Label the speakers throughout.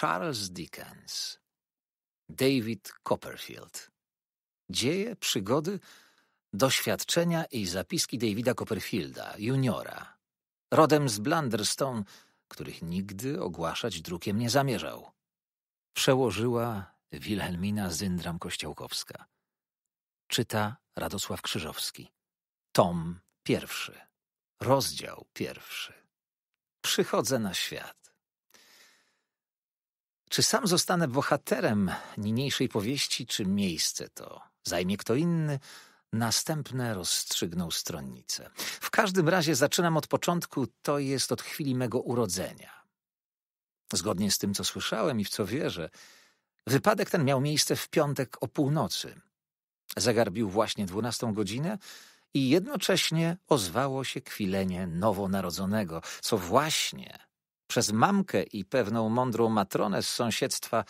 Speaker 1: Charles Dickens. David Copperfield. Dzieje, przygody, doświadczenia i zapiski Davida Copperfielda, juniora, rodem z Blunderstone, których nigdy ogłaszać drukiem nie zamierzał. Przełożyła Wilhelmina Zyndram Kościołkowska. Czyta Radosław Krzyżowski. Tom pierwszy. Rozdział pierwszy. Przychodzę na świat. Czy sam zostanę bohaterem niniejszej powieści, czy miejsce to zajmie kto inny? Następne rozstrzygną stronnicę. W każdym razie zaczynam od początku, to jest od chwili mego urodzenia. Zgodnie z tym, co słyszałem i w co wierzę, wypadek ten miał miejsce w piątek o północy. Zagarbił właśnie dwunastą godzinę i jednocześnie ozwało się kwilenie nowonarodzonego, co właśnie przez mamkę i pewną mądrą matronę z sąsiedztwa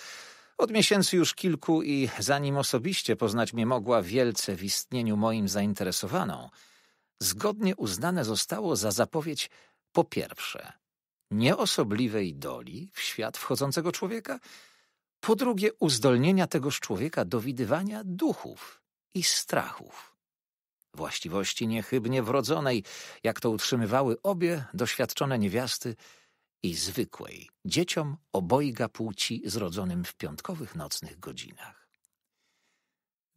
Speaker 1: od miesięcy już kilku i zanim osobiście poznać mnie mogła wielce w istnieniu moim zainteresowaną, zgodnie uznane zostało za zapowiedź po pierwsze nieosobliwej doli w świat wchodzącego człowieka, po drugie uzdolnienia tegoż człowieka do widywania duchów i strachów. Właściwości niechybnie wrodzonej, jak to utrzymywały obie doświadczone niewiasty, i zwykłej, dzieciom obojga płci zrodzonym w piątkowych nocnych godzinach.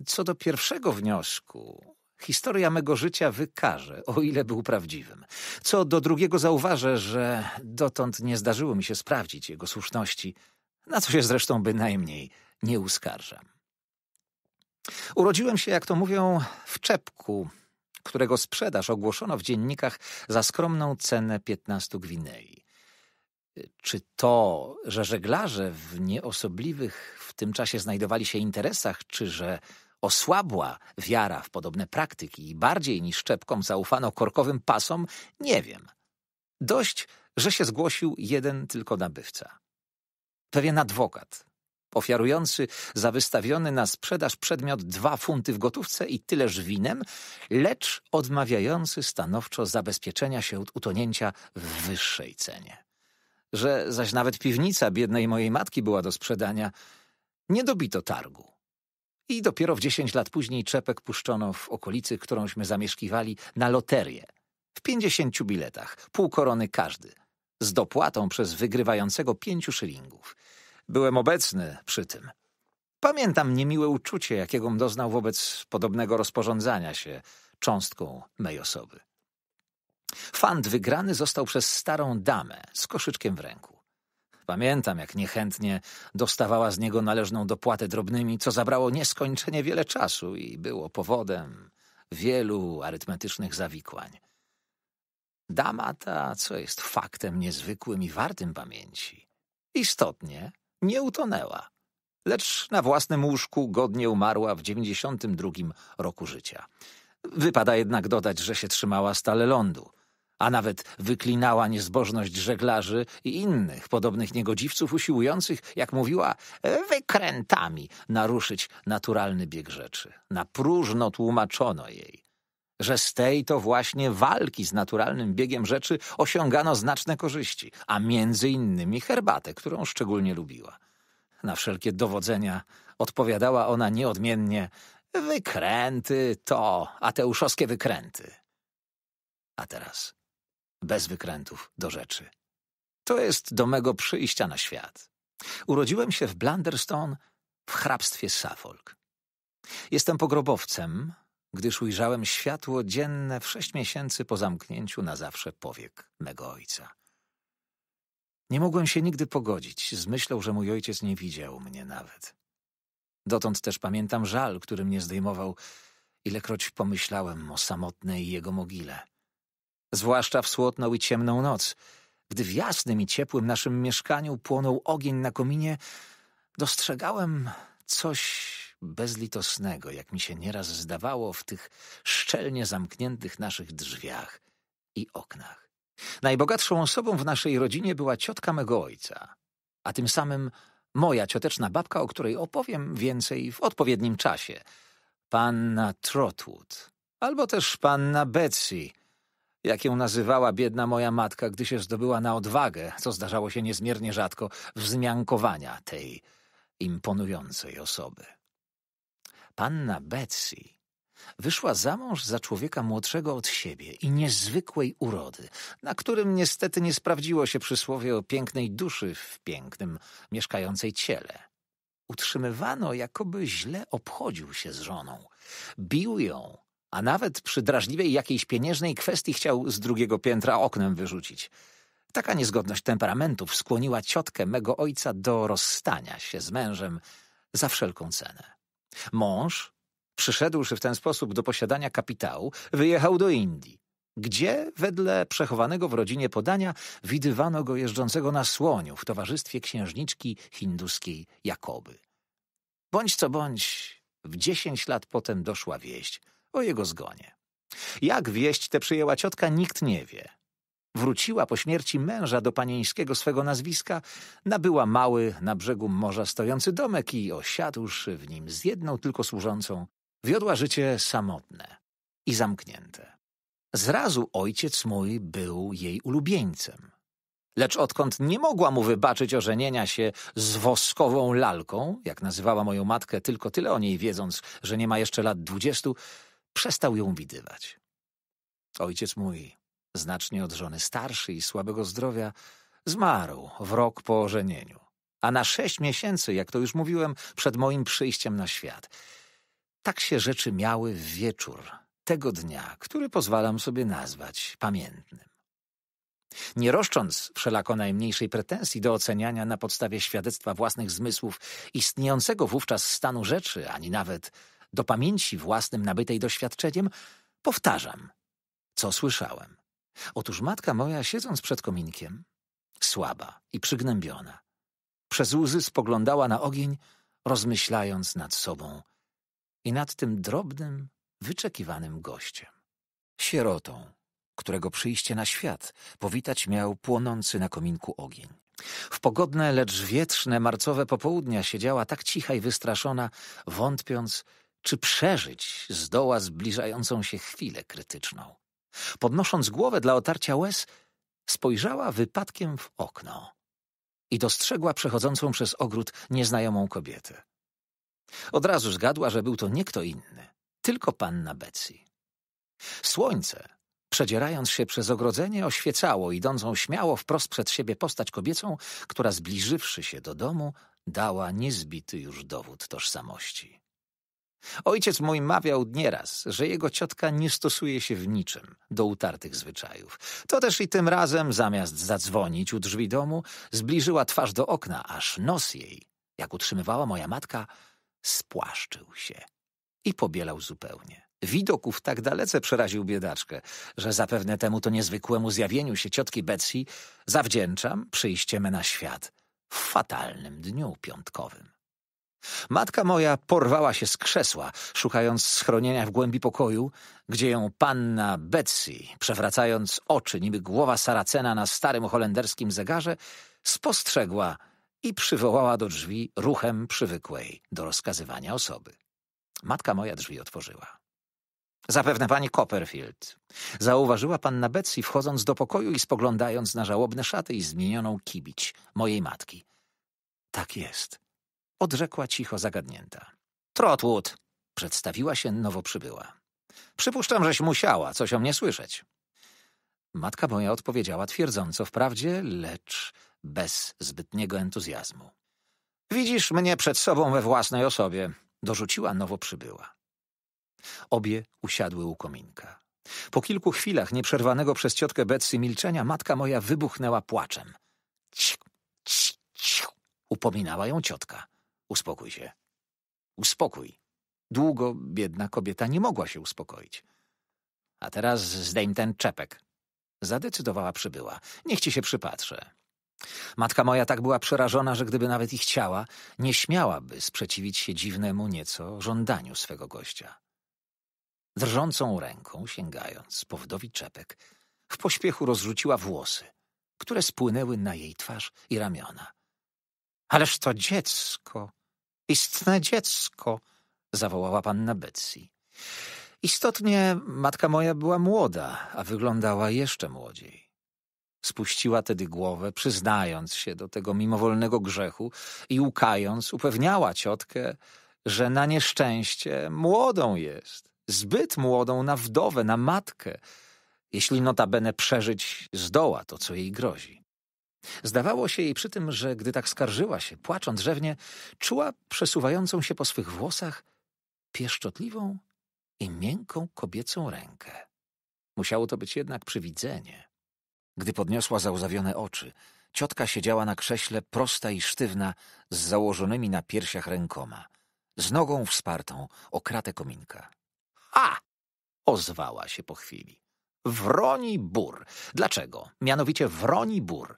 Speaker 1: Co do pierwszego wniosku, historia mego życia wykaże, o ile był prawdziwym. Co do drugiego zauważę, że dotąd nie zdarzyło mi się sprawdzić jego słuszności, na co się zresztą bynajmniej nie uskarżam. Urodziłem się, jak to mówią, w czepku, którego sprzedaż ogłoszono w dziennikach za skromną cenę 15 gwinei. Czy to, że żeglarze w nieosobliwych w tym czasie znajdowali się interesach, czy że osłabła wiara w podobne praktyki i bardziej niż szczepkom zaufano korkowym pasom, nie wiem. Dość, że się zgłosił jeden tylko nabywca. Pewien adwokat, ofiarujący za wystawiony na sprzedaż przedmiot dwa funty w gotówce i tyleż winem, lecz odmawiający stanowczo zabezpieczenia się od utonięcia w wyższej cenie że zaś nawet piwnica biednej mojej matki była do sprzedania, nie dobito targu. I dopiero w dziesięć lat później czepek puszczono w okolicy, którąśmy zamieszkiwali, na loterię. W pięćdziesięciu biletach, pół korony każdy, z dopłatą przez wygrywającego pięciu szylingów. Byłem obecny przy tym. Pamiętam niemiłe uczucie, jakiego doznał wobec podobnego rozporządzania się cząstką mej osoby. Fant wygrany został przez starą damę z koszyczkiem w ręku. Pamiętam, jak niechętnie dostawała z niego należną dopłatę drobnymi, co zabrało nieskończenie wiele czasu i było powodem wielu arytmetycznych zawikłań. Dama ta, co jest faktem niezwykłym i wartym pamięci, istotnie nie utonęła, lecz na własnym łóżku godnie umarła w 92 roku życia. Wypada jednak dodać, że się trzymała stale lądu a nawet wyklinała niezbożność żeglarzy i innych podobnych niegodziwców usiłujących, jak mówiła, wykrętami naruszyć naturalny bieg rzeczy. Na próżno tłumaczono jej, że z tej to właśnie walki z naturalnym biegiem rzeczy osiągano znaczne korzyści, a między innymi herbatę, którą szczególnie lubiła. Na wszelkie dowodzenia odpowiadała ona nieodmiennie wykręty to, ateuszowskie wykręty. A teraz bez wykrętów do rzeczy. To jest do mego przyjścia na świat. Urodziłem się w Blunderstone w hrabstwie Suffolk. Jestem pogrobowcem, gdyż ujrzałem światło dzienne w sześć miesięcy po zamknięciu na zawsze powiek mego ojca. Nie mogłem się nigdy pogodzić z myślą, że mój ojciec nie widział mnie nawet. Dotąd też pamiętam żal, który mnie zdejmował, ilekroć pomyślałem o samotnej jego mogile – zwłaszcza w słodną i ciemną noc. Gdy w jasnym i ciepłym naszym mieszkaniu płonął ogień na kominie, dostrzegałem coś bezlitosnego, jak mi się nieraz zdawało w tych szczelnie zamkniętych naszych drzwiach i oknach. Najbogatszą osobą w naszej rodzinie była ciotka mego ojca, a tym samym moja cioteczna babka, o której opowiem więcej w odpowiednim czasie. Panna Trotwood, albo też panna Betsy – jak ją nazywała biedna moja matka, gdy się zdobyła na odwagę, co zdarzało się niezmiernie rzadko, wzmiankowania tej imponującej osoby. Panna Betsy wyszła za mąż za człowieka młodszego od siebie i niezwykłej urody, na którym niestety nie sprawdziło się przysłowie o pięknej duszy w pięknym, mieszkającej ciele. Utrzymywano, jakoby źle obchodził się z żoną. Bił ją, a nawet przy drażliwej jakiejś pieniężnej kwestii chciał z drugiego piętra oknem wyrzucić. Taka niezgodność temperamentów skłoniła ciotkę mego ojca do rozstania się z mężem za wszelką cenę. Mąż, przyszedłszy w ten sposób do posiadania kapitału, wyjechał do Indii, gdzie, wedle przechowanego w rodzinie podania, widywano go jeżdżącego na słoniu w towarzystwie księżniczki hinduskiej Jakoby. Bądź co bądź, w dziesięć lat potem doszła wieść – o jego zgonie. Jak wieść tę przyjęła ciotka, nikt nie wie. Wróciła po śmierci męża do panieńskiego swego nazwiska, nabyła mały na brzegu morza stojący domek i osiadłszy w nim z jedną tylko służącą, wiodła życie samotne i zamknięte. Zrazu ojciec mój był jej ulubieńcem. Lecz odkąd nie mogła mu wybaczyć ożenienia się z woskową lalką, jak nazywała moją matkę, tylko tyle o niej wiedząc, że nie ma jeszcze lat dwudziestu, przestał ją widywać. Ojciec mój, znacznie od żony starszy i słabego zdrowia, zmarł w rok po ożenieniu, a na sześć miesięcy, jak to już mówiłem, przed moim przyjściem na świat. Tak się rzeczy miały w wieczór tego dnia, który pozwalam sobie nazwać pamiętnym. Nie roszcząc wszelako najmniejszej pretensji do oceniania na podstawie świadectwa własnych zmysłów istniejącego wówczas stanu rzeczy, ani nawet do pamięci własnym nabytej doświadczeniem, powtarzam, co słyszałem. Otóż matka moja, siedząc przed kominkiem, słaba i przygnębiona, przez łzy spoglądała na ogień, rozmyślając nad sobą i nad tym drobnym, wyczekiwanym gościem. Sierotą, którego przyjście na świat powitać miał płonący na kominku ogień. W pogodne, lecz wietrzne, marcowe popołudnia siedziała tak cicha i wystraszona, wątpiąc, czy przeżyć zdoła zbliżającą się chwilę krytyczną. Podnosząc głowę dla otarcia łez, spojrzała wypadkiem w okno i dostrzegła przechodzącą przez ogród nieznajomą kobietę. Od razu zgadła, że był to nie kto inny, tylko panna Betsy. Słońce, przedzierając się przez ogrodzenie, oświecało idącą śmiało wprost przed siebie postać kobiecą, która zbliżywszy się do domu, dała niezbity już dowód tożsamości. Ojciec mój mawiał nieraz, że jego ciotka nie stosuje się w niczym do utartych zwyczajów. To też i tym razem, zamiast zadzwonić u drzwi domu, zbliżyła twarz do okna, aż nos jej, jak utrzymywała moja matka, spłaszczył się i pobielał zupełnie. Widoków tak dalece przeraził biedaczkę, że zapewne temu to niezwykłemu zjawieniu się ciotki Betsy zawdzięczam przyjście me na świat w fatalnym dniu piątkowym. Matka moja porwała się z krzesła, szukając schronienia w głębi pokoju, gdzie ją panna Betsy, przewracając oczy niby głowa saracena na starym holenderskim zegarze, spostrzegła i przywołała do drzwi ruchem przywykłej do rozkazywania osoby. Matka moja drzwi otworzyła. Zapewne pani Copperfield. Zauważyła panna Betsy wchodząc do pokoju i spoglądając na żałobne szaty i zmienioną kibić mojej matki. Tak jest odrzekła cicho zagadnięta. Trotwood, przedstawiła się nowo przybyła. Przypuszczam, żeś musiała coś o mnie słyszeć. Matka moja odpowiedziała twierdząco wprawdzie, lecz bez zbytniego entuzjazmu. Widzisz mnie przed sobą we własnej osobie, dorzuciła nowo przybyła. Obie usiadły u kominka. Po kilku chwilach nieprzerwanego przez ciotkę Betsy milczenia matka moja wybuchnęła płaczem. Ciu, ciu, ciu, upominała ją ciotka. Uspokój się. Uspokój. Długo biedna kobieta nie mogła się uspokoić. A teraz zdejm ten czepek. Zadecydowała przybyła. Niech ci się przypatrzę. Matka moja tak była przerażona, że gdyby nawet i chciała, nie śmiałaby sprzeciwić się dziwnemu nieco żądaniu swego gościa. Drżącą ręką, sięgając po wdowi czepek, w pośpiechu rozrzuciła włosy, które spłynęły na jej twarz i ramiona. Ależ to dziecko! Istne dziecko! zawołała panna Betsy. Istotnie matka moja była młoda, a wyglądała jeszcze młodziej. Spuściła tedy głowę, przyznając się do tego mimowolnego grzechu i łkając, upewniała ciotkę, że na nieszczęście młodą jest, zbyt młodą na wdowę, na matkę, jeśli notabene przeżyć zdoła to, co jej grozi. Zdawało się jej przy tym, że gdy tak skarżyła się, płacząc rzewnie, czuła przesuwającą się po swych włosach pieszczotliwą i miękką kobiecą rękę. Musiało to być jednak przywidzenie. Gdy podniosła załzawione oczy, ciotka siedziała na krześle prosta i sztywna, z założonymi na piersiach rękoma, z nogą wspartą o kratę kominka. Ha! ozwała się po chwili. Wroni bur. Dlaczego? Mianowicie wroni bur.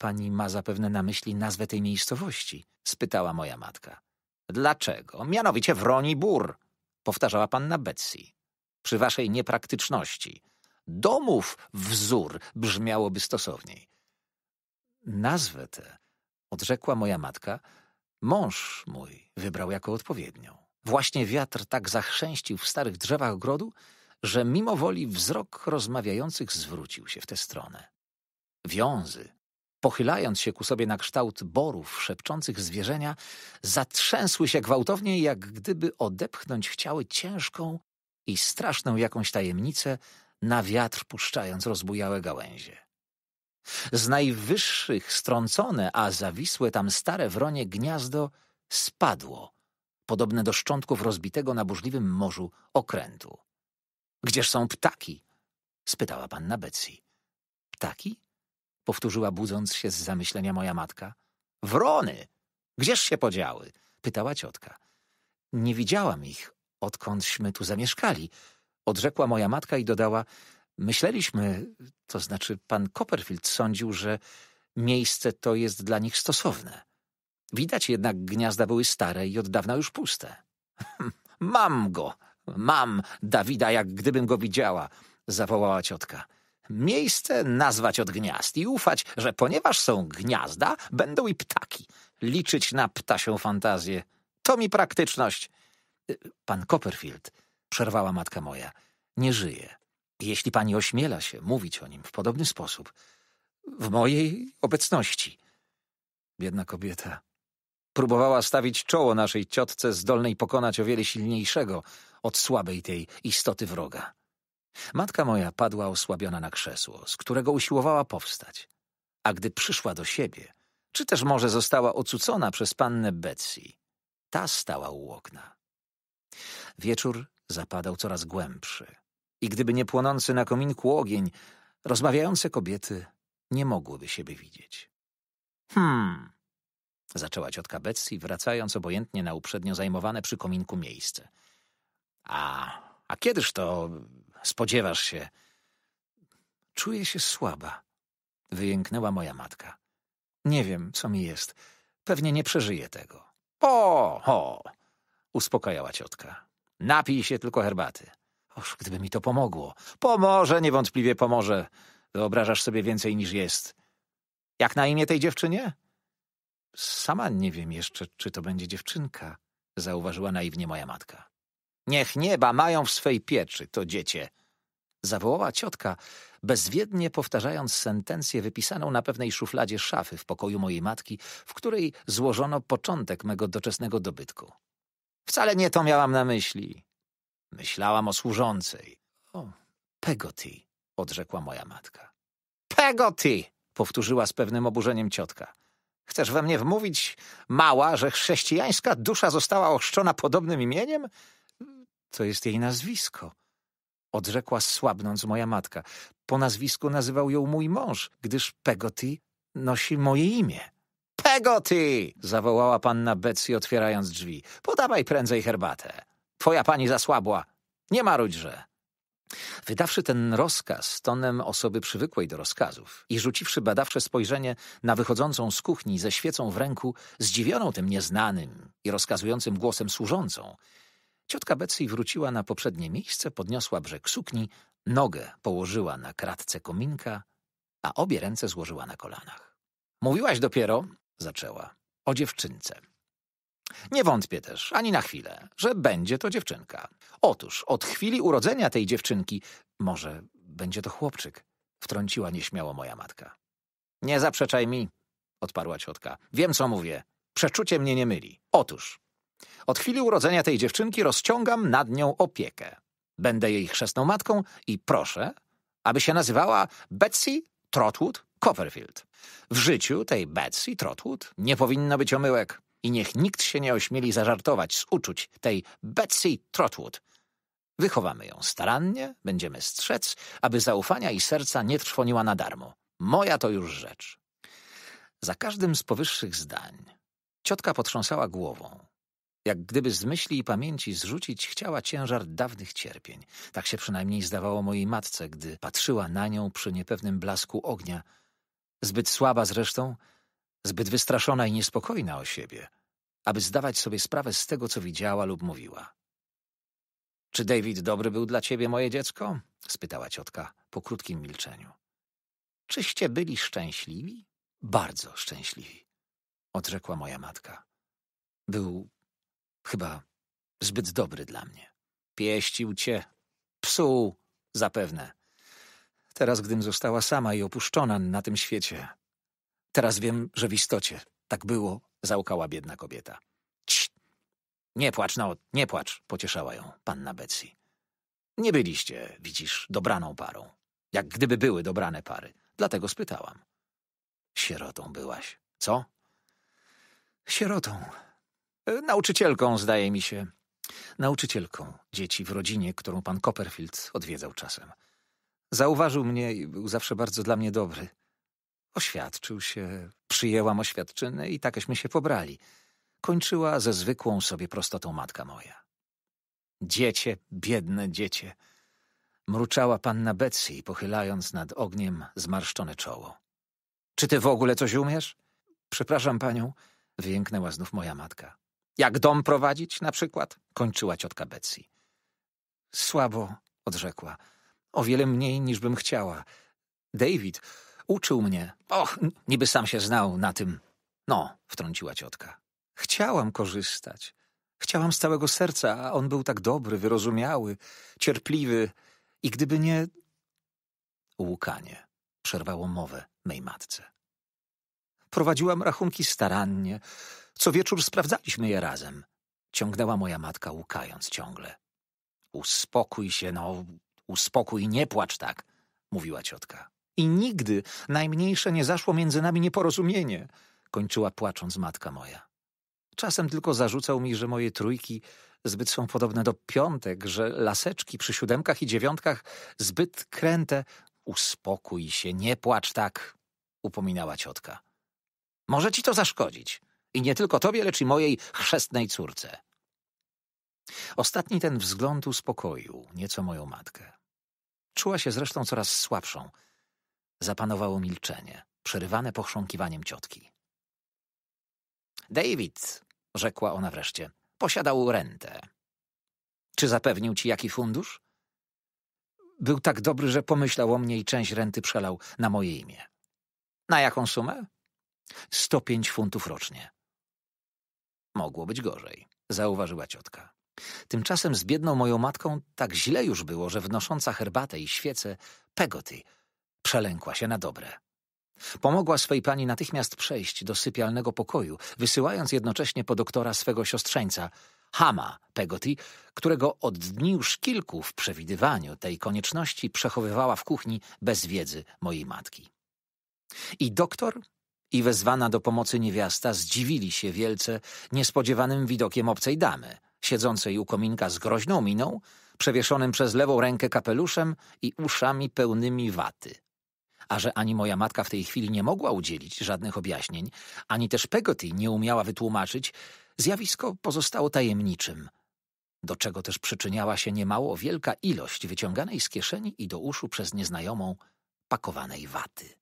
Speaker 1: Pani ma zapewne na myśli nazwę tej miejscowości, spytała moja matka. Dlaczego? Mianowicie Wroni Bór, powtarzała panna Betsy. Przy waszej niepraktyczności. Domów wzór brzmiałoby stosowniej. Nazwę tę, odrzekła moja matka, mąż mój wybrał jako odpowiednią. Właśnie wiatr tak zachrzęścił w starych drzewach ogrodu, że mimo woli wzrok rozmawiających zwrócił się w tę stronę. Wiązy pochylając się ku sobie na kształt borów szepczących zwierzenia, zatrzęsły się gwałtownie, jak gdyby odepchnąć chciały ciężką i straszną jakąś tajemnicę, na wiatr puszczając rozbujałe gałęzie. Z najwyższych strącone, a zawisłe tam stare wronie gniazdo spadło, podobne do szczątków rozbitego na burzliwym morzu okrętu. Gdzież są ptaki? spytała panna Betsy. Ptaki? powtórzyła budząc się z zamyślenia moja matka. Wrony! Gdzież się podziały? pytała ciotka. Nie widziałam ich, odkądśmy tu zamieszkali, odrzekła moja matka i dodała Myśleliśmy, to znaczy pan Copperfield sądził, że miejsce to jest dla nich stosowne. Widać jednak gniazda były stare i od dawna już puste. Mam go! Mam Dawida, jak gdybym go widziała! zawołała ciotka. Miejsce nazwać od gniazd i ufać, że ponieważ są gniazda, będą i ptaki. Liczyć na ptasią fantazję. To mi praktyczność. Y, pan Copperfield, przerwała matka moja, nie żyje. Jeśli pani ośmiela się mówić o nim w podobny sposób, w mojej obecności. Biedna kobieta. Próbowała stawić czoło naszej ciotce zdolnej pokonać o wiele silniejszego od słabej tej istoty wroga. Matka moja padła osłabiona na krzesło, z którego usiłowała powstać. A gdy przyszła do siebie, czy też może została ocucona przez pannę Betsy, ta stała u okna. Wieczór zapadał coraz głębszy i gdyby nie płonący na kominku ogień, rozmawiające kobiety nie mogłyby siebie widzieć.
Speaker 2: Hmm,
Speaker 1: zaczęła ciotka Betsy, wracając obojętnie na uprzednio zajmowane przy kominku miejsce. A, a kiedyż to Spodziewasz się. Czuję się słaba, wyjęknęła moja matka. Nie wiem, co mi jest. Pewnie nie przeżyję tego. O, ho! uspokajała ciotka. Napij się tylko herbaty. Oż, gdyby mi to pomogło. Pomoże, niewątpliwie pomoże. Wyobrażasz sobie więcej niż jest. Jak na imię tej dziewczynie? Sama nie wiem jeszcze, czy to będzie dziewczynka, zauważyła naiwnie moja matka. Niech nieba mają w swej pieczy to dziecię. Zawołała ciotka, bezwiednie powtarzając sentencję wypisaną na pewnej szufladzie szafy w pokoju mojej matki, w której złożono początek mego doczesnego dobytku. Wcale nie to miałam na myśli. Myślałam o służącej. O, Pegotty, odrzekła moja matka. Pegotty, powtórzyła z pewnym oburzeniem ciotka. Chcesz we mnie wmówić, mała, że chrześcijańska dusza została ochrzczona podobnym imieniem? To jest jej nazwisko. Odrzekła słabnąc moja matka. Po nazwisku nazywał ją mój mąż, gdyż Pegotty nosi moje imię. Pegotty! zawołała panna Betsy, otwierając drzwi. Podawaj prędzej herbatę. Twoja pani zasłabła. Nie marudźże. Wydawszy ten rozkaz tonem osoby przywykłej do rozkazów i rzuciwszy badawcze spojrzenie na wychodzącą z kuchni ze świecą w ręku, zdziwioną tym nieznanym i rozkazującym głosem służącą, Ciotka Betsy wróciła na poprzednie miejsce, podniosła brzeg sukni, nogę położyła na kratce kominka, a obie ręce złożyła na kolanach. Mówiłaś dopiero, zaczęła, o dziewczynce. Nie wątpię też, ani na chwilę, że będzie to dziewczynka. Otóż od chwili urodzenia tej dziewczynki, może będzie to chłopczyk, wtrąciła nieśmiało moja matka. Nie zaprzeczaj mi, odparła ciotka. Wiem, co mówię. Przeczucie mnie nie myli. Otóż od chwili urodzenia tej dziewczynki rozciągam nad nią opiekę. Będę jej chrzestną matką i proszę, aby się nazywała Betsy Trotwood Coverfield. W życiu tej Betsy Trotwood nie powinno być omyłek i niech nikt się nie ośmieli zażartować z uczuć tej Betsy Trotwood. Wychowamy ją starannie, będziemy strzec, aby zaufania i serca nie trwoniła na darmo. Moja to już rzecz. Za każdym z powyższych zdań ciotka potrząsała głową, jak gdyby z myśli i pamięci zrzucić chciała ciężar dawnych cierpień. Tak się przynajmniej zdawało mojej matce, gdy patrzyła na nią przy niepewnym blasku ognia. Zbyt słaba zresztą, zbyt wystraszona i niespokojna o siebie, aby zdawać sobie sprawę z tego, co widziała lub mówiła. Czy David dobry był dla ciebie, moje dziecko? spytała ciotka po krótkim milczeniu. Czyście byli szczęśliwi? Bardzo szczęśliwi, odrzekła moja matka. Był Chyba zbyt dobry dla mnie. Pieścił cię. Psuł. Zapewne. Teraz, gdym została sama i opuszczona na tym świecie. Teraz wiem, że w istocie tak było, załkała biedna kobieta. Cii. Nie płacz, no, nie płacz, pocieszała ją panna Betsy. Nie byliście, widzisz, dobraną parą. Jak gdyby były dobrane pary. Dlatego spytałam. Sierotą byłaś. Co? Sierotą, E, nauczycielką, zdaje mi się. Nauczycielką dzieci w rodzinie, którą pan Copperfield odwiedzał czasem. Zauważył mnie i był zawsze bardzo dla mnie dobry. Oświadczył się, przyjęłam oświadczyny i takeśmy się pobrali. Kończyła ze zwykłą sobie prostotą matka moja. Dziecie, biedne dziecie. Mruczała panna Betsy, pochylając nad ogniem zmarszczone czoło. Czy ty w ogóle coś umiesz? Przepraszam panią, wyjęknęła znów moja matka. Jak dom prowadzić na przykład? Kończyła ciotka Betsy. Słabo, odrzekła. O wiele mniej niż bym chciała. David uczył mnie. Och, niby sam się znał na tym. No, wtrąciła ciotka. Chciałam korzystać. Chciałam z całego serca, a on był tak dobry, wyrozumiały, cierpliwy. I gdyby nie... Łukanie przerwało mowę mej matce. Prowadziłam rachunki starannie, co wieczór sprawdzaliśmy je razem. Ciągnęła moja matka, łkając ciągle. Uspokój się, no, uspokój, nie płacz tak, mówiła ciotka. I nigdy najmniejsze nie zaszło między nami nieporozumienie, kończyła płacząc matka moja. Czasem tylko zarzucał mi, że moje trójki zbyt są podobne do piątek, że laseczki przy siódemkach i dziewiątkach zbyt kręte. Uspokój się, nie płacz tak, upominała ciotka. Może ci to zaszkodzić. I nie tylko tobie, lecz i mojej chrzestnej córce. Ostatni ten wzgląd uspokoił nieco moją matkę. Czuła się zresztą coraz słabszą. Zapanowało milczenie, przerywane pochrząkiwaniem ciotki. David, rzekła ona wreszcie, posiadał rentę. Czy zapewnił ci jaki fundusz? Był tak dobry, że pomyślał o mnie i część renty przelał na moje imię. Na jaką sumę? Sto pięć funtów rocznie. Mogło być gorzej, zauważyła ciotka. Tymczasem z biedną moją matką tak źle już było, że wnosząca herbatę i świece Pegoty przelękła się na dobre. Pomogła swej pani natychmiast przejść do sypialnego pokoju, wysyłając jednocześnie po doktora swego siostrzeńca, Hama Pegoti, którego od dni już kilku w przewidywaniu tej konieczności przechowywała w kuchni bez wiedzy mojej matki. I doktor i wezwana do pomocy niewiasta zdziwili się wielce niespodziewanym widokiem obcej damy, siedzącej u kominka z groźną miną, przewieszonym przez lewą rękę kapeluszem i uszami pełnymi waty. A że ani moja matka w tej chwili nie mogła udzielić żadnych objaśnień, ani też Pegotty nie umiała wytłumaczyć, zjawisko pozostało tajemniczym, do czego też przyczyniała się niemało wielka ilość wyciąganej z kieszeni i do uszu przez nieznajomą pakowanej waty.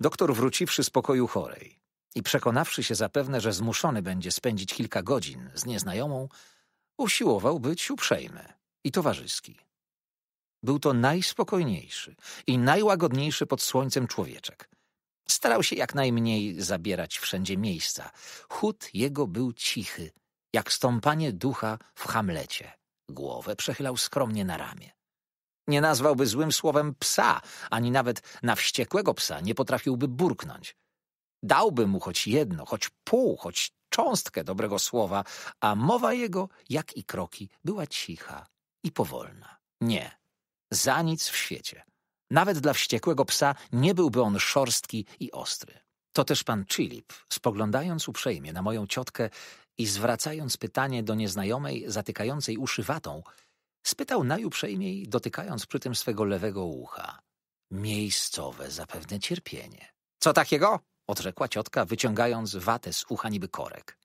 Speaker 1: Doktor wróciwszy z pokoju chorej i przekonawszy się zapewne, że zmuszony będzie spędzić kilka godzin z nieznajomą, usiłował być uprzejmy i towarzyski. Był to najspokojniejszy i najłagodniejszy pod słońcem człowieczek. Starał się jak najmniej zabierać wszędzie miejsca. Chód jego był cichy, jak stąpanie ducha w Hamlecie. Głowę przechylał skromnie na ramię. Nie nazwałby złym słowem psa, ani nawet na wściekłego psa nie potrafiłby burknąć. Dałby mu choć jedno, choć pół, choć cząstkę dobrego słowa, a mowa jego, jak i kroki, była cicha i powolna. Nie, za nic w świecie. Nawet dla wściekłego psa nie byłby on szorstki i ostry. To też pan Chilip, spoglądając uprzejmie na moją ciotkę i zwracając pytanie do nieznajomej, zatykającej uszy watą, spytał najuprzejmiej, dotykając przy tym swego lewego ucha. Miejscowe zapewne cierpienie. Co takiego? odrzekła ciotka, wyciągając watę z ucha niby korek.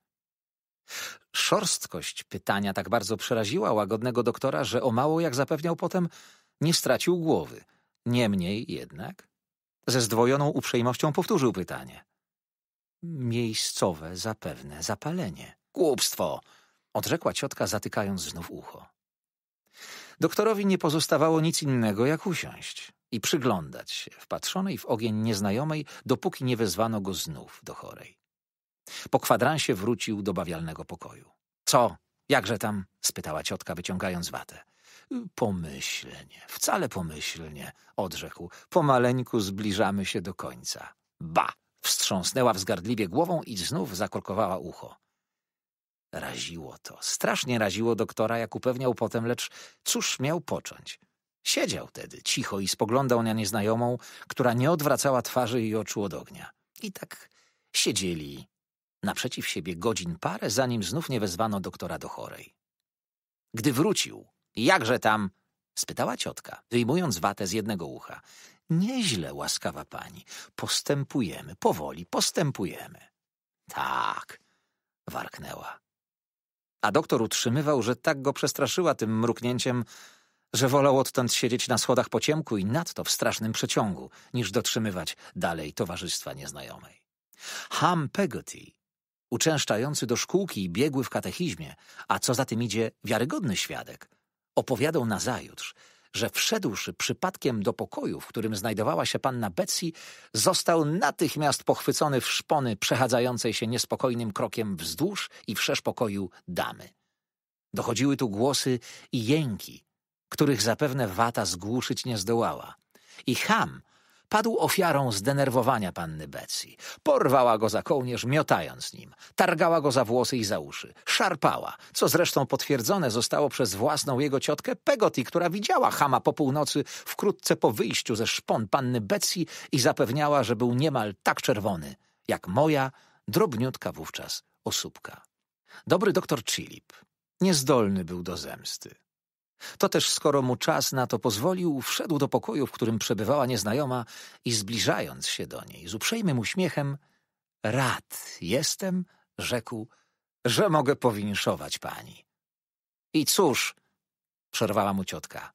Speaker 1: Szorstkość pytania tak bardzo przeraziła łagodnego doktora, że o mało jak zapewniał potem, nie stracił głowy. Niemniej jednak ze zdwojoną uprzejmością powtórzył pytanie. Miejscowe zapewne zapalenie. Głupstwo! odrzekła ciotka, zatykając znów ucho. Doktorowi nie pozostawało nic innego, jak usiąść i przyglądać się, wpatrzonej w ogień nieznajomej, dopóki nie wezwano go znów do chorej. Po kwadransie wrócił do bawialnego pokoju. Co? Jakże tam? spytała ciotka, wyciągając watę. Pomyślnie, wcale pomyślnie, odrzekł. Pomaleńku zbliżamy się do końca. Ba! Wstrząsnęła wzgardliwie głową i znów zakorkowała ucho. Raziło to. Strasznie raziło doktora, jak upewniał potem, lecz cóż miał począć? Siedział tedy cicho i spoglądał na nieznajomą, która nie odwracała twarzy i oczu od ognia. I tak siedzieli naprzeciw siebie godzin parę, zanim znów nie wezwano doktora do chorej. Gdy wrócił, jakże tam? spytała ciotka, wyjmując watę z jednego ucha. Nieźle, łaskawa pani. Postępujemy, powoli postępujemy. Tak, warknęła. A doktor utrzymywał, że tak go przestraszyła tym mruknięciem, że wolał odtąd siedzieć na schodach po ciemku i nadto w strasznym przeciągu, niż dotrzymywać dalej towarzystwa nieznajomej. Ham Peggotty, uczęszczający do szkółki i biegły w katechizmie, a co za tym idzie wiarygodny świadek, opowiadał nazajutrz, że wszedłszy przypadkiem do pokoju, w którym znajdowała się panna Betsy, został natychmiast pochwycony w szpony przechadzającej się niespokojnym krokiem wzdłuż i wszerz pokoju damy. Dochodziły tu głosy i jęki, których zapewne wata zgłuszyć nie zdołała. I Ham padł ofiarą zdenerwowania panny Betsy. Porwała go za kołnierz, miotając nim. Targała go za włosy i za uszy. Szarpała, co zresztą potwierdzone zostało przez własną jego ciotkę Pegoti, która widziała Hama po północy wkrótce po wyjściu ze szpon panny Betsy i zapewniała, że był niemal tak czerwony, jak moja drobniutka wówczas osóbka. Dobry doktor Chilip niezdolny był do zemsty. To też, skoro mu czas na to pozwolił, wszedł do pokoju, w którym przebywała nieznajoma i zbliżając się do niej z uprzejmym uśmiechem Rad jestem, rzekł, że mogę powinszować pani. I cóż, przerwała mu ciotka.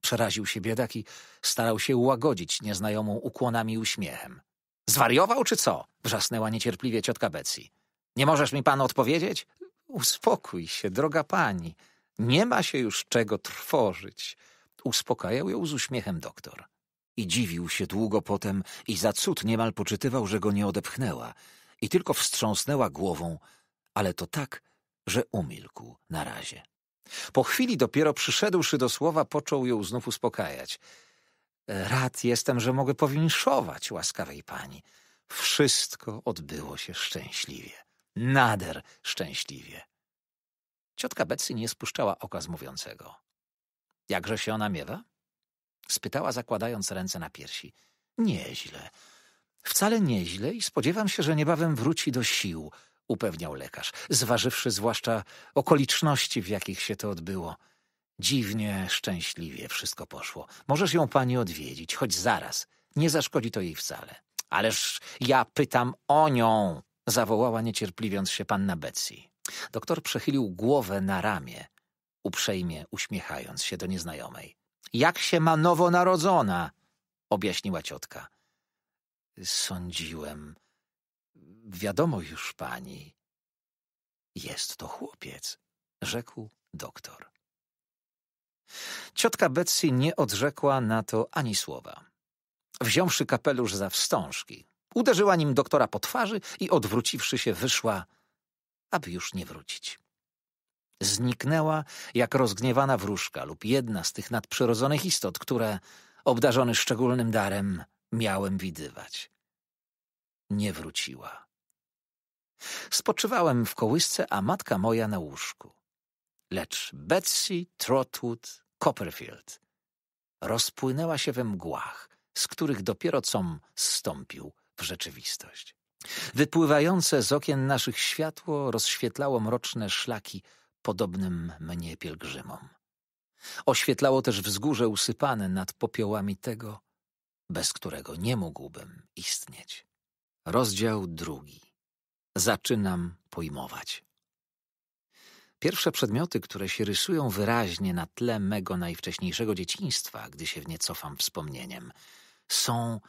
Speaker 1: Przeraził się biedak i starał się łagodzić nieznajomą ukłonami i uśmiechem. Zwariował czy co? Wrzasnęła niecierpliwie ciotka Becji. Nie możesz mi pan odpowiedzieć? Uspokój się, droga pani – nie ma się już czego trwożyć, uspokajał ją z uśmiechem doktor. I dziwił się długo potem i za cud niemal poczytywał, że go nie odepchnęła i tylko wstrząsnęła głową, ale to tak, że umilkł na razie. Po chwili dopiero przyszedłszy do słowa, począł ją znów uspokajać. Rad jestem, że mogę powinszować łaskawej pani. Wszystko odbyło się szczęśliwie. Nader szczęśliwie. Ciotka Betsy nie spuszczała oka z mówiącego. Jakże się ona miewa? Spytała zakładając ręce na piersi. Nieźle. Wcale nieźle i spodziewam się, że niebawem wróci do sił, upewniał lekarz, zważywszy zwłaszcza okoliczności, w jakich się to odbyło. Dziwnie, szczęśliwie wszystko poszło. Możesz ją pani odwiedzić, choć zaraz. Nie zaszkodzi to jej wcale. Ależ ja pytam o nią, zawołała niecierpliwiąc się panna Betsy. Doktor przechylił głowę na ramię, uprzejmie uśmiechając się do nieznajomej. Jak się ma nowonarodzona? objaśniła ciotka. Sądziłem. Wiadomo już pani. Jest to chłopiec, rzekł doktor. Ciotka Betsy nie odrzekła na to ani słowa. Wziąwszy kapelusz za wstążki, uderzyła nim doktora po twarzy i odwróciwszy się wyszła aby już nie wrócić. Zniknęła jak rozgniewana wróżka lub jedna z tych nadprzyrodzonych istot, które, obdarzony szczególnym darem, miałem widywać. Nie wróciła. Spoczywałem w kołysce, a matka moja na łóżku. Lecz Betsy Trotwood Copperfield rozpłynęła się we mgłach, z których dopiero com zstąpił w rzeczywistość. Wypływające z okien naszych światło rozświetlało mroczne szlaki podobnym mnie pielgrzymom. Oświetlało też wzgórze usypane nad popiołami tego, bez którego nie mógłbym istnieć. Rozdział drugi. Zaczynam pojmować. Pierwsze przedmioty, które się rysują wyraźnie na tle mego najwcześniejszego dzieciństwa, gdy się w nie cofam wspomnieniem, są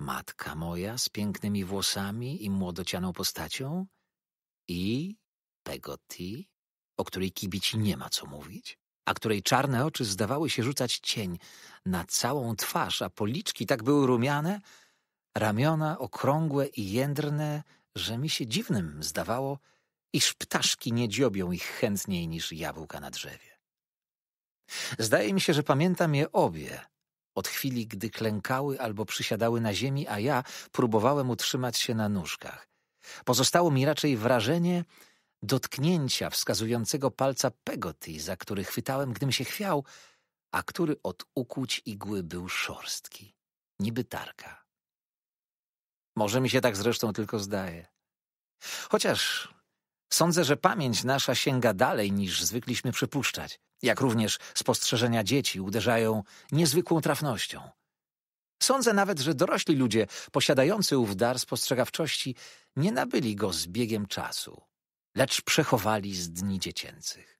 Speaker 1: Matka moja z pięknymi włosami i młodocianą postacią? I Pegotty, o której kibici nie ma co mówić, a której czarne oczy zdawały się rzucać cień na całą twarz, a policzki tak były rumiane, ramiona okrągłe i jędrne, że mi się dziwnym zdawało, iż ptaszki nie dziobią ich chętniej niż jabłka na drzewie. Zdaje mi się, że pamiętam je obie, od chwili, gdy klękały albo przysiadały na ziemi, a ja próbowałem utrzymać się na nóżkach. Pozostało mi raczej wrażenie dotknięcia wskazującego palca pegoty, za który chwytałem, gdym się chwiał, a który od ukłuć igły był szorstki, niby tarka. Może mi się tak zresztą tylko zdaje. Chociaż sądzę, że pamięć nasza sięga dalej niż zwykliśmy przypuszczać jak również spostrzeżenia dzieci uderzają niezwykłą trafnością. Sądzę nawet, że dorośli ludzie posiadający ów dar spostrzegawczości nie nabyli go z biegiem czasu, lecz przechowali z dni dziecięcych.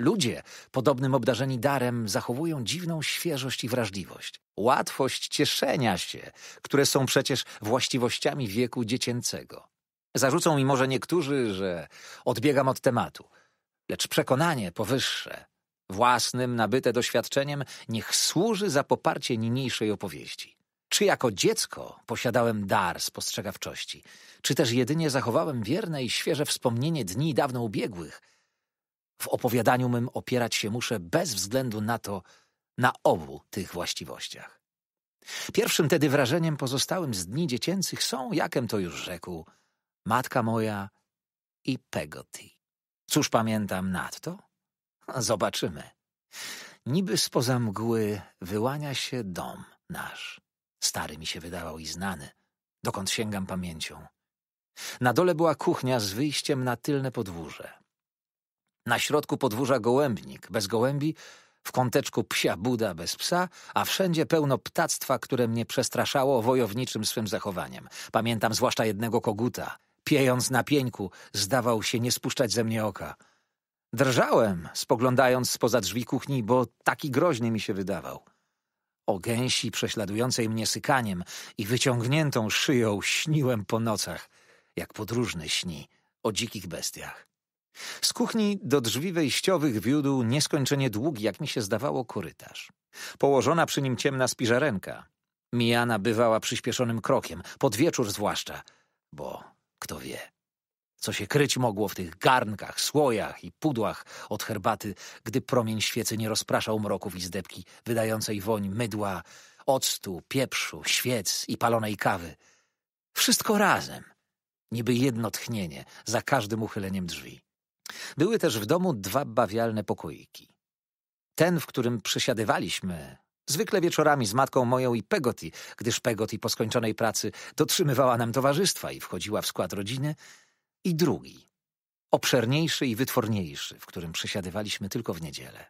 Speaker 1: Ludzie, podobnym obdarzeni darem, zachowują dziwną świeżość i wrażliwość, łatwość cieszenia się, które są przecież właściwościami wieku dziecięcego. Zarzucą mi może niektórzy, że odbiegam od tematu, lecz przekonanie powyższe własnym nabyte doświadczeniem, niech służy za poparcie niniejszej opowieści. Czy jako dziecko posiadałem dar spostrzegawczości, czy też jedynie zachowałem wierne i świeże wspomnienie dni dawno ubiegłych? W opowiadaniu mym opierać się muszę bez względu na to, na obu tych właściwościach. Pierwszym tedy wrażeniem pozostałym z dni dziecięcych są, jakem to już rzekł, matka moja i Pegotty. Cóż pamiętam nadto? Zobaczymy. Niby spoza mgły wyłania się dom nasz. Stary mi się wydawał i znany, dokąd sięgam pamięcią. Na dole była kuchnia z wyjściem na tylne podwórze. Na środku podwórza gołębnik, bez gołębi, w kąteczku psia buda bez psa, a wszędzie pełno ptactwa, które mnie przestraszało wojowniczym swym zachowaniem. Pamiętam zwłaszcza jednego koguta. Piejąc na pieńku, zdawał się nie spuszczać ze mnie oka – Drżałem, spoglądając spoza drzwi kuchni, bo taki groźny mi się wydawał. O gęsi prześladującej mnie sykaniem i wyciągniętą szyją śniłem po nocach, jak podróżny śni o dzikich bestiach. Z kuchni do drzwi wejściowych wiódł nieskończenie długi, jak mi się zdawało, korytarz. Położona przy nim ciemna spiżarenka. Mijana bywała przyspieszonym krokiem, pod wieczór zwłaszcza, bo kto wie, co się kryć mogło w tych garnkach, słojach i pudłach od herbaty, gdy promień świecy nie rozpraszał mroków i zdebki, wydającej woń mydła, octu, pieprzu, świec i palonej kawy. Wszystko razem, niby jedno tchnienie, za każdym uchyleniem drzwi. Były też w domu dwa bawialne pokoiki. Ten, w którym przysiadywaliśmy, zwykle wieczorami z matką moją i Pegoti, gdyż Pegoti po skończonej pracy dotrzymywała nam towarzystwa i wchodziła w skład rodziny – i drugi, obszerniejszy i wytworniejszy, w którym przesiadywaliśmy tylko w niedzielę.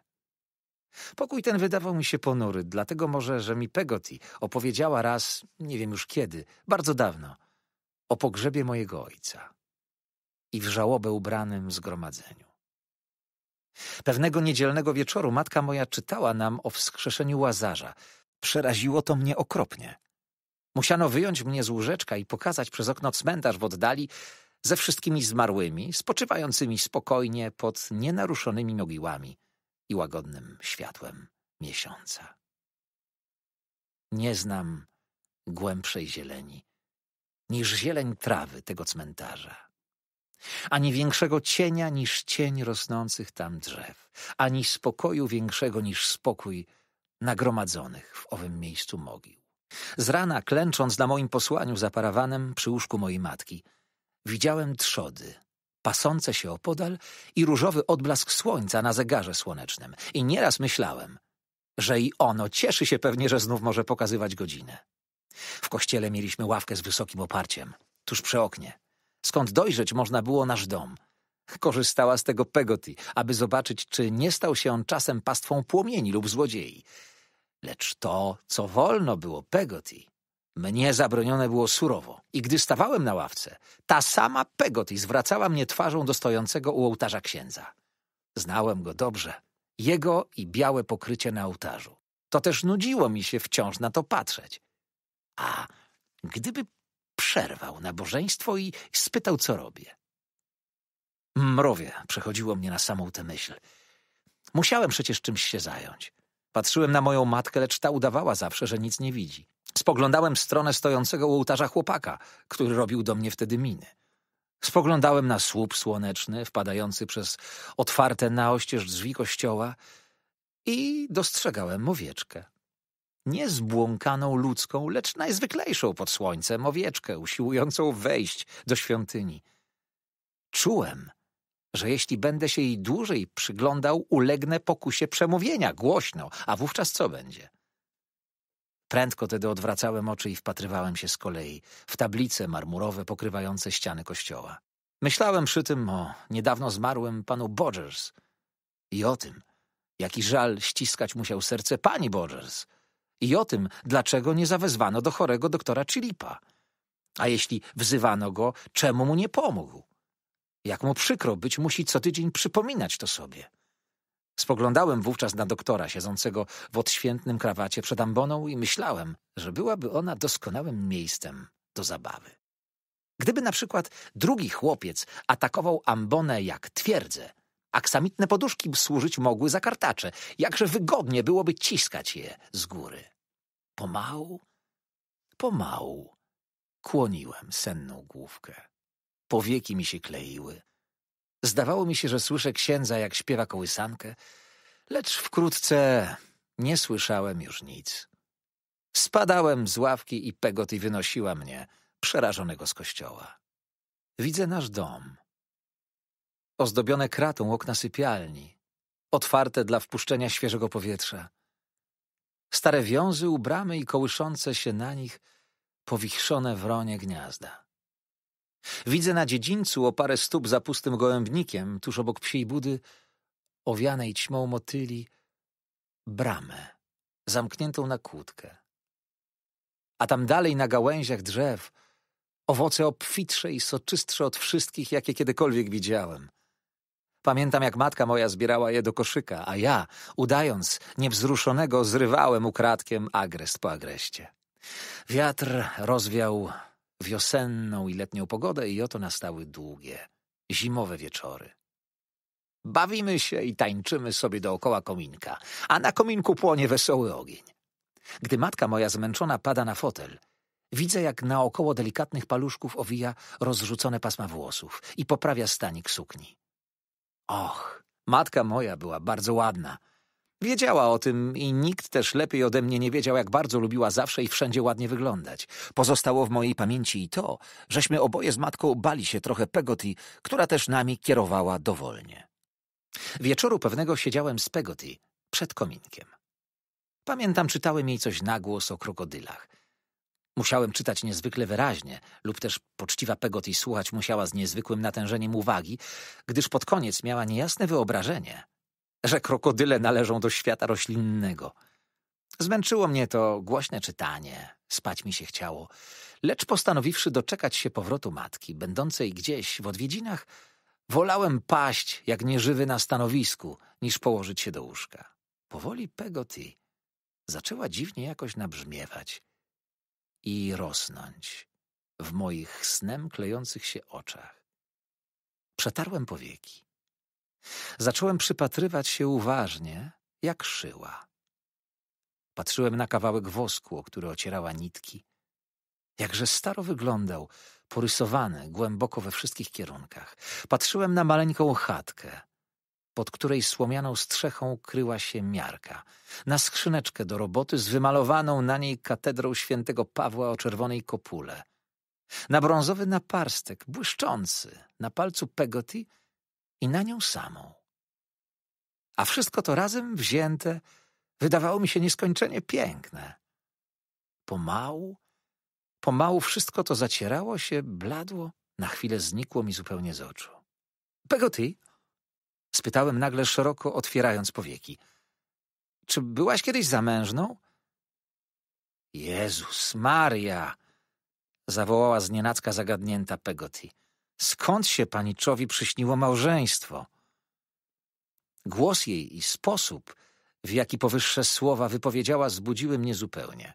Speaker 1: Pokój ten wydawał mi się ponury, dlatego może, że mi Pegoti opowiedziała raz, nie wiem już kiedy, bardzo dawno, o pogrzebie mojego ojca i w żałobę ubranym zgromadzeniu. Pewnego niedzielnego wieczoru matka moja czytała nam o wskrzeszeniu Łazarza. Przeraziło to mnie okropnie. Musiano wyjąć mnie z łóżeczka i pokazać przez okno cmentarz w oddali, ze wszystkimi zmarłymi, spoczywającymi spokojnie pod nienaruszonymi mogiłami i łagodnym światłem miesiąca. Nie znam głębszej zieleni niż zieleń trawy tego cmentarza ani większego cienia niż cień rosnących tam drzew, ani spokoju większego niż spokój nagromadzonych w owym miejscu mogił. Z rana, klęcząc na moim posłaniu za parawanem przy łóżku mojej matki, Widziałem trzody, pasące się opodal i różowy odblask słońca na zegarze słonecznym. I nieraz myślałem, że i ono cieszy się pewnie, że znów może pokazywać godzinę. W kościele mieliśmy ławkę z wysokim oparciem, tuż przy oknie. Skąd dojrzeć można było nasz dom. Korzystała z tego Pegoti, aby zobaczyć, czy nie stał się on czasem pastwą płomieni lub złodziei. Lecz to, co wolno było Pegoti, mnie zabronione było surowo i gdy stawałem na ławce, ta sama Pegoty zwracała mnie twarzą do stojącego u ołtarza księdza. Znałem go dobrze, jego i białe pokrycie na ołtarzu. To też nudziło mi się wciąż na to patrzeć. A gdyby przerwał nabożeństwo i spytał, co robię. Mrowie przechodziło mnie na samą tę myśl. Musiałem przecież czymś się zająć. Patrzyłem na moją matkę, lecz ta udawała zawsze, że nic nie widzi. Spoglądałem w stronę stojącego u ołtarza chłopaka, który robił do mnie wtedy miny. Spoglądałem na słup słoneczny, wpadający przez otwarte naoścież drzwi kościoła i dostrzegałem owieczkę. Nie zbłąkaną ludzką, lecz najzwyklejszą pod słońcem owieczkę, usiłującą wejść do świątyni. Czułem, że jeśli będę się jej dłużej przyglądał, ulegnę pokusie przemówienia głośno, a wówczas co będzie? Prędko tedy odwracałem oczy i wpatrywałem się z kolei w tablice marmurowe pokrywające ściany kościoła. Myślałem przy tym o niedawno zmarłym panu Bodgers i o tym, jaki żal ściskać musiał serce pani Bodgers i o tym, dlaczego nie zawezwano do chorego doktora Chilipa. A jeśli wzywano go, czemu mu nie pomógł? Jak mu przykro być musi co tydzień przypominać to sobie. Spoglądałem wówczas na doktora siedzącego w odświętnym krawacie przed amboną i myślałem, że byłaby ona doskonałym miejscem do zabawy. Gdyby na przykład drugi chłopiec atakował ambonę jak twierdzę, aksamitne poduszki służyć mogły za kartacze, jakże wygodnie byłoby ciskać je z góry. Pomału, pomału kłoniłem senną główkę. Powieki mi się kleiły, Zdawało mi się, że słyszę księdza, jak śpiewa kołysankę, lecz wkrótce nie słyszałem już nic. Spadałem z ławki i Pegoty wynosiła mnie, przerażonego z kościoła. Widzę nasz dom. Ozdobione kratą okna sypialni, otwarte dla wpuszczenia świeżego powietrza. Stare wiązy u bramy i kołyszące się na nich powichrzone wronie gniazda. Widzę na dziedzińcu o parę stóp za pustym gołębnikiem, tuż obok psiej budy, owianej ćmą motyli, bramę, zamkniętą na kłódkę. A tam dalej na gałęziach drzew owoce obfitsze i soczystsze od wszystkich, jakie kiedykolwiek widziałem. Pamiętam, jak matka moja zbierała je do koszyka, a ja, udając niewzruszonego, zrywałem ukradkiem agrest po agreście. Wiatr rozwiał wiosenną i letnią pogodę i oto nastały długie, zimowe wieczory. Bawimy się i tańczymy sobie dookoła kominka, a na kominku płonie wesoły ogień. Gdy matka moja zmęczona pada na fotel, widzę jak naokoło delikatnych paluszków owija rozrzucone pasma włosów i poprawia stanik sukni. Och, matka moja była bardzo ładna – Wiedziała o tym i nikt też lepiej ode mnie nie wiedział, jak bardzo lubiła zawsze i wszędzie ładnie wyglądać. Pozostało w mojej pamięci i to, żeśmy oboje z matką bali się trochę Pegoti, która też nami kierowała dowolnie. Wieczoru pewnego siedziałem z Pegoti przed kominkiem. Pamiętam, czytałem jej coś nagłos o krokodylach. Musiałem czytać niezwykle wyraźnie, lub też poczciwa Pegoti słuchać musiała z niezwykłym natężeniem uwagi, gdyż pod koniec miała niejasne wyobrażenie – że krokodyle należą do świata roślinnego. Zmęczyło mnie to głośne czytanie, spać mi się chciało, lecz postanowiwszy doczekać się powrotu matki, będącej gdzieś w odwiedzinach, wolałem paść jak nieżywy na stanowisku, niż położyć się do łóżka. Powoli Pegoti zaczęła dziwnie jakoś nabrzmiewać i rosnąć w moich snem klejących się oczach. Przetarłem powieki. Zacząłem przypatrywać się uważnie, jak szyła. Patrzyłem na kawałek wosku, o który ocierała nitki. Jakże staro wyglądał, porysowany głęboko we wszystkich kierunkach. Patrzyłem na maleńką chatkę, pod której słomianą strzechą kryła się miarka, na skrzyneczkę do roboty z wymalowaną na niej katedrą świętego Pawła o czerwonej kopule, na brązowy naparstek błyszczący na palcu pegoty i na nią samą. A wszystko to razem wzięte wydawało mi się nieskończenie piękne. Pomału, pomału wszystko to zacierało się, bladło, na chwilę znikło mi zupełnie z oczu. Pegoty? Spytałem nagle szeroko, otwierając powieki. Czy byłaś kiedyś zamężną? Jezus Maria! zawołała znienacka zagadnięta Pegoti skąd się paniczowi przyśniło małżeństwo. Głos jej i sposób, w jaki powyższe słowa wypowiedziała, zbudziły mnie zupełnie.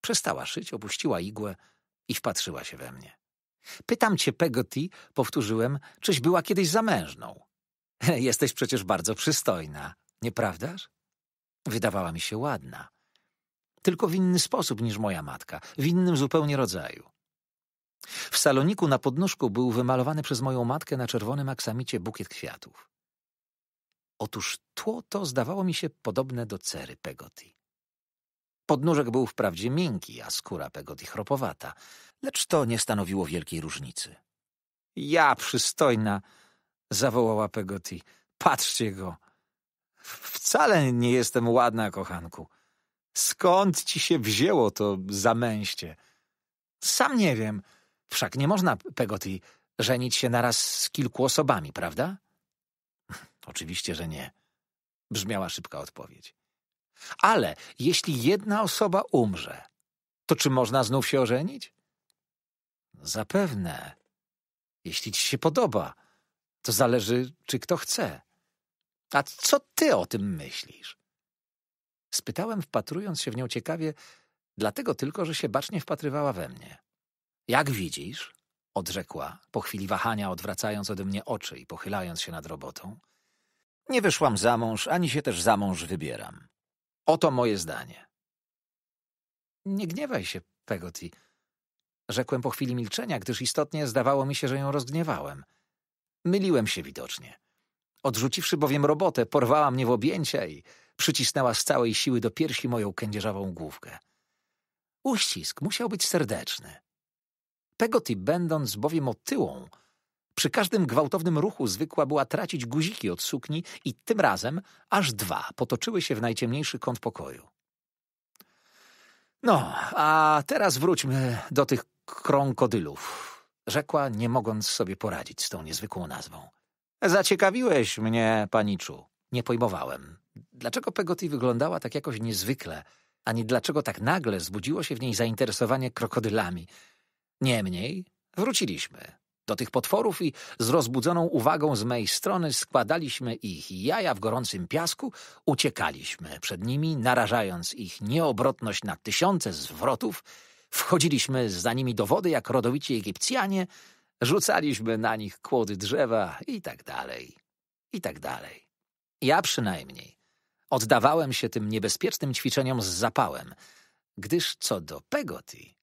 Speaker 1: Przestała szyć, opuściła igłę i wpatrzyła się we mnie. Pytam cię, Pegoti, powtórzyłem, czyś była kiedyś zamężną. Jesteś przecież bardzo przystojna, nieprawdaż? Wydawała mi się ładna. Tylko w inny sposób niż moja matka, w innym zupełnie rodzaju. W saloniku na podnóżku był wymalowany przez moją matkę na czerwonym aksamicie bukiet kwiatów. Otóż tło to zdawało mi się podobne do cery Pegoti. Podnóżek był wprawdzie miękki, a skóra Pegoti chropowata, lecz to nie stanowiło wielkiej różnicy. Ja, przystojna, zawołała Pegoti, patrzcie go. Wcale nie jestem ładna, kochanku. Skąd ci się wzięło to zamęście? Sam nie wiem. Wszak nie można, Pegoti, żenić się naraz z kilku osobami, prawda? Oczywiście, że nie. Brzmiała szybka odpowiedź. Ale jeśli jedna osoba umrze, to czy można znów się ożenić? Zapewne. Jeśli ci się podoba, to zależy, czy kto chce. A co ty o tym myślisz? Spytałem, wpatrując się w nią ciekawie, dlatego tylko, że się bacznie wpatrywała we mnie. Jak widzisz, odrzekła, po chwili wahania odwracając ode mnie oczy i pochylając się nad robotą. Nie wyszłam za mąż, ani się też za mąż wybieram. Oto moje zdanie. Nie gniewaj się, Pegoti. Rzekłem po chwili milczenia, gdyż istotnie zdawało mi się, że ją rozgniewałem. Myliłem się widocznie. Odrzuciwszy bowiem robotę, porwała mnie w objęcia i przycisnęła z całej siły do piersi moją kędzierzawą główkę. Uścisk musiał być serdeczny. Pegotty będąc bowiem otyłą, przy każdym gwałtownym ruchu zwykła była tracić guziki od sukni i tym razem aż dwa potoczyły się w najciemniejszy kąt pokoju. No, a teraz wróćmy do tych krokodylów. rzekła, nie mogąc sobie poradzić z tą niezwykłą nazwą. Zaciekawiłeś mnie, paniczu. Nie pojmowałem. Dlaczego Pegotty wyglądała tak jakoś niezwykle, ani dlaczego tak nagle zbudziło się w niej zainteresowanie krokodylami – Niemniej wróciliśmy do tych potworów i z rozbudzoną uwagą z mej strony składaliśmy ich jaja w gorącym piasku, uciekaliśmy przed nimi, narażając ich nieobrotność na tysiące zwrotów, wchodziliśmy za nimi do wody jak rodowici Egipcjanie, rzucaliśmy na nich kłody drzewa i tak dalej, i tak dalej. Ja przynajmniej oddawałem się tym niebezpiecznym ćwiczeniom z zapałem, gdyż co do Pegoti,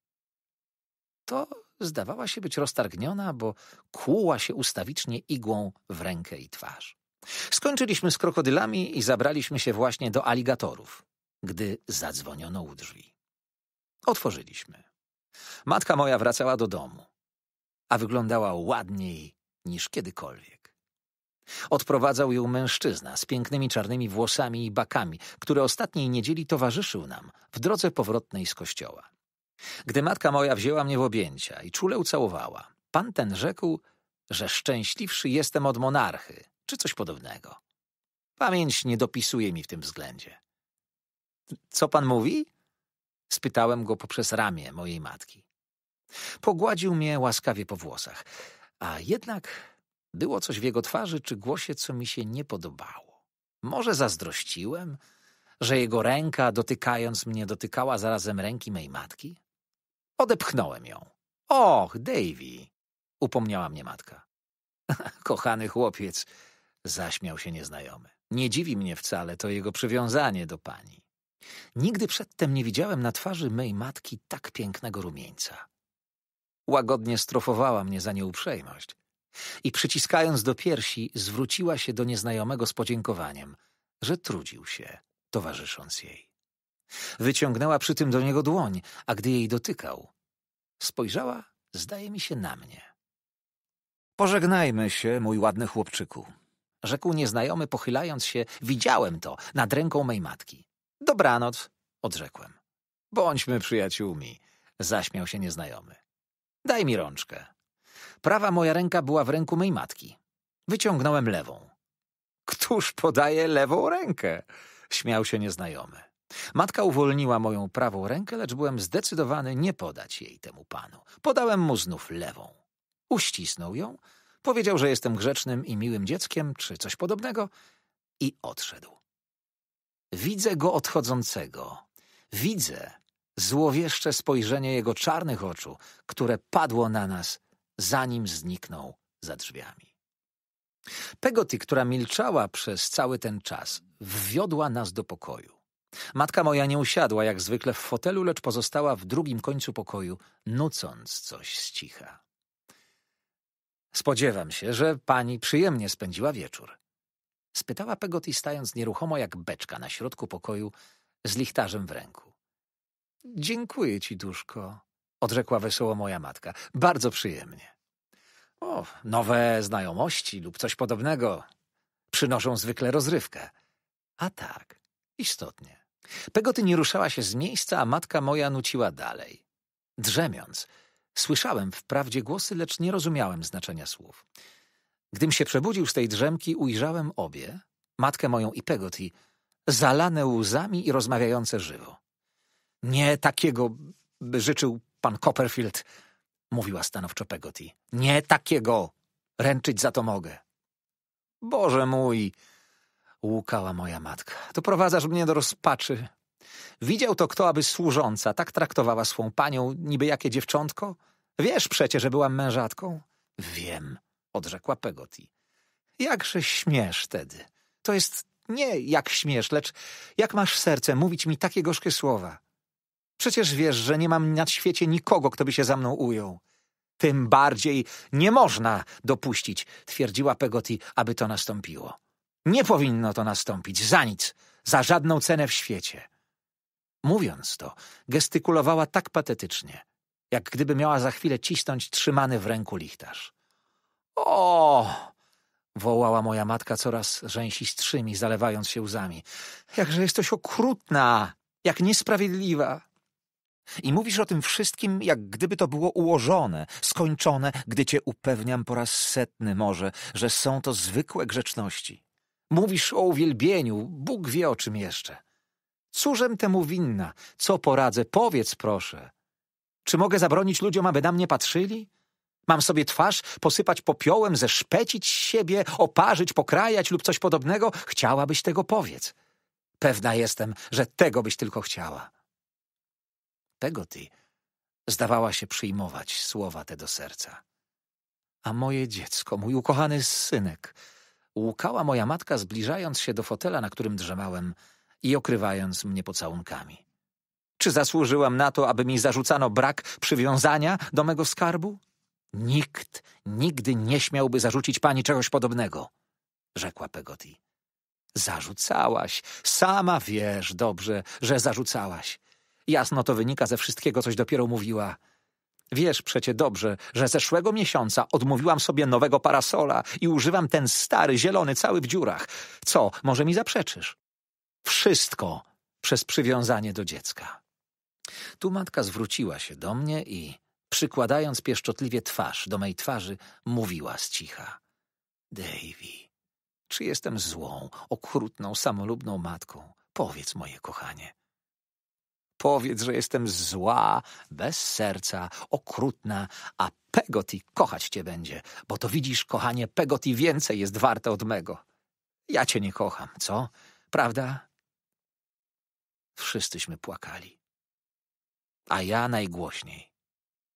Speaker 1: to zdawała się być roztargniona, bo kłuła się ustawicznie igłą w rękę i twarz. Skończyliśmy z krokodylami i zabraliśmy się właśnie do aligatorów, gdy zadzwoniono u drzwi. Otworzyliśmy. Matka moja wracała do domu, a wyglądała ładniej niż kiedykolwiek. Odprowadzał ją mężczyzna z pięknymi czarnymi włosami i bakami, który ostatniej niedzieli towarzyszył nam w drodze powrotnej z kościoła. Gdy matka moja wzięła mnie w objęcia i czule ucałowała, pan ten rzekł, że szczęśliwszy jestem od monarchy, czy coś podobnego. Pamięć nie dopisuje mi w tym względzie. Co pan mówi? Spytałem go poprzez ramię mojej matki. Pogładził mnie łaskawie po włosach, a jednak było coś w jego twarzy czy głosie, co mi się nie podobało. Może zazdrościłem, że jego ręka, dotykając mnie, dotykała zarazem ręki mej matki? Odepchnąłem ją. Och, Davy, upomniała mnie matka. Kochany chłopiec, zaśmiał się nieznajomy. Nie dziwi mnie wcale to jego przywiązanie do pani. Nigdy przedtem nie widziałem na twarzy mej matki tak pięknego rumieńca. Łagodnie strofowała mnie za nieuprzejmość i przyciskając do piersi zwróciła się do nieznajomego z podziękowaniem, że trudził się, towarzysząc jej. Wyciągnęła przy tym do niego dłoń, a gdy jej dotykał, spojrzała, zdaje mi się, na mnie. Pożegnajmy się, mój ładny chłopczyku, rzekł nieznajomy, pochylając się. Widziałem to nad ręką mej matki. Dobranoc, odrzekłem. Bądźmy przyjaciółmi, zaśmiał się nieznajomy. Daj mi rączkę. Prawa moja ręka była w ręku mej matki. Wyciągnąłem lewą. Któż podaje lewą rękę? śmiał się nieznajomy. Matka uwolniła moją prawą rękę, lecz byłem zdecydowany nie podać jej temu panu. Podałem mu znów lewą. Uścisnął ją, powiedział, że jestem grzecznym i miłym dzieckiem, czy coś podobnego, i odszedł. Widzę go odchodzącego. Widzę złowieszcze spojrzenie jego czarnych oczu, które padło na nas, zanim zniknął za drzwiami. Pegoty, która milczała przez cały ten czas, wwiodła nas do pokoju. Matka moja nie usiadła jak zwykle w fotelu, lecz pozostała w drugim końcu pokoju, nucąc coś z cicha. Spodziewam się, że pani przyjemnie spędziła wieczór. Spytała Pegoti, stając nieruchomo jak beczka na środku pokoju, z lichtarzem w ręku. Dziękuję ci, duszko, odrzekła wesoło moja matka. Bardzo przyjemnie. O, nowe znajomości lub coś podobnego przynoszą zwykle rozrywkę. A tak, istotnie. Pegoty nie ruszała się z miejsca, a matka moja nuciła dalej. Drzemiąc, słyszałem wprawdzie głosy, lecz nie rozumiałem znaczenia słów. Gdym się przebudził z tej drzemki, ujrzałem obie, matkę moją i Pegoti, zalane łzami i rozmawiające żywo. Nie takiego by życzył pan Copperfield, mówiła stanowczo Pegoti. Nie takiego! Ręczyć za to mogę. Boże mój! łukała moja matka. Doprowadzasz mnie do rozpaczy. Widział to kto, aby służąca tak traktowała swą panią, niby jakie dziewczątko? Wiesz przecie, że byłam mężatką? Wiem, odrzekła Pegoti. Jakże śmiesz tedy. To jest nie jak śmiesz, lecz jak masz serce mówić mi takie gorzkie słowa. Przecież wiesz, że nie mam na świecie nikogo, kto by się za mną ujął. Tym bardziej nie można dopuścić, twierdziła Pegoti, aby to nastąpiło. Nie powinno to nastąpić, za nic, za żadną cenę w świecie. Mówiąc to, gestykulowała tak patetycznie, jak gdyby miała za chwilę cisnąć trzymany w ręku lichtarz. O! wołała moja matka coraz rzęsistrzymi, zalewając się łzami. Jakże jesteś okrutna, jak niesprawiedliwa. I mówisz o tym wszystkim, jak gdyby to było ułożone, skończone, gdy cię upewniam po raz setny może, że są to zwykłe grzeczności. Mówisz o uwielbieniu, Bóg wie o czym jeszcze. Cóżem temu winna? Co poradzę? Powiedz proszę. Czy mogę zabronić ludziom, aby na mnie patrzyli? Mam sobie twarz posypać popiołem, zeszpecić siebie, oparzyć, pokrajać lub coś podobnego? Chciałabyś tego powiedz. Pewna jestem, że tego byś tylko chciała. ty. zdawała się przyjmować słowa te do serca. A moje dziecko, mój ukochany synek, łukała moja matka, zbliżając się do fotela, na którym drzemałem i okrywając mnie pocałunkami. Czy zasłużyłam na to, aby mi zarzucano brak przywiązania do mego skarbu? Nikt nigdy nie śmiałby zarzucić pani czegoś podobnego, rzekła Pegoti. Zarzucałaś. Sama wiesz dobrze, że zarzucałaś. Jasno to wynika ze wszystkiego, coś dopiero mówiła. Wiesz przecie dobrze, że zeszłego miesiąca odmówiłam sobie nowego parasola i używam ten stary, zielony, cały w dziurach. Co, może mi zaprzeczysz? Wszystko przez przywiązanie do dziecka. Tu matka zwróciła się do mnie i, przykładając pieszczotliwie twarz do mej twarzy, mówiła z cicha. Davy, czy jestem złą, okrutną, samolubną matką? Powiedz, moje kochanie. Powiedz, że jestem zła, bez serca, okrutna, a Pegoti kochać cię będzie, bo to widzisz, kochanie, Pegoti więcej jest warte od mego. Ja cię nie kocham, co? Prawda? Wszyscyśmy płakali. A ja najgłośniej.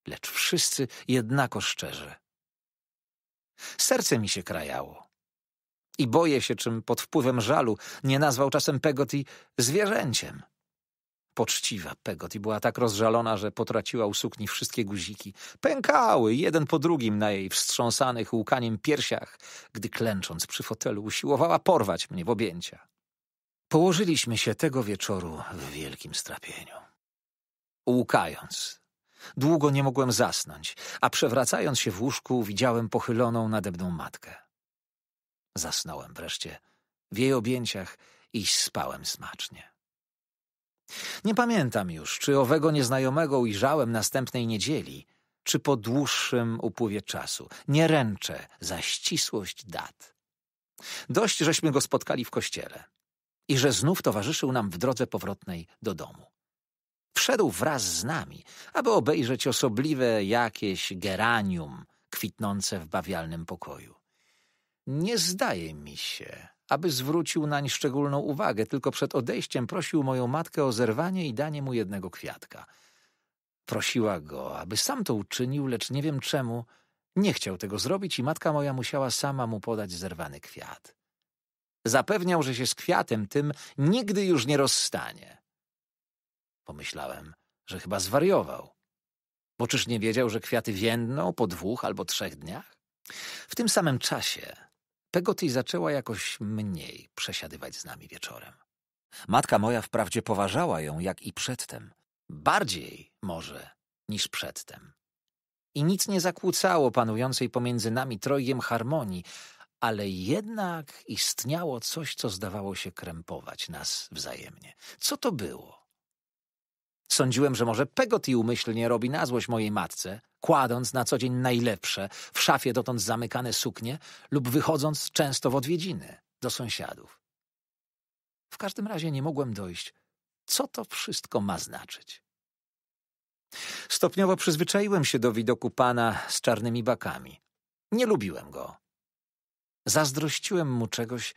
Speaker 1: Lecz wszyscy jednako szczerze. Serce mi się krajało. I boję się, czym pod wpływem żalu nie nazwał czasem Pegoti zwierzęciem. Poczciwa Pegot i była tak rozżalona, że potraciła u sukni wszystkie guziki. Pękały jeden po drugim na jej wstrząsanych łukaniem piersiach, gdy klęcząc przy fotelu usiłowała porwać mnie w objęcia. Położyliśmy się tego wieczoru w wielkim strapieniu. Łukając, długo nie mogłem zasnąć, a przewracając się w łóżku widziałem pochyloną nade mną matkę. Zasnąłem wreszcie w jej objęciach i spałem smacznie. Nie pamiętam już, czy owego nieznajomego ujrzałem następnej niedzieli, czy po dłuższym upływie czasu. Nie ręczę za ścisłość dat. Dość, żeśmy go spotkali w kościele i że znów towarzyszył nam w drodze powrotnej do domu. Wszedł wraz z nami, aby obejrzeć osobliwe jakieś geranium kwitnące w bawialnym pokoju. Nie zdaje mi się, aby zwrócił nań szczególną uwagę, tylko przed odejściem prosił moją matkę o zerwanie i danie mu jednego kwiatka. Prosiła go, aby sam to uczynił, lecz nie wiem czemu nie chciał tego zrobić i matka moja musiała sama mu podać zerwany kwiat. Zapewniał, że się z kwiatem tym nigdy już nie rozstanie. Pomyślałem, że chyba zwariował. Bo czyż nie wiedział, że kwiaty więdną po dwóch albo trzech dniach? W tym samym czasie Pegotty zaczęła jakoś mniej przesiadywać z nami wieczorem. Matka moja wprawdzie poważała ją, jak i przedtem. Bardziej może niż przedtem. I nic nie zakłócało panującej pomiędzy nami trojgiem harmonii, ale jednak istniało coś, co zdawało się krępować nas wzajemnie. Co to było? Sądziłem, że może Pegoti umyślnie robi na złość mojej matce, kładąc na co dzień najlepsze, w szafie dotąd zamykane suknie lub wychodząc często w odwiedziny do sąsiadów. W każdym razie nie mogłem dojść, co to wszystko ma znaczyć. Stopniowo przyzwyczaiłem się do widoku pana z czarnymi bakami. Nie lubiłem go. Zazdrościłem mu czegoś,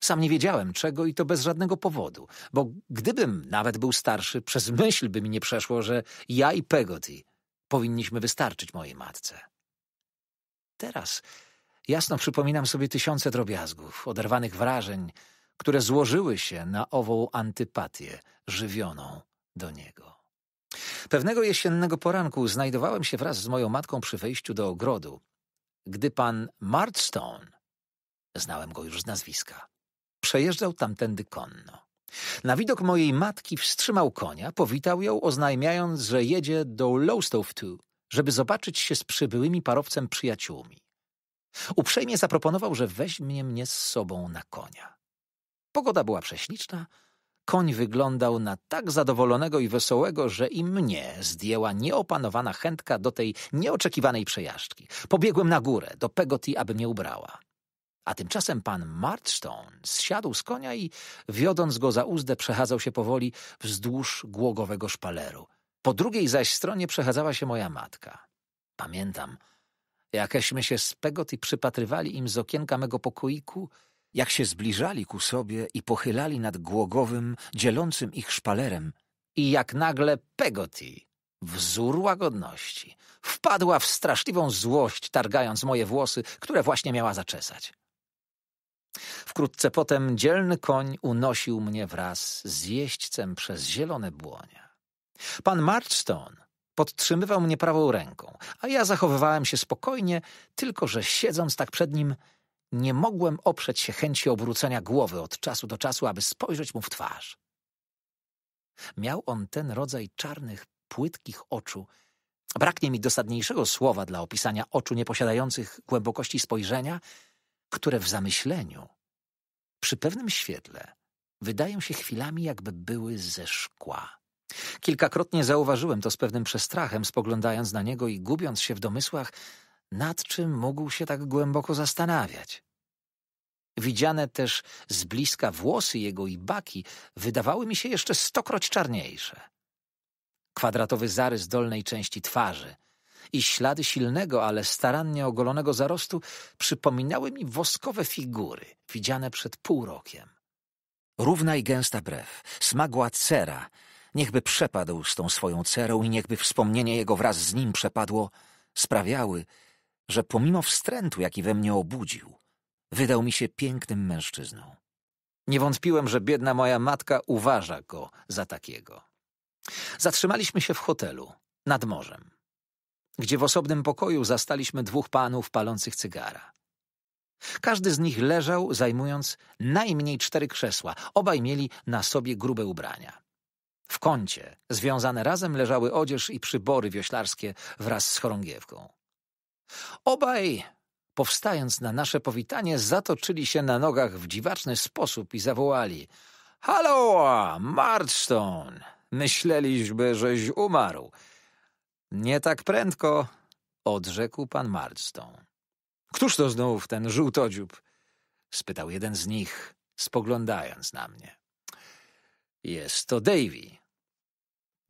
Speaker 1: sam nie wiedziałem czego i to bez żadnego powodu, bo gdybym nawet był starszy, przez myśl by mi nie przeszło, że ja i Peggotty powinniśmy wystarczyć mojej matce. Teraz jasno przypominam sobie tysiące drobiazgów, oderwanych wrażeń, które złożyły się na ową antypatię żywioną do niego. Pewnego jesiennego poranku znajdowałem się wraz z moją matką przy wejściu do ogrodu, gdy pan Martstone, znałem go już z nazwiska, Przejeżdżał tamtędy konno. Na widok mojej matki wstrzymał konia, powitał ją, oznajmiając, że jedzie do Lowestoftu, Two, żeby zobaczyć się z przybyłymi parowcem przyjaciółmi. Uprzejmie zaproponował, że weźmie mnie z sobą na konia. Pogoda była prześliczna, koń wyglądał na tak zadowolonego i wesołego, że i mnie zdjęła nieopanowana chętka do tej nieoczekiwanej przejażdżki. Pobiegłem na górę, do Pegoti, aby mnie ubrała. A tymczasem pan Marchstone zsiadł z konia i, wiodąc go za uzdę, przechadzał się powoli wzdłuż głogowego szpaleru. Po drugiej zaś stronie przechadzała się moja matka. Pamiętam, jakeśmy się z Pegoti przypatrywali im z okienka mego pokoiku, jak się zbliżali ku sobie i pochylali nad głogowym, dzielącym ich szpalerem. I jak nagle Pegoti Wzór łagodności. Wpadła w straszliwą złość, targając moje włosy, które właśnie miała zaczesać. Wkrótce potem dzielny koń unosił mnie wraz z jeźdźcem przez zielone błonia. Pan Marchstone podtrzymywał mnie prawą ręką, a ja zachowywałem się spokojnie, tylko że siedząc tak przed nim, nie mogłem oprzeć się chęci obrócenia głowy od czasu do czasu, aby spojrzeć mu w twarz. Miał on ten rodzaj czarnych, płytkich oczu. Braknie mi dosadniejszego słowa dla opisania oczu nieposiadających głębokości spojrzenia – które w zamyśleniu, przy pewnym świetle, wydają się chwilami jakby były ze szkła. Kilkakrotnie zauważyłem to z pewnym przestrachem, spoglądając na niego i gubiąc się w domysłach, nad czym mógł się tak głęboko zastanawiać. Widziane też z bliska włosy jego i baki wydawały mi się jeszcze stokroć czarniejsze. Kwadratowy zarys dolnej części twarzy – i ślady silnego, ale starannie ogolonego zarostu przypominały mi woskowe figury widziane przed pół rokiem. Równa i gęsta brew, smagła cera, niechby przepadł z tą swoją cerą i niechby wspomnienie jego wraz z nim przepadło, sprawiały, że pomimo wstrętu, jaki we mnie obudził, wydał mi się pięknym mężczyzną. Nie wątpiłem, że biedna moja matka uważa go za takiego. Zatrzymaliśmy się w hotelu nad morzem gdzie w osobnym pokoju zastaliśmy dwóch panów palących cygara. Każdy z nich leżał, zajmując najmniej cztery krzesła. Obaj mieli na sobie grube ubrania. W kącie, związane razem, leżały odzież i przybory wioślarskie wraz z chorągiewką. Obaj, powstając na nasze powitanie, zatoczyli się na nogach w dziwaczny sposób i zawołali — Halo, Martstone! Myśleliśmy, żeś umarł. Nie tak prędko, odrzekł pan Marston. Któż to znów ten żółtodziób? spytał jeden z nich, spoglądając na mnie. Jest to Davy.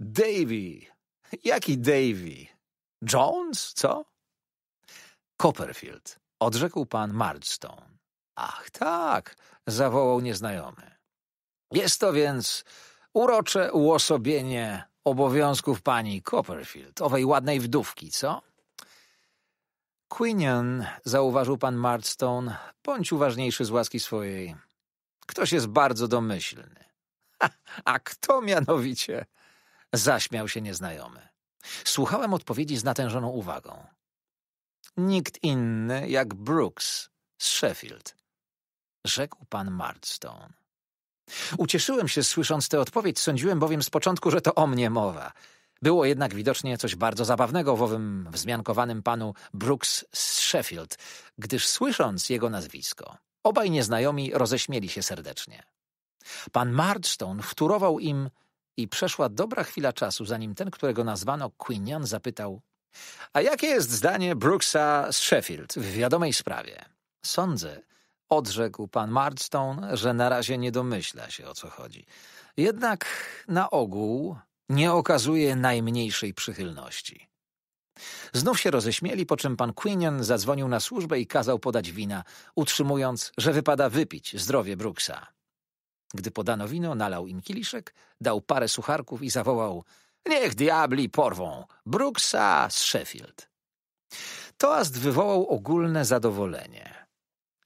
Speaker 1: Davy! Jaki Davy? Jones, co? Copperfield, odrzekł pan Marston. Ach, tak, zawołał nieznajomy. Jest to więc urocze uosobienie obowiązków pani Copperfield, owej ładnej wdówki, co? Quinion, zauważył pan Martstone, bądź uważniejszy z łaski swojej. Ktoś jest bardzo domyślny. A, a kto mianowicie? Zaśmiał się nieznajomy. Słuchałem odpowiedzi z natężoną uwagą. Nikt inny jak Brooks z Sheffield, rzekł pan Martstone. Ucieszyłem się, słysząc tę odpowiedź, sądziłem bowiem z początku, że to o mnie mowa. Było jednak widocznie coś bardzo zabawnego w owym wzmiankowanym panu Brooks z Sheffield, gdyż słysząc jego nazwisko, obaj nieznajomi roześmieli się serdecznie. Pan Marchstone wturował im i przeszła dobra chwila czasu, zanim ten, którego nazwano Quinian, zapytał — A jakie jest zdanie Brooksa z Sheffield w wiadomej sprawie? Sądzę, Odrzekł pan Marchstone, że na razie nie domyśla się o co chodzi. Jednak na ogół nie okazuje najmniejszej przychylności. Znów się roześmieli, po czym pan Quinion zadzwonił na służbę i kazał podać wina, utrzymując, że wypada wypić zdrowie Brooksa. Gdy podano wino, nalał im kieliszek, dał parę sucharków i zawołał – niech diabli porwą, Brooksa z Sheffield. Toast wywołał ogólne zadowolenie –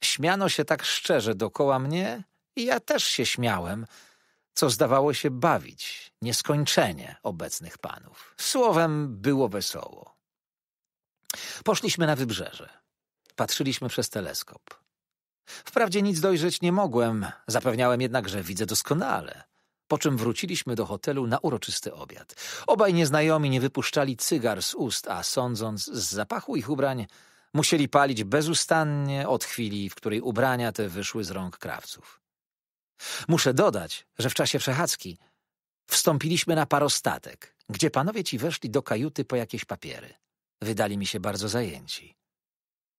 Speaker 1: Śmiano się tak szczerze dokoła mnie i ja też się śmiałem, co zdawało się bawić nieskończenie obecnych panów. Słowem było wesoło. Poszliśmy na wybrzeże. Patrzyliśmy przez teleskop. Wprawdzie nic dojrzeć nie mogłem, zapewniałem jednak, że widzę doskonale. Po czym wróciliśmy do hotelu na uroczysty obiad. Obaj nieznajomi nie wypuszczali cygar z ust, a sądząc z zapachu ich ubrań, Musieli palić bezustannie od chwili, w której ubrania te wyszły z rąk krawców. Muszę dodać, że w czasie przechadzki wstąpiliśmy na parostatek, gdzie panowie ci weszli do kajuty po jakieś papiery. Wydali mi się bardzo zajęci.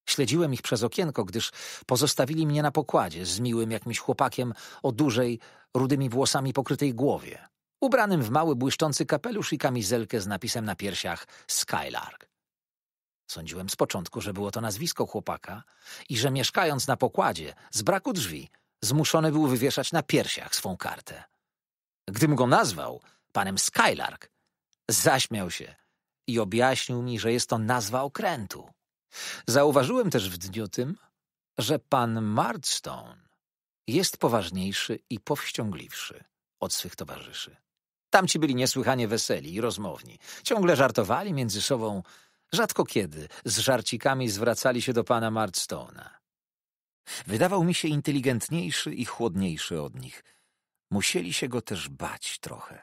Speaker 1: Śledziłem ich przez okienko, gdyż pozostawili mnie na pokładzie z miłym jakimś chłopakiem o dużej, rudymi włosami pokrytej głowie, ubranym w mały błyszczący kapelusz i kamizelkę z napisem na piersiach Skylark. Sądziłem z początku, że było to nazwisko chłopaka i że mieszkając na pokładzie, z braku drzwi, zmuszony był wywieszać na piersiach swą kartę. Gdym go nazwał panem Skylark, zaśmiał się i objaśnił mi, że jest to nazwa okrętu. Zauważyłem też w dniu tym, że pan Mardstone jest poważniejszy i powściągliwszy od swych towarzyszy. Tamci byli niesłychanie weseli i rozmowni. Ciągle żartowali między sobą Rzadko kiedy z żarcikami zwracali się do pana Marstona. Wydawał mi się inteligentniejszy i chłodniejszy od nich. Musieli się go też bać trochę.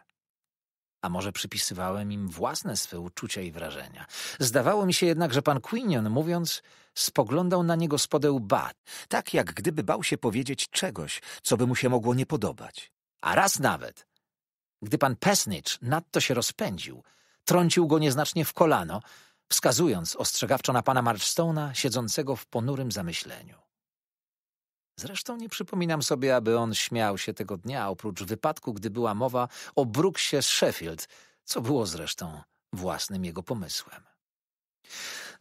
Speaker 1: A może przypisywałem im własne swe uczucia i wrażenia. Zdawało mi się jednak, że pan Quinion, mówiąc, spoglądał na niego spod łba, tak jak gdyby bał się powiedzieć czegoś, co by mu się mogło nie podobać. A raz nawet, gdy pan Pesnicz nadto się rozpędził, trącił go nieznacznie w kolano, wskazując ostrzegawczo na pana Marchstone'a, siedzącego w ponurym zamyśleniu. Zresztą nie przypominam sobie, aby on śmiał się tego dnia, oprócz wypadku, gdy była mowa o Brooksie z Sheffield, co było zresztą własnym jego pomysłem.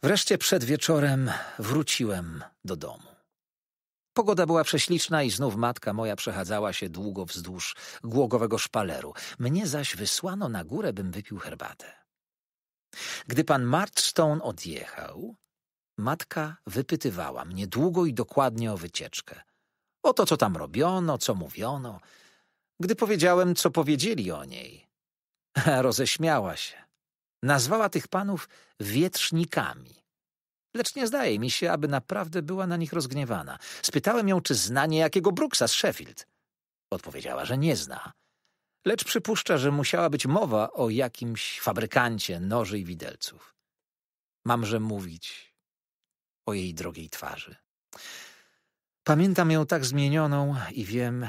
Speaker 1: Wreszcie przed wieczorem wróciłem do domu. Pogoda była prześliczna i znów matka moja przechadzała się długo wzdłuż głogowego szpaleru. Mnie zaś wysłano na górę, bym wypił herbatę. Gdy pan Martstone odjechał, matka wypytywała mnie długo i dokładnie o wycieczkę. O to, co tam robiono, co mówiono. Gdy powiedziałem, co powiedzieli o niej, roześmiała się. Nazwała tych panów wietrznikami. Lecz nie zdaje mi się, aby naprawdę była na nich rozgniewana. Spytałem ją, czy zna niejakiego Brooksa z Sheffield. Odpowiedziała, że nie zna lecz przypuszcza, że musiała być mowa o jakimś fabrykancie noży i widelców. Mamże mówić o jej drogiej twarzy. Pamiętam ją tak zmienioną i wiem,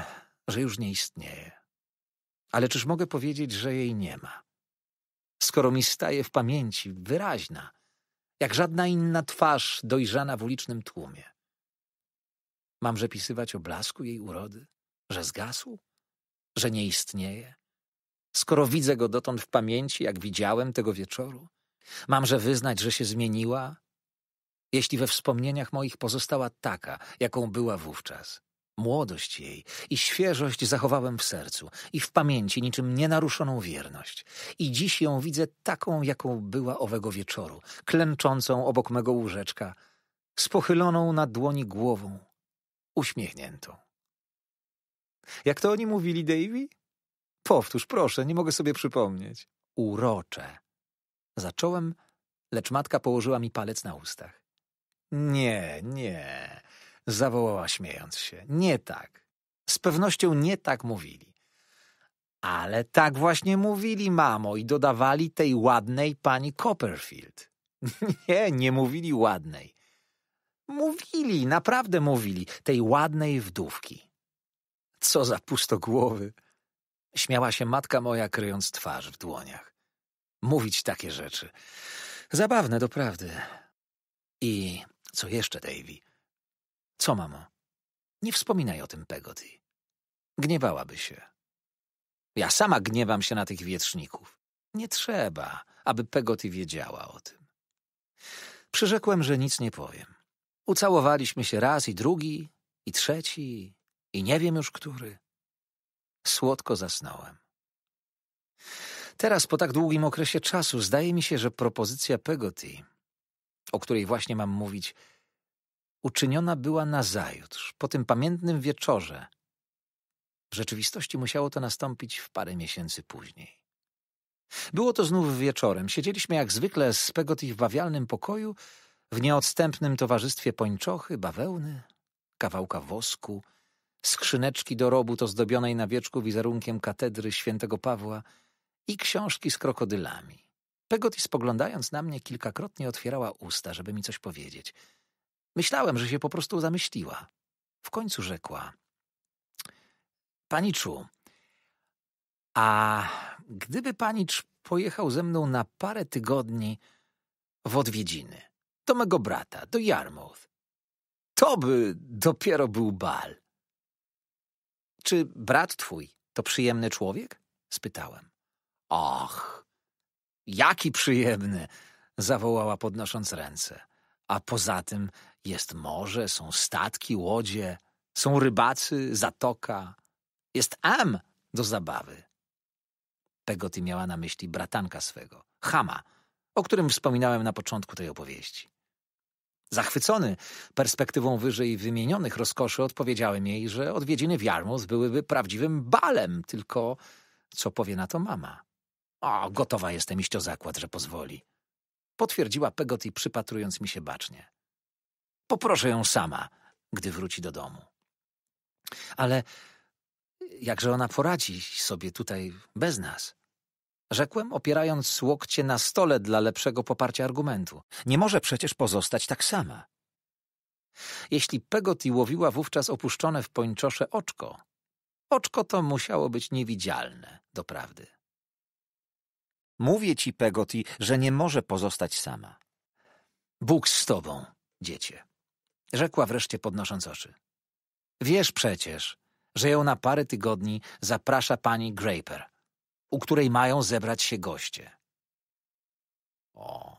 Speaker 1: że już nie istnieje. Ale czyż mogę powiedzieć, że jej nie ma? Skoro mi staje w pamięci, wyraźna, jak żadna inna twarz dojrzana w ulicznym tłumie. Mam pisywać o blasku jej urody, że zgasł? że nie istnieje. Skoro widzę go dotąd w pamięci, jak widziałem tego wieczoru, mamże wyznać, że się zmieniła, jeśli we wspomnieniach moich pozostała taka, jaką była wówczas. Młodość jej i świeżość zachowałem w sercu i w pamięci niczym nienaruszoną wierność. I dziś ją widzę taką, jaką była owego wieczoru, klęczącą obok mego łóżeczka, z pochyloną na dłoni głową, uśmiechniętą. Jak to oni mówili, Davy? Powtórz, proszę, nie mogę sobie przypomnieć. Urocze. Zacząłem, lecz matka położyła mi palec na ustach. Nie, nie, zawołała śmiejąc się. Nie tak. Z pewnością nie tak mówili. Ale tak właśnie mówili, mamo, i dodawali tej ładnej pani Copperfield. Nie, nie mówili ładnej. Mówili, naprawdę mówili, tej ładnej wdówki. Co za pusto głowy! Śmiała się matka moja, kryjąc twarz w dłoniach. Mówić takie rzeczy. Zabawne doprawdy. I co jeszcze, Davy? Co, mamo? Nie wspominaj o tym Pegody. Gniewałaby się. Ja sama gniewam się na tych wietrzników. Nie trzeba, aby Pegody wiedziała o tym. Przyrzekłem, że nic nie powiem. Ucałowaliśmy się raz i drugi, i trzeci, i nie wiem już który. Słodko zasnąłem. Teraz, po tak długim okresie czasu, zdaje mi się, że propozycja Pegotty, o której właśnie mam mówić, uczyniona była nazajutrz, po tym pamiętnym wieczorze. W rzeczywistości musiało to nastąpić w parę miesięcy później. Było to znów wieczorem. Siedzieliśmy jak zwykle z Pegotty w bawialnym pokoju, w nieodstępnym towarzystwie pończochy, bawełny, kawałka wosku – skrzyneczki do robót ozdobionej na wieczku wizerunkiem katedry świętego Pawła i książki z krokodylami. Pegoti spoglądając na mnie kilkakrotnie otwierała usta, żeby mi coś powiedzieć. Myślałem, że się po prostu zamyśliła. W końcu rzekła. Paniczu, a gdyby panicz pojechał ze mną na parę tygodni w odwiedziny do mego brata, do Yarmouth, to by dopiero był bal. Czy brat twój to przyjemny człowiek? spytałem. Och, jaki przyjemny! zawołała podnosząc ręce. A poza tym jest morze, są statki, łodzie, są rybacy, zatoka. Jest am do zabawy. Pegoti miała na myśli bratanka swego, Hama, o którym wspominałem na początku tej opowieści. Zachwycony perspektywą wyżej wymienionych rozkoszy odpowiedziałem jej, że odwiedziny w Jarmouth byłyby prawdziwym balem, tylko co powie na to mama. O, gotowa jestem iść o zakład, że pozwoli. Potwierdziła Pegoti, przypatrując mi się bacznie. Poproszę ją sama, gdy wróci do domu. Ale jakże ona poradzi sobie tutaj bez nas? Rzekłem, opierając łokcie na stole dla lepszego poparcia argumentu. Nie może przecież pozostać tak sama. Jeśli Pegoti łowiła wówczas opuszczone w pończosze oczko, oczko to musiało być niewidzialne, doprawdy. Mówię ci, Pegoti, że nie może pozostać sama. Bóg z tobą, dziecię, rzekła wreszcie podnosząc oczy. Wiesz przecież, że ją na parę tygodni zaprasza pani Graper u której mają zebrać się goście. O,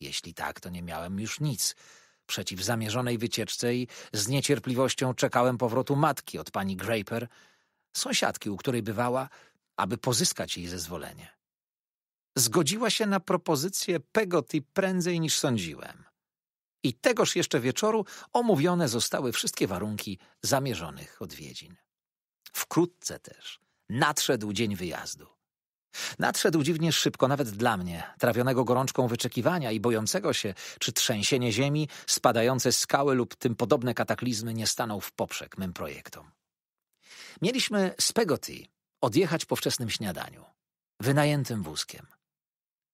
Speaker 1: jeśli tak, to nie miałem już nic przeciw zamierzonej wycieczce i z niecierpliwością czekałem powrotu matki od pani Graper, sąsiadki, u której bywała, aby pozyskać jej zezwolenie. Zgodziła się na propozycję Pegoti prędzej niż sądziłem. I tegoż jeszcze wieczoru omówione zostały wszystkie warunki zamierzonych odwiedzin. Wkrótce też nadszedł dzień wyjazdu. Nadszedł dziwnie szybko nawet dla mnie, trawionego gorączką wyczekiwania i bojącego się, czy trzęsienie ziemi, spadające skały lub tym podobne kataklizmy nie staną w poprzek mym projektom. Mieliśmy z Pegoti odjechać po wczesnym śniadaniu, wynajętym wózkiem.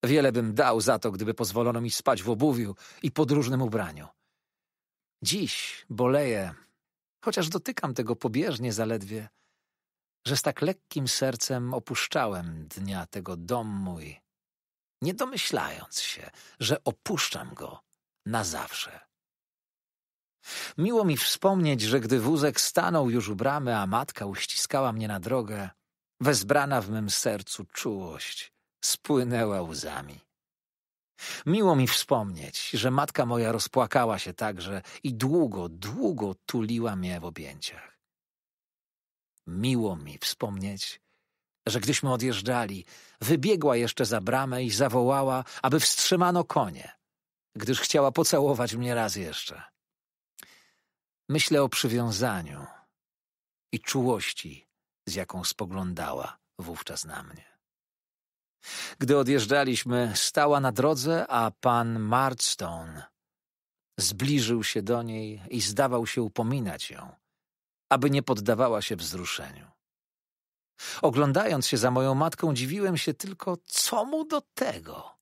Speaker 1: Wiele bym dał za to, gdyby pozwolono mi spać w obuwiu i podróżnym ubraniu. Dziś boleję, chociaż dotykam tego pobieżnie zaledwie – że z tak lekkim sercem opuszczałem dnia tego dom mój, nie domyślając się, że opuszczam go na zawsze. Miło mi wspomnieć, że gdy wózek stanął już u bramy, a matka uściskała mnie na drogę, wezbrana w mym sercu czułość spłynęła łzami. Miło mi wspomnieć, że matka moja rozpłakała się także i długo, długo tuliła mnie w objęciach miło mi wspomnieć, że gdyśmy odjeżdżali, wybiegła jeszcze za bramę i zawołała, aby wstrzymano konie, gdyż chciała pocałować mnie raz jeszcze. Myślę o przywiązaniu i czułości, z jaką spoglądała wówczas na mnie. Gdy odjeżdżaliśmy, stała na drodze, a pan Marston zbliżył się do niej i zdawał się upominać ją, aby nie poddawała się wzruszeniu. Oglądając się za moją matką, dziwiłem się tylko, co mu do tego.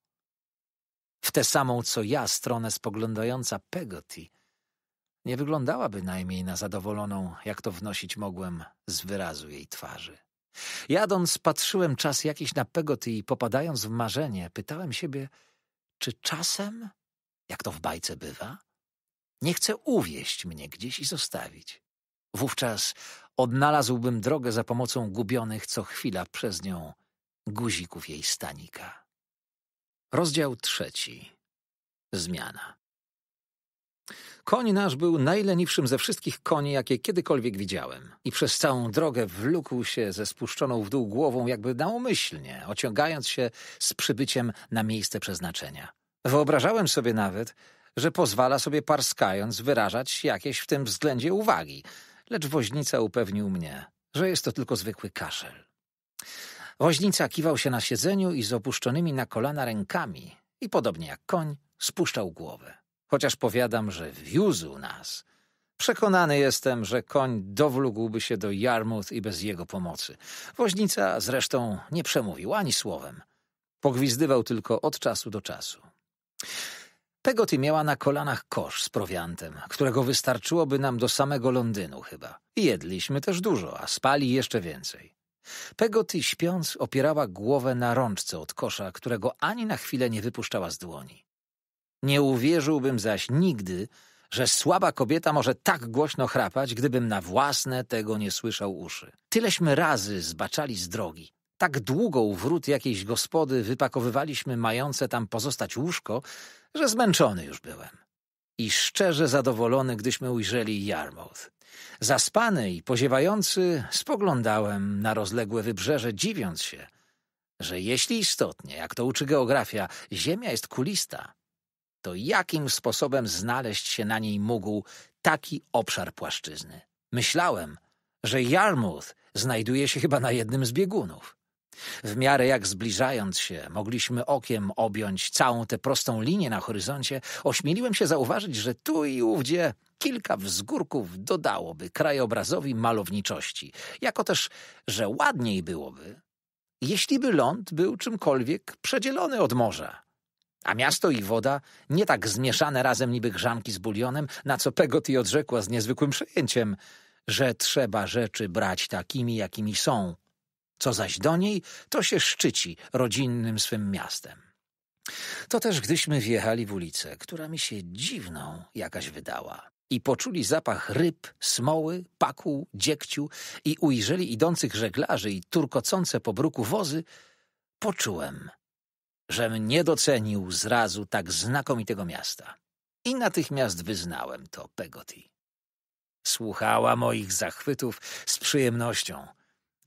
Speaker 1: W tę samą co ja stronę spoglądająca Peggotty, nie wyglądała bynajmniej na zadowoloną, jak to wnosić mogłem z wyrazu jej twarzy. Jadąc, patrzyłem czas jakiś na Peggotty i popadając w marzenie, pytałem siebie, czy czasem, jak to w bajce bywa, nie chce uwieść mnie gdzieś i zostawić. Wówczas odnalazłbym drogę za pomocą gubionych co chwila przez nią guzików jej stanika. Rozdział trzeci. Zmiana. Koń nasz był najleniwszym ze wszystkich koni, jakie kiedykolwiek widziałem i przez całą drogę wlókł się ze spuszczoną w dół głową jakby naumyślnie, ociągając się z przybyciem na miejsce przeznaczenia. Wyobrażałem sobie nawet, że pozwala sobie parskając wyrażać jakieś w tym względzie uwagi, lecz woźnica upewnił mnie, że jest to tylko zwykły kaszel. Woźnica kiwał się na siedzeniu i z opuszczonymi na kolana rękami i podobnie jak koń spuszczał głowę. Chociaż powiadam, że wiózł nas. Przekonany jestem, że koń dowlógłby się do Yarmouth i bez jego pomocy. Woźnica zresztą nie przemówił ani słowem. Pogwizdywał tylko od czasu do czasu. Pegoti miała na kolanach kosz z prowiantem, którego wystarczyłoby nam do samego Londynu chyba. Jedliśmy też dużo, a spali jeszcze więcej. Pegoti śpiąc opierała głowę na rączce od kosza, którego ani na chwilę nie wypuszczała z dłoni. Nie uwierzyłbym zaś nigdy, że słaba kobieta może tak głośno chrapać, gdybym na własne tego nie słyszał uszy. Tyleśmy razy zbaczali z drogi, tak długo u wrót jakiejś gospody wypakowywaliśmy mające tam pozostać łóżko, że zmęczony już byłem. I szczerze zadowolony, gdyśmy ujrzeli Yarmouth. Zaspany i poziewający spoglądałem na rozległe wybrzeże, dziwiąc się, że jeśli istotnie, jak to uczy geografia, ziemia jest kulista, to jakim sposobem znaleźć się na niej mógł taki obszar płaszczyzny? Myślałem, że Yarmouth znajduje się chyba na jednym z biegunów. W miarę jak zbliżając się, mogliśmy okiem objąć całą tę prostą linię na horyzoncie, ośmieliłem się zauważyć, że tu i ówdzie kilka wzgórków dodałoby krajobrazowi malowniczości, jako też, że ładniej byłoby, jeśli by ląd był czymkolwiek przedzielony od morza. A miasto i woda nie tak zmieszane razem niby grzanki z bulionem, na co Pegoti odrzekła z niezwykłym przejęciem, że trzeba rzeczy brać takimi, jakimi są – co zaś do niej, to się szczyci rodzinnym swym miastem. To też gdyśmy wjechali w ulicę, która mi się dziwną jakaś wydała i poczuli zapach ryb, smoły, paku, dziekciu, i ujrzeli idących żeglarzy i turkocące po bruku wozy, poczułem, żem nie docenił zrazu tak znakomitego miasta. I natychmiast wyznałem to Pegoti. Słuchała moich zachwytów z przyjemnością –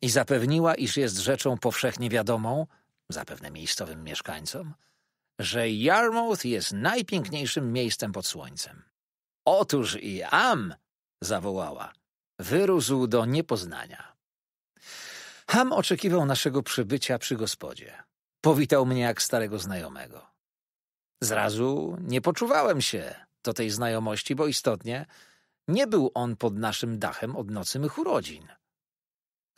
Speaker 1: i zapewniła, iż jest rzeczą powszechnie wiadomą, zapewne miejscowym mieszkańcom, że Yarmouth jest najpiękniejszym miejscem pod słońcem. Otóż i Am, zawołała, wyrósł do niepoznania. Ham oczekiwał naszego przybycia przy gospodzie. Powitał mnie jak starego znajomego. Zrazu nie poczuwałem się do tej znajomości, bo istotnie nie był on pod naszym dachem od nocy mych urodzin.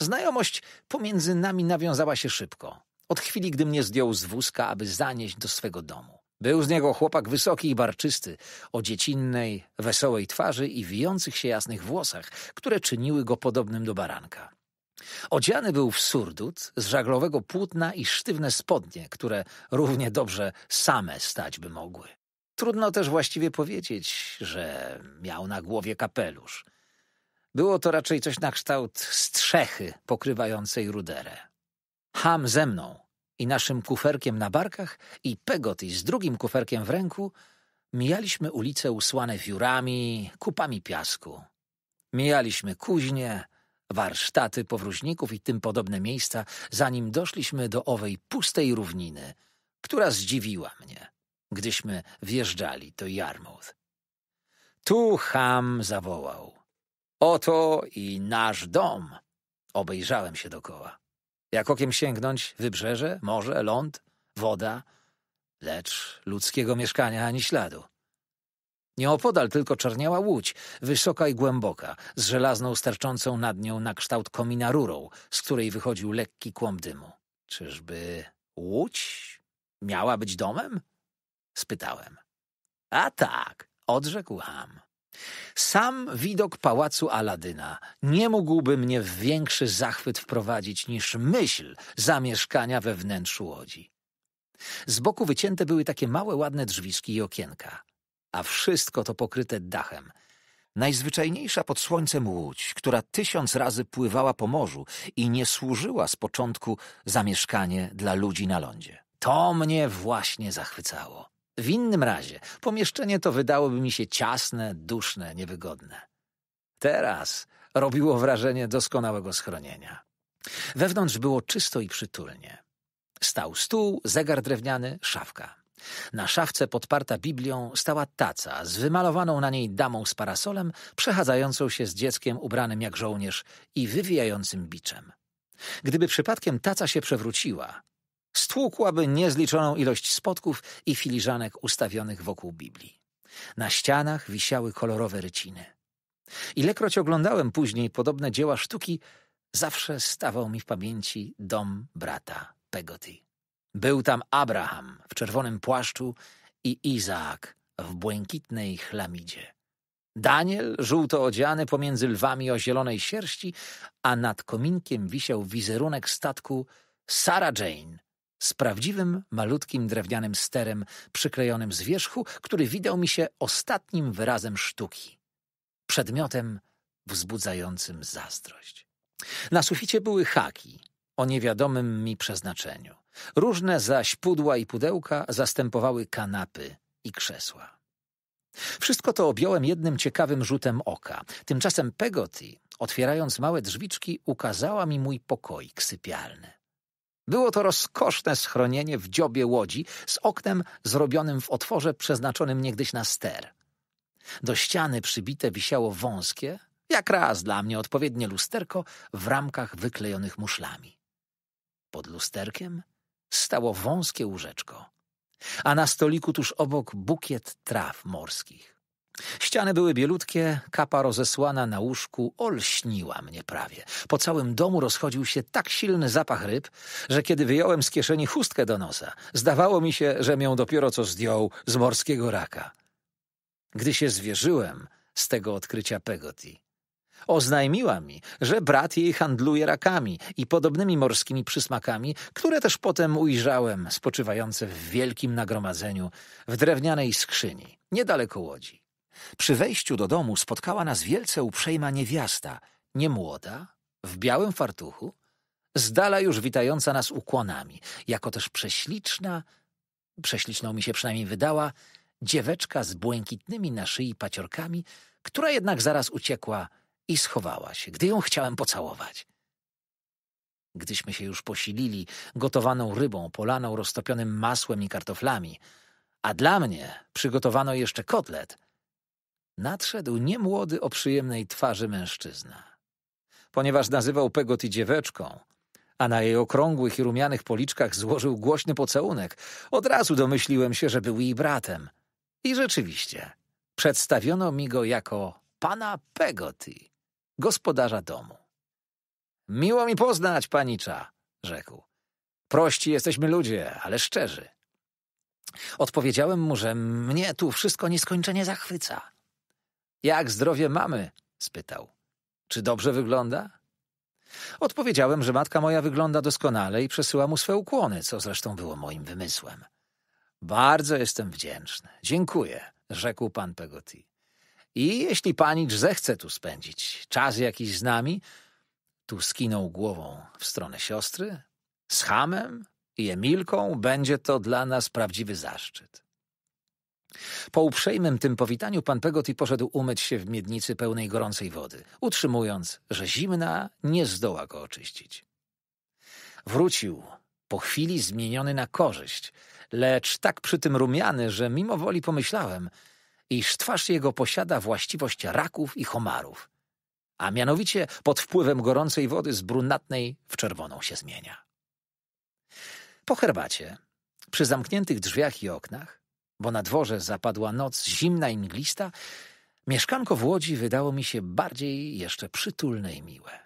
Speaker 1: Znajomość pomiędzy nami nawiązała się szybko. Od chwili, gdy mnie zdjął z wózka, aby zanieść do swego domu. Był z niego chłopak wysoki i barczysty, o dziecinnej, wesołej twarzy i wijących się jasnych włosach, które czyniły go podobnym do baranka. Odziany był w surdut z żaglowego płótna i sztywne spodnie, które równie dobrze same stać by mogły. Trudno też właściwie powiedzieć, że miał na głowie kapelusz. Było to raczej coś na kształt strzechy pokrywającej ruderę. Ham ze mną i naszym kuferkiem na barkach i Pegoty z drugim kuferkiem w ręku mijaliśmy ulice usłane wiórami, kupami piasku. Mijaliśmy kuźnie, warsztaty powróżników i tym podobne miejsca, zanim doszliśmy do owej pustej równiny, która zdziwiła mnie, gdyśmy wjeżdżali do Yarmouth. Tu Ham zawołał. Oto i nasz dom. Obejrzałem się dokoła. Jak okiem sięgnąć wybrzeże, morze, ląd, woda, lecz ludzkiego mieszkania ani śladu. Nieopodal tylko czerniała łódź, wysoka i głęboka, z żelazną sterczącą nad nią na kształt komina rurą, z której wychodził lekki kłąb dymu. Czyżby łódź miała być domem? Spytałem. A tak, odrzekł Ham. Sam widok pałacu Aladyna nie mógłby mnie w większy zachwyt wprowadzić niż myśl zamieszkania we wnętrzu łodzi. Z boku wycięte były takie małe, ładne drzwiczki i okienka, a wszystko to pokryte dachem. Najzwyczajniejsza pod słońcem łódź, która tysiąc razy pływała po morzu i nie służyła z początku zamieszkanie dla ludzi na lądzie. To mnie właśnie zachwycało. W innym razie pomieszczenie to wydałoby mi się ciasne, duszne, niewygodne. Teraz robiło wrażenie doskonałego schronienia. Wewnątrz było czysto i przytulnie. Stał stół, zegar drewniany, szafka. Na szafce podparta Biblią stała taca z wymalowaną na niej damą z parasolem, przechadzającą się z dzieckiem ubranym jak żołnierz i wywijającym biczem. Gdyby przypadkiem taca się przewróciła, Stłukłaby niezliczoną ilość spotków i filiżanek ustawionych wokół Biblii. Na ścianach wisiały kolorowe ryciny. Ilekroć oglądałem później podobne dzieła sztuki, zawsze stawał mi w pamięci dom brata Pegotty. Był tam Abraham w czerwonym płaszczu i Izaak w błękitnej chlamidzie. Daniel, żółto odziany pomiędzy lwami o zielonej sierści, a nad kominkiem wisiał wizerunek statku Sarah Jane z prawdziwym, malutkim drewnianym sterem przyklejonym z wierzchu, który widał mi się ostatnim wyrazem sztuki. Przedmiotem wzbudzającym zazdrość. Na suficie były haki o niewiadomym mi przeznaczeniu. Różne zaś pudła i pudełka zastępowały kanapy i krzesła. Wszystko to objąłem jednym ciekawym rzutem oka. Tymczasem Pegoti, otwierając małe drzwiczki, ukazała mi mój pokoik sypialny. Było to rozkoszne schronienie w dziobie łodzi z oknem zrobionym w otworze przeznaczonym niegdyś na ster. Do ściany przybite wisiało wąskie, jak raz dla mnie odpowiednie lusterko w ramkach wyklejonych muszlami. Pod lusterkiem stało wąskie łóżeczko, a na stoliku tuż obok bukiet traw morskich. Ściany były bielutkie, kapa rozesłana na łóżku olśniła mnie prawie. Po całym domu rozchodził się tak silny zapach ryb, że kiedy wyjąłem z kieszeni chustkę do nosa, zdawało mi się, że ją dopiero co zdjął z morskiego raka. Gdy się zwierzyłem z tego odkrycia Pegoti, oznajmiła mi, że brat jej handluje rakami i podobnymi morskimi przysmakami, które też potem ujrzałem spoczywające w wielkim nagromadzeniu w drewnianej skrzyni niedaleko łodzi. Przy wejściu do domu spotkała nas wielce uprzejma niewiasta, niemłoda, w białym fartuchu, z dala już witająca nas ukłonami, jako też prześliczna, prześliczną mi się przynajmniej wydała, dzieweczka z błękitnymi na szyi paciorkami, która jednak zaraz uciekła i schowała się, gdy ją chciałem pocałować. Gdyśmy się już posilili gotowaną rybą, polaną roztopionym masłem i kartoflami, a dla mnie przygotowano jeszcze kotlet – nadszedł niemłody o przyjemnej twarzy mężczyzna. Ponieważ nazywał Pegoti dzieweczką, a na jej okrągłych i rumianych policzkach złożył głośny pocałunek, od razu domyśliłem się, że był jej bratem. I rzeczywiście, przedstawiono mi go jako pana Pegoti, gospodarza domu. Miło mi poznać, panicza, rzekł. Prości jesteśmy ludzie, ale szczerzy. Odpowiedziałem mu, że mnie tu wszystko nieskończenie zachwyca. Jak zdrowie mamy? spytał. Czy dobrze wygląda? Odpowiedziałem, że matka moja wygląda doskonale i przesyła mu swe ukłony, co zresztą było moim wymysłem. Bardzo jestem wdzięczny. Dziękuję, rzekł pan Pegoti. I jeśli panicz zechce tu spędzić czas jakiś z nami, tu skinął głową w stronę siostry, z Hamem i Emilką będzie to dla nas prawdziwy zaszczyt. Po uprzejmym tym powitaniu pan Pegoty poszedł umyć się w miednicy pełnej gorącej wody, utrzymując, że zimna nie zdoła go oczyścić. Wrócił, po chwili zmieniony na korzyść, lecz tak przy tym rumiany, że mimo woli pomyślałem, iż twarz jego posiada właściwość raków i homarów, a mianowicie pod wpływem gorącej wody z brunatnej w czerwoną się zmienia. Po herbacie, przy zamkniętych drzwiach i oknach, bo na dworze zapadła noc zimna i mglista, mieszkanko w Łodzi wydało mi się bardziej jeszcze przytulne i miłe.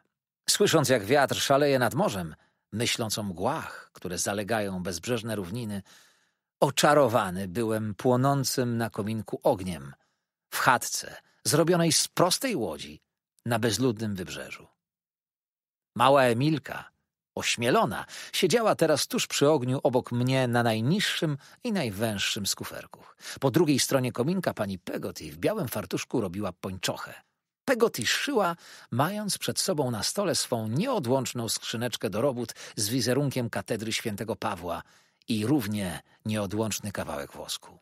Speaker 1: Słysząc, jak wiatr szaleje nad morzem, myśląc o mgłach, które zalegają bezbrzeżne równiny, oczarowany byłem płonącym na kominku ogniem, w chatce zrobionej z prostej łodzi na bezludnym wybrzeżu. Mała Emilka, Ośmielona siedziała teraz tuż przy ogniu obok mnie na najniższym i najwęższym z kuferków. Po drugiej stronie kominka pani Pegotty w białym fartuszku robiła pończochę. Pegotty szyła, mając przed sobą na stole swą nieodłączną skrzyneczkę do robót z wizerunkiem katedry świętego Pawła i równie nieodłączny kawałek wosku.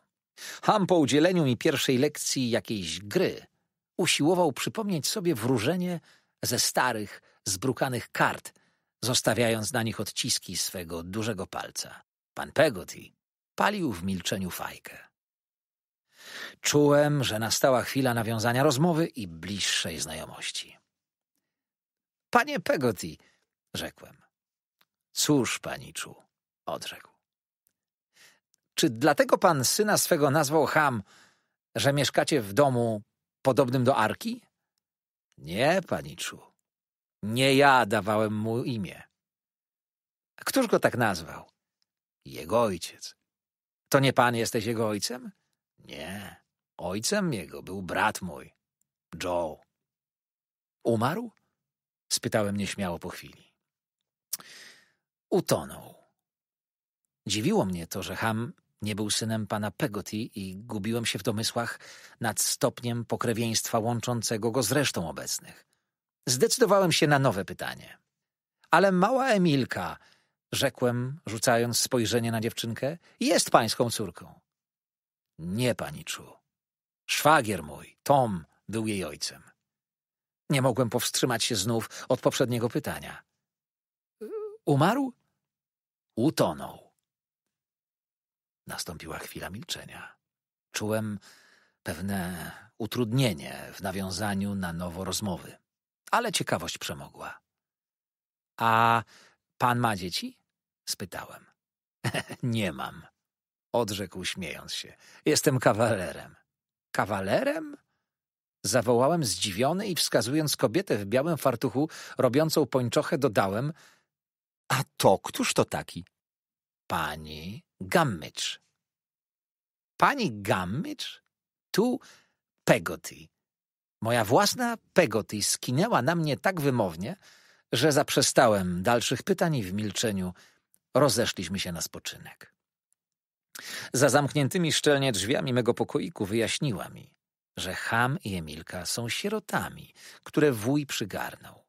Speaker 1: Ham po udzieleniu mi pierwszej lekcji jakiejś gry usiłował przypomnieć sobie wróżenie ze starych, zbrukanych kart – zostawiając na nich odciski swego dużego palca. Pan Pegotty palił w milczeniu fajkę. Czułem, że nastała chwila nawiązania rozmowy i bliższej znajomości. Panie Pegotty, rzekłem. Cóż, paniczu, odrzekł. Czy dlatego pan syna swego nazwał Ham, że mieszkacie w domu podobnym do Arki? Nie, paniczu, nie ja dawałem mu imię. Któż go tak nazwał? Jego ojciec. To nie pan jesteś jego ojcem? Nie. Ojcem jego był brat mój, Joe. Umarł? Spytałem nieśmiało po chwili. Utonął. Dziwiło mnie to, że Ham nie był synem pana Pegotty i gubiłem się w domysłach nad stopniem pokrewieństwa łączącego go z resztą obecnych. Zdecydowałem się na nowe pytanie. Ale mała Emilka, rzekłem, rzucając spojrzenie na dziewczynkę, jest pańską córką. Nie, paniczu. Szwagier mój, Tom, był jej ojcem. Nie mogłem powstrzymać się znów od poprzedniego pytania. Umarł? Utonął. Nastąpiła chwila milczenia. Czułem pewne utrudnienie w nawiązaniu na nowo rozmowy ale ciekawość przemogła. A pan ma dzieci? spytałem. Nie mam, odrzekł śmiejąc się. Jestem kawalerem. Kawalerem? Zawołałem zdziwiony i wskazując kobietę w białym fartuchu, robiącą pończochę, dodałem: A to któż to taki? Pani Gammycz. Pani Gammycz? Tu Pegotty. Moja własna Pegotty skinęła na mnie tak wymownie, że zaprzestałem dalszych pytań i w milczeniu rozeszliśmy się na spoczynek. Za zamkniętymi szczelnie drzwiami mego pokoiku wyjaśniła mi, że Ham i Emilka są sierotami, które wuj przygarnął.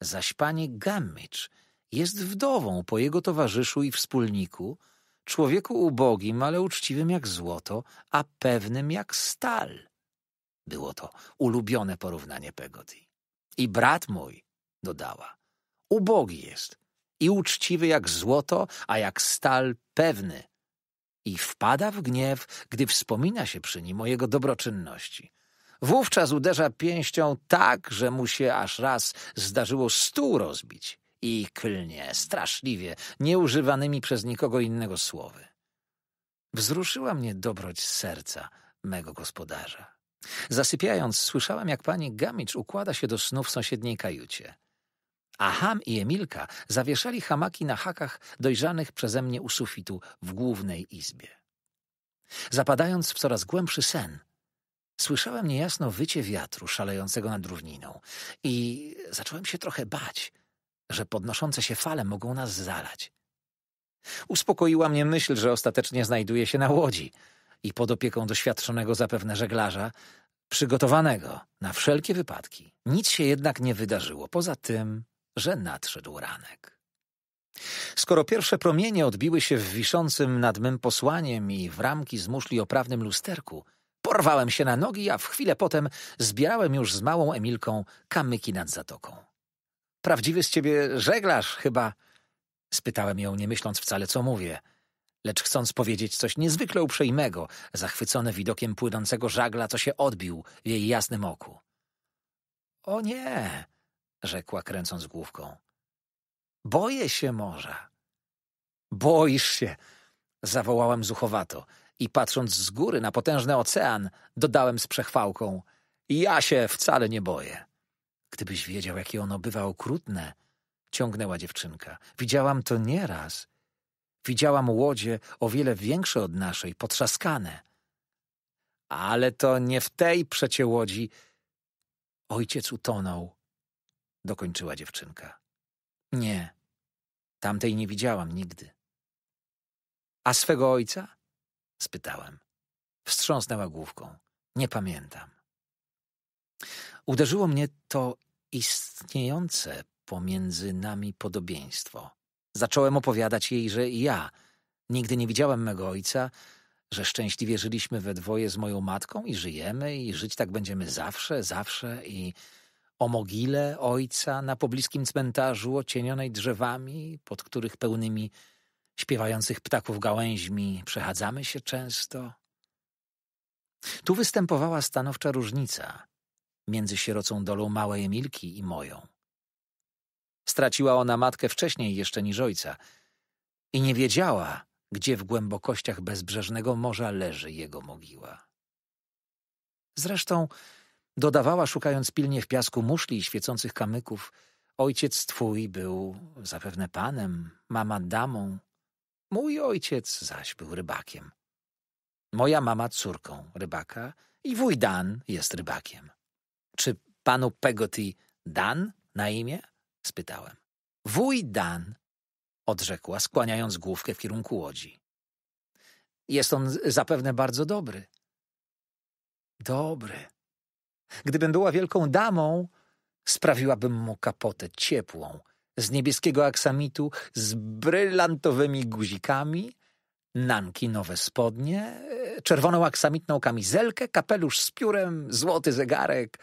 Speaker 1: Zaś pani Gammicz jest wdową po jego towarzyszu i wspólniku, człowieku ubogim, ale uczciwym jak złoto, a pewnym jak stal. Było to ulubione porównanie Peggy. I brat mój, dodała, ubogi jest i uczciwy jak złoto, a jak stal pewny. I wpada w gniew, gdy wspomina się przy nim o jego dobroczynności. Wówczas uderza pięścią tak, że mu się aż raz zdarzyło stół rozbić i klnie straszliwie, nieużywanymi przez nikogo innego słowy. Wzruszyła mnie dobroć serca mego gospodarza. Zasypiając, słyszałam, jak pani Gamicz układa się do snu w sąsiedniej kajucie. A Ham i Emilka zawieszali hamaki na hakach dojrzanych przeze mnie u sufitu w głównej izbie. Zapadając w coraz głębszy sen, słyszałem niejasno wycie wiatru szalejącego nad równiną i zacząłem się trochę bać, że podnoszące się fale mogą nas zalać. Uspokoiła mnie myśl, że ostatecznie znajduję się na łodzi – i pod opieką doświadczonego zapewne żeglarza, przygotowanego na wszelkie wypadki. Nic się jednak nie wydarzyło, poza tym, że nadszedł ranek. Skoro pierwsze promienie odbiły się w wiszącym nad mym posłaniem i w ramki z muszli oprawnym lusterku, porwałem się na nogi, a w chwilę potem zbierałem już z małą Emilką kamyki nad zatoką. Prawdziwy z ciebie żeglarz chyba? spytałem ją, nie myśląc wcale, co mówię lecz chcąc powiedzieć coś niezwykle uprzejmego, zachwycony widokiem płynącego żagla, co się odbił w jej jasnym oku. O nie, rzekła kręcąc główką. Boję się morza. Boisz się, zawołałem zuchowato i patrząc z góry na potężny ocean, dodałem z przechwałką. Ja się wcale nie boję. Gdybyś wiedział, jakie ono bywa okrutne, ciągnęła dziewczynka. Widziałam to nieraz Widziałam łodzie o wiele większe od naszej, potrzaskane. Ale to nie w tej przecie łodzi. Ojciec utonął, dokończyła dziewczynka. Nie, tamtej nie widziałam nigdy. A swego ojca? spytałem. Wstrząsnęła główką. Nie pamiętam. Uderzyło mnie to istniejące pomiędzy nami podobieństwo. Zacząłem opowiadać jej, że i ja. Nigdy nie widziałem mego ojca, że szczęśliwie żyliśmy we dwoje z moją matką i żyjemy i żyć tak będziemy zawsze, zawsze i o mogile ojca na pobliskim cmentarzu ocienionej drzewami, pod których pełnymi śpiewających ptaków gałęźmi przechadzamy się często. Tu występowała stanowcza różnica między sierocą dolą małej Emilki i moją. Straciła ona matkę wcześniej jeszcze niż ojca i nie wiedziała, gdzie w głębokościach bezbrzeżnego morza leży jego mogiła. Zresztą dodawała, szukając pilnie w piasku muszli i świecących kamyków, ojciec twój był zapewne panem, mama damą, mój ojciec zaś był rybakiem. Moja mama córką rybaka i wuj Dan jest rybakiem. Czy panu Pegoti Dan na imię? spytałem. Wuj Dan, odrzekła, skłaniając główkę w kierunku łodzi. Jest on zapewne bardzo dobry. Dobry. Gdybym była wielką damą, sprawiłabym mu kapotę ciepłą, z niebieskiego aksamitu, z brylantowymi guzikami, nanki nowe spodnie, e, czerwoną aksamitną kamizelkę, kapelusz z piórem, złoty zegarek,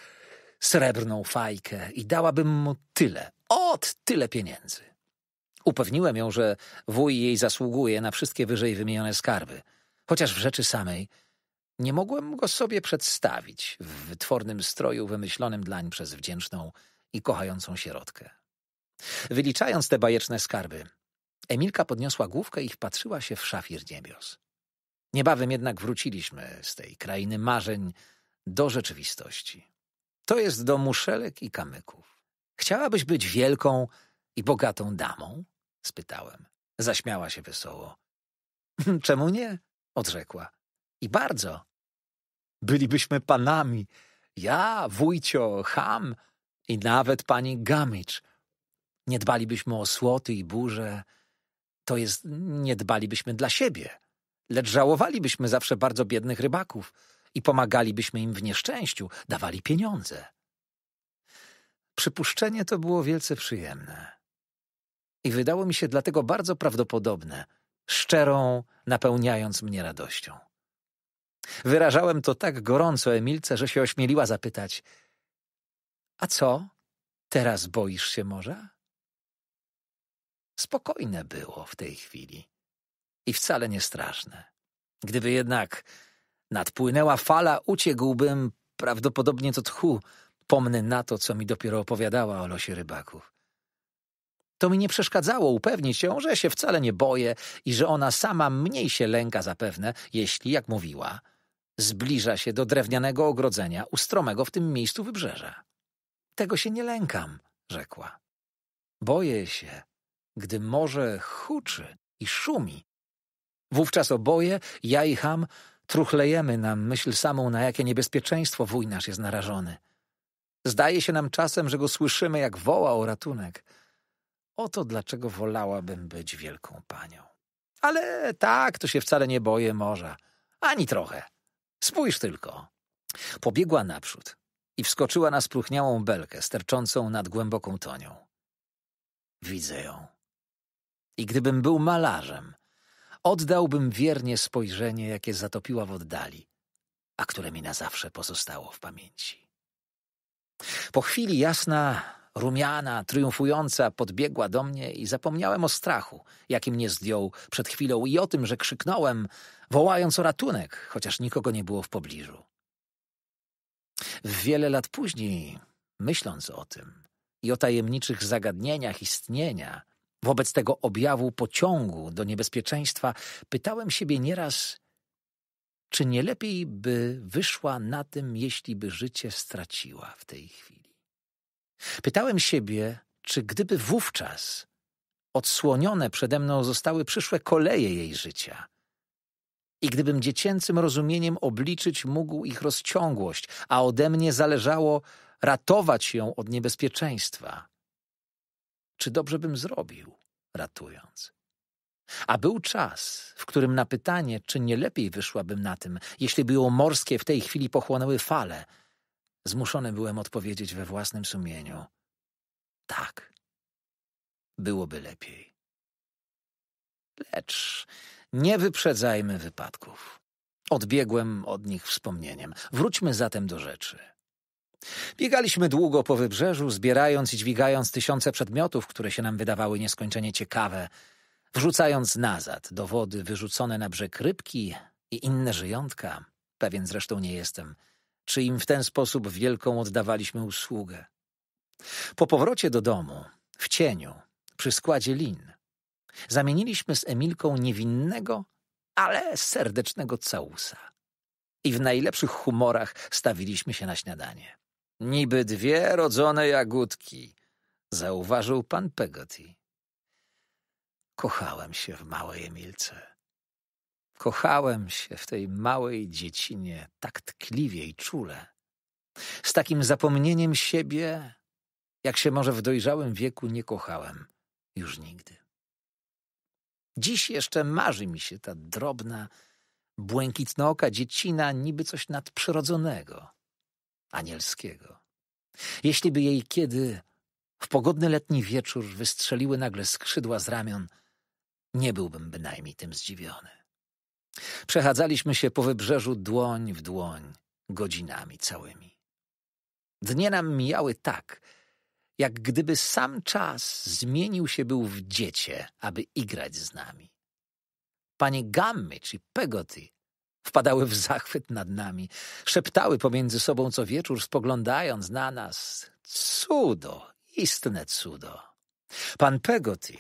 Speaker 1: srebrną fajkę i dałabym mu tyle, od tyle pieniędzy? Upewniłem ją, że wuj jej zasługuje na wszystkie wyżej wymienione skarby, chociaż w rzeczy samej nie mogłem go sobie przedstawić w wytwornym stroju wymyślonym dlań przez wdzięczną i kochającą sierotkę. Wyliczając te bajeczne skarby, Emilka podniosła główkę i wpatrzyła się w szafir niebios. Niebawem jednak wróciliśmy z tej krainy marzeń do rzeczywistości. To jest do muszelek i kamyków. Chciałabyś być wielką i bogatą damą? spytałem. Zaśmiała się wesoło. Hm, czemu nie? odrzekła. I bardzo. Bylibyśmy panami. Ja, wujcio, ham i nawet pani Gamicz. Nie dbalibyśmy o słoty i burze. To jest, nie dbalibyśmy dla siebie, lecz żałowalibyśmy zawsze bardzo biednych rybaków i pomagalibyśmy im w nieszczęściu, dawali pieniądze. Przypuszczenie to było wielce przyjemne. I wydało mi się dlatego bardzo prawdopodobne, szczerą, napełniając mnie radością. Wyrażałem to tak gorąco Emilce, że się ośmieliła zapytać: A co? Teraz boisz się morza? Spokojne było w tej chwili i wcale nie straszne. Gdyby jednak nadpłynęła fala, uciekłbym prawdopodobnie do tchu Pomnę na to, co mi dopiero opowiadała o losie rybaków. To mi nie przeszkadzało upewnić ją, że się wcale nie boję i że ona sama mniej się lęka zapewne, jeśli, jak mówiła, zbliża się do drewnianego ogrodzenia ustromego w tym miejscu wybrzeża. Tego się nie lękam, rzekła. Boję się, gdy morze huczy i szumi. Wówczas oboje, ja i Ham, truchlejemy na myśl samą, na jakie niebezpieczeństwo wuj nasz jest narażony – Zdaje się nam czasem, że go słyszymy, jak woła o ratunek. Oto dlaczego wolałabym być wielką panią. Ale tak, to się wcale nie boję morza. Ani trochę. Spójrz tylko. Pobiegła naprzód i wskoczyła na spróchniałą belkę sterczącą nad głęboką tonią. Widzę ją. I gdybym był malarzem, oddałbym wiernie spojrzenie, jakie zatopiła w oddali, a które mi na zawsze pozostało w pamięci. Po chwili jasna, rumiana, triumfująca podbiegła do mnie i zapomniałem o strachu, jaki mnie zdjął przed chwilą i o tym, że krzyknąłem, wołając o ratunek, chociaż nikogo nie było w pobliżu. Wiele lat później, myśląc o tym i o tajemniczych zagadnieniach istnienia, wobec tego objawu pociągu do niebezpieczeństwa, pytałem siebie nieraz, czy nie lepiej by wyszła na tym, jeśli by życie straciła w tej chwili? Pytałem siebie, czy gdyby wówczas odsłonione przede mną zostały przyszłe koleje jej życia. I gdybym dziecięcym rozumieniem obliczyć mógł ich rozciągłość, a ode mnie zależało ratować ją od niebezpieczeństwa. Czy dobrze bym zrobił, ratując? A był czas, w którym na pytanie, czy nie lepiej wyszłabym na tym, jeśli by ją morskie w tej chwili pochłonęły fale, zmuszony byłem odpowiedzieć we własnym sumieniu. Tak, byłoby lepiej. Lecz nie wyprzedzajmy wypadków. Odbiegłem od nich wspomnieniem. Wróćmy zatem do rzeczy. Biegaliśmy długo po wybrzeżu, zbierając i dźwigając tysiące przedmiotów, które się nam wydawały nieskończenie ciekawe – Wrzucając nazad do wody wyrzucone na brzeg rybki i inne żyjątka, pewien zresztą nie jestem, czy im w ten sposób wielką oddawaliśmy usługę. Po powrocie do domu, w cieniu, przy składzie lin, zamieniliśmy z Emilką niewinnego, ale serdecznego całusa. I w najlepszych humorach stawiliśmy się na śniadanie. Niby dwie rodzone jagódki, zauważył pan Pegotty. Kochałem się w małej Emilce. Kochałem się w tej małej dziecinie tak tkliwie i czule. Z takim zapomnieniem siebie, jak się może w dojrzałym wieku nie kochałem już nigdy. Dziś jeszcze marzy mi się ta drobna, błękitnooka dziecina niby coś nadprzyrodzonego, anielskiego. Jeśli by jej kiedy w pogodny letni wieczór wystrzeliły nagle skrzydła z ramion – nie byłbym bynajmniej tym zdziwiony. Przechadzaliśmy się po wybrzeżu dłoń w dłoń, godzinami całymi. Dnie nam mijały tak, jak gdyby sam czas zmienił się był w dziecię, aby igrać z nami. Panie Gammy i Pegoty wpadały w zachwyt nad nami, szeptały pomiędzy sobą co wieczór, spoglądając na nas. Cudo, istne cudo. Pan Pegoty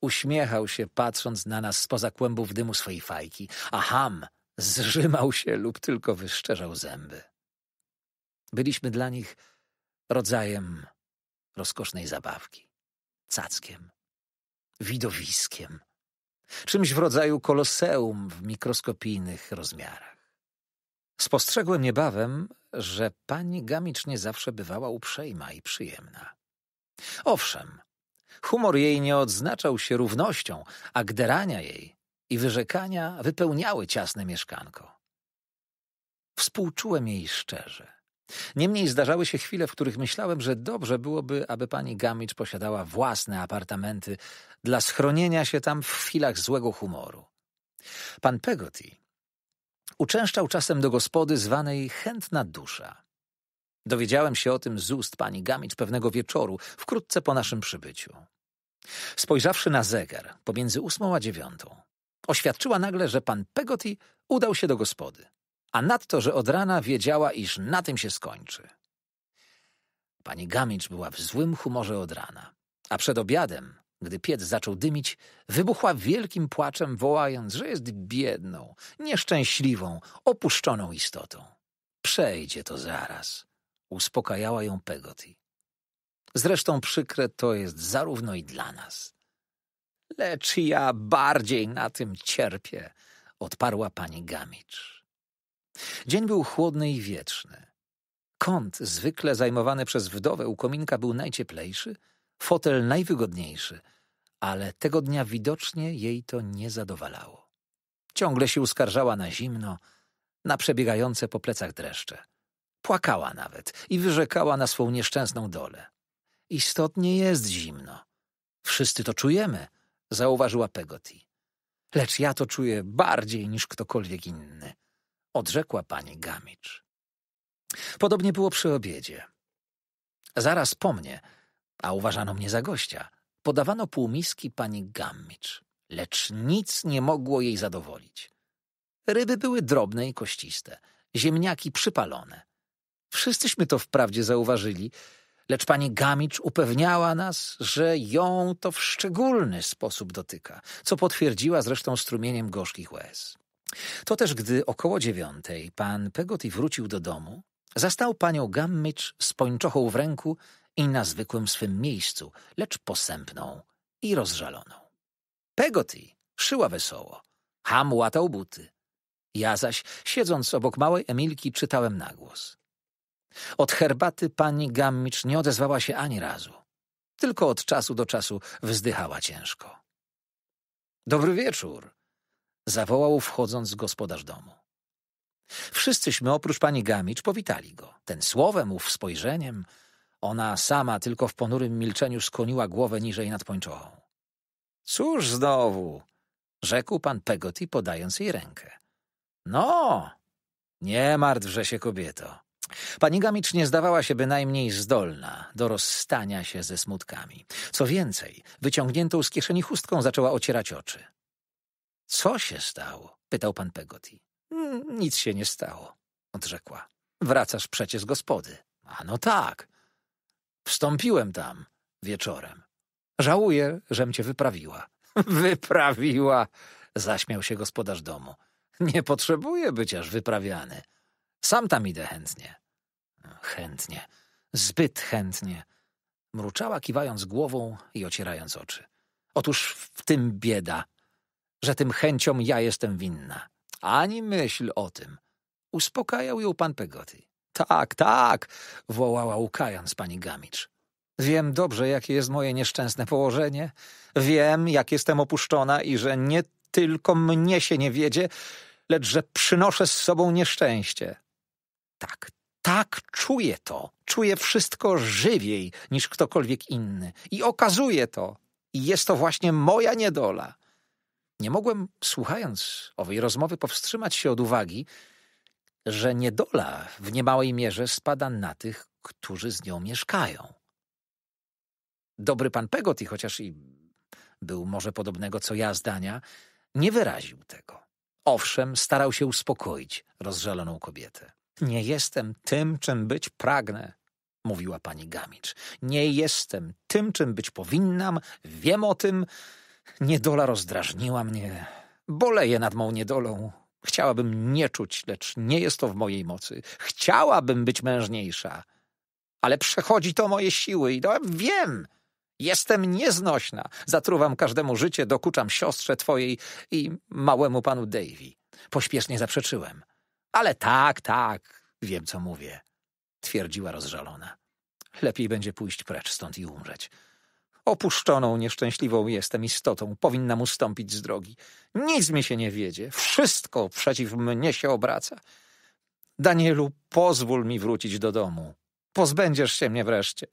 Speaker 1: Uśmiechał się, patrząc na nas spoza kłębów dymu swojej fajki, a ham zrzymał się lub tylko wyszczerzał zęby. Byliśmy dla nich rodzajem rozkosznej zabawki, cackiem, widowiskiem, czymś w rodzaju koloseum w mikroskopijnych rozmiarach. Spostrzegłem niebawem, że pani Gamicz nie zawsze bywała uprzejma i przyjemna. Owszem, Humor jej nie odznaczał się równością, a gderania jej i wyrzekania wypełniały ciasne mieszkanko. Współczułem jej szczerze. Niemniej zdarzały się chwile, w których myślałem, że dobrze byłoby, aby pani Gamicz posiadała własne apartamenty dla schronienia się tam w chwilach złego humoru. Pan Peggotty uczęszczał czasem do gospody zwanej Chętna Dusza. Dowiedziałem się o tym z ust pani Gamicz pewnego wieczoru, wkrótce po naszym przybyciu. Spojrzawszy na zegar, pomiędzy ósmą a dziewiątą, oświadczyła nagle, że pan Pegotty udał się do gospody, a nadto, że od rana wiedziała, iż na tym się skończy. Pani Gamicz była w złym humorze od rana, a przed obiadem, gdy piec zaczął dymić, wybuchła wielkim płaczem, wołając, że jest biedną, nieszczęśliwą, opuszczoną istotą. Przejdzie to zaraz. Uspokajała ją Pegoti. Zresztą przykre to jest zarówno i dla nas. Lecz ja bardziej na tym cierpię, odparła pani Gamicz. Dzień był chłodny i wietrzny. Kąt, zwykle zajmowany przez wdowę u kominka, był najcieplejszy, fotel najwygodniejszy, ale tego dnia widocznie jej to nie zadowalało. Ciągle się uskarżała na zimno, na przebiegające po plecach dreszcze. Płakała nawet i wyrzekała na swą nieszczęsną dolę. Istotnie jest zimno. Wszyscy to czujemy, zauważyła Pegoti. Lecz ja to czuję bardziej niż ktokolwiek inny, odrzekła pani Gamicz. Podobnie było przy obiedzie. Zaraz po mnie, a uważano mnie za gościa, podawano półmiski pani Gamicz, lecz nic nie mogło jej zadowolić. Ryby były drobne i kościste, ziemniaki przypalone, Wszyscyśmy to wprawdzie zauważyli, lecz pani Gamicz upewniała nas, że ją to w szczególny sposób dotyka, co potwierdziła zresztą strumieniem gorzkich łez. To też gdy około dziewiątej pan Pegoty wrócił do domu, zastał panią Gamicz z pończochą w ręku i na zwykłym swym miejscu, lecz posępną i rozżaloną. Pegoty, szyła wesoło, ham łatał buty. Ja zaś, siedząc obok małej Emilki, czytałem na głos. Od herbaty pani Gammicz nie odezwała się ani razu. Tylko od czasu do czasu wzdychała ciężko. Dobry wieczór! zawołał wchodząc gospodarz domu. Wszyscyśmy oprócz pani Gamicz powitali go. Ten słowem, ów spojrzeniem. Ona sama tylko w ponurym milczeniu skłoniła głowę niżej nad pończochą. Cóż znowu? rzekł pan Pegoty podając jej rękę. No, nie martwże się kobieto. Pani Gamicz nie zdawała się bynajmniej zdolna do rozstania się ze smutkami. Co więcej, wyciągniętą z kieszeni chustką zaczęła ocierać oczy. Co się stało? pytał pan Pegoti. Nic się nie stało, odrzekła. Wracasz przecie z gospody. A no tak. Wstąpiłem tam wieczorem. Żałuję, żem cię wyprawiła. wyprawiła, zaśmiał się gospodarz domu. Nie potrzebuję być aż wyprawiany. Sam tam idę chętnie. Chętnie. Zbyt chętnie. Mruczała kiwając głową i ocierając oczy. Otóż w tym bieda, że tym chęciom ja jestem winna. Ani myśl o tym. Uspokajał ją pan Pegoty. Tak, tak, wołała łkając pani Gamicz. Wiem dobrze, jakie jest moje nieszczęsne położenie. Wiem, jak jestem opuszczona i że nie tylko mnie się nie wiedzie, lecz że przynoszę z sobą nieszczęście tak, tak czuję to. Czuję wszystko żywiej niż ktokolwiek inny. I okazuje to. I jest to właśnie moja niedola. Nie mogłem, słuchając owej rozmowy, powstrzymać się od uwagi, że niedola w niemałej mierze spada na tych, którzy z nią mieszkają. Dobry pan Pegoti, chociaż i był może podobnego co ja zdania, nie wyraził tego. Owszem, starał się uspokoić rozżaloną kobietę. Nie jestem tym, czym być pragnę, mówiła pani Gamicz. Nie jestem tym, czym być powinnam, wiem o tym. Niedola rozdrażniła mnie. Boleję nad mą niedolą. Chciałabym nie czuć, lecz nie jest to w mojej mocy. Chciałabym być mężniejsza, ale przechodzi to moje siły i to wiem. Jestem nieznośna. Zatruwam każdemu życie, dokuczam siostrze twojej i małemu panu Davy. Pośpiesznie zaprzeczyłem. Ale tak, tak, wiem co mówię, twierdziła rozżalona. Lepiej będzie pójść precz stąd i umrzeć. Opuszczoną, nieszczęśliwą jestem istotą, powinnam ustąpić z drogi. Nic mi się nie wiedzie, wszystko przeciw mnie się obraca. Danielu, pozwól mi wrócić do domu. Pozbędziesz się mnie wreszcie.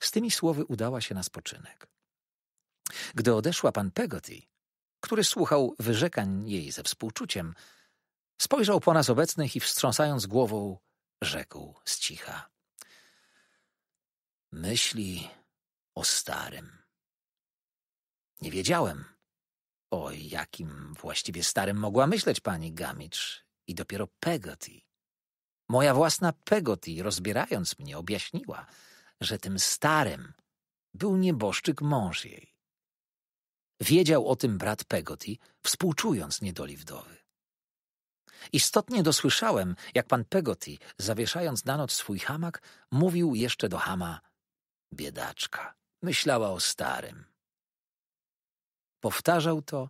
Speaker 1: Z tymi słowy udała się na spoczynek. Gdy odeszła pan Pegoty, który słuchał wyrzekań jej ze współczuciem, Spojrzał po nas obecnych i wstrząsając głową, rzekł z cicha. Myśli o starym. Nie wiedziałem, o jakim właściwie starym mogła myśleć pani Gamicz i dopiero Pegotty. Moja własna Pegotty, rozbierając mnie, objaśniła, że tym starym był nieboszczyk mąż jej. Wiedział o tym brat Pegotty, współczując niedoli wdowy. Istotnie dosłyszałem, jak pan Peggotty, zawieszając na noc swój hamak, mówił jeszcze do Hama Biedaczka, myślała o starym. Powtarzał to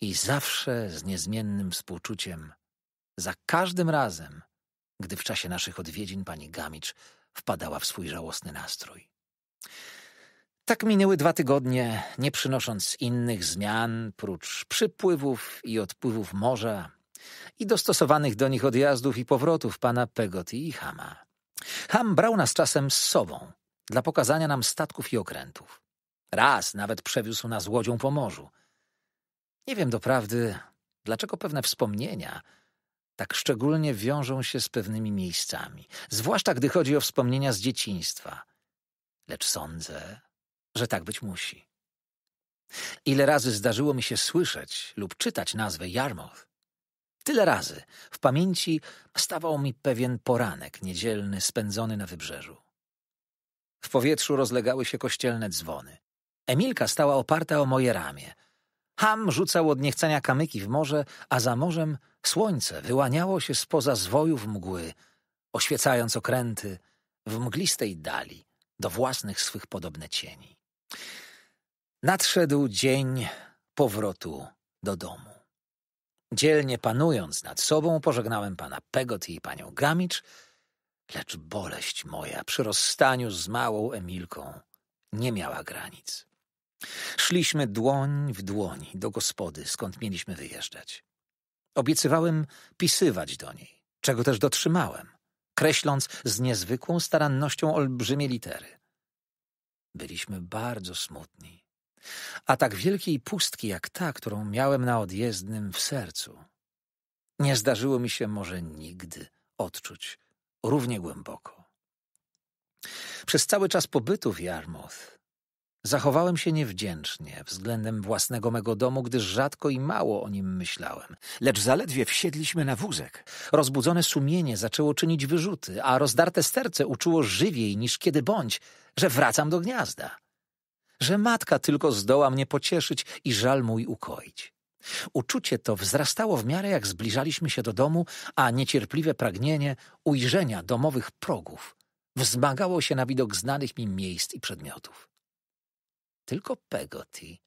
Speaker 1: i zawsze z niezmiennym współczuciem, za każdym razem, gdy w czasie naszych odwiedzin pani Gamicz wpadała w swój żałosny nastrój. Tak minęły dwa tygodnie, nie przynosząc innych zmian prócz przypływów i odpływów morza i dostosowanych do nich odjazdów i powrotów pana Pegotty i Hama. Ham brał nas czasem z sobą, dla pokazania nam statków i okrętów. Raz nawet przewiózł nas łodzią po morzu. Nie wiem doprawdy, dlaczego pewne wspomnienia tak szczególnie wiążą się z pewnymi miejscami, zwłaszcza gdy chodzi o wspomnienia z dzieciństwa. Lecz sądzę, że tak być musi. Ile razy zdarzyło mi się słyszeć lub czytać nazwę Yarmouth Tyle razy w pamięci stawał mi pewien poranek niedzielny spędzony na wybrzeżu. W powietrzu rozlegały się kościelne dzwony. Emilka stała oparta o moje ramię. Ham rzucał od niechcenia kamyki w morze, a za morzem słońce wyłaniało się spoza zwojów mgły, oświecając okręty w mglistej dali do własnych swych podobne cieni. Nadszedł dzień powrotu do domu. Dzielnie panując nad sobą, pożegnałem pana Pegot i panią Gamicz, lecz boleść moja przy rozstaniu z małą Emilką nie miała granic. Szliśmy dłoń w dłoni do gospody, skąd mieliśmy wyjeżdżać. Obiecywałem pisywać do niej, czego też dotrzymałem, kreśląc z niezwykłą starannością olbrzymie litery. Byliśmy bardzo smutni a tak wielkiej pustki jak ta, którą miałem na odjezdnym w sercu. Nie zdarzyło mi się może nigdy odczuć równie głęboko. Przez cały czas pobytu w Yarmouth zachowałem się niewdzięcznie względem własnego mego domu, gdyż rzadko i mało o nim myślałem. Lecz zaledwie wsiedliśmy na wózek. Rozbudzone sumienie zaczęło czynić wyrzuty, a rozdarte serce uczuło żywiej niż kiedy bądź, że wracam do gniazda że matka tylko zdoła mnie pocieszyć i żal mój ukoić. Uczucie to wzrastało w miarę jak zbliżaliśmy się do domu, a niecierpliwe pragnienie ujrzenia domowych progów wzmagało się na widok znanych mi miejsc i przedmiotów. Tylko Pegoti,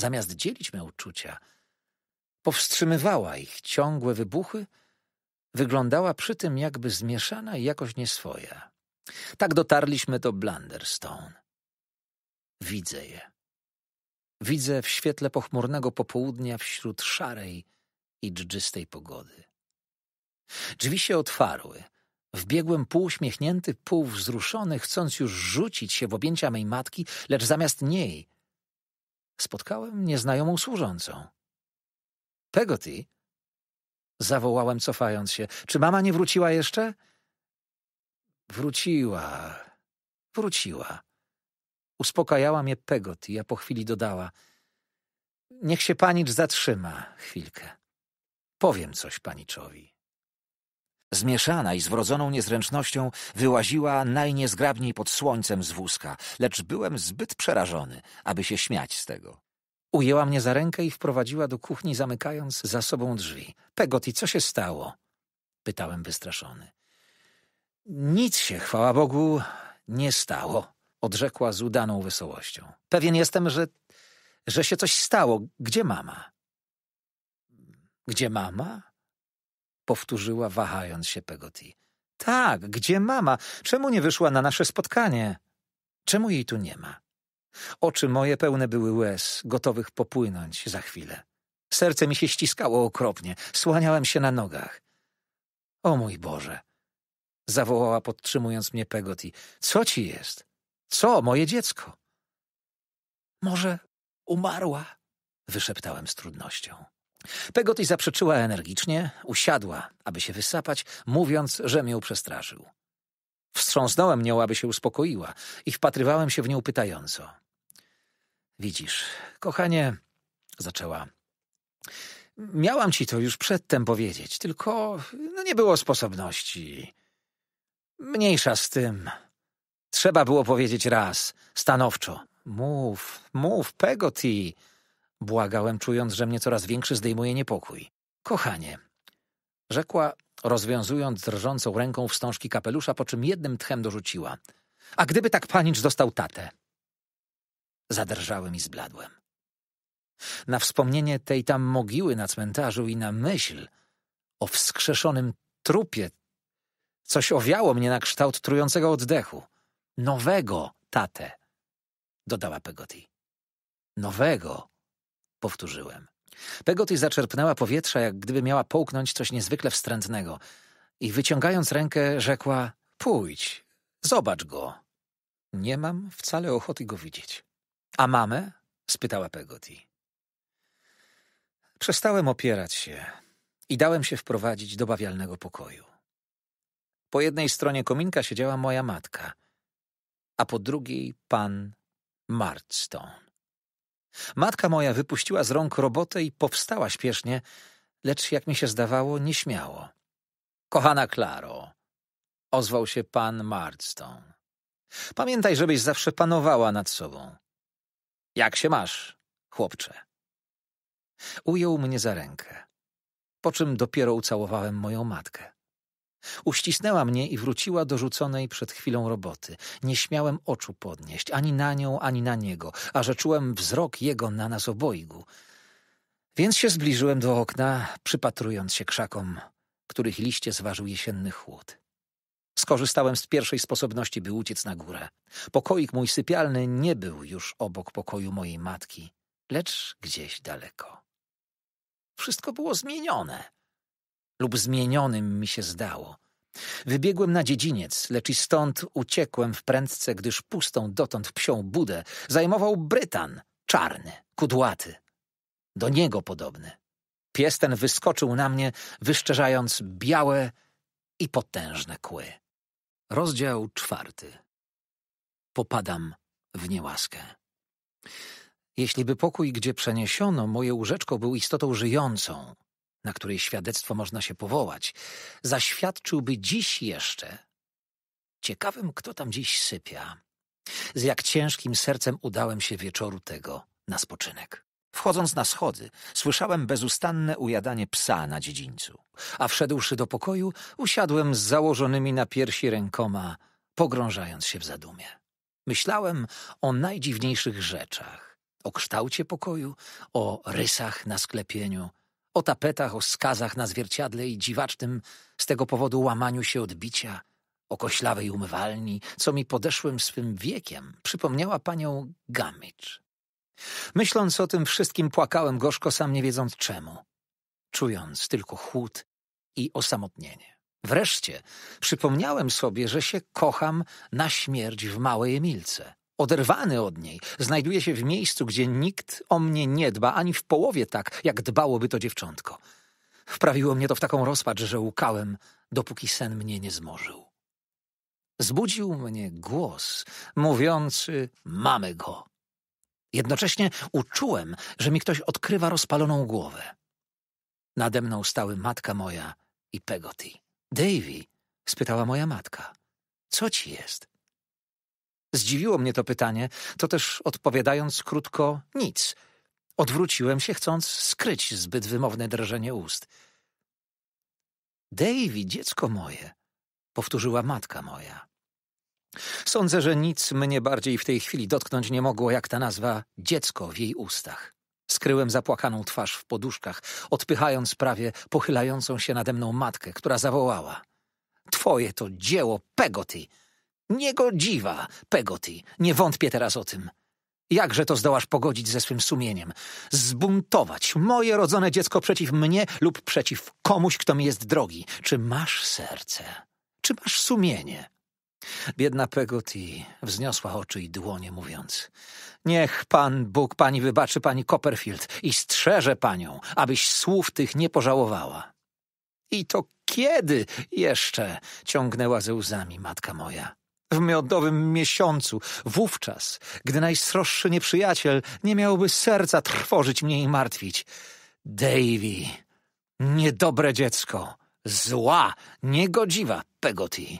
Speaker 1: zamiast dzielić me uczucia, powstrzymywała ich ciągłe wybuchy, wyglądała przy tym jakby zmieszana i jakoś nieswoja. Tak dotarliśmy do Blunderstone. Widzę je. Widzę w świetle pochmurnego popołudnia wśród szarej i dżdżystej pogody. Drzwi się otwarły. Wbiegłem półśmiechnięty, półwzruszony, pół wzruszony, chcąc już rzucić się w objęcia mej matki, lecz zamiast niej spotkałem nieznajomą służącą. Peggy, zawołałem cofając się. Czy mama nie wróciła jeszcze? Wróciła, wróciła, Uspokajała mnie Pegot i ja po chwili dodała — Niech się panicz zatrzyma chwilkę. Powiem coś paniczowi. Zmieszana i zwrodzoną niezręcznością wyłaziła najniezgrabniej pod słońcem z wózka, lecz byłem zbyt przerażony, aby się śmiać z tego. Ujęła mnie za rękę i wprowadziła do kuchni, zamykając za sobą drzwi. — Pegoti, co się stało? — pytałem wystraszony. — Nic się, chwała Bogu, nie stało odrzekła z udaną wesołością. Pewien jestem, że, że się coś stało. Gdzie mama? Gdzie mama? Powtórzyła, wahając się Pegoti. Tak, gdzie mama? Czemu nie wyszła na nasze spotkanie? Czemu jej tu nie ma? Oczy moje pełne były łez, gotowych popłynąć za chwilę. Serce mi się ściskało okropnie, słaniałem się na nogach. O mój Boże! Zawołała, podtrzymując mnie Pegoti. Co ci jest? Co, moje dziecko? Może umarła? Wyszeptałem z trudnością. Pegoty zaprzeczyła energicznie, usiadła, aby się wysapać, mówiąc, że mnie przestraszył. Wstrząsnąłem nią, aby się uspokoiła i wpatrywałem się w nią pytająco. Widzisz, kochanie, zaczęła. Miałam ci to już przedtem powiedzieć, tylko no nie było sposobności. Mniejsza z tym, Trzeba było powiedzieć raz, stanowczo. Mów, mów, Pegoti. Błagałem, czując, że mnie coraz większy zdejmuje niepokój. Kochanie, rzekła, rozwiązując drżącą ręką wstążki kapelusza, po czym jednym tchem dorzuciła. A gdyby tak panicz dostał tatę? Zadrżałem i zbladłem. Na wspomnienie tej tam mogiły na cmentarzu i na myśl o wskrzeszonym trupie coś owiało mnie na kształt trującego oddechu. Nowego tatę, dodała Pegoti. Nowego, powtórzyłem. Pegoti zaczerpnęła powietrza, jak gdyby miała połknąć coś niezwykle wstrętnego i wyciągając rękę rzekła — pójdź, zobacz go. Nie mam wcale ochoty go widzieć. — A mamę? — spytała Pegoti. Przestałem opierać się i dałem się wprowadzić do bawialnego pokoju. Po jednej stronie kominka siedziała moja matka — a po drugiej pan Marston. Matka moja wypuściła z rąk robotę i powstała śpiesznie, lecz jak mi się zdawało, nieśmiało. Kochana Klaro, ozwał się pan Marston. Pamiętaj, żebyś zawsze panowała nad sobą. Jak się masz, chłopcze? Ujął mnie za rękę, po czym dopiero ucałowałem moją matkę. Uścisnęła mnie i wróciła do rzuconej przed chwilą roboty. Nie śmiałem oczu podnieść, ani na nią, ani na niego, a że czułem wzrok jego na nas obojgu. Więc się zbliżyłem do okna, przypatrując się krzakom, których liście zważył jesienny chłód. Skorzystałem z pierwszej sposobności, by uciec na górę. Pokoik mój sypialny nie był już obok pokoju mojej matki, lecz gdzieś daleko. Wszystko było zmienione lub zmienionym mi się zdało. Wybiegłem na dziedziniec, lecz i stąd uciekłem w prędce, gdyż pustą dotąd psią budę zajmował Brytan, czarny, kudłaty. Do niego podobny. Pies ten wyskoczył na mnie, wyszczerzając białe i potężne kły. Rozdział czwarty. Popadam w niełaskę. Jeśliby pokój, gdzie przeniesiono moje łóżeczko, był istotą żyjącą, na której świadectwo można się powołać, zaświadczyłby dziś jeszcze. Ciekawym, kto tam dziś sypia. Z jak ciężkim sercem udałem się wieczoru tego na spoczynek. Wchodząc na schody, słyszałem bezustanne ujadanie psa na dziedzińcu, a wszedłszy do pokoju, usiadłem z założonymi na piersi rękoma, pogrążając się w zadumie. Myślałem o najdziwniejszych rzeczach, o kształcie pokoju, o rysach na sklepieniu – o tapetach, o skazach na zwierciadle i dziwacznym z tego powodu łamaniu się odbicia, o koślawej umywalni, co mi podeszłym swym wiekiem przypomniała panią Gamicz. Myśląc o tym wszystkim płakałem gorzko, sam nie wiedząc czemu. Czując tylko chłód i osamotnienie. Wreszcie przypomniałem sobie, że się kocham na śmierć w małej Emilce oderwany od niej, znajduję się w miejscu, gdzie nikt o mnie nie dba ani w połowie tak, jak dbałoby to dziewczątko. Wprawiło mnie to w taką rozpacz, że łkałem, dopóki sen mnie nie zmorzył. Zbudził mnie głos mówiący: Mamy go. Jednocześnie uczułem, że mi ktoś odkrywa rozpaloną głowę. Nade mną stały matka moja i Pegotty. Davy, spytała moja matka, co ci jest? Zdziwiło mnie to pytanie, to też odpowiadając krótko nic. Odwróciłem się, chcąc skryć zbyt wymowne drżenie ust. Davy, dziecko moje, powtórzyła matka moja. Sądzę, że nic mnie bardziej w tej chwili dotknąć nie mogło, jak ta nazwa dziecko w jej ustach. Skryłem zapłakaną twarz w poduszkach, odpychając prawie pochylającą się nade mną matkę, która zawołała. Twoje to dzieło, Pegoti! Niegodziwa, Pegotty, nie wątpię teraz o tym. Jakże to zdołasz pogodzić ze swym sumieniem? Zbuntować moje rodzone dziecko przeciw mnie lub przeciw komuś, kto mi jest drogi. Czy masz serce? Czy masz sumienie? Biedna Pegotty wzniosła oczy i dłonie, mówiąc: Niech Pan Bóg pani wybaczy pani Copperfield i strzeże panią, abyś słów tych nie pożałowała. I to kiedy jeszcze? ciągnęła ze łzami matka moja w miodowym miesiącu, wówczas, gdy najsroższy nieprzyjaciel nie miałby serca trwożyć mnie i martwić. Davy, niedobre dziecko, zła, niegodziwa Pegotty.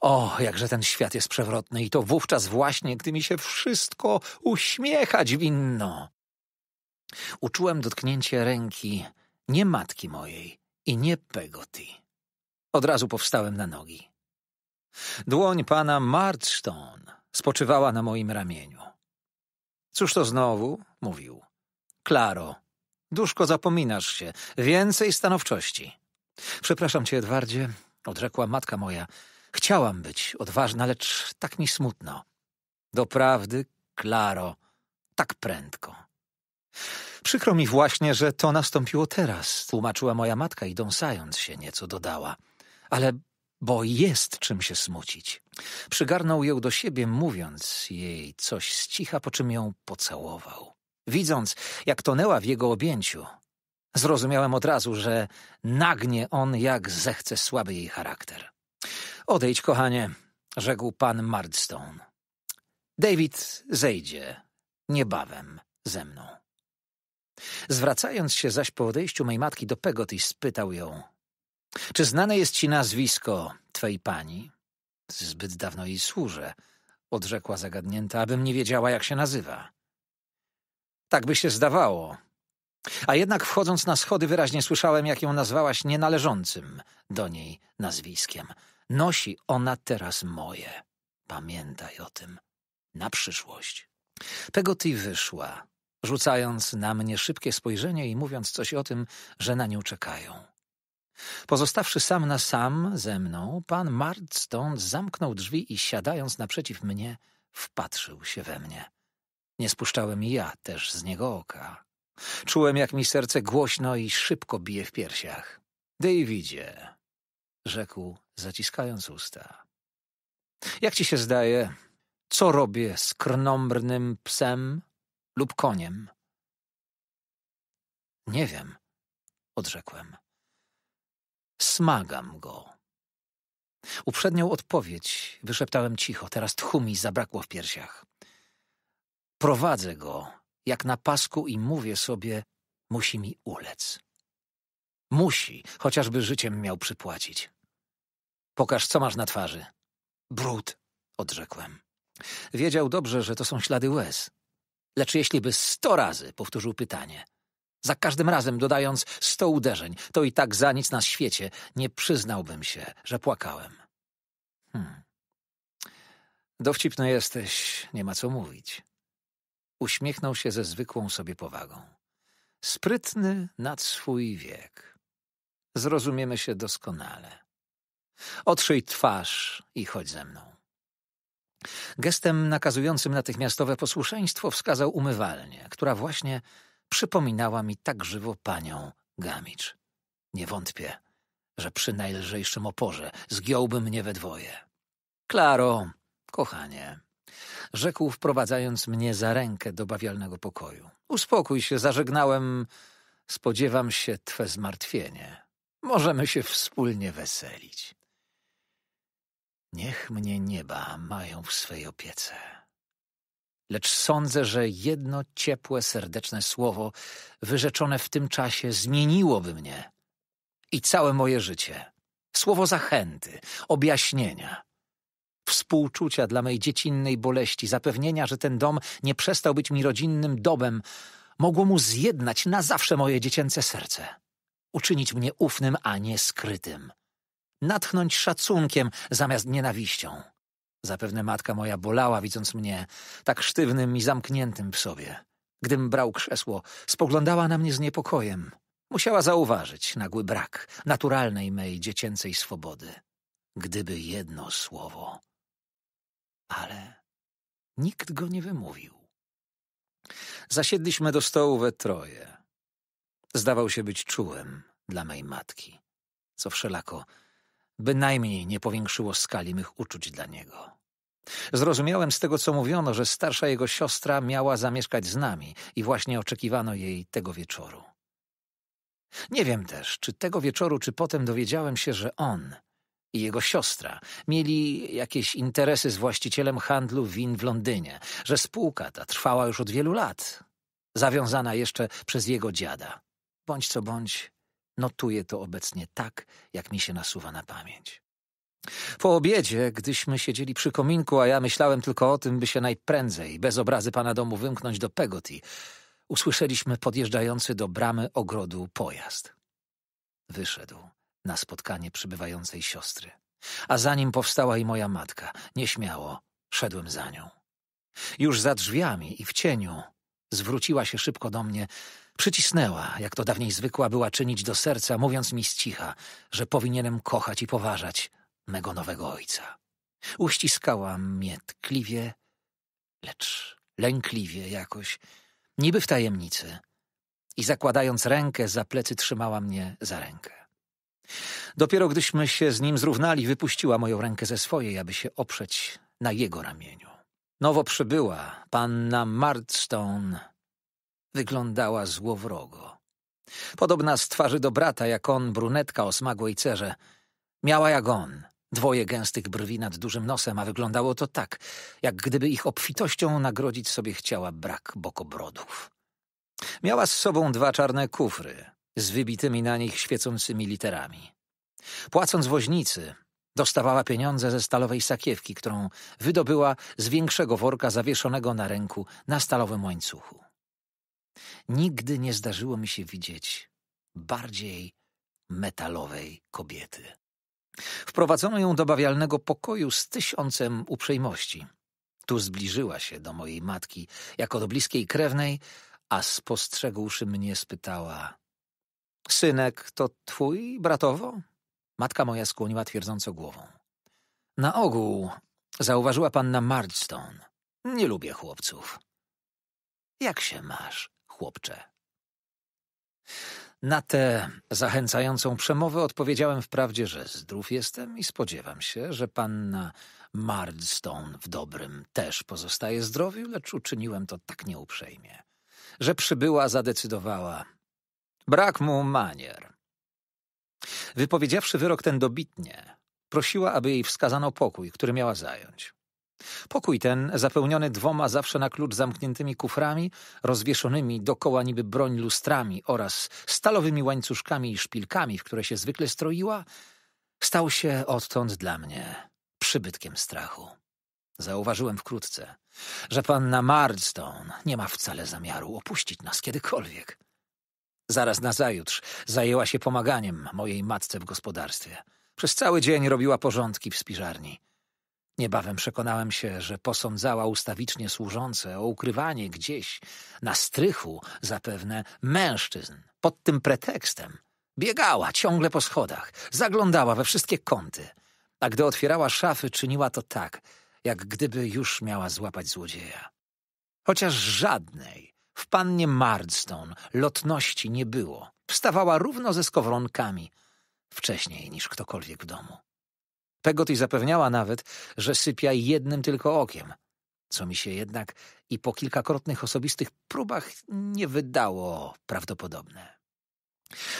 Speaker 1: O, jakże ten świat jest przewrotny i to wówczas właśnie, gdy mi się wszystko uśmiechać winno. Uczułem dotknięcie ręki nie matki mojej i nie Pegotty. Od razu powstałem na nogi. Dłoń pana Marston spoczywała na moim ramieniu. Cóż to znowu? mówił. Klaro, duszko zapominasz się, więcej stanowczości. Przepraszam cię, Edwardzie, odrzekła matka moja. Chciałam być odważna, lecz tak mi smutno. Doprawdy, Klaro, tak prędko. Przykro mi właśnie, że to nastąpiło teraz, tłumaczyła moja matka i dąsając się nieco dodała. Ale bo jest czym się smucić. Przygarnął ją do siebie, mówiąc jej coś z cicha, po czym ją pocałował. Widząc, jak tonęła w jego objęciu, zrozumiałem od razu, że nagnie on, jak zechce słaby jej charakter. Odejdź, kochanie, rzekł pan Mardstone. David zejdzie niebawem ze mną. Zwracając się zaś po odejściu mej matki do Pegotty, spytał ją – czy znane jest ci nazwisko twej pani? Zbyt dawno jej służę, odrzekła zagadnięta, abym nie wiedziała, jak się nazywa. Tak by się zdawało. A jednak wchodząc na schody wyraźnie słyszałem, jak ją nazwałaś nienależącym do niej nazwiskiem. Nosi ona teraz moje. Pamiętaj o tym. Na przyszłość. ty wyszła, rzucając na mnie szybkie spojrzenie i mówiąc coś o tym, że na nią czekają. Pozostawszy sam na sam ze mną, pan Marston zamknął drzwi i siadając naprzeciw mnie, wpatrzył się we mnie. Nie spuszczałem ja też z niego oka. Czułem, jak mi serce głośno i szybko bije w piersiach. Davidzie, rzekł, zaciskając usta. Jak ci się zdaje, co robię z krnomrnym psem lub koniem? Nie wiem, odrzekłem. Smagam go. Uprzednią odpowiedź wyszeptałem cicho, teraz tchu mi zabrakło w piersiach. Prowadzę go, jak na pasku i mówię sobie, musi mi ulec. Musi, chociażby życiem miał przypłacić. Pokaż, co masz na twarzy. Brud, odrzekłem. Wiedział dobrze, że to są ślady łez. Lecz jeśli by sto razy powtórzył pytanie, za każdym razem dodając sto uderzeń, to i tak za nic na świecie nie przyznałbym się, że płakałem. Hmm. Dowcipny jesteś, nie ma co mówić. Uśmiechnął się ze zwykłą sobie powagą. Sprytny nad swój wiek. Zrozumiemy się doskonale. Otrzyj twarz i chodź ze mną. Gestem nakazującym natychmiastowe posłuszeństwo wskazał umywalnię, która właśnie przypominała mi tak żywo panią Gamicz. Nie wątpię, że przy najlżejszym oporze zgiąłby mnie we dwoje. Klaro, kochanie, rzekł wprowadzając mnie za rękę do bawialnego pokoju. Uspokój się, zażegnałem, spodziewam się twe zmartwienie. Możemy się wspólnie weselić. Niech mnie nieba mają w swej opiece lecz sądzę, że jedno ciepłe, serdeczne słowo wyrzeczone w tym czasie zmieniłoby mnie i całe moje życie. Słowo zachęty, objaśnienia, współczucia dla mej dziecinnej boleści, zapewnienia, że ten dom nie przestał być mi rodzinnym dobem, mogło mu zjednać na zawsze moje dziecięce serce, uczynić mnie ufnym, a nie skrytym, natchnąć szacunkiem zamiast nienawiścią. Zapewne matka moja bolała, widząc mnie, tak sztywnym i zamkniętym w sobie. Gdym brał krzesło, spoglądała na mnie z niepokojem. Musiała zauważyć nagły brak naturalnej mej dziecięcej swobody. Gdyby jedno słowo. Ale nikt go nie wymówił. Zasiedliśmy do stołu we troje. Zdawał się być czułym dla mej matki, co wszelako bynajmniej nie powiększyło skali mych uczuć dla niego. Zrozumiałem z tego, co mówiono, że starsza jego siostra miała zamieszkać z nami i właśnie oczekiwano jej tego wieczoru. Nie wiem też, czy tego wieczoru, czy potem dowiedziałem się, że on i jego siostra mieli jakieś interesy z właścicielem handlu win w Londynie, że spółka ta trwała już od wielu lat, zawiązana jeszcze przez jego dziada. Bądź co bądź, notuję to obecnie tak, jak mi się nasuwa na pamięć. Po obiedzie, gdyśmy siedzieli przy kominku, a ja myślałem tylko o tym, by się najprędzej, bez obrazy pana domu, wymknąć do Pegoty, usłyszeliśmy podjeżdżający do bramy ogrodu pojazd. Wyszedł na spotkanie przybywającej siostry, a za nim powstała i moja matka. Nieśmiało szedłem za nią. Już za drzwiami i w cieniu zwróciła się szybko do mnie, przycisnęła, jak to dawniej zwykła była czynić do serca, mówiąc mi z cicha, że powinienem kochać i poważać, mego nowego ojca. Uściskała mnie tkliwie, lecz lękliwie jakoś, niby w tajemnicy, i zakładając rękę za plecy trzymała mnie za rękę. Dopiero gdyśmy się z nim zrównali, wypuściła moją rękę ze swojej, aby się oprzeć na jego ramieniu. Nowo przybyła panna Mardstone. Wyglądała złowrogo. Podobna z twarzy do brata, jak on, brunetka o smagłej cerze. Miała jak on, Dwoje gęstych brwi nad dużym nosem, a wyglądało to tak, jak gdyby ich obfitością nagrodzić sobie chciała brak bokobrodów. Miała z sobą dwa czarne kufry z wybitymi na nich świecącymi literami. Płacąc woźnicy, dostawała pieniądze ze stalowej sakiewki, którą wydobyła z większego worka zawieszonego na ręku na stalowym łańcuchu. Nigdy nie zdarzyło mi się widzieć bardziej metalowej kobiety. Wprowadzono ją do bawialnego pokoju z tysiącem uprzejmości. Tu zbliżyła się do mojej matki, jako do bliskiej krewnej, a spostrzegłszy mnie spytała — Synek to twój, bratowo? Matka moja skłoniła twierdząco głową. Na ogół zauważyła panna Marston, Nie lubię chłopców. Jak się masz, chłopcze? Na tę zachęcającą przemowę odpowiedziałem wprawdzie, że zdrów jestem i spodziewam się, że panna Mardstone w dobrym też pozostaje zdrowiu, lecz uczyniłem to tak nieuprzejmie, że przybyła zadecydowała. Brak mu manier. Wypowiedziawszy wyrok ten dobitnie, prosiła, aby jej wskazano pokój, który miała zająć. Pokój ten, zapełniony dwoma zawsze na klucz zamkniętymi kuframi, rozwieszonymi dokoła niby broń lustrami oraz stalowymi łańcuszkami i szpilkami, w które się zwykle stroiła, stał się odtąd dla mnie przybytkiem strachu. Zauważyłem wkrótce, że panna Mardstone nie ma wcale zamiaru opuścić nas kiedykolwiek. Zaraz nazajutrz zajęła się pomaganiem mojej matce w gospodarstwie. Przez cały dzień robiła porządki w spiżarni. Niebawem przekonałem się, że posądzała ustawicznie służące o ukrywanie gdzieś, na strychu zapewne, mężczyzn. Pod tym pretekstem biegała ciągle po schodach, zaglądała we wszystkie kąty, a gdy otwierała szafy, czyniła to tak, jak gdyby już miała złapać złodzieja. Chociaż żadnej w pannie Mardstone lotności nie było. Wstawała równo ze skowronkami, wcześniej niż ktokolwiek w domu. Peggoty zapewniała nawet, że sypia jednym tylko okiem, co mi się jednak i po kilkakrotnych osobistych próbach nie wydało prawdopodobne.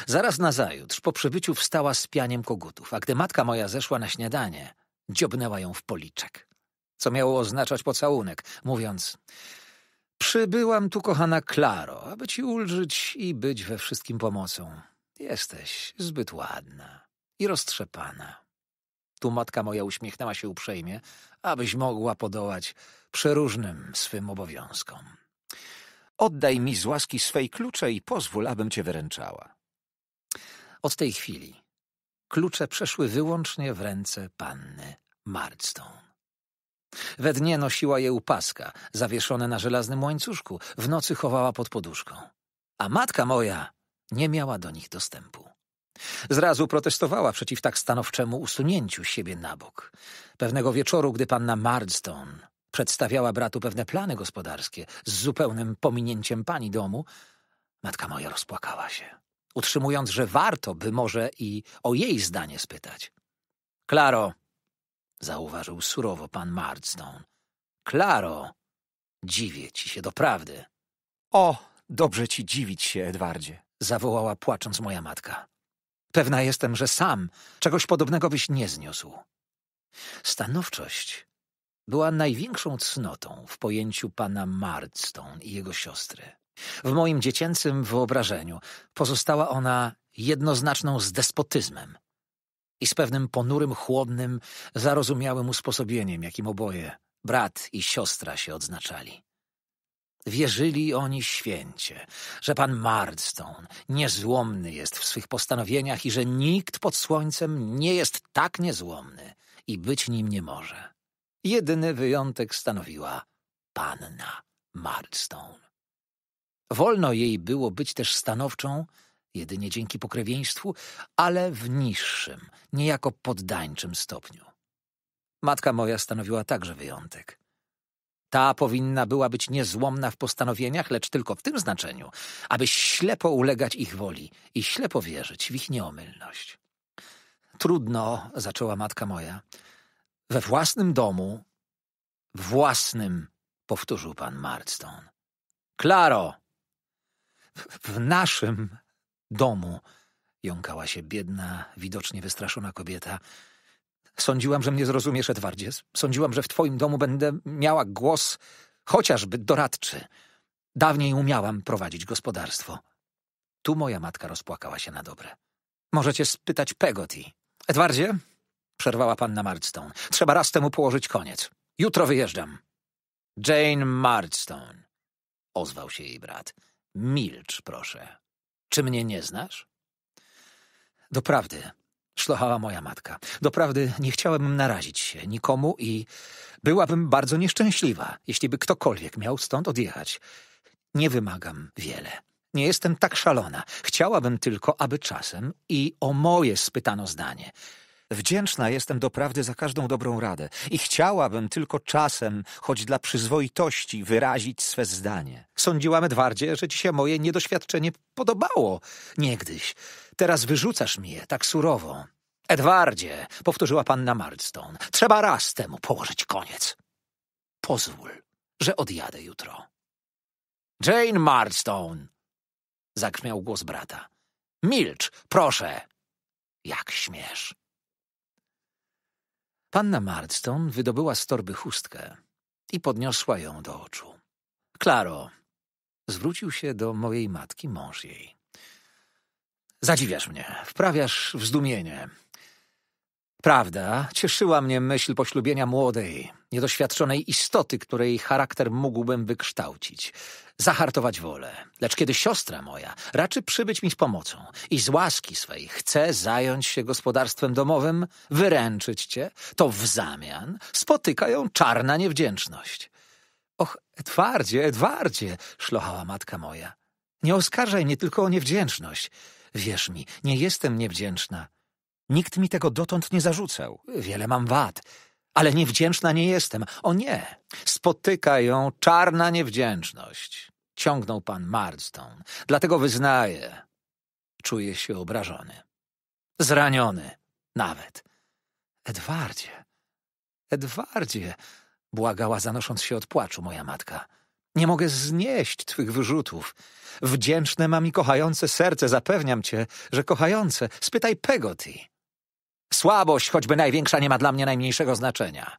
Speaker 1: Zaraz nazajutrz po przybyciu wstała z pianiem kogutów, a gdy matka moja zeszła na śniadanie, dziobnęła ją w policzek, co miało oznaczać pocałunek, mówiąc Przybyłam tu, kochana Klaro, aby ci ulżyć i być we wszystkim pomocą. Jesteś zbyt ładna i roztrzepana. Tu matka moja uśmiechnęła się uprzejmie, abyś mogła podołać przeróżnym swym obowiązkom. Oddaj mi z łaski swej klucze i pozwól, abym cię wyręczała. Od tej chwili klucze przeszły wyłącznie w ręce panny Mardstone. We dnie nosiła je u paska, zawieszone na żelaznym łańcuszku, w nocy chowała pod poduszką. A matka moja nie miała do nich dostępu. Zrazu protestowała przeciw tak stanowczemu usunięciu siebie na bok. Pewnego wieczoru, gdy panna Marston przedstawiała bratu pewne plany gospodarskie z zupełnym pominięciem pani domu, matka moja rozpłakała się, utrzymując, że warto by może i o jej zdanie spytać. Klaro, zauważył surowo pan Marston. Klaro, dziwię ci się doprawdy. O, dobrze ci dziwić się, Edwardzie, zawołała płacząc moja matka. Pewna jestem, że sam czegoś podobnego byś nie zniósł. Stanowczość była największą cnotą w pojęciu pana Mardstone i jego siostry. W moim dziecięcym wyobrażeniu pozostała ona jednoznaczną z despotyzmem i z pewnym ponurym, chłodnym, zarozumiałym usposobieniem, jakim oboje, brat i siostra, się odznaczali. Wierzyli oni święcie, że pan Mardstone niezłomny jest w swych postanowieniach i że nikt pod słońcem nie jest tak niezłomny i być nim nie może. Jedyny wyjątek stanowiła panna Mardstone. Wolno jej było być też stanowczą, jedynie dzięki pokrewieństwu, ale w niższym, niejako poddańczym stopniu. Matka moja stanowiła także wyjątek. Ta powinna była być niezłomna w postanowieniach, lecz tylko w tym znaczeniu, aby ślepo ulegać ich woli i ślepo wierzyć w ich nieomylność. Trudno, zaczęła matka moja, we własnym domu, własnym, powtórzył pan Marston. Klaro! W naszym domu, jąkała się biedna, widocznie wystraszona kobieta, Sądziłam, że mnie zrozumiesz, Edwardzie. Sądziłam, że w twoim domu będę miała głos chociażby doradczy. Dawniej umiałam prowadzić gospodarstwo. Tu moja matka rozpłakała się na dobre. Możecie spytać Pegoti, Edwardzie, przerwała panna Marston. trzeba raz temu położyć koniec. Jutro wyjeżdżam. Jane Marston. ozwał się jej brat. Milcz, proszę. Czy mnie nie znasz? Doprawdy, szlochała moja matka. Doprawdy nie chciałabym narazić się nikomu i byłabym bardzo nieszczęśliwa, jeśli by ktokolwiek miał stąd odjechać. Nie wymagam wiele. Nie jestem tak szalona. Chciałabym tylko, aby czasem i o moje spytano zdanie. Wdzięczna jestem doprawdy za każdą dobrą radę i chciałabym tylko czasem, choć dla przyzwoitości, wyrazić swe zdanie. Sądziłam, Edwardzie, że ci się moje niedoświadczenie podobało niegdyś. Teraz wyrzucasz mnie tak surowo. Edwardzie, powtórzyła panna Murdstone, trzeba raz temu położyć koniec. Pozwól, że odjadę jutro. Jane Murdstone! zakrzmiał głos brata. Milcz, proszę! Jak śmiesz! Panna Marston wydobyła z torby chustkę i podniosła ją do oczu. Klaro, zwrócił się do mojej matki mąż jej. Zadziwiasz mnie, wprawiasz w zdumienie. Prawda, cieszyła mnie myśl poślubienia młodej, niedoświadczonej istoty, której charakter mógłbym wykształcić zahartować wolę. Lecz kiedy siostra moja raczy przybyć mi z pomocą i z łaski swej chce zająć się gospodarstwem domowym, wyręczyć cię, to w zamian spotyka ją czarna niewdzięczność. Och, Edwardzie, Edwardzie, szlochała matka moja, nie oskarżaj mnie tylko o niewdzięczność. Wierz mi, nie jestem niewdzięczna. Nikt mi tego dotąd nie zarzucał. Wiele mam wad ale niewdzięczna nie jestem. O nie! Spotyka ją czarna niewdzięczność. Ciągnął pan Marston. Dlatego wyznaję. Czuję się obrażony. Zraniony. Nawet. Edwardzie. Edwardzie. Błagała zanosząc się od płaczu moja matka. Nie mogę znieść twych wyrzutów. Wdzięczne mam i kochające serce, zapewniam cię, że kochające. Spytaj Pegotty. Słabość, choćby największa, nie ma dla mnie najmniejszego znaczenia.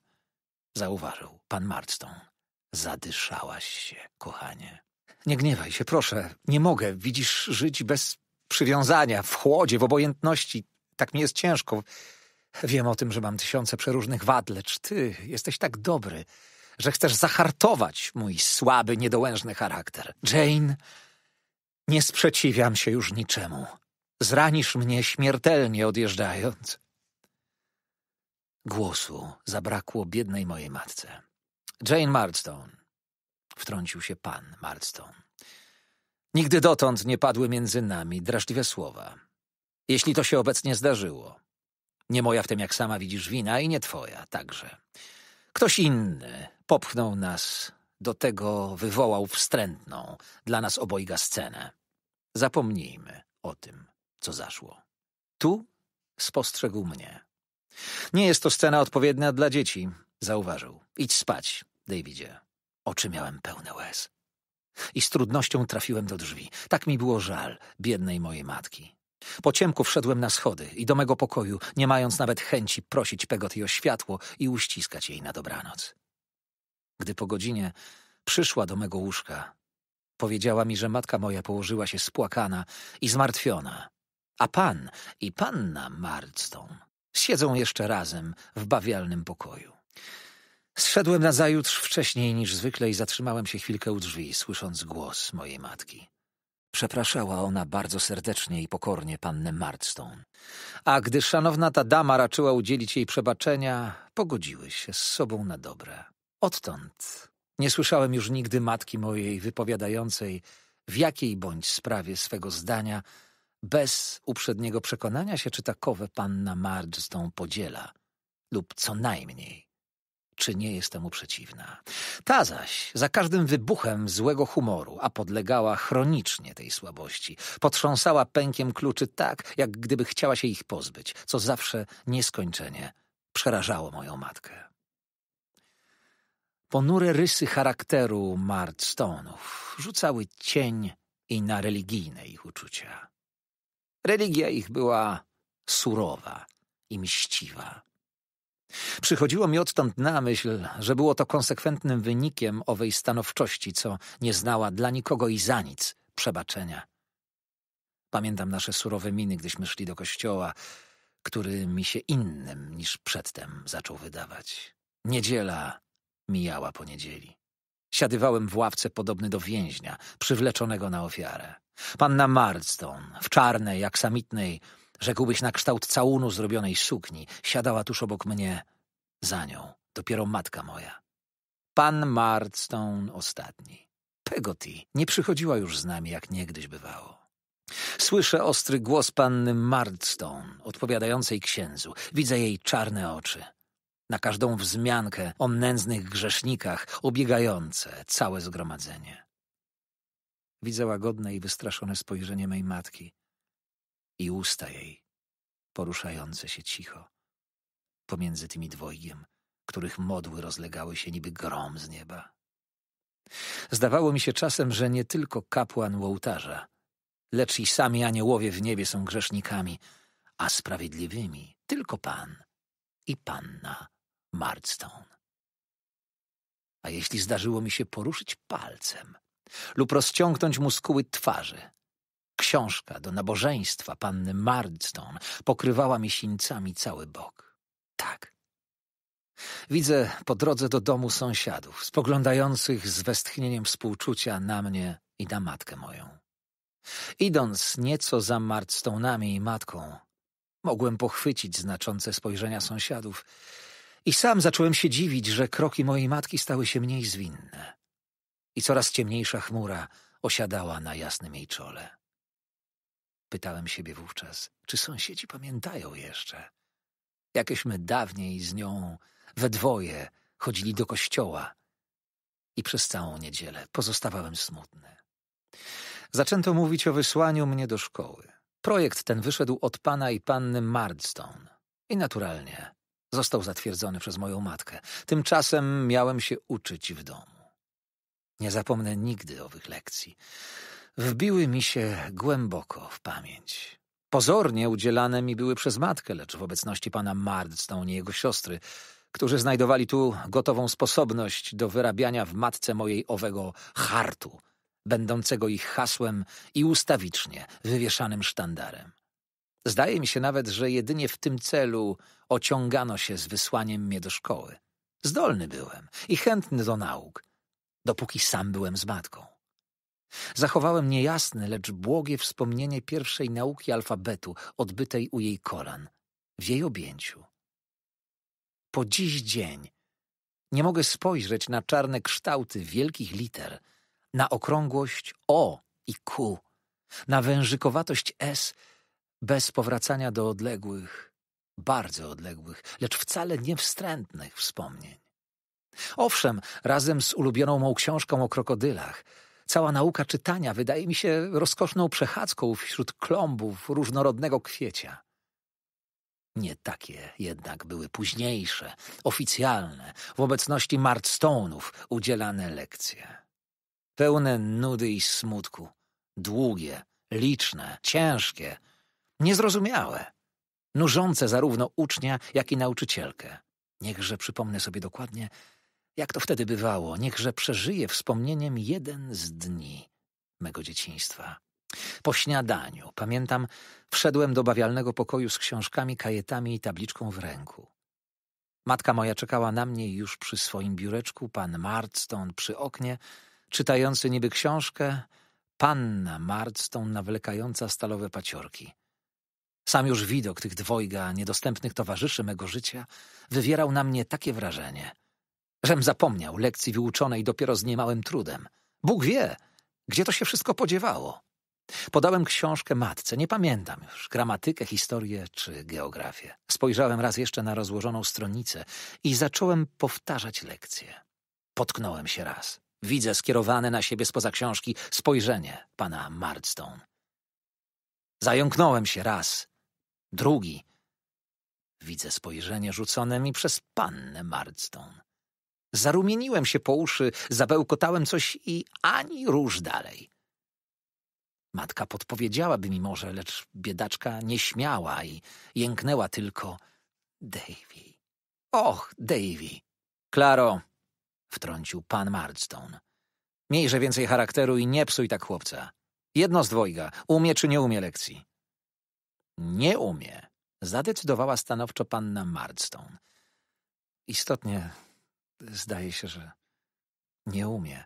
Speaker 1: Zauważył pan Marston. Zadyszałaś się, kochanie. Nie gniewaj się, proszę. Nie mogę, widzisz, żyć bez przywiązania, w chłodzie, w obojętności. Tak mi jest ciężko. Wiem o tym, że mam tysiące przeróżnych wad, lecz ty jesteś tak dobry, że chcesz zahartować mój słaby, niedołężny charakter. Jane, nie sprzeciwiam się już niczemu. Zranisz mnie śmiertelnie odjeżdżając. Głosu zabrakło biednej mojej matce. Jane Marston. Wtrącił się pan Marston. Nigdy dotąd nie padły między nami drażliwe słowa. Jeśli to się obecnie zdarzyło. Nie moja w tym, jak sama widzisz, wina i nie twoja także. Ktoś inny popchnął nas, do tego wywołał wstrętną dla nas obojga scenę. Zapomnijmy o tym, co zaszło. Tu spostrzegł mnie. Nie jest to scena odpowiednia dla dzieci, zauważył. Idź spać, Davidzie. Oczy miałem pełne łez. I z trudnością trafiłem do drzwi. Tak mi było żal biednej mojej matki. Po ciemku wszedłem na schody i do mego pokoju, nie mając nawet chęci prosić Pegoty o światło i uściskać jej na dobranoc. Gdy po godzinie przyszła do mego łóżka, powiedziała mi, że matka moja położyła się spłakana i zmartwiona, a pan i panna Marston Siedzą jeszcze razem w bawialnym pokoju. Zszedłem nazajutrz wcześniej niż zwykle i zatrzymałem się chwilkę u drzwi, słysząc głos mojej matki. Przepraszała ona bardzo serdecznie i pokornie pannę Martstone. A gdy szanowna ta dama raczyła udzielić jej przebaczenia, pogodziły się z sobą na dobre. Odtąd nie słyszałem już nigdy matki mojej wypowiadającej w jakiej bądź sprawie swego zdania – bez uprzedniego przekonania się, czy takowe panna Margstone podziela, lub co najmniej, czy nie jest temu przeciwna. Ta zaś za każdym wybuchem złego humoru, a podlegała chronicznie tej słabości, potrząsała pękiem kluczy tak, jak gdyby chciała się ich pozbyć, co zawsze nieskończenie przerażało moją matkę. Ponure rysy charakteru Mart rzucały cień i na religijne ich uczucia. Religia ich była surowa i mściwa. Przychodziło mi odtąd na myśl, że było to konsekwentnym wynikiem owej stanowczości, co nie znała dla nikogo i za nic przebaczenia. Pamiętam nasze surowe miny, gdyśmy szli do kościoła, który mi się innym niż przedtem zaczął wydawać. Niedziela mijała po niedzieli. Siadywałem w ławce podobny do więźnia, przywleczonego na ofiarę. Panna Marston, w czarnej, aksamitnej, rzekłbyś na kształt całunu zrobionej sukni, siadała tuż obok mnie, za nią, dopiero matka moja. Pan Marston ostatni. Pegotty nie przychodziła już z nami, jak niegdyś bywało. Słyszę ostry głos panny Marston, odpowiadającej księdzu. Widzę jej czarne oczy na każdą wzmiankę o nędznych grzesznikach, ubiegające całe zgromadzenie. Widzę łagodne i wystraszone spojrzenie mej matki i usta jej, poruszające się cicho, pomiędzy tymi dwojgiem, których modły rozlegały się niby grom z nieba. Zdawało mi się czasem, że nie tylko kapłan ołtarza, lecz i sami aniołowie w niebie są grzesznikami, a sprawiedliwymi tylko Pan i Panna Mardstone. A jeśli zdarzyło mi się poruszyć palcem lub rozciągnąć muskuły twarzy, książka do nabożeństwa panny Mardstone pokrywała mi sińcami cały bok. Tak. Widzę po drodze do domu sąsiadów, spoglądających z westchnieniem współczucia na mnie i na matkę moją. Idąc nieco za Mardstonami i matką, mogłem pochwycić znaczące spojrzenia sąsiadów i sam zacząłem się dziwić, że kroki mojej matki stały się mniej zwinne. I coraz ciemniejsza chmura osiadała na jasnym jej czole. Pytałem siebie wówczas, czy sąsiedzi pamiętają jeszcze, jakieśmy dawniej z nią we dwoje chodzili do kościoła i przez całą niedzielę pozostawałem smutny. Zaczęto mówić o wysłaniu mnie do szkoły. Projekt ten wyszedł od pana i panny Mardstone i naturalnie Został zatwierdzony przez moją matkę. Tymczasem miałem się uczyć w domu. Nie zapomnę nigdy owych lekcji. Wbiły mi się głęboko w pamięć. Pozornie udzielane mi były przez matkę, lecz w obecności pana Mardstone i jego siostry, którzy znajdowali tu gotową sposobność do wyrabiania w matce mojej owego hartu, będącego ich hasłem i ustawicznie wywieszanym sztandarem. Zdaje mi się nawet, że jedynie w tym celu ociągano się z wysłaniem mnie do szkoły. Zdolny byłem i chętny do nauk, dopóki sam byłem z matką. Zachowałem niejasne, lecz błogie wspomnienie pierwszej nauki alfabetu, odbytej u jej kolan, w jej objęciu. Po dziś dzień nie mogę spojrzeć na czarne kształty wielkich liter, na okrągłość O i Q, na wężykowatość S bez powracania do odległych, bardzo odległych, lecz wcale niewstrętnych wspomnień. Owszem, razem z ulubioną mą książką o krokodylach, cała nauka czytania wydaje mi się rozkoszną przechadzką wśród klombów różnorodnego kwiecia. Nie takie jednak były późniejsze, oficjalne, w obecności Martstone'ów udzielane lekcje. Pełne nudy i smutku, długie, liczne, ciężkie, niezrozumiałe – nużące zarówno ucznia, jak i nauczycielkę. Niechże przypomnę sobie dokładnie, jak to wtedy bywało, niechże przeżyje wspomnieniem jeden z dni mego dzieciństwa. Po śniadaniu, pamiętam, wszedłem do bawialnego pokoju z książkami, kajetami i tabliczką w ręku. Matka moja czekała na mnie już przy swoim biureczku, pan Marston przy oknie, czytający niby książkę, panna Marston nawlekająca stalowe paciorki. Sam już widok tych dwojga niedostępnych towarzyszy mego życia wywierał na mnie takie wrażenie, żem zapomniał lekcji wyuczonej dopiero z niemałym trudem. Bóg wie, gdzie to się wszystko podziewało. Podałem książkę matce, nie pamiętam już, gramatykę, historię czy geografię. Spojrzałem raz jeszcze na rozłożoną stronicę i zacząłem powtarzać lekcję. Potknąłem się raz. Widzę skierowane na siebie spoza książki spojrzenie pana Marston. Zająknąłem się raz drugi. Widzę spojrzenie rzucone mi przez pannę Mardstone. Zarumieniłem się po uszy, zabełkotałem coś i ani róż dalej. Matka podpowiedziałaby mi może, lecz biedaczka nie śmiała i jęknęła tylko Davy. Och, Davy. Klaro, wtrącił pan Mardstone. Miejże więcej charakteru i nie psuj tak chłopca. Jedno z dwojga, umie czy nie umie lekcji. Nie umie, zadecydowała stanowczo panna Murdstone. Istotnie, zdaje się, że nie umie,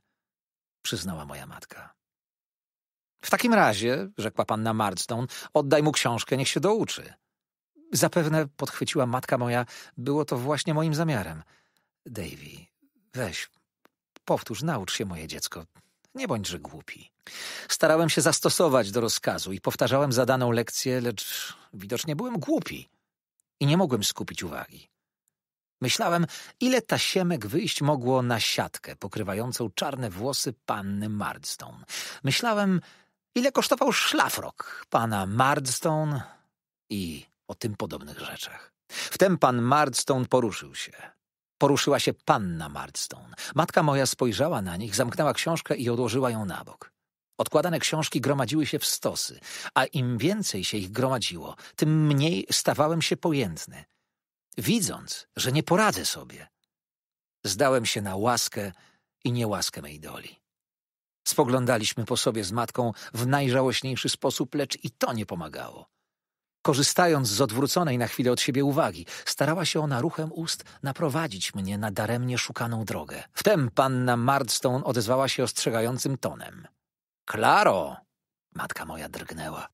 Speaker 1: przyznała moja matka. W takim razie, rzekła panna Murdstone, oddaj mu książkę, niech się douczy. Zapewne, podchwyciła matka moja, było to właśnie moim zamiarem. Davy, weź, powtórz, naucz się moje dziecko, nie bądźże głupi. Starałem się zastosować do rozkazu i powtarzałem zadaną lekcję, lecz widocznie byłem głupi i nie mogłem skupić uwagi. Myślałem, ile tasiemek wyjść mogło na siatkę pokrywającą czarne włosy panny Mardstone. Myślałem, ile kosztował szlafrok pana Mardstone i o tym podobnych rzeczach. Wtem pan Mardstone poruszył się. Poruszyła się panna Mardstone. Matka moja spojrzała na nich, zamknęła książkę i odłożyła ją na bok. Odkładane książki gromadziły się w stosy, a im więcej się ich gromadziło, tym mniej stawałem się pojętny. Widząc, że nie poradzę sobie, zdałem się na łaskę i niełaskę mej doli. Spoglądaliśmy po sobie z matką w najżałośniejszy sposób, lecz i to nie pomagało. Korzystając z odwróconej na chwilę od siebie uwagi, starała się ona ruchem ust naprowadzić mnie na daremnie szukaną drogę. Wtem panna Mardstone odezwała się ostrzegającym tonem. Klaro! Matka moja drgnęła.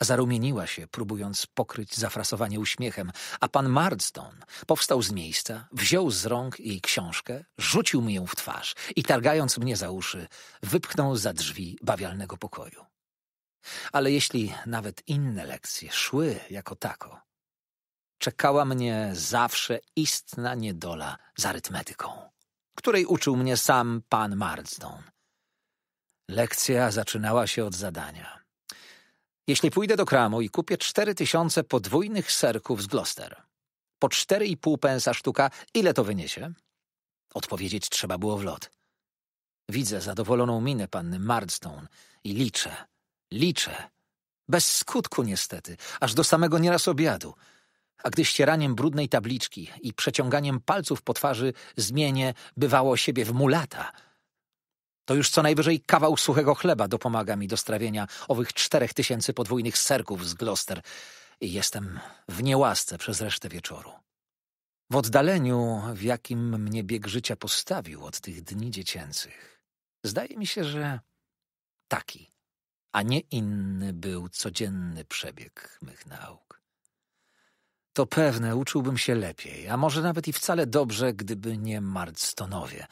Speaker 1: Zarumieniła się, próbując pokryć zafrasowanie uśmiechem, a pan Marston powstał z miejsca, wziął z rąk jej książkę, rzucił mi ją w twarz i targając mnie za uszy, wypchnął za drzwi bawialnego pokoju. Ale jeśli nawet inne lekcje szły jako tako, czekała mnie zawsze istna niedola z arytmetyką, której uczył mnie sam pan Marston – Lekcja zaczynała się od zadania. Jeśli pójdę do kramu i kupię cztery tysiące podwójnych serków z Gloucester, po cztery i pół pensa sztuka, ile to wyniesie? Odpowiedzieć trzeba było w lot. Widzę zadowoloną minę panny Mardstone i liczę, liczę. Bez skutku niestety, aż do samego nieraz obiadu. A gdy ścieraniem brudnej tabliczki i przeciąganiem palców po twarzy zmienię bywało siebie w mulata – to już co najwyżej kawał suchego chleba dopomaga mi do strawienia owych czterech tysięcy podwójnych serków z Gloucester i jestem w niełasce przez resztę wieczoru. W oddaleniu, w jakim mnie bieg życia postawił od tych dni dziecięcych, zdaje mi się, że taki, a nie inny był codzienny przebieg mych nauk. To pewne, uczułbym się lepiej, a może nawet i wcale dobrze, gdyby nie Martstonowie,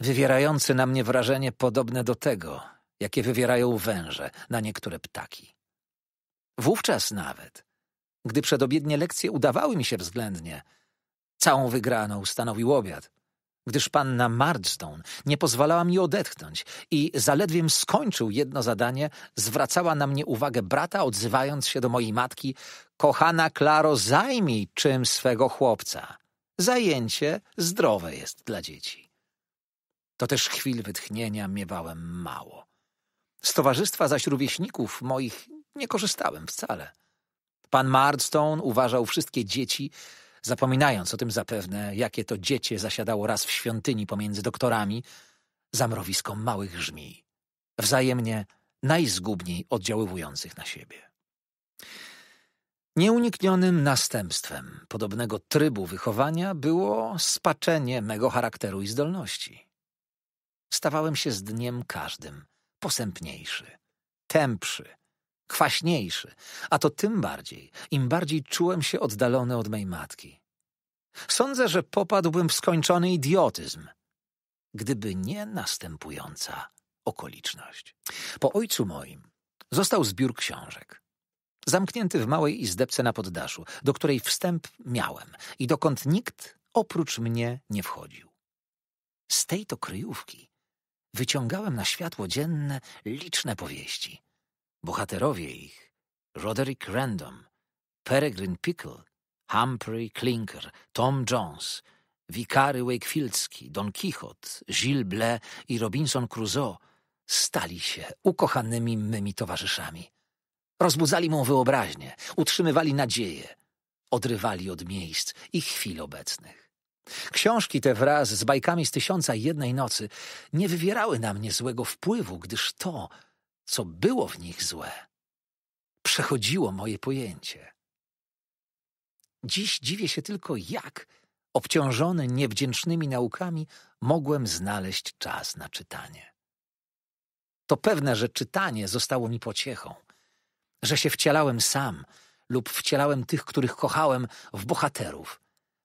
Speaker 1: wywierający na mnie wrażenie podobne do tego, jakie wywierają węże na niektóre ptaki. Wówczas nawet, gdy przedobiednie lekcje udawały mi się względnie, całą wygraną stanowił obiad, gdyż panna Marston nie pozwalała mi odetchnąć i zaledwiem skończył jedno zadanie, zwracała na mnie uwagę brata, odzywając się do mojej matki Kochana Klaro, zajmij czym swego chłopca. Zajęcie zdrowe jest dla dzieci. To też chwil wytchnienia miewałem mało. Z towarzystwa zaś rówieśników moich nie korzystałem wcale. Pan Marston uważał wszystkie dzieci zapominając o tym zapewne, jakie to dziecię zasiadało raz w świątyni pomiędzy doktorami, zamrowisko małych żmij, wzajemnie najzgubniej oddziaływujących na siebie. Nieuniknionym następstwem podobnego trybu wychowania było spaczenie mego charakteru i zdolności. Stawałem się z dniem każdym posępniejszy, tępszy, kwaśniejszy, a to tym bardziej, im bardziej czułem się oddalony od mej matki. Sądzę, że popadłbym w skończony idiotyzm, gdyby nie następująca okoliczność. Po ojcu moim został zbiór książek. Zamknięty w małej izdebce na poddaszu, do której wstęp miałem i dokąd nikt oprócz mnie nie wchodził. Z tej to kryjówki wyciągałem na światło dzienne liczne powieści – Bohaterowie ich Roderick Random, Peregrine Pickle, Humphrey Clinker, Tom Jones, wikary Wakefieldski, Don Quixote, Gilles Ble i Robinson Crusoe stali się ukochanymi mymi towarzyszami. Rozbudzali mą wyobraźnię, utrzymywali nadzieję, odrywali od miejsc i chwil obecnych. Książki te wraz z bajkami z Tysiąca Jednej Nocy nie wywierały na mnie złego wpływu, gdyż to – co było w nich złe, przechodziło moje pojęcie. Dziś dziwię się tylko, jak, obciążony niewdzięcznymi naukami, mogłem znaleźć czas na czytanie. To pewne, że czytanie zostało mi pociechą, że się wcielałem sam lub wcielałem tych, których kochałem, w bohaterów,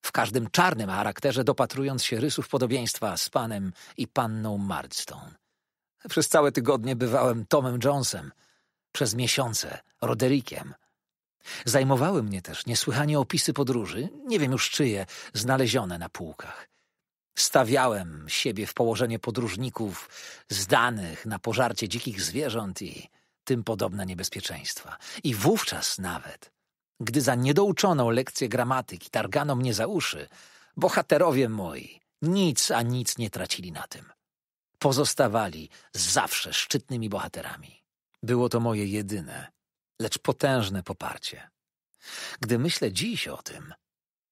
Speaker 1: w każdym czarnym charakterze dopatrując się rysów podobieństwa z panem i panną Murdstone przez całe tygodnie bywałem Tomem Jonesem, przez miesiące Roderickiem. Zajmowały mnie też niesłychanie opisy podróży, nie wiem już czyje, znalezione na półkach. Stawiałem siebie w położenie podróżników zdanych na pożarcie dzikich zwierząt i tym podobne niebezpieczeństwa. I wówczas nawet, gdy za niedouczoną lekcję gramatyki targano mnie za uszy, bohaterowie moi nic a nic nie tracili na tym pozostawali zawsze szczytnymi bohaterami. Było to moje jedyne, lecz potężne poparcie. Gdy myślę dziś o tym,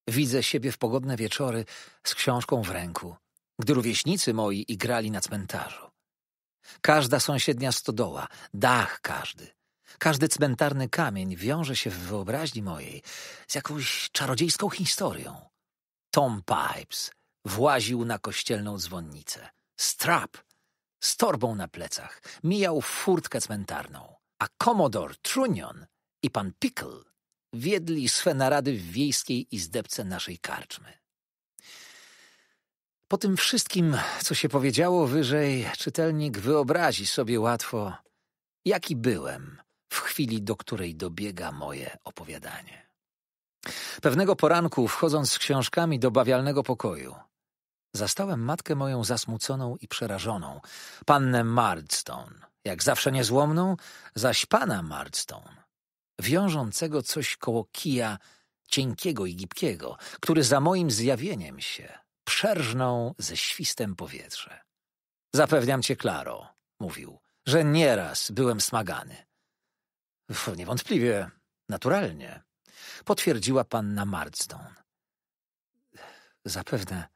Speaker 1: widzę siebie w pogodne wieczory z książką w ręku, gdy rówieśnicy moi igrali na cmentarzu. Każda sąsiednia stodoła, dach każdy, każdy cmentarny kamień wiąże się w wyobraźni mojej z jakąś czarodziejską historią. Tom Pipes właził na kościelną dzwonnicę. Strap z torbą na plecach mijał furtkę cmentarną, a komodor Trunion i pan Pickle wiedli swe narady w wiejskiej izdebce naszej karczmy. Po tym wszystkim, co się powiedziało wyżej, czytelnik wyobrazi sobie łatwo, jaki byłem w chwili, do której dobiega moje opowiadanie. Pewnego poranku, wchodząc z książkami do bawialnego pokoju, Zastałem matkę moją zasmuconą i przerażoną, pannę Mardstone, jak zawsze niezłomną, zaś pana Mardstone, wiążącego coś koło kija cienkiego i gibkiego, który za moim zjawieniem się przerżnął ze świstem powietrze. Zapewniam cię, Klaro, mówił, że nieraz byłem smagany. Uf, niewątpliwie, naturalnie, potwierdziła panna Mardstone. Zapewne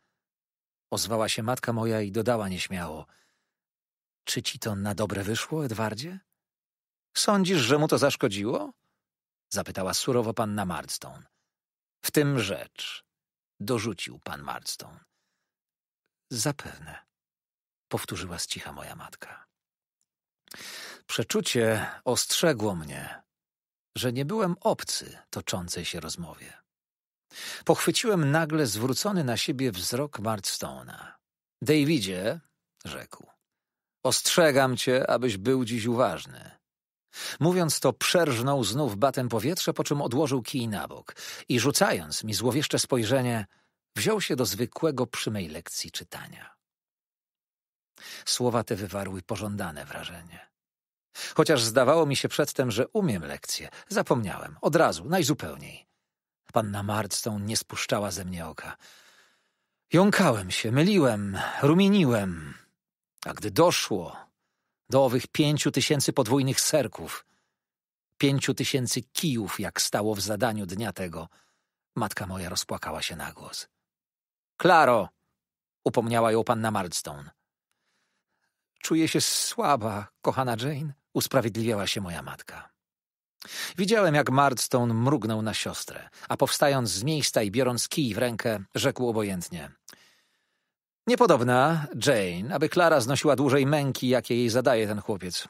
Speaker 1: Ozwała się matka moja i dodała nieśmiało. Czy ci to na dobre wyszło, Edwardzie? Sądzisz, że mu to zaszkodziło? Zapytała surowo panna Mardstone. W tym rzecz. Dorzucił pan Mardstone. Zapewne. Powtórzyła z cicha moja matka. Przeczucie ostrzegło mnie, że nie byłem obcy toczącej się rozmowie. Pochwyciłem nagle zwrócony na siebie wzrok Martstona. Davidzie, rzekł, ostrzegam cię, abyś był dziś uważny. Mówiąc to, przerżnął znów batem powietrze, po czym odłożył kij na bok i rzucając mi złowieszcze spojrzenie, wziął się do zwykłego przy mej lekcji czytania. Słowa te wywarły pożądane wrażenie. Chociaż zdawało mi się przedtem, że umiem lekcję, zapomniałem, od razu, najzupełniej. Panna Mardstone nie spuszczała ze mnie oka. Jąkałem się, myliłem, rumieniłem. A gdy doszło do owych pięciu tysięcy podwójnych serków, pięciu tysięcy kijów, jak stało w zadaniu dnia tego, matka moja rozpłakała się na głos. Klaro! upomniała ją panna Mardstone. Czuję się słaba, kochana Jane, usprawiedliwiała się moja matka. Widziałem, jak Mardstone mrugnął na siostrę, a powstając z miejsca i biorąc kij w rękę, rzekł obojętnie. Niepodobna, Jane, aby Klara znosiła dłużej męki, jakie jej zadaje ten chłopiec.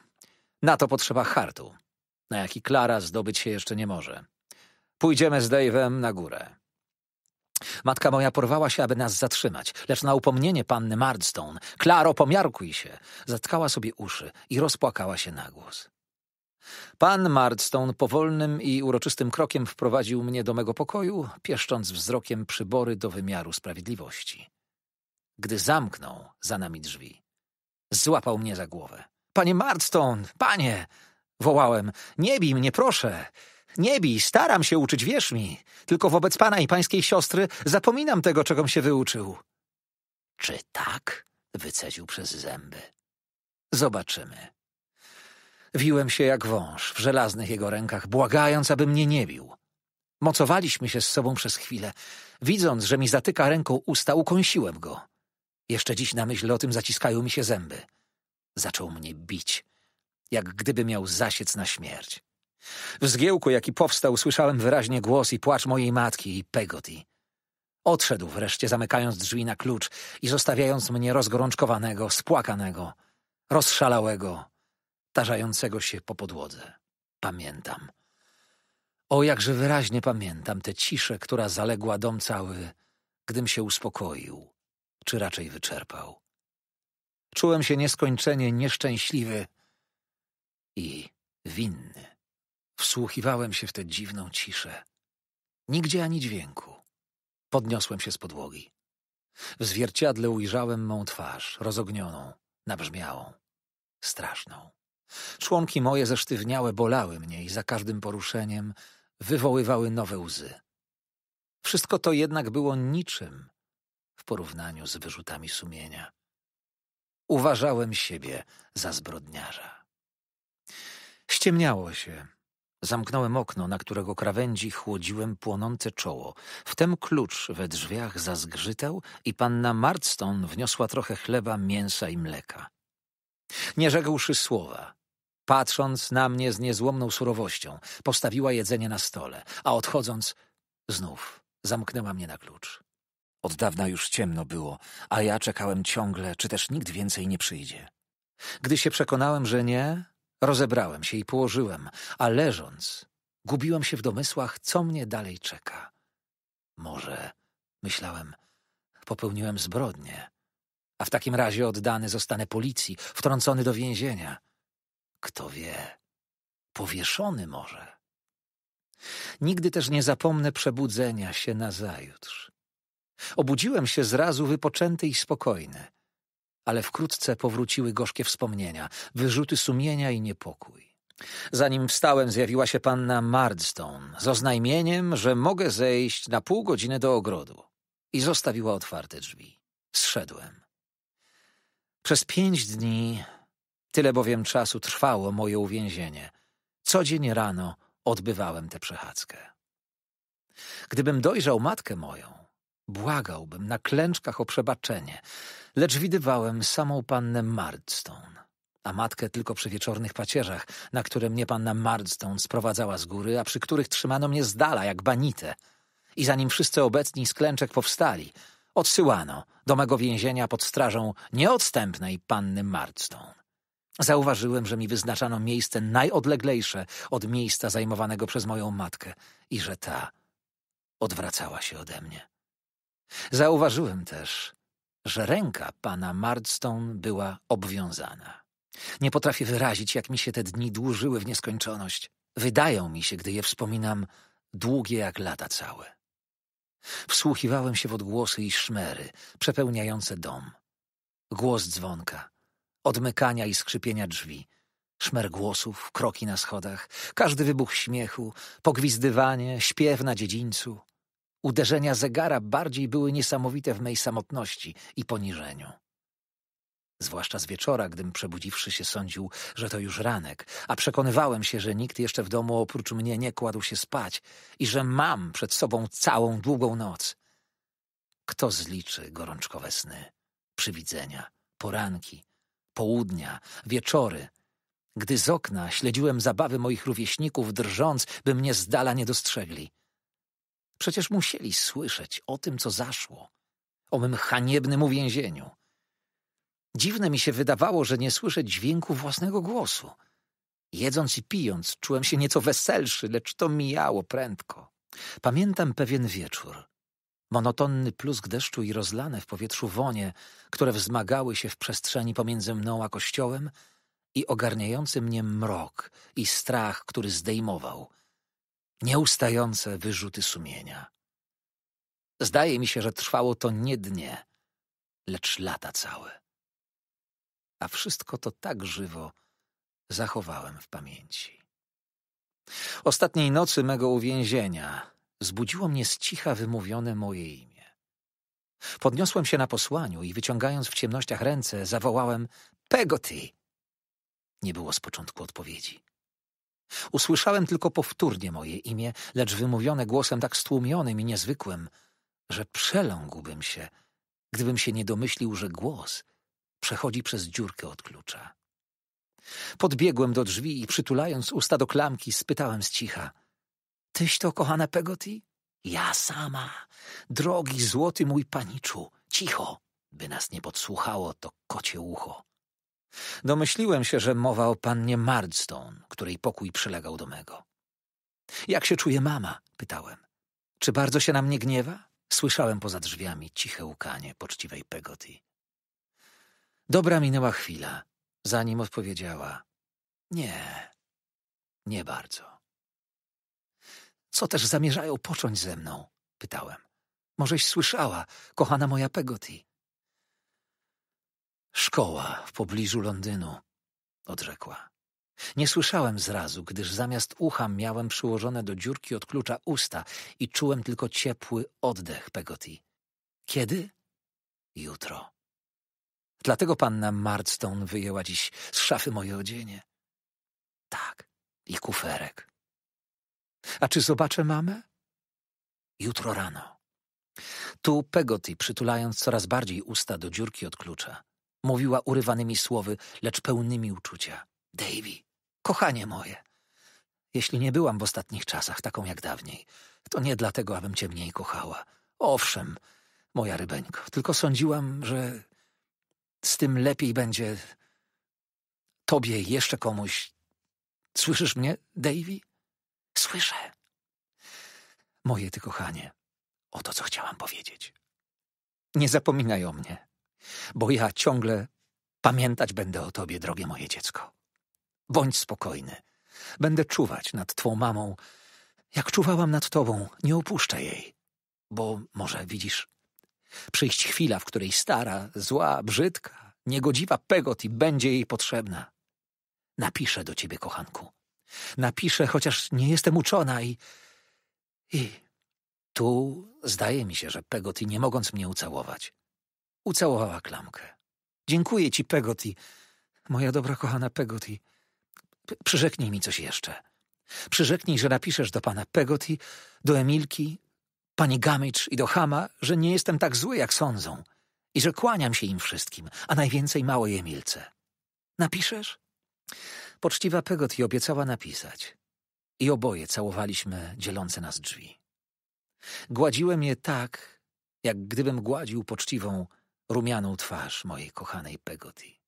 Speaker 1: Na to potrzeba hartu, na jaki Klara zdobyć się jeszcze nie może. Pójdziemy z Dave'em na górę. Matka moja porwała się, aby nas zatrzymać, lecz na upomnienie panny Mardstone, Klaro, pomiarkuj się, zatkała sobie uszy i rozpłakała się na głos. Pan Marston powolnym i uroczystym krokiem wprowadził mnie do mego pokoju, pieszcząc wzrokiem przybory do wymiaru sprawiedliwości. Gdy zamknął za nami drzwi, złapał mnie za głowę. Panie Marston, panie! Wołałem. Nie bij mnie, proszę! Nie bij, staram się uczyć, wierz mi. Tylko wobec pana i pańskiej siostry zapominam tego, czegom się wyuczył. Czy tak? Wycedził przez zęby. Zobaczymy. Wiłem się jak wąż w żelaznych jego rękach, błagając, aby mnie nie bił. Mocowaliśmy się z sobą przez chwilę. Widząc, że mi zatyka ręką usta, ukąsiłem go. Jeszcze dziś na myśl o tym zaciskają mi się zęby. Zaczął mnie bić, jak gdyby miał zasiec na śmierć. W zgiełku, jaki powstał, słyszałem wyraźnie głos i płacz mojej matki i Pegoti. Odszedł wreszcie, zamykając drzwi na klucz i zostawiając mnie rozgorączkowanego, spłakanego, rozszalałego, tarzającego się po podłodze. Pamiętam. O, jakże wyraźnie pamiętam tę ciszę, która zaległa dom cały, gdym się uspokoił, czy raczej wyczerpał. Czułem się nieskończenie nieszczęśliwy i winny. Wsłuchiwałem się w tę dziwną ciszę. Nigdzie ani dźwięku. Podniosłem się z podłogi. W zwierciadle ujrzałem mą twarz, rozognioną, nabrzmiałą, straszną. Członki moje zesztywniałe bolały mnie i za każdym poruszeniem wywoływały nowe łzy. Wszystko to jednak było niczym w porównaniu z wyrzutami sumienia. Uważałem siebie za zbrodniarza. Ściemniało się. Zamknąłem okno, na którego krawędzi chłodziłem płonące czoło. Wtem klucz we drzwiach zazgrzytał i panna Marston wniosła trochę chleba, mięsa i mleka. Nie rzekłszy słowa, patrząc na mnie z niezłomną surowością, postawiła jedzenie na stole, a odchodząc znów zamknęła mnie na klucz. Od dawna już ciemno było, a ja czekałem ciągle, czy też nikt więcej nie przyjdzie. Gdy się przekonałem, że nie, rozebrałem się i położyłem, a leżąc, gubiłem się w domysłach, co mnie dalej czeka. Może, myślałem, popełniłem zbrodnię, a w takim razie oddany zostanę policji, wtrącony do więzienia. Kto wie? Powieszony może. Nigdy też nie zapomnę przebudzenia się nazajutrz. Obudziłem się zrazu wypoczęty i spokojny, ale wkrótce powróciły gorzkie wspomnienia, wyrzuty sumienia i niepokój. Zanim wstałem, zjawiła się panna Mardstone z oznajmieniem, że mogę zejść na pół godziny do ogrodu i zostawiła otwarte drzwi. Zszedłem. Przez pięć dni Tyle bowiem czasu trwało moje uwięzienie. Co dzień rano odbywałem tę przechadzkę. Gdybym dojrzał matkę moją, błagałbym na klęczkach o przebaczenie, lecz widywałem samą pannę Mardstone, a matkę tylko przy wieczornych pacierzach, na które mnie panna Mardstone sprowadzała z góry, a przy których trzymano mnie z dala jak banitę. I zanim wszyscy obecni z klęczek powstali, odsyłano do mego więzienia pod strażą nieodstępnej panny Mardstone. Zauważyłem, że mi wyznaczano miejsce najodleglejsze od miejsca zajmowanego przez moją matkę i że ta odwracała się ode mnie. Zauważyłem też, że ręka pana Mardstone była obwiązana. Nie potrafię wyrazić, jak mi się te dni dłużyły w nieskończoność. Wydają mi się, gdy je wspominam, długie jak lata całe. Wsłuchiwałem się w odgłosy i szmery przepełniające dom. Głos dzwonka, odmykania i skrzypienia drzwi. Szmer głosów, kroki na schodach, każdy wybuch śmiechu, pogwizdywanie, śpiew na dziedzińcu. Uderzenia zegara bardziej były niesamowite w mej samotności i poniżeniu. Zwłaszcza z wieczora, gdym przebudziwszy się sądził, że to już ranek, a przekonywałem się, że nikt jeszcze w domu oprócz mnie nie kładł się spać i że mam przed sobą całą długą noc. Kto zliczy gorączkowe sny, przywidzenia, poranki, południa, wieczory, gdy z okna śledziłem zabawy moich rówieśników, drżąc, by mnie z dala nie dostrzegli. Przecież musieli słyszeć o tym, co zaszło, o mym haniebnym uwięzieniu. Dziwne mi się wydawało, że nie słyszę dźwięku własnego głosu. Jedząc i pijąc, czułem się nieco weselszy, lecz to mijało prędko. Pamiętam pewien wieczór. Monotonny plusk deszczu i rozlane w powietrzu wonie, które wzmagały się w przestrzeni pomiędzy mną a kościołem i ogarniający mnie mrok i strach, który zdejmował. Nieustające wyrzuty sumienia. Zdaje mi się, że trwało to nie dnie, lecz lata całe. A wszystko to tak żywo zachowałem w pamięci. Ostatniej nocy mego uwięzienia zbudziło mnie z cicha wymówione moje imię. Podniosłem się na posłaniu i wyciągając w ciemnościach ręce, zawołałem Pegoty! Nie było z początku odpowiedzi. Usłyszałem tylko powtórnie moje imię, lecz wymówione głosem tak stłumionym i niezwykłym, że przeląkłbym się, gdybym się nie domyślił, że głos przechodzi przez dziurkę od klucza. Podbiegłem do drzwi i przytulając usta do klamki, spytałem z cicha – Tyś to, kochana Pegoti? Ja sama. Drogi, złoty mój paniczu. Cicho, by nas nie podsłuchało to kocie ucho. Domyśliłem się, że mowa o pannie Mardstone, której pokój przylegał do mego. Jak się czuje mama? pytałem. Czy bardzo się na mnie gniewa? Słyszałem poza drzwiami ciche łkanie poczciwej Pegoti. Dobra minęła chwila, zanim odpowiedziała. Nie, nie bardzo. Co też zamierzają począć ze mną? Pytałem. Możeś słyszała, kochana moja Pegoti. Szkoła w pobliżu Londynu, odrzekła. Nie słyszałem zrazu, gdyż zamiast ucha miałem przyłożone do dziurki od klucza usta i czułem tylko ciepły oddech Pegoti. Kiedy? Jutro. Dlatego panna Marston wyjęła dziś z szafy moje odzienie. Tak, i kuferek. A czy zobaczę mamę? Jutro rano. Tu Pegotty, przytulając coraz bardziej usta do dziurki od klucza, mówiła urywanymi słowy, lecz pełnymi uczucia. Davy, kochanie moje, jeśli nie byłam w ostatnich czasach taką jak dawniej, to nie dlatego, abym cię mniej kochała. Owszem, moja rybeńko, tylko sądziłam, że z tym lepiej będzie tobie jeszcze komuś. Słyszysz mnie, Davy? Słyszę. Moje ty kochanie, oto co chciałam powiedzieć. Nie zapominaj o mnie, bo ja ciągle pamiętać będę o tobie, drogie moje dziecko. Bądź spokojny. Będę czuwać nad twą mamą, jak czuwałam nad tobą, nie opuszczę jej. Bo może, widzisz, przyjść chwila, w której stara, zła, brzydka, niegodziwa Pegoti będzie jej potrzebna. Napiszę do ciebie, kochanku. Napiszę, chociaż nie jestem uczona i... I... Tu zdaje mi się, że Pegoti, nie mogąc mnie ucałować, ucałowała klamkę. Dziękuję ci, Pegoti. Moja dobra kochana Pegoti. przyrzeknij mi coś jeszcze. Przyrzeknij, że napiszesz do pana Pegoti, do Emilki, pani Gamicz i do Hama, że nie jestem tak zły, jak sądzą i że kłaniam się im wszystkim, a najwięcej małej Emilce. Napiszesz? Poczciwa Pegoti obiecała napisać. I oboje całowaliśmy dzielące nas drzwi. Gładziłem je tak, jak gdybym gładził poczciwą, rumianą twarz mojej kochanej Pegoti.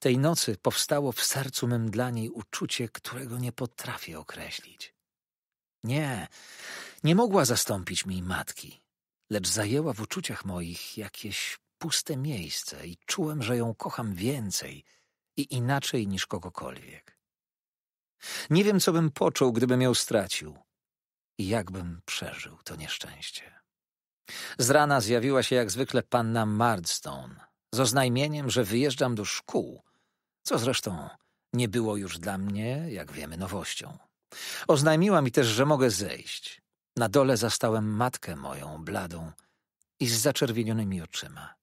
Speaker 1: Tej nocy powstało w sercu mym dla niej uczucie, którego nie potrafię określić. Nie, nie mogła zastąpić mi matki, lecz zajęła w uczuciach moich jakieś puste miejsce i czułem, że ją kocham więcej – i inaczej niż kogokolwiek. Nie wiem, co bym począł, gdybym ją stracił i jakbym przeżył to nieszczęście. Z rana zjawiła się jak zwykle panna Mardstone z oznajmieniem, że wyjeżdżam do szkół, co zresztą nie było już dla mnie, jak wiemy, nowością. Oznajmiła mi też, że mogę zejść. Na dole zastałem matkę moją, bladą i z zaczerwienionymi oczyma.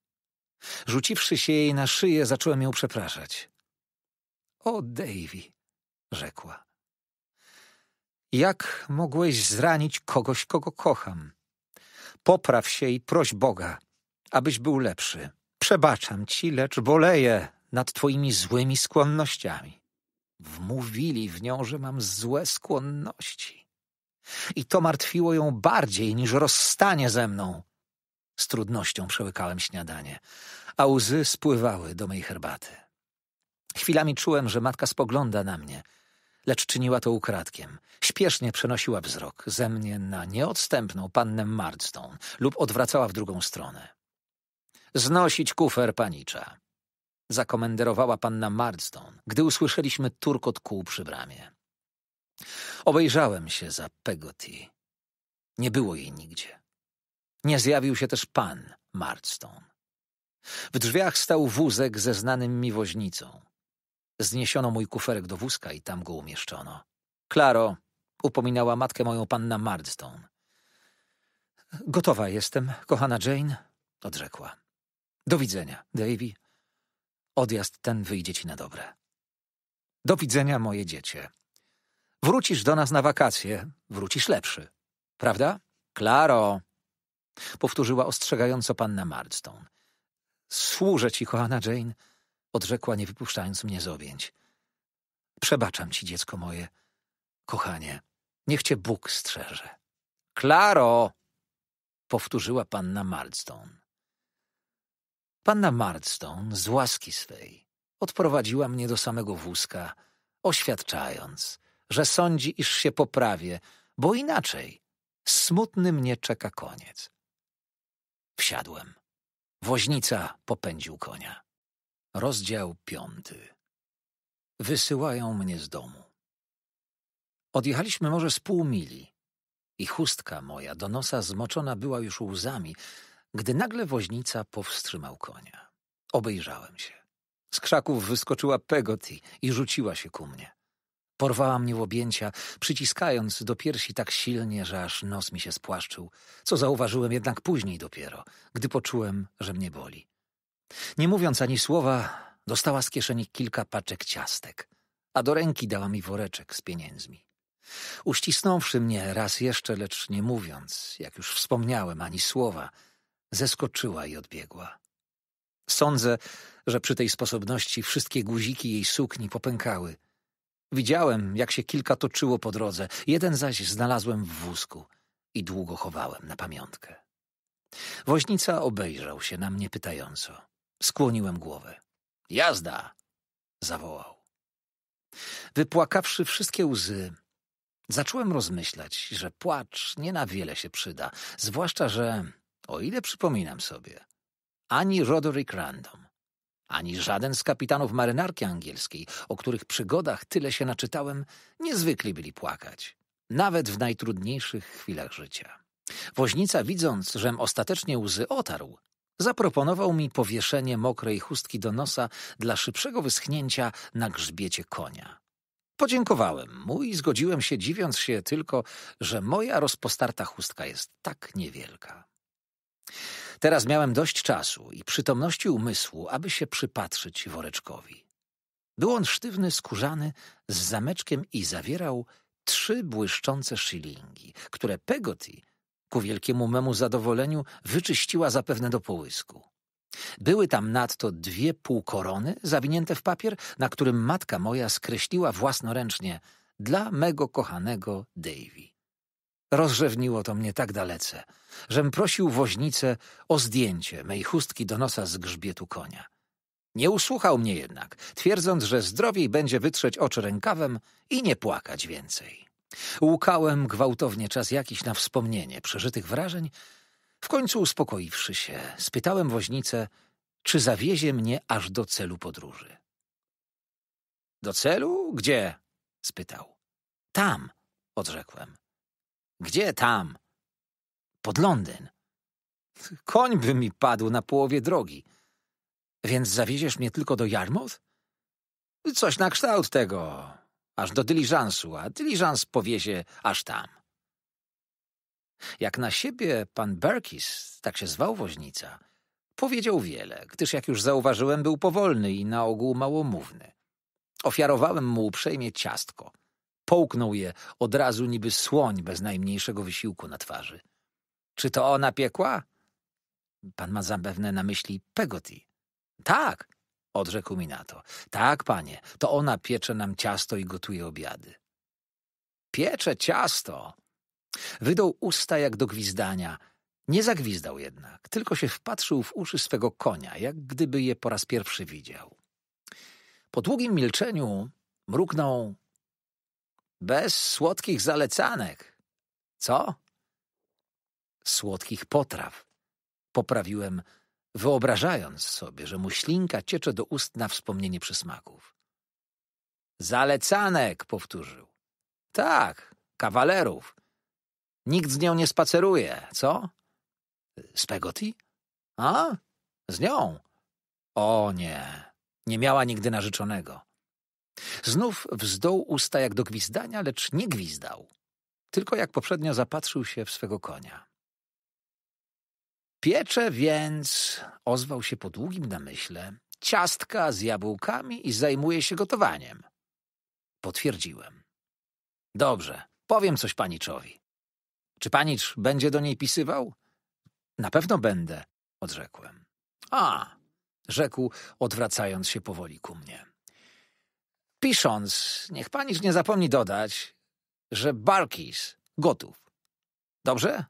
Speaker 1: Rzuciwszy się jej na szyję, zacząłem ją przepraszać. O, Davy, rzekła. Jak mogłeś zranić kogoś, kogo kocham? Popraw się i proś Boga, abyś był lepszy. Przebaczam ci, lecz boleję nad twoimi złymi skłonnościami. Wmówili w nią, że mam złe skłonności. I to martwiło ją bardziej niż rozstanie ze mną. Z trudnością przełykałem śniadanie, a łzy spływały do mej herbaty. Chwilami czułem, że matka spogląda na mnie, lecz czyniła to ukradkiem. Śpiesznie przenosiła wzrok ze mnie na nieodstępną pannę Marston lub odwracała w drugą stronę. Znosić kufer panicza, zakomenderowała panna Marston, gdy usłyszeliśmy turkot kół przy bramie. Obejrzałem się za Pegotty. Nie było jej nigdzie. Nie zjawił się też pan Marston. W drzwiach stał wózek ze znanym mi woźnicą. Zniesiono mój kuferek do wózka i tam go umieszczono. Klaro, upominała matkę moją panna Mardstone. Gotowa jestem, kochana Jane, odrzekła. Do widzenia, Davy. Odjazd ten wyjdzie ci na dobre. Do widzenia, moje dziecię. Wrócisz do nas na wakacje, wrócisz lepszy. Prawda? Klaro! Powtórzyła ostrzegająco panna Mardstone. Służę ci, kochana Jane odrzekła, nie wypuszczając mnie z objęć. Przebaczam ci, dziecko moje, kochanie, niech cię Bóg strzeże. Klaro! powtórzyła panna Murdstone. Panna Murdstone z łaski swej odprowadziła mnie do samego wózka, oświadczając, że sądzi, iż się poprawię, bo inaczej smutny mnie czeka koniec. Wsiadłem. Woźnica popędził konia. Rozdział piąty. Wysyłają mnie z domu. Odjechaliśmy może z pół mili i chustka moja do nosa zmoczona była już łzami, gdy nagle woźnica powstrzymał konia. Obejrzałem się. Z krzaków wyskoczyła Pegotty i rzuciła się ku mnie. Porwała mnie w objęcia, przyciskając do piersi tak silnie, że aż nos mi się spłaszczył, co zauważyłem jednak później dopiero, gdy poczułem, że mnie boli. Nie mówiąc ani słowa, dostała z kieszeni kilka paczek ciastek, a do ręki dała mi woreczek z pieniędzmi. Uścisnąwszy mnie raz jeszcze, lecz nie mówiąc, jak już wspomniałem, ani słowa, zeskoczyła i odbiegła. Sądzę, że przy tej sposobności wszystkie guziki jej sukni popękały. Widziałem, jak się kilka toczyło po drodze, jeden zaś znalazłem w wózku i długo chowałem na pamiątkę. Woźnica obejrzał się na mnie pytająco. Skłoniłem głowę. Jazda! zawołał. Wypłakawszy wszystkie łzy, zacząłem rozmyślać, że płacz nie na wiele się przyda, zwłaszcza, że, o ile przypominam sobie, ani Roderick Random, ani żaden z kapitanów marynarki angielskiej, o których przygodach tyle się naczytałem, nie zwykli byli płakać, nawet w najtrudniejszych chwilach życia. Woźnica, widząc, żem ostatecznie łzy otarł, Zaproponował mi powieszenie mokrej chustki do nosa dla szybszego wyschnięcia na grzbiecie konia. Podziękowałem mu i zgodziłem się, dziwiąc się tylko, że moja rozpostarta chustka jest tak niewielka. Teraz miałem dość czasu i przytomności umysłu, aby się przypatrzyć woreczkowi. Był on sztywny, skórzany, z zameczkiem i zawierał trzy błyszczące szylingi, które Pegoti ku wielkiemu memu zadowoleniu, wyczyściła zapewne do połysku. Były tam nadto dwie półkorony zawinięte w papier, na którym matka moja skreśliła własnoręcznie dla mego kochanego Davy. Rozrzewniło to mnie tak dalece, żem prosił woźnicę o zdjęcie mej chustki do nosa z grzbietu konia. Nie usłuchał mnie jednak, twierdząc, że zdrowiej będzie wytrzeć oczy rękawem i nie płakać więcej. Łukałem gwałtownie czas jakiś na wspomnienie przeżytych wrażeń. W końcu uspokoiwszy się, spytałem woźnicę, czy zawiezie mnie aż do celu podróży. Do celu? Gdzie? spytał. Tam, odrzekłem. Gdzie tam? Pod Londyn. Koń by mi padł na połowie drogi. Więc zawieziesz mnie tylko do Yarmouth? — Coś na kształt tego aż do dyliżansu, a dyliżans powiezie aż tam. Jak na siebie pan Berkis, tak się zwał woźnica, powiedział wiele, gdyż jak już zauważyłem, był powolny i na ogół małomówny. Ofiarowałem mu uprzejmie ciastko. Połknął je od razu niby słoń bez najmniejszego wysiłku na twarzy. Czy to ona piekła? Pan ma zapewne na myśli Pegoti. Tak, odrzekł mi na to. Tak, panie, to ona piecze nam ciasto i gotuje obiady. Piecze ciasto! Wydał usta jak do gwizdania. Nie zagwizdał jednak, tylko się wpatrzył w uszy swego konia, jak gdyby je po raz pierwszy widział. Po długim milczeniu mruknął bez słodkich zalecanek. Co? Słodkich potraw. Poprawiłem wyobrażając sobie, że ślinka ciecze do ust na wspomnienie przysmaków. Zalecanek, powtórzył. Tak, kawalerów. Nikt z nią nie spaceruje, co? Z Spegoti? A? Z nią? O nie, nie miała nigdy narzeczonego. Znów wzdął usta jak do gwizdania, lecz nie gwizdał, tylko jak poprzednio zapatrzył się w swego konia. Pieczę więc, ozwał się po długim namyśle, ciastka z jabłkami i zajmuję się gotowaniem. Potwierdziłem. Dobrze, powiem coś paniczowi. Czy panicz będzie do niej pisywał? Na pewno będę, odrzekłem. A, rzekł, odwracając się powoli ku mnie. Pisząc, niech panicz nie zapomni dodać, że Barkis gotów. Dobrze?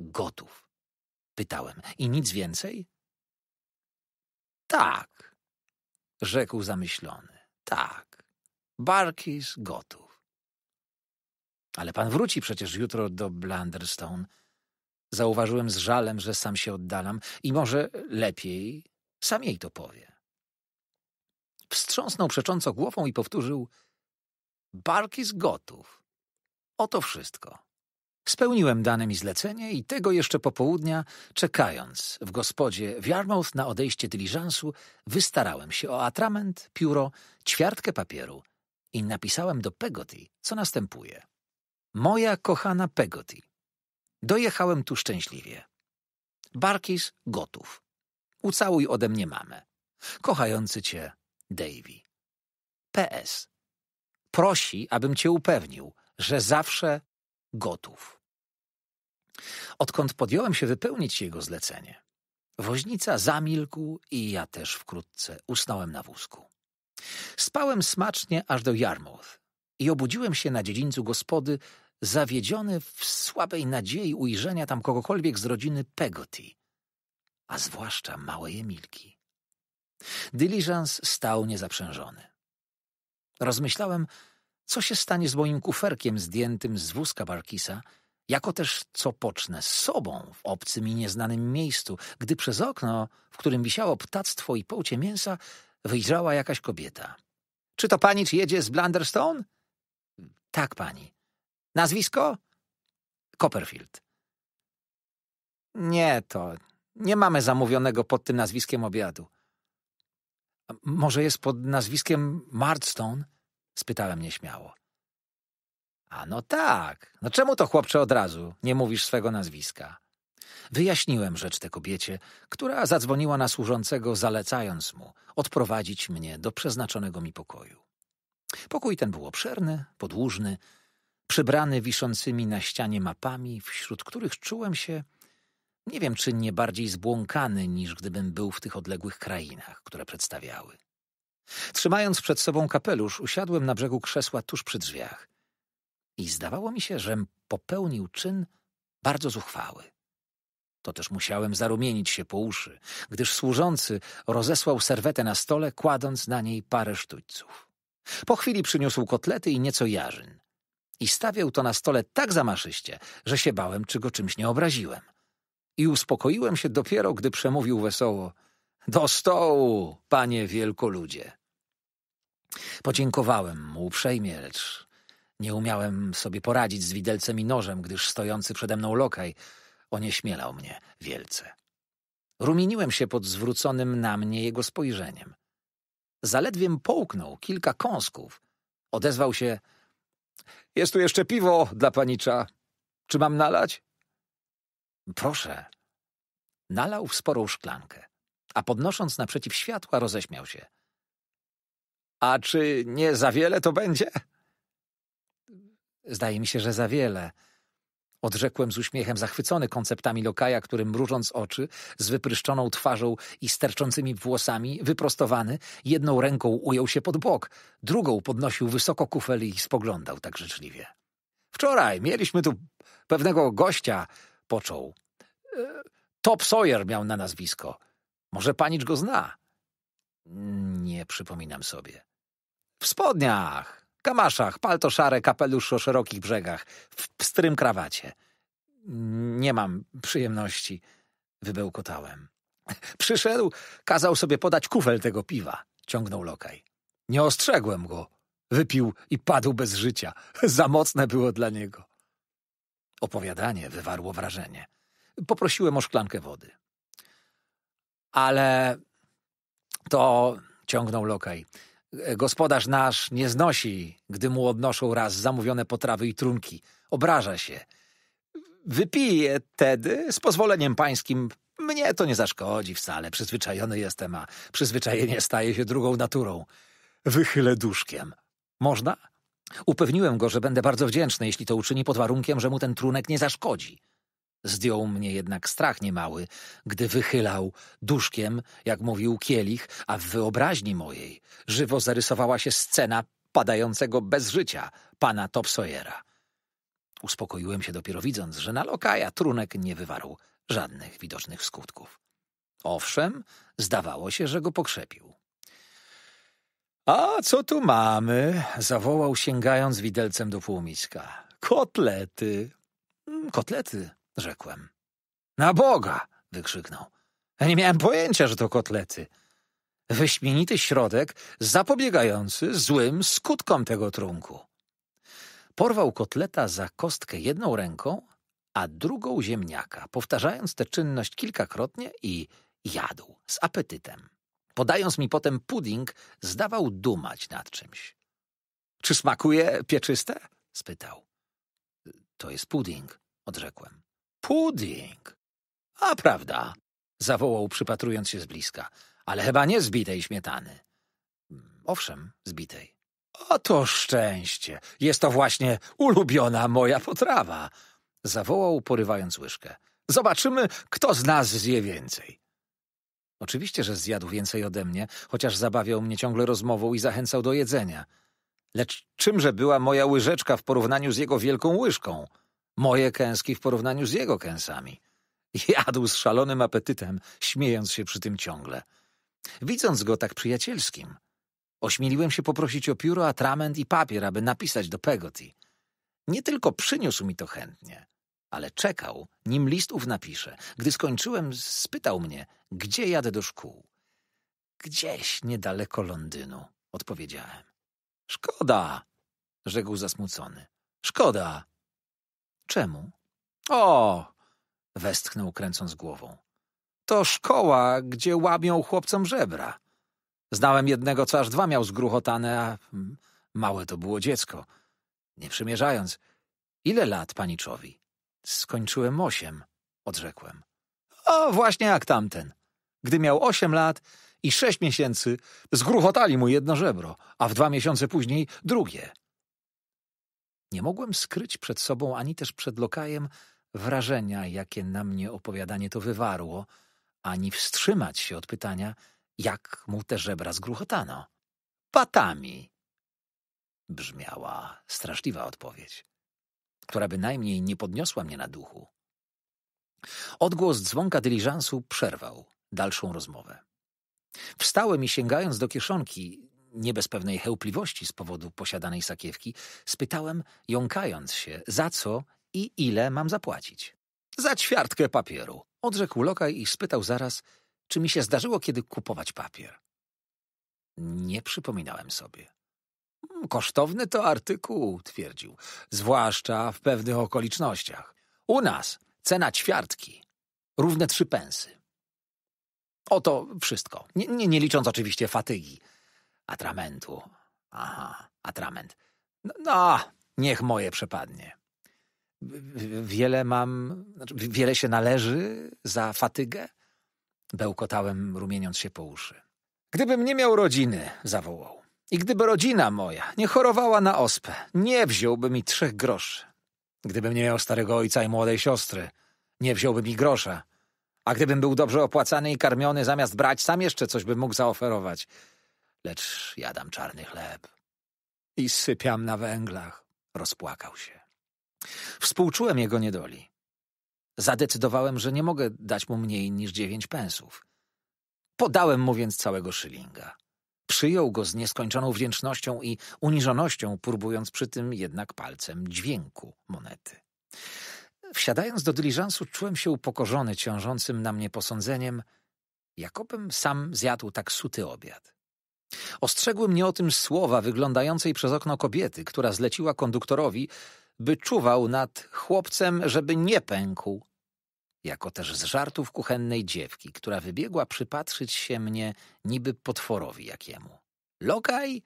Speaker 1: Gotów. Pytałem. I nic więcej? Tak, rzekł zamyślony. Tak. Barkis gotów. Ale pan wróci przecież jutro do Blunderstone. Zauważyłem z żalem, że sam się oddalam i może lepiej sam jej to powie. Wstrząsnął przecząco głową i powtórzył: Barkis gotów. Oto wszystko. Spełniłem dane mi zlecenie i tego jeszcze popołudnia, czekając w gospodzie w Yarmouth na odejście dyliżansu, wystarałem się o atrament, pióro, ćwiartkę papieru i napisałem do Pegoti, co następuje. Moja kochana Pegoti. Dojechałem tu szczęśliwie. Barkis gotów. Ucałuj ode mnie mamę. Kochający cię, Davy. PS. Prosi, abym cię upewnił, że zawsze gotów. Odkąd podjąłem się wypełnić jego zlecenie, woźnica zamilkł i ja też wkrótce usnąłem na wózku. Spałem smacznie aż do Yarmouth i obudziłem się na dziedzińcu gospody, zawiedziony w słabej nadziei ujrzenia tam kogokolwiek z rodziny Peggotty, a zwłaszcza małej Emilki. Dyliżans stał niezaprzężony. Rozmyślałem, co się stanie z moim kuferkiem zdjętym z wózka Barkisa, jako też co pocznę z sobą w obcym i nieznanym miejscu, gdy przez okno, w którym wisiało ptactwo i połcie mięsa, wyjrzała jakaś kobieta. Czy to pani, czy jedzie z Blunderstone? Tak, pani. Nazwisko? Copperfield. Nie, to nie mamy zamówionego pod tym nazwiskiem obiadu. Może jest pod nazwiskiem Mardstone? spytałem nieśmiało. Ano tak. No czemu to chłopcze od razu nie mówisz swego nazwiska? Wyjaśniłem rzecz tej kobiecie, która zadzwoniła na służącego, zalecając mu odprowadzić mnie do przeznaczonego mi pokoju. Pokój ten był obszerny, podłużny, przybrany wiszącymi na ścianie mapami, wśród których czułem się, nie wiem czy nie bardziej zbłąkany, niż gdybym był w tych odległych krainach, które przedstawiały. Trzymając przed sobą kapelusz, usiadłem na brzegu krzesła tuż przy drzwiach. I zdawało mi się, żem popełnił czyn bardzo zuchwały. To też musiałem zarumienić się po uszy, gdyż służący rozesłał serwetę na stole, kładąc na niej parę sztućców. Po chwili przyniósł kotlety i nieco jarzyn. I stawiał to na stole tak zamaszyście, że się bałem, czy go czymś nie obraziłem. I uspokoiłem się dopiero, gdy przemówił wesoło – do stołu, panie wielkoludzie. Podziękowałem mu uprzejmie, lecz nie umiałem sobie poradzić z widelcem i nożem, gdyż stojący przede mną lokaj onieśmielał mnie wielce. Rumieniłem się pod zwróconym na mnie jego spojrzeniem. Zaledwiem połknął kilka kąsków. Odezwał się — Jest tu jeszcze piwo dla panicza. Czy mam nalać? — Proszę. Nalał w sporą szklankę a podnosząc naprzeciw światła roześmiał się. A czy nie za wiele to będzie? Zdaje mi się, że za wiele. Odrzekłem z uśmiechem zachwycony konceptami lokaja, który mrużąc oczy, z wypryszczoną twarzą i sterczącymi włosami, wyprostowany, jedną ręką ujął się pod bok, drugą podnosił wysoko kufel i spoglądał tak życzliwie. Wczoraj mieliśmy tu pewnego gościa, począł. E, Top Sawyer miał na nazwisko. Może panicz go zna? Nie przypominam sobie. W spodniach, kamaszach, palto szare, kapelusz o szerokich brzegach, w pstrym krawacie. Nie mam przyjemności, wybełkotałem. Przyszedł, kazał sobie podać kufel tego piwa, ciągnął lokaj. Nie ostrzegłem go. Wypił i padł bez życia. Za mocne było dla niego. Opowiadanie wywarło wrażenie. Poprosiłem o szklankę wody ale to ciągnął lokaj. Gospodarz nasz nie znosi, gdy mu odnoszą raz zamówione potrawy i trunki. Obraża się. Wypije tedy z pozwoleniem pańskim. Mnie to nie zaszkodzi wcale, przyzwyczajony jestem, a przyzwyczajenie staje się drugą naturą. Wychylę duszkiem. Można? Upewniłem go, że będę bardzo wdzięczny, jeśli to uczyni pod warunkiem, że mu ten trunek nie zaszkodzi. Zdjął mnie jednak strach niemały, gdy wychylał duszkiem, jak mówił kielich, a w wyobraźni mojej żywo zarysowała się scena padającego bez życia pana Topsojera. Uspokoiłem się dopiero widząc, że na lokaja trunek nie wywarł żadnych widocznych skutków. Owszem, zdawało się, że go pokrzepił. A co tu mamy? zawołał sięgając widelcem do półmiska. Kotlety. Mm, kotlety, rzekłem. Na Boga! wykrzyknął. nie miałem pojęcia, że to kotlety. Wyśmienity środek zapobiegający złym skutkom tego trunku. Porwał kotleta za kostkę jedną ręką, a drugą ziemniaka, powtarzając tę czynność kilkakrotnie i jadł z apetytem. Podając mi potem pudding, zdawał dumać nad czymś. Czy smakuje pieczyste? spytał. To jest pudding, odrzekłem. Pudding. A prawda, zawołał przypatrując się z bliska, ale chyba nie zbitej śmietany. Mm, owszem, zbitej. Oto szczęście. Jest to właśnie ulubiona moja potrawa. Zawołał, porywając łyżkę. Zobaczymy, kto z nas zje więcej. Oczywiście, że zjadł więcej ode mnie, chociaż zabawiał mnie ciągle rozmową i zachęcał do jedzenia. Lecz czymże była moja łyżeczka w porównaniu z jego wielką łyżką? Moje kęski w porównaniu z jego kęsami. Jadł z szalonym apetytem, śmiejąc się przy tym ciągle. Widząc go tak przyjacielskim, ośmieliłem się poprosić o pióro, atrament i papier, aby napisać do Pegotty. Nie tylko przyniósł mi to chętnie, ale czekał, nim list ów napisze. Gdy skończyłem, spytał mnie, gdzie jadę do szkół. Gdzieś niedaleko Londynu, odpowiedziałem. Szkoda, rzekł zasmucony. Szkoda. Czemu? O! westchnął kręcąc głową. To szkoła, gdzie łabią chłopcom żebra. Znałem jednego, co aż dwa miał zgruchotane, a mm, małe to było dziecko. Nie przymierzając, ile lat paniczowi? Skończyłem osiem, odrzekłem. O, właśnie jak tamten. Gdy miał osiem lat i sześć miesięcy, zgruchotali mu jedno żebro, a w dwa miesiące później drugie. Nie mogłem skryć przed sobą ani też przed lokajem wrażenia, jakie na mnie opowiadanie to wywarło, ani wstrzymać się od pytania, jak mu te żebra zgruchotano. Patami! Brzmiała straszliwa odpowiedź, która bynajmniej nie podniosła mnie na duchu. Odgłos dzwonka dyliżansu przerwał dalszą rozmowę. Wstałem i sięgając do kieszonki, nie bez pewnej chełpliwości z powodu posiadanej sakiewki, spytałem, jąkając się, za co i ile mam zapłacić. Za ćwiartkę papieru, odrzekł lokaj i spytał zaraz, czy mi się zdarzyło kiedy kupować papier. Nie przypominałem sobie. Mm, kosztowny to artykuł, twierdził, zwłaszcza w pewnych okolicznościach. U nas cena ćwiartki równe trzy pensy. Oto wszystko, nie, nie, nie licząc oczywiście fatygi, Atramentu. Aha, atrament. No, no niech moje przepadnie. Wiele mam, znaczy wiele się należy za fatygę? Bełkotałem, rumieniąc się po uszy. Gdybym nie miał rodziny, zawołał. I gdyby rodzina moja nie chorowała na ospę, nie wziąłby mi trzech groszy. Gdybym nie miał starego ojca i młodej siostry, nie wziąłby mi grosza. A gdybym był dobrze opłacany i karmiony, zamiast brać, sam jeszcze coś bym mógł zaoferować – lecz jadam czarny chleb. I sypiam na węglach. Rozpłakał się. Współczułem jego niedoli. Zadecydowałem, że nie mogę dać mu mniej niż dziewięć pensów. Podałem mu więc całego szylinga. Przyjął go z nieskończoną wdzięcznością i uniżonością, próbując przy tym jednak palcem dźwięku monety. Wsiadając do dyliżansu, czułem się upokorzony ciążącym na mnie posądzeniem, jakobym sam zjadł tak suty obiad. Ostrzegły mnie o tym słowa wyglądającej przez okno kobiety, która zleciła konduktorowi, by czuwał nad chłopcem, żeby nie pękł. Jako też z żartów kuchennej dziewki, która wybiegła przypatrzyć się mnie niby potworowi jakiemu. Lokaj,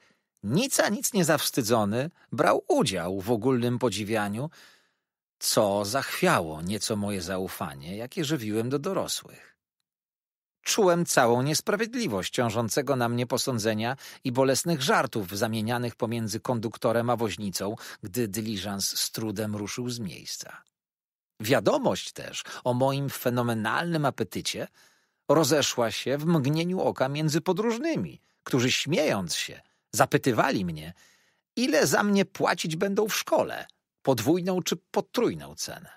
Speaker 1: a nic nie zawstydzony, brał udział w ogólnym podziwianiu, co zachwiało nieco moje zaufanie, jakie żywiłem do dorosłych czułem całą niesprawiedliwość ciążącego na mnie posądzenia i bolesnych żartów zamienianych pomiędzy konduktorem a woźnicą, gdy dyliżans z trudem ruszył z miejsca. Wiadomość też o moim fenomenalnym apetycie rozeszła się w mgnieniu oka między podróżnymi, którzy śmiejąc się zapytywali mnie, ile za mnie płacić będą w szkole, podwójną czy potrójną cenę.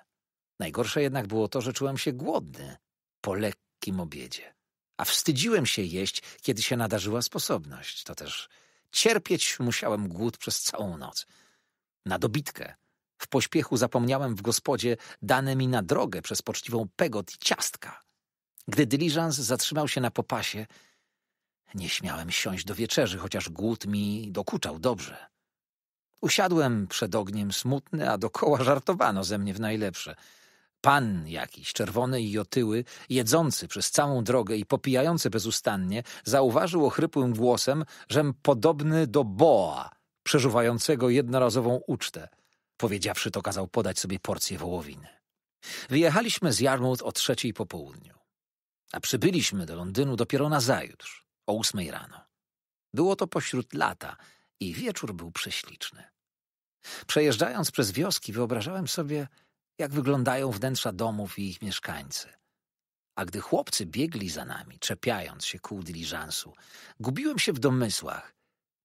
Speaker 1: Najgorsze jednak było to, że czułem się głodny po lekkim obiedzie a wstydziłem się jeść, kiedy się nadarzyła sposobność. To też cierpieć musiałem głód przez całą noc. Na dobitkę. W pośpiechu zapomniałem w gospodzie dane mi na drogę przez poczciwą pegot i ciastka. Gdy dyliżans zatrzymał się na popasie, nie śmiałem siąść do wieczerzy, chociaż głód mi dokuczał dobrze. Usiadłem przed ogniem smutny, a dokoła żartowano ze mnie w najlepsze – Pan jakiś, czerwony i otyły, jedzący przez całą drogę i popijający bezustannie, zauważył ochrypłym głosem, żem podobny do boa, przeżuwającego jednorazową ucztę. Powiedziawszy to, kazał podać sobie porcję wołowiny. Wyjechaliśmy z Yarmouth o trzeciej po południu, a przybyliśmy do Londynu dopiero nazajutrz, o ósmej rano. Było to pośród lata i wieczór był prześliczny. Przejeżdżając przez wioski, wyobrażałem sobie, jak wyglądają wnętrza domów i ich mieszkańcy. A gdy chłopcy biegli za nami, czepiając się kół dyliżansu, gubiłem się w domysłach,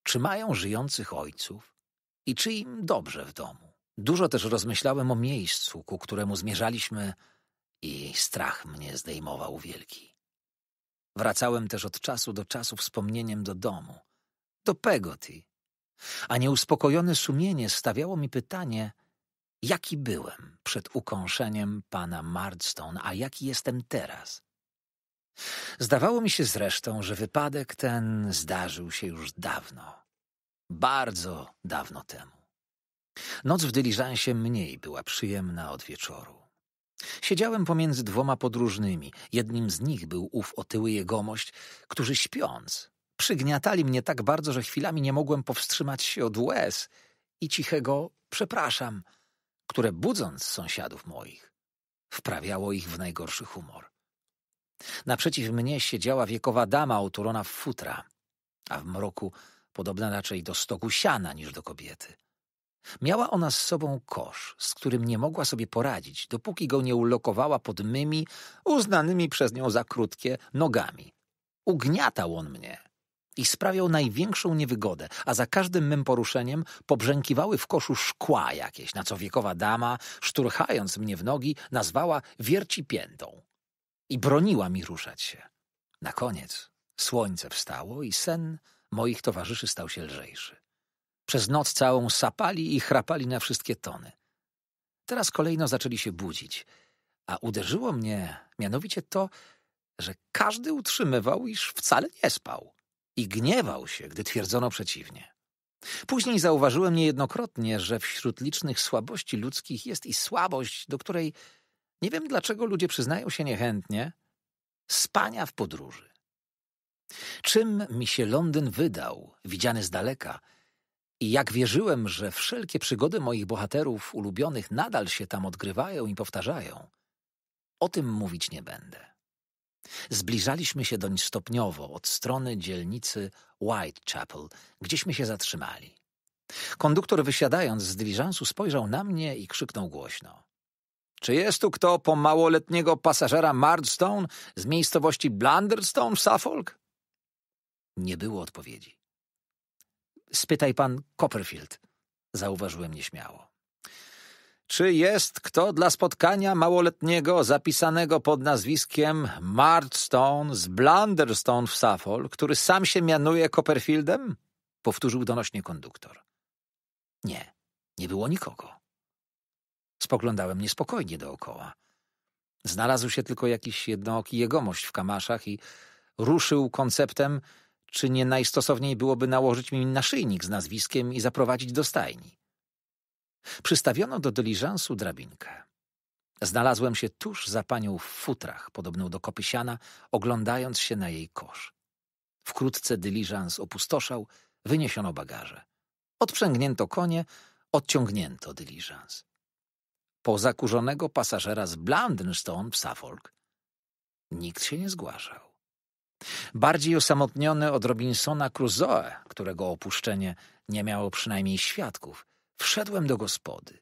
Speaker 1: czy mają żyjących ojców i czy im dobrze w domu. Dużo też rozmyślałem o miejscu, ku któremu zmierzaliśmy i strach mnie zdejmował wielki. Wracałem też od czasu do czasu wspomnieniem do domu, do Pegoti, a nieuspokojone sumienie stawiało mi pytanie – Jaki byłem przed ukąszeniem pana Mardstone, a jaki jestem teraz? Zdawało mi się zresztą, że wypadek ten zdarzył się już dawno. Bardzo dawno temu. Noc w dyliżansie mniej była przyjemna od wieczoru. Siedziałem pomiędzy dwoma podróżnymi. Jednym z nich był ów otyły jegomość, którzy śpiąc przygniatali mnie tak bardzo, że chwilami nie mogłem powstrzymać się od łez i cichego przepraszam – które budząc sąsiadów moich, wprawiało ich w najgorszy humor. Naprzeciw mnie siedziała wiekowa dama oturona w futra, a w mroku podobna raczej do stoku siana niż do kobiety. Miała ona z sobą kosz, z którym nie mogła sobie poradzić, dopóki go nie ulokowała pod mymi, uznanymi przez nią za krótkie, nogami. Ugniatał on mnie, i sprawiał największą niewygodę, a za każdym mym poruszeniem pobrzękiwały w koszu szkła jakieś, na co wiekowa dama, szturchając mnie w nogi, nazwała wierci piętą. I broniła mi ruszać się. Na koniec słońce wstało i sen moich towarzyszy stał się lżejszy. Przez noc całą sapali i chrapali na wszystkie tony. Teraz kolejno zaczęli się budzić, a uderzyło mnie mianowicie to, że każdy utrzymywał, iż wcale nie spał i gniewał się, gdy twierdzono przeciwnie. Później zauważyłem niejednokrotnie, że wśród licznych słabości ludzkich jest i słabość, do której nie wiem dlaczego ludzie przyznają się niechętnie spania w podróży. Czym mi się Londyn wydał, widziany z daleka, i jak wierzyłem, że wszelkie przygody moich bohaterów ulubionych nadal się tam odgrywają i powtarzają, o tym mówić nie będę. Zbliżaliśmy się doń stopniowo od strony dzielnicy Whitechapel, gdzieśmy się zatrzymali. Konduktor wysiadając z dyliżansu spojrzał na mnie i krzyknął głośno. Czy jest tu kto po małoletniego pasażera Mardstone z miejscowości Blunderstone w Suffolk? Nie było odpowiedzi. Spytaj pan Copperfield, zauważyłem nieśmiało. Czy jest kto dla spotkania małoletniego zapisanego pod nazwiskiem Martstone z Blunderstone w Suffolk, który sam się mianuje Copperfieldem? Powtórzył donośnie konduktor. Nie, nie było nikogo. Spoglądałem niespokojnie dookoła. Znalazł się tylko jakiś jednooki jegomość w kamaszach i ruszył konceptem, czy nie najstosowniej byłoby nałożyć mi naszyjnik z nazwiskiem i zaprowadzić do stajni. Przystawiono do dyliżansu drabinkę. Znalazłem się tuż za panią w futrach, podobną do kopy siana, oglądając się na jej kosz. Wkrótce dyliżans opustoszał, wyniesiono bagaże. Odprzęgnięto konie, odciągnięto dyliżans. Po zakurzonego pasażera z Blandenstone w Suffolk nikt się nie zgłaszał. Bardziej osamotniony od Robinsona Crusoe, którego opuszczenie nie miało przynajmniej świadków – Wszedłem do gospody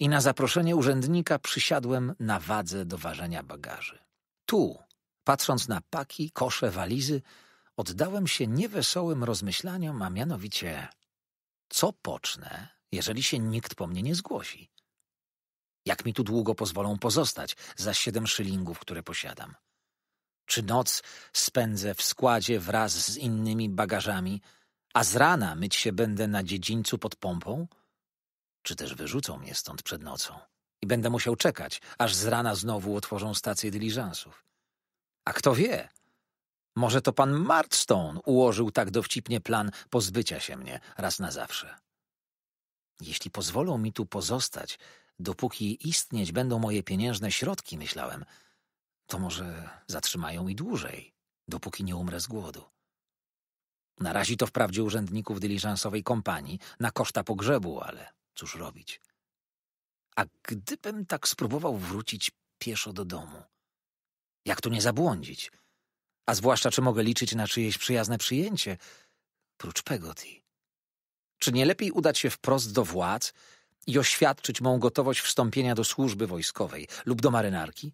Speaker 1: i na zaproszenie urzędnika przysiadłem na wadze do ważenia bagaży. Tu, patrząc na paki, kosze, walizy, oddałem się niewesołym rozmyślaniom, a mianowicie co pocznę, jeżeli się nikt po mnie nie zgłosi? Jak mi tu długo pozwolą pozostać za siedem szylingów, które posiadam? Czy noc spędzę w składzie wraz z innymi bagażami, a z rana myć się będę na dziedzińcu pod pompą – czy też wyrzucą mnie stąd przed nocą i będę musiał czekać, aż z rana znowu otworzą stację dyliżansów. A kto wie? Może to pan Martstone ułożył tak dowcipnie plan pozbycia się mnie raz na zawsze. Jeśli pozwolą mi tu pozostać, dopóki istnieć będą moje pieniężne środki, myślałem, to może zatrzymają i dłużej, dopóki nie umrę z głodu. Narazi to wprawdzie urzędników dyliżansowej kompanii na koszta pogrzebu, ale Cóż robić? A gdybym tak spróbował wrócić pieszo do domu? Jak tu nie zabłądzić? A zwłaszcza, czy mogę liczyć na czyjeś przyjazne przyjęcie, prócz Pegoti? Czy nie lepiej udać się wprost do władz i oświadczyć mą gotowość wstąpienia do służby wojskowej lub do marynarki?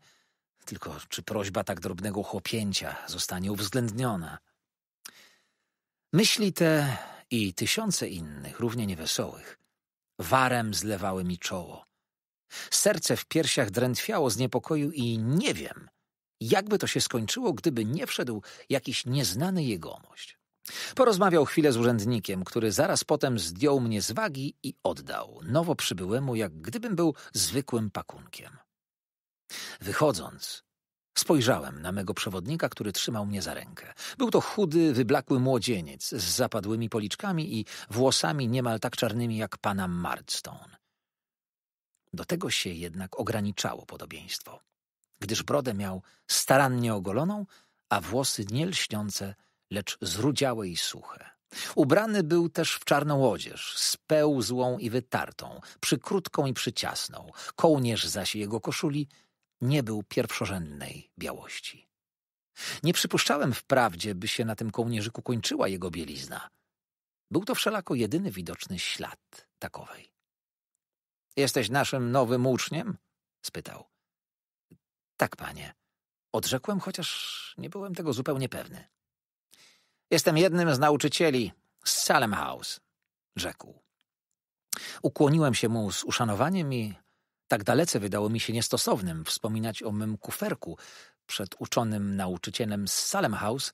Speaker 1: Tylko czy prośba tak drobnego chłopięcia zostanie uwzględniona? Myśli te i tysiące innych, równie niewesołych, warem zlewały mi czoło. Serce w piersiach drętwiało z niepokoju i nie wiem, jakby to się skończyło, gdyby nie wszedł jakiś nieznany jegomość. Porozmawiał chwilę z urzędnikiem, który zaraz potem zdjął mnie z wagi i oddał, nowo przybyłemu, jak gdybym był zwykłym pakunkiem. Wychodząc, Spojrzałem na mego przewodnika, który trzymał mnie za rękę. Był to chudy, wyblakły młodzieniec z zapadłymi policzkami i włosami niemal tak czarnymi jak pana Mardstone. Do tego się jednak ograniczało podobieństwo, gdyż brodę miał starannie ogoloną, a włosy nie lśniące, lecz zrudziałe i suche. Ubrany był też w czarną odzież, spełzłą i wytartą, przykrótką i przyciasną. Kołnierz zaś jego koszuli – nie był pierwszorzędnej białości. Nie przypuszczałem wprawdzie, by się na tym kołnierzyku kończyła jego bielizna. Był to wszelako jedyny widoczny ślad takowej. Jesteś naszym nowym uczniem? spytał. Tak, panie. Odrzekłem, chociaż nie byłem tego zupełnie pewny. Jestem jednym z nauczycieli z Salem House, rzekł. Ukłoniłem się mu z uszanowaniem i tak dalece wydało mi się niestosownym wspominać o mym kuferku przed uczonym nauczycielem z Salem House,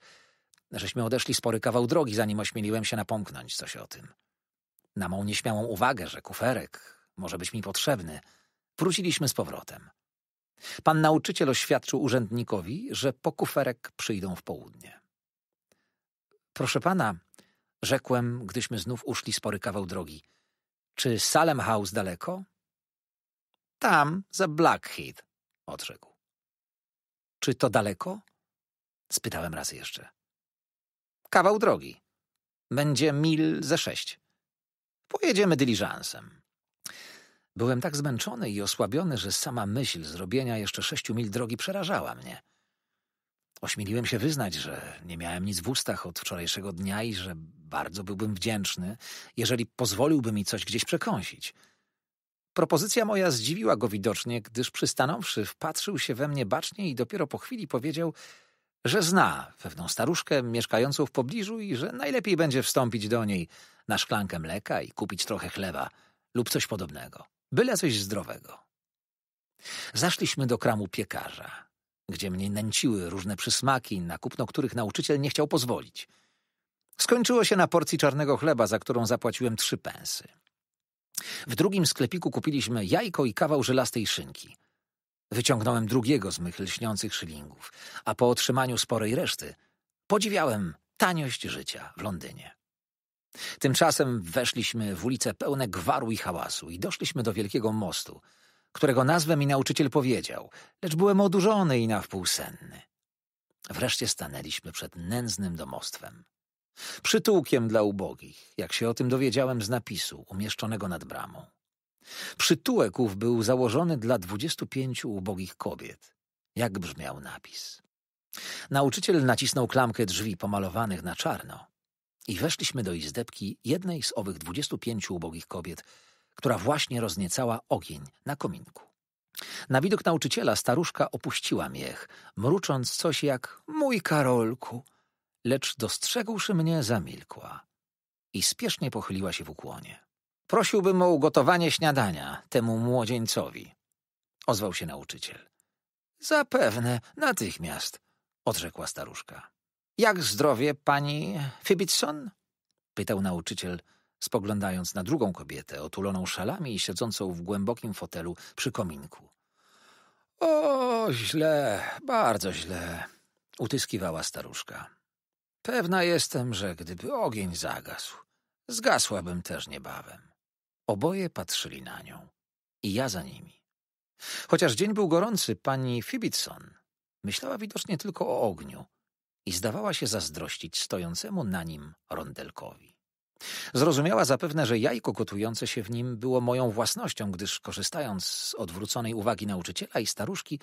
Speaker 1: żeśmy odeszli spory kawał drogi, zanim ośmieliłem się napomknąć coś o tym. Na mą nieśmiałą uwagę, że kuferek może być mi potrzebny, wróciliśmy z powrotem. Pan nauczyciel oświadczył urzędnikowi, że po kuferek przyjdą w południe. Proszę pana, rzekłem, gdyśmy znów uszli spory kawał drogi. Czy Salem House daleko? Tam, za Blackheath, odrzekł. Czy to daleko? Spytałem raz jeszcze. Kawał drogi. Będzie mil ze sześć. Pojedziemy dyliżansem. Byłem tak zmęczony i osłabiony, że sama myśl zrobienia jeszcze sześciu mil drogi przerażała mnie. Ośmieliłem się wyznać, że nie miałem nic w ustach od wczorajszego dnia i że bardzo byłbym wdzięczny, jeżeli pozwoliłby mi coś gdzieś przekąsić – Propozycja moja zdziwiła go widocznie, gdyż przystanąwszy, wpatrzył się we mnie bacznie i dopiero po chwili powiedział, że zna pewną staruszkę mieszkającą w pobliżu i że najlepiej będzie wstąpić do niej na szklankę mleka i kupić trochę chleba lub coś podobnego, byle coś zdrowego. Zaszliśmy do kramu piekarza, gdzie mnie nęciły różne przysmaki, na kupno których nauczyciel nie chciał pozwolić. Skończyło się na porcji czarnego chleba, za którą zapłaciłem trzy pensy. W drugim sklepiku kupiliśmy jajko i kawał żelastej szynki. Wyciągnąłem drugiego z mych lśniących szylingów, a po otrzymaniu sporej reszty podziwiałem taniość życia w Londynie. Tymczasem weszliśmy w ulice pełne gwaru i hałasu i doszliśmy do wielkiego mostu, którego nazwę mi nauczyciel powiedział, lecz byłem odurzony i na wpół senny. Wreszcie stanęliśmy przed nędznym domostwem. Przytułkiem dla ubogich, jak się o tym dowiedziałem z napisu umieszczonego nad bramą. Przytułek ów był założony dla dwudziestu pięciu ubogich kobiet. Jak brzmiał napis? Nauczyciel nacisnął klamkę drzwi pomalowanych na czarno i weszliśmy do izdebki jednej z owych dwudziestu pięciu ubogich kobiet, która właśnie rozniecała ogień na kominku. Na widok nauczyciela staruszka opuściła miech, mrucząc coś jak mój Karolku, lecz dostrzegłszy mnie, zamilkła i spiesznie pochyliła się w ukłonie. Prosiłbym o ugotowanie śniadania temu młodzieńcowi, ozwał się nauczyciel. Zapewne, natychmiast, odrzekła staruszka. Jak zdrowie pani Fibbitson? pytał nauczyciel, spoglądając na drugą kobietę, otuloną szalami i siedzącą w głębokim fotelu przy kominku. O, źle, bardzo źle, utyskiwała staruszka. Pewna jestem, że gdyby ogień zagasł, zgasłabym też niebawem. Oboje patrzyli na nią i ja za nimi. Chociaż dzień był gorący, pani Fibitson myślała widocznie tylko o ogniu i zdawała się zazdrościć stojącemu na nim rondelkowi. Zrozumiała zapewne, że jajko gotujące się w nim było moją własnością, gdyż korzystając z odwróconej uwagi nauczyciela i staruszki,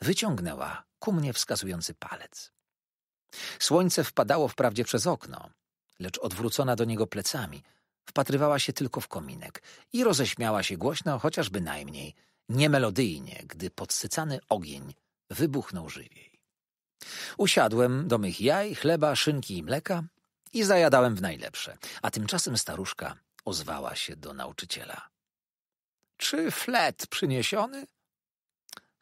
Speaker 1: wyciągnęła ku mnie wskazujący palec. Słońce wpadało wprawdzie przez okno, lecz odwrócona do niego plecami, wpatrywała się tylko w kominek i roześmiała się głośno, chociaż bynajmniej niemelodyjnie, gdy podsycany ogień wybuchnął żywiej. Usiadłem do mych jaj, chleba, szynki i mleka i zajadałem w najlepsze, a tymczasem staruszka ozwała się do nauczyciela. Czy flet przyniesiony?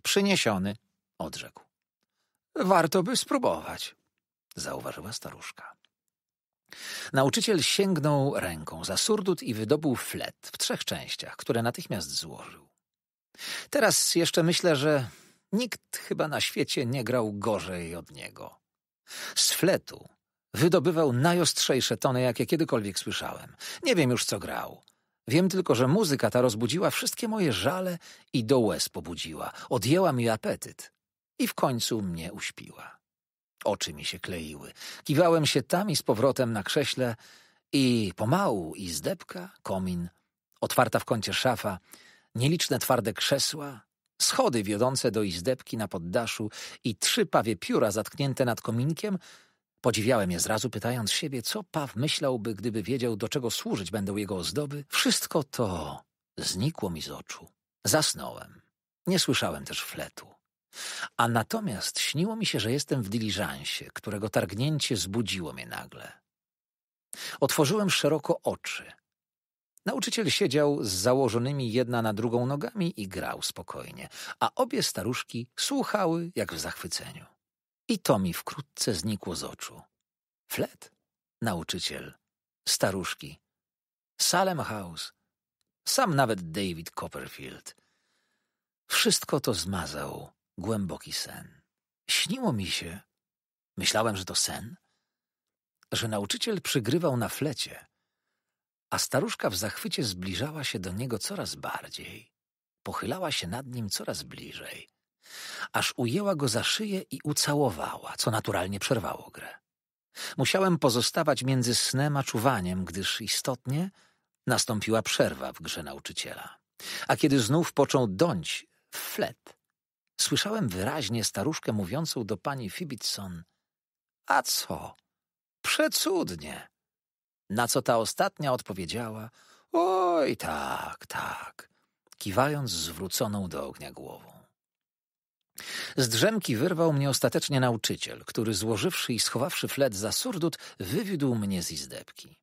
Speaker 1: Przyniesiony, odrzekł. Warto by spróbować zauważyła staruszka. Nauczyciel sięgnął ręką za surdut i wydobył flet w trzech częściach, które natychmiast złożył. Teraz jeszcze myślę, że nikt chyba na świecie nie grał gorzej od niego. Z fletu wydobywał najostrzejsze tony, jakie kiedykolwiek słyszałem. Nie wiem już, co grał. Wiem tylko, że muzyka ta rozbudziła wszystkie moje żale i do łez pobudziła, odjęła mi apetyt i w końcu mnie uśpiła. Oczy mi się kleiły. Kiwałem się tam i z powrotem na krześle i pomału i komin, otwarta w kącie szafa, nieliczne twarde krzesła, schody wiodące do izdebki na poddaszu i trzy pawie pióra zatknięte nad kominkiem, podziwiałem je zrazu, pytając siebie, co paw myślałby, gdyby wiedział, do czego służyć będą jego ozdoby. Wszystko to znikło mi z oczu. Zasnąłem. Nie słyszałem też fletu. A natomiast śniło mi się, że jestem w dyliżansie, którego targnięcie zbudziło mnie nagle. Otworzyłem szeroko oczy. Nauczyciel siedział z założonymi jedna na drugą nogami i grał spokojnie, a obie staruszki słuchały jak w zachwyceniu. I to mi wkrótce znikło z oczu. Flet, nauczyciel, staruszki, Salem House, sam nawet David Copperfield. Wszystko to zmazał głęboki sen. Śniło mi się, myślałem, że to sen, że nauczyciel przygrywał na flecie, a staruszka w zachwycie zbliżała się do niego coraz bardziej, pochylała się nad nim coraz bliżej, aż ujęła go za szyję i ucałowała, co naturalnie przerwało grę. Musiałem pozostawać między snem a czuwaniem, gdyż istotnie nastąpiła przerwa w grze nauczyciela. A kiedy znów począł dąć flet, Słyszałem wyraźnie staruszkę mówiącą do pani Fibitson. A co? Przecudnie. Na co ta ostatnia odpowiedziała. Oj, tak, tak. Kiwając zwróconą do ognia głową. Z drzemki wyrwał mnie ostatecznie nauczyciel, który złożywszy i schowawszy flet za surdut, wywiódł mnie z izdebki.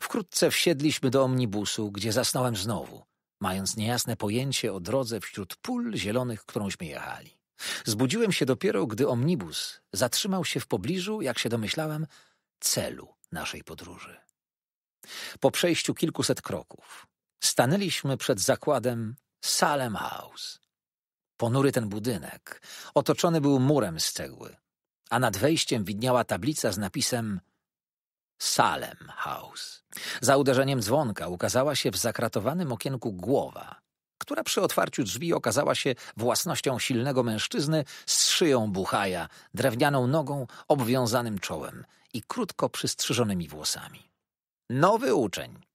Speaker 1: Wkrótce wsiedliśmy do omnibusu, gdzie zasnąłem znowu mając niejasne pojęcie o drodze wśród pól zielonych, którąśmy jechali. Zbudziłem się dopiero, gdy omnibus zatrzymał się w pobliżu, jak się domyślałem, celu naszej podróży. Po przejściu kilkuset kroków stanęliśmy przed zakładem Salem House. Ponury ten budynek otoczony był murem z cegły, a nad wejściem widniała tablica z napisem – Salem House. Za uderzeniem dzwonka ukazała się w zakratowanym okienku głowa, która przy otwarciu drzwi okazała się własnością silnego mężczyzny z szyją buchaja, drewnianą nogą, obwiązanym czołem i krótko przystrzyżonymi włosami. Nowy uczeń,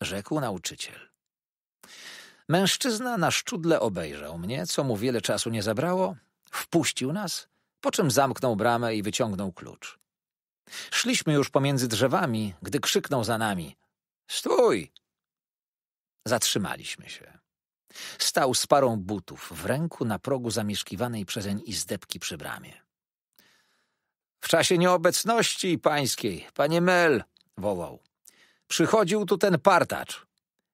Speaker 1: rzekł nauczyciel. Mężczyzna na szczudle obejrzał mnie, co mu wiele czasu nie zabrało, wpuścił nas, po czym zamknął bramę i wyciągnął klucz. Szliśmy już pomiędzy drzewami, gdy krzyknął za nami. Stój! Zatrzymaliśmy się. Stał z parą butów w ręku na progu zamieszkiwanej przezeń izdebki przy bramie. W czasie nieobecności pańskiej, panie Mel, wołał. Przychodził tu ten partacz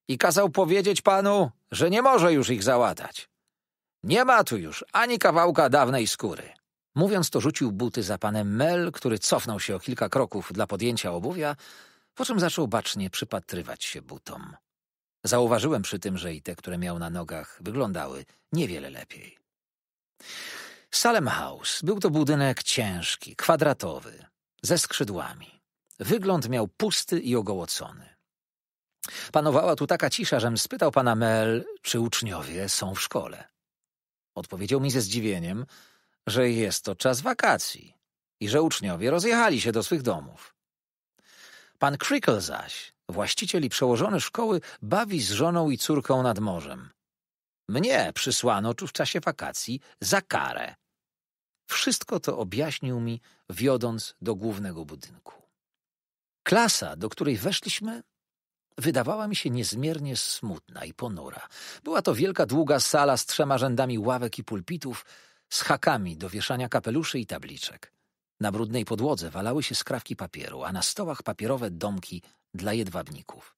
Speaker 1: i kazał powiedzieć panu, że nie może już ich załatać. Nie ma tu już ani kawałka dawnej skóry. Mówiąc to, rzucił buty za panem Mel, który cofnął się o kilka kroków dla podjęcia obuwia, po czym zaczął bacznie przypatrywać się butom. Zauważyłem przy tym, że i te, które miał na nogach, wyglądały niewiele lepiej. Salem House był to budynek ciężki, kwadratowy, ze skrzydłami. Wygląd miał pusty i ogołocony. Panowała tu taka cisza, żem spytał pana Mel, czy uczniowie są w szkole. Odpowiedział mi ze zdziwieniem, że jest to czas wakacji i że uczniowie rozjechali się do swych domów. Pan Crickle zaś, właściciel i przełożony szkoły, bawi z żoną i córką nad morzem. Mnie przysłano tu w czasie wakacji za karę. Wszystko to objaśnił mi, wiodąc do głównego budynku. Klasa, do której weszliśmy, wydawała mi się niezmiernie smutna i ponura. Była to wielka, długa sala z trzema rzędami ławek i pulpitów, z hakami do wieszania kapeluszy i tabliczek. Na brudnej podłodze walały się skrawki papieru, a na stołach papierowe domki dla jedwabników.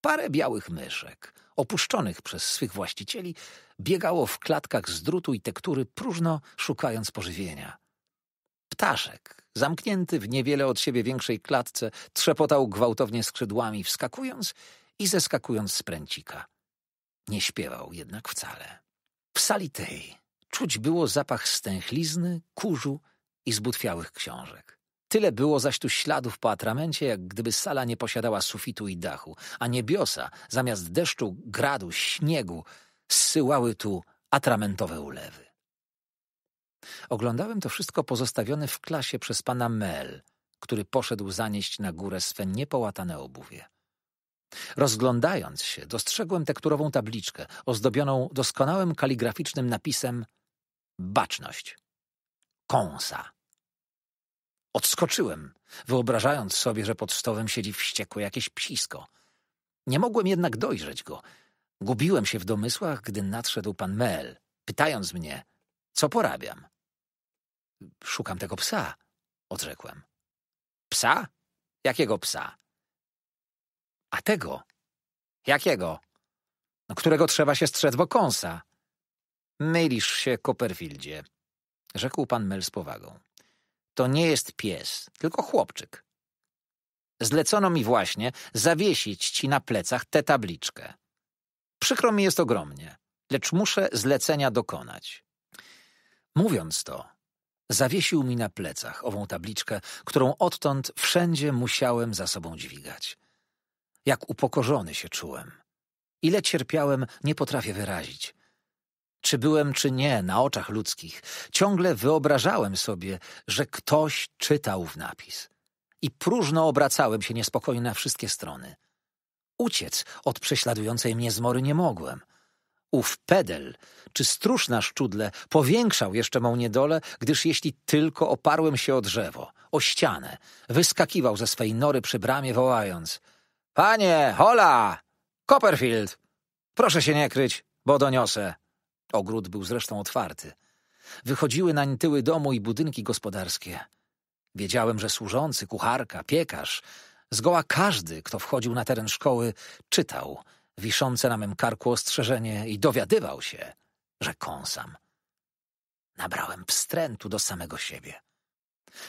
Speaker 1: Parę białych myszek, opuszczonych przez swych właścicieli, biegało w klatkach z drutu i tektury próżno, szukając pożywienia. Ptaszek, zamknięty w niewiele od siebie większej klatce, trzepotał gwałtownie skrzydłami, wskakując i zeskakując z pręcika. Nie śpiewał jednak wcale. W sali tej Czuć było zapach stęchlizny, kurzu i zbutwiałych książek. Tyle było zaś tu śladów po atramencie, jak gdyby sala nie posiadała sufitu i dachu, a niebiosa zamiast deszczu, gradu, śniegu zsyłały tu atramentowe ulewy. Oglądałem to wszystko pozostawione w klasie przez pana Mel, który poszedł zanieść na górę swe niepołatane obuwie. Rozglądając się, dostrzegłem tekturową tabliczkę ozdobioną doskonałym kaligraficznym napisem baczność, kąsa. Odskoczyłem, wyobrażając sobie, że pod stołem siedzi wściekłe jakieś psisko. Nie mogłem jednak dojrzeć go. Gubiłem się w domysłach, gdy nadszedł pan Mel, pytając mnie, co porabiam. Szukam tego psa, odrzekłem. Psa? Jakiego psa? A tego? Jakiego? No, którego trzeba się strzec wokąsa. Mylisz się, Copperfieldzie, rzekł pan Mel z powagą. To nie jest pies, tylko chłopczyk. Zlecono mi właśnie zawiesić ci na plecach tę tabliczkę. Przykro mi jest ogromnie, lecz muszę zlecenia dokonać. Mówiąc to, zawiesił mi na plecach ową tabliczkę, którą odtąd wszędzie musiałem za sobą dźwigać. Jak upokorzony się czułem. Ile cierpiałem, nie potrafię wyrazić czy byłem, czy nie, na oczach ludzkich, ciągle wyobrażałem sobie, że ktoś czytał w napis. I próżno obracałem się niespokojnie na wszystkie strony. Uciec od prześladującej mnie zmory nie mogłem. Ów pedel, czy stróż na szczudle, powiększał jeszcze mą niedolę, gdyż jeśli tylko oparłem się o drzewo, o ścianę, wyskakiwał ze swej nory przy bramie, wołając — Panie, hola! Copperfield! Proszę się nie kryć, bo doniosę. Ogród był zresztą otwarty. Wychodziły nań tyły domu i budynki gospodarskie. Wiedziałem, że służący, kucharka, piekarz, zgoła każdy, kto wchodził na teren szkoły, czytał wiszące na mym karku ostrzeżenie i dowiadywał się, że kąsam. Nabrałem wstrętu do samego siebie.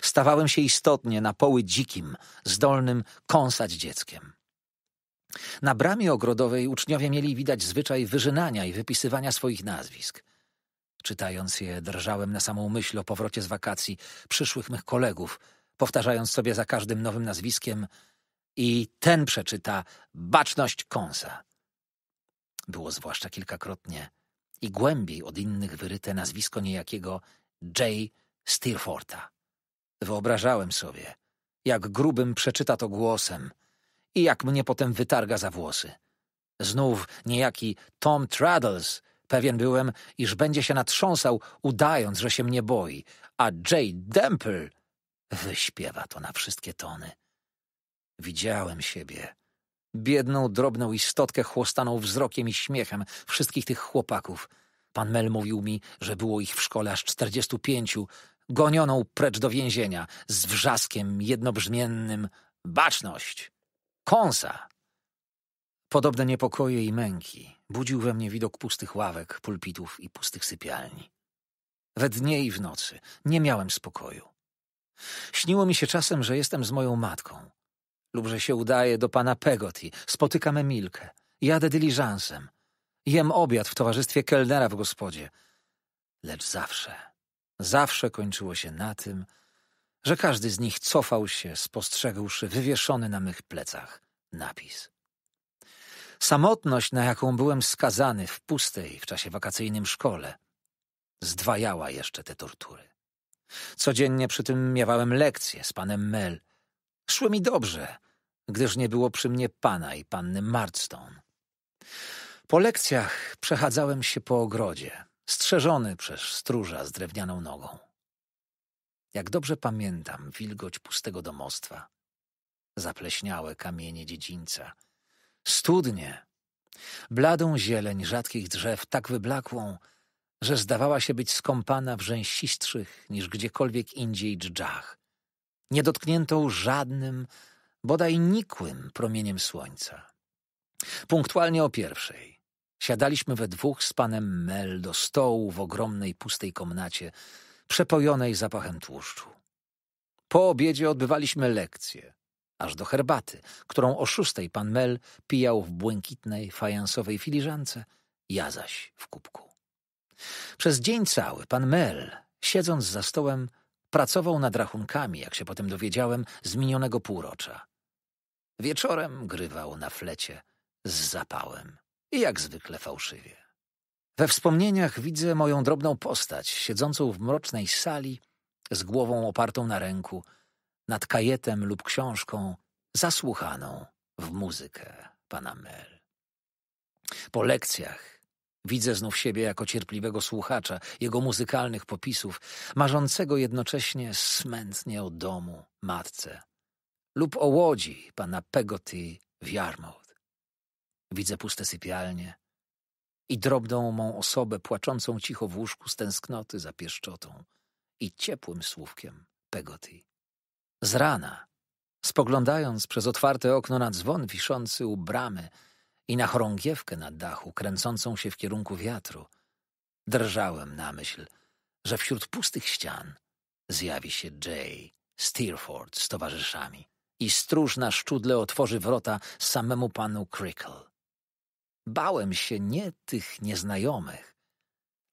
Speaker 1: Stawałem się istotnie na poły dzikim, zdolnym kąsać dzieckiem. Na bramie ogrodowej uczniowie mieli widać zwyczaj wyżynania i wypisywania swoich nazwisk. Czytając je, drżałem na samą myśl o powrocie z wakacji przyszłych mych kolegów, powtarzając sobie za każdym nowym nazwiskiem i ten przeczyta baczność kąsa. Było zwłaszcza kilkakrotnie i głębiej od innych wyryte nazwisko niejakiego J. Steerforta. Wyobrażałem sobie, jak grubym przeczyta to głosem – i jak mnie potem wytarga za włosy. Znów niejaki Tom Traddles. Pewien byłem, iż będzie się natrząsał, udając, że się mnie boi. A Jay Dempel wyśpiewa to na wszystkie tony. Widziałem siebie. Biedną, drobną istotkę chłostaną wzrokiem i śmiechem wszystkich tych chłopaków. Pan Mel mówił mi, że było ich w szkole aż czterdziestu pięciu, gonioną precz do więzienia, z wrzaskiem jednobrzmiennym baczność. Kąsa! Podobne niepokoje i męki budził we mnie widok pustych ławek, pulpitów i pustych sypialni. We dnie i w nocy nie miałem spokoju. Śniło mi się czasem, że jestem z moją matką lub że się udaje do pana Pegoti, spotykam Emilkę, jadę dyliżansem, jem obiad w towarzystwie kelnera w gospodzie. Lecz zawsze, zawsze kończyło się na tym, że każdy z nich cofał się, spostrzegłszy wywieszony na mych plecach napis. Samotność, na jaką byłem skazany w pustej w czasie wakacyjnym szkole, zdwajała jeszcze te tortury. Codziennie przy tym miewałem lekcje z panem Mel. Szły mi dobrze, gdyż nie było przy mnie pana i panny Marston. Po lekcjach przechadzałem się po ogrodzie, strzeżony przez stróża z drewnianą nogą. Jak dobrze pamiętam wilgoć pustego domostwa, zapleśniałe kamienie dziedzińca, studnie, bladą zieleń rzadkich drzew, tak wyblakłą, że zdawała się być skąpana w rzęsistszych niż gdziekolwiek indziej dżdżach, niedotkniętą żadnym, bodaj nikłym promieniem słońca. Punktualnie o pierwszej siadaliśmy we dwóch z panem Mel do stołu w ogromnej pustej komnacie przepojonej zapachem tłuszczu. Po obiedzie odbywaliśmy lekcje, aż do herbaty, którą o szóstej pan Mel pijał w błękitnej, fajansowej filiżance, ja zaś w kubku. Przez dzień cały pan Mel, siedząc za stołem, pracował nad rachunkami, jak się potem dowiedziałem, z minionego półrocza. Wieczorem grywał na flecie z zapałem i jak zwykle fałszywie. We wspomnieniach widzę moją drobną postać, siedzącą w mrocznej sali, z głową opartą na ręku, nad kajetem lub książką, zasłuchaną w muzykę pana Mel. Po lekcjach widzę znów siebie jako cierpliwego słuchacza jego muzykalnych popisów, marzącego jednocześnie smętnie o domu, matce lub o łodzi pana Pegotty w Yarmouth. Widzę puste sypialnie, i drobną mą osobę płaczącą cicho w łóżku z tęsknoty za pieszczotą i ciepłym słówkiem Pegotty. Z rana, spoglądając przez otwarte okno na dzwon wiszący u bramy i na chorągiewkę na dachu kręcącą się w kierunku wiatru, drżałem na myśl, że wśród pustych ścian zjawi się Jay Steerforth z towarzyszami i stróż na szczudle otworzy wrota samemu panu Crickle. Bałem się nie tych nieznajomych,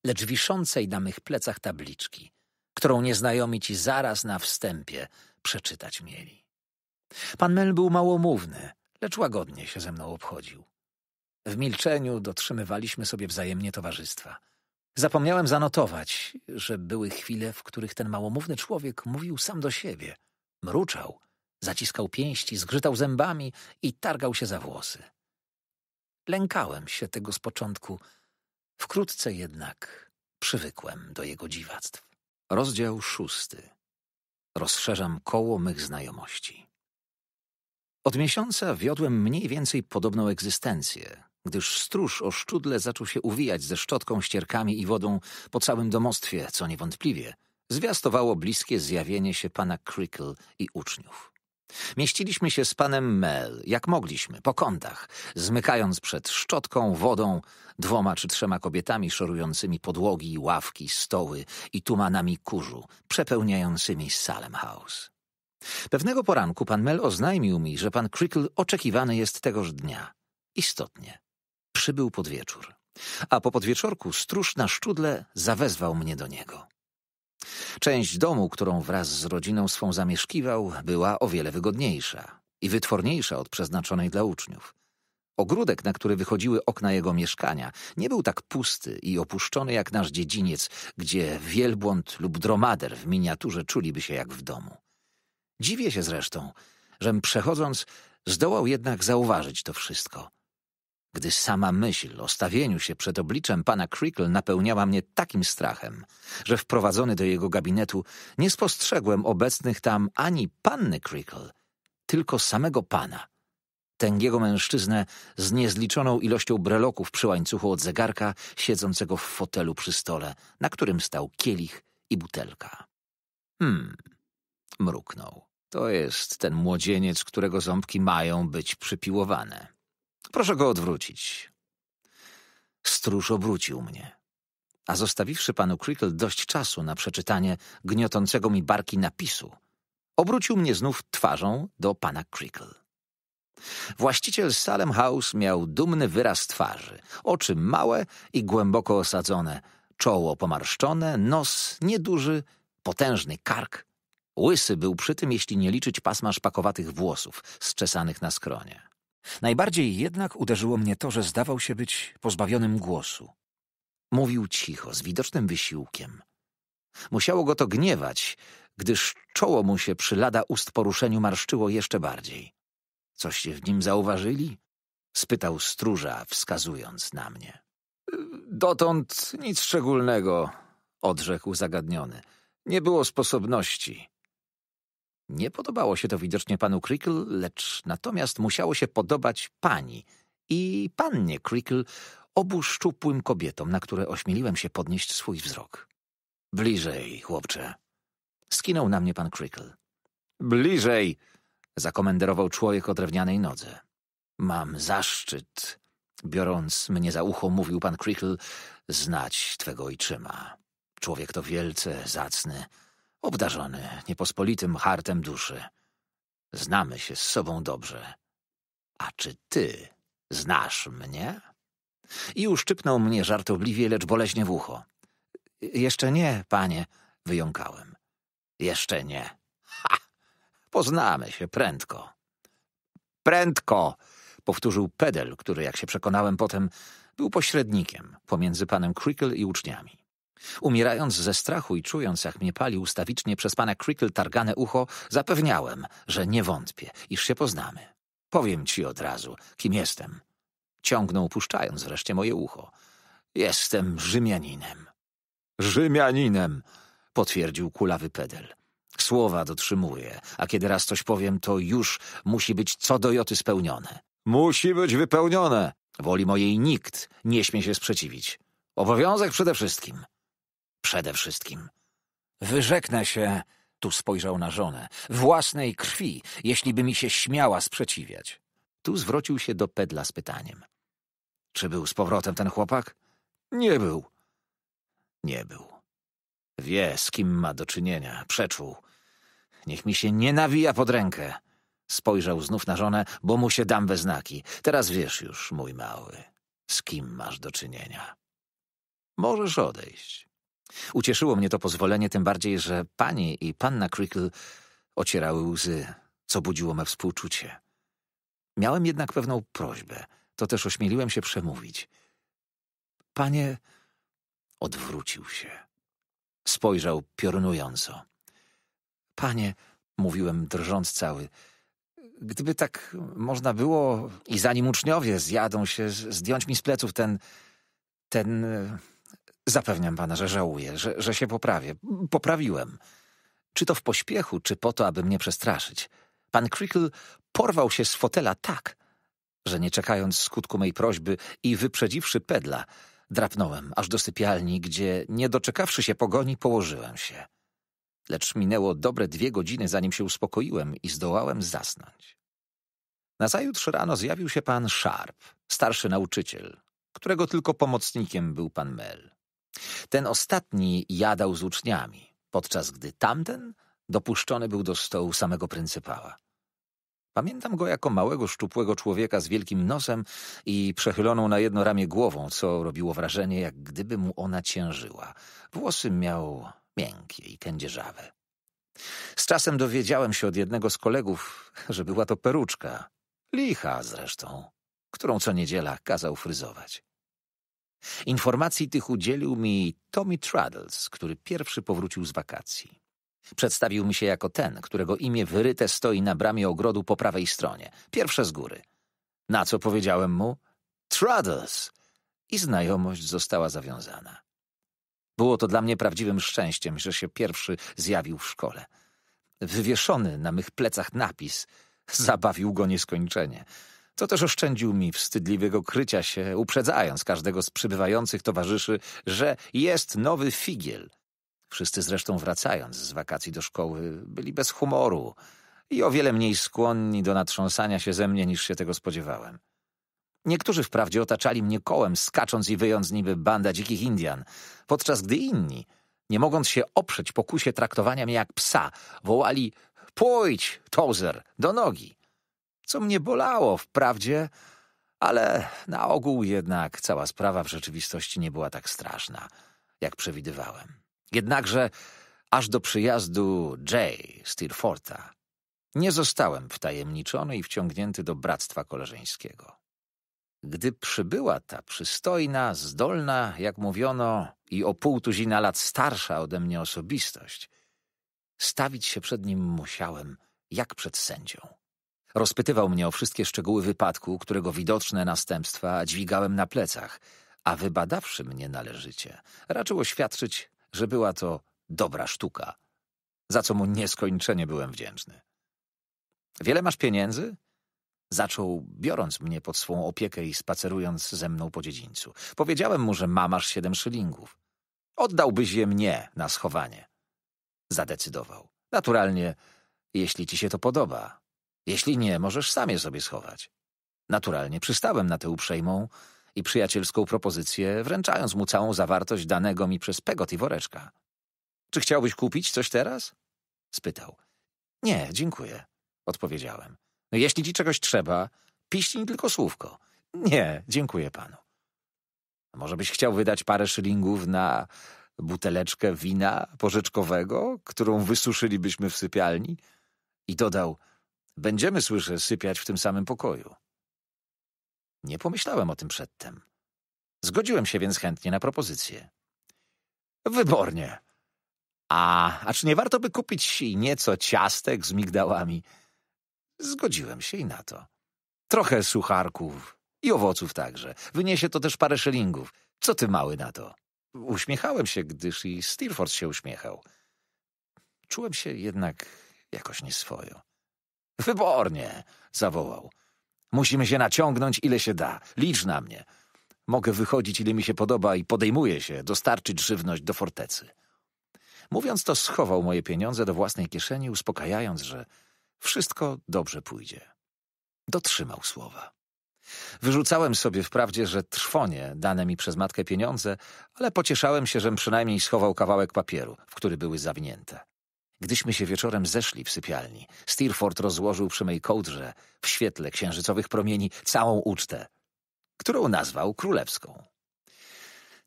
Speaker 1: lecz wiszącej na mych plecach tabliczki, którą nieznajomi ci zaraz na wstępie przeczytać mieli. Pan Mel był małomówny, lecz łagodnie się ze mną obchodził. W milczeniu dotrzymywaliśmy sobie wzajemnie towarzystwa. Zapomniałem zanotować, że były chwile, w których ten małomówny człowiek mówił sam do siebie, mruczał, zaciskał pięści, zgrzytał zębami i targał się za włosy. Lękałem się tego z początku. Wkrótce jednak przywykłem do jego dziwactw. Rozdział szósty. Rozszerzam koło mych znajomości. Od miesiąca wiodłem mniej więcej podobną egzystencję, gdyż stróż o szczudle zaczął się uwijać ze szczotką, ścierkami i wodą po całym domostwie, co niewątpliwie zwiastowało bliskie zjawienie się pana Crickle i uczniów. Mieściliśmy się z panem Mel, jak mogliśmy, po kątach, zmykając przed szczotką, wodą, dwoma czy trzema kobietami szorującymi podłogi, ławki, stoły i tumanami kurzu, przepełniającymi Salem House. Pewnego poranku pan Mel oznajmił mi, że pan Crickle oczekiwany jest tegoż dnia. Istotnie. Przybył pod wieczór. A po podwieczorku stróż na szczudle zawezwał mnie do niego. Część domu, którą wraz z rodziną swą zamieszkiwał, była o wiele wygodniejsza i wytworniejsza od przeznaczonej dla uczniów. Ogródek, na który wychodziły okna jego mieszkania, nie był tak pusty i opuszczony jak nasz dziedziniec, gdzie wielbłąd lub dromader w miniaturze czuliby się jak w domu. Dziwię się zresztą, żem przechodząc zdołał jednak zauważyć to wszystko – gdy sama myśl o stawieniu się przed obliczem pana Crickle napełniała mnie takim strachem, że wprowadzony do jego gabinetu nie spostrzegłem obecnych tam ani panny Crickle, tylko samego pana, tęgiego mężczyznę z niezliczoną ilością breloków przy łańcuchu od zegarka, siedzącego w fotelu przy stole, na którym stał kielich i butelka. Hmm, mruknął. To jest ten młodzieniec, którego ząbki mają być przypiłowane. Proszę go odwrócić. Stróż obrócił mnie, a zostawiwszy panu Creakle dość czasu na przeczytanie gniotącego mi barki napisu, obrócił mnie znów twarzą do pana Creakle. Właściciel Salem House miał dumny wyraz twarzy, oczy małe i głęboko osadzone, czoło pomarszczone, nos nieduży, potężny kark. Łysy był przy tym, jeśli nie liczyć pasma szpakowatych włosów, zczesanych na skronie. Najbardziej jednak uderzyło mnie to, że zdawał się być pozbawionym głosu. Mówił cicho, z widocznym wysiłkiem. Musiało go to gniewać, gdyż czoło mu się przy lada ust poruszeniu marszczyło jeszcze bardziej. Coście w nim zauważyli? spytał stróża, wskazując na mnie. Dotąd nic szczególnego, odrzekł zagadniony. Nie było sposobności. Nie podobało się to widocznie panu Creakle, lecz natomiast musiało się podobać pani i pannie Creakle, obu szczupłym kobietom, na które ośmieliłem się podnieść swój wzrok. Bliżej, chłopcze. Skinął na mnie pan Creakle. — Bliżej! Zakomenderował człowiek o drewnianej nodze. Mam zaszczyt, biorąc mnie za ucho, mówił pan Creakle, znać twego ojczyma. Człowiek to wielce zacny, obdarzony niepospolitym hartem duszy. Znamy się z sobą dobrze. A czy ty znasz mnie? I uszczypnął mnie żartobliwie, lecz boleśnie w ucho. Jeszcze nie, panie, wyjąkałem. Jeszcze nie. Ha! Poznamy się prędko. Prędko! powtórzył Pedel, który, jak się przekonałem potem, był pośrednikiem pomiędzy panem Crickle i uczniami. Umierając ze strachu i czując, jak mnie pali ustawicznie przez pana Crickle targane ucho, zapewniałem, że nie wątpię, iż się poznamy. Powiem ci od razu, kim jestem. Ciągnął, puszczając wreszcie moje ucho. Jestem Rzymianinem. Rzymianinem, potwierdził kulawy pedel. Słowa dotrzymuję, a kiedy raz coś powiem, to już musi być co do joty spełnione. Musi być wypełnione. Woli mojej nikt nie śmie się sprzeciwić. Obowiązek przede wszystkim przede wszystkim. Wyrzeknę się, tu spojrzał na żonę, własnej krwi, jeśli by mi się śmiała sprzeciwiać. Tu zwrócił się do Pedla z pytaniem. Czy był z powrotem ten chłopak? Nie był. Nie był. Wie, z kim ma do czynienia, przeczuł. Niech mi się nie nawija pod rękę. Spojrzał znów na żonę, bo mu się dam we znaki. Teraz wiesz już, mój mały, z kim masz do czynienia. Możesz odejść. Ucieszyło mnie to pozwolenie, tym bardziej, że pani i panna Crickle ocierały łzy, co budziło me współczucie. Miałem jednak pewną prośbę, to też ośmieliłem się przemówić. Panie odwrócił się. Spojrzał piorunująco. Panie, mówiłem drżąc cały, gdyby tak można było i zanim uczniowie zjadą się, zdjąć mi z pleców ten... ten... Zapewniam pana, że żałuję, że, że się poprawię. Poprawiłem. Czy to w pośpiechu, czy po to, aby mnie przestraszyć. Pan Creakle porwał się z fotela tak, że nie czekając skutku mej prośby i wyprzedziwszy pedla, drapnąłem aż do sypialni, gdzie, nie doczekawszy się pogoni, położyłem się. Lecz minęło dobre dwie godziny, zanim się uspokoiłem i zdołałem zasnąć. Nazajutrz rano zjawił się pan Sharp, starszy nauczyciel, którego tylko pomocnikiem był pan Mel. Ten ostatni jadał z uczniami, podczas gdy tamten dopuszczony był do stołu samego pryncypała. Pamiętam go jako małego, szczupłego człowieka z wielkim nosem i przechyloną na jedno ramię głową, co robiło wrażenie, jak gdyby mu ona ciężyła. Włosy miał miękkie i kędzierzawe. Z czasem dowiedziałem się od jednego z kolegów, że była to peruczka, licha zresztą, którą co niedziela kazał fryzować. Informacji tych udzielił mi Tommy Traddles, który pierwszy powrócił z wakacji. Przedstawił mi się jako ten, którego imię wyryte stoi na bramie ogrodu po prawej stronie, pierwsze z góry. Na co powiedziałem mu? Traddles! I znajomość została zawiązana. Było to dla mnie prawdziwym szczęściem, że się pierwszy zjawił w szkole. Wywieszony na mych plecach napis zabawił go nieskończenie – co też oszczędził mi wstydliwego krycia się, uprzedzając każdego z przybywających towarzyszy, że jest nowy figiel. Wszyscy zresztą wracając z wakacji do szkoły byli bez humoru i o wiele mniej skłonni do natrząsania się ze mnie niż się tego spodziewałem. Niektórzy wprawdzie otaczali mnie kołem, skacząc i wyjąc niby banda dzikich Indian, podczas gdy inni, nie mogąc się oprzeć pokusie traktowania mnie jak psa, wołali – pójdź, Tozer, do nogi! co mnie bolało, wprawdzie, ale na ogół jednak cała sprawa w rzeczywistości nie była tak straszna, jak przewidywałem. Jednakże aż do przyjazdu Jay Steerforta nie zostałem wtajemniczony i wciągnięty do bractwa koleżeńskiego. Gdy przybyła ta przystojna, zdolna, jak mówiono, i o pół tuzina lat starsza ode mnie osobistość, stawić się przed nim musiałem jak przed sędzią. Rozpytywał mnie o wszystkie szczegóły wypadku, którego widoczne następstwa dźwigałem na plecach, a wybadawszy mnie należycie, raczyło świadczyć, że była to dobra sztuka, za co mu nieskończenie byłem wdzięczny. Wiele masz pieniędzy? Zaczął, biorąc mnie pod swą opiekę i spacerując ze mną po dziedzińcu. Powiedziałem mu, że mam aż siedem szylingów. Oddałbyś je mnie na schowanie. Zadecydował. Naturalnie, jeśli ci się to podoba, jeśli nie, możesz sam je sobie schować. Naturalnie przystałem na tę uprzejmą i przyjacielską propozycję, wręczając mu całą zawartość danego mi przez Pegot i woreczka. Czy chciałbyś kupić coś teraz? spytał. Nie, dziękuję, odpowiedziałem. No, jeśli ci czegoś trzeba, piśnij tylko słówko. Nie, dziękuję panu. Może byś chciał wydać parę szylingów na buteleczkę wina pożyczkowego, którą wysuszylibyśmy w sypialni? I dodał – Będziemy, słyszę, sypiać w tym samym pokoju. Nie pomyślałem o tym przedtem. Zgodziłem się więc chętnie na propozycję. Wybornie. A, a czy nie warto by kupić nieco ciastek z migdałami? Zgodziłem się i na to. Trochę sucharków i owoców także. Wyniesie to też parę szelingów. Co ty mały na to? Uśmiechałem się, gdyż i Steerforth się uśmiechał. Czułem się jednak jakoś nieswojo. Wybornie, zawołał. Musimy się naciągnąć, ile się da. Licz na mnie. Mogę wychodzić, ile mi się podoba i podejmuję się dostarczyć żywność do fortecy. Mówiąc to, schował moje pieniądze do własnej kieszeni, uspokajając, że wszystko dobrze pójdzie. Dotrzymał słowa. Wyrzucałem sobie wprawdzie, że trwonie dane mi przez matkę pieniądze, ale pocieszałem się, żem przynajmniej schował kawałek papieru, w który były zawinięte. Gdyśmy się wieczorem zeszli w sypialni, Steerford rozłożył przy mej kołdrze, w świetle księżycowych promieni, całą ucztę, którą nazwał królewską.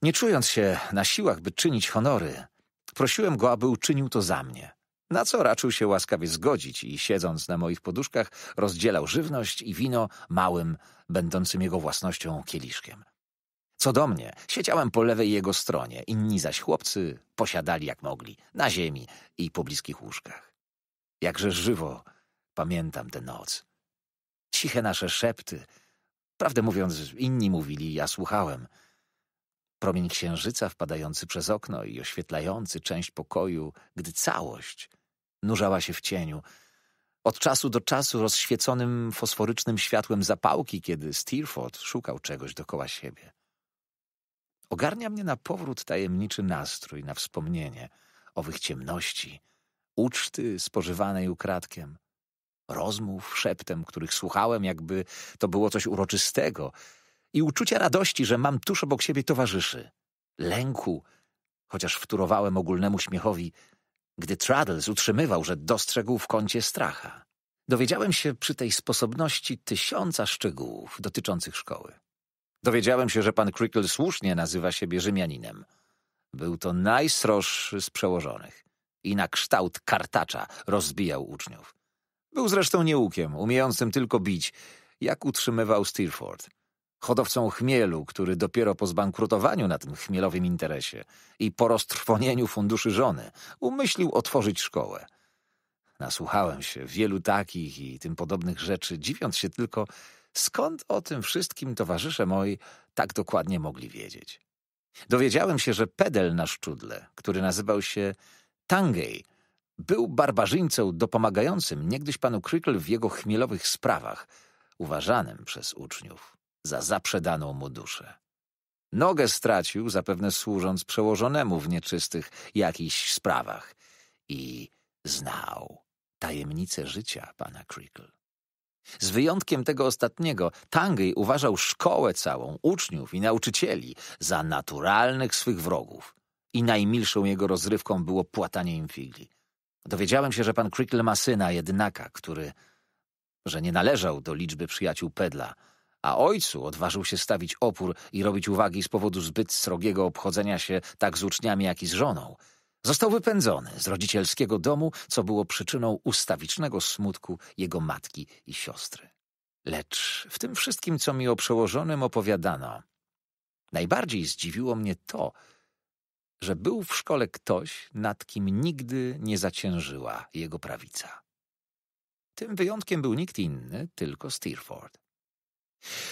Speaker 1: Nie czując się na siłach, by czynić honory, prosiłem go, aby uczynił to za mnie, na co raczył się łaskawie zgodzić i siedząc na moich poduszkach rozdzielał żywność i wino małym, będącym jego własnością kieliszkiem. Co do mnie, siedziałem po lewej jego stronie, inni zaś chłopcy posiadali jak mogli, na ziemi i po bliskich łóżkach. Jakże żywo pamiętam tę noc. Ciche nasze szepty. Prawdę mówiąc, inni mówili, ja słuchałem. Promień księżyca wpadający przez okno i oświetlający część pokoju, gdy całość nurzała się w cieniu. Od czasu do czasu rozświeconym fosforycznym światłem zapałki, kiedy Steerforth szukał czegoś dokoła siebie. Ogarnia mnie na powrót tajemniczy nastrój na wspomnienie owych ciemności, uczty spożywanej ukradkiem, rozmów szeptem, których słuchałem, jakby to było coś uroczystego i uczucia radości, że mam tuż obok siebie towarzyszy, lęku, chociaż wtórowałem ogólnemu śmiechowi, gdy Traddles utrzymywał, że dostrzegł w kącie stracha. Dowiedziałem się przy tej sposobności tysiąca szczegółów dotyczących szkoły. Dowiedziałem się, że pan Crickle słusznie nazywa siebie Rzymianinem. Był to najsroższy z przełożonych i na kształt kartacza rozbijał uczniów. Był zresztą nieukiem, umiejącym tylko bić, jak utrzymywał Steerforth, Hodowcą chmielu, który dopiero po zbankrutowaniu na tym chmielowym interesie i po roztrwonieniu funduszy żony umyślił otworzyć szkołę. Nasłuchałem się wielu takich i tym podobnych rzeczy, dziwiąc się tylko, Skąd o tym wszystkim towarzysze moi tak dokładnie mogli wiedzieć? Dowiedziałem się, że pedel na szczudle, który nazywał się Tangej, był barbarzyńcą dopomagającym niegdyś panu Crickle w jego chmielowych sprawach, uważanym przez uczniów za zaprzedaną mu duszę. Nogę stracił, zapewne służąc przełożonemu w nieczystych jakichś sprawach i znał tajemnice życia pana Crickle. Z wyjątkiem tego ostatniego, Tangej uważał szkołę całą, uczniów i nauczycieli za naturalnych swych wrogów. I najmilszą jego rozrywką było płatanie im figli. Dowiedziałem się, że pan Crickle ma syna jednaka, który, że nie należał do liczby przyjaciół Pedla, a ojcu odważył się stawić opór i robić uwagi z powodu zbyt srogiego obchodzenia się tak z uczniami, jak i z żoną – Został wypędzony z rodzicielskiego domu, co było przyczyną ustawicznego smutku jego matki i siostry. Lecz w tym wszystkim, co mi o przełożonym opowiadano, najbardziej zdziwiło mnie to, że był w szkole ktoś, nad kim nigdy nie zaciężyła jego prawica. Tym wyjątkiem był nikt inny, tylko Steerford.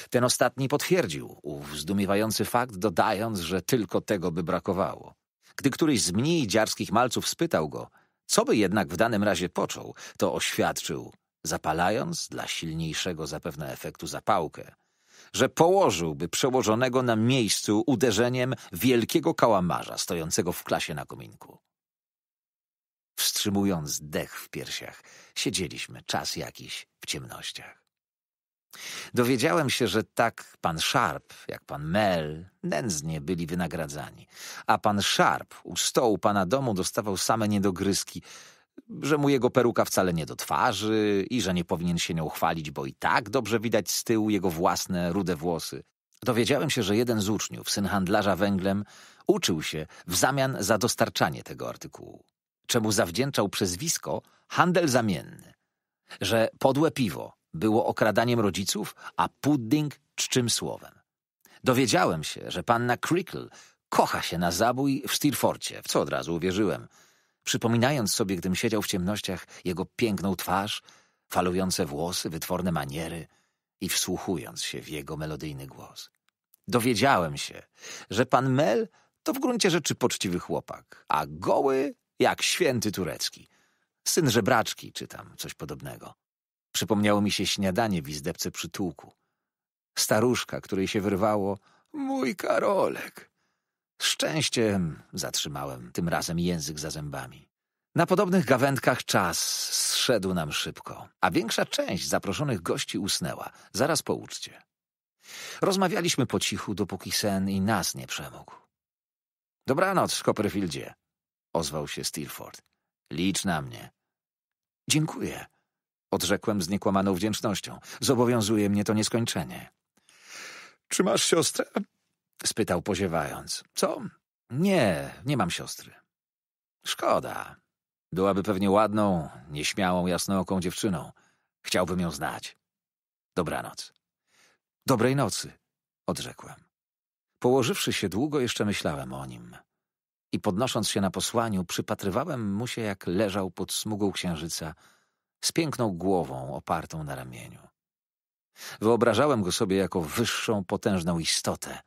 Speaker 1: Ten ostatni potwierdził ów zdumiewający fakt, dodając, że tylko tego by brakowało. Gdy któryś z mniej dziarskich malców spytał go, co by jednak w danym razie począł, to oświadczył, zapalając dla silniejszego zapewne efektu zapałkę, że położyłby przełożonego na miejscu uderzeniem wielkiego kałamarza stojącego w klasie na kominku. Wstrzymując dech w piersiach, siedzieliśmy czas jakiś w ciemnościach. Dowiedziałem się, że tak pan Sharp, jak pan Mel, nędznie byli wynagradzani, a pan Sharp u stołu pana domu dostawał same niedogryzki, że mu jego peruka wcale nie do twarzy i że nie powinien się nią chwalić, bo i tak dobrze widać z tyłu jego własne rude włosy. Dowiedziałem się, że jeden z uczniów, syn handlarza węglem, uczył się w zamian za dostarczanie tego artykułu, czemu zawdzięczał przezwisko handel zamienny, że podłe piwo było okradaniem rodziców, a pudding czczym słowem. Dowiedziałem się, że panna Crickle kocha się na zabój w Steerforcie, w co od razu uwierzyłem. Przypominając sobie, gdym siedział w ciemnościach, jego piękną twarz, falujące włosy, wytworne maniery i wsłuchując się w jego melodyjny głos. Dowiedziałem się, że pan Mel to w gruncie rzeczy poczciwy chłopak, a goły jak święty turecki. Syn żebraczki, tam coś podobnego. Przypomniało mi się śniadanie w izdebce przytułku. Staruszka, której się wyrwało Mój Karolek. Szczęściem zatrzymałem tym razem język za zębami. Na podobnych gawędkach czas zszedł nam szybko, a większa część zaproszonych gości usnęła, zaraz po uczcie. Rozmawialiśmy po cichu, dopóki sen i nas nie przemógł. Dobranoc, Copperfieldzie, ozwał się Steerford. Licz na mnie. Dziękuję, Odrzekłem z niekłamaną wdzięcznością. Zobowiązuje mnie to nieskończenie. Czy masz siostrę? Spytał poziewając. Co? Nie, nie mam siostry. Szkoda. Byłaby pewnie ładną, nieśmiałą, jasnooką dziewczyną. Chciałbym ją znać. Dobranoc. Dobrej nocy, odrzekłem. Położywszy się długo, jeszcze myślałem o nim. I podnosząc się na posłaniu, przypatrywałem mu się, jak leżał pod smugą księżyca – z piękną głową opartą na ramieniu. Wyobrażałem go sobie jako wyższą, potężną istotę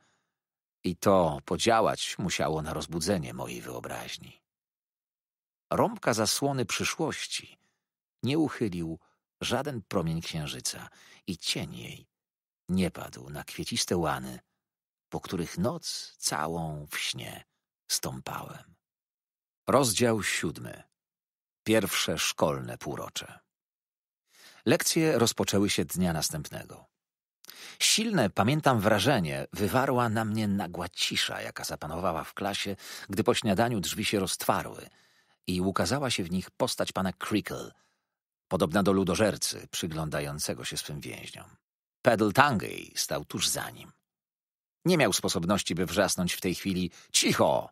Speaker 1: i to podziałać musiało na rozbudzenie mojej wyobraźni. Rąbka zasłony przyszłości nie uchylił żaden promień księżyca i cień jej nie padł na kwieciste łany, po których noc całą w śnie stąpałem. Rozdział siódmy. Pierwsze szkolne półrocze. Lekcje rozpoczęły się dnia następnego. Silne, pamiętam wrażenie, wywarła na mnie nagła cisza, jaka zapanowała w klasie, gdy po śniadaniu drzwi się roztwarły i ukazała się w nich postać pana Crickle, podobna do ludożercy przyglądającego się swym więźniom. Pedal Tangay stał tuż za nim. Nie miał sposobności, by wrzasnąć w tej chwili cicho,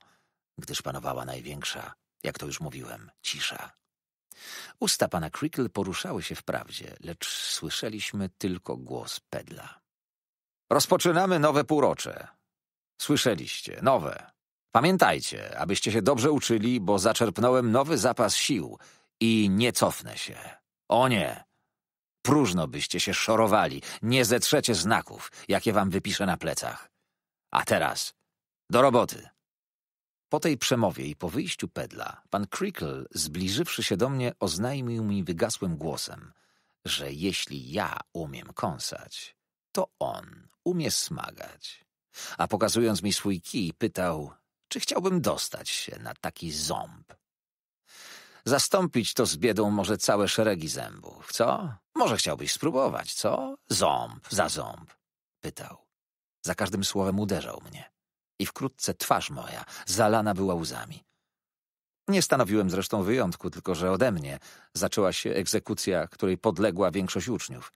Speaker 1: gdyż panowała największa, jak to już mówiłem, cisza. Usta pana Creakle poruszały się wprawdzie, lecz słyszeliśmy tylko głos pedla. Rozpoczynamy nowe półrocze. Słyszeliście, nowe. Pamiętajcie, abyście się dobrze uczyli, bo zaczerpnąłem nowy zapas sił i nie cofnę się. O nie! Próżno byście się szorowali, nie zetrzecie znaków, jakie wam wypiszę na plecach. A teraz do roboty. Po tej przemowie i po wyjściu pedla, pan Creakle, zbliżywszy się do mnie, oznajmił mi wygasłym głosem, że jeśli ja umiem kąsać, to on umie smagać. A pokazując mi swój kij, pytał, czy chciałbym dostać się na taki ząb. Zastąpić to z biedą może całe szeregi zębów, co? Może chciałbyś spróbować, co? Ząb za ząb, pytał. Za każdym słowem uderzał mnie i wkrótce twarz moja zalana była łzami. Nie stanowiłem zresztą wyjątku, tylko że ode mnie zaczęła się egzekucja, której podległa większość uczniów.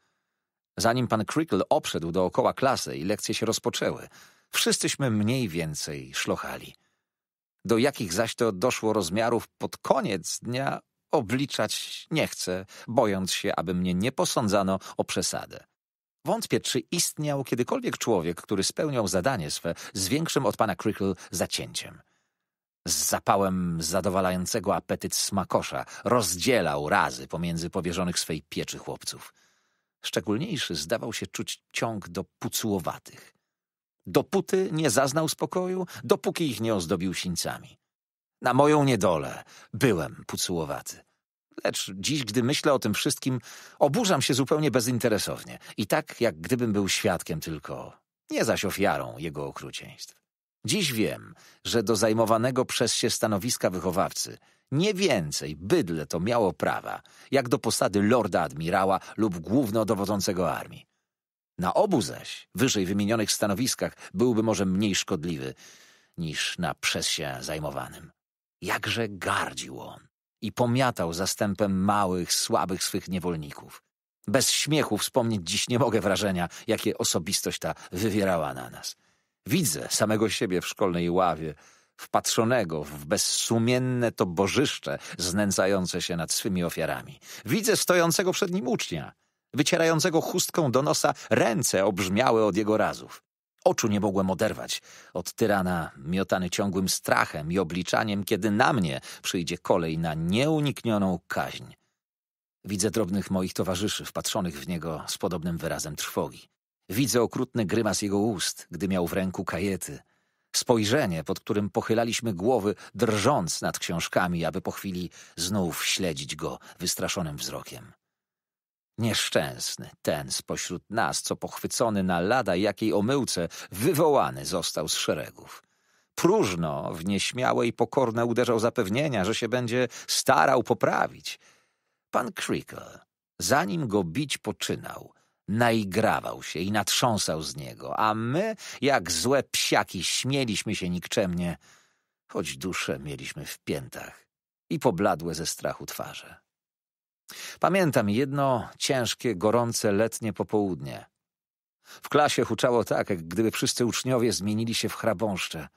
Speaker 1: Zanim pan Crickle obszedł dookoła klasy i lekcje się rozpoczęły, wszyscyśmy mniej więcej szlochali. Do jakich zaś to doszło rozmiarów pod koniec dnia, obliczać nie chcę, bojąc się, aby mnie nie posądzano o przesadę. Wątpię, czy istniał kiedykolwiek człowiek, który spełniał zadanie swe z większym od pana Crickle zacięciem. Z zapałem zadowalającego apetyt smakosza rozdzielał razy pomiędzy powierzonych swej pieczy chłopców. Szczególniejszy zdawał się czuć ciąg do pucułowatych. Dopóty nie zaznał spokoju, dopóki ich nie ozdobił sińcami. Na moją niedolę byłem pucułowaty. Lecz dziś, gdy myślę o tym wszystkim, oburzam się zupełnie bezinteresownie i tak, jak gdybym był świadkiem tylko, nie zaś ofiarą jego okrucieństw. Dziś wiem, że do zajmowanego przez się stanowiska wychowawcy nie więcej bydle to miało prawa, jak do posady lorda admirała lub głównodowodzącego armii. Na obu zaś, wyżej wymienionych stanowiskach, byłby może mniej szkodliwy niż na przez się zajmowanym. Jakże gardził on i pomiatał zastępem małych, słabych swych niewolników. Bez śmiechu wspomnieć dziś nie mogę wrażenia, jakie osobistość ta wywierała na nas. Widzę samego siebie w szkolnej ławie, wpatrzonego w bezsumienne bożyszcze znęcające się nad swymi ofiarami. Widzę stojącego przed nim ucznia, wycierającego chustką do nosa ręce obrzmiałe od jego razów oczu nie mogłem oderwać. Od tyrana, miotany ciągłym strachem i obliczaniem, kiedy na mnie przyjdzie kolej na nieuniknioną kaźń. Widzę drobnych moich towarzyszy wpatrzonych w niego z podobnym wyrazem trwogi. Widzę okrutny grymas jego ust, gdy miał w ręku kajety. Spojrzenie, pod którym pochylaliśmy głowy, drżąc nad książkami, aby po chwili znów śledzić go wystraszonym wzrokiem. Nieszczęsny, ten spośród nas, co pochwycony na lada jakiej omyłce, wywołany został z szeregów. Próżno w nieśmiałe i pokorne uderzał zapewnienia, że się będzie starał poprawić. Pan Creakle, zanim go bić poczynał, naigrawał się i natrząsał z niego, a my, jak złe psiaki, śmieliśmy się nikczemnie, choć dusze mieliśmy w piętach i pobladłe ze strachu twarze. Pamiętam jedno ciężkie, gorące, letnie popołudnie. W klasie huczało tak, jak gdyby wszyscy uczniowie zmienili się w chrabąszcze.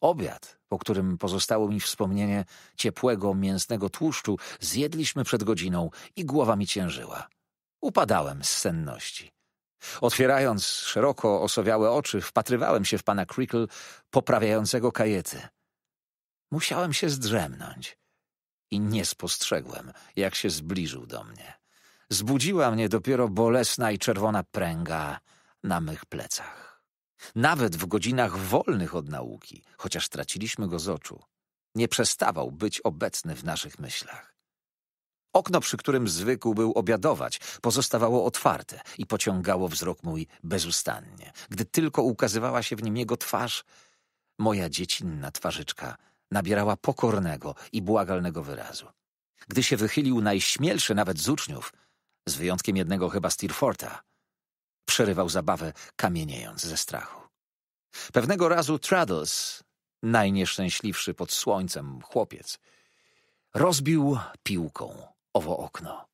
Speaker 1: Obiad, po którym pozostało mi wspomnienie ciepłego, mięsnego tłuszczu, zjedliśmy przed godziną i głowa mi ciężyła. Upadałem z senności. Otwierając szeroko osowiałe oczy, wpatrywałem się w pana Crickle, poprawiającego kajety. Musiałem się zdrzemnąć i nie spostrzegłem, jak się zbliżył do mnie. Zbudziła mnie dopiero bolesna i czerwona pręga na mych plecach. Nawet w godzinach wolnych od nauki, chociaż traciliśmy go z oczu, nie przestawał być obecny w naszych myślach. Okno, przy którym zwykł był obiadować, pozostawało otwarte i pociągało wzrok mój bezustannie. Gdy tylko ukazywała się w nim jego twarz, moja dziecinna twarzyczka – nabierała pokornego i błagalnego wyrazu. Gdy się wychylił najśmielszy nawet z uczniów, z wyjątkiem jednego chyba Steerforta, przerywał zabawę, kamieniejąc ze strachu. Pewnego razu Traddles, najnieszczęśliwszy pod słońcem chłopiec, rozbił piłką owo okno.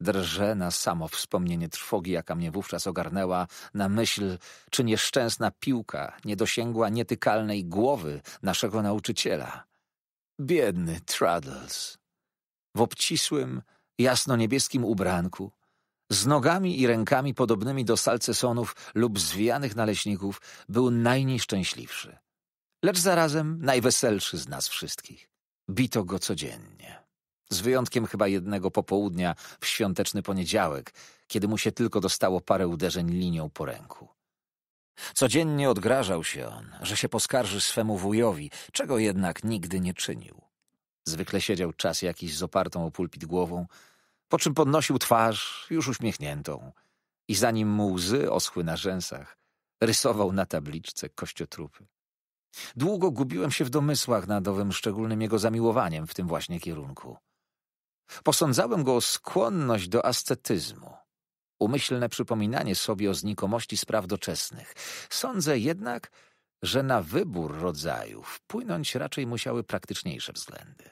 Speaker 1: Drże na samo wspomnienie trwogi, jaka mnie wówczas ogarnęła, na myśl, czy nieszczęsna piłka nie dosięgła nietykalnej głowy naszego nauczyciela. Biedny Traddles. W obcisłym, jasno-niebieskim ubranku, z nogami i rękami podobnymi do salcesonów lub zwijanych naleśników, był najnieszczęśliwszy, lecz zarazem najweselszy z nas wszystkich. Bito go codziennie. Z wyjątkiem chyba jednego popołudnia w świąteczny poniedziałek, kiedy mu się tylko dostało parę uderzeń linią po ręku. Codziennie odgrażał się on, że się poskarży swemu wujowi, czego jednak nigdy nie czynił. Zwykle siedział czas jakiś z opartą o pulpit głową, po czym podnosił twarz, już uśmiechniętą, i zanim mu łzy oschły na rzęsach, rysował na tabliczce kościotrupy. Długo gubiłem się w domysłach nad owym szczególnym jego zamiłowaniem w tym właśnie kierunku. Posądzałem go o skłonność do ascetyzmu. Umyślne przypominanie sobie o znikomości spraw doczesnych. Sądzę jednak, że na wybór rodzaju wpłynąć raczej musiały praktyczniejsze względy.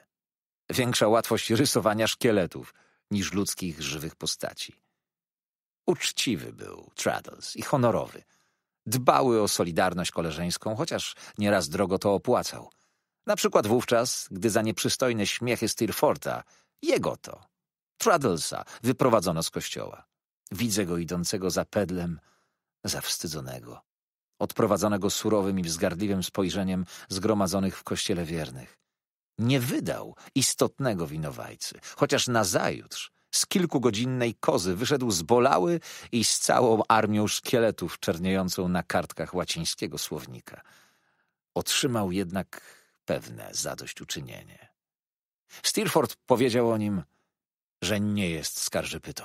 Speaker 1: Większa łatwość rysowania szkieletów niż ludzkich żywych postaci. Uczciwy był Traddles i honorowy. Dbały o solidarność koleżeńską, chociaż nieraz drogo to opłacał. Na przykład wówczas, gdy za nieprzystojne śmiechy Steerforta jego to. Traddlesa wyprowadzono z kościoła. Widzę go idącego za pedlem, zawstydzonego, odprowadzonego surowym i wzgardliwym spojrzeniem zgromadzonych w kościele wiernych. Nie wydał istotnego winowajcy, chociaż nazajutrz z kilkugodzinnej kozy wyszedł zbolały i z całą armią szkieletów czerniejącą na kartkach łacińskiego słownika. Otrzymał jednak pewne zadośćuczynienie. Steerford powiedział o nim, że nie jest skarżypytą.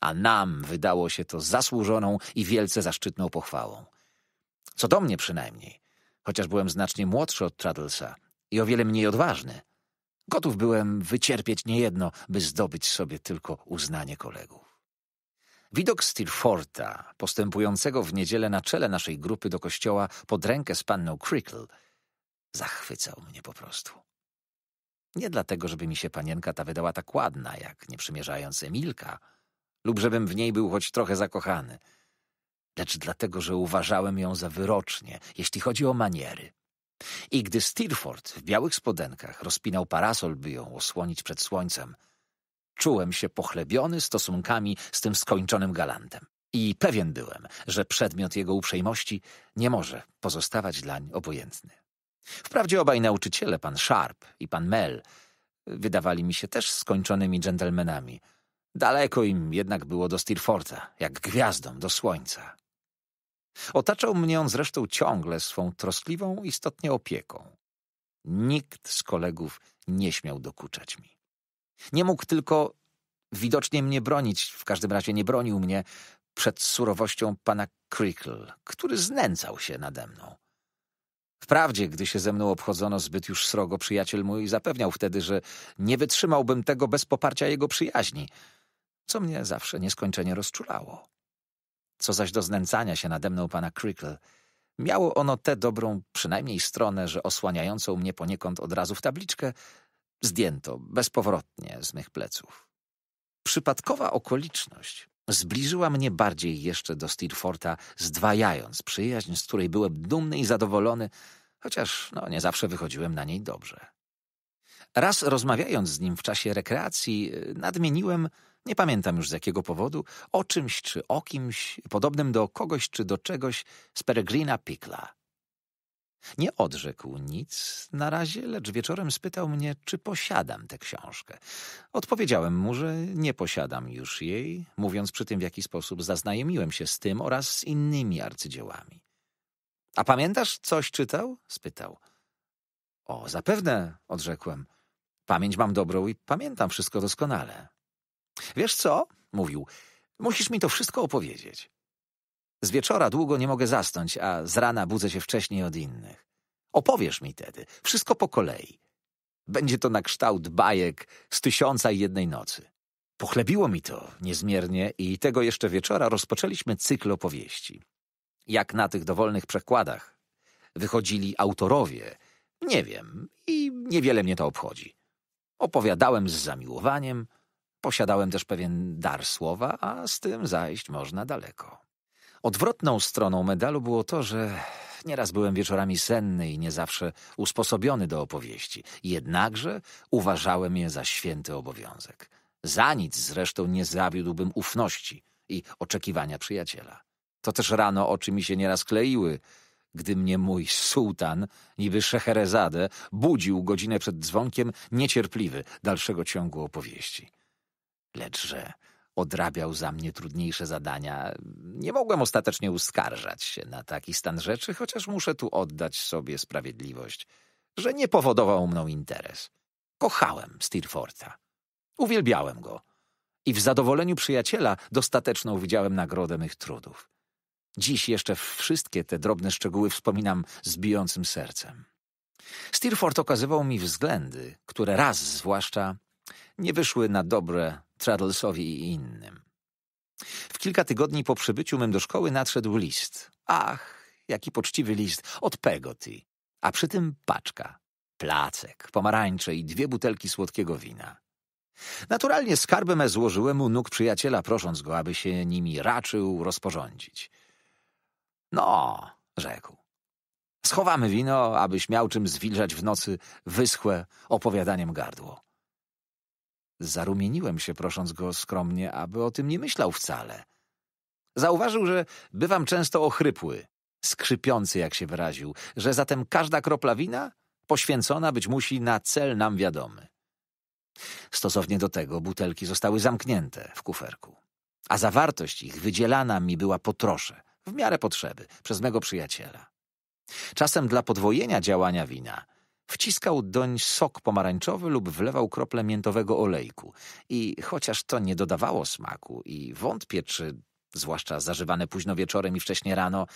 Speaker 1: A nam wydało się to zasłużoną i wielce zaszczytną pochwałą. Co do mnie przynajmniej, chociaż byłem znacznie młodszy od Traddlesa i o wiele mniej odważny, gotów byłem wycierpieć niejedno, by zdobyć sobie tylko uznanie kolegów. Widok Steerforta, postępującego w niedzielę na czele naszej grupy do kościoła pod rękę z panną Crickle, zachwycał mnie po prostu. Nie dlatego, żeby mi się panienka ta wydała tak ładna, jak nie przymierzając Emilka, lub żebym w niej był choć trochę zakochany, lecz dlatego, że uważałem ją za wyrocznie, jeśli chodzi o maniery. I gdy Steerford w białych spodenkach rozpinał parasol, by ją osłonić przed słońcem, czułem się pochlebiony stosunkami z tym skończonym galantem. I pewien byłem, że przedmiot jego uprzejmości nie może pozostawać dlań obojętny. Wprawdzie obaj nauczyciele, pan Sharp i pan Mel, wydawali mi się też skończonymi dżentelmenami. Daleko im jednak było do Steerforta, jak gwiazdą do słońca. Otaczał mnie on zresztą ciągle swą troskliwą istotnie opieką. Nikt z kolegów nie śmiał dokuczać mi. Nie mógł tylko widocznie mnie bronić, w każdym razie nie bronił mnie, przed surowością pana Crickle, który znęcał się nade mną. Wprawdzie, gdy się ze mną obchodzono zbyt już srogo, przyjaciel mój zapewniał wtedy, że nie wytrzymałbym tego bez poparcia jego przyjaźni, co mnie zawsze nieskończenie rozczulało. Co zaś do znęcania się nade mną pana Crickle, miało ono tę dobrą, przynajmniej stronę, że osłaniającą mnie poniekąd od razu w tabliczkę zdjęto bezpowrotnie z mych pleców. Przypadkowa okoliczność Zbliżyła mnie bardziej jeszcze do Steerforta, zdwajając przyjaźń, z której byłem dumny i zadowolony, chociaż no, nie zawsze wychodziłem na niej dobrze. Raz rozmawiając z nim w czasie rekreacji, y, nadmieniłem, nie pamiętam już z jakiego powodu, o czymś czy o kimś, podobnym do kogoś czy do czegoś z Peregrina Pickla. Nie odrzekł nic na razie, lecz wieczorem spytał mnie, czy posiadam tę książkę. Odpowiedziałem mu, że nie posiadam już jej, mówiąc przy tym, w jaki sposób zaznajomiłem się z tym oraz z innymi arcydziełami. A pamiętasz, coś czytał? spytał. O, zapewne, odrzekłem. Pamięć mam dobrą i pamiętam wszystko doskonale. Wiesz co? mówił. Musisz mi to wszystko opowiedzieć. Z wieczora długo nie mogę zasnąć, a z rana budzę się wcześniej od innych. Opowiesz mi tedy, wszystko po kolei. Będzie to na kształt bajek z tysiąca i jednej nocy. Pochlebiło mi to niezmiernie i tego jeszcze wieczora rozpoczęliśmy cykl opowieści. Jak na tych dowolnych przekładach wychodzili autorowie, nie wiem i niewiele mnie to obchodzi. Opowiadałem z zamiłowaniem, posiadałem też pewien dar słowa, a z tym zajść można daleko. Odwrotną stroną medalu było to, że nieraz byłem wieczorami senny i nie zawsze usposobiony do opowieści. Jednakże uważałem je za święty obowiązek. Za nic zresztą nie zawiódłbym ufności i oczekiwania przyjaciela. To też rano oczy mi się nieraz kleiły, gdy mnie mój sułtan, niby Szeherezade, budził godzinę przed dzwonkiem niecierpliwy dalszego ciągu opowieści. Lecz że odrabiał za mnie trudniejsze zadania. Nie mogłem ostatecznie uskarżać się na taki stan rzeczy, chociaż muszę tu oddać sobie sprawiedliwość, że nie powodował mną interes. Kochałem Steerforta. Uwielbiałem go. I w zadowoleniu przyjaciela dostateczną widziałem nagrodę mych trudów. Dziś jeszcze wszystkie te drobne szczegóły wspominam z bijącym sercem. Steerfort okazywał mi względy, które raz zwłaszcza nie wyszły na dobre Traddlesowi i innym. W kilka tygodni po przybyciu mym do szkoły nadszedł list. Ach, jaki poczciwy list od Pegoti. A przy tym paczka, placek, pomarańcze i dwie butelki słodkiego wina. Naturalnie skarby me złożyłem u nóg przyjaciela, prosząc go, aby się nimi raczył rozporządzić. No, rzekł. Schowamy wino, abyś miał czym zwilżać w nocy wyschłe opowiadaniem gardło. Zarumieniłem się, prosząc go skromnie, aby o tym nie myślał wcale. Zauważył, że bywam często ochrypły, skrzypiący, jak się wyraził, że zatem każda kropla wina poświęcona być musi na cel nam wiadomy. Stosownie do tego butelki zostały zamknięte w kuferku, a zawartość ich wydzielana mi była po trosze, w miarę potrzeby, przez mego przyjaciela. Czasem dla podwojenia działania wina – Wciskał doń sok pomarańczowy lub wlewał krople miętowego olejku. I chociaż to nie dodawało smaku i wątpię, czy zwłaszcza zażywane późno wieczorem i wcześnie rano,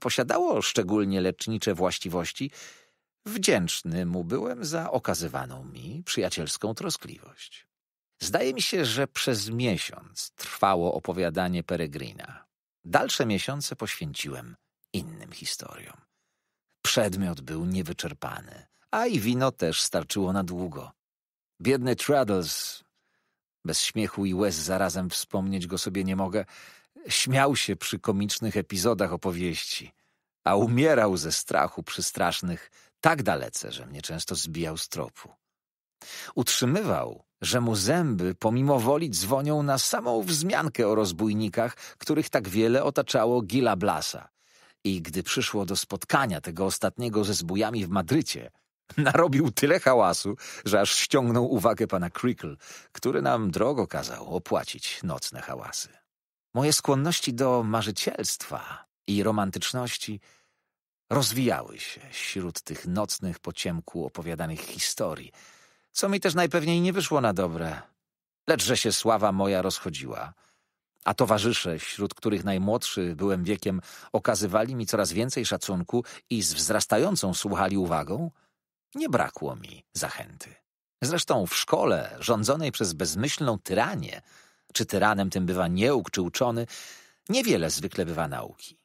Speaker 1: posiadało szczególnie lecznicze właściwości, wdzięczny mu byłem za okazywaną mi przyjacielską troskliwość. Zdaje mi się, że przez miesiąc trwało opowiadanie Peregrina. Dalsze miesiące poświęciłem innym historiom. Przedmiot był niewyczerpany a i wino też starczyło na długo. Biedny Traddles, bez śmiechu i łez zarazem wspomnieć go sobie nie mogę, śmiał się przy komicznych epizodach opowieści, a umierał ze strachu przy strasznych tak dalece, że mnie często zbijał z tropu. Utrzymywał, że mu zęby pomimo woli dzwonią na samą wzmiankę o rozbójnikach, których tak wiele otaczało Gila Blasa. I gdy przyszło do spotkania tego ostatniego ze zbójami w Madrycie, Narobił tyle hałasu, że aż ściągnął uwagę pana Creakle, który nam drogo kazał opłacić nocne hałasy. Moje skłonności do marzycielstwa i romantyczności rozwijały się wśród tych nocnych po ciemku opowiadanych historii, co mi też najpewniej nie wyszło na dobre. Lecz że się sława moja rozchodziła, a towarzysze, wśród których najmłodszy byłem wiekiem, okazywali mi coraz więcej szacunku i z wzrastającą słuchali uwagą – nie brakło mi zachęty. Zresztą w szkole, rządzonej przez bezmyślną tyranię, czy tyranem tym bywa nieuk czy uczony, niewiele zwykle bywa nauki.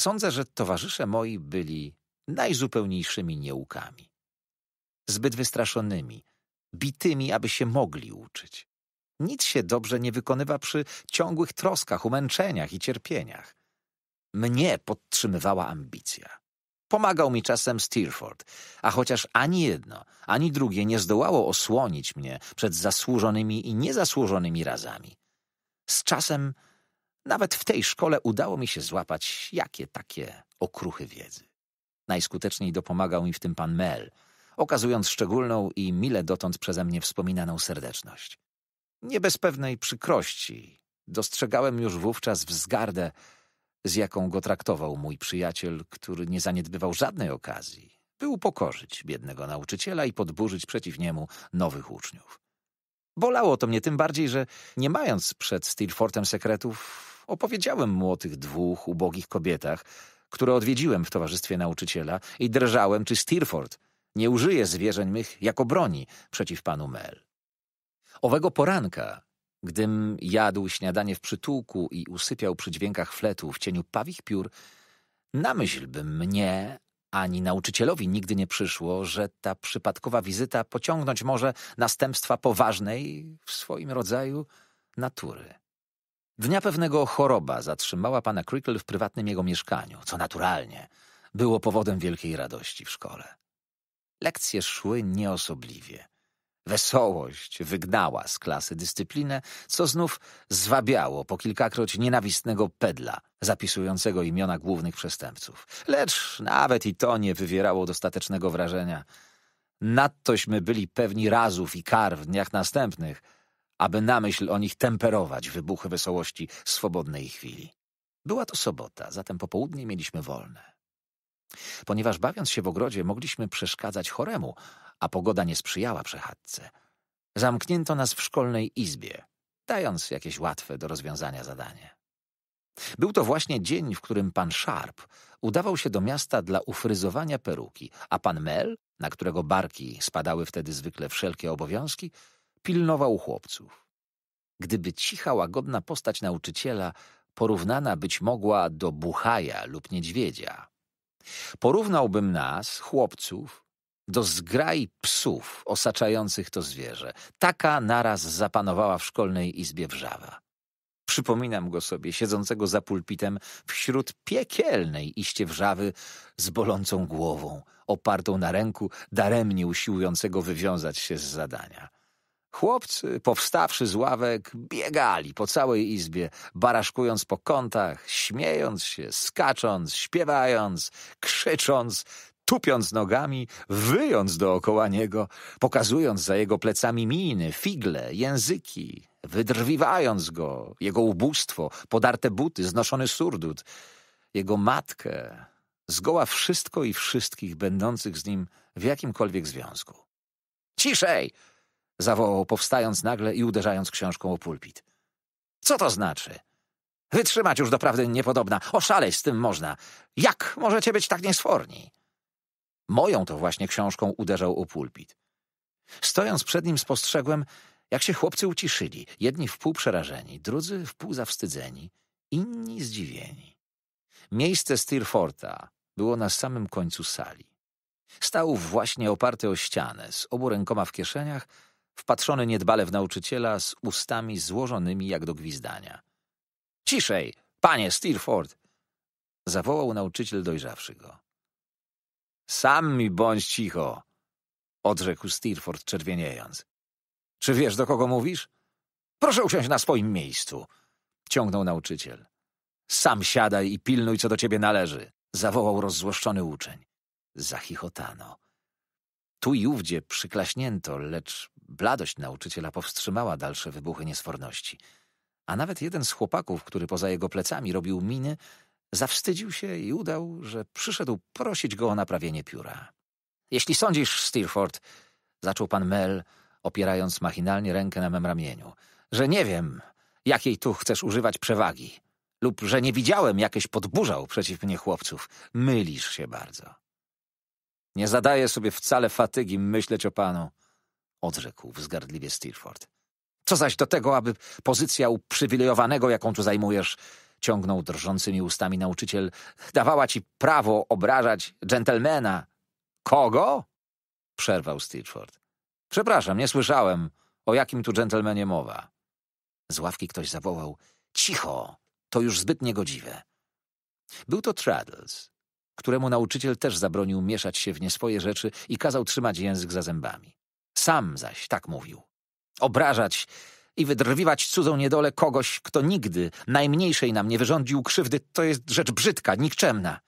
Speaker 1: Sądzę, że towarzysze moi byli najzupełniejszymi nieukami. Zbyt wystraszonymi, bitymi, aby się mogli uczyć. Nic się dobrze nie wykonywa przy ciągłych troskach, umęczeniach i cierpieniach. Mnie podtrzymywała ambicja. Pomagał mi czasem Steerford, a chociaż ani jedno, ani drugie nie zdołało osłonić mnie przed zasłużonymi i niezasłużonymi razami. Z czasem nawet w tej szkole udało mi się złapać jakie takie okruchy wiedzy. Najskuteczniej dopomagał mi w tym pan Mel, okazując szczególną i mile dotąd przeze mnie wspominaną serdeczność. Nie bez pewnej przykrości dostrzegałem już wówczas wzgardę z jaką go traktował mój przyjaciel, który nie zaniedbywał żadnej okazji, by upokorzyć biednego nauczyciela i podburzyć przeciw niemu nowych uczniów. Bolało to mnie tym bardziej, że nie mając przed Steelfortem sekretów, opowiedziałem mu o tych dwóch ubogich kobietach, które odwiedziłem w towarzystwie nauczyciela i drżałem, czy Steerford nie użyje zwierzeń mych jako broni przeciw panu Mel. Owego poranka Gdym jadł śniadanie w przytułku i usypiał przy dźwiękach fletu w cieniu pawich piór, na myśl by mnie ani nauczycielowi nigdy nie przyszło, że ta przypadkowa wizyta pociągnąć może następstwa poważnej w swoim rodzaju natury. Dnia pewnego choroba zatrzymała pana Crickle w prywatnym jego mieszkaniu, co naturalnie było powodem wielkiej radości w szkole. Lekcje szły nieosobliwie. Wesołość wygnała z klasy dyscyplinę, co znów zwabiało po kilkakroć nienawistnego pedla zapisującego imiona głównych przestępców. Lecz nawet i to nie wywierało dostatecznego wrażenia. Nadtośmy byli pewni razów i kar w dniach następnych, aby na myśl o nich temperować wybuchy wesołości swobodnej chwili. Była to sobota, zatem popołudnie mieliśmy wolne. Ponieważ bawiąc się w ogrodzie mogliśmy przeszkadzać choremu, a pogoda nie sprzyjała przechadzce. Zamknięto nas w szkolnej izbie, dając jakieś łatwe do rozwiązania zadanie. Był to właśnie dzień, w którym pan Sharp udawał się do miasta dla ufryzowania peruki, a pan Mel, na którego barki spadały wtedy zwykle wszelkie obowiązki, pilnował chłopców. Gdyby cicha, łagodna postać nauczyciela porównana być mogła do buchaja lub niedźwiedzia. Porównałbym nas, chłopców, do zgrai psów osaczających to zwierzę. Taka naraz zapanowała w szkolnej izbie wrzawa. Przypominam go sobie, siedzącego za pulpitem wśród piekielnej iście wrzawy z bolącą głową, opartą na ręku daremnie usiłującego wywiązać się z zadania. Chłopcy, powstawszy z ławek, biegali po całej izbie, baraszkując po kątach, śmiejąc się, skacząc, śpiewając, krzycząc, tupiąc nogami, wyjąc dookoła niego, pokazując za jego plecami miny, figle, języki, wydrwiwając go, jego ubóstwo, podarte buty, znoszony surdut, jego matkę, zgoła wszystko i wszystkich będących z nim w jakimkolwiek związku. Ciszej! zawołał, powstając nagle i uderzając książką o pulpit. Co to znaczy? Wytrzymać już doprawdy niepodobna. Oszaleć z tym można. Jak możecie być tak niesforni? Moją to właśnie książką uderzał o pulpit. Stojąc przed nim spostrzegłem, jak się chłopcy uciszyli, jedni wpół przerażeni, drudzy wpół zawstydzeni, inni zdziwieni. Miejsce Steerforta było na samym końcu sali. Stał właśnie oparty o ścianę, z obu rękoma w kieszeniach, wpatrzony niedbale w nauczyciela, z ustami złożonymi jak do gwizdania. — Ciszej, panie Steerfort! — zawołał nauczyciel dojrzawszy go. Sami bądź cicho, odrzekł Steerford czerwieniejąc. Czy wiesz, do kogo mówisz? Proszę usiąść na swoim miejscu, ciągnął nauczyciel. Sam siadaj i pilnuj, co do ciebie należy, zawołał rozzłoszczony uczeń. Zachichotano. Tu i ówdzie przyklaśnięto, lecz bladość nauczyciela powstrzymała dalsze wybuchy niesforności. A nawet jeden z chłopaków, który poza jego plecami robił miny, Zawstydził się i udał, że przyszedł prosić go o naprawienie pióra. Jeśli sądzisz, Steerford, zaczął pan Mel, opierając machinalnie rękę na mem ramieniu, że nie wiem, jakiej tu chcesz używać przewagi, lub że nie widziałem jakieś podburzał przeciw mnie chłopców, mylisz się bardzo. Nie zadaję sobie wcale fatygi myśleć o panu, odrzekł wzgardliwie Steerford. Co zaś do tego, aby pozycja uprzywilejowanego, jaką tu zajmujesz, ciągnął drżącymi ustami nauczyciel, dawała ci prawo obrażać dżentelmena. Kogo? przerwał Stitchford. Przepraszam, nie słyszałem, o jakim tu dżentelmenie mowa. Z ławki ktoś zawołał: Cicho, to już zbyt niegodziwe. Był to Traddles, któremu nauczyciel też zabronił mieszać się w nieswoje rzeczy i kazał trzymać język za zębami. Sam zaś tak mówił. Obrażać i wydrwiwać cudzą niedolę kogoś, kto nigdy, najmniejszej nam nie wyrządził krzywdy, to jest rzecz brzydka, nikczemna.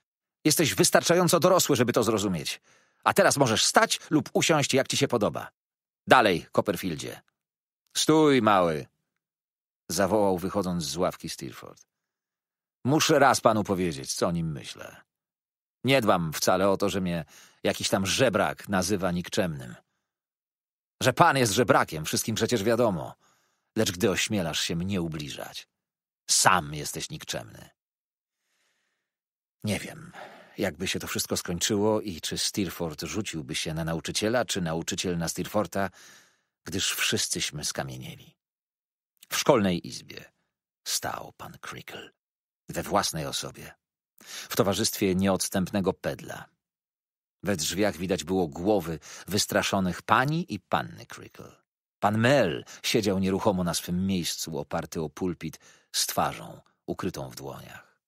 Speaker 1: Jesteś wystarczająco dorosły, żeby to zrozumieć. A teraz możesz stać lub usiąść, jak ci się podoba. Dalej, Copperfieldzie. Stój, mały! Zawołał, wychodząc z ławki Steerford. Muszę raz panu powiedzieć, co o nim myślę. Nie dbam wcale o to, że mnie jakiś tam żebrak nazywa nikczemnym. Że pan jest żebrakiem, wszystkim przecież wiadomo lecz gdy ośmielasz się mnie ubliżać, sam jesteś nikczemny. Nie wiem, jakby się to wszystko skończyło i czy Steerford rzuciłby się na nauczyciela, czy nauczyciel na Steerforta, gdyż wszyscyśmy skamienieli. W szkolnej izbie stał pan Crickle, we własnej osobie, w towarzystwie nieodstępnego pedla. We drzwiach widać było głowy wystraszonych pani i panny Crickle. Pan Mel siedział nieruchomo na swym miejscu, oparty o pulpit, z twarzą ukrytą w dłoniach.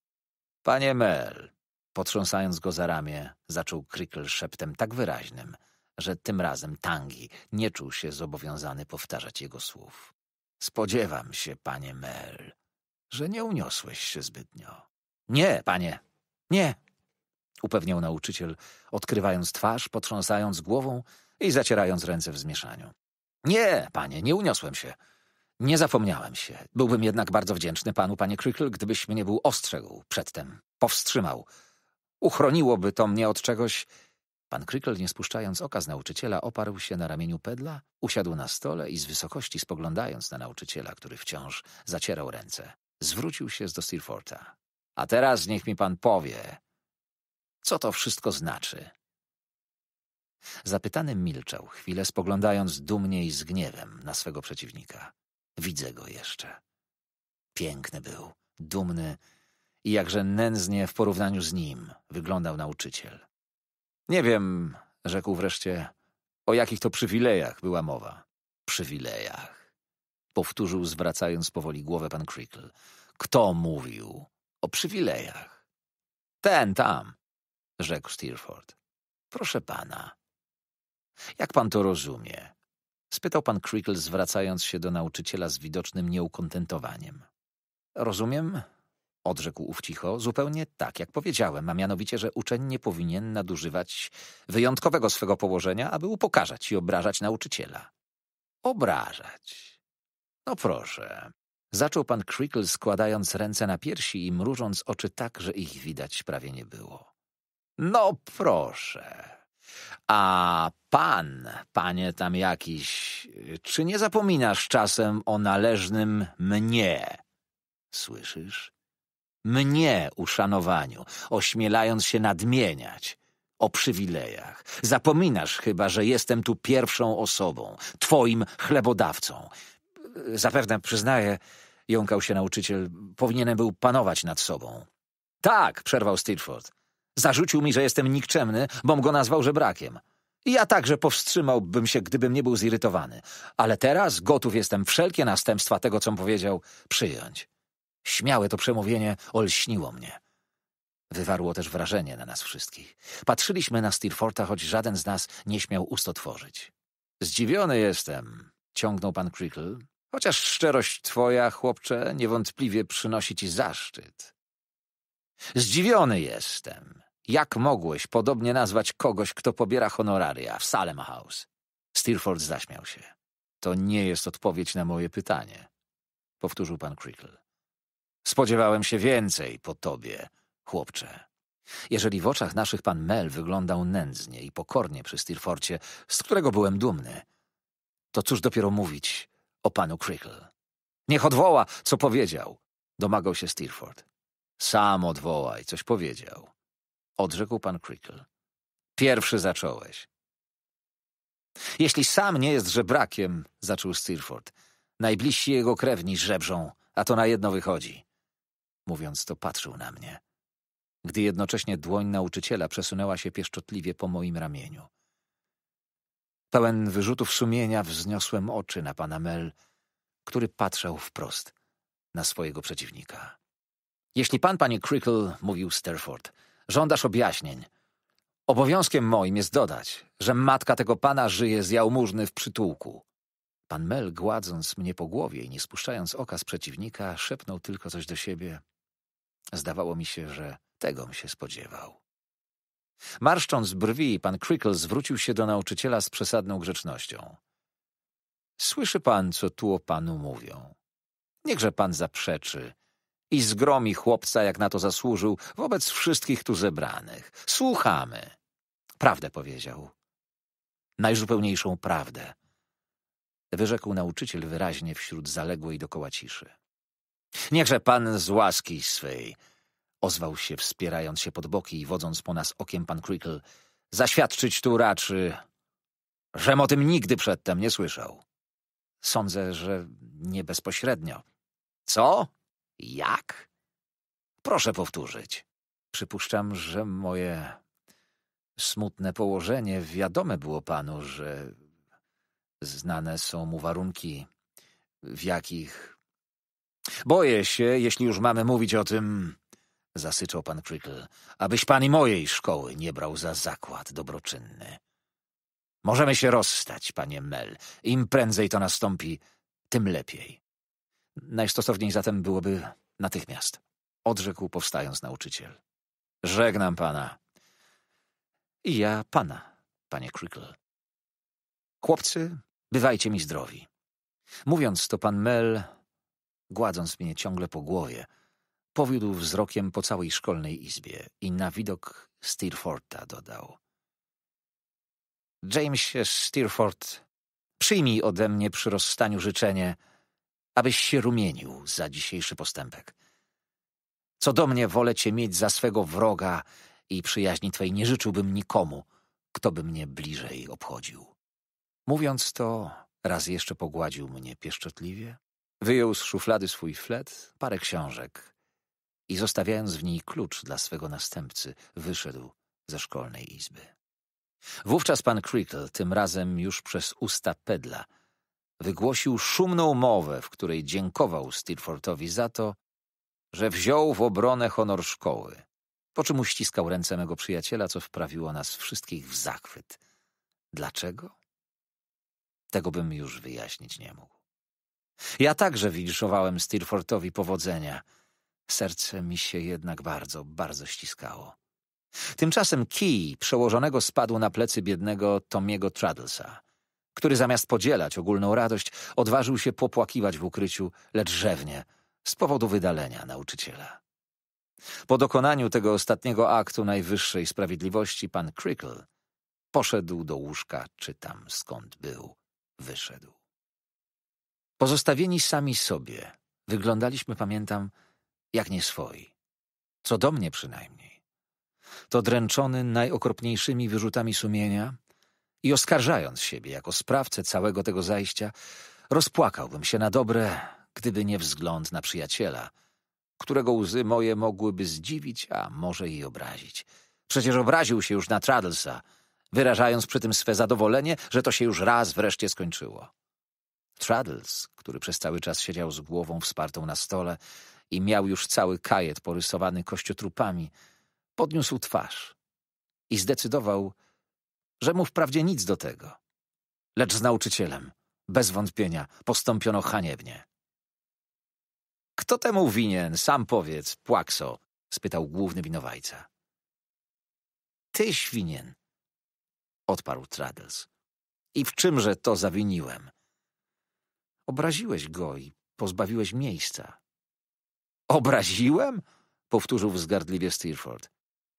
Speaker 1: Panie Mel, potrząsając go za ramię, zaczął Krykl szeptem tak wyraźnym, że tym razem Tangi nie czuł się zobowiązany powtarzać jego słów. Spodziewam się, panie Mel, że nie uniosłeś się zbytnio. Nie, panie, nie, upewniał nauczyciel, odkrywając twarz, potrząsając głową i zacierając ręce w zmieszaniu. Nie, panie, nie uniosłem się. Nie zapomniałem się. Byłbym jednak bardzo wdzięczny panu, panie Krykl, gdybyś mnie był ostrzegł przedtem, powstrzymał. Uchroniłoby to mnie od czegoś... Pan Krykl, nie spuszczając oka z nauczyciela, oparł się na ramieniu pedla, usiadł na stole i z wysokości spoglądając na nauczyciela, który wciąż zacierał ręce, zwrócił się do Steerforta. A teraz niech mi pan powie, co to wszystko znaczy. Zapytany milczał, chwilę spoglądając dumnie i z gniewem na swego przeciwnika. Widzę go jeszcze. Piękny był, dumny i jakże nędznie w porównaniu z nim wyglądał nauczyciel. Nie wiem, rzekł wreszcie, o jakich to przywilejach była mowa. Przywilejach, powtórzył zwracając powoli głowę pan Crickle. Kto mówił o przywilejach? Ten tam, rzekł Steerforth. Proszę pana, jak pan to rozumie? spytał pan Creakle, zwracając się do nauczyciela z widocznym nieukontentowaniem. Rozumiem, odrzekł ów cicho, zupełnie tak, jak powiedziałem, a mianowicie, że uczeń nie powinien nadużywać wyjątkowego swego położenia, aby upokarzać i obrażać nauczyciela. Obrażać. No proszę. Zaczął pan Creakle składając ręce na piersi i mrużąc oczy tak, że ich widać prawie nie było. No proszę. A pan, panie tam jakiś, czy nie zapominasz czasem o należnym mnie? Słyszysz? Mnie uszanowaniu, ośmielając się nadmieniać o przywilejach. Zapominasz chyba, że jestem tu pierwszą osobą, twoim chlebodawcą. Zapewne przyznaję, jąkał się nauczyciel, powinienem był panować nad sobą. Tak, przerwał Steerforth. Zarzucił mi, że jestem nikczemny, bom go nazwał żebrakiem. Ja także powstrzymałbym się, gdybym nie był zirytowany. Ale teraz gotów jestem wszelkie następstwa tego, co powiedział, przyjąć. Śmiałe to przemówienie olśniło mnie. Wywarło też wrażenie na nas wszystkich. Patrzyliśmy na Steerforta, choć żaden z nas nie śmiał ust otworzyć. Zdziwiony jestem, ciągnął pan Crickle, chociaż szczerość twoja, chłopcze, niewątpliwie przynosi ci zaszczyt. Zdziwiony jestem, jak mogłeś podobnie nazwać kogoś, kto pobiera honoraria w Salem House? Steerforth zaśmiał się. To nie jest odpowiedź na moje pytanie, powtórzył pan Creakle. Spodziewałem się więcej po tobie, chłopcze. Jeżeli w oczach naszych pan Mel wyglądał nędznie i pokornie przy Steerforcie, z którego byłem dumny, to cóż dopiero mówić o panu Creakle? Niech odwoła, co powiedział, domagał się Steerforth. Sam odwołaj, coś powiedział odrzekł pan Creakle. Pierwszy zacząłeś. Jeśli sam nie jest żebrakiem, zaczął Steerford, najbliżsi jego krewni żebrzą, a to na jedno wychodzi. Mówiąc to, patrzył na mnie. Gdy jednocześnie dłoń nauczyciela przesunęła się pieszczotliwie po moim ramieniu. Pełen wyrzutów sumienia wzniosłem oczy na pana Mel, który patrzał wprost na swojego przeciwnika. Jeśli pan, panie Crickle, mówił Sterford, Żądasz objaśnień. Obowiązkiem moim jest dodać, że matka tego pana żyje z jałmużny w przytułku. Pan Mel, gładząc mnie po głowie i nie spuszczając oka z przeciwnika, szepnął tylko coś do siebie. Zdawało mi się, że tego mi się spodziewał. Marszcząc brwi, pan Crickle zwrócił się do nauczyciela z przesadną grzecznością. Słyszy pan, co tu o panu mówią. Niechże pan zaprzeczy, i zgromi chłopca, jak na to zasłużył, wobec wszystkich tu zebranych. Słuchamy. Prawdę powiedział. Najzupełniejszą prawdę. Wyrzekł nauczyciel wyraźnie wśród zaległej dokoła ciszy. Niechże pan z łaski swej, ozwał się, wspierając się pod boki i wodząc po nas okiem pan Creakle. zaświadczyć tu raczy, żem o tym nigdy przedtem nie słyszał. Sądzę, że nie bezpośrednio. Co? Jak? Proszę powtórzyć. Przypuszczam, że moje smutne położenie wiadome było panu, że znane są mu warunki, w jakich... Boję się, jeśli już mamy mówić o tym, zasyczał pan Crickle, abyś pan i mojej szkoły nie brał za zakład dobroczynny. Możemy się rozstać, panie Mel. Im prędzej to nastąpi, tym lepiej. Najstosowniej zatem byłoby natychmiast. Odrzekł powstając nauczyciel. Żegnam pana. I ja pana, panie Crickle. Chłopcy, bywajcie mi zdrowi. Mówiąc to, pan Mel, gładząc mnie ciągle po głowie, powiódł wzrokiem po całej szkolnej izbie i na widok Steerforta dodał. Jamesie Steerfort, przyjmij ode mnie przy rozstaniu życzenie – abyś się rumienił za dzisiejszy postępek. Co do mnie, wolę cię mieć za swego wroga i przyjaźni twej nie życzyłbym nikomu, kto by mnie bliżej obchodził. Mówiąc to, raz jeszcze pogładził mnie pieszczotliwie, wyjął z szuflady swój flet, parę książek i zostawiając w niej klucz dla swego następcy, wyszedł ze szkolnej izby. Wówczas pan Creakle, tym razem już przez usta pedla, wygłosił szumną mowę, w której dziękował Stillfortowi za to, że wziął w obronę honor szkoły, po czym uściskał ręce mego przyjaciela, co wprawiło nas wszystkich w zachwyt. Dlaczego? Tego bym już wyjaśnić nie mógł. Ja także wilszowałem Stillfortowi powodzenia. Serce mi się jednak bardzo, bardzo ściskało. Tymczasem kij przełożonego spadł na plecy biednego Tomiego Traddlesa który zamiast podzielać ogólną radość, odważył się popłakiwać w ukryciu, lecz rzewnie, z powodu wydalenia nauczyciela. Po dokonaniu tego ostatniego aktu najwyższej sprawiedliwości pan Crickle poszedł do łóżka, czy tam skąd był, wyszedł. Pozostawieni sami sobie, wyglądaliśmy, pamiętam, jak nie swoi. Co do mnie przynajmniej. To dręczony najokropniejszymi wyrzutami sumienia – i oskarżając siebie jako sprawcę całego tego zajścia, rozpłakałbym się na dobre, gdyby nie wzgląd na przyjaciela, którego łzy moje mogłyby zdziwić, a może i obrazić. Przecież obraził się już na Traddlesa, wyrażając przy tym swe zadowolenie, że to się już raz wreszcie skończyło. Traddles, który przez cały czas siedział z głową wspartą na stole i miał już cały kajet porysowany kościotrupami, podniósł twarz i zdecydował, że mu wprawdzie nic do tego. Lecz z nauczycielem, bez wątpienia, postąpiono haniebnie. Kto temu winien, sam powiedz, płakso, spytał główny winowajca. Tyś winien, odparł Traddles. I w czymże to zawiniłem? Obraziłeś go i pozbawiłeś miejsca. Obraziłem? powtórzył wzgardliwie Steerford.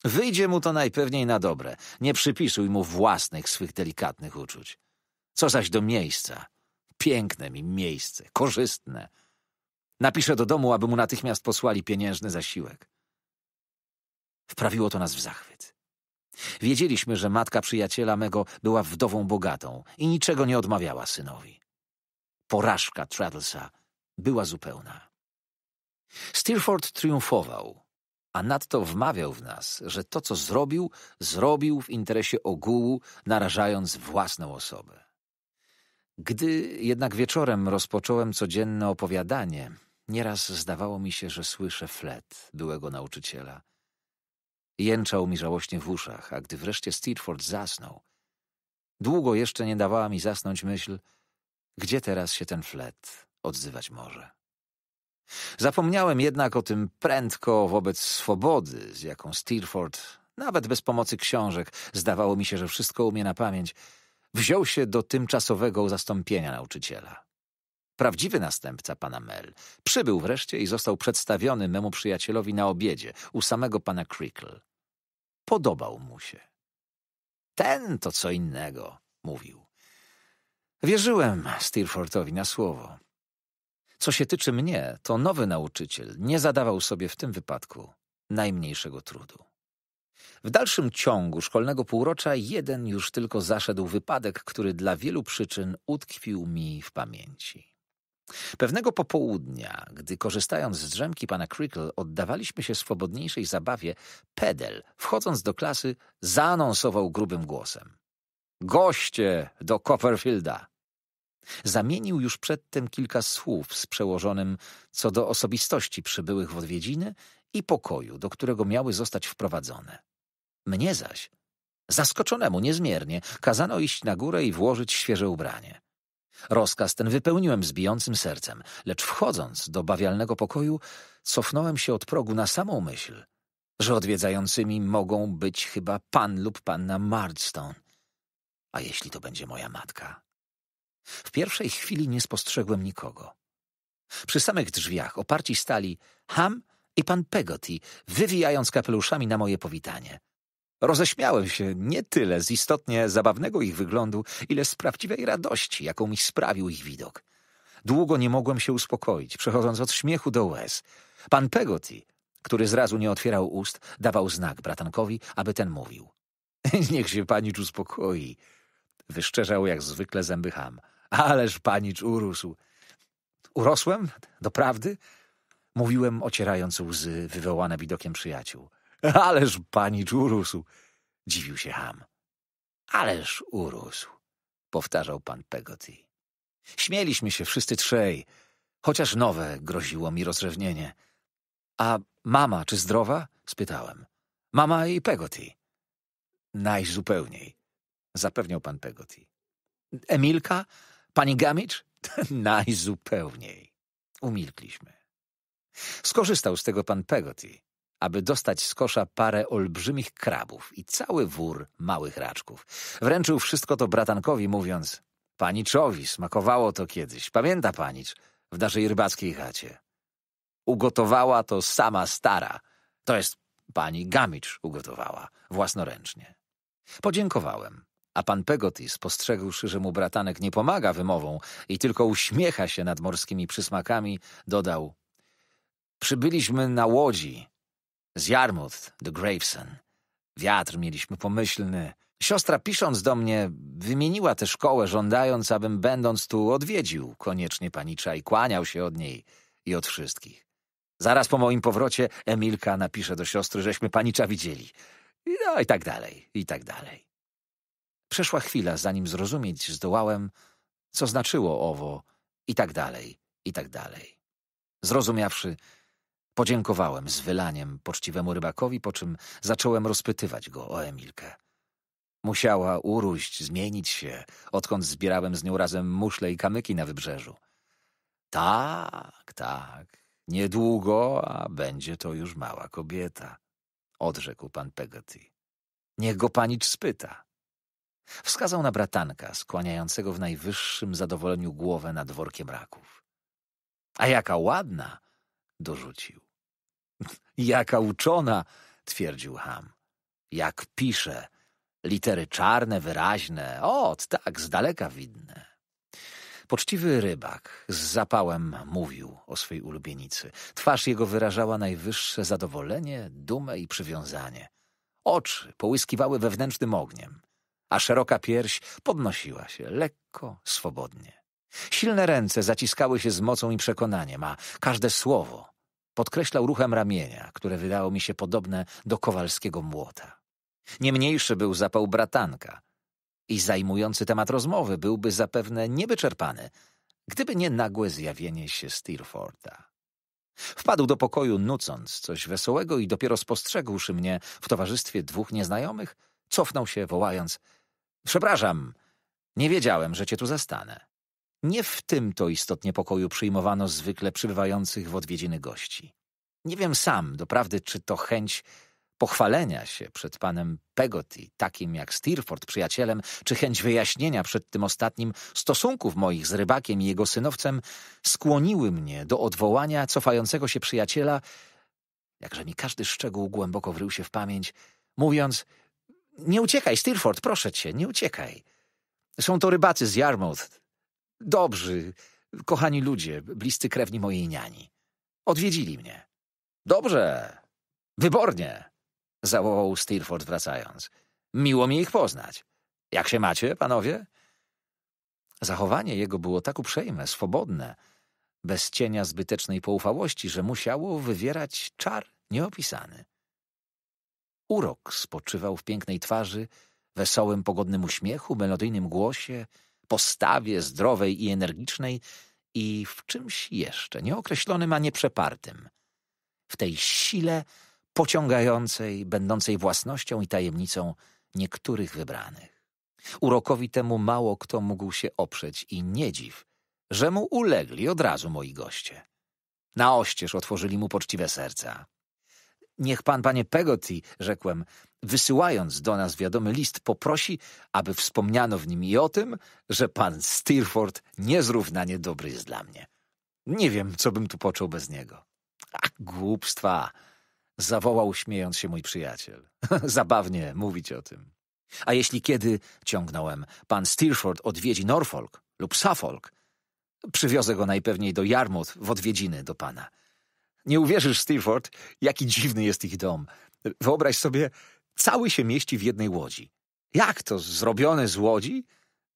Speaker 1: Wyjdzie mu to najpewniej na dobre. Nie przypisuj mu własnych swych delikatnych uczuć. Co zaś do miejsca. Piękne mi miejsce, korzystne. Napiszę do domu, aby mu natychmiast posłali pieniężny zasiłek. Wprawiło to nas w zachwyt. Wiedzieliśmy, że matka przyjaciela mego była wdową bogatą i niczego nie odmawiała synowi. Porażka Traddlesa była zupełna. Steerforth triumfował a nadto wmawiał w nas, że to, co zrobił, zrobił w interesie ogółu, narażając własną osobę. Gdy jednak wieczorem rozpocząłem codzienne opowiadanie, nieraz zdawało mi się, że słyszę flet byłego nauczyciela. Jęczał mi żałośnie w uszach, a gdy wreszcie Steerford zasnął, długo jeszcze nie dawała mi zasnąć myśl, gdzie teraz się ten flet odzywać może. Zapomniałem jednak o tym prędko wobec swobody, z jaką Steerford, nawet bez pomocy książek, zdawało mi się, że wszystko umie na pamięć, wziął się do tymczasowego zastąpienia nauczyciela. Prawdziwy następca pana Mel przybył wreszcie i został przedstawiony memu przyjacielowi na obiedzie u samego pana Crickle. Podobał mu się. Ten to co innego, mówił. Wierzyłem Steerforthowi na słowo. Co się tyczy mnie, to nowy nauczyciel nie zadawał sobie w tym wypadku najmniejszego trudu. W dalszym ciągu szkolnego półrocza jeden już tylko zaszedł wypadek, który dla wielu przyczyn utkwił mi w pamięci. Pewnego popołudnia, gdy korzystając z drzemki pana Crickle oddawaliśmy się swobodniejszej zabawie, Pedel, wchodząc do klasy, zaanonsował grubym głosem. Goście do Copperfielda! Zamienił już przedtem kilka słów z przełożonym co do osobistości przybyłych w odwiedziny i pokoju, do którego miały zostać wprowadzone. Mnie zaś, zaskoczonemu niezmiernie, kazano iść na górę i włożyć świeże ubranie. Rozkaz ten wypełniłem z bijącym sercem, lecz wchodząc do bawialnego pokoju, cofnąłem się od progu na samą myśl, że odwiedzającymi mogą być chyba pan lub panna Marston, a jeśli to będzie moja matka. W pierwszej chwili nie spostrzegłem nikogo. Przy samych drzwiach oparci stali Ham i pan Peggotty, wywijając kapeluszami na moje powitanie. Roześmiałem się nie tyle z istotnie zabawnego ich wyglądu, ile z prawdziwej radości, jaką mi sprawił ich widok. Długo nie mogłem się uspokoić, przechodząc od śmiechu do łez. Pan Peggotty, który zrazu nie otwierał ust, dawał znak bratankowi, aby ten mówił. Niech się panicz uspokoi. Wyszczerzał jak zwykle zęby ham. Ależ panicz urósł. Urosłem? Doprawdy? Mówiłem, ocierając łzy wywołane widokiem przyjaciół. Ależ panicz urósł. Dziwił się Ham. Ależ urósł, powtarzał pan Peggotty. Śmieliśmy się wszyscy trzej, chociaż nowe groziło mi rozrzewnienie. A mama, czy zdrowa? spytałem. Mama i Peggotty, Najzupełniej, zapewniał pan Peggotty. Emilka? Pani Gamicz? Najzupełniej. Umilkliśmy. Skorzystał z tego pan Pegotty, aby dostać z kosza parę olbrzymich krabów i cały wór małych raczków. Wręczył wszystko to bratankowi, mówiąc – Paniczowi smakowało to kiedyś, pamięta panicz, w naszej rybackiej chacie. Ugotowała to sama stara, to jest pani Gamicz ugotowała, własnoręcznie. Podziękowałem. A pan Pegotty, spostrzegłszy, że mu bratanek nie pomaga wymową i tylko uśmiecha się nad morskimi przysmakami, dodał Przybyliśmy na łodzi z Yarmouth do Gravesen. Wiatr mieliśmy pomyślny. Siostra pisząc do mnie wymieniła tę szkołę, żądając, abym będąc tu odwiedził koniecznie panicza i kłaniał się od niej i od wszystkich. Zaraz po moim powrocie Emilka napisze do siostry, żeśmy panicza widzieli. No i tak dalej, i tak dalej. Przeszła chwila, zanim zrozumieć zdołałem, co znaczyło owo i tak dalej, i tak dalej. Zrozumiawszy, podziękowałem z wylaniem poczciwemu rybakowi, po czym zacząłem rozpytywać go o Emilkę. Musiała urość, zmienić się, odkąd zbierałem z nią razem muszle i kamyki na wybrzeżu. Tak, tak, niedługo, a będzie to już mała kobieta, odrzekł pan Peggotty. Niech go panicz spyta. Wskazał na bratanka, skłaniającego w najwyższym zadowoleniu głowę nad workiem raków. A jaka ładna! dorzucił. Jaka uczona! twierdził Ham. Jak pisze! Litery czarne, wyraźne, ot, tak, z daleka widne. Poczciwy rybak z zapałem mówił o swej ulubienicy. Twarz jego wyrażała najwyższe zadowolenie, dumę i przywiązanie. Oczy połyskiwały wewnętrznym ogniem a szeroka pierś podnosiła się lekko, swobodnie. Silne ręce zaciskały się z mocą i przekonaniem, a każde słowo podkreślał ruchem ramienia, które wydało mi się podobne do kowalskiego młota. Nie mniejszy był zapał bratanka i zajmujący temat rozmowy byłby zapewne niewyczerpany, gdyby nie nagłe zjawienie się Steerforda. Wpadł do pokoju nucąc coś wesołego i dopiero spostrzegłszy mnie w towarzystwie dwóch nieznajomych, cofnął się, wołając Przepraszam, nie wiedziałem, że cię tu zastanę. Nie w tym to istotnie pokoju przyjmowano zwykle przybywających w odwiedziny gości. Nie wiem sam doprawdy, czy to chęć pochwalenia się przed panem Pegotty, takim jak Steerford, przyjacielem, czy chęć wyjaśnienia przed tym ostatnim stosunków moich z rybakiem i jego synowcem skłoniły mnie do odwołania cofającego się przyjaciela, jakże mi każdy szczegół głęboko wrył się w pamięć, mówiąc, nie uciekaj, Stilford, proszę cię, nie uciekaj. Są to rybacy z Yarmouth. Dobrzy, kochani ludzie, bliscy krewni mojej niani. Odwiedzili mnie. Dobrze, wybornie, zawołał Stilford wracając. Miło mi ich poznać. Jak się macie, panowie? Zachowanie jego było tak uprzejme, swobodne, bez cienia zbytecznej poufałości, że musiało wywierać czar nieopisany. Urok spoczywał w pięknej twarzy, wesołym, pogodnym uśmiechu, melodyjnym głosie, postawie zdrowej i energicznej i w czymś jeszcze, nieokreślonym, a nieprzepartym. W tej sile pociągającej, będącej własnością i tajemnicą niektórych wybranych. Urokowi temu mało kto mógł się oprzeć i nie dziw, że mu ulegli od razu moi goście. Naoścież otworzyli mu poczciwe serca. Niech pan, panie Pegoti, rzekłem, wysyłając do nas wiadomy list, poprosi, aby wspomniano w nim i o tym, że pan Steerford niezrównanie dobry jest dla mnie. Nie wiem, co bym tu począł bez niego. A głupstwa! zawołał śmiejąc się mój przyjaciel. Zabawnie mówić o tym. A jeśli kiedy, ciągnąłem, pan Steerford odwiedzi Norfolk lub Suffolk, przywiozę go najpewniej do Yarmouth w odwiedziny do pana – nie uwierzysz, Steelford, jaki dziwny jest ich dom. Wyobraź sobie, cały się mieści w jednej łodzi. Jak to, zrobione z łodzi?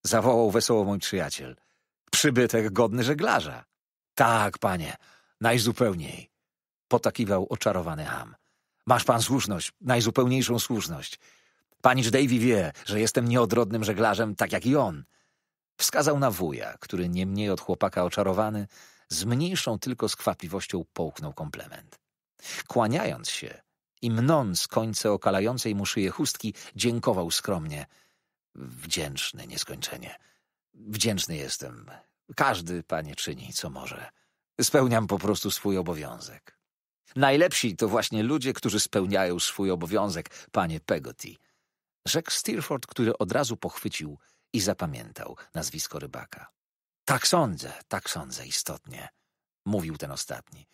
Speaker 1: Zawołał wesoło mój przyjaciel. Przybytek godny żeglarza. Tak, panie, najzupełniej. Potakiwał oczarowany Ham. Masz pan słuszność, najzupełniejszą słuszność. Panicz Davy wie, że jestem nieodrodnym żeglarzem, tak jak i on. Wskazał na wuja, który nie mniej od chłopaka oczarowany – z mniejszą tylko skwapliwością połknął komplement. Kłaniając się i mnąc końce okalającej mu szyję chustki, dziękował skromnie. Wdzięczny nieskończenie. Wdzięczny jestem. Każdy, panie, czyni, co może. Spełniam po prostu swój obowiązek. Najlepsi to właśnie ludzie, którzy spełniają swój obowiązek, panie Pegotty. Rzekł Steerford, który od razu pochwycił i zapamiętał nazwisko rybaka. Tak sądzę, tak sądzę, istotnie, mówił ten ostatni.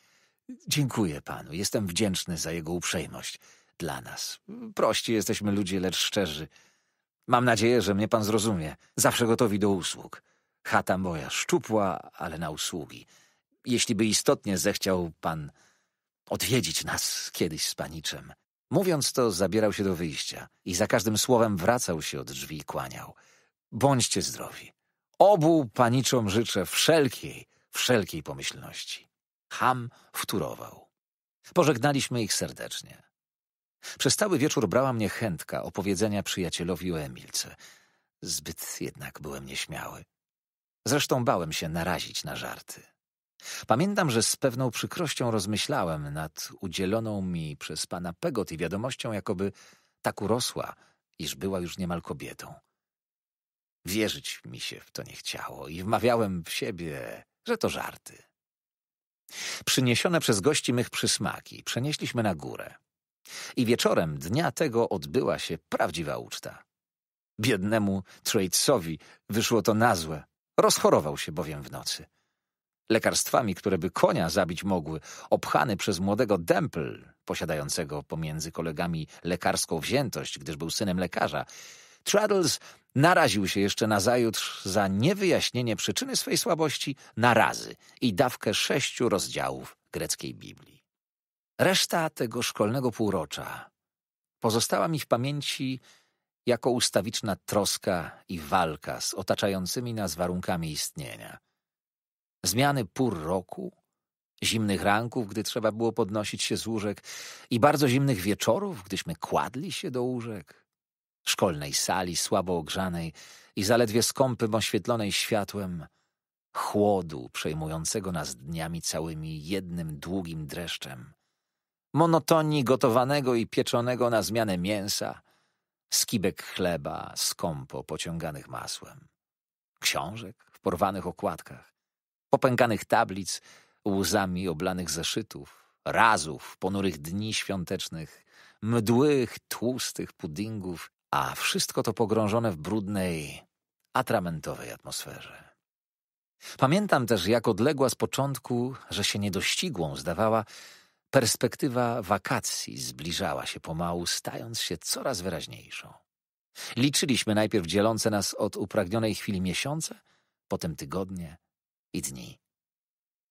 Speaker 1: Dziękuję panu, jestem wdzięczny za jego uprzejmość dla nas. Prości jesteśmy ludzie, lecz szczerzy. Mam nadzieję, że mnie pan zrozumie. Zawsze gotowi do usług. Chata moja szczupła, ale na usługi. Jeśli by istotnie zechciał pan odwiedzić nas kiedyś z paniczem. Mówiąc to, zabierał się do wyjścia i za każdym słowem wracał się od drzwi i kłaniał. Bądźcie zdrowi. Obu paniczom życzę wszelkiej, wszelkiej pomyślności. Ham wtórował. Pożegnaliśmy ich serdecznie. Przez cały wieczór brała mnie chętka opowiedzenia przyjacielowi o Emilce. Zbyt jednak byłem nieśmiały. Zresztą bałem się narazić na żarty. Pamiętam, że z pewną przykrością rozmyślałem nad udzieloną mi przez pana i wiadomością, jakoby tak urosła, iż była już niemal kobietą. Wierzyć mi się w to nie chciało i wmawiałem w siebie, że to żarty. Przyniesione przez gości mych przysmaki przenieśliśmy na górę. I wieczorem dnia tego odbyła się prawdziwa uczta. Biednemu Tradesowi wyszło to na złe. Rozchorował się bowiem w nocy. Lekarstwami, które by konia zabić mogły, obchany przez młodego Dempel, posiadającego pomiędzy kolegami lekarską wziętość, gdyż był synem lekarza, Traddles naraził się jeszcze nazajutrz za niewyjaśnienie przyczyny swej słabości na razy i dawkę sześciu rozdziałów greckiej Biblii. Reszta tego szkolnego półrocza pozostała mi w pamięci jako ustawiczna troska i walka z otaczającymi nas warunkami istnienia. Zmiany pór roku, zimnych ranków, gdy trzeba było podnosić się z łóżek i bardzo zimnych wieczorów, gdyśmy kładli się do łóżek szkolnej sali słabo ogrzanej i zaledwie skąpym oświetlonej światłem, chłodu przejmującego nas dniami całymi jednym długim dreszczem, monotonii gotowanego i pieczonego na zmianę mięsa, skibek chleba skąpo pociąganych masłem, książek w porwanych okładkach, popękanych tablic, łzami oblanych zeszytów, razów, ponurych dni świątecznych, mdłych, tłustych puddingów a wszystko to pogrążone w brudnej, atramentowej atmosferze. Pamiętam też, jak odległa z początku, że się niedościgłą zdawała, perspektywa wakacji zbliżała się pomału, stając się coraz wyraźniejszą. Liczyliśmy najpierw dzielące nas od upragnionej chwili miesiące, potem tygodnie i dni.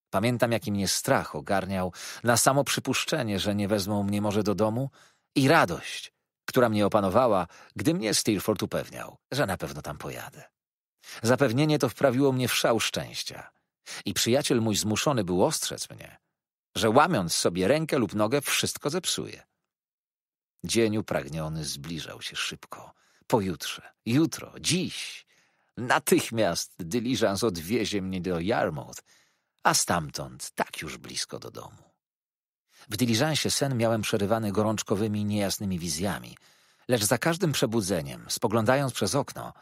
Speaker 1: Pamiętam, jaki mnie strach ogarniał na samo przypuszczenie, że nie wezmą mnie może do domu i radość, która mnie opanowała, gdy mnie Steerforth upewniał, że na pewno tam pojadę. Zapewnienie to wprawiło mnie w szał szczęścia. I przyjaciel mój zmuszony był ostrzec mnie, że łamiąc sobie rękę lub nogę, wszystko zepsuje. Dzień upragniony zbliżał się szybko. Pojutrze, jutro, dziś. Natychmiast dyliżans odwiezie mnie do Yarmouth, a stamtąd tak już blisko do domu. W diliżansie sen miałem przerywany gorączkowymi, niejasnymi wizjami, lecz za każdym przebudzeniem, spoglądając przez okno,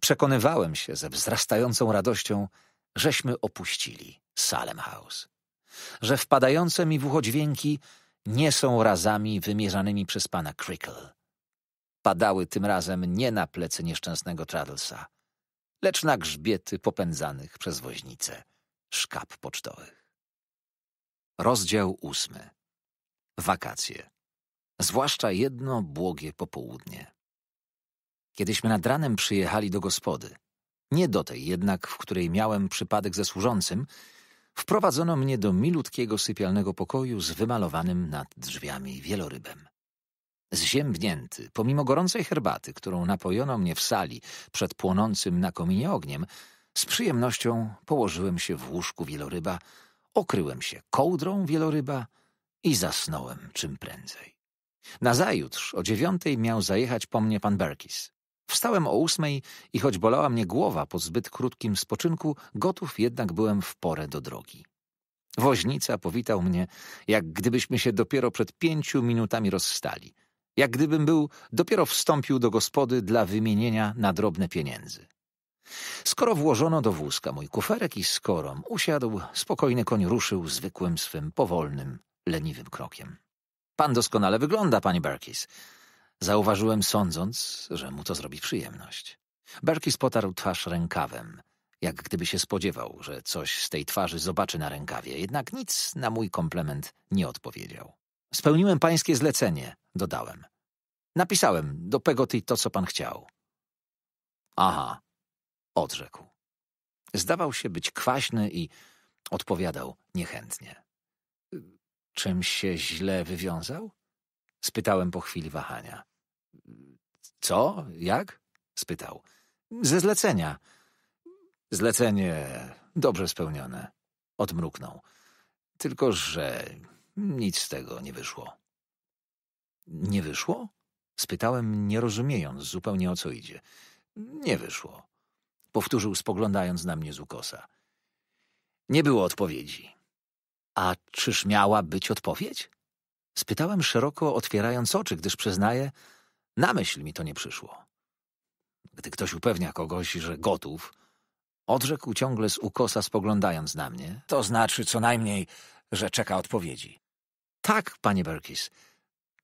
Speaker 1: przekonywałem się ze wzrastającą radością, żeśmy opuścili Salem House. Że wpadające mi w ucho dźwięki nie są razami wymierzanymi przez pana Crickle. Padały tym razem nie na plecy nieszczęsnego Traddlesa, lecz na grzbiety popędzanych przez woźnice szkap pocztowych. Rozdział ósmy Wakacje. Zwłaszcza jedno błogie popołudnie. Kiedyśmy nad ranem przyjechali do gospody. Nie do tej jednak, w której miałem przypadek ze służącym. Wprowadzono mnie do milutkiego sypialnego pokoju z wymalowanym nad drzwiami wielorybem. Zziębnięty, pomimo gorącej herbaty, którą napojono mnie w sali przed płonącym na kominie ogniem, z przyjemnością położyłem się w łóżku wieloryba, okryłem się kołdrą wieloryba – i zasnąłem czym prędzej. Nazajutrz o dziewiątej miał zajechać po mnie pan Berkis. Wstałem o ósmej i choć bolała mnie głowa po zbyt krótkim spoczynku, gotów jednak byłem w porę do drogi. Woźnica powitał mnie, jak gdybyśmy się dopiero przed pięciu minutami rozstali. Jak gdybym był dopiero wstąpił do gospody dla wymienienia na drobne pieniędzy. Skoro włożono do wózka mój kuferek i skorom, usiadł, spokojny koń ruszył zwykłym swym powolnym leniwym krokiem. Pan doskonale wygląda, pani Berkis. Zauważyłem, sądząc, że mu to zrobi przyjemność. Berkis potarł twarz rękawem, jak gdyby się spodziewał, że coś z tej twarzy zobaczy na rękawie, jednak nic na mój komplement nie odpowiedział. Spełniłem pańskie zlecenie, dodałem. Napisałem do Pegoty to, co pan chciał. Aha, odrzekł. Zdawał się być kwaśny i odpowiadał niechętnie. Czym się źle wywiązał? Spytałem po chwili wahania. Co? Jak? spytał. Ze zlecenia. Zlecenie dobrze spełnione. Odmruknął. Tylko, że nic z tego nie wyszło. Nie wyszło? Spytałem, nie rozumiejąc zupełnie o co idzie. Nie wyszło. Powtórzył, spoglądając na mnie z ukosa. Nie było odpowiedzi. A czyż miała być odpowiedź? Spytałem szeroko, otwierając oczy, gdyż przyznaję, na myśl mi to nie przyszło. Gdy ktoś upewnia kogoś, że gotów, odrzekł ciągle z ukosa, spoglądając na mnie. To znaczy co najmniej, że czeka odpowiedzi. Tak, panie Berkis,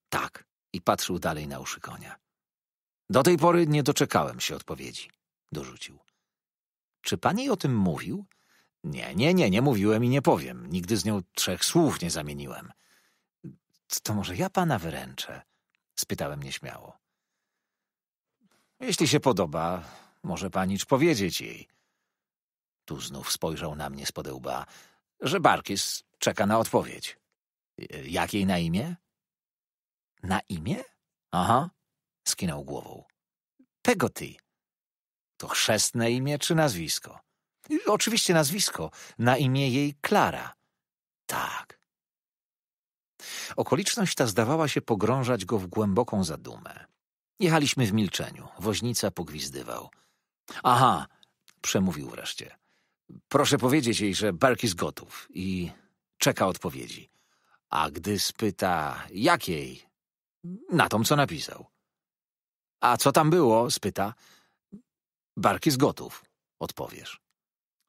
Speaker 1: tak. I patrzył dalej na uszy konia. Do tej pory nie doczekałem się odpowiedzi, dorzucił. Czy pani o tym mówił? Nie, nie, nie, nie mówiłem i nie powiem. Nigdy z nią trzech słów nie zamieniłem. To może ja pana wyręczę? Spytałem nieśmiało. Jeśli się podoba, może panicz powiedzieć jej. Tu znów spojrzał na mnie z podełba, że Barkis czeka na odpowiedź. Jak jej na imię? Na imię? Aha, skinął głową. Pegoty. To chrzestne imię czy nazwisko? Oczywiście nazwisko, na imię jej Klara. Tak. Okoliczność ta zdawała się pogrążać go w głęboką zadumę. Jechaliśmy w milczeniu. Woźnica pogwizdywał. Aha, przemówił wreszcie. Proszę powiedzieć jej, że Berk jest gotów i czeka odpowiedzi. A gdy spyta, jakiej? Na tom co napisał. A co tam było? spyta. Bark jest gotów, odpowiesz.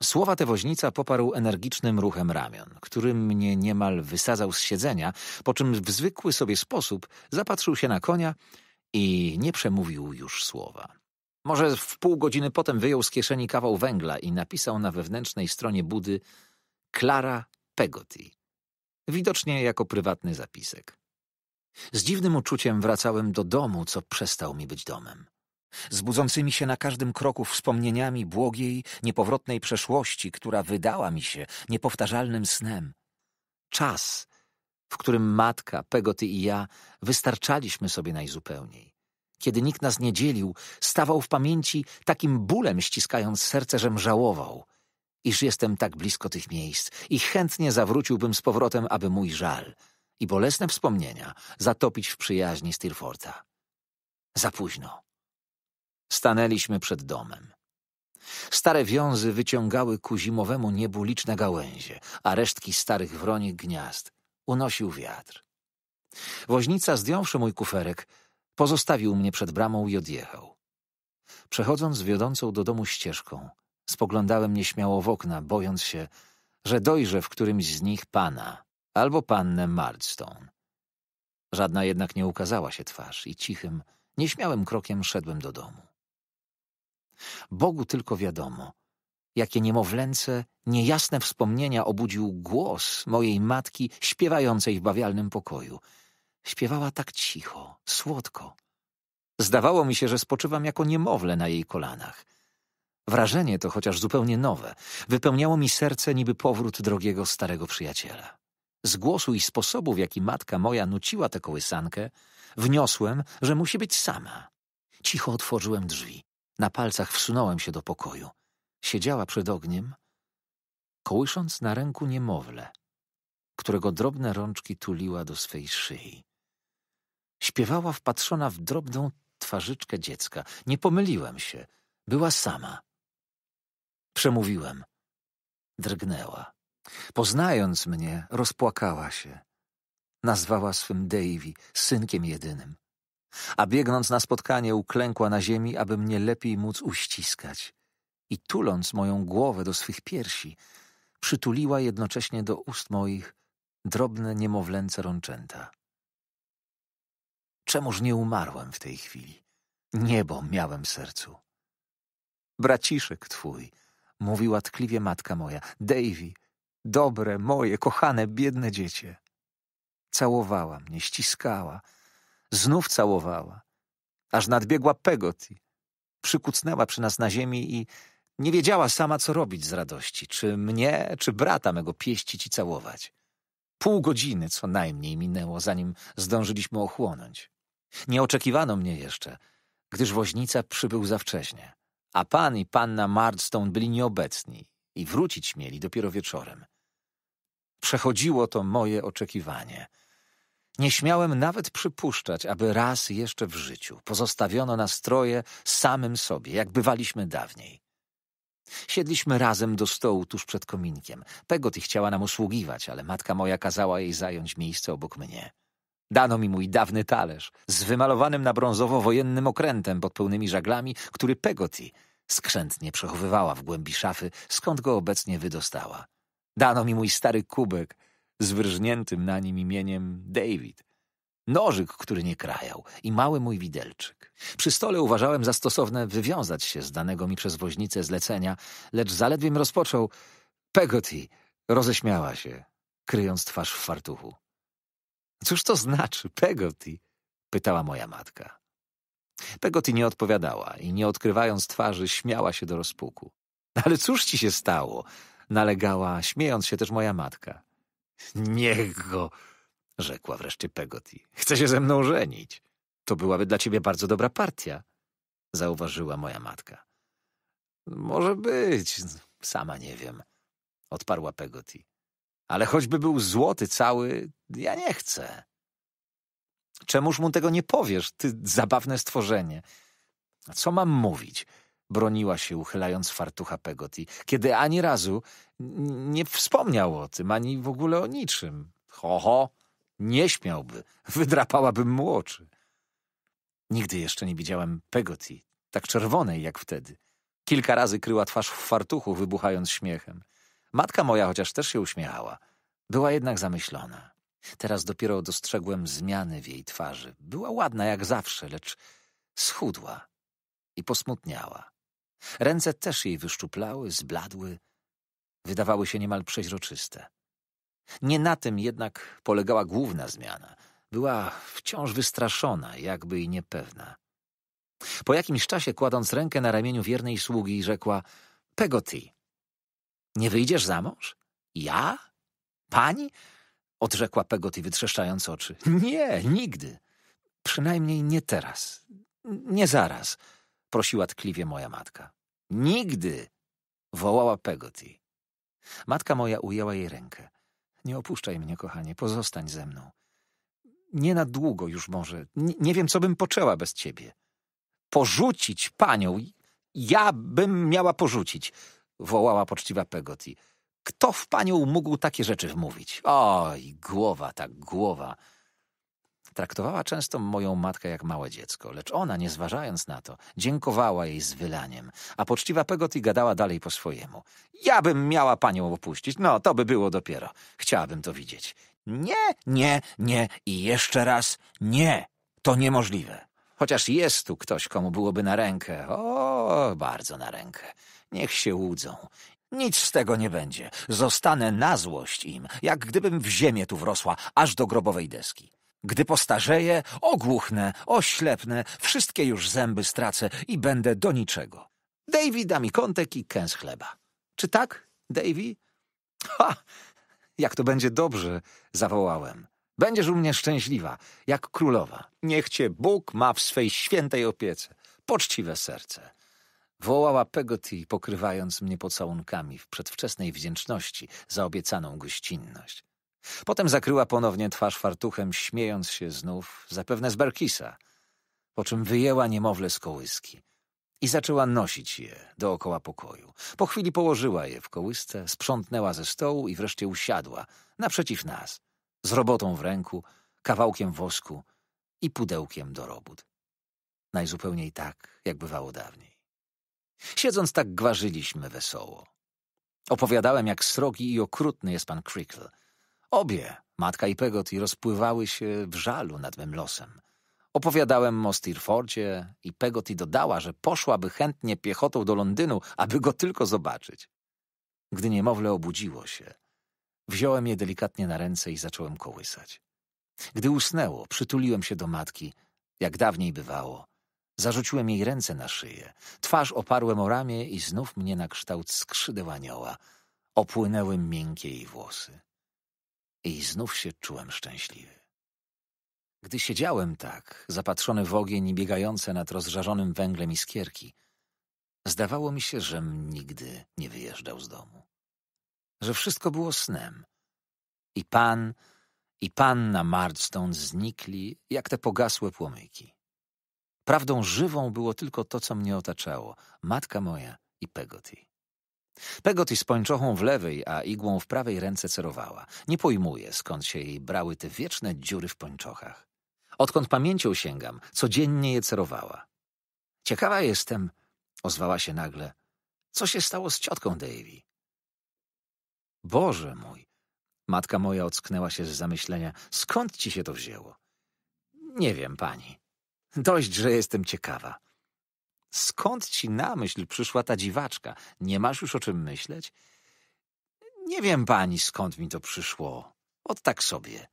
Speaker 1: Słowa te woźnica poparł energicznym ruchem ramion, który mnie niemal wysadzał z siedzenia, po czym w zwykły sobie sposób zapatrzył się na konia i nie przemówił już słowa. Może w pół godziny potem wyjął z kieszeni kawał węgla i napisał na wewnętrznej stronie budy Clara Pegoti. Widocznie jako prywatny zapisek. Z dziwnym uczuciem wracałem do domu, co przestał mi być domem z budzącymi się na każdym kroku wspomnieniami błogiej, niepowrotnej przeszłości, która wydała mi się niepowtarzalnym snem. Czas, w którym matka, Pegoty i ja wystarczaliśmy sobie najzupełniej. Kiedy nikt nas nie dzielił, stawał w pamięci takim bólem ściskając serce, żem żałował, iż jestem tak blisko tych miejsc i chętnie zawróciłbym z powrotem, aby mój żal i bolesne wspomnienia zatopić w przyjaźni Steerforta. Za późno. Stanęliśmy przed domem. Stare wiązy wyciągały ku zimowemu niebu liczne gałęzie, a resztki starych wronich gniazd unosił wiatr. Woźnica, zdjąwszy mój kuferek, pozostawił mnie przed bramą i odjechał. Przechodząc wiodącą do domu ścieżką, spoglądałem nieśmiało w okna, bojąc się, że dojrzę w którymś z nich pana albo pannę Mardstone. Żadna jednak nie ukazała się twarz i cichym, nieśmiałym krokiem szedłem do domu. Bogu tylko wiadomo, jakie niemowlęce, niejasne wspomnienia obudził głos mojej matki śpiewającej w bawialnym pokoju. Śpiewała tak cicho, słodko. Zdawało mi się, że spoczywam jako niemowlę na jej kolanach. Wrażenie to, chociaż zupełnie nowe, wypełniało mi serce niby powrót drogiego starego przyjaciela. Z głosu i sposobu, w jaki matka moja nuciła tę kołysankę, wniosłem, że musi być sama. Cicho otworzyłem drzwi. Na palcach wsunąłem się do pokoju. Siedziała przed ogniem, kołysząc na ręku niemowlę, którego drobne rączki tuliła do swej szyi. Śpiewała wpatrzona w drobną twarzyczkę dziecka. Nie pomyliłem się. Była sama. Przemówiłem. Drgnęła. Poznając mnie, rozpłakała się. Nazwała swym Davy synkiem jedynym a biegnąc na spotkanie uklękła na ziemi, aby mnie lepiej móc uściskać. I tuląc moją głowę do swych piersi, przytuliła jednocześnie do ust moich drobne niemowlęce rączęta. Czemuż nie umarłem w tej chwili? Niebo miałem w sercu. Braciszek twój, mówiła tkliwie matka moja, Davy, dobre, moje, kochane, biedne dziecię. Całowała mnie, ściskała, Znów całowała. Aż nadbiegła Pegoti. Przykucnęła przy nas na ziemi i nie wiedziała sama, co robić z radości. Czy mnie, czy brata mego pieścić i całować. Pół godziny co najmniej minęło, zanim zdążyliśmy ochłonąć. Nie oczekiwano mnie jeszcze, gdyż woźnica przybył za wcześnie, a pan i panna Mardstone byli nieobecni i wrócić mieli dopiero wieczorem. Przechodziło to moje oczekiwanie – nie śmiałem nawet przypuszczać, aby raz jeszcze w życiu pozostawiono nas troje samym sobie, jak bywaliśmy dawniej. Siedliśmy razem do stołu tuż przed kominkiem. Pegoti chciała nam usługiwać, ale matka moja kazała jej zająć miejsce obok mnie. Dano mi mój dawny talerz z wymalowanym na brązowo wojennym okrętem pod pełnymi żaglami, który Pegoti skrzętnie przechowywała w głębi szafy, skąd go obecnie wydostała. Dano mi mój stary kubek z wyrżniętym na nim imieniem David. Nożyk, który nie krajał i mały mój widelczyk. Przy stole uważałem za stosowne wywiązać się z danego mi przez woźnicę zlecenia, lecz zaledwiem rozpoczął. Peggotty roześmiała się, kryjąc twarz w fartuchu. Cóż to znaczy, Peggotty? pytała moja matka. Peggotty nie odpowiadała i nie odkrywając twarzy śmiała się do rozpuku. Ale cóż ci się stało? nalegała, śmiejąc się też moja matka. Niech go, rzekła wreszcie Pegoti. Chce się ze mną żenić. To byłaby dla ciebie bardzo dobra partia, zauważyła moja matka. Może być, sama nie wiem, odparła Pegoti. Ale choćby był złoty cały, ja nie chcę. Czemuż mu tego nie powiesz, ty zabawne stworzenie? Co mam mówić? broniła się, uchylając fartucha Pegoti, kiedy ani razu nie wspomniał o tym, ani w ogóle o niczym. Ho, ho, nie śmiałby, wydrapałabym mu oczy. Nigdy jeszcze nie widziałem Pegoti, tak czerwonej jak wtedy. Kilka razy kryła twarz w fartuchu, wybuchając śmiechem. Matka moja chociaż też się uśmiechała. Była jednak zamyślona. Teraz dopiero dostrzegłem zmiany w jej twarzy. Była ładna jak zawsze, lecz schudła i posmutniała. Ręce też jej wyszczuplały, zbladły, wydawały się niemal przeźroczyste. Nie na tym jednak polegała główna zmiana. Była wciąż wystraszona, jakby i niepewna. Po jakimś czasie, kładąc rękę na ramieniu wiernej sługi, rzekła — Pegoty, nie wyjdziesz za mąż? Ja? Pani? — odrzekła Pegoty, wytrzeszczając oczy. — Nie, nigdy. Przynajmniej nie teraz. Nie zaraz prosiła tkliwie moja matka. Nigdy! wołała Pegotty. Matka moja ujęła jej rękę. Nie opuszczaj mnie, kochanie, pozostań ze mną. Nie na długo już może. N nie wiem, co bym poczęła bez ciebie. Porzucić panią? Ja bym miała porzucić, wołała poczciwa Pegotty. Kto w panią mógł takie rzeczy wmówić? Oj, głowa, tak głowa. Traktowała często moją matkę jak małe dziecko, lecz ona, nie zważając na to, dziękowała jej z wylaniem, a poczciwa Pegoty gadała dalej po swojemu. Ja bym miała panią opuścić, no to by było dopiero. Chciałabym to widzieć. Nie, nie, nie i jeszcze raz nie. To niemożliwe. Chociaż jest tu ktoś, komu byłoby na rękę. O, bardzo na rękę. Niech się łudzą. Nic z tego nie będzie. Zostanę na złość im, jak gdybym w ziemię tu wrosła, aż do grobowej deski. Gdy postarzeję, ogłuchnę, oślepnę, wszystkie już zęby stracę i będę do niczego. Davy da mi kątek i kęs chleba. Czy tak, Davy? Ha! Jak to będzie dobrze, zawołałem. Będziesz u mnie szczęśliwa, jak królowa. Niech cię Bóg ma w swej świętej opiece. Poczciwe serce. Wołała Pegotty, pokrywając mnie pocałunkami w przedwczesnej wdzięczności za obiecaną gościnność. Potem zakryła ponownie twarz fartuchem, śmiejąc się znów, zapewne z Berkisa, po czym wyjęła niemowlę z kołyski i zaczęła nosić je dookoła pokoju. Po chwili położyła je w kołysce, sprzątnęła ze stołu i wreszcie usiadła naprzeciw nas, z robotą w ręku, kawałkiem wosku i pudełkiem do robót. Najzupełniej tak, jak bywało dawniej. Siedząc tak gwarzyliśmy wesoło. Opowiadałem, jak srogi i okrutny jest pan Crickle – Obie, matka i Pegoti, rozpływały się w żalu nad mym losem. Opowiadałem o Steerfordzie i Pegoti dodała, że poszłaby chętnie piechotą do Londynu, aby go tylko zobaczyć. Gdy niemowlę obudziło się, wziąłem je delikatnie na ręce i zacząłem kołysać. Gdy usnęło, przytuliłem się do matki, jak dawniej bywało. Zarzuciłem jej ręce na szyję, twarz oparłem o ramię i znów mnie na kształt skrzydeł anioła. Opłynęły miękkie jej włosy. I znów się czułem szczęśliwy. Gdy siedziałem tak, zapatrzony w ogień i biegające nad rozżarzonym węglem iskierki, zdawało mi się, żem nigdy nie wyjeżdżał z domu. Że wszystko było snem. I pan, i panna Marston znikli, jak te pogasłe płomyki. Prawdą żywą było tylko to, co mnie otaczało, matka moja i Pegotty. Pegoty z pończochą w lewej, a igłą w prawej ręce cerowała. Nie pojmuję, skąd się jej brały te wieczne dziury w pończochach. Odkąd pamięcią sięgam, codziennie je cerowała. Ciekawa jestem, ozwała się nagle, co się stało z ciotką Davy. Boże mój, matka moja ocknęła się z zamyślenia, skąd ci się to wzięło? Nie wiem, pani. Dość, że jestem ciekawa. Skąd ci na myśl przyszła ta dziwaczka? Nie masz już o czym myśleć? Nie wiem pani, skąd mi to przyszło. Od tak sobie.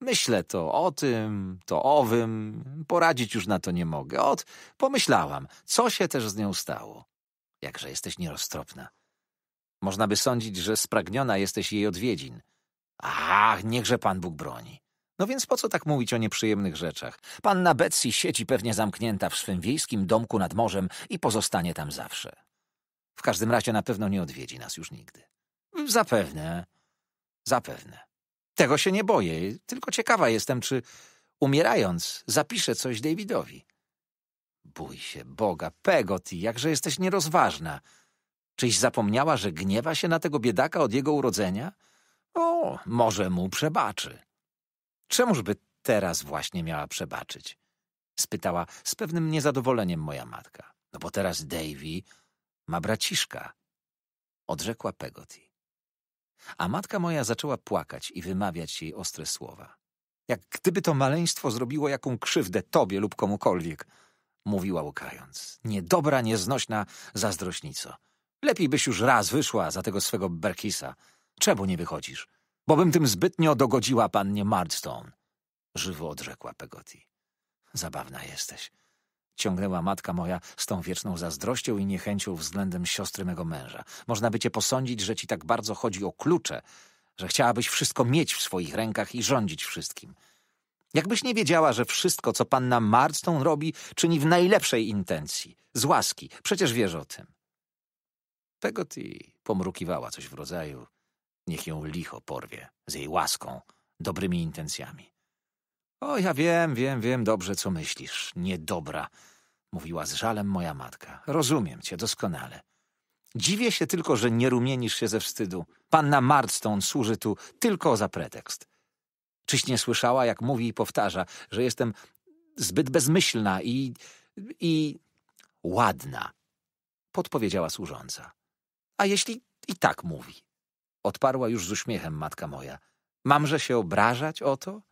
Speaker 1: Myślę to o tym, to owym, poradzić już na to nie mogę. Ot, pomyślałam, co się też z nią stało. Jakże jesteś nieroztropna. Można by sądzić, że spragniona jesteś jej odwiedzin. Ach, niechże Pan Bóg broni. No więc po co tak mówić o nieprzyjemnych rzeczach? Panna Betsy siedzi pewnie zamknięta w swym wiejskim domku nad morzem i pozostanie tam zawsze. W każdym razie na pewno nie odwiedzi nas już nigdy. Zapewne. Zapewne. Tego się nie boję, tylko ciekawa jestem, czy umierając zapiszę coś Davidowi. Bój się Boga, Pegoti, jakże jesteś nierozważna. Czyś zapomniała, że gniewa się na tego biedaka od jego urodzenia? O, może mu przebaczy. Czemużby teraz właśnie miała przebaczyć? spytała z pewnym niezadowoleniem moja matka. No bo teraz Davy ma braciszka, odrzekła Pegotty. A matka moja zaczęła płakać i wymawiać jej ostre słowa. Jak gdyby to maleństwo zrobiło jaką krzywdę tobie lub komukolwiek, mówiła łukając. Niedobra, nieznośna zazdrośnico. Lepiej byś już raz wyszła za tego swego Berkisa. Czemu nie wychodzisz? bobym tym zbytnio dogodziła pannie Mardstone. Żywo odrzekła Pegotty. Zabawna jesteś. Ciągnęła matka moja z tą wieczną zazdrością i niechęcią względem siostry mego męża. Można by cię posądzić, że ci tak bardzo chodzi o klucze, że chciałabyś wszystko mieć w swoich rękach i rządzić wszystkim. Jakbyś nie wiedziała, że wszystko, co panna Marston robi, czyni w najlepszej intencji, z łaski. Przecież wiesz o tym. Pegotty pomrukiwała coś w rodzaju Niech ją licho porwie, z jej łaską, dobrymi intencjami. O, ja wiem, wiem, wiem dobrze, co myślisz. Niedobra, mówiła z żalem moja matka. Rozumiem cię doskonale. Dziwię się tylko, że nie rumienisz się ze wstydu. Panna Martstone służy tu tylko za pretekst. Czyś nie słyszała, jak mówi i powtarza, że jestem zbyt bezmyślna i... i... ładna, podpowiedziała służąca. A jeśli i tak mówi? Odparła już z uśmiechem matka moja. Mamże się obrażać o to?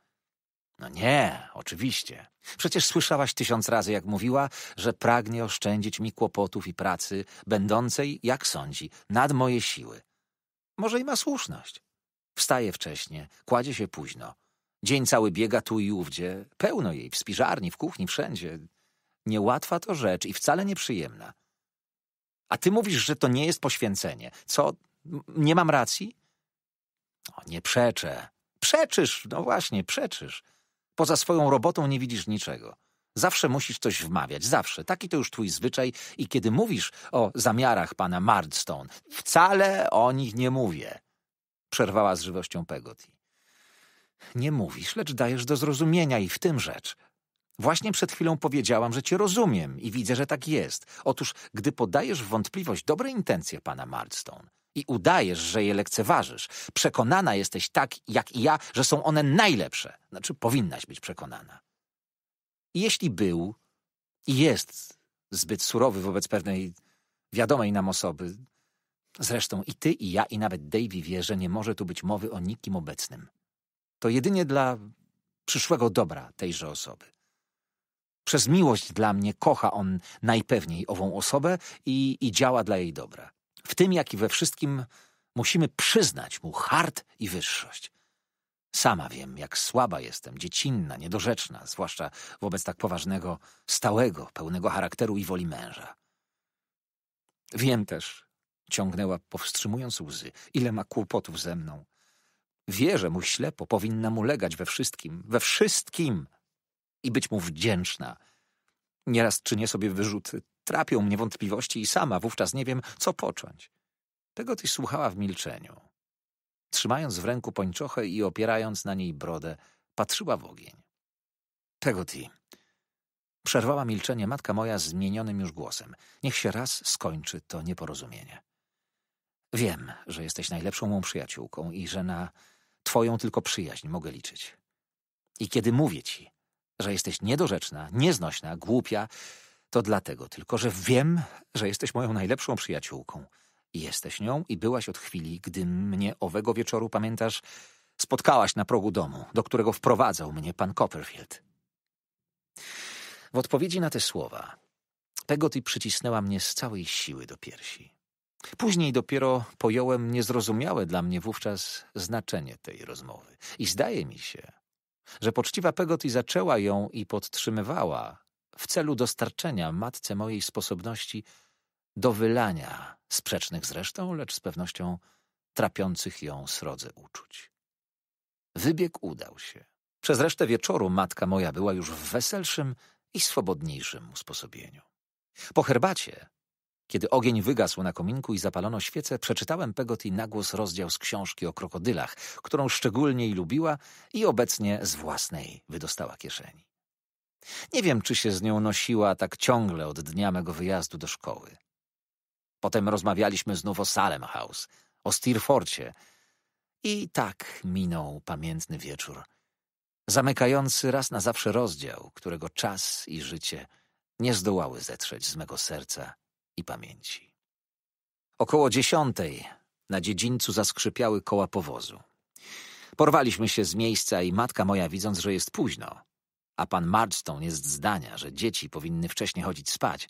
Speaker 1: No nie, oczywiście. Przecież słyszałaś tysiąc razy, jak mówiła, że pragnie oszczędzić mi kłopotów i pracy, będącej, jak sądzi, nad moje siły. Może i ma słuszność. Wstaje wcześnie, kładzie się późno. Dzień cały biega tu i ówdzie, pełno jej, w spiżarni, w kuchni, wszędzie. Niełatwa to rzecz i wcale nieprzyjemna. A ty mówisz, że to nie jest poświęcenie. Co, nie mam racji? O, nie przeczę. Przeczysz, no właśnie, przeczysz. Poza swoją robotą nie widzisz niczego. Zawsze musisz coś wmawiać, zawsze. Taki to już twój zwyczaj i kiedy mówisz o zamiarach pana Mardstone, wcale o nich nie mówię. Przerwała z żywością Pegoti. Nie mówisz, lecz dajesz do zrozumienia i w tym rzecz. Właśnie przed chwilą powiedziałam, że cię rozumiem i widzę, że tak jest. Otóż, gdy podajesz w wątpliwość dobre intencje pana Mardstone, i udajesz, że je lekceważysz. Przekonana jesteś tak, jak i ja, że są one najlepsze. Znaczy, powinnaś być przekonana. I jeśli był i jest zbyt surowy wobec pewnej wiadomej nam osoby, zresztą i ty, i ja, i nawet Davy wie, że nie może tu być mowy o nikim obecnym. To jedynie dla przyszłego dobra tejże osoby. Przez miłość dla mnie kocha on najpewniej ową osobę i, i działa dla jej dobra. W tym, jak i we wszystkim, musimy przyznać mu hart i wyższość. Sama wiem, jak słaba jestem, dziecinna, niedorzeczna, zwłaszcza wobec tak poważnego, stałego, pełnego charakteru i woli męża. Wiem też, ciągnęła, powstrzymując łzy, ile ma kłopotów ze mną. Wierzę mu ślepo, powinna mu legać we wszystkim, we wszystkim i być mu wdzięczna. Nieraz czynię sobie wyrzuty, Trapią mnie wątpliwości i sama wówczas nie wiem, co począć. Tego tyś słuchała w milczeniu. Trzymając w ręku pończochę i opierając na niej brodę, patrzyła w ogień. Tego ty. Przerwała milczenie matka moja zmienionym już głosem. Niech się raz skończy to nieporozumienie. Wiem, że jesteś najlepszą mą przyjaciółką i że na twoją tylko przyjaźń mogę liczyć. I kiedy mówię ci, że jesteś niedorzeczna, nieznośna, głupia, to dlatego tylko, że wiem, że jesteś moją najlepszą przyjaciółką. Jesteś nią i byłaś od chwili, gdy mnie owego wieczoru, pamiętasz, spotkałaś na progu domu, do którego wprowadzał mnie pan Copperfield. W odpowiedzi na te słowa Pegotty przycisnęła mnie z całej siły do piersi. Później dopiero pojąłem niezrozumiałe dla mnie wówczas znaczenie tej rozmowy. I zdaje mi się, że poczciwa Pegotty zaczęła ją i podtrzymywała, w celu dostarczenia matce mojej sposobności do wylania, sprzecznych zresztą, lecz z pewnością trapiących ją srodze uczuć. Wybieg udał się. Przez resztę wieczoru matka moja była już w weselszym i swobodniejszym usposobieniu. Po herbacie, kiedy ogień wygasł na kominku i zapalono świece, przeczytałem Pegoti nagłos rozdział z książki o krokodylach, którą szczególnie lubiła i obecnie z własnej wydostała kieszeni. Nie wiem, czy się z nią nosiła tak ciągle od dnia mego wyjazdu do szkoły. Potem rozmawialiśmy znów o Salem House, o Steerforcie. I tak minął pamiętny wieczór, zamykający raz na zawsze rozdział, którego czas i życie nie zdołały zetrzeć z mego serca i pamięci. Około dziesiątej na dziedzińcu zaskrzypiały koła powozu. Porwaliśmy się z miejsca i matka moja, widząc, że jest późno, a pan Marston jest zdania, że dzieci powinny wcześniej chodzić spać,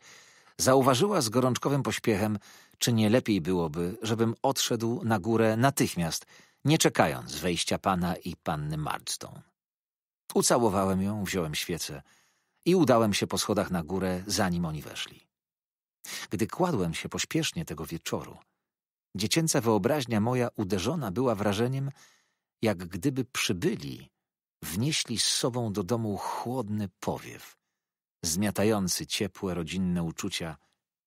Speaker 1: zauważyła z gorączkowym pośpiechem, czy nie lepiej byłoby, żebym odszedł na górę natychmiast, nie czekając wejścia pana i panny Marston. Ucałowałem ją, wziąłem świecę i udałem się po schodach na górę, zanim oni weszli. Gdy kładłem się pośpiesznie tego wieczoru, dziecięca wyobraźnia moja uderzona była wrażeniem, jak gdyby przybyli wnieśli z sobą do domu chłodny powiew, zmiatający ciepłe rodzinne uczucia,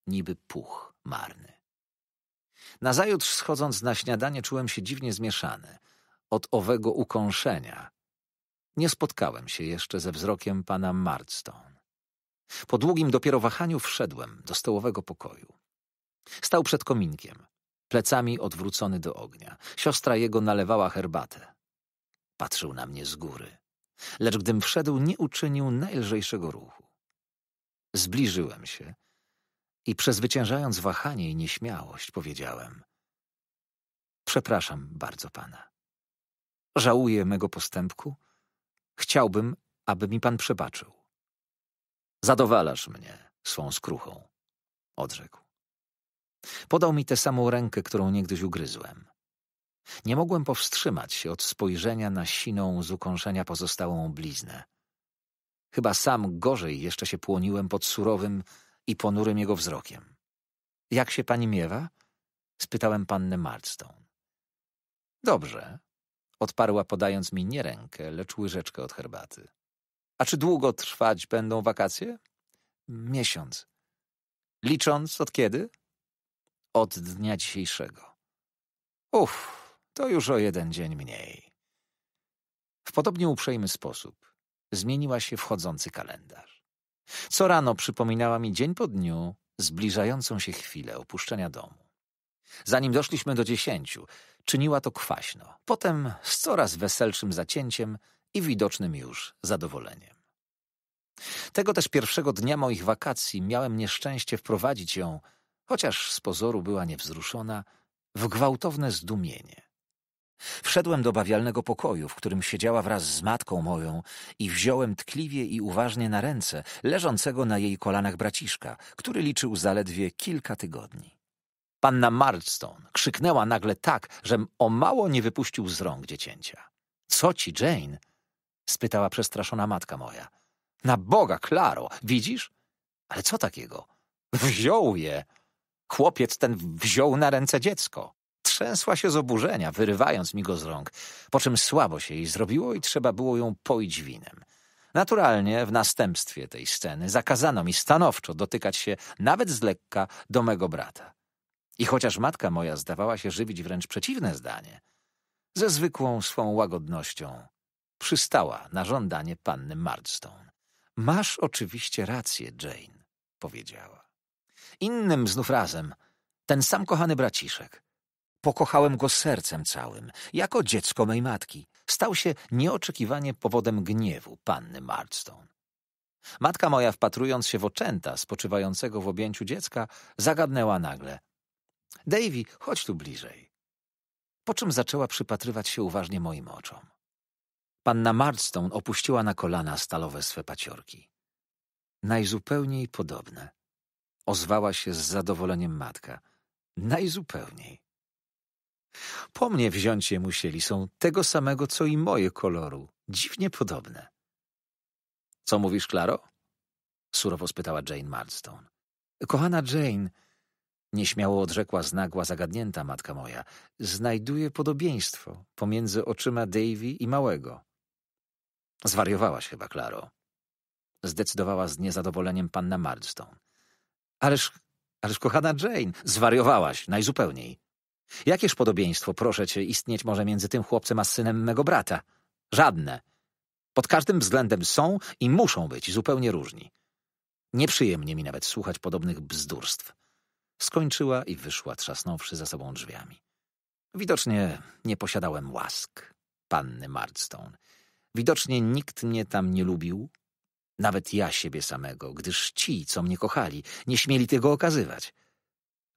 Speaker 1: niby puch marny. Nazajutrz schodząc na śniadanie czułem się dziwnie zmieszany od owego ukąszenia. Nie spotkałem się jeszcze ze wzrokiem pana Marston. Po długim dopiero wahaniu wszedłem do stołowego pokoju. Stał przed kominkiem, plecami odwrócony do ognia. Siostra jego nalewała herbatę. Patrzył na mnie z góry. Lecz gdym wszedł, nie uczynił najlżejszego ruchu. Zbliżyłem się i przezwyciężając wahanie i nieśmiałość, powiedziałem: Przepraszam bardzo pana. Żałuję mego postępku. Chciałbym, aby mi pan przebaczył. Zadowalasz mnie swą skruchą, odrzekł. Podał mi tę samą rękę, którą niegdyś ugryzłem. Nie mogłem powstrzymać się od spojrzenia na siną z ukąszenia pozostałą bliznę. Chyba sam gorzej jeszcze się płoniłem pod surowym i ponurym jego wzrokiem. — Jak się pani miewa? — spytałem pannę Marstone. — Dobrze — odparła podając mi nie rękę, lecz łyżeczkę od herbaty. — A czy długo trwać będą wakacje? — Miesiąc. — Licząc od kiedy? — Od dnia dzisiejszego. — Uff! to już o jeden dzień mniej. W podobnie uprzejmy sposób zmieniła się wchodzący kalendarz. Co rano przypominała mi dzień po dniu zbliżającą się chwilę opuszczenia domu. Zanim doszliśmy do dziesięciu, czyniła to kwaśno, potem z coraz weselszym zacięciem i widocznym już zadowoleniem. Tego też pierwszego dnia moich wakacji miałem nieszczęście wprowadzić ją, chociaż z pozoru była niewzruszona, w gwałtowne zdumienie. Wszedłem do bawialnego pokoju, w którym siedziała wraz z matką moją i wziąłem tkliwie i uważnie na ręce leżącego na jej kolanach braciszka, który liczył zaledwie kilka tygodni. Panna Marston krzyknęła nagle tak, żem o mało nie wypuścił z rąk dziecięcia. — Co ci, Jane? — spytała przestraszona matka moja. — Na Boga, Klaro, widzisz? Ale co takiego? Wziął je. Chłopiec ten wziął na ręce dziecko. Trzęsła się z oburzenia, wyrywając mi go z rąk, po czym słabo się jej zrobiło i trzeba było ją poić winem. Naturalnie w następstwie tej sceny zakazano mi stanowczo dotykać się nawet z lekka do mego brata. I chociaż matka moja zdawała się żywić wręcz przeciwne zdanie, ze zwykłą swą łagodnością przystała na żądanie panny Murdstone. Masz oczywiście rację, Jane, powiedziała. Innym znów razem, ten sam kochany braciszek, Pokochałem go sercem całym, jako dziecko mej matki. Stał się nieoczekiwanie powodem gniewu panny Mardstone. Matka moja, wpatrując się w oczęta spoczywającego w objęciu dziecka, zagadnęła nagle. Davy, chodź tu bliżej. Po czym zaczęła przypatrywać się uważnie moim oczom. Panna Mardstone opuściła na kolana stalowe swe paciorki. Najzupełniej podobne. Ozwała się z zadowoleniem matka. Najzupełniej. Po mnie wziąć je musieli, są tego samego, co i moje koloru, dziwnie podobne. Co mówisz, Klaro? Surowo spytała Jane Marston. Kochana Jane, nieśmiało odrzekła nagła zagadnięta matka moja, znajduje podobieństwo pomiędzy oczyma Davy i małego. Zwariowałaś chyba, Klaro. Zdecydowała z niezadowoleniem panna Marston. Ależ, ależ kochana Jane, zwariowałaś najzupełniej. Jakież podobieństwo, proszę cię, istnieć może między tym chłopcem a synem mego brata? Żadne. Pod każdym względem są i muszą być zupełnie różni. Nieprzyjemnie mi nawet słuchać podobnych bzdurstw. Skończyła i wyszła, trzasnąwszy za sobą drzwiami. Widocznie nie posiadałem łask panny Marston. Widocznie nikt mnie tam nie lubił, nawet ja siebie samego, gdyż ci, co mnie kochali, nie śmieli tego okazywać.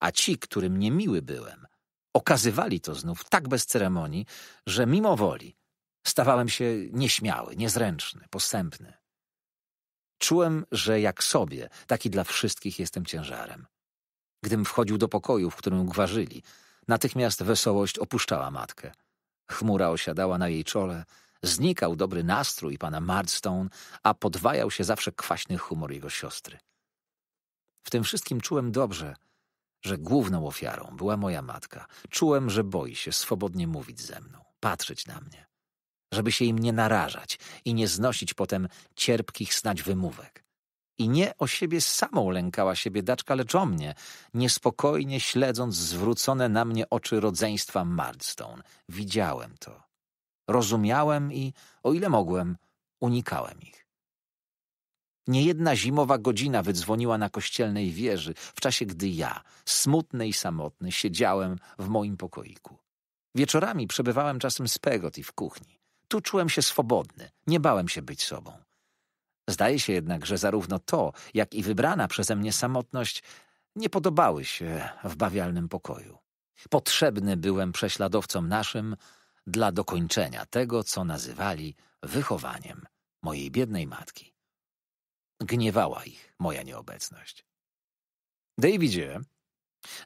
Speaker 1: A ci, którym niemiły byłem, okazywali to znów tak bez ceremonii, że mimo woli stawałem się nieśmiały, niezręczny, posępny. Czułem, że jak sobie, taki dla wszystkich jestem ciężarem. Gdym wchodził do pokoju, w którym gwarzyli, natychmiast wesołość opuszczała matkę. Chmura osiadała na jej czole, znikał dobry nastrój pana Mardstone, a podwajał się zawsze kwaśny humor jego siostry. W tym wszystkim czułem dobrze – że główną ofiarą była moja matka. Czułem, że boi się swobodnie mówić ze mną, patrzeć na mnie, żeby się im nie narażać i nie znosić potem cierpkich snać wymówek. I nie o siebie samą lękała się biedaczka, lecz o mnie, niespokojnie śledząc zwrócone na mnie oczy rodzeństwa Mardstone. Widziałem to. Rozumiałem i, o ile mogłem, unikałem ich. Niejedna zimowa godzina wydzwoniła na kościelnej wieży, w czasie gdy ja, smutny i samotny, siedziałem w moim pokoiku. Wieczorami przebywałem czasem z i w kuchni. Tu czułem się swobodny, nie bałem się być sobą. Zdaje się jednak, że zarówno to, jak i wybrana przeze mnie samotność nie podobały się w bawialnym pokoju. Potrzebny byłem prześladowcom naszym dla dokończenia tego, co nazywali wychowaniem mojej biednej matki. Gniewała ich moja nieobecność. Davidzie,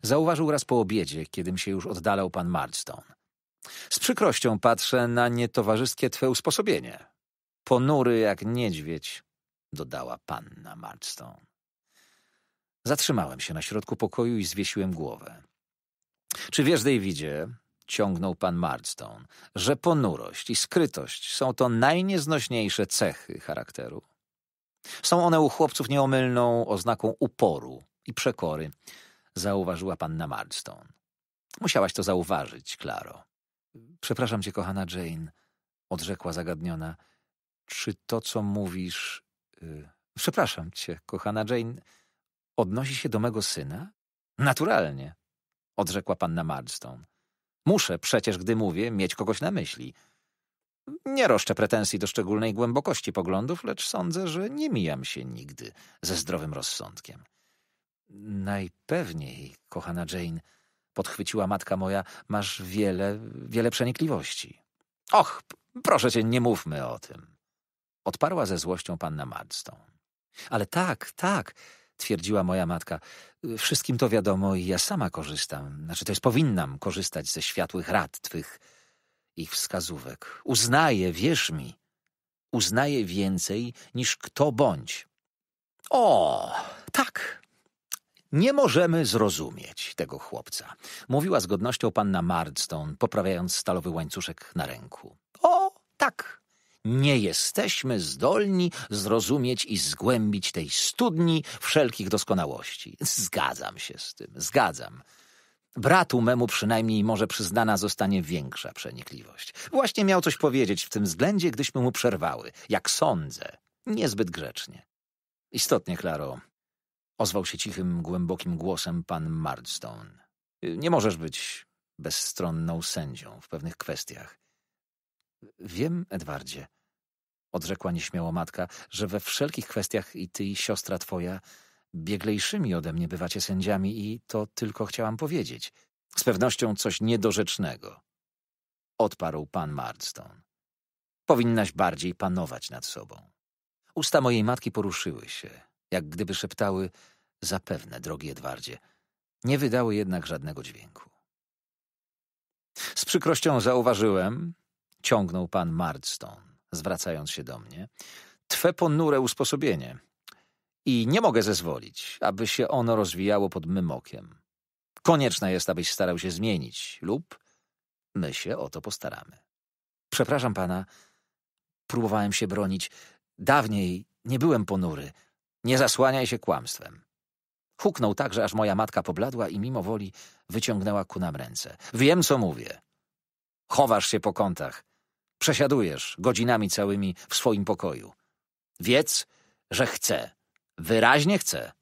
Speaker 1: zauważył raz po obiedzie, kiedym się już oddalał pan Marston. Z przykrością patrzę na nietowarzyskie twe usposobienie. Ponury jak niedźwiedź, dodała panna Marston. Zatrzymałem się na środku pokoju i zwiesiłem głowę. Czy wiesz, Davidzie, ciągnął pan Marston, że ponurość i skrytość są to najnieznośniejsze cechy charakteru? Są one u chłopców nieomylną oznaką uporu i przekory, zauważyła panna Marston. Musiałaś to zauważyć, Klaro. Przepraszam cię, kochana Jane, odrzekła zagadniona. Czy to, co mówisz... Yy, przepraszam cię, kochana Jane, odnosi się do mego syna? Naturalnie, odrzekła panna Marston. Muszę przecież, gdy mówię, mieć kogoś na myśli. Nie roszczę pretensji do szczególnej głębokości poglądów, lecz sądzę, że nie mijam się nigdy ze zdrowym rozsądkiem. Najpewniej, kochana Jane, podchwyciła matka moja, masz wiele, wiele przenikliwości. Och, proszę cię, nie mówmy o tym. Odparła ze złością panna Madstone. Ale tak, tak, twierdziła moja matka. Wszystkim to wiadomo i ja sama korzystam. Znaczy, to jest powinnam korzystać ze światłych rad twych ich wskazówek. Uznaję, wierz mi, uznaję więcej niż kto bądź. O, tak. Nie możemy zrozumieć tego chłopca, mówiła z godnością panna Mardstone, poprawiając stalowy łańcuszek na ręku. O, tak. Nie jesteśmy zdolni zrozumieć i zgłębić tej studni wszelkich doskonałości. Zgadzam się z tym, zgadzam. Bratu memu przynajmniej może przyznana zostanie większa przenikliwość. Właśnie miał coś powiedzieć w tym względzie, gdyśmy mu przerwały, jak sądzę, niezbyt grzecznie. Istotnie, Klaro, ozwał się cichym, głębokim głosem pan Mardstone. Nie możesz być bezstronną sędzią w pewnych kwestiach. Wiem, Edwardzie, odrzekła nieśmiało matka, że we wszelkich kwestiach i ty i siostra twoja bieglejszymi ode mnie bywacie sędziami i to tylko chciałam powiedzieć. Z pewnością coś niedorzecznego. Odparł pan Murdstone. Powinnaś bardziej panować nad sobą. Usta mojej matki poruszyły się, jak gdyby szeptały zapewne, drogi Edwardzie. Nie wydały jednak żadnego dźwięku. Z przykrością zauważyłem, ciągnął pan Murdstone, zwracając się do mnie, twe ponure usposobienie. I nie mogę zezwolić, aby się ono rozwijało pod mym okiem. Konieczne jest, abyś starał się zmienić lub my się o to postaramy. Przepraszam pana, próbowałem się bronić. Dawniej nie byłem ponury. Nie zasłaniaj się kłamstwem. Huknął tak, że aż moja matka pobladła i mimo woli wyciągnęła ku nam ręce. Wiem, co mówię. Chowasz się po kątach. Przesiadujesz godzinami całymi w swoim pokoju. Wiedz, że chcę, Wyraźnie chcę,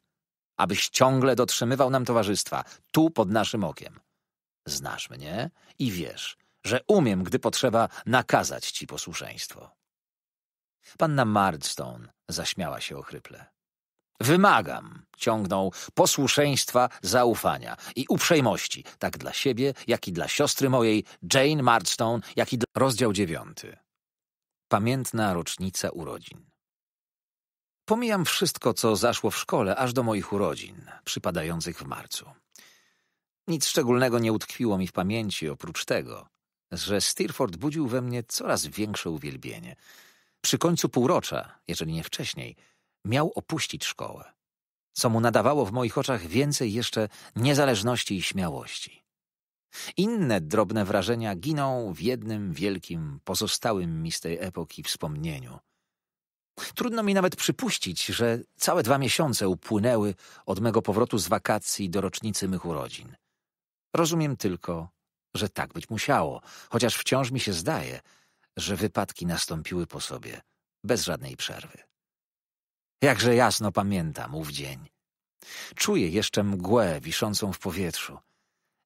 Speaker 1: abyś ciągle dotrzymywał nam towarzystwa, tu pod naszym okiem. Znasz mnie i wiesz, że umiem, gdy potrzeba, nakazać ci posłuszeństwo. Panna Mardstone zaśmiała się ochryple. Wymagam, ciągnął, posłuszeństwa, zaufania i uprzejmości, tak dla siebie, jak i dla siostry mojej, Jane Mardstone, jak i dla... Rozdział dziewiąty. Pamiętna rocznica urodzin. Pomijam wszystko, co zaszło w szkole, aż do moich urodzin, przypadających w marcu. Nic szczególnego nie utkwiło mi w pamięci oprócz tego, że Stirford budził we mnie coraz większe uwielbienie. Przy końcu półrocza, jeżeli nie wcześniej, miał opuścić szkołę, co mu nadawało w moich oczach więcej jeszcze niezależności i śmiałości. Inne drobne wrażenia giną w jednym wielkim, pozostałym mi z tej epoki wspomnieniu, Trudno mi nawet przypuścić, że całe dwa miesiące upłynęły od mego powrotu z wakacji do rocznicy mych urodzin. Rozumiem tylko, że tak być musiało, chociaż wciąż mi się zdaje, że wypadki nastąpiły po sobie bez żadnej przerwy. Jakże jasno pamiętam ów dzień. Czuję jeszcze mgłę wiszącą w powietrzu.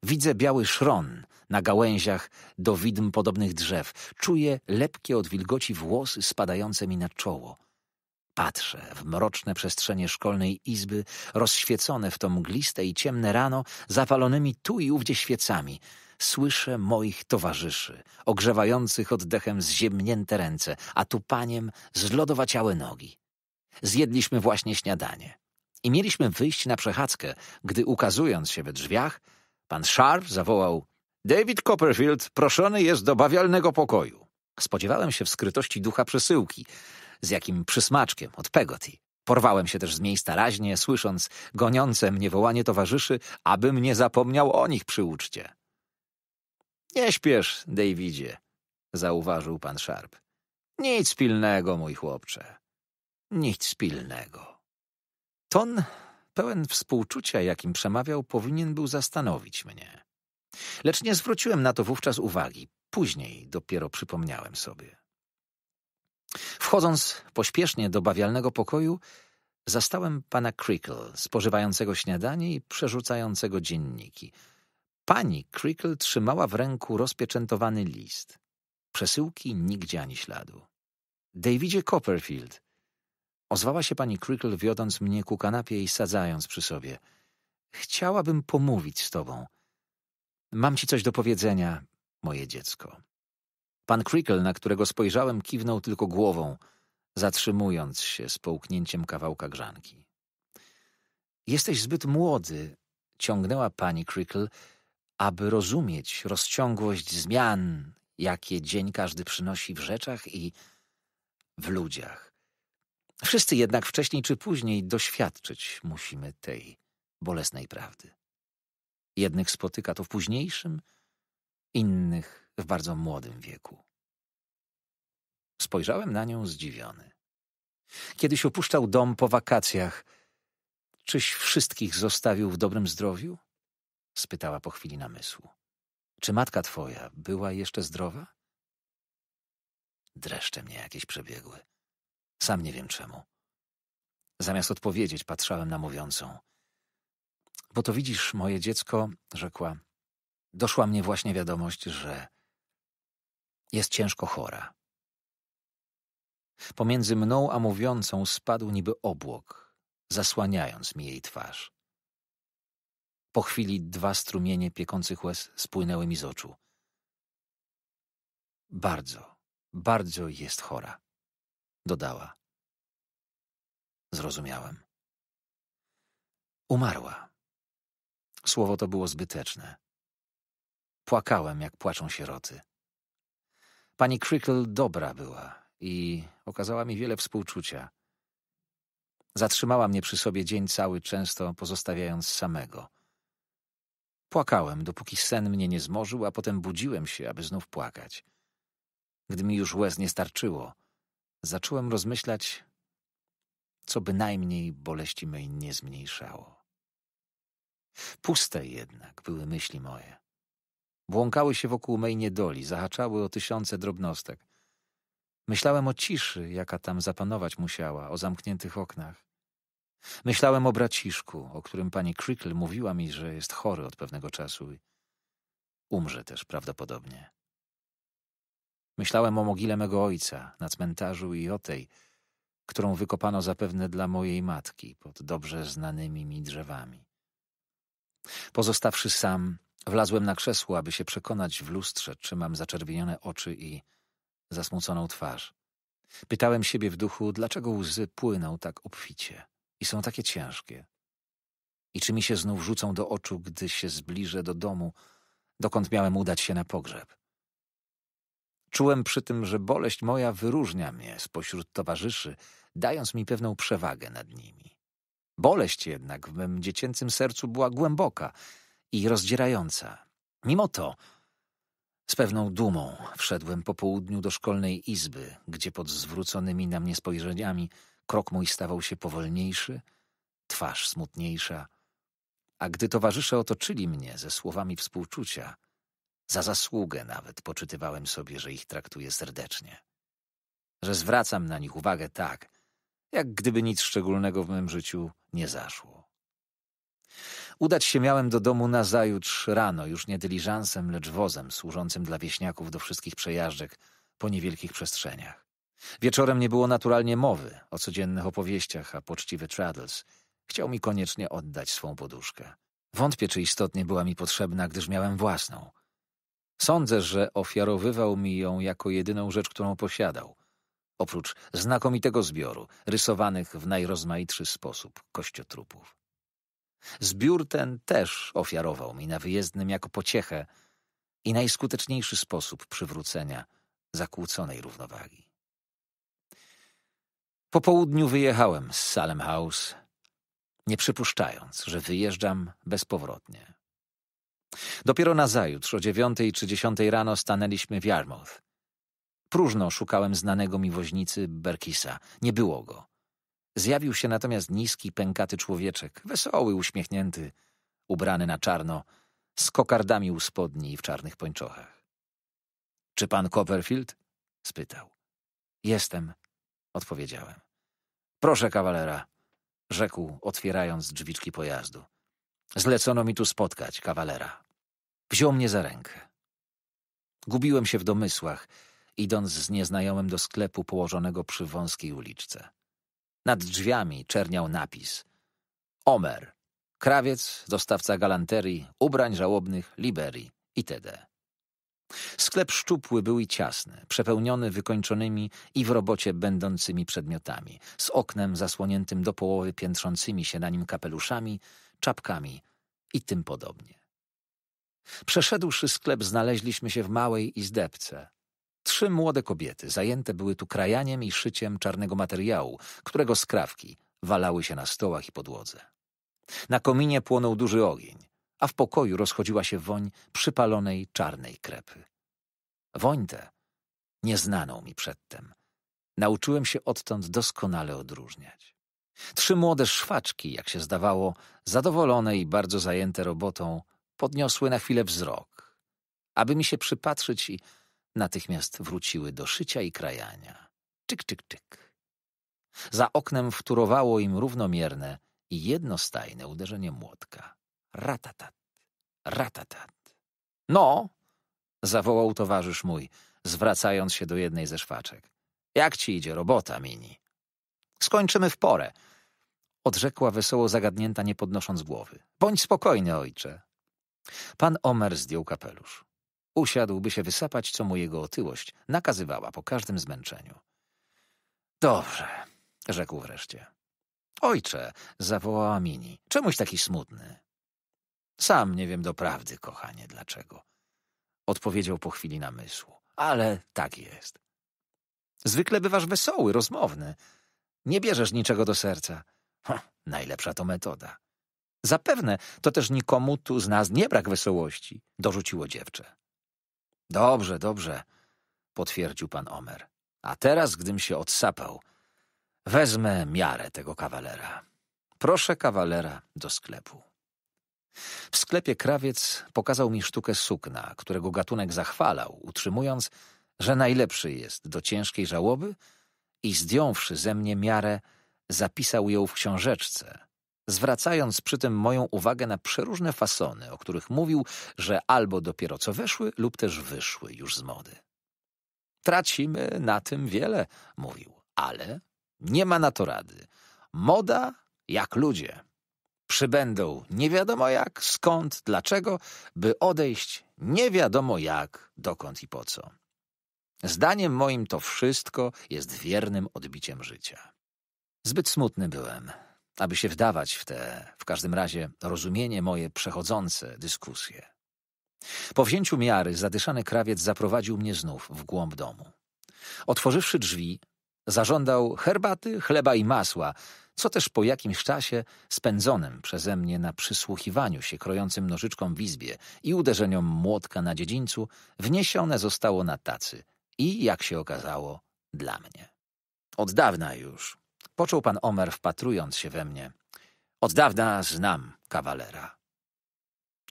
Speaker 1: Widzę biały szron na gałęziach do widm podobnych drzew. Czuję lepkie od wilgoci włosy spadające mi na czoło. Patrzę w mroczne przestrzenie szkolnej izby, rozświecone w to mgliste i ciemne rano, zapalonymi tu i ówdzie świecami. Słyszę moich towarzyszy, ogrzewających oddechem zziemnięte ręce, a tupaniem zlodowaciałe nogi. Zjedliśmy właśnie śniadanie. I mieliśmy wyjść na przechadzkę, gdy ukazując się we drzwiach, Pan Sharp zawołał David Copperfield proszony jest do bawialnego pokoju. Spodziewałem się w skrytości ducha przesyłki, z jakim przysmaczkiem od Pegotty. Porwałem się też z miejsca raźnie, słysząc goniące mnie wołanie towarzyszy, abym nie zapomniał o nich przy uczcie. Nie śpiesz, Davidzie, zauważył pan Sharp. Nic pilnego, mój chłopcze. Nic pilnego. Ton pełen współczucia, jakim przemawiał, powinien był zastanowić mnie. Lecz nie zwróciłem na to wówczas uwagi. Później dopiero przypomniałem sobie. Wchodząc pośpiesznie do bawialnego pokoju, zastałem pana Crickle, spożywającego śniadanie i przerzucającego dzienniki. Pani Crickle trzymała w ręku rozpieczętowany list. Przesyłki nigdzie ani śladu. Davidzie Copperfield, Ozwała się pani Crickle, wiodąc mnie ku kanapie i sadzając przy sobie. Chciałabym pomówić z tobą. Mam ci coś do powiedzenia, moje dziecko. Pan Crickle, na którego spojrzałem, kiwnął tylko głową, zatrzymując się z połknięciem kawałka grzanki. Jesteś zbyt młody, ciągnęła pani Crickle, aby rozumieć rozciągłość zmian, jakie dzień każdy przynosi w rzeczach i w ludziach. Wszyscy jednak wcześniej czy później doświadczyć musimy tej bolesnej prawdy. Jednych spotyka to w późniejszym, innych w bardzo młodym wieku. Spojrzałem na nią zdziwiony. Kiedyś opuszczał dom po wakacjach. Czyś wszystkich zostawił w dobrym zdrowiu? spytała po chwili namysłu. Czy matka twoja była jeszcze zdrowa? Dreszcze mnie jakieś przebiegły. Sam nie wiem czemu. Zamiast odpowiedzieć, patrzałem na mówiącą. Bo to widzisz, moje dziecko, rzekła. Doszła mnie właśnie wiadomość, że jest ciężko chora. Pomiędzy mną a mówiącą spadł niby obłok, zasłaniając mi jej twarz. Po chwili dwa strumienie piekących łez spłynęły mi z oczu. Bardzo, bardzo jest chora dodała. Zrozumiałem. Umarła. Słowo to było zbyteczne. Płakałem, jak płaczą sieroty. Pani Crickle dobra była i okazała mi wiele współczucia. Zatrzymała mnie przy sobie dzień cały, często pozostawiając samego. Płakałem, dopóki sen mnie nie zmorzył, a potem budziłem się, aby znów płakać. Gdy mi już łez nie starczyło, zacząłem rozmyślać, co bynajmniej boleści mej nie zmniejszało. Puste jednak były myśli moje. Błąkały się wokół mej niedoli, zahaczały o tysiące drobnostek. Myślałem o ciszy, jaka tam zapanować musiała, o zamkniętych oknach. Myślałem o braciszku, o którym pani Crickle mówiła mi, że jest chory od pewnego czasu i umrze też prawdopodobnie. Myślałem o mogile mego ojca na cmentarzu i o tej, którą wykopano zapewne dla mojej matki pod dobrze znanymi mi drzewami. Pozostawszy sam, wlazłem na krzesło, aby się przekonać w lustrze, czy mam zaczerwienione oczy i zasmuconą twarz. Pytałem siebie w duchu, dlaczego łzy płyną tak obficie i są takie ciężkie. I czy mi się znów rzucą do oczu, gdy się zbliżę do domu, dokąd miałem udać się na pogrzeb. Czułem przy tym, że boleść moja wyróżnia mnie spośród towarzyszy, dając mi pewną przewagę nad nimi. Boleść jednak w mym dziecięcym sercu była głęboka i rozdzierająca. Mimo to z pewną dumą wszedłem po południu do szkolnej izby, gdzie pod zwróconymi na mnie spojrzeniami krok mój stawał się powolniejszy, twarz smutniejsza, a gdy towarzysze otoczyli mnie ze słowami współczucia – za zasługę nawet poczytywałem sobie, że ich traktuję serdecznie. Że zwracam na nich uwagę tak, jak gdyby nic szczególnego w mym życiu nie zaszło. Udać się miałem do domu nazajutrz rano, już nie dyliżansem, lecz wozem służącym dla wieśniaków do wszystkich przejażdżek po niewielkich przestrzeniach. Wieczorem nie było naturalnie mowy o codziennych opowieściach, a poczciwy Traddles chciał mi koniecznie oddać swą poduszkę. Wątpię, czy istotnie była mi potrzebna, gdyż miałem własną – Sądzę, że ofiarowywał mi ją jako jedyną rzecz, którą posiadał. Oprócz znakomitego zbioru, rysowanych w najrozmaitszy sposób kościotrupów. Zbiór ten też ofiarował mi na wyjezdnym jako pociechę i najskuteczniejszy sposób przywrócenia zakłóconej równowagi. Po południu wyjechałem z Salem House, nie przypuszczając, że wyjeżdżam bezpowrotnie. Dopiero nazajutrz o dziewiątej czy dziesiątej rano stanęliśmy w Yarmouth. Próżno szukałem znanego mi woźnicy Berkisa. Nie było go. Zjawił się natomiast niski, pękaty człowieczek, wesoły, uśmiechnięty, ubrany na czarno, z kokardami u spodni i w czarnych pończochach. — Czy pan Copperfield? — spytał. — Jestem — odpowiedziałem. — Proszę, kawalera — rzekł, otwierając drzwiczki pojazdu. Zlecono mi tu spotkać kawalera. Wziął mnie za rękę. Gubiłem się w domysłach, idąc z nieznajomym do sklepu położonego przy wąskiej uliczce. Nad drzwiami czerniał napis. Omer, krawiec, dostawca galanterii, ubrań żałobnych, liberii itd. Sklep szczupły był i ciasny, przepełniony wykończonymi i w robocie będącymi przedmiotami, z oknem zasłoniętym do połowy piętrzącymi się na nim kapeluszami czapkami i tym podobnie. Przeszedłszy sklep, znaleźliśmy się w małej izdebce. Trzy młode kobiety zajęte były tu krajaniem i szyciem czarnego materiału, którego skrawki walały się na stołach i podłodze. Na kominie płonął duży ogień, a w pokoju rozchodziła się woń przypalonej czarnej krepy. Woń tę nieznaną mi przedtem. Nauczyłem się odtąd doskonale odróżniać. Trzy młode szwaczki, jak się zdawało, zadowolone i bardzo zajęte robotą, podniosły na chwilę wzrok, aby mi się przypatrzyć i natychmiast wróciły do szycia i krajania. Czyk, czyk, czyk. Za oknem wturowało im równomierne i jednostajne uderzenie młotka. Ratatat, ratatat. No, zawołał towarzysz mój, zwracając się do jednej ze szwaczek. Jak ci idzie robota, Mini? Skończymy w porę odrzekła wesoło zagadnięta, nie podnosząc głowy. Bądź spokojny, ojcze. Pan Omer zdjął kapelusz. Usiadł, by się wysapać, co mu jego otyłość nakazywała po każdym zmęczeniu. Dobrze, rzekł wreszcie. Ojcze, zawołała Mini, czemuś taki smutny? Sam nie wiem doprawdy, kochanie, dlaczego. Odpowiedział po chwili namysłu. Ale tak jest. Zwykle bywasz wesoły, rozmowny. Nie bierzesz niczego do serca. Ha, najlepsza to metoda. Zapewne to też nikomu tu z nas nie brak wesołości, dorzuciło dziewczę. Dobrze, dobrze, potwierdził pan Omer. A teraz, gdym się odsapał, wezmę miarę tego kawalera. Proszę kawalera do sklepu. W sklepie krawiec pokazał mi sztukę sukna, którego gatunek zachwalał, utrzymując, że najlepszy jest do ciężkiej żałoby i zdjąwszy ze mnie miarę, Zapisał ją w książeczce, zwracając przy tym moją uwagę na przeróżne fasony, o których mówił, że albo dopiero co weszły, lub też wyszły już z mody. Tracimy na tym wiele, mówił, ale nie ma na to rady. Moda jak ludzie. Przybędą nie wiadomo jak, skąd, dlaczego, by odejść nie wiadomo jak, dokąd i po co. Zdaniem moim to wszystko jest wiernym odbiciem życia. Zbyt smutny byłem, aby się wdawać w te, w każdym razie, rozumienie moje przechodzące dyskusje. Po wzięciu miary zadyszany krawiec zaprowadził mnie znów w głąb domu. Otworzywszy drzwi, zażądał herbaty, chleba i masła, co też po jakimś czasie spędzonym przeze mnie na przysłuchiwaniu się krojącym nożyczką w izbie i uderzeniom młotka na dziedzińcu wniesione zostało na tacy i, jak się okazało, dla mnie. Od dawna już Począł pan Omer, wpatrując się we mnie. Od dawna znam kawalera.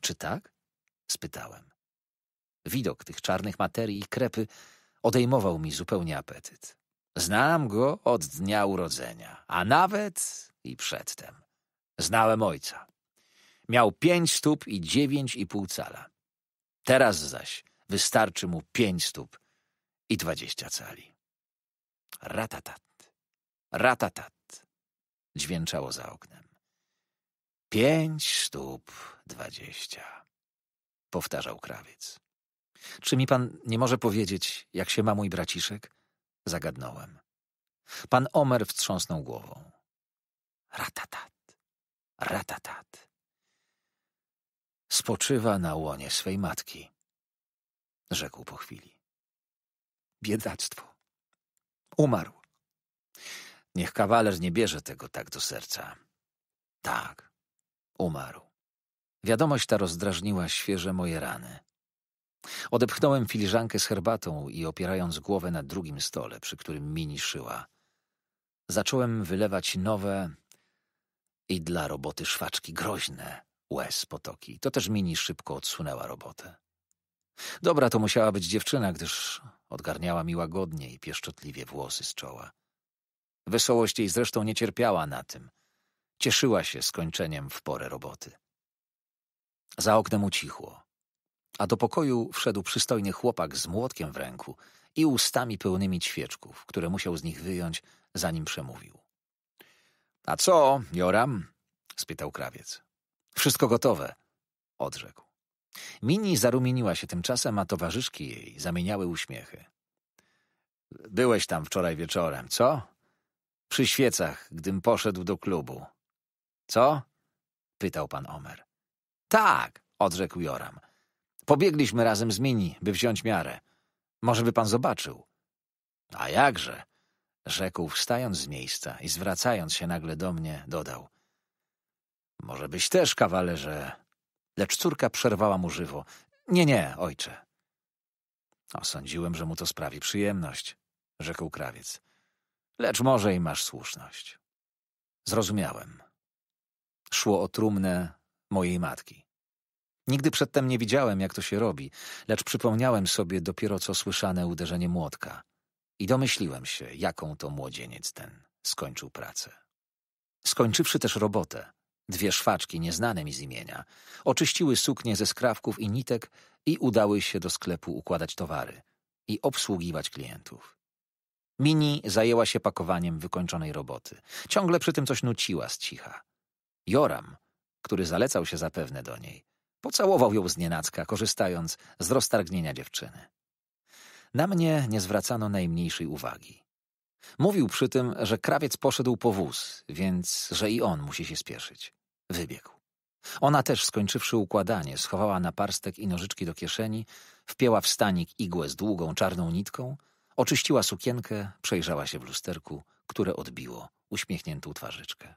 Speaker 1: Czy tak? spytałem. Widok tych czarnych materii i krepy odejmował mi zupełnie apetyt. Znam go od dnia urodzenia, a nawet i przedtem. Znałem ojca. Miał pięć stóp i dziewięć i pół cala. Teraz zaś wystarczy mu pięć stóp i dwadzieścia cali. Ratatat. Ratatat. Dźwięczało za oknem. Pięć stóp dwadzieścia. Powtarzał krawiec. Czy mi pan nie może powiedzieć, jak się ma mój braciszek? Zagadnąłem. Pan Omer wstrząsnął głową. Ratatat, ratatat. Spoczywa na łonie swej matki, rzekł po chwili. Biedactwo. Umarł. Niech kawaler nie bierze tego tak do serca. Tak, umarł. Wiadomość ta rozdrażniła świeże moje rany. Odepchnąłem filiżankę z herbatą i opierając głowę na drugim stole, przy którym mini szyła, zacząłem wylewać nowe i dla roboty szwaczki groźne łez potoki. To też mini szybko odsunęła robotę. Dobra to musiała być dziewczyna, gdyż odgarniała mi łagodnie i pieszczotliwie włosy z czoła. Wesołość jej zresztą nie cierpiała na tym. Cieszyła się skończeniem w porę roboty. Za oknem ucichło, a do pokoju wszedł przystojny chłopak z młotkiem w ręku i ustami pełnymi ćwieczków, które musiał z nich wyjąć, zanim przemówił. — A co, Joram? — spytał krawiec. — Wszystko gotowe — odrzekł. Mini zarumieniła się tymczasem, a towarzyszki jej zamieniały uśmiechy. — Byłeś tam wczoraj wieczorem, co? Przy świecach, gdym poszedł do klubu. Co? pytał pan Omer. Tak, odrzekł Joram. Pobiegliśmy razem z Mini, by wziąć miarę. Może by pan zobaczył. A jakże? rzekł, wstając z miejsca i zwracając się nagle do mnie, dodał. Może byś też, kawalerze. Lecz córka przerwała mu żywo. Nie, nie, ojcze. Osądziłem, że mu to sprawi przyjemność, rzekł krawiec. Lecz może i masz słuszność. Zrozumiałem. Szło o trumnę mojej matki. Nigdy przedtem nie widziałem, jak to się robi, lecz przypomniałem sobie dopiero co słyszane uderzenie młotka i domyśliłem się, jaką to młodzieniec ten skończył pracę. Skończywszy też robotę, dwie szwaczki nieznane mi z imienia oczyściły suknie ze skrawków i nitek i udały się do sklepu układać towary i obsługiwać klientów. Mini zajęła się pakowaniem wykończonej roboty. Ciągle przy tym coś nuciła z cicha. Joram, który zalecał się zapewne do niej, pocałował ją z nienacka, korzystając z roztargnienia dziewczyny. Na mnie nie zwracano najmniejszej uwagi. Mówił przy tym, że krawiec poszedł po wóz, więc że i on musi się spieszyć. Wybiegł. Ona też, skończywszy układanie, schowała naparstek i nożyczki do kieszeni, wpięła w stanik igłę z długą czarną nitką Oczyściła sukienkę, przejrzała się w lusterku, które odbiło uśmiechniętą twarzyczkę.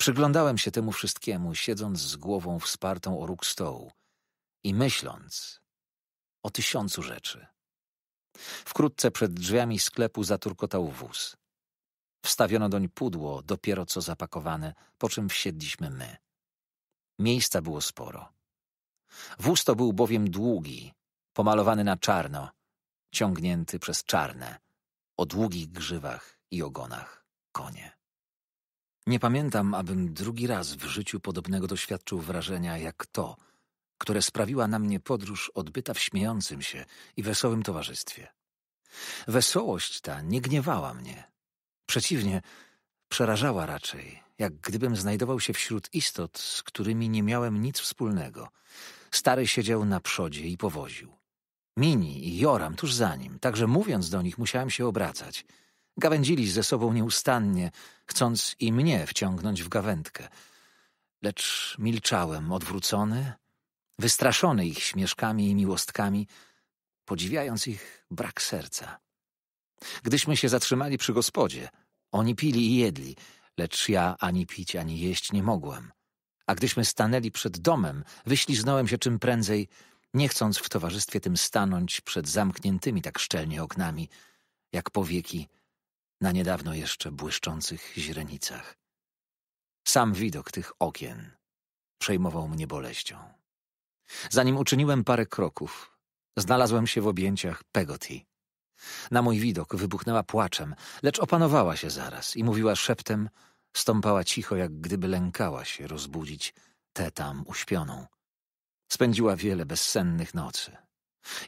Speaker 1: Przyglądałem się temu wszystkiemu, siedząc z głową wspartą o róg stołu i myśląc o tysiącu rzeczy. Wkrótce przed drzwiami sklepu zaturkotał wóz. Wstawiono doń pudło, dopiero co zapakowane, po czym wsiedliśmy my. Miejsca było sporo. Wóz to był bowiem długi, pomalowany na czarno, ciągnięty przez czarne, o długich grzywach i ogonach konie. Nie pamiętam, abym drugi raz w życiu podobnego doświadczył wrażenia jak to, które sprawiła na mnie podróż odbyta w śmiejącym się i wesołym towarzystwie. Wesołość ta nie gniewała mnie. Przeciwnie, przerażała raczej, jak gdybym znajdował się wśród istot, z którymi nie miałem nic wspólnego. Stary siedział na przodzie i powoził. Mini i Joram tuż za nim, także mówiąc do nich musiałem się obracać. Gawędzili ze sobą nieustannie, chcąc i mnie wciągnąć w gawędkę. Lecz milczałem, odwrócony, wystraszony ich śmieszkami i miłostkami, podziwiając ich brak serca. Gdyśmy się zatrzymali przy gospodzie, oni pili i jedli, lecz ja ani pić, ani jeść nie mogłem. A gdyśmy stanęli przed domem, wyśliznąłem się czym prędzej – nie chcąc w towarzystwie tym stanąć przed zamkniętymi tak szczelnie oknami, jak powieki na niedawno jeszcze błyszczących źrenicach. Sam widok tych okien przejmował mnie boleścią. Zanim uczyniłem parę kroków, znalazłem się w objęciach Pegotty. Na mój widok wybuchnęła płaczem, lecz opanowała się zaraz i mówiła szeptem, stąpała cicho, jak gdyby lękała się rozbudzić tę tam uśpioną. Spędziła wiele bezsennych nocy.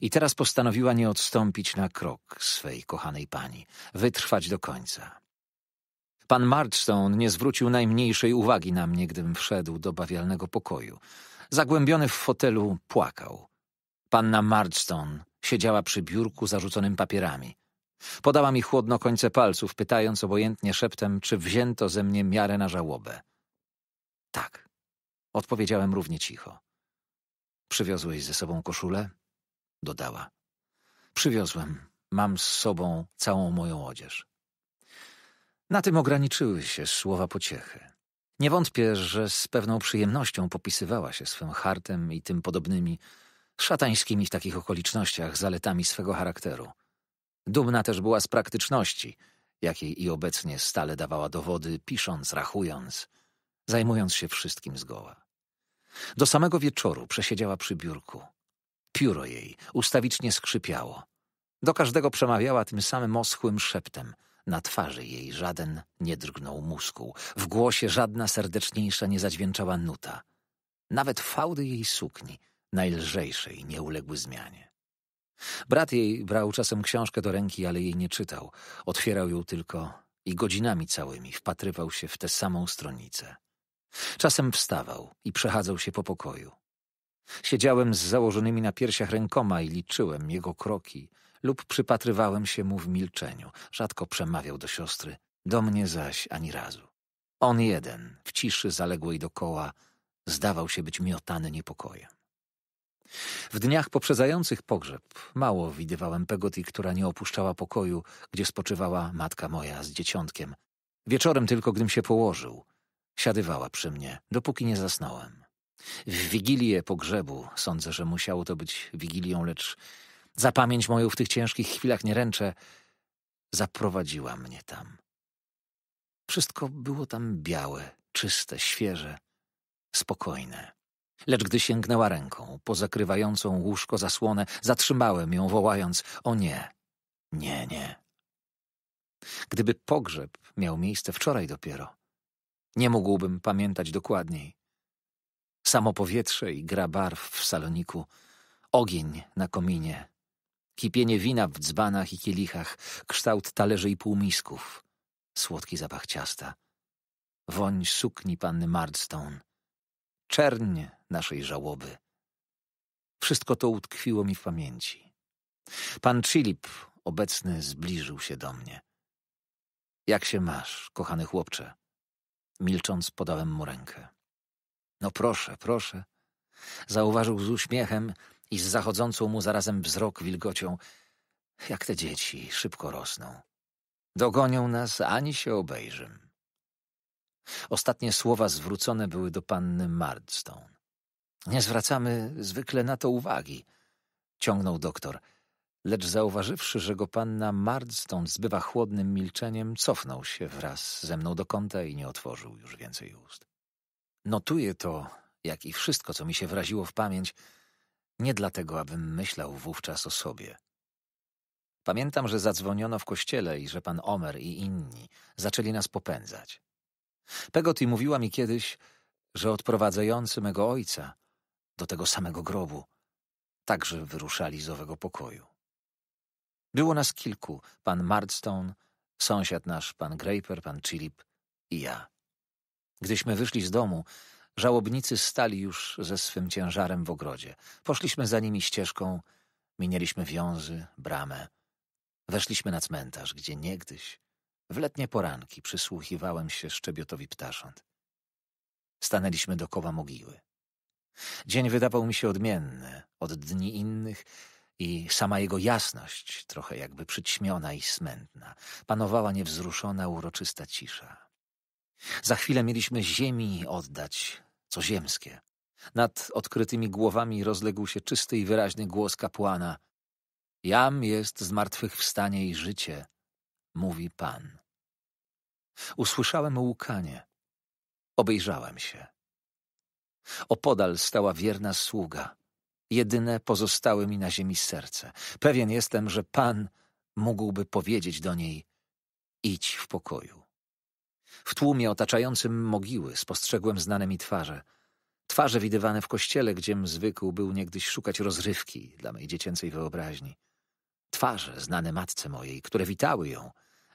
Speaker 1: I teraz postanowiła nie odstąpić na krok swej kochanej pani, wytrwać do końca. Pan Marchstone nie zwrócił najmniejszej uwagi na mnie, gdym wszedł do bawialnego pokoju. Zagłębiony w fotelu płakał. Panna Marchstone siedziała przy biurku zarzuconym papierami. Podała mi chłodno końce palców, pytając obojętnie szeptem, czy wzięto ze mnie miarę na żałobę. Tak, odpowiedziałem równie cicho. Przywiozłeś ze sobą koszulę? Dodała. Przywiozłem. Mam z sobą całą moją odzież. Na tym ograniczyły się słowa pociechy. Nie wątpię, że z pewną przyjemnością popisywała się swym hartem i tym podobnymi, szatańskimi w takich okolicznościach, zaletami swego charakteru. Dumna też była z praktyczności, jakiej i obecnie stale dawała dowody, pisząc, rachując, zajmując się wszystkim zgoła. Do samego wieczoru przesiedziała przy biurku. Pióro jej ustawicznie skrzypiało. Do każdego przemawiała tym samym oschłym szeptem. Na twarzy jej żaden nie drgnął muskuł, w głosie żadna serdeczniejsza nie zadźwięczała nuta. Nawet fałdy jej sukni, najlżejszej, nie uległy zmianie. Brat jej brał czasem książkę do ręki, ale jej nie czytał. Otwierał ją tylko i godzinami całymi wpatrywał się w tę samą stronicę. Czasem wstawał i przechadzał się po pokoju. Siedziałem z założonymi na piersiach rękoma i liczyłem jego kroki lub przypatrywałem się mu w milczeniu. Rzadko przemawiał do siostry, do mnie zaś ani razu. On jeden, w ciszy zaległej dokoła, zdawał się być miotany niepokojem. W dniach poprzedzających pogrzeb mało widywałem Pegoti, która nie opuszczała pokoju, gdzie spoczywała matka moja z dzieciątkiem. Wieczorem tylko, gdym się położył, Siadywała przy mnie, dopóki nie zasnąłem. W wigilię pogrzebu, sądzę, że musiało to być wigilią, lecz za pamięć moją w tych ciężkich chwilach nie ręczę, zaprowadziła mnie tam. Wszystko było tam białe, czyste, świeże, spokojne. Lecz gdy sięgnęła ręką, po zakrywającą łóżko zasłonę, zatrzymałem ją, wołając: O nie, nie, nie. Gdyby pogrzeb miał miejsce wczoraj dopiero, nie mógłbym pamiętać dokładniej. Samo powietrze i gra barw w saloniku, ogień na kominie, kipienie wina w dzbanach i kielichach, kształt talerzy i półmisków, słodki zapach ciasta, woń sukni panny Mardstone, czerń naszej żałoby. Wszystko to utkwiło mi w pamięci. Pan Chilip, obecny, zbliżył się do mnie. Jak się masz, kochany chłopcze? Milcząc podałem mu rękę. No proszę, proszę. Zauważył z uśmiechem i z zachodzącą mu zarazem wzrok wilgocią, jak te dzieci szybko rosną. Dogonią nas, ani się obejrzym. Ostatnie słowa zwrócone były do panny Mardstone. Nie zwracamy zwykle na to uwagi, ciągnął doktor – lecz zauważywszy, że go panna Marston zbywa chłodnym milczeniem, cofnął się wraz ze mną do kąta i nie otworzył już więcej ust. Notuję to, jak i wszystko, co mi się wraziło w pamięć, nie dlatego, abym myślał wówczas o sobie. Pamiętam, że zadzwoniono w kościele i że pan Omer i inni zaczęli nas popędzać. Pegoty mówiła mi kiedyś, że odprowadzający mego ojca do tego samego grobu także wyruszali z owego pokoju. Było nas kilku, pan Mardstone, sąsiad nasz, pan Graper, pan Chilip i ja. Gdyśmy wyszli z domu, żałobnicy stali już ze swym ciężarem w ogrodzie. Poszliśmy za nimi ścieżką, minęliśmy wiązy, bramę. Weszliśmy na cmentarz, gdzie niegdyś, w letnie poranki, przysłuchiwałem się szczebiotowi ptasząt. Stanęliśmy dokoła mogiły. Dzień wydawał mi się odmienny od dni innych i sama jego jasność, trochę jakby przyćmiona i smętna, panowała niewzruszona, uroczysta cisza. Za chwilę mieliśmy ziemi oddać, co ziemskie. Nad odkrytymi głowami rozległ się czysty i wyraźny głos kapłana. Jam jest zmartwychwstanie i życie, mówi Pan. Usłyszałem łkanie. Obejrzałem się. Opodal stała wierna sługa jedyne pozostałe mi na ziemi serce. Pewien jestem, że Pan mógłby powiedzieć do niej: idź w pokoju. W tłumie otaczającym mogiły spostrzegłem znane mi twarze. Twarze widywane w kościele, gdziem zwykł był niegdyś szukać rozrywki dla mej dziecięcej wyobraźni. Twarze znane matce mojej, które witały ją,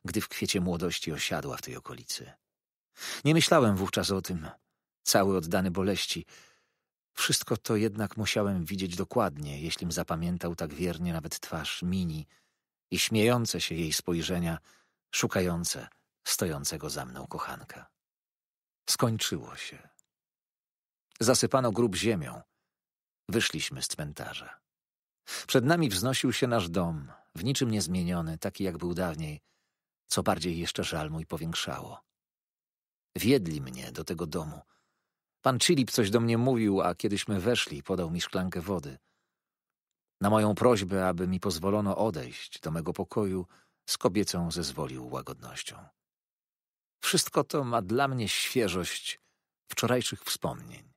Speaker 1: gdy w kwiecie młodości osiadła w tej okolicy. Nie myślałem wówczas o tym, cały oddany boleści, wszystko to jednak musiałem widzieć dokładnie, jeślim zapamiętał tak wiernie nawet twarz Mini i śmiejące się jej spojrzenia, szukające stojącego za mną kochanka. Skończyło się. Zasypano grób ziemią. Wyszliśmy z cmentarza. Przed nami wznosił się nasz dom, w niczym niezmieniony, taki jak był dawniej, co bardziej jeszcze żal mój powiększało. Wiedli mnie do tego domu – Pan Chilip coś do mnie mówił, a kiedyśmy weszli, podał mi szklankę wody. Na moją prośbę, aby mi pozwolono odejść do mego pokoju, z kobiecą zezwolił łagodnością. Wszystko to ma dla mnie świeżość wczorajszych wspomnień.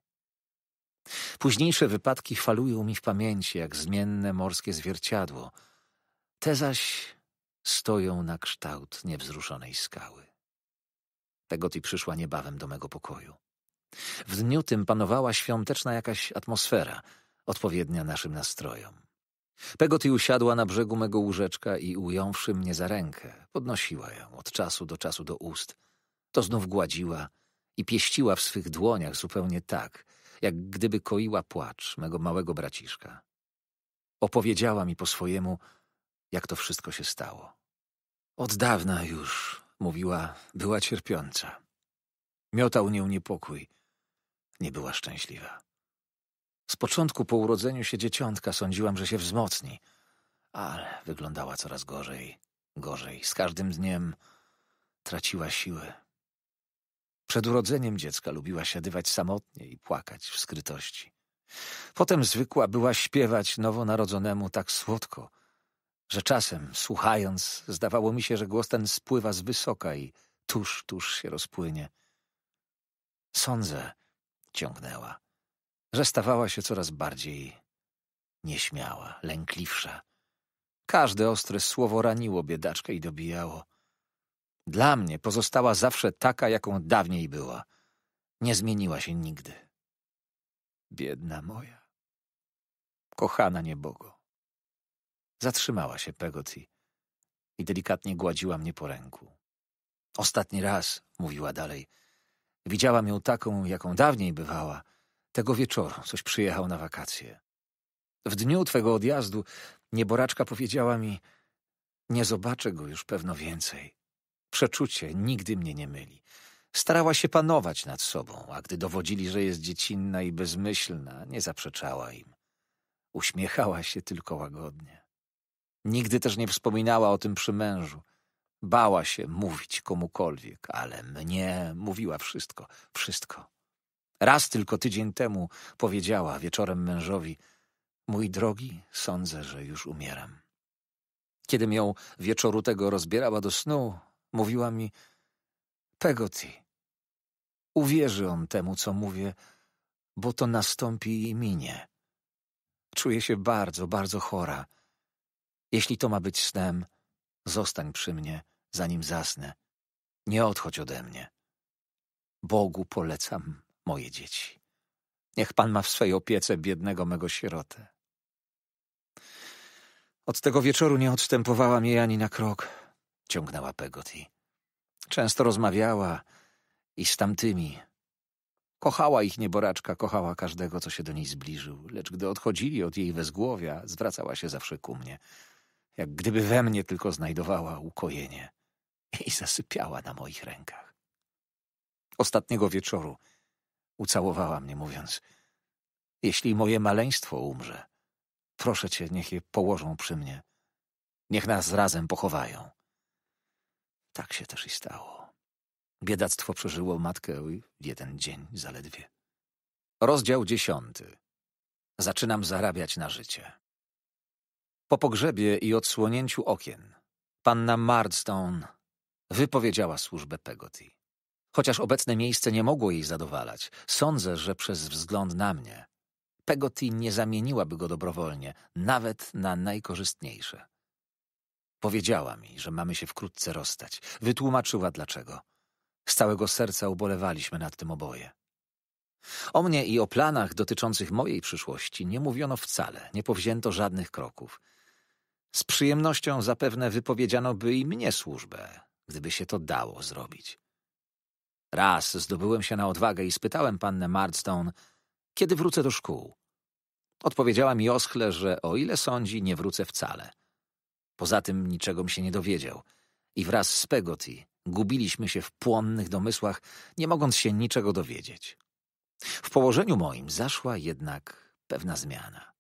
Speaker 1: Późniejsze wypadki falują mi w pamięci jak zmienne morskie zwierciadło, te zaś stoją na kształt niewzruszonej skały. ty przyszła niebawem do mego pokoju. W dniu tym panowała świąteczna jakaś atmosfera, odpowiednia naszym nastrojom. ty usiadła na brzegu mego łóżeczka i ująwszy mnie za rękę, podnosiła ją od czasu do czasu do ust. To znów gładziła i pieściła w swych dłoniach zupełnie tak, jak gdyby koiła płacz mego małego braciszka. Opowiedziała mi po swojemu, jak to wszystko się stało. Od dawna już, mówiła, była cierpiąca. Miotał nią niepokój – nie była szczęśliwa. Z początku po urodzeniu się dzieciątka sądziłam, że się wzmocni, ale wyglądała coraz gorzej, gorzej. Z każdym dniem traciła siły. Przed urodzeniem dziecka lubiła siadywać samotnie i płakać w skrytości. Potem zwykła była śpiewać nowonarodzonemu tak słodko, że czasem, słuchając, zdawało mi się, że głos ten spływa z wysoka i tuż, tuż się rozpłynie. Sądzę, ciągnęła, że stawała się coraz bardziej nieśmiała, lękliwsza. Każde ostre słowo raniło biedaczkę i dobijało. Dla mnie pozostała zawsze taka, jaką dawniej była. Nie zmieniła się nigdy. Biedna moja. Kochana niebogo. Zatrzymała się Pegoti i delikatnie gładziła mnie po ręku. Ostatni raz, mówiła dalej, Widziałam ją taką, jaką dawniej bywała. Tego wieczoru, coś przyjechał na wakacje. W dniu twego odjazdu nieboraczka powiedziała mi, nie zobaczę go już pewno więcej. Przeczucie nigdy mnie nie myli. Starała się panować nad sobą, a gdy dowodzili, że jest dziecinna i bezmyślna, nie zaprzeczała im. Uśmiechała się tylko łagodnie. Nigdy też nie wspominała o tym przy mężu. Bała się mówić komukolwiek, ale mnie mówiła wszystko, wszystko. Raz tylko tydzień temu powiedziała wieczorem mężowi: Mój drogi, sądzę, że już umieram. Kiedym ją wieczoru tego rozbierała do snu, mówiła mi: Pegotty, uwierzy on temu, co mówię, bo to nastąpi i minie. Czuję się bardzo, bardzo chora. Jeśli to ma być snem, zostań przy mnie zanim zasnę. Nie odchodź ode mnie. Bogu polecam moje dzieci. Niech Pan ma w swej opiece biednego mego sierotę. Od tego wieczoru nie odstępowała mnie ani na krok, ciągnęła Pegoti. Często rozmawiała i z tamtymi. Kochała ich nieboraczka, kochała każdego, co się do niej zbliżył, lecz gdy odchodzili od jej wezgłowia, zwracała się zawsze ku mnie, jak gdyby we mnie tylko znajdowała ukojenie i zasypiała na moich rękach. Ostatniego wieczoru ucałowała mnie, mówiąc: Jeśli moje maleństwo umrze, proszę cię, niech je położą przy mnie. Niech nas razem pochowają. Tak się też i stało. Biedactwo przeżyło matkę jeden dzień zaledwie. Rozdział dziesiąty. Zaczynam zarabiać na życie. Po pogrzebie i odsłonięciu okien, panna Mardstone Wypowiedziała służbę Pegotty. Chociaż obecne miejsce nie mogło jej zadowalać, sądzę, że przez wzgląd na mnie. Pegotty nie zamieniłaby go dobrowolnie, nawet na najkorzystniejsze. Powiedziała mi, że mamy się wkrótce rozstać. Wytłumaczyła dlaczego. Z całego serca ubolewaliśmy nad tym oboje. O mnie i o planach dotyczących mojej przyszłości nie mówiono wcale, nie powzięto żadnych kroków. Z przyjemnością zapewne wypowiedziano by i mnie służbę, gdyby się to dało zrobić. Raz zdobyłem się na odwagę i spytałem pannę Marston, kiedy wrócę do szkół. Odpowiedziała mi oschle, że o ile sądzi, nie wrócę wcale. Poza tym niczego mi się nie dowiedział i wraz z Peggotty gubiliśmy się w płonnych domysłach, nie mogąc się niczego dowiedzieć. W położeniu moim zaszła jednak pewna zmiana.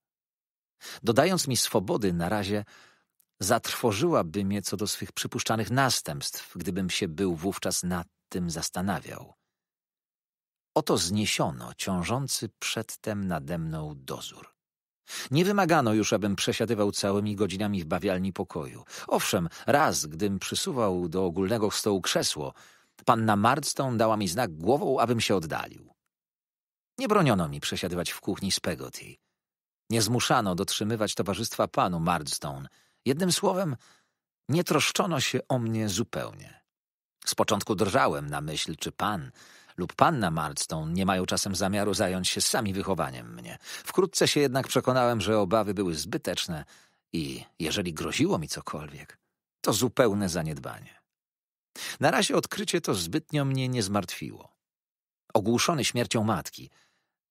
Speaker 1: Dodając mi swobody na razie, zatrwożyłaby mnie co do swych przypuszczanych następstw, gdybym się był wówczas nad tym zastanawiał. Oto zniesiono ciążący przedtem nademną dozór. Nie wymagano już, abym przesiadywał całymi godzinami w bawialni pokoju. Owszem, raz, gdym przysuwał do ogólnego stołu krzesło, panna Martstone dała mi znak głową, abym się oddalił. Nie broniono mi przesiadywać w kuchni z Peggotty. Nie zmuszano dotrzymywać towarzystwa panu Martstone – Jednym słowem, nie troszczono się o mnie zupełnie. Z początku drżałem na myśl, czy pan lub panna Marston nie mają czasem zamiaru zająć się sami wychowaniem mnie. Wkrótce się jednak przekonałem, że obawy były zbyteczne i jeżeli groziło mi cokolwiek, to zupełne zaniedbanie. Na razie odkrycie to zbytnio mnie nie zmartwiło. Ogłuszony śmiercią matki –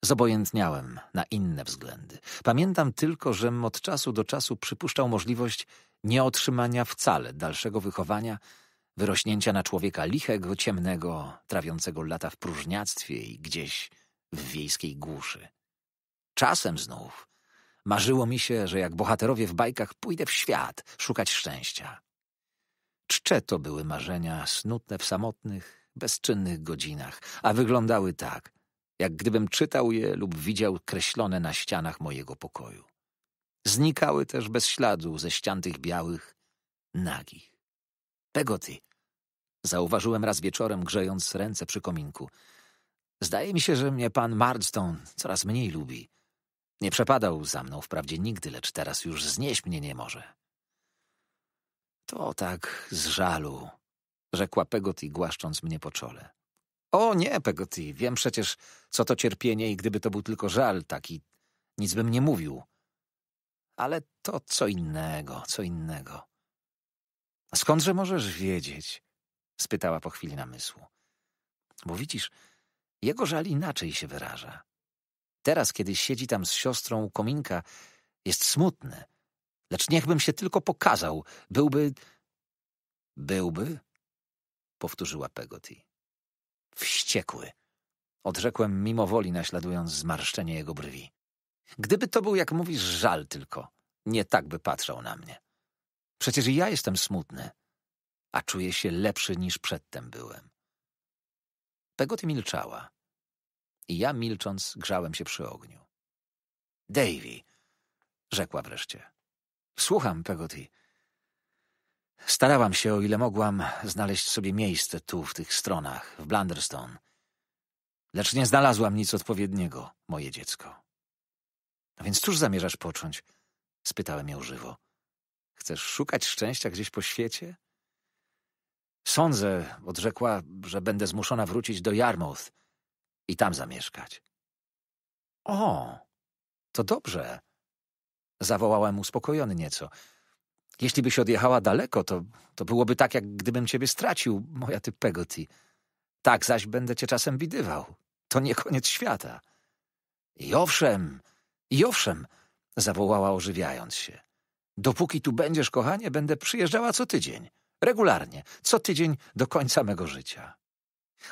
Speaker 1: Zobojętniałem na inne względy. Pamiętam tylko, że od czasu do czasu przypuszczał możliwość nieotrzymania wcale dalszego wychowania, wyrośnięcia na człowieka lichego, ciemnego, trawiącego lata w próżniactwie i gdzieś w wiejskiej głuszy. Czasem znów marzyło mi się, że jak bohaterowie w bajkach pójdę w świat szukać szczęścia. Czcze to były marzenia snutne w samotnych, bezczynnych godzinach, a wyglądały tak – jak gdybym czytał je lub widział kreślone na ścianach mojego pokoju. Znikały też bez śladu ze ścian tych białych, nagich. Pegoty, zauważyłem raz wieczorem, grzejąc ręce przy kominku. Zdaje mi się, że mnie pan Marston coraz mniej lubi. Nie przepadał za mną wprawdzie nigdy, lecz teraz już znieść mnie nie może. To tak z żalu, rzekła Pegoty głaszcząc mnie po czole. O nie, Pegoti, wiem przecież, co to cierpienie i gdyby to był tylko żal taki, nic bym nie mówił. Ale to co innego, co innego. skądże możesz wiedzieć? spytała po chwili namysłu. Bo widzisz, jego żal inaczej się wyraża. Teraz, kiedy siedzi tam z siostrą u kominka, jest smutny. Lecz niechbym się tylko pokazał, byłby... Byłby? Powtórzyła Pegoti. Wściekły. Odrzekłem mimowoli, naśladując zmarszczenie jego brwi. Gdyby to był, jak mówisz, żal tylko, nie tak by patrzał na mnie. Przecież i ja jestem smutny, a czuję się lepszy niż przedtem byłem. Pegoti milczała. I ja milcząc grzałem się przy ogniu. Davy, rzekła wreszcie. Słucham, Pegoti. Starałam się, o ile mogłam, znaleźć sobie miejsce tu, w tych stronach, w Blunderstone. Lecz nie znalazłam nic odpowiedniego, moje dziecko. A więc cóż zamierzasz począć? Spytałem ją żywo. Chcesz szukać szczęścia gdzieś po świecie? Sądzę, odrzekła, że będę zmuszona wrócić do Yarmouth i tam zamieszkać. O, to dobrze, zawołałem uspokojony nieco. Jeśli byś odjechała daleko, to, to byłoby tak, jak gdybym ciebie stracił, moja ty Peggy, Tak zaś będę cię czasem widywał. To nie koniec świata. I owszem, i owszem, zawołała ożywiając się. Dopóki tu będziesz, kochanie, będę przyjeżdżała co tydzień. Regularnie, co tydzień do końca mego życia.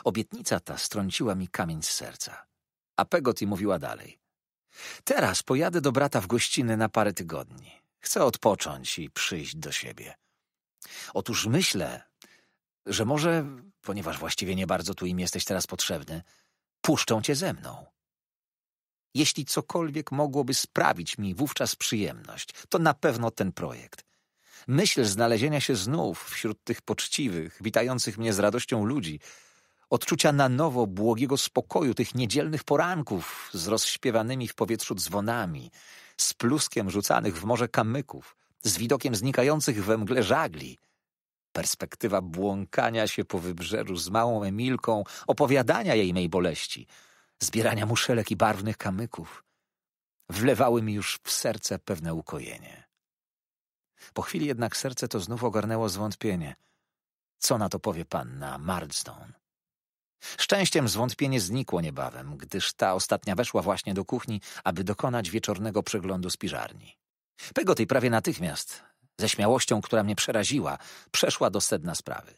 Speaker 1: Obietnica ta strąciła mi kamień z serca. A Pegoti mówiła dalej. Teraz pojadę do brata w gościny na parę tygodni. Chcę odpocząć i przyjść do siebie. Otóż myślę, że może, ponieważ właściwie nie bardzo tu im jesteś teraz potrzebny, puszczą cię ze mną. Jeśli cokolwiek mogłoby sprawić mi wówczas przyjemność, to na pewno ten projekt. Myśl znalezienia się znów wśród tych poczciwych, witających mnie z radością ludzi, odczucia na nowo błogiego spokoju tych niedzielnych poranków z rozśpiewanymi w powietrzu dzwonami, z pluskiem rzucanych w morze kamyków, z widokiem znikających we mgle żagli. Perspektywa błąkania się po wybrzeżu z małą Emilką, opowiadania jej mej boleści, zbierania muszelek i barwnych kamyków, wlewały mi już w serce pewne ukojenie. Po chwili jednak serce to znów ogarnęło zwątpienie. Co na to powie panna Marston? Szczęściem zwątpienie znikło niebawem, gdyż ta ostatnia weszła właśnie do kuchni, aby dokonać wieczornego przeglądu spiżarni. Pegoty prawie natychmiast, ze śmiałością, która mnie przeraziła, przeszła do sedna sprawy.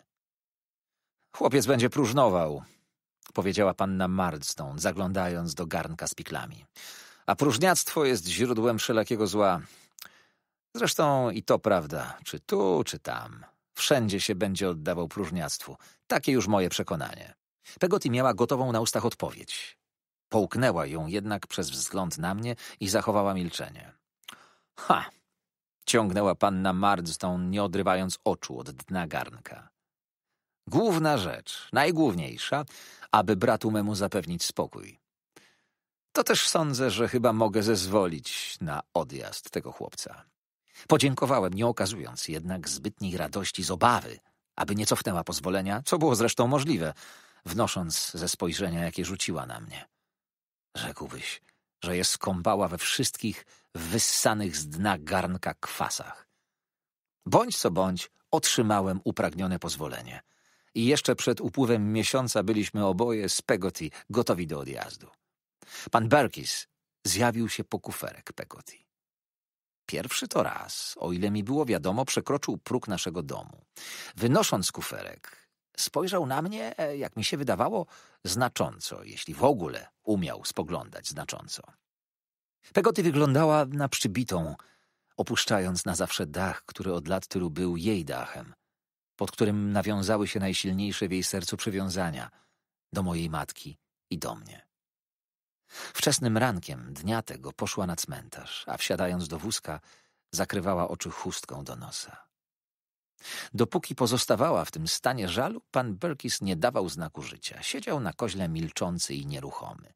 Speaker 1: Chłopiec będzie próżnował, powiedziała panna Murdstone, zaglądając do garnka z piklami. A próżniactwo jest źródłem wszelakiego zła. Zresztą i to prawda, czy tu, czy tam. Wszędzie się będzie oddawał próżniactwu. Takie już moje przekonanie. Pegoti miała gotową na ustach odpowiedź. Połknęła ją jednak przez wzgląd na mnie i zachowała milczenie. Ha! Ciągnęła panna Mardstone, nie odrywając oczu od dna garnka. Główna rzecz, najgłówniejsza, aby bratu memu zapewnić spokój. To też sądzę, że chyba mogę zezwolić na odjazd tego chłopca. Podziękowałem, nie okazując jednak zbytniej radości z obawy, aby nie cofnęła pozwolenia, co było zresztą możliwe – wnosząc ze spojrzenia, jakie rzuciła na mnie. Rzekłbyś, że je skąpała we wszystkich wyssanych z dna garnka kwasach. Bądź co bądź, otrzymałem upragnione pozwolenie. I jeszcze przed upływem miesiąca byliśmy oboje z Pegoti gotowi do odjazdu. Pan Berkis zjawił się po kuferek Pegoti. Pierwszy to raz, o ile mi było wiadomo, przekroczył próg naszego domu. Wynosząc kuferek, spojrzał na mnie, e, jak mi się wydawało, znacząco, jeśli w ogóle umiał spoglądać znacząco. Pegoty wyglądała na przybitą, opuszczając na zawsze dach, który od lat tylu był jej dachem, pod którym nawiązały się najsilniejsze w jej sercu przywiązania do mojej matki i do mnie. Wczesnym rankiem dnia tego poszła na cmentarz, a wsiadając do wózka, zakrywała oczy chustką do nosa. Dopóki pozostawała w tym stanie żalu, pan Berkis nie dawał znaku życia. Siedział na koźle milczący i nieruchomy.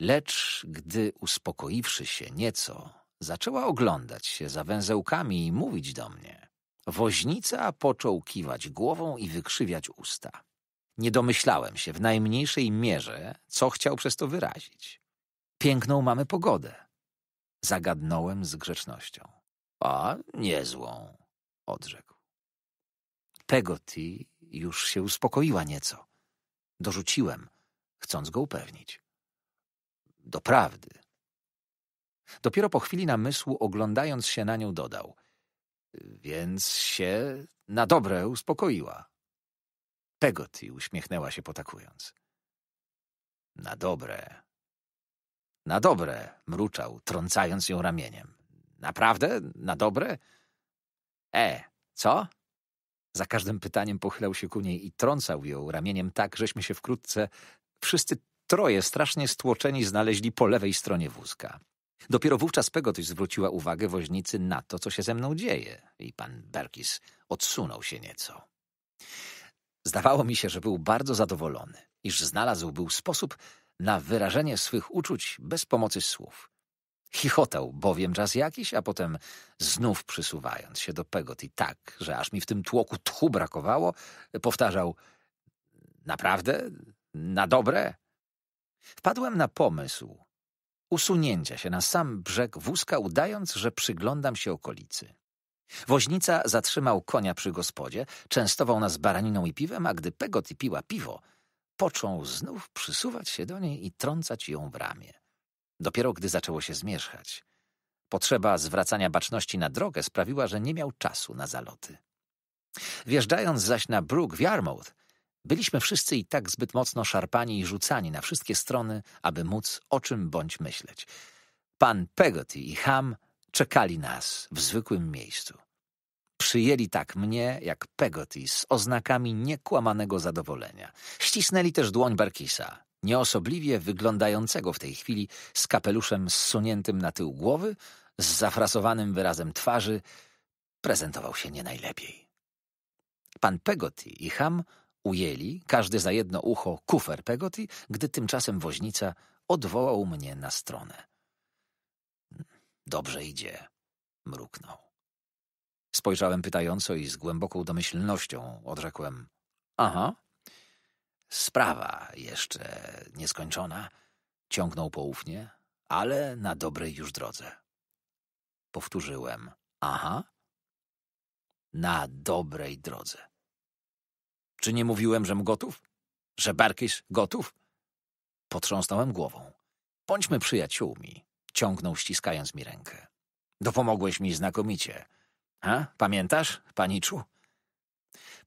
Speaker 1: Lecz gdy uspokoiwszy się nieco, zaczęła oglądać się za węzełkami i mówić do mnie. Woźnica począł kiwać głową i wykrzywiać usta. Nie domyślałem się w najmniejszej mierze, co chciał przez to wyrazić. Piękną mamy pogodę. Zagadnąłem z grzecznością. A niezłą, odrzekł. Pegotty już się uspokoiła nieco. Dorzuciłem, chcąc go upewnić. Doprawdy. Dopiero po chwili namysłu, oglądając się na nią, dodał. Więc się na dobre uspokoiła. Pegotty uśmiechnęła się potakując. Na dobre. Na dobre, mruczał, trącając ją ramieniem. Naprawdę? Na dobre? E, co? Za każdym pytaniem pochylał się ku niej i trącał ją ramieniem tak, żeśmy się wkrótce wszyscy troje strasznie stłoczeni znaleźli po lewej stronie wózka. Dopiero wówczas Pegotyś zwróciła uwagę woźnicy na to, co się ze mną dzieje i pan Berkis odsunął się nieco. Zdawało mi się, że był bardzo zadowolony, iż znalazł był sposób na wyrażenie swych uczuć bez pomocy słów. Chichotał bowiem czas jakiś, a potem znów przysuwając się do Pegot i tak, że aż mi w tym tłoku tchu brakowało, powtarzał Naprawdę? Na dobre? Wpadłem na pomysł usunięcia się na sam brzeg wózka, udając, że przyglądam się okolicy. Woźnica zatrzymał konia przy gospodzie, częstował nas baraniną i piwem, a gdy Pegot piła piwo, począł znów przysuwać się do niej i trącać ją w ramię. Dopiero gdy zaczęło się zmierzchać. Potrzeba zwracania baczności na drogę sprawiła, że nie miał czasu na zaloty. Wjeżdżając zaś na bruk w Yarmouth, byliśmy wszyscy i tak zbyt mocno szarpani i rzucani na wszystkie strony, aby móc o czym bądź myśleć. Pan Peggotty i Ham czekali nas w zwykłym miejscu. Przyjęli tak mnie, jak Peggotty z oznakami niekłamanego zadowolenia. Ścisnęli też dłoń Barkisa, nieosobliwie wyglądającego w tej chwili z kapeluszem zsuniętym na tył głowy, z zafrasowanym wyrazem twarzy, prezentował się nie najlepiej. Pan Pegoty i Ham ujęli, każdy za jedno ucho, kufer Pegoty, gdy tymczasem woźnica odwołał mnie na stronę. Dobrze idzie, mruknął. Spojrzałem pytająco i z głęboką domyślnością odrzekłem. Aha. Sprawa jeszcze nieskończona, ciągnął poufnie, ale na dobrej już drodze. Powtórzyłem. Aha. Na dobrej drodze. Czy nie mówiłem, żem gotów? Że Barkiś gotów? Potrząsnąłem głową. Bądźmy przyjaciółmi, ciągnął ściskając mi rękę. Dopomogłeś mi znakomicie. A, pamiętasz, paniczu?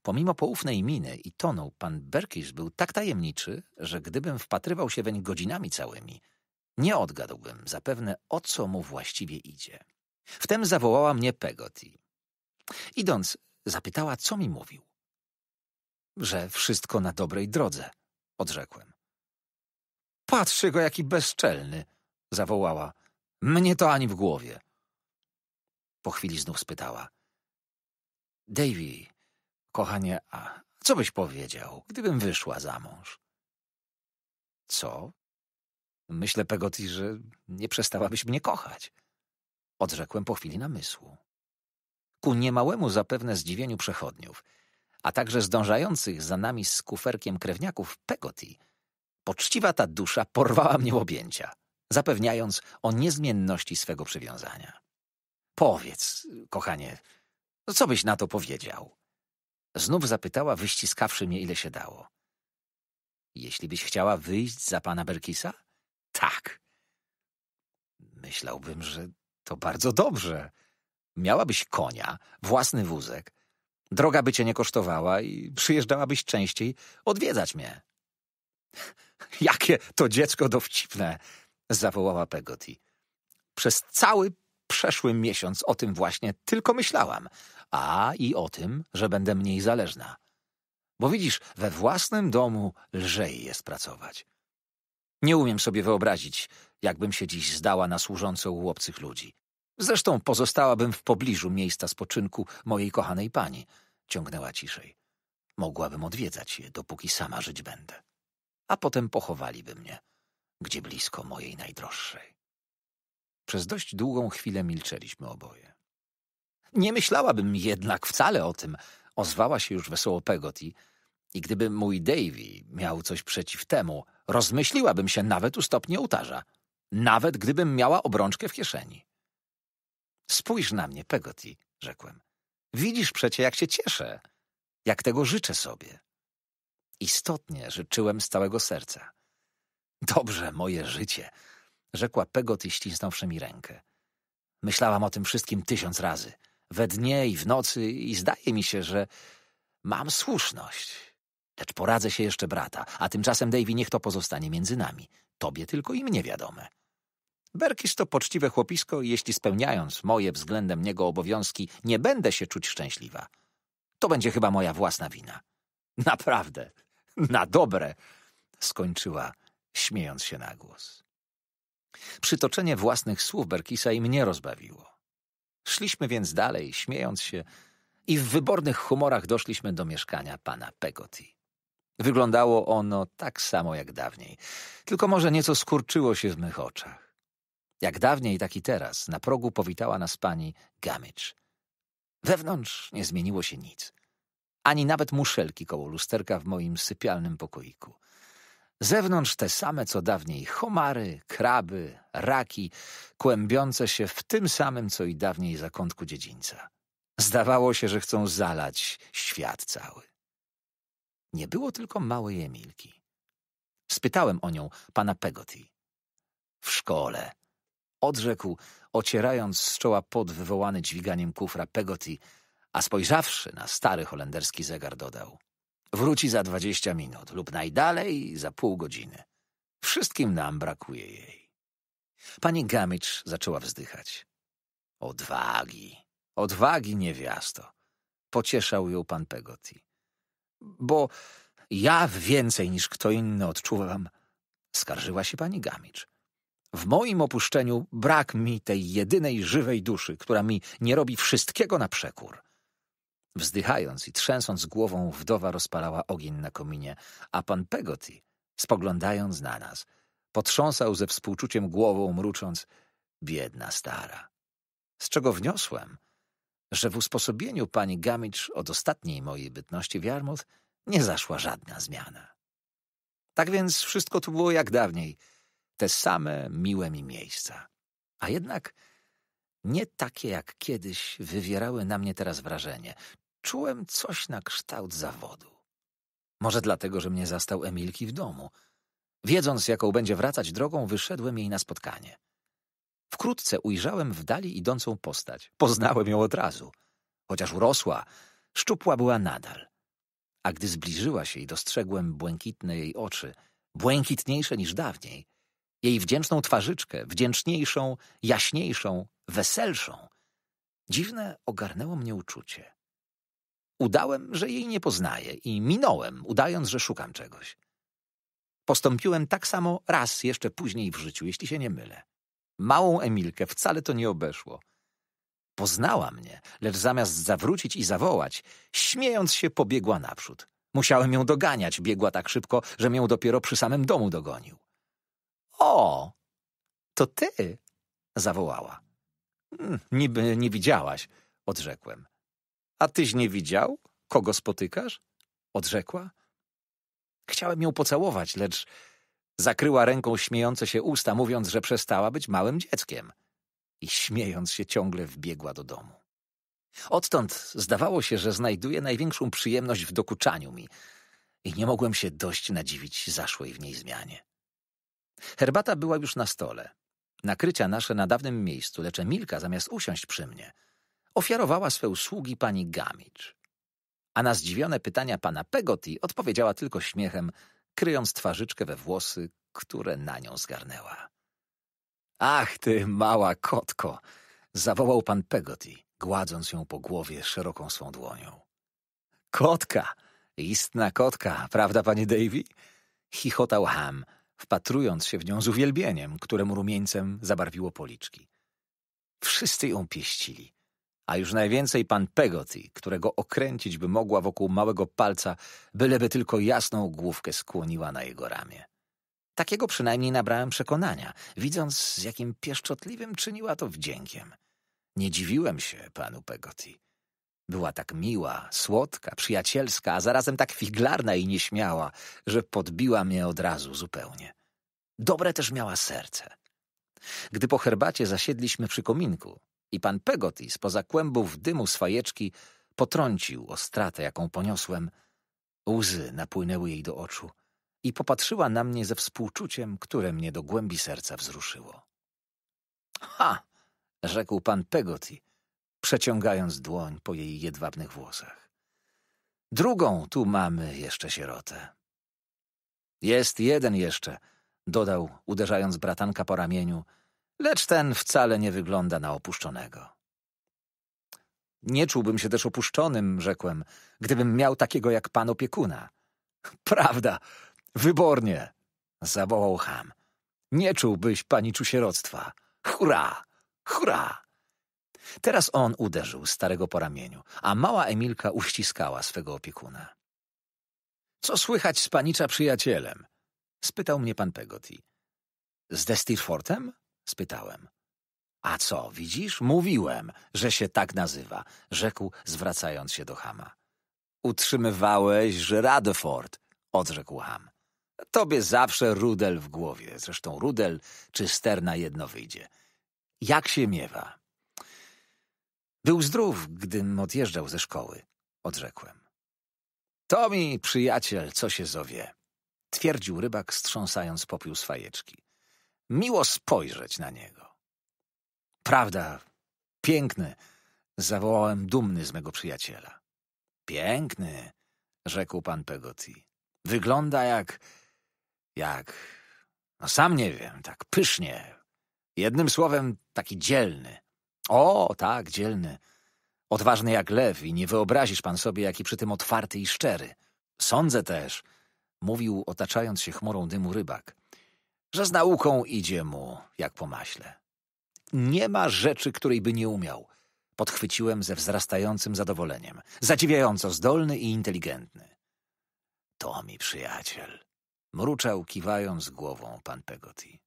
Speaker 1: Pomimo poufnej miny i tonu, pan Berkisz był tak tajemniczy, że gdybym wpatrywał się weń godzinami całymi, nie odgadłbym zapewne, o co mu właściwie idzie. Wtem zawołała mnie Pegoti. Idąc, zapytała, co mi mówił. Że wszystko na dobrej drodze, odrzekłem. Patrzy go, jaki bezczelny, zawołała. Mnie to ani w głowie. Po chwili znów spytała. Davy, Kochanie A, co byś powiedział, gdybym wyszła za mąż? Co? Myślę, Pegoti, że nie przestałabyś mnie kochać. Odrzekłem po chwili namysłu. Ku niemałemu zapewne zdziwieniu przechodniów, a także zdążających za nami z kuferkiem krewniaków Pegoti, poczciwa ta dusza porwała mnie w objęcia, zapewniając o niezmienności swego przywiązania. Powiedz, kochanie, co byś na to powiedział? Znów zapytała, wyściskawszy mnie, ile się dało. Jeśli byś chciała wyjść za pana Berkisa? Tak. Myślałbym, że to bardzo dobrze. Miałabyś konia, własny wózek. Droga by cię nie kosztowała i przyjeżdżałabyś częściej odwiedzać mnie. Jakie to dziecko dowcipne! zawołała Pegoti. Przez cały przeszły miesiąc o tym właśnie tylko myślałam, a i o tym, że będę mniej zależna. Bo widzisz, we własnym domu lżej jest pracować. Nie umiem sobie wyobrazić, jakbym się dziś zdała na służącą u obcych ludzi. Zresztą pozostałabym w pobliżu miejsca spoczynku mojej kochanej pani, ciągnęła ciszej. Mogłabym odwiedzać je, dopóki sama żyć będę. A potem pochowaliby mnie, gdzie blisko mojej najdroższej. Przez dość długą chwilę milczeliśmy oboje. Nie myślałabym jednak wcale o tym, ozwała się już wesoło Pegoti. I gdyby mój Davy miał coś przeciw temu, rozmyśliłabym się nawet u stopni ołtarza. Nawet gdybym miała obrączkę w kieszeni. Spójrz na mnie, Pegoti, rzekłem. Widzisz przecie, jak się cieszę, jak tego życzę sobie. Istotnie życzyłem z całego serca. Dobrze, moje życie, rzekła Pegoti, ścisnąwszy mi rękę. Myślałam o tym wszystkim tysiąc razy – we dnie i w nocy i zdaje mi się, że mam słuszność. Lecz poradzę się jeszcze brata, a tymczasem, Davy, niech to pozostanie między nami. Tobie tylko i mnie wiadome. Berkis to poczciwe chłopisko i jeśli spełniając moje względem niego obowiązki, nie będę się czuć szczęśliwa. To będzie chyba moja własna wina. Naprawdę, na dobre, skończyła, śmiejąc się na głos. Przytoczenie własnych słów Berkisa i mnie rozbawiło. Szliśmy więc dalej, śmiejąc się, i w wybornych humorach doszliśmy do mieszkania pana Pegotty. Wyglądało ono tak samo jak dawniej, tylko może nieco skurczyło się w mych oczach. Jak dawniej, tak i teraz, na progu powitała nas pani Gamage. Wewnątrz nie zmieniło się nic. Ani nawet muszelki koło lusterka w moim sypialnym pokoiku – Zewnątrz te same co dawniej homary, kraby, raki, kłębiące się w tym samym co i dawniej zakątku dziedzińca. Zdawało się, że chcą zalać świat cały. Nie było tylko małej Emilki. Spytałem o nią pana Pegotty. W szkole. Odrzekł, ocierając z czoła pot wywołany dźwiganiem kufra Pegotty, a spojrzawszy na stary holenderski zegar dodał. Wróci za dwadzieścia minut lub najdalej za pół godziny. Wszystkim nam brakuje jej. Pani Gamicz zaczęła wzdychać. Odwagi, odwagi niewiasto, pocieszał ją pan Pegoti. Bo ja więcej niż kto inny odczuwam, skarżyła się pani Gamicz. W moim opuszczeniu brak mi tej jedynej żywej duszy, która mi nie robi wszystkiego na przekór. Wzdychając i trzęsąc głową, wdowa rozpalała ogień na kominie, a pan Peggotty, spoglądając na nas, potrząsał ze współczuciem głową, mrucząc biedna stara. Z czego wniosłem, że w usposobieniu pani Gamicz od ostatniej mojej bytności w nie zaszła żadna zmiana. Tak więc wszystko tu było jak dawniej, te same miłe mi miejsca. A jednak nie takie jak kiedyś, wywierały na mnie teraz wrażenie. Czułem coś na kształt zawodu. Może dlatego, że mnie zastał Emilki w domu. Wiedząc, jaką będzie wracać drogą, wyszedłem jej na spotkanie. Wkrótce ujrzałem w dali idącą postać. Poznałem ją od razu. Chociaż urosła, szczupła była nadal. A gdy zbliżyła się i dostrzegłem błękitne jej oczy, błękitniejsze niż dawniej, jej wdzięczną twarzyczkę, wdzięczniejszą, jaśniejszą, weselszą, dziwne ogarnęło mnie uczucie. Udałem, że jej nie poznaję i minąłem, udając, że szukam czegoś. Postąpiłem tak samo raz jeszcze później w życiu, jeśli się nie mylę. Małą Emilkę wcale to nie obeszło. Poznała mnie, lecz zamiast zawrócić i zawołać, śmiejąc się pobiegła naprzód. Musiałem ją doganiać, biegła tak szybko, że mię dopiero przy samym domu dogonił. O, to ty! zawołała. Hmm, niby nie widziałaś, odrzekłem. A tyś nie widział? Kogo spotykasz? Odrzekła. Chciałem ją pocałować, lecz zakryła ręką śmiejące się usta, mówiąc, że przestała być małym dzieckiem. I śmiejąc się ciągle wbiegła do domu. Odtąd zdawało się, że znajduje największą przyjemność w dokuczaniu mi i nie mogłem się dość nadziwić zaszłej w niej zmianie. Herbata była już na stole nakrycia nasze na dawnym miejscu, lecz Emilka, zamiast usiąść przy mnie, ofiarowała swe usługi pani Gamicz. A na zdziwione pytania pana Pegoti odpowiedziała tylko śmiechem, kryjąc twarzyczkę we włosy, które na nią zgarnęła. Ach ty, mała kotko! zawołał pan Pegoti, gładząc ją po głowie szeroką swą dłonią. Kotka! Istna kotka, prawda, panie Davy? Chichotał Ham, wpatrując się w nią z uwielbieniem, któremu rumieńcem zabarwiło policzki. Wszyscy ją pieścili, a już najwięcej pan Pegotty, którego okręcić by mogła wokół małego palca, byleby tylko jasną główkę skłoniła na jego ramię. Takiego przynajmniej nabrałem przekonania, widząc z jakim pieszczotliwym czyniła to wdziękiem. Nie dziwiłem się panu Pegotty. Była tak miła, słodka, przyjacielska, a zarazem tak figlarna i nieśmiała, że podbiła mnie od razu zupełnie. Dobre też miała serce. Gdy po herbacie zasiedliśmy przy kominku i pan z poza kłębów dymu z potrącił o stratę, jaką poniosłem, łzy napłynęły jej do oczu i popatrzyła na mnie ze współczuciem, które mnie do głębi serca wzruszyło. Ha! rzekł pan Pegoty przeciągając dłoń po jej jedwabnych włosach. Drugą tu mamy jeszcze sierotę. Jest jeden jeszcze, dodał, uderzając bratanka po ramieniu, lecz ten wcale nie wygląda na opuszczonego. Nie czułbym się też opuszczonym, rzekłem, gdybym miał takiego jak pan opiekuna. Prawda, wybornie, zawołał Ham. Nie czułbyś, paniczu sieroctwa. Hurra, hurra! Teraz on uderzył starego po ramieniu, a mała Emilka uściskała swego opiekuna. Co słychać z panicza przyjacielem? spytał mnie pan Pegoti. Z Destirfortem? spytałem. A co, widzisz? Mówiłem, że się tak nazywa, rzekł, zwracając się do Hama. Utrzymywałeś, że Radeford, odrzekł Ham. Tobie zawsze rudel w głowie, zresztą rudel czy sterna jedno wyjdzie. Jak się miewa? Był zdrów, gdym odjeżdżał ze szkoły, odrzekłem. To mi, przyjaciel, co się zowie, twierdził rybak, strząsając popiół z fajeczki. Miło spojrzeć na niego. Prawda, piękny, zawołałem dumny z mego przyjaciela. Piękny, rzekł pan Pegoti. Wygląda jak. jak. no sam nie wiem, tak pysznie. Jednym słowem, taki dzielny. O, tak, dzielny. Odważny jak lew i nie wyobrazisz pan sobie, jaki przy tym otwarty i szczery. Sądzę też, mówił otaczając się chmurą dymu rybak, że z nauką idzie mu jak po maśle. Nie ma rzeczy, której by nie umiał, podchwyciłem ze wzrastającym zadowoleniem. Zadziwiająco zdolny i inteligentny. To mi przyjaciel, mruczał kiwając głową pan Pegoti.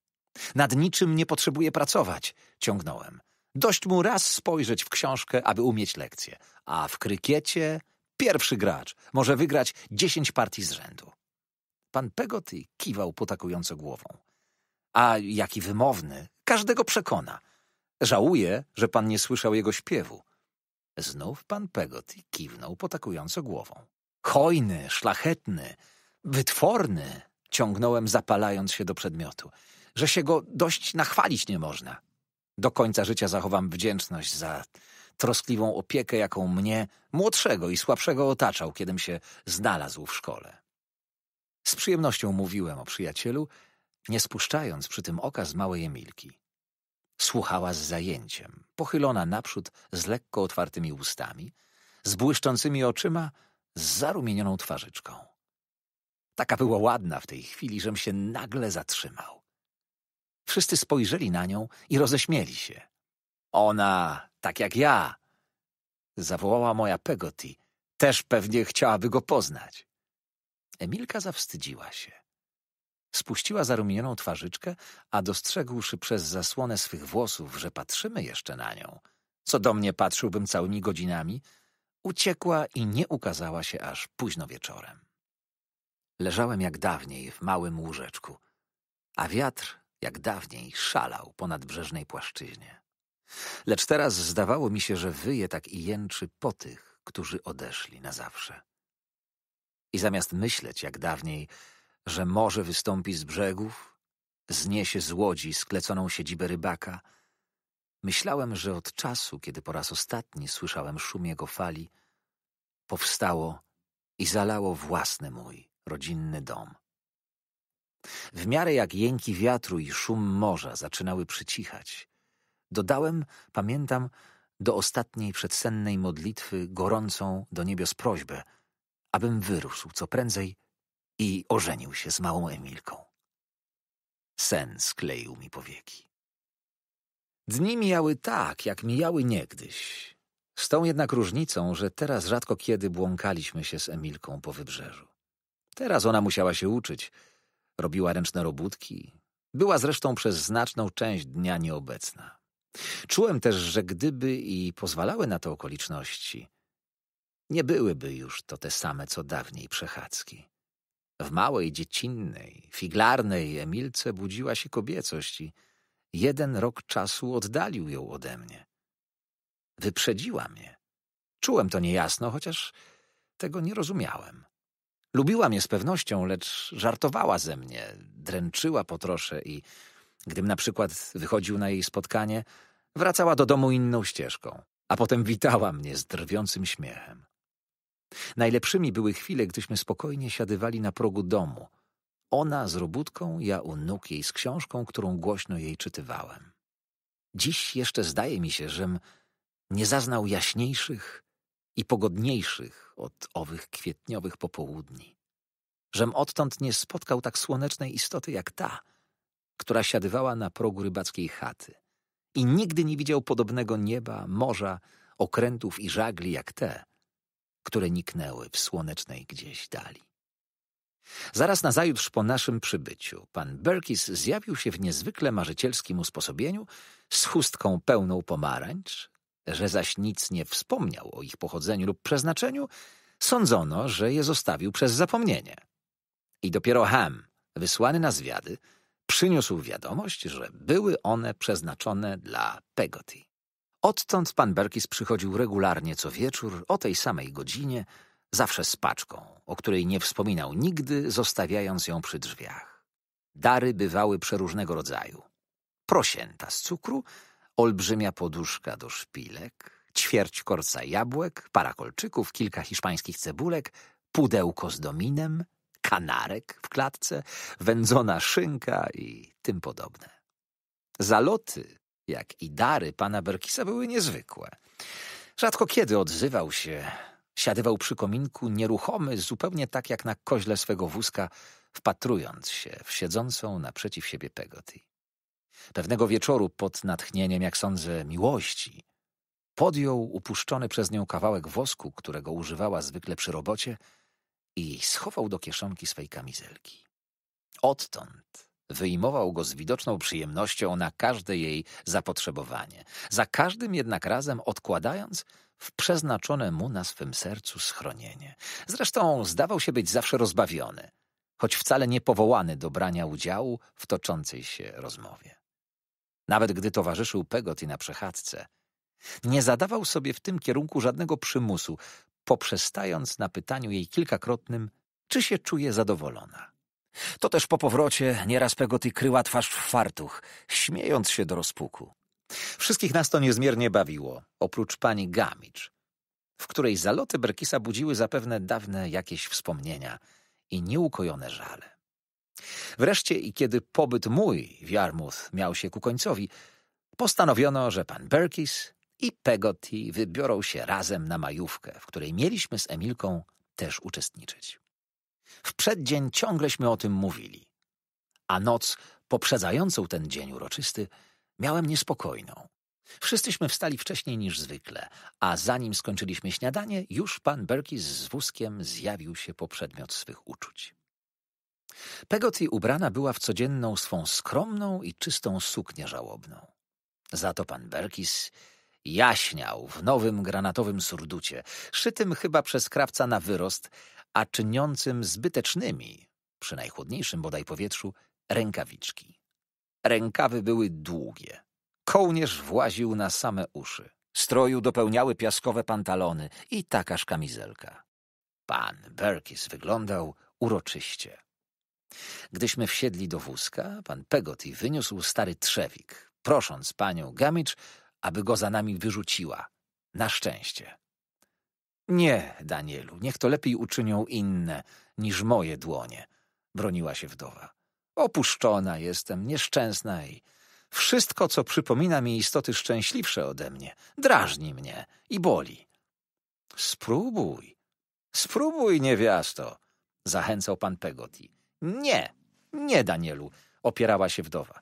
Speaker 1: Nad niczym nie potrzebuję pracować, ciągnąłem. Dość mu raz spojrzeć w książkę, aby umieć lekcję. A w krykiecie pierwszy gracz może wygrać dziesięć partii z rzędu. Pan Pegoty kiwał potakująco głową. A jaki wymowny, każdego przekona. Żałuję, że pan nie słyszał jego śpiewu. Znów pan Pegoty kiwnął potakująco głową. Hojny, szlachetny, wytworny, ciągnąłem zapalając się do przedmiotu, że się go dość nachwalić nie można. Do końca życia zachowam wdzięczność za troskliwą opiekę, jaką mnie, młodszego i słabszego, otaczał, kiedym się znalazł w szkole. Z przyjemnością mówiłem o przyjacielu, nie spuszczając przy tym oka z małej Emilki. Słuchała z zajęciem, pochylona naprzód z lekko otwartymi ustami, z błyszczącymi oczyma, z zarumienioną twarzyczką. Taka była ładna w tej chwili, żem się nagle zatrzymał. Wszyscy spojrzeli na nią i roześmieli się. Ona, tak jak ja, zawołała moja Pegoti, też pewnie chciałaby go poznać. Emilka zawstydziła się. Spuściła zarumienioną twarzyczkę, a dostrzegłszy przez zasłonę swych włosów, że patrzymy jeszcze na nią, co do mnie patrzyłbym całymi godzinami, uciekła i nie ukazała się aż późno wieczorem. Leżałem jak dawniej w małym łóżeczku, a wiatr jak dawniej szalał po nadbrzeżnej płaszczyźnie. Lecz teraz zdawało mi się, że wyje tak i jęczy po tych, którzy odeszli na zawsze. I zamiast myśleć, jak dawniej, że morze wystąpi z brzegów, zniesie z łodzi skleconą siedzibę rybaka, myślałem, że od czasu, kiedy po raz ostatni słyszałem szum jego fali, powstało i zalało własny mój rodzinny dom. W miarę jak jęki wiatru i szum morza zaczynały przycichać, dodałem, pamiętam, do ostatniej przedsennej modlitwy gorącą do niebios prośbę, abym wyrósł co prędzej i ożenił się z małą Emilką. Sen skleił mi powieki. Dni mijały tak, jak mijały niegdyś. Z tą jednak różnicą, że teraz rzadko kiedy błąkaliśmy się z Emilką po wybrzeżu. Teraz ona musiała się uczyć – robiła ręczne robótki. Była zresztą przez znaczną część dnia nieobecna. Czułem też, że gdyby i pozwalały na to okoliczności, nie byłyby już to te same co dawniej przechadzki. W małej, dziecinnej, figlarnej Emilce budziła się kobiecość i jeden rok czasu oddalił ją ode mnie. Wyprzedziła mnie. Czułem to niejasno, chociaż tego nie rozumiałem. Lubiła mnie z pewnością, lecz żartowała ze mnie, dręczyła po trosze i gdym na przykład wychodził na jej spotkanie, wracała do domu inną ścieżką, a potem witała mnie z drwiącym śmiechem. Najlepszymi były chwile, gdyśmy spokojnie siadywali na progu domu. Ona z robótką, ja u nóg jej z książką, którą głośno jej czytywałem. Dziś jeszcze zdaje mi się, żem nie zaznał jaśniejszych, i pogodniejszych od owych kwietniowych popołudni, żem odtąd nie spotkał tak słonecznej istoty jak ta, która siadywała na progu rybackiej chaty i nigdy nie widział podobnego nieba, morza, okrętów i żagli jak te, które niknęły w słonecznej gdzieś dali. Zaraz nazajutrz po naszym przybyciu pan Berkis zjawił się w niezwykle marzycielskim usposobieniu z chustką pełną pomarańcz, że zaś nic nie wspomniał o ich pochodzeniu lub przeznaczeniu, sądzono, że je zostawił przez zapomnienie. I dopiero Ham, wysłany na zwiady, przyniósł wiadomość, że były one przeznaczone dla Pegotty. Odtąd pan Berkis przychodził regularnie co wieczór, o tej samej godzinie, zawsze z paczką, o której nie wspominał nigdy, zostawiając ją przy drzwiach. Dary bywały przeróżnego rodzaju. Prosięta z cukru, olbrzymia poduszka do szpilek, ćwierć korca jabłek, para kolczyków, kilka hiszpańskich cebulek, pudełko z dominem, kanarek w klatce, wędzona szynka i tym podobne. Zaloty, jak i dary pana Berkisa były niezwykłe. Rzadko kiedy odzywał się, siadywał przy kominku nieruchomy, zupełnie tak jak na koźle swego wózka, wpatrując się w siedzącą naprzeciw siebie Pegotty. Pewnego wieczoru pod natchnieniem, jak sądzę, miłości, podjął upuszczony przez nią kawałek wosku, którego używała zwykle przy robocie i schował do kieszonki swej kamizelki. Odtąd wyjmował go z widoczną przyjemnością na każde jej zapotrzebowanie, za każdym jednak razem odkładając w przeznaczone mu na swym sercu schronienie. Zresztą zdawał się być zawsze rozbawiony, choć wcale nie powołany do brania udziału w toczącej się rozmowie nawet gdy towarzyszył Pegoti na przechadzce. Nie zadawał sobie w tym kierunku żadnego przymusu, poprzestając na pytaniu jej kilkakrotnym, czy się czuje zadowolona. To też po powrocie nieraz Pegoti kryła twarz w fartuch, śmiejąc się do rozpuku. Wszystkich nas to niezmiernie bawiło, oprócz pani Gamicz, w której zaloty Berkisa budziły zapewne dawne jakieś wspomnienia i nieukojone żale. Wreszcie i kiedy pobyt mój w Yarmouth miał się ku końcowi, postanowiono, że pan Berkis i Pegotty wybiorą się razem na majówkę, w której mieliśmy z Emilką też uczestniczyć. W przeddzień ciągleśmy o tym mówili, a noc poprzedzającą ten dzień uroczysty miałem niespokojną. Wszyscyśmy wstali wcześniej niż zwykle, a zanim skończyliśmy śniadanie, już pan Berkis z wózkiem zjawił się po przedmiot swych uczuć. Pegoty ubrana była w codzienną swą skromną i czystą suknię żałobną. Za to pan Berkis jaśniał w nowym granatowym surducie, szytym chyba przez krawca na wyrost, a czyniącym zbytecznymi, przy najchłodniejszym bodaj powietrzu, rękawiczki. Rękawy były długie. Kołnierz właził na same uszy. Stroju dopełniały piaskowe pantalony i takaż kamizelka. Pan Berkis wyglądał uroczyście. Gdyśmy wsiedli do wózka, pan Pegoty wyniósł stary trzewik, prosząc panią Gamicz, aby go za nami wyrzuciła. Na szczęście. Nie, Danielu, niech to lepiej uczynią inne niż moje dłonie, broniła się wdowa. Opuszczona jestem, nieszczęsna i wszystko, co przypomina mi istoty szczęśliwsze ode mnie, drażni mnie i boli. Spróbuj, spróbuj, niewiasto, zachęcał pan Pegoti. Nie, nie, Danielu, opierała się wdowa.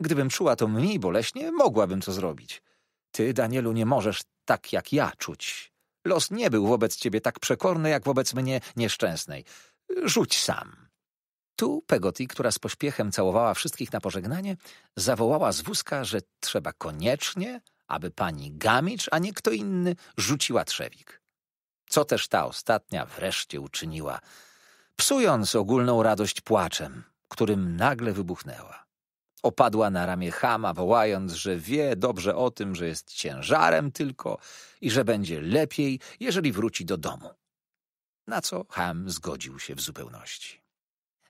Speaker 1: Gdybym czuła to mniej boleśnie, mogłabym to zrobić. Ty, Danielu, nie możesz tak jak ja czuć. Los nie był wobec ciebie tak przekorny, jak wobec mnie nieszczęsnej. Rzuć sam. Tu Pegoti, która z pośpiechem całowała wszystkich na pożegnanie, zawołała z wózka, że trzeba koniecznie, aby pani Gamicz, a nie kto inny, rzuciła trzewik. Co też ta ostatnia wreszcie uczyniła – psując ogólną radość płaczem, którym nagle wybuchnęła. Opadła na ramię Hama, wołając, że wie dobrze o tym, że jest ciężarem tylko i że będzie lepiej, jeżeli wróci do domu. Na co Ham zgodził się w zupełności.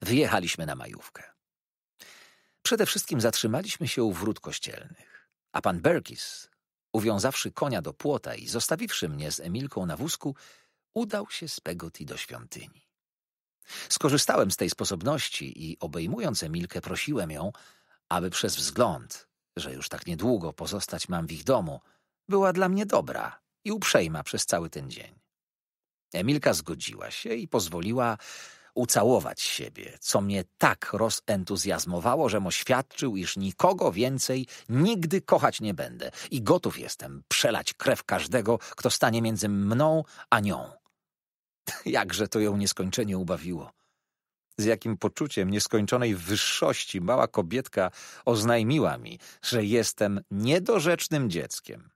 Speaker 1: Wyjechaliśmy na majówkę. Przede wszystkim zatrzymaliśmy się u wrót kościelnych, a pan Berkis, uwiązawszy konia do płota i zostawiwszy mnie z Emilką na wózku, udał się z Pegoti do świątyni. Skorzystałem z tej sposobności i obejmując Emilkę prosiłem ją, aby przez wzgląd, że już tak niedługo pozostać mam w ich domu, była dla mnie dobra i uprzejma przez cały ten dzień. Emilka zgodziła się i pozwoliła ucałować siebie, co mnie tak rozentuzjazmowało, żem oświadczył, iż nikogo więcej nigdy kochać nie będę i gotów jestem przelać krew każdego, kto stanie między mną a nią. Jakże to ją nieskończenie ubawiło. Z jakim poczuciem nieskończonej wyższości mała kobietka oznajmiła mi, że jestem niedorzecznym dzieckiem.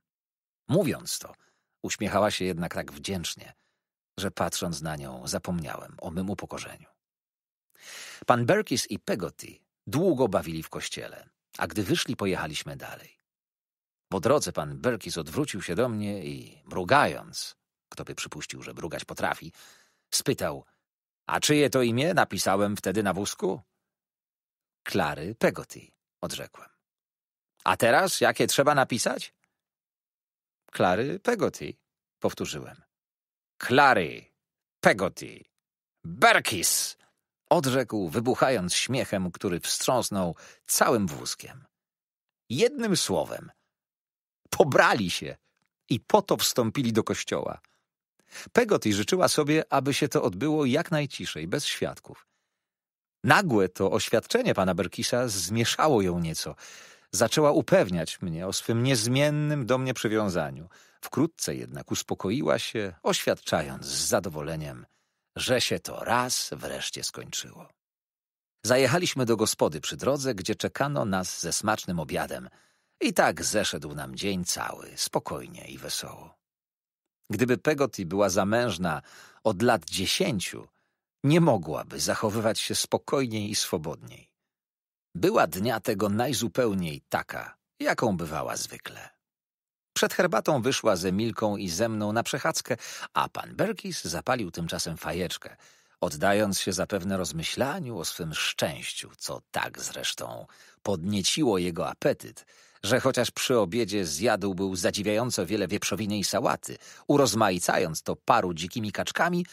Speaker 1: Mówiąc to, uśmiechała się jednak tak wdzięcznie, że patrząc na nią zapomniałem o mym upokorzeniu. Pan Berkis i Pegotty długo bawili w kościele, a gdy wyszli, pojechaliśmy dalej. Po drodze pan Berkis odwrócił się do mnie i, mrugając, kto by przypuścił, że brugać potrafi, spytał — A czyje to imię napisałem wtedy na wózku? — Klary Pegoty — odrzekłem. — A teraz jakie trzeba napisać? — Klary Pegoty — powtórzyłem. — Klary Pegoty — Berkis! — odrzekł, wybuchając śmiechem, który wstrząsnął całym wózkiem. Jednym słowem — pobrali się i po to wstąpili do kościoła. Pegoty życzyła sobie, aby się to odbyło jak najciszej, bez świadków. Nagłe to oświadczenie pana Berkisa zmieszało ją nieco. Zaczęła upewniać mnie o swym niezmiennym do mnie przywiązaniu. Wkrótce jednak uspokoiła się, oświadczając z zadowoleniem, że się to raz wreszcie skończyło. Zajechaliśmy do gospody przy drodze, gdzie czekano nas ze smacznym obiadem. I tak zeszedł nam dzień cały, spokojnie i wesoło. Gdyby Pegoti była zamężna od lat dziesięciu, nie mogłaby zachowywać się spokojniej i swobodniej. Była dnia tego najzupełniej taka, jaką bywała zwykle. Przed herbatą wyszła z Emilką i ze mną na przechadzkę, a pan Berkis zapalił tymczasem fajeczkę, oddając się zapewne rozmyślaniu o swym szczęściu, co tak zresztą podnieciło jego apetyt – że chociaż przy obiedzie zjadł był zadziwiająco wiele wieprzowiny i sałaty, urozmaicając to paru dzikimi kaczkami,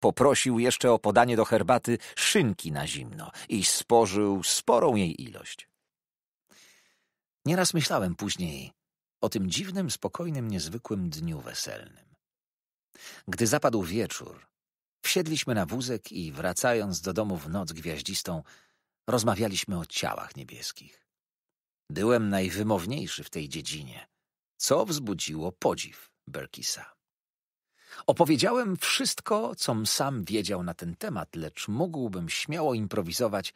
Speaker 1: poprosił jeszcze o podanie do herbaty szynki na zimno i spożył sporą jej ilość. Nieraz myślałem później o tym dziwnym, spokojnym, niezwykłym dniu weselnym. Gdy zapadł wieczór, wsiedliśmy na wózek i wracając do domu w noc gwiaździstą, rozmawialiśmy o ciałach niebieskich. Byłem najwymowniejszy w tej dziedzinie, co wzbudziło podziw Berkisa. Opowiedziałem wszystko, com sam wiedział na ten temat, lecz mógłbym śmiało improwizować,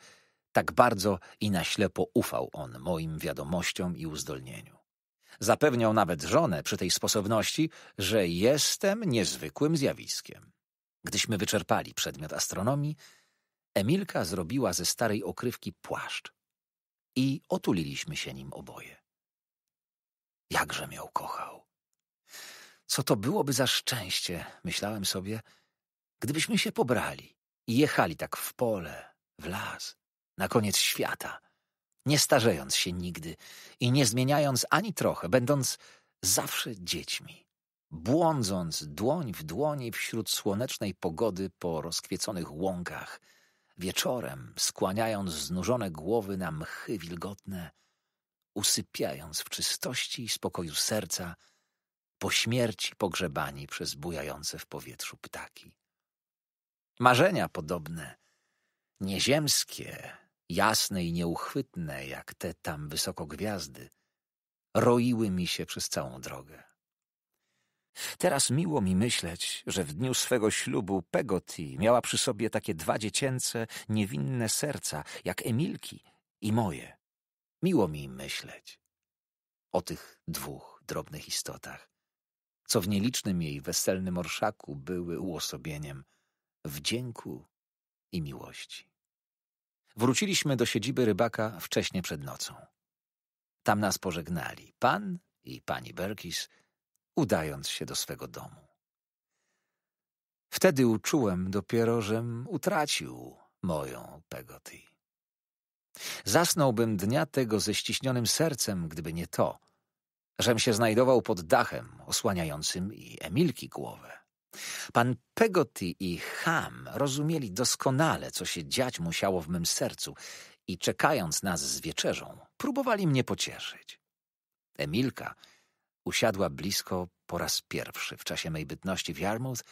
Speaker 1: tak bardzo i na ślepo ufał on moim wiadomościom i uzdolnieniu. Zapewniał nawet żonę przy tej sposobności, że jestem niezwykłym zjawiskiem. Gdyśmy wyczerpali przedmiot astronomii, Emilka zrobiła ze starej okrywki płaszcz i otuliliśmy się nim oboje. Jakże miał kochał. Co to byłoby za szczęście, myślałem sobie, gdybyśmy się pobrali i jechali tak w pole, w las, na koniec świata, nie starzejąc się nigdy i nie zmieniając ani trochę, będąc zawsze dziećmi, błądząc dłoń w dłoni wśród słonecznej pogody po rozkwieconych łąkach – wieczorem, skłaniając znużone głowy na mchy wilgotne, usypiając w czystości i spokoju serca, po śmierci pogrzebani przez bujające w powietrzu ptaki. Marzenia podobne, nieziemskie, jasne i nieuchwytne, jak te tam wysoko gwiazdy, roiły mi się przez całą drogę. Teraz miło mi myśleć, że w dniu swego ślubu Peggotty miała przy sobie takie dwa dziecięce, niewinne serca, jak Emilki i moje. Miło mi myśleć o tych dwóch drobnych istotach, co w nielicznym jej weselnym orszaku były uosobieniem wdzięku i miłości. Wróciliśmy do siedziby rybaka wcześnie przed nocą. Tam nas pożegnali pan i pani Berkis – udając się do swego domu. Wtedy uczułem dopiero, żem utracił moją Pegoty. Zasnąłbym dnia tego ze ściśnionym sercem, gdyby nie to, żem się znajdował pod dachem osłaniającym i Emilki głowę. Pan Pegoty i Ham rozumieli doskonale, co się dziać musiało w mym sercu i czekając nas z wieczerzą, próbowali mnie pocieszyć. Emilka Usiadła blisko po raz pierwszy w czasie mej bytności w Yarmouth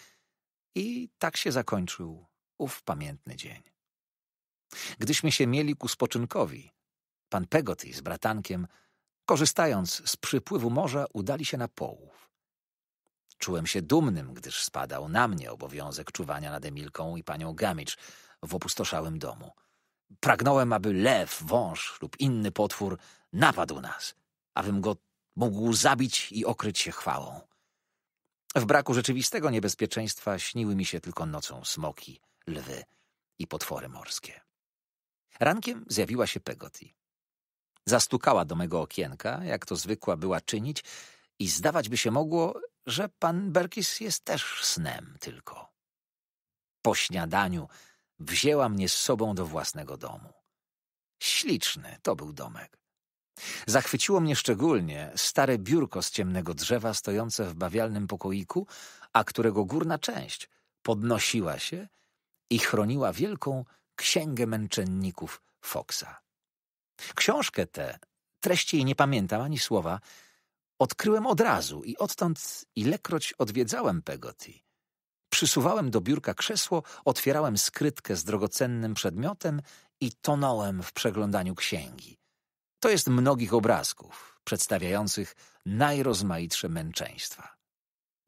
Speaker 1: i tak się zakończył ów pamiętny dzień. Gdyśmy się mieli ku spoczynkowi, pan Pegotty z bratankiem, korzystając z przypływu morza, udali się na połów. Czułem się dumnym, gdyż spadał na mnie obowiązek czuwania nad Emilką i panią Gamicz w opustoszałym domu. Pragnąłem, aby lew, wąż lub inny potwór napadł nas, abym go Mógł zabić i okryć się chwałą. W braku rzeczywistego niebezpieczeństwa śniły mi się tylko nocą smoki, lwy i potwory morskie. Rankiem zjawiła się Pegoti. Zastukała do mego okienka, jak to zwykła była czynić, i zdawać by się mogło, że pan Berkis jest też snem tylko. Po śniadaniu wzięła mnie z sobą do własnego domu. Śliczny to był domek. Zachwyciło mnie szczególnie stare biurko z ciemnego drzewa stojące w bawialnym pokoiku, a którego górna część podnosiła się i chroniła wielką księgę męczenników Foxa. Książkę tę, treści jej nie pamiętam ani słowa, odkryłem od razu i odtąd, ilekroć odwiedzałem Pegotty, przysuwałem do biurka krzesło, otwierałem skrytkę z drogocennym przedmiotem i tonąłem w przeglądaniu księgi. To jest mnogich obrazków, przedstawiających najrozmaitsze męczeństwa.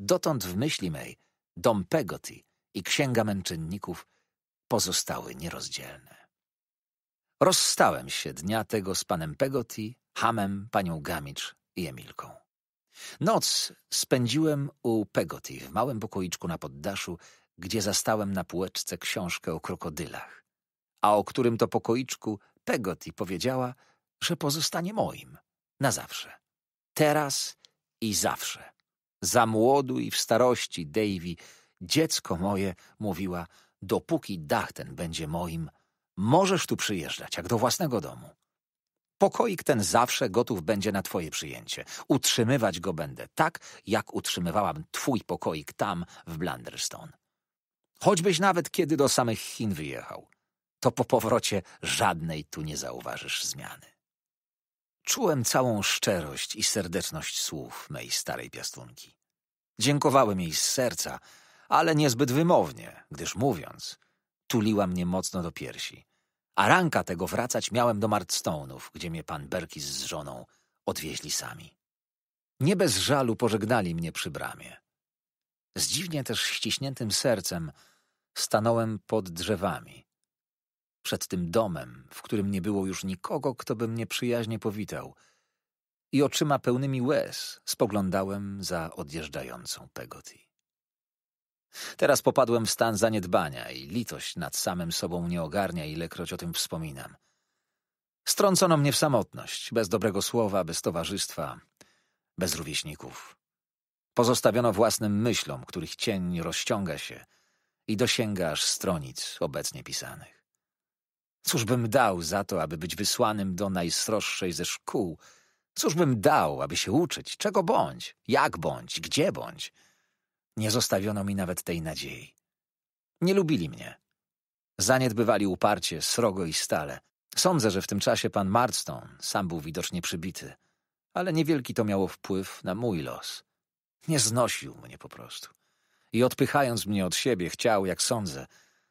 Speaker 1: Dotąd w myśli mej dom Pegotty i księga męczenników pozostały nierozdzielne. Rozstałem się dnia tego z panem Pegotty, Hamem, panią Gamicz i Emilką. Noc spędziłem u Pegotty w małym pokoiczku na poddaszu, gdzie zastałem na półeczce książkę o krokodylach. A o którym to pokoiczku Pegotty powiedziała – że pozostanie moim. Na zawsze. Teraz i zawsze. Za młodu i w starości, Davy, dziecko moje, mówiła, dopóki dach ten będzie moim, możesz tu przyjeżdżać, jak do własnego domu. Pokoik ten zawsze gotów będzie na twoje przyjęcie. Utrzymywać go będę tak, jak utrzymywałam twój pokoik tam, w Blunderstone. Choćbyś nawet kiedy do samych Chin wyjechał, to po powrocie żadnej tu nie zauważysz zmiany. Czułem całą szczerość i serdeczność słów mej starej piastunki. Dziękowałem jej z serca, ale niezbyt wymownie, gdyż mówiąc, tuliła mnie mocno do piersi. A ranka tego wracać miałem do Martstone'ów, gdzie mnie pan Berkis z żoną odwieźli sami. Nie bez żalu pożegnali mnie przy bramie. Z dziwnie też ściśniętym sercem stanąłem pod drzewami przed tym domem, w którym nie było już nikogo, kto by mnie przyjaźnie powitał, i oczyma pełnymi łez spoglądałem za odjeżdżającą Pegotty. Teraz popadłem w stan zaniedbania i litość nad samym sobą nie ogarnia, ilekroć o tym wspominam. Strącono mnie w samotność, bez dobrego słowa, bez towarzystwa, bez rówieśników. Pozostawiono własnym myślom, których cień rozciąga się i dosięga aż stronic obecnie pisanych. Cóż bym dał za to, aby być wysłanym do najsroższej ze szkół? Cóż bym dał, aby się uczyć? Czego bądź? Jak bądź? Gdzie bądź? Nie zostawiono mi nawet tej nadziei. Nie lubili mnie. Zaniedbywali uparcie, srogo i stale. Sądzę, że w tym czasie pan Marston sam był widocznie przybity, ale niewielki to miało wpływ na mój los. Nie znosił mnie po prostu. I odpychając mnie od siebie, chciał, jak sądzę,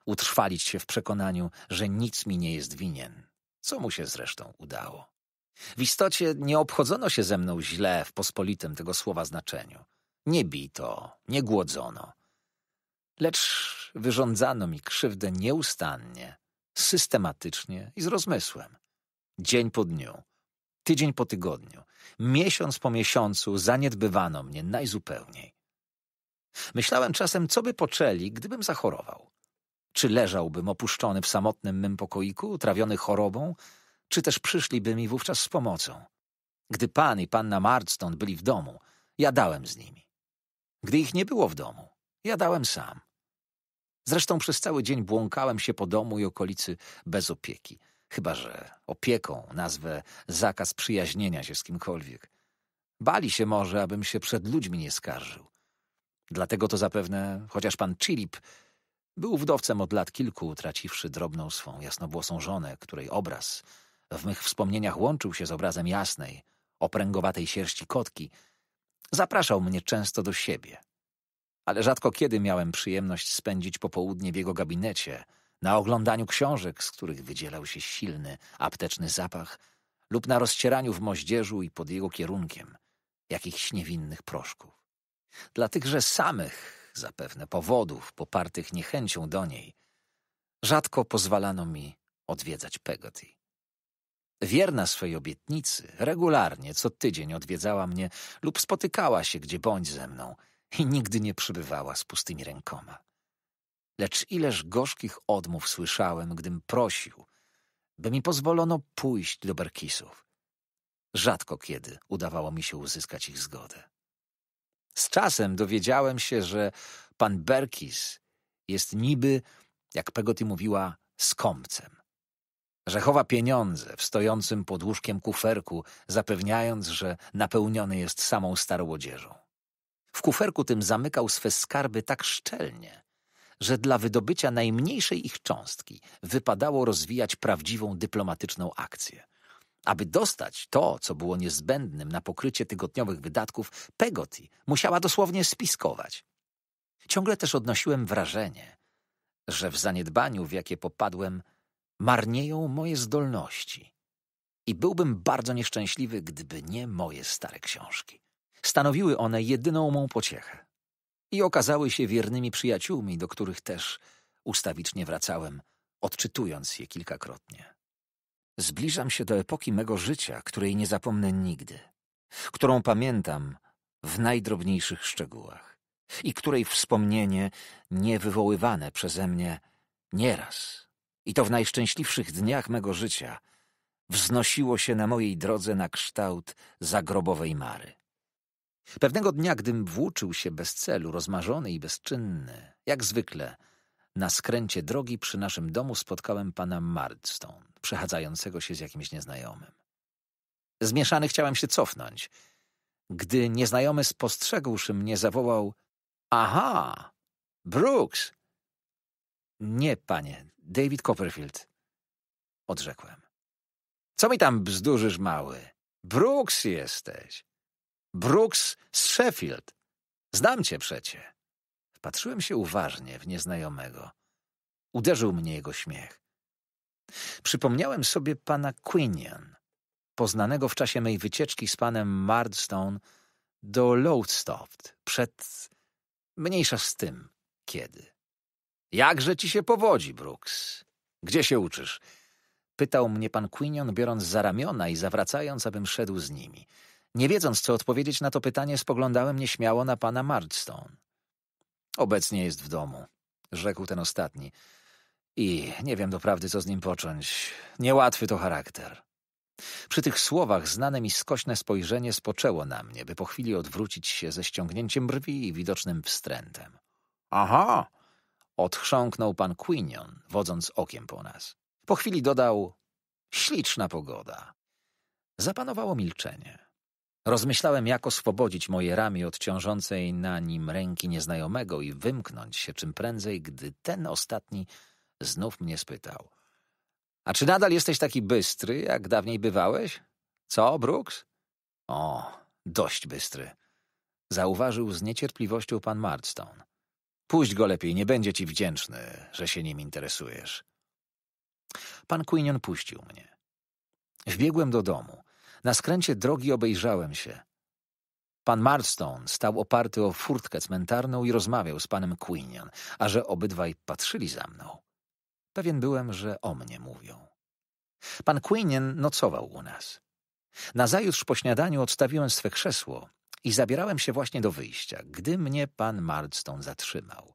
Speaker 1: utrwalić się w przekonaniu, że nic mi nie jest winien, co mu się zresztą udało. W istocie nie obchodzono się ze mną źle w pospolitym tego słowa znaczeniu. Nie bito, nie głodzono. Lecz wyrządzano mi krzywdę nieustannie, systematycznie i z rozmysłem. Dzień po dniu, tydzień po tygodniu, miesiąc po miesiącu zaniedbywano mnie najzupełniej. Myślałem czasem, co by poczęli, gdybym zachorował. Czy leżałbym opuszczony w samotnym mym pokoiku, trawiony chorobą, czy też przyszliby mi wówczas z pomocą? Gdy pan i panna Marston byli w domu, jadałem z nimi. Gdy ich nie było w domu, jadałem sam. Zresztą przez cały dzień błąkałem się po domu i okolicy bez opieki, chyba że opieką nazwę zakaz przyjaźnienia się z kimkolwiek. Bali się może, abym się przed ludźmi nie skarżył. Dlatego to zapewne, chociaż pan Chilip był wdowcem od lat kilku, traciwszy drobną swą jasnobłosą żonę, której obraz w mych wspomnieniach łączył się z obrazem jasnej, opręgowatej sierści kotki, zapraszał mnie często do siebie. Ale rzadko kiedy miałem przyjemność spędzić popołudnie w jego gabinecie, na oglądaniu książek, z których wydzielał się silny, apteczny zapach, lub na rozcieraniu w moździerzu i pod jego kierunkiem jakichś niewinnych proszków. Dla tychże samych zapewne powodów popartych niechęcią do niej, rzadko pozwalano mi odwiedzać Pegotty. Wierna swej obietnicy, regularnie co tydzień odwiedzała mnie lub spotykała się gdzie bądź ze mną i nigdy nie przybywała z pustymi rękoma. Lecz ileż gorzkich odmów słyszałem, gdym prosił, by mi pozwolono pójść do Berkisów. Rzadko kiedy udawało mi się uzyskać ich zgodę. Z czasem dowiedziałem się, że pan Berkis jest niby, jak Pegoti mówiła, skąpcem. Że chowa pieniądze w stojącym pod łóżkiem kuferku, zapewniając, że napełniony jest samą starłodzieżą. W kuferku tym zamykał swe skarby tak szczelnie, że dla wydobycia najmniejszej ich cząstki wypadało rozwijać prawdziwą dyplomatyczną akcję. Aby dostać to, co było niezbędnym na pokrycie tygodniowych wydatków, Pegoti musiała dosłownie spiskować. Ciągle też odnosiłem wrażenie, że w zaniedbaniu, w jakie popadłem, marnieją moje zdolności. I byłbym bardzo nieszczęśliwy, gdyby nie moje stare książki. Stanowiły one jedyną mą pociechę. I okazały się wiernymi przyjaciółmi, do których też ustawicznie wracałem, odczytując je kilkakrotnie. Zbliżam się do epoki mego życia, której nie zapomnę nigdy, którą pamiętam w najdrobniejszych szczegółach i której wspomnienie nie wywoływane przeze mnie nieraz, i to w najszczęśliwszych dniach mego życia, wznosiło się na mojej drodze na kształt zagrobowej mary. Pewnego dnia, gdym włóczył się bez celu, rozmarzony i bezczynny, jak zwykle – na skręcie drogi przy naszym domu spotkałem pana Mardstone, przechadzającego się z jakimś nieznajomym. Zmieszany chciałem się cofnąć. Gdy nieznajomy spostrzegłszy mnie, zawołał — Aha! Brooks! — Nie, panie, David Copperfield — odrzekłem. — Co mi tam bzdurzysz, mały? Brooks jesteś. Brooks z Sheffield. Znam cię przecie. Patrzyłem się uważnie w nieznajomego. Uderzył mnie jego śmiech. Przypomniałem sobie pana Quinian, poznanego w czasie mej wycieczki z panem Mardstone do Lowestoft przed... mniejsza z tym, kiedy. Jakże ci się powodzi, Brooks? Gdzie się uczysz? Pytał mnie pan Quinion, biorąc za ramiona i zawracając, abym szedł z nimi. Nie wiedząc, co odpowiedzieć na to pytanie, spoglądałem nieśmiało na pana Mardstone. Obecnie jest w domu, rzekł ten ostatni. I nie wiem doprawdy, co z nim począć. Niełatwy to charakter. Przy tych słowach znane mi skośne spojrzenie spoczęło na mnie, by po chwili odwrócić się ze ściągnięciem brwi i widocznym wstrętem. Aha! Odchrząknął pan Quinion, wodząc okiem po nas. Po chwili dodał: Śliczna pogoda. Zapanowało milczenie. Rozmyślałem, jak oswobodzić moje ramię od ciążącej na nim ręki nieznajomego i wymknąć się czym prędzej, gdy ten ostatni znów mnie spytał. A czy nadal jesteś taki bystry, jak dawniej bywałeś? Co, Brooks? O, dość bystry. Zauważył z niecierpliwością pan Mardstone. Puść go lepiej, nie będzie ci wdzięczny, że się nim interesujesz. Pan Quinion puścił mnie. Wbiegłem do domu. Na skręcie drogi obejrzałem się. Pan Marston stał oparty o furtkę cmentarną i rozmawiał z panem Quinion, a że obydwaj patrzyli za mną. Pewien byłem, że o mnie mówią. Pan Quinion nocował u nas. Nazajutrz po śniadaniu odstawiłem swe krzesło i zabierałem się właśnie do wyjścia, gdy mnie pan Marston zatrzymał.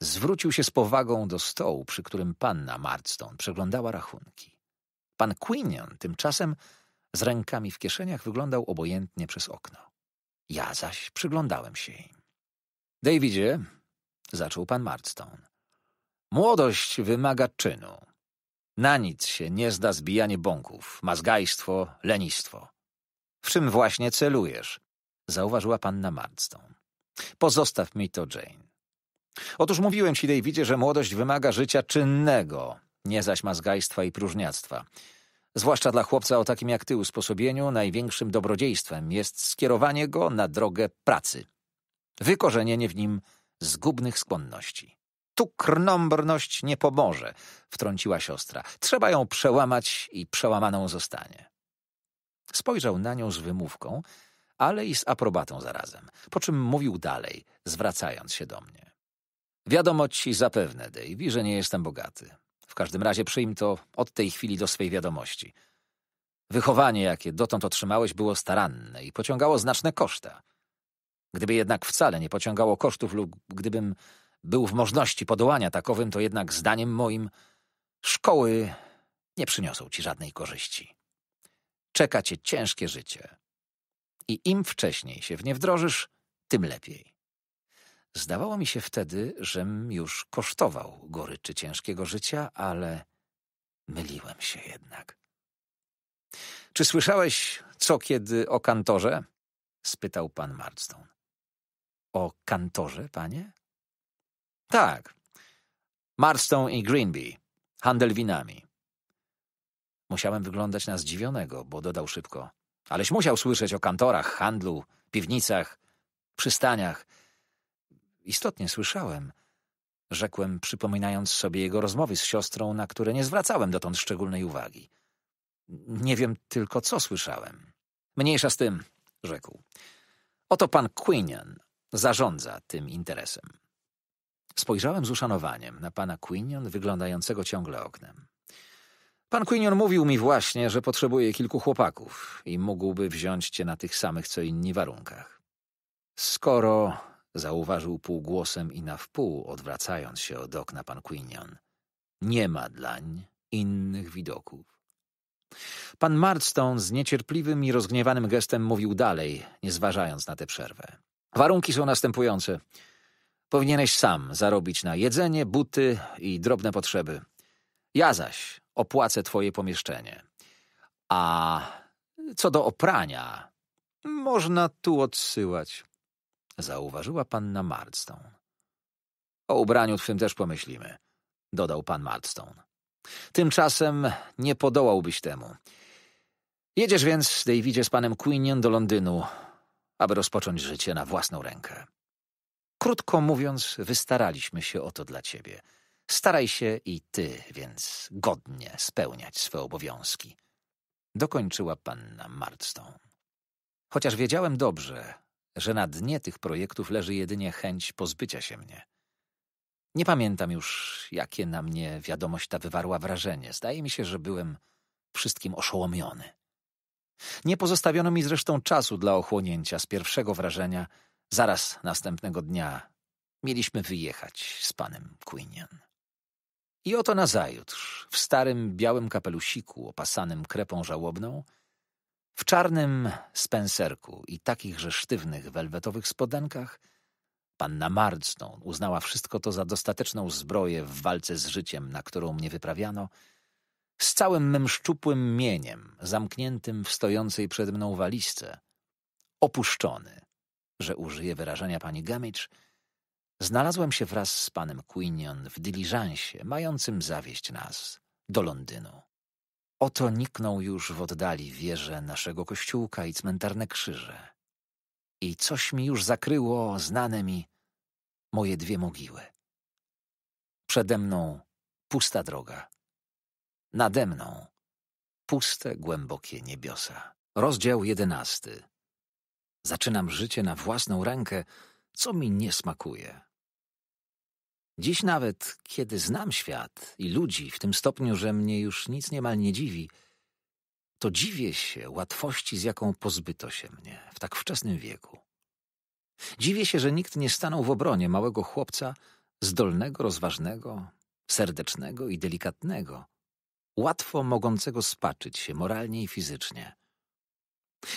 Speaker 1: Zwrócił się z powagą do stołu, przy którym panna Marston przeglądała rachunki. Pan Quinion tymczasem z rękami w kieszeniach wyglądał obojętnie przez okno. Ja zaś przyglądałem się im. Davidzie, zaczął pan Marston, młodość wymaga czynu. Na nic się nie zda zbijanie bąków, mazgajstwo, lenistwo. W czym właśnie celujesz? Zauważyła panna Marston. Pozostaw mi to, Jane. Otóż mówiłem ci, Davidzie, że młodość wymaga życia czynnego, nie zaś mazgajstwa i próżniactwa. Zwłaszcza dla chłopca o takim jak ty usposobieniu, największym dobrodziejstwem jest skierowanie go na drogę pracy. Wykorzenienie w nim zgubnych skłonności. Tu krnąbrność nie pomoże, wtrąciła siostra. Trzeba ją przełamać i przełamaną zostanie. Spojrzał na nią z wymówką, ale i z aprobatą zarazem, po czym mówił dalej, zwracając się do mnie. Wiadomo ci zapewne, Davy, że nie jestem bogaty. W każdym razie przyjm to od tej chwili do swej wiadomości. Wychowanie, jakie dotąd otrzymałeś, było staranne i pociągało znaczne koszta. Gdyby jednak wcale nie pociągało kosztów lub gdybym był w możności podołania takowym, to jednak zdaniem moim szkoły nie przyniosą ci żadnej korzyści. Czeka cię ciężkie życie. I im wcześniej się w nie wdrożysz, tym lepiej. Zdawało mi się wtedy, żem już kosztował goryczy ciężkiego życia, ale myliłem się jednak. Czy słyszałeś, co kiedy o kantorze? spytał pan Marston. O kantorze, panie? Tak. Marston i Greenby. Handel winami. Musiałem wyglądać na zdziwionego, bo dodał szybko. Aleś musiał słyszeć o kantorach, handlu, piwnicach, przystaniach, Istotnie słyszałem, rzekłem, przypominając sobie jego rozmowy z siostrą, na które nie zwracałem dotąd szczególnej uwagi. Nie wiem tylko, co słyszałem. Mniejsza z tym, rzekł. Oto pan Quinion zarządza tym interesem. Spojrzałem z uszanowaniem na pana Quinion, wyglądającego ciągle oknem. Pan Quinion mówił mi właśnie, że potrzebuje kilku chłopaków i mógłby wziąć cię na tych samych co inni warunkach. Skoro zauważył półgłosem i na wpół, odwracając się od okna pan Quinion. Nie ma dlań innych widoków. Pan Marston z niecierpliwym i rozgniewanym gestem mówił dalej, nie zważając na tę przerwę. Warunki są następujące. Powinieneś sam zarobić na jedzenie, buty i drobne potrzeby. Ja zaś opłacę twoje pomieszczenie. A co do oprania, można tu odsyłać zauważyła panna Mardstone. O ubraniu twym też pomyślimy, dodał pan Mardstone. Tymczasem nie podołałbyś temu. Jedziesz więc, Davidzie, z panem Queenien do Londynu, aby rozpocząć życie na własną rękę. Krótko mówiąc, wystaraliśmy się o to dla ciebie. Staraj się i ty, więc godnie spełniać swe obowiązki. Dokończyła panna Mardstone. Chociaż wiedziałem dobrze, że na dnie tych projektów leży jedynie chęć pozbycia się mnie. Nie pamiętam już, jakie na mnie wiadomość ta wywarła wrażenie. Zdaje mi się, że byłem wszystkim oszołomiony. Nie pozostawiono mi zresztą czasu dla ochłonięcia z pierwszego wrażenia. Zaraz następnego dnia mieliśmy wyjechać z panem Quinian. I oto nazajutrz, w starym białym kapelusiku opasanym krepą żałobną, w czarnym spencerku i takichże sztywnych welwetowych spodenkach panna Marston uznała wszystko to za dostateczną zbroję w walce z życiem, na którą mnie wyprawiano, z całym mym szczupłym mieniem zamkniętym w stojącej przed mną walizce, opuszczony, że użyję wyrażenia pani Gamage, znalazłem się wraz z panem Quinion w dyliżansie mającym zawieść nas do Londynu. Oto nikną już w oddali wieże naszego kościółka i cmentarne krzyże. I coś mi już zakryło znane mi moje dwie mogiły. Przede mną pusta droga. Nade mną puste, głębokie niebiosa. Rozdział jedenasty. Zaczynam życie na własną rękę, co mi nie smakuje. Dziś nawet, kiedy znam świat i ludzi w tym stopniu, że mnie już nic niemal nie dziwi, to dziwię się łatwości, z jaką pozbyto się mnie w tak wczesnym wieku. Dziwię się, że nikt nie stanął w obronie małego chłopca, zdolnego, rozważnego, serdecznego i delikatnego, łatwo mogącego spaczyć się moralnie i fizycznie –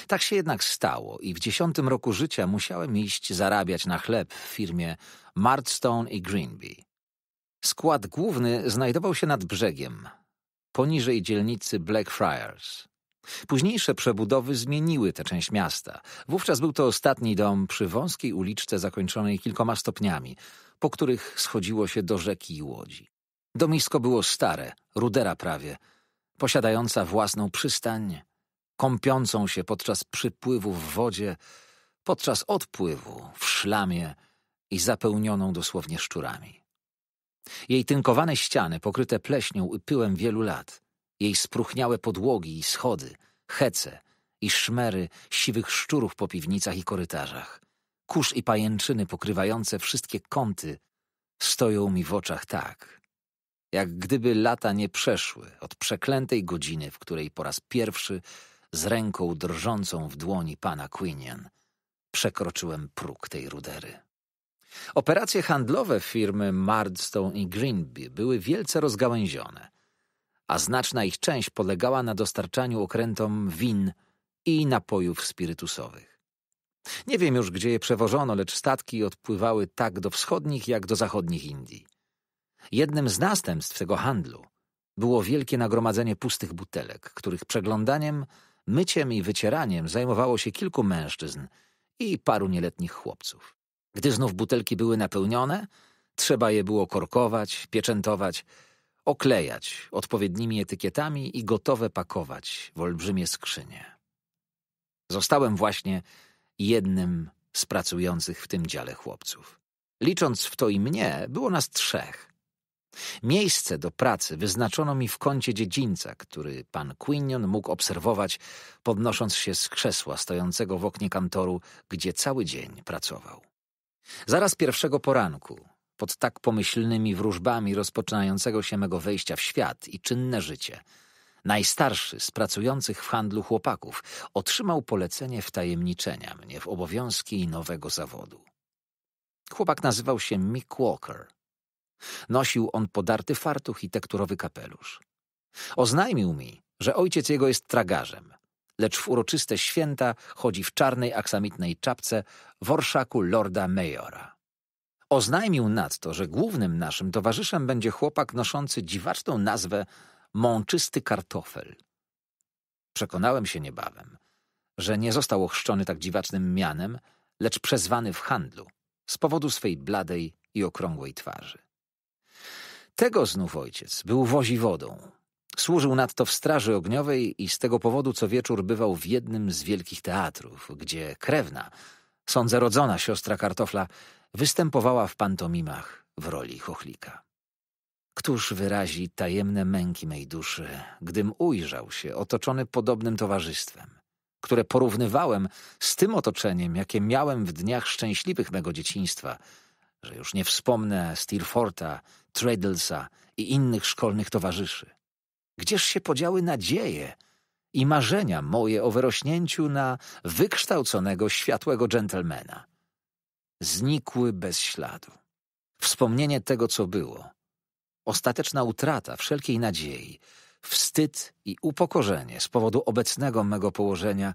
Speaker 1: tak się jednak stało i w dziesiątym roku życia musiałem iść zarabiać na chleb w firmie Martstone i Greenby. Skład główny znajdował się nad brzegiem, poniżej dzielnicy Blackfriars. Późniejsze przebudowy zmieniły tę część miasta. Wówczas był to ostatni dom przy wąskiej uliczce zakończonej kilkoma stopniami, po których schodziło się do rzeki i łodzi. Domisko było stare, rudera prawie, posiadająca własną przystań, kąpiącą się podczas przypływu w wodzie, podczas odpływu w szlamie i zapełnioną dosłownie szczurami. Jej tynkowane ściany, pokryte pleśnią i pyłem wielu lat, jej spruchniałe podłogi i schody, hece i szmery siwych szczurów po piwnicach i korytarzach, kurz i pajęczyny pokrywające wszystkie kąty stoją mi w oczach tak, jak gdyby lata nie przeszły od przeklętej godziny, w której po raz pierwszy z ręką drżącą w dłoni pana Quinian. Przekroczyłem próg tej rudery. Operacje handlowe firmy Mardstone i Greenby były wielce rozgałęzione, a znaczna ich część polegała na dostarczaniu okrętom win i napojów spirytusowych. Nie wiem już, gdzie je przewożono, lecz statki odpływały tak do wschodnich, jak do zachodnich Indii. Jednym z następstw tego handlu było wielkie nagromadzenie pustych butelek, których przeglądaniem myciem i wycieraniem zajmowało się kilku mężczyzn i paru nieletnich chłopców. Gdy znów butelki były napełnione, trzeba je było korkować, pieczętować, oklejać odpowiednimi etykietami i gotowe pakować w olbrzymie skrzynie. Zostałem właśnie jednym z pracujących w tym dziale chłopców. Licząc w to i mnie, było nas trzech. Miejsce do pracy wyznaczono mi w kącie dziedzińca, który pan Quinion mógł obserwować, podnosząc się z krzesła stojącego w oknie kantoru, gdzie cały dzień pracował. Zaraz pierwszego poranku, pod tak pomyślnymi wróżbami rozpoczynającego się mego wejścia w świat i czynne życie, najstarszy z pracujących w handlu chłopaków otrzymał polecenie wtajemniczenia mnie w obowiązki nowego zawodu. Chłopak nazywał się Mick Walker – Nosił on podarty fartuch i tekturowy kapelusz. Oznajmił mi, że ojciec jego jest tragarzem, lecz w uroczyste święta chodzi w czarnej aksamitnej czapce w orszaku lorda Majora. Oznajmił nadto, że głównym naszym towarzyszem będzie chłopak noszący dziwaczną nazwę mączysty kartofel. Przekonałem się niebawem, że nie został ochrzczony tak dziwacznym mianem, lecz przezwany w handlu z powodu swej bladej i okrągłej twarzy. Dlatego znów ojciec był wozi wodą. Służył nadto w Straży Ogniowej i z tego powodu co wieczór bywał w jednym z wielkich teatrów, gdzie krewna, sądzę rodzona siostra Kartofla, występowała w pantomimach w roli chochlika. Któż wyrazi tajemne męki mej duszy, gdym ujrzał się otoczony podobnym towarzystwem, które porównywałem z tym otoczeniem, jakie miałem w dniach szczęśliwych mego dzieciństwa, że już nie wspomnę Steerforta, Treadlesa i innych szkolnych towarzyszy? Gdzież się podziały nadzieje i marzenia moje o wyrośnięciu na wykształconego, światłego dżentelmena? Znikły bez śladu. Wspomnienie tego, co było. Ostateczna utrata wszelkiej nadziei, wstyd i upokorzenie z powodu obecnego mego położenia,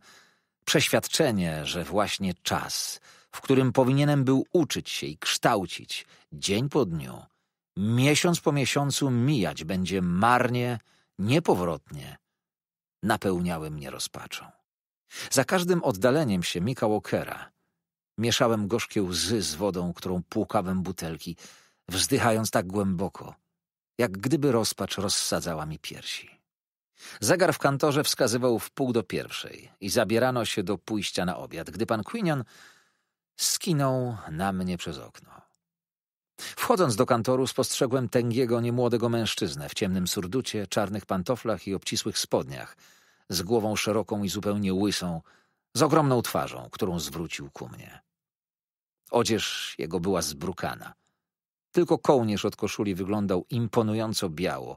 Speaker 1: przeświadczenie, że właśnie czas, w którym powinienem był uczyć się i kształcić dzień po dniu, miesiąc po miesiącu mijać będzie marnie, niepowrotnie, napełniały mnie rozpaczą. Za każdym oddaleniem się Mika Walkera mieszałem gorzkie łzy z wodą, którą płukałem butelki, wzdychając tak głęboko, jak gdyby rozpacz rozsadzała mi piersi. Zegar w kantorze wskazywał w pół do pierwszej i zabierano się do pójścia na obiad, gdy pan Quinion skinął na mnie przez okno. Wchodząc do kantoru spostrzegłem tęgiego, niemłodego mężczyznę w ciemnym surducie, czarnych pantoflach i obcisłych spodniach, z głową szeroką i zupełnie łysą, z ogromną twarzą, którą zwrócił ku mnie. Odzież jego była zbrukana. Tylko kołnierz od koszuli wyglądał imponująco biało.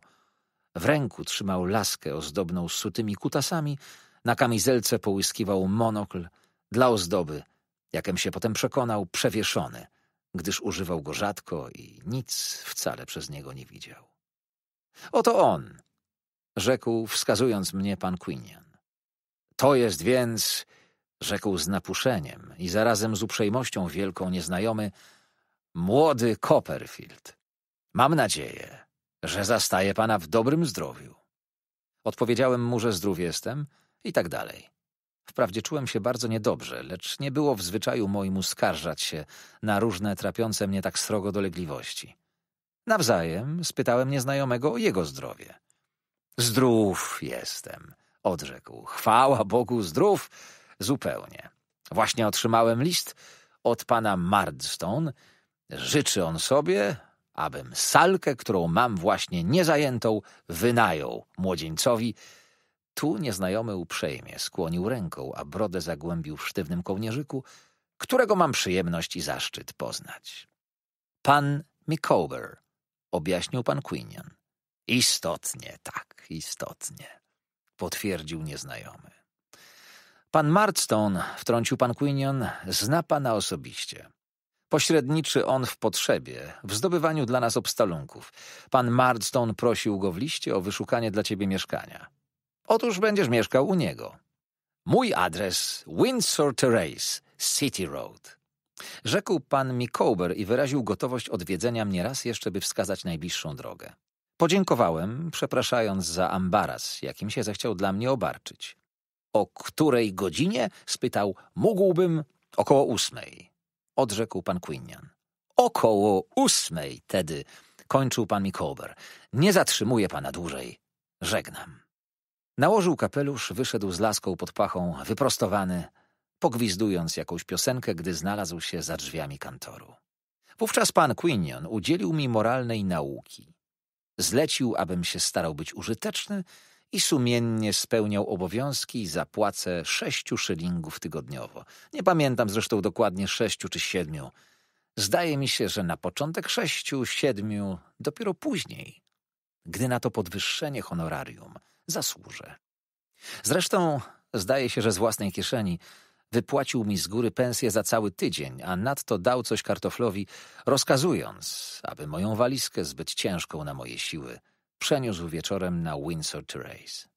Speaker 1: W ręku trzymał laskę ozdobną sutymi kutasami, na kamizelce połyskiwał monokl, dla ozdoby, jakem się potem przekonał, przewieszony – gdyż używał go rzadko i nic wcale przez niego nie widział. Oto on, rzekł, wskazując mnie pan Quinian. To jest więc, rzekł z napuszeniem i zarazem z uprzejmością wielką nieznajomy, młody Copperfield. Mam nadzieję, że zastaje pana w dobrym zdrowiu. Odpowiedziałem mu, że zdrów jestem i tak dalej. Wprawdzie czułem się bardzo niedobrze, lecz nie było w zwyczaju moim uskarżać się na różne trapiące mnie tak srogo dolegliwości. Nawzajem spytałem nieznajomego o jego zdrowie. Zdrów jestem, odrzekł. Chwała Bogu, zdrów zupełnie. Właśnie otrzymałem list od pana Mardstone. Życzy on sobie, abym salkę, którą mam właśnie niezajętą, wynajął młodzieńcowi, tu nieznajomy uprzejmie skłonił ręką, a brodę zagłębił w sztywnym kołnierzyku, którego mam przyjemność i zaszczyt poznać. Pan Micawber, objaśnił pan Quinian. Istotnie, tak, istotnie, potwierdził nieznajomy. Pan Marston, wtrącił pan Quinion, zna pana osobiście. Pośredniczy on w potrzebie, w zdobywaniu dla nas obstalunków. Pan Mardstone prosił go w liście o wyszukanie dla ciebie mieszkania. Otóż będziesz mieszkał u niego. Mój adres Windsor Terrace, City Road. Rzekł pan mi i wyraził gotowość odwiedzenia mnie raz jeszcze, by wskazać najbliższą drogę. Podziękowałem, przepraszając za ambaras, jakim się zechciał dla mnie obarczyć. O której godzinie? spytał. Mógłbym około ósmej. Odrzekł pan Quinian. Około ósmej, tedy, kończył pan Mikober. Nie zatrzymuję pana dłużej. Żegnam. Nałożył kapelusz, wyszedł z laską pod pachą, wyprostowany, pogwizdując jakąś piosenkę, gdy znalazł się za drzwiami kantoru. Wówczas pan Quinion udzielił mi moralnej nauki. Zlecił, abym się starał być użyteczny i sumiennie spełniał obowiązki za płacę sześciu szylingów tygodniowo. Nie pamiętam zresztą dokładnie sześciu czy siedmiu. Zdaje mi się, że na początek sześciu, siedmiu, dopiero później, gdy na to podwyższenie honorarium – zasłużę. Zresztą zdaje się, że z własnej kieszeni wypłacił mi z góry pensję za cały tydzień, a nadto dał coś kartoflowi, rozkazując, aby moją walizkę zbyt ciężką na moje siły przeniósł wieczorem na Windsor Terrace.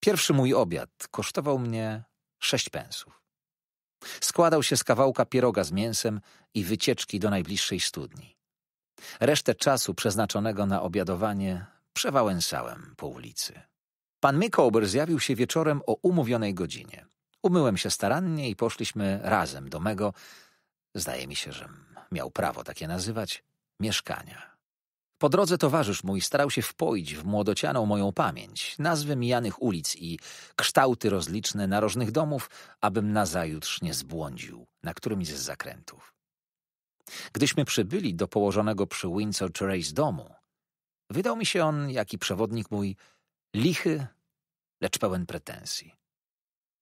Speaker 1: Pierwszy mój obiad kosztował mnie sześć pensów. Składał się z kawałka pieroga z mięsem i wycieczki do najbliższej studni. Resztę czasu przeznaczonego na obiadowanie przewałęsałem po ulicy. Pan Mikołber zjawił się wieczorem o umówionej godzinie. Umyłem się starannie i poszliśmy razem do mego, zdaje mi się, że miał prawo takie nazywać, mieszkania. Po drodze towarzysz mój starał się wpoić w młodocianą moją pamięć, nazwy mijanych ulic i kształty rozliczne narożnych domów, abym nazajutrz nie zbłądził na którymś z zakrętów. Gdyśmy przybyli do położonego przy Windsor Trace domu, wydał mi się on, jaki przewodnik mój, Lichy, lecz pełen pretensji.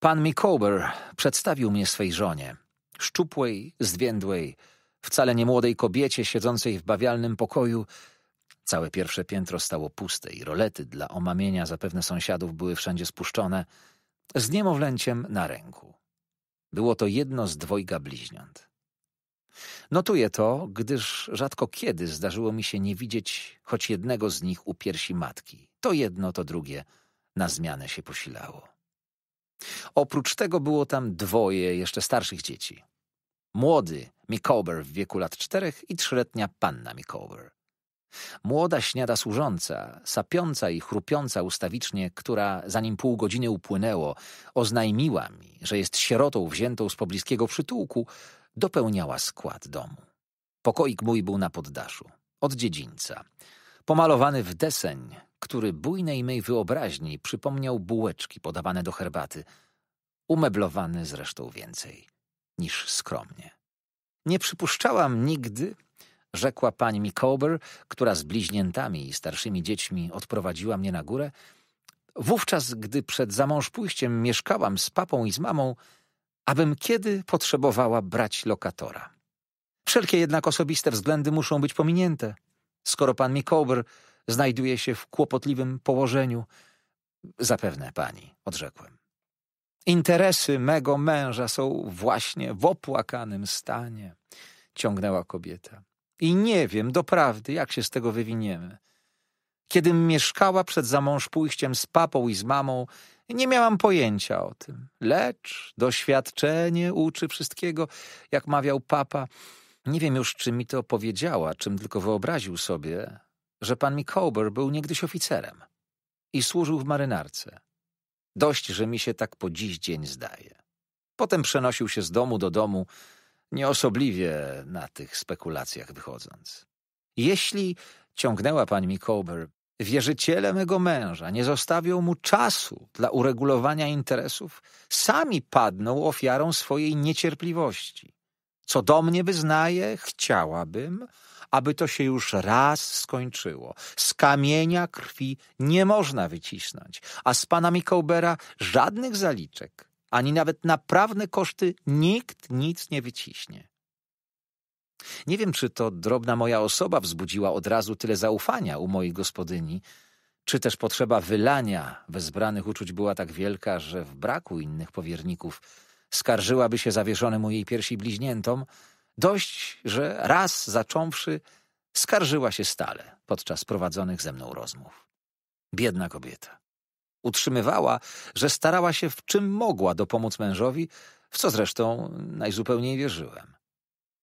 Speaker 1: Pan Micawber przedstawił mnie swej żonie, szczupłej, zwiędłej, wcale nie młodej kobiecie siedzącej w bawialnym pokoju. Całe pierwsze piętro stało puste i rolety dla omamienia zapewne sąsiadów były wszędzie spuszczone, z niemowlęciem na ręku. Było to jedno z dwojga bliźniąt. Notuję to, gdyż rzadko kiedy zdarzyło mi się nie widzieć choć jednego z nich u piersi matki. To jedno, to drugie na zmianę się posilało. Oprócz tego było tam dwoje jeszcze starszych dzieci. Młody Mikober w wieku lat czterech i trzyletnia panna Mikober. Młoda śniada służąca, sapiąca i chrupiąca ustawicznie, która, zanim pół godziny upłynęło, oznajmiła mi, że jest sierotą wziętą z pobliskiego przytułku, dopełniała skład domu. Pokoik mój był na poddaszu, od dziedzińca, pomalowany w deseń, który bujnej mej wyobraźni przypomniał bułeczki podawane do herbaty, umeblowany zresztą więcej niż skromnie. Nie przypuszczałam nigdy, rzekła pani Micawber, która z bliźniętami i starszymi dziećmi odprowadziła mnie na górę, wówczas gdy przed zamąż pójściem mieszkałam z papą i z mamą, abym kiedy potrzebowała brać lokatora. Wszelkie jednak osobiste względy muszą być pominięte. Skoro pan Micawber znajduje się w kłopotliwym położeniu. Zapewne pani, odrzekłem. Interesy mego męża są właśnie w opłakanym stanie, ciągnęła kobieta. I nie wiem doprawdy, jak się z tego wywiniemy. Kiedy mieszkała przed zamąż pójściem z papą i z mamą, nie miałam pojęcia o tym. Lecz doświadczenie uczy wszystkiego, jak mawiał papa. Nie wiem już, czy mi to powiedziała, czym tylko wyobraził sobie, że pan Micawber był niegdyś oficerem i służył w marynarce. Dość, że mi się tak po dziś dzień zdaje. Potem przenosił się z domu do domu, nieosobliwie na tych spekulacjach wychodząc. Jeśli, ciągnęła pani Micawber, wierzyciele mego męża nie zostawią mu czasu dla uregulowania interesów, sami padną ofiarą swojej niecierpliwości. Co do mnie wyznaję, chciałabym, aby to się już raz skończyło. Z kamienia krwi nie można wycisnąć, a z pana Mikołbera żadnych zaliczek, ani nawet naprawdę koszty nikt nic nie wyciśnie. Nie wiem, czy to drobna moja osoba wzbudziła od razu tyle zaufania u mojej gospodyni, czy też potrzeba wylania wezbranych uczuć była tak wielka, że w braku innych powierników skarżyłaby się zawieszonym u jej piersi bliźniętom, Dość, że raz zacząwszy, skarżyła się stale podczas prowadzonych ze mną rozmów. Biedna kobieta. Utrzymywała, że starała się w czym mogła dopomóc mężowi, w co zresztą najzupełniej wierzyłem.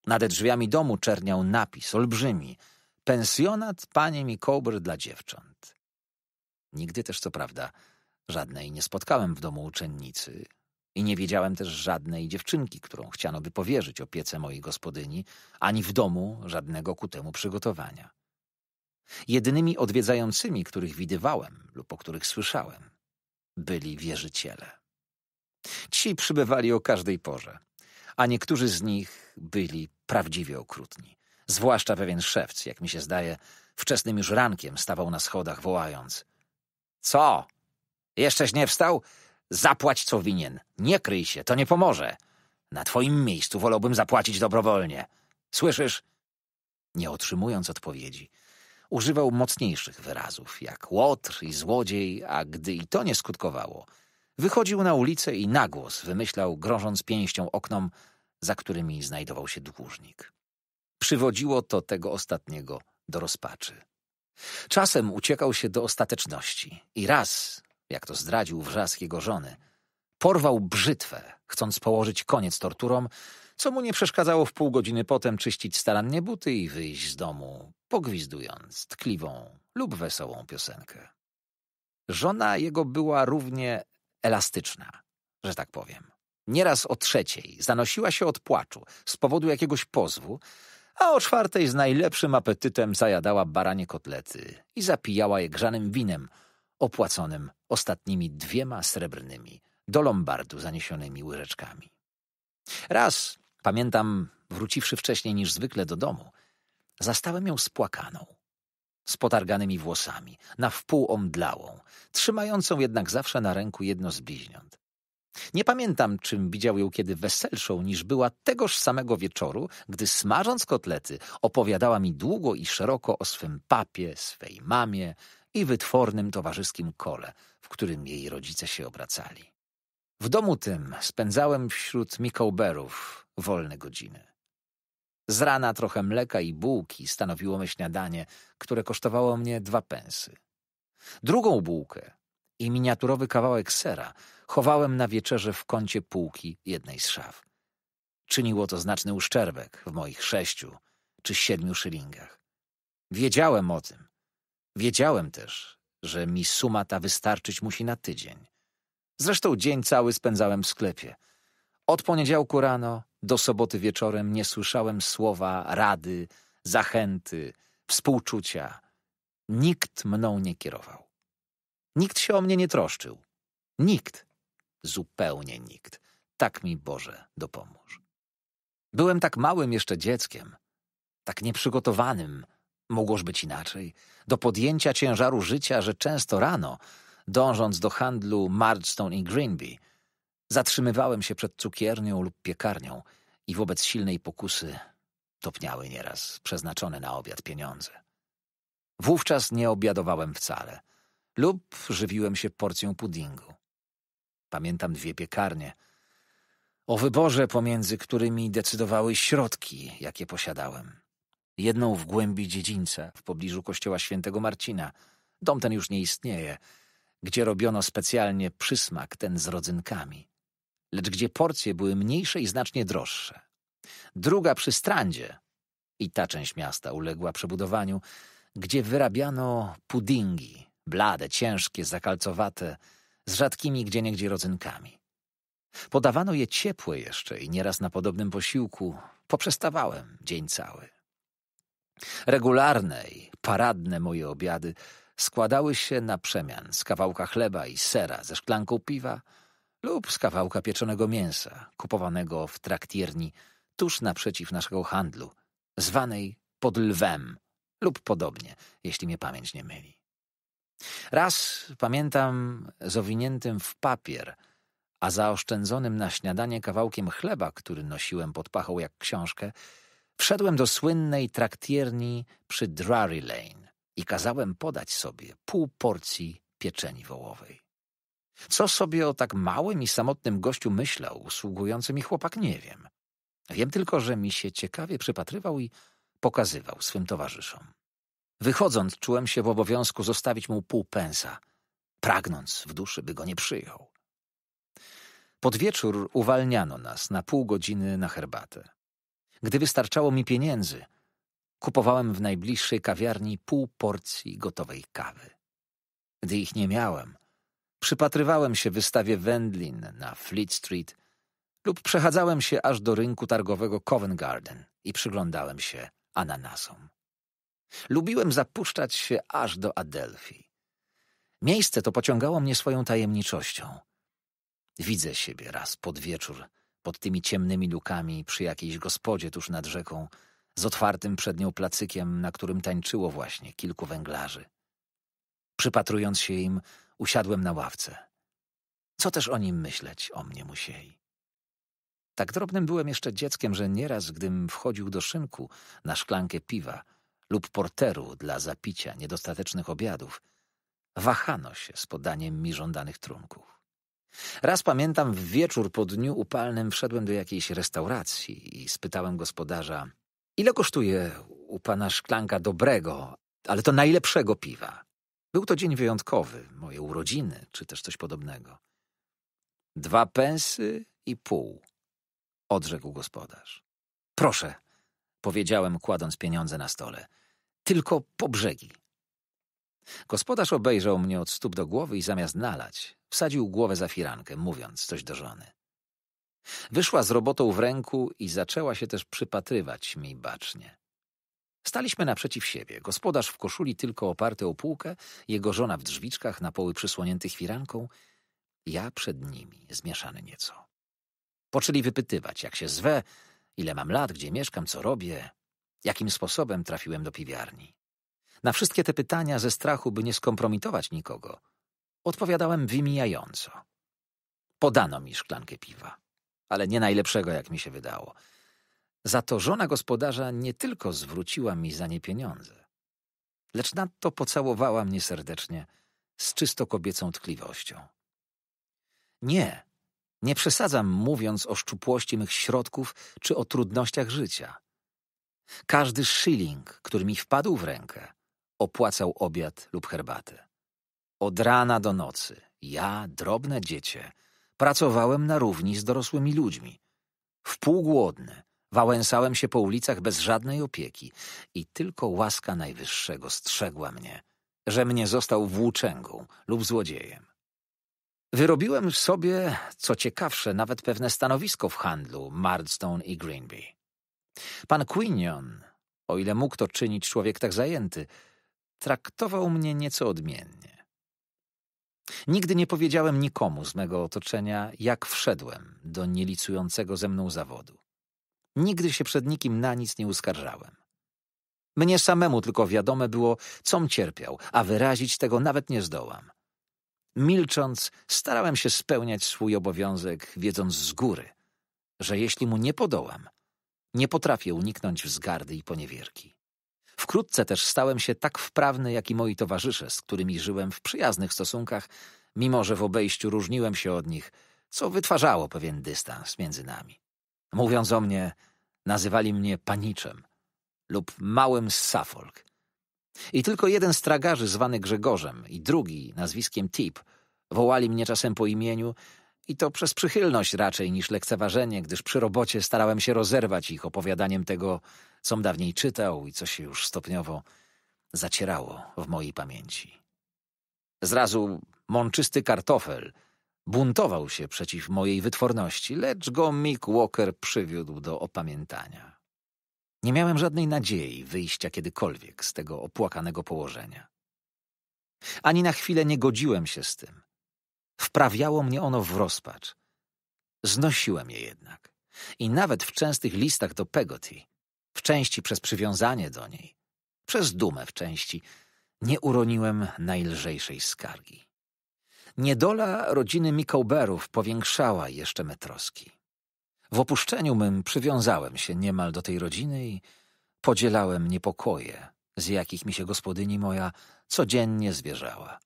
Speaker 1: Nade drzwiami domu czerniał napis olbrzymi pensjonat panie Mikołbr dla dziewcząt. Nigdy też, co prawda, żadnej nie spotkałem w domu uczennicy, i nie widziałem też żadnej dziewczynki, którą chciano by powierzyć opiece mojej gospodyni, ani w domu żadnego ku temu przygotowania. Jedynymi odwiedzającymi, których widywałem lub o których słyszałem, byli wierzyciele. Ci przybywali o każdej porze, a niektórzy z nich byli prawdziwie okrutni. Zwłaszcza pewien szewc, jak mi się zdaje, wczesnym już rankiem stawał na schodach, wołając: Co? Jeszcześ nie wstał? Zapłać co winien. Nie kryj się, to nie pomoże. Na twoim miejscu wolałbym zapłacić dobrowolnie. Słyszysz? Nie otrzymując odpowiedzi, używał mocniejszych wyrazów, jak łotr i złodziej, a gdy i to nie skutkowało, wychodził na ulicę i nagłos wymyślał, grożąc pięścią oknom, za którymi znajdował się dłużnik. Przywodziło to tego ostatniego do rozpaczy. Czasem uciekał się do ostateczności i raz jak to zdradził wrzask jego żony. Porwał brzytwę, chcąc położyć koniec torturom, co mu nie przeszkadzało w pół godziny potem czyścić starannie buty i wyjść z domu, pogwizdując tkliwą lub wesołą piosenkę. Żona jego była równie elastyczna, że tak powiem. Nieraz o trzeciej zanosiła się od płaczu z powodu jakiegoś pozwu, a o czwartej z najlepszym apetytem zajadała baranie kotlety i zapijała je grzanym winem – opłaconym ostatnimi dwiema srebrnymi, do lombardu zaniesionymi łyżeczkami. Raz, pamiętam, wróciwszy wcześniej niż zwykle do domu, zastałem ją spłakaną, z potarganymi włosami, na wpół omdlałą, trzymającą jednak zawsze na ręku jedno z bliźniąt. Nie pamiętam, czym widział ją kiedy weselszą niż była tegoż samego wieczoru, gdy smażąc kotlety opowiadała mi długo i szeroko o swym papie, swej mamie, i wytwornym towarzyskim kole, w którym jej rodzice się obracali. W domu tym spędzałem wśród mikołberów wolne godziny. Z rana trochę mleka i bułki stanowiło me śniadanie, które kosztowało mnie dwa pensy. Drugą bułkę i miniaturowy kawałek sera chowałem na wieczerze w kącie półki jednej z szaf. Czyniło to znaczny uszczerbek w moich sześciu czy siedmiu szylingach. Wiedziałem o tym, Wiedziałem też, że mi suma ta wystarczyć musi na tydzień. Zresztą dzień cały spędzałem w sklepie. Od poniedziałku rano do soboty wieczorem nie słyszałem słowa, rady, zachęty, współczucia. Nikt mną nie kierował. Nikt się o mnie nie troszczył. Nikt. Zupełnie nikt. Tak mi Boże dopomóż. Byłem tak małym jeszcze dzieckiem, tak nieprzygotowanym, Mogłoż być inaczej. Do podjęcia ciężaru życia, że często rano, dążąc do handlu Marston i Greenby, zatrzymywałem się przed cukiernią lub piekarnią i wobec silnej pokusy topniały nieraz przeznaczone na obiad pieniądze. Wówczas nie obiadowałem wcale lub żywiłem się porcją puddingu. Pamiętam dwie piekarnie, o wyborze pomiędzy którymi decydowały środki, jakie posiadałem. Jedną w głębi dziedzińca, w pobliżu kościoła świętego Marcina. Dom ten już nie istnieje, gdzie robiono specjalnie przysmak ten z rodzynkami. Lecz gdzie porcje były mniejsze i znacznie droższe. Druga przy strandzie, i ta część miasta uległa przebudowaniu, gdzie wyrabiano puddingi, blade, ciężkie, zakalcowate, z rzadkimi gdzieniegdzie rodzynkami. Podawano je ciepłe jeszcze i nieraz na podobnym posiłku poprzestawałem dzień cały. Regularnej, paradne moje obiady składały się na przemian z kawałka chleba i sera ze szklanką piwa lub z kawałka pieczonego mięsa kupowanego w traktierni tuż naprzeciw naszego handlu, zwanej pod lwem lub podobnie, jeśli mnie pamięć nie myli. Raz pamiętam zawiniętym w papier, a zaoszczędzonym na śniadanie kawałkiem chleba, który nosiłem pod pachą jak książkę, Wszedłem do słynnej traktierni przy Drury Lane i kazałem podać sobie pół porcji pieczeni wołowej. Co sobie o tak małym i samotnym gościu myślał, usługujący mi chłopak, nie wiem. Wiem tylko, że mi się ciekawie przypatrywał i pokazywał swym towarzyszom. Wychodząc, czułem się w obowiązku zostawić mu pół pensa, pragnąc w duszy, by go nie przyjął. Pod wieczór uwalniano nas na pół godziny na herbatę gdy wystarczało mi pieniędzy, kupowałem w najbliższej kawiarni pół porcji gotowej kawy. Gdy ich nie miałem, przypatrywałem się wystawie wędlin na Fleet Street lub przechadzałem się aż do rynku targowego Covent Garden i przyglądałem się ananasom. Lubiłem zapuszczać się aż do Adelphi. Miejsce to pociągało mnie swoją tajemniczością. Widzę siebie raz pod wieczór pod tymi ciemnymi lukami przy jakiejś gospodzie tuż nad rzeką, z otwartym przed nią placykiem, na którym tańczyło właśnie kilku węglarzy. Przypatrując się im, usiadłem na ławce. Co też o nim myśleć, o mnie musieli. Tak drobnym byłem jeszcze dzieckiem, że nieraz, gdym wchodził do szynku na szklankę piwa lub porteru dla zapicia niedostatecznych obiadów, wahano się z podaniem mi żądanych trunków. Raz pamiętam, w wieczór po dniu upalnym wszedłem do jakiejś restauracji i spytałem gospodarza, ile kosztuje u pana szklanka dobrego, ale to najlepszego piwa. Był to dzień wyjątkowy, moje urodziny, czy też coś podobnego. Dwa pensy i pół, odrzekł gospodarz. Proszę, powiedziałem, kładąc pieniądze na stole. Tylko po brzegi. Gospodarz obejrzał mnie od stóp do głowy i zamiast nalać, wsadził głowę za firankę, mówiąc coś do żony. Wyszła z robotą w ręku i zaczęła się też przypatrywać mi bacznie. Staliśmy naprzeciw siebie, gospodarz w koszuli tylko oparty o półkę, jego żona w drzwiczkach na poły przysłoniętych firanką, ja przed nimi, zmieszany nieco. Poczęli wypytywać, jak się zwę, ile mam lat, gdzie mieszkam, co robię, jakim sposobem trafiłem do piwiarni. Na wszystkie te pytania ze strachu, by nie skompromitować nikogo, odpowiadałem wymijająco. Podano mi szklankę piwa, ale nie najlepszego, jak mi się wydało. Za to żona gospodarza nie tylko zwróciła mi za nie pieniądze, lecz nadto pocałowała mnie serdecznie z czysto kobiecą tkliwością. Nie, nie przesadzam mówiąc o szczupłości mych środków czy o trudnościach życia. Każdy szyling, który mi wpadł w rękę, opłacał obiad lub herbatę. Od rana do nocy, ja, drobne dziecię, pracowałem na równi z dorosłymi ludźmi. Wpółgłodny, wałęsałem się po ulicach bez żadnej opieki i tylko łaska Najwyższego strzegła mnie, że mnie został włóczęgą lub złodziejem. Wyrobiłem w sobie, co ciekawsze, nawet pewne stanowisko w handlu Mardstone i Greenby. Pan Quinion, o ile mógł to czynić człowiek tak zajęty, traktował mnie nieco odmiennie. Nigdy nie powiedziałem nikomu z mego otoczenia, jak wszedłem do nielicującego ze mną zawodu. Nigdy się przed nikim na nic nie uskarżałem. Mnie samemu tylko wiadome było, com cierpiał, a wyrazić tego nawet nie zdołam. Milcząc, starałem się spełniać swój obowiązek, wiedząc z góry, że jeśli mu nie podołam, nie potrafię uniknąć wzgardy i poniewierki. Wkrótce też stałem się tak wprawny, jak i moi towarzysze, z którymi żyłem w przyjaznych stosunkach, mimo że w obejściu różniłem się od nich, co wytwarzało pewien dystans między nami. Mówiąc o mnie, nazywali mnie paniczem lub małym z Suffolk. I tylko jeden z tragarzy zwany Grzegorzem i drugi nazwiskiem Tip wołali mnie czasem po imieniu i to przez przychylność raczej niż lekceważenie, gdyż przy robocie starałem się rozerwać ich opowiadaniem tego, com dawniej czytał i co się już stopniowo zacierało w mojej pamięci. Zrazu mączysty kartofel buntował się przeciw mojej wytworności, lecz go Mick Walker przywiódł do opamiętania. Nie miałem żadnej nadziei wyjścia kiedykolwiek z tego opłakanego położenia. Ani na chwilę nie godziłem się z tym. Wprawiało mnie ono w rozpacz. Znosiłem je jednak. I nawet w częstych listach do Peggotty w części przez przywiązanie do niej, przez dumę w części, nie uroniłem najlżejszej skargi. Niedola rodziny Mikołberów powiększała jeszcze me troski. W opuszczeniu mym przywiązałem się niemal do tej rodziny i podzielałem niepokoje, z jakich mi się gospodyni moja codziennie zwierzała.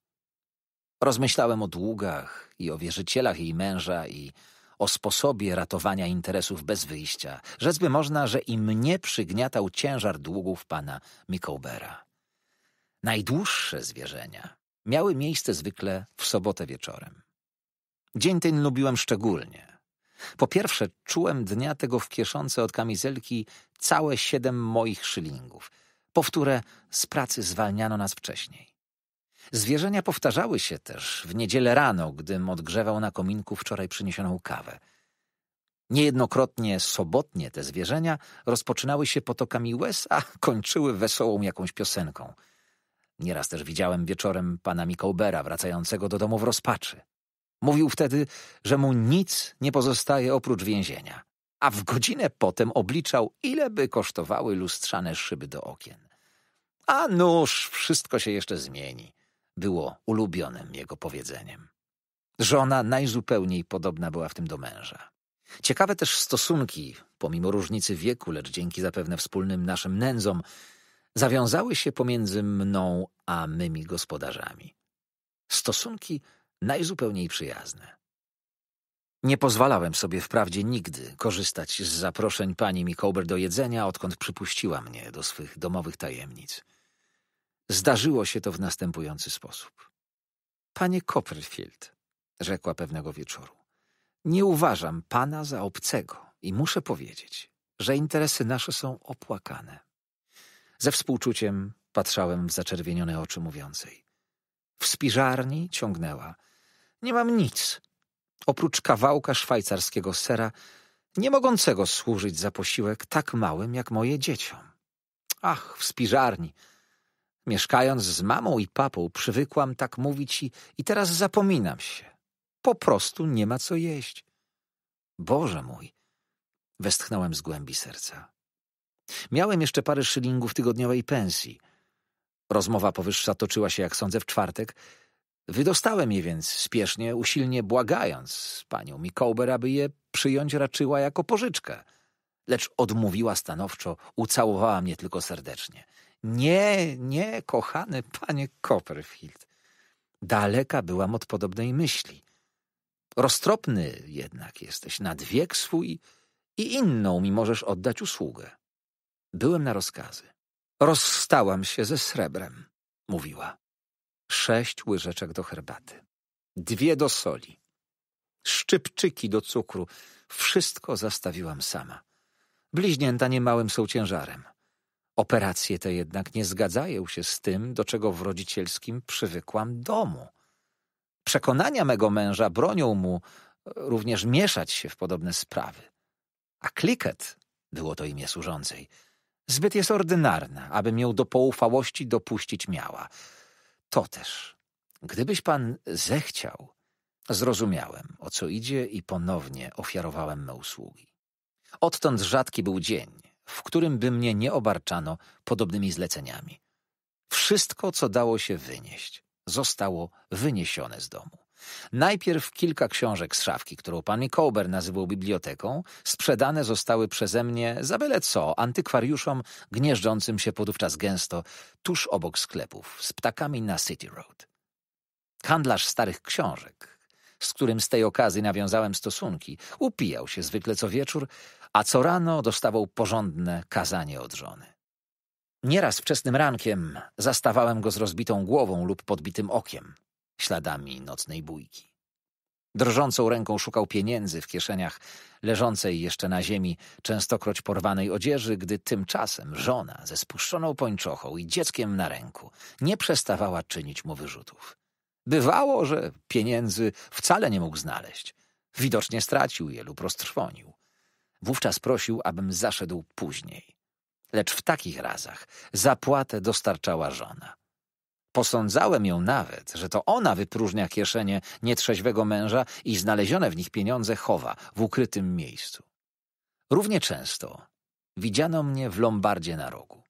Speaker 1: Rozmyślałem o długach i o wierzycielach jej męża i o sposobie ratowania interesów bez wyjścia, rzecby można, że i mnie przygniatał ciężar długów pana Mikołbera. Najdłuższe zwierzenia miały miejsce zwykle w sobotę wieczorem. Dzień ten lubiłem szczególnie. Po pierwsze, czułem dnia tego w kieszonce od kamizelki całe siedem moich szylingów. Po wtóre, z pracy zwalniano nas wcześniej. Zwierzenia powtarzały się też w niedzielę rano, gdym odgrzewał na kominku wczoraj przyniesioną kawę. Niejednokrotnie sobotnie te zwierzenia rozpoczynały się potokami łez, a kończyły wesołą jakąś piosenką. Nieraz też widziałem wieczorem pana Mikołbera wracającego do domu w rozpaczy. Mówił wtedy, że mu nic nie pozostaje oprócz więzienia, a w godzinę potem obliczał, ile by kosztowały lustrzane szyby do okien. A nóż, wszystko się jeszcze zmieni było ulubionym jego powiedzeniem. Żona najzupełniej podobna była w tym do męża. Ciekawe też stosunki, pomimo różnicy wieku, lecz dzięki zapewne wspólnym naszym nędzom, zawiązały się pomiędzy mną a mymi gospodarzami. Stosunki najzupełniej przyjazne. Nie pozwalałem sobie wprawdzie nigdy korzystać z zaproszeń pani Mikołber do jedzenia, odkąd przypuściła mnie do swych domowych tajemnic – Zdarzyło się to w następujący sposób. Panie Copperfield, rzekła pewnego wieczoru, nie uważam pana za obcego i muszę powiedzieć, że interesy nasze są opłakane. Ze współczuciem patrzałem w zaczerwienione oczy mówiącej. W spiżarni ciągnęła. Nie mam nic, oprócz kawałka szwajcarskiego sera, nie mogącego służyć za posiłek tak małym jak moje dzieciom. Ach, w spiżarni – Mieszkając z mamą i papą, przywykłam tak mówić i, i teraz zapominam się. Po prostu nie ma co jeść. Boże mój! Westchnąłem z głębi serca. Miałem jeszcze parę szylingów tygodniowej pensji. Rozmowa powyższa toczyła się, jak sądzę, w czwartek. Wydostałem je więc spiesznie, usilnie błagając panią Mikołber, aby je przyjąć raczyła jako pożyczkę. Lecz odmówiła stanowczo, ucałowała mnie tylko serdecznie – nie, nie, kochany panie Copperfield. Daleka byłam od podobnej myśli. Roztropny jednak jesteś nad wiek swój i inną mi możesz oddać usługę. Byłem na rozkazy. Rozstałam się ze srebrem, mówiła. Sześć łyżeczek do herbaty, dwie do soli, szczypczyki do cukru. Wszystko zastawiłam sama. Bliźnięta niemałym są ciężarem. Operacje te jednak nie zgadzają się z tym, do czego w rodzicielskim przywykłam domu. Przekonania mego męża bronią mu e, również mieszać się w podobne sprawy. A kliket, było to imię służącej, zbyt jest ordynarna, abym ją do poufałości dopuścić miała. To też, gdybyś pan zechciał, zrozumiałem, o co idzie i ponownie ofiarowałem me usługi. Odtąd rzadki był dzień w którym by mnie nie obarczano podobnymi zleceniami. Wszystko, co dało się wynieść, zostało wyniesione z domu. Najpierw kilka książek z szafki, którą pan Mikołber nazywał biblioteką, sprzedane zostały przeze mnie za byle co antykwariuszom gnieżdżącym się podówczas gęsto tuż obok sklepów z ptakami na City Road. Handlarz starych książek, z którym z tej okazji nawiązałem stosunki, upijał się zwykle co wieczór, a co rano dostawał porządne kazanie od żony. Nieraz wczesnym rankiem zastawałem go z rozbitą głową lub podbitym okiem, śladami nocnej bójki. Drżącą ręką szukał pieniędzy w kieszeniach leżącej jeszcze na ziemi, częstokroć porwanej odzieży, gdy tymczasem żona ze spuszczoną pończochą i dzieckiem na ręku nie przestawała czynić mu wyrzutów. Bywało, że pieniędzy wcale nie mógł znaleźć. Widocznie stracił je lub roztrwonił. Wówczas prosił, abym zaszedł później. Lecz w takich razach zapłatę dostarczała żona. Posądzałem ją nawet, że to ona wypróżnia kieszenie nietrzeźwego męża i znalezione w nich pieniądze chowa w ukrytym miejscu. Równie często widziano mnie w lombardzie na rogu.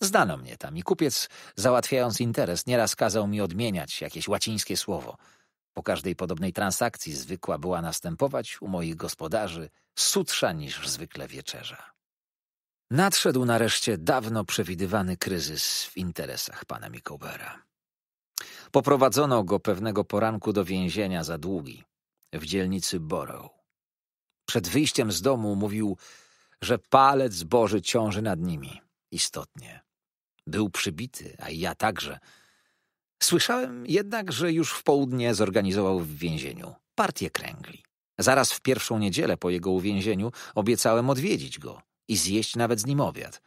Speaker 1: Znano mnie tam i kupiec, załatwiając interes, nieraz kazał mi odmieniać jakieś łacińskie słowo – po każdej podobnej transakcji zwykła była następować u moich gospodarzy sudsza niż zwykle wieczerza. Nadszedł nareszcie dawno przewidywany kryzys w interesach pana Mikołbera. Poprowadzono go pewnego poranku do więzienia za długi w dzielnicy Borough. Przed wyjściem z domu mówił, że palec Boży ciąży nad nimi. Istotnie. Był przybity, a ja także – Słyszałem jednak, że już w południe zorganizował w więzieniu partię kręgli. Zaraz w pierwszą niedzielę po jego uwięzieniu obiecałem odwiedzić go i zjeść nawet z nim obiad.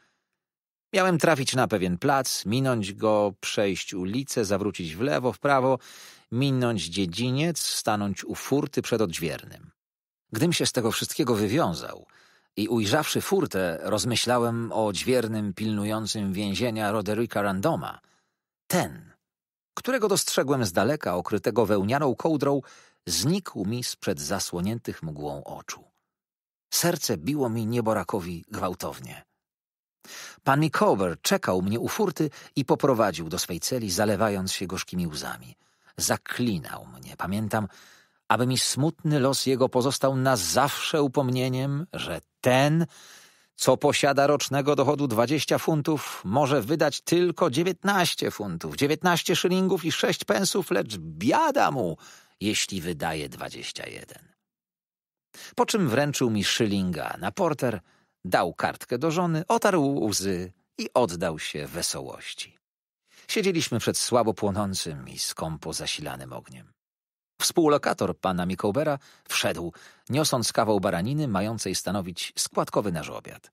Speaker 1: Miałem trafić na pewien plac, minąć go, przejść ulicę, zawrócić w lewo, w prawo, minąć dziedziniec, stanąć u furty przed odźwiernym. Gdym się z tego wszystkiego wywiązał i ujrzawszy furtę, rozmyślałem o odźwiernym pilnującym więzienia Roderika Randoma. Ten którego dostrzegłem z daleka, okrytego wełnianą kołdrą, znikł mi sprzed zasłoniętych mgłą oczu. Serce biło mi nieborakowi gwałtownie. Pan Mikover czekał mnie u furty i poprowadził do swej celi, zalewając się gorzkimi łzami. Zaklinał mnie, pamiętam, aby mi smutny los jego pozostał na zawsze upomnieniem, że ten, co posiada rocznego dochodu 20 funtów, może wydać tylko 19 funtów, 19 szylingów i 6 pensów, lecz biada mu, jeśli wydaje 21. Po czym wręczył mi szylinga na porter, dał kartkę do żony, otarł łzy i oddał się wesołości. Siedzieliśmy przed słabo płonącym i skąpo zasilanym ogniem. Współlokator pana Mikołbera wszedł, niosąc kawał baraniny mającej stanowić składkowy nasz obiad.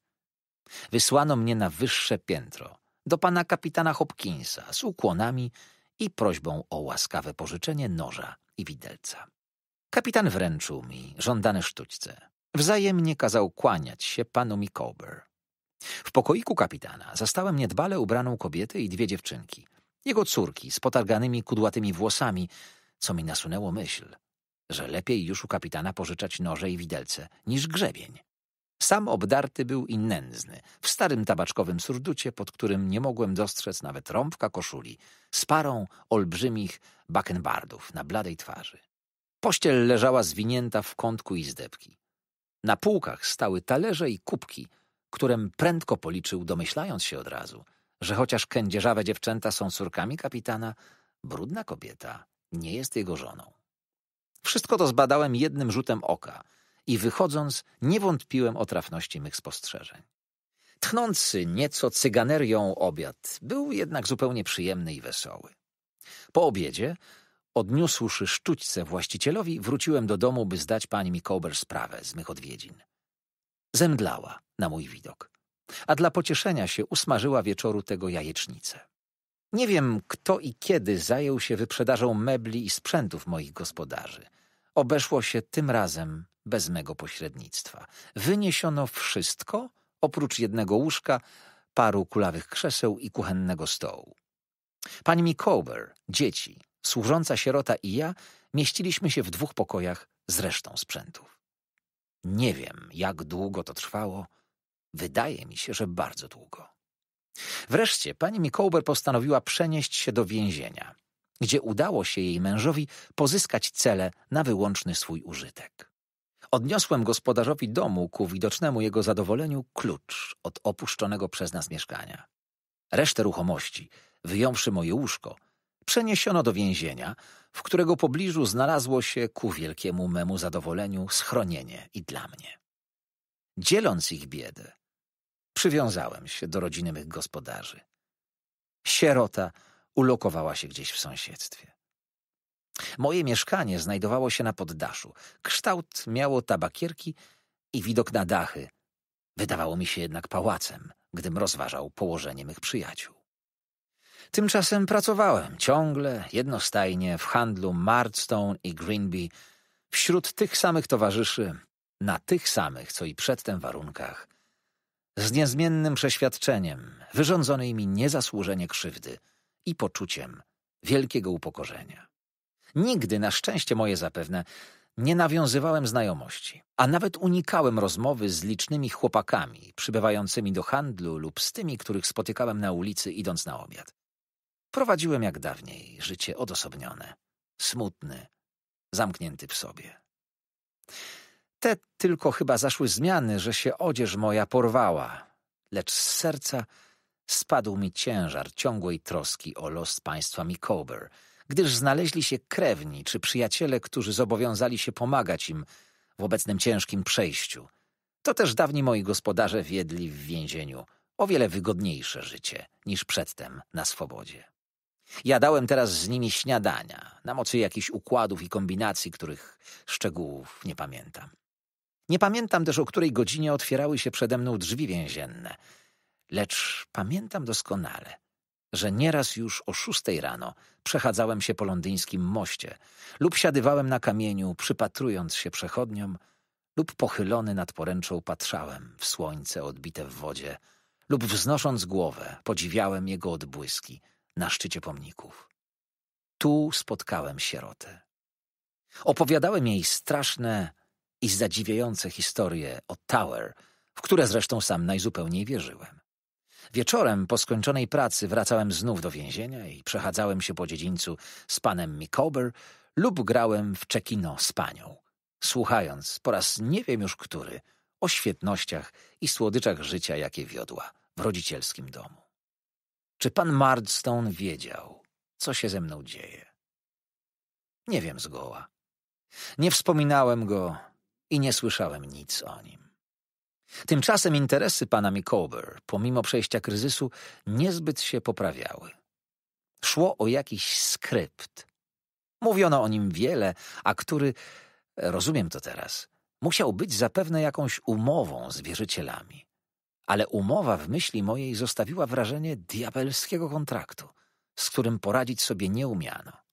Speaker 1: Wysłano mnie na wyższe piętro, do pana kapitana Hopkinsa z ukłonami i prośbą o łaskawe pożyczenie noża i widelca. Kapitan wręczył mi żądane sztućce. Wzajemnie kazał kłaniać się panu Mikołber. W pokoiku kapitana zastałem niedbale ubraną kobietę i dwie dziewczynki. Jego córki z potarganymi kudłatymi włosami – co mi nasunęło myśl, że lepiej już u kapitana pożyczać noże i widelce niż grzebień. Sam obdarty był i nędzny, w starym tabaczkowym surducie, pod którym nie mogłem dostrzec nawet rąbka koszuli, z parą olbrzymich bakenbardów na bladej twarzy. Pościel leżała zwinięta w kątku izdebki. Na półkach stały talerze i kubki, którym prędko policzył, domyślając się od razu, że chociaż kędzierzawe dziewczęta są córkami kapitana, brudna kobieta nie jest jego żoną. Wszystko to zbadałem jednym rzutem oka i wychodząc nie wątpiłem o trafności mych spostrzeżeń. Tchnący nieco cyganerią obiad był jednak zupełnie przyjemny i wesoły. Po obiedzie, odniósłszy szczućce właścicielowi, wróciłem do domu, by zdać pani Mikober sprawę z mych odwiedzin. Zemdlała na mój widok, a dla pocieszenia się usmażyła wieczoru tego jajecznicę. Nie wiem, kto i kiedy zajął się wyprzedażą mebli i sprzętów moich gospodarzy. Obeszło się tym razem bez mego pośrednictwa. Wyniesiono wszystko, oprócz jednego łóżka, paru kulawych krzeseł i kuchennego stołu. Pani Mikober, dzieci, służąca sierota i ja mieściliśmy się w dwóch pokojach z resztą sprzętów. Nie wiem, jak długo to trwało. Wydaje mi się, że bardzo długo. Wreszcie pani Mikołber postanowiła przenieść się do więzienia, gdzie udało się jej mężowi pozyskać cele na wyłączny swój użytek. Odniosłem gospodarzowi domu ku widocznemu jego zadowoleniu klucz od opuszczonego przez nas mieszkania. Resztę ruchomości, wyjąwszy moje łóżko, przeniesiono do więzienia, w którego pobliżu znalazło się ku wielkiemu memu zadowoleniu schronienie i dla mnie. Dzieląc ich biedę, przywiązałem się do rodziny mych gospodarzy. Sierota ulokowała się gdzieś w sąsiedztwie. Moje mieszkanie znajdowało się na poddaszu. Kształt miało tabakierki i widok na dachy. Wydawało mi się jednak pałacem, gdym rozważał położenie mych przyjaciół. Tymczasem pracowałem ciągle, jednostajnie w handlu Mardstone i Greenby, wśród tych samych towarzyszy, na tych samych, co i przedtem warunkach, z niezmiennym przeświadczeniem, wyrządzonej mi niezasłużenie krzywdy i poczuciem wielkiego upokorzenia. Nigdy, na szczęście moje zapewne, nie nawiązywałem znajomości, a nawet unikałem rozmowy z licznymi chłopakami przybywającymi do handlu lub z tymi, których spotykałem na ulicy idąc na obiad. Prowadziłem jak dawniej życie odosobnione, smutny, zamknięty w sobie. Te tylko chyba zaszły zmiany, że się odzież moja porwała, lecz z serca spadł mi ciężar ciągłej troski o los państwa Mikober, gdyż znaleźli się krewni czy przyjaciele, którzy zobowiązali się pomagać im w obecnym ciężkim przejściu. To też dawni moi gospodarze wiedli w więzieniu o wiele wygodniejsze życie niż przedtem na swobodzie. Jadałem teraz z nimi śniadania, na mocy jakichś układów i kombinacji, których szczegółów nie pamiętam. Nie pamiętam też, o której godzinie otwierały się przede mną drzwi więzienne. Lecz pamiętam doskonale, że nieraz już o szóstej rano przechadzałem się po londyńskim moście lub siadywałem na kamieniu, przypatrując się przechodniom, lub pochylony nad poręczą patrzałem w słońce odbite w wodzie, lub wznosząc głowę podziwiałem jego odbłyski na szczycie pomników. Tu spotkałem sierotę. Opowiadałem jej straszne, i zadziwiające historie o Tower, w które zresztą sam najzupełniej wierzyłem. Wieczorem po skończonej pracy wracałem znów do więzienia i przechadzałem się po dziedzińcu z panem Micawber lub grałem w czekino z panią, słuchając po raz nie wiem już który o świetnościach i słodyczach życia, jakie wiodła w rodzicielskim domu. Czy pan Mardstone wiedział, co się ze mną dzieje? Nie wiem zgoła. Nie wspominałem go, i nie słyszałem nic o nim. Tymczasem interesy pana Micawber, pomimo przejścia kryzysu, niezbyt się poprawiały. Szło o jakiś skrypt. Mówiono o nim wiele, a który, rozumiem to teraz, musiał być zapewne jakąś umową z wierzycielami. Ale umowa w myśli mojej zostawiła wrażenie diabelskiego kontraktu, z którym poradzić sobie nie umiano.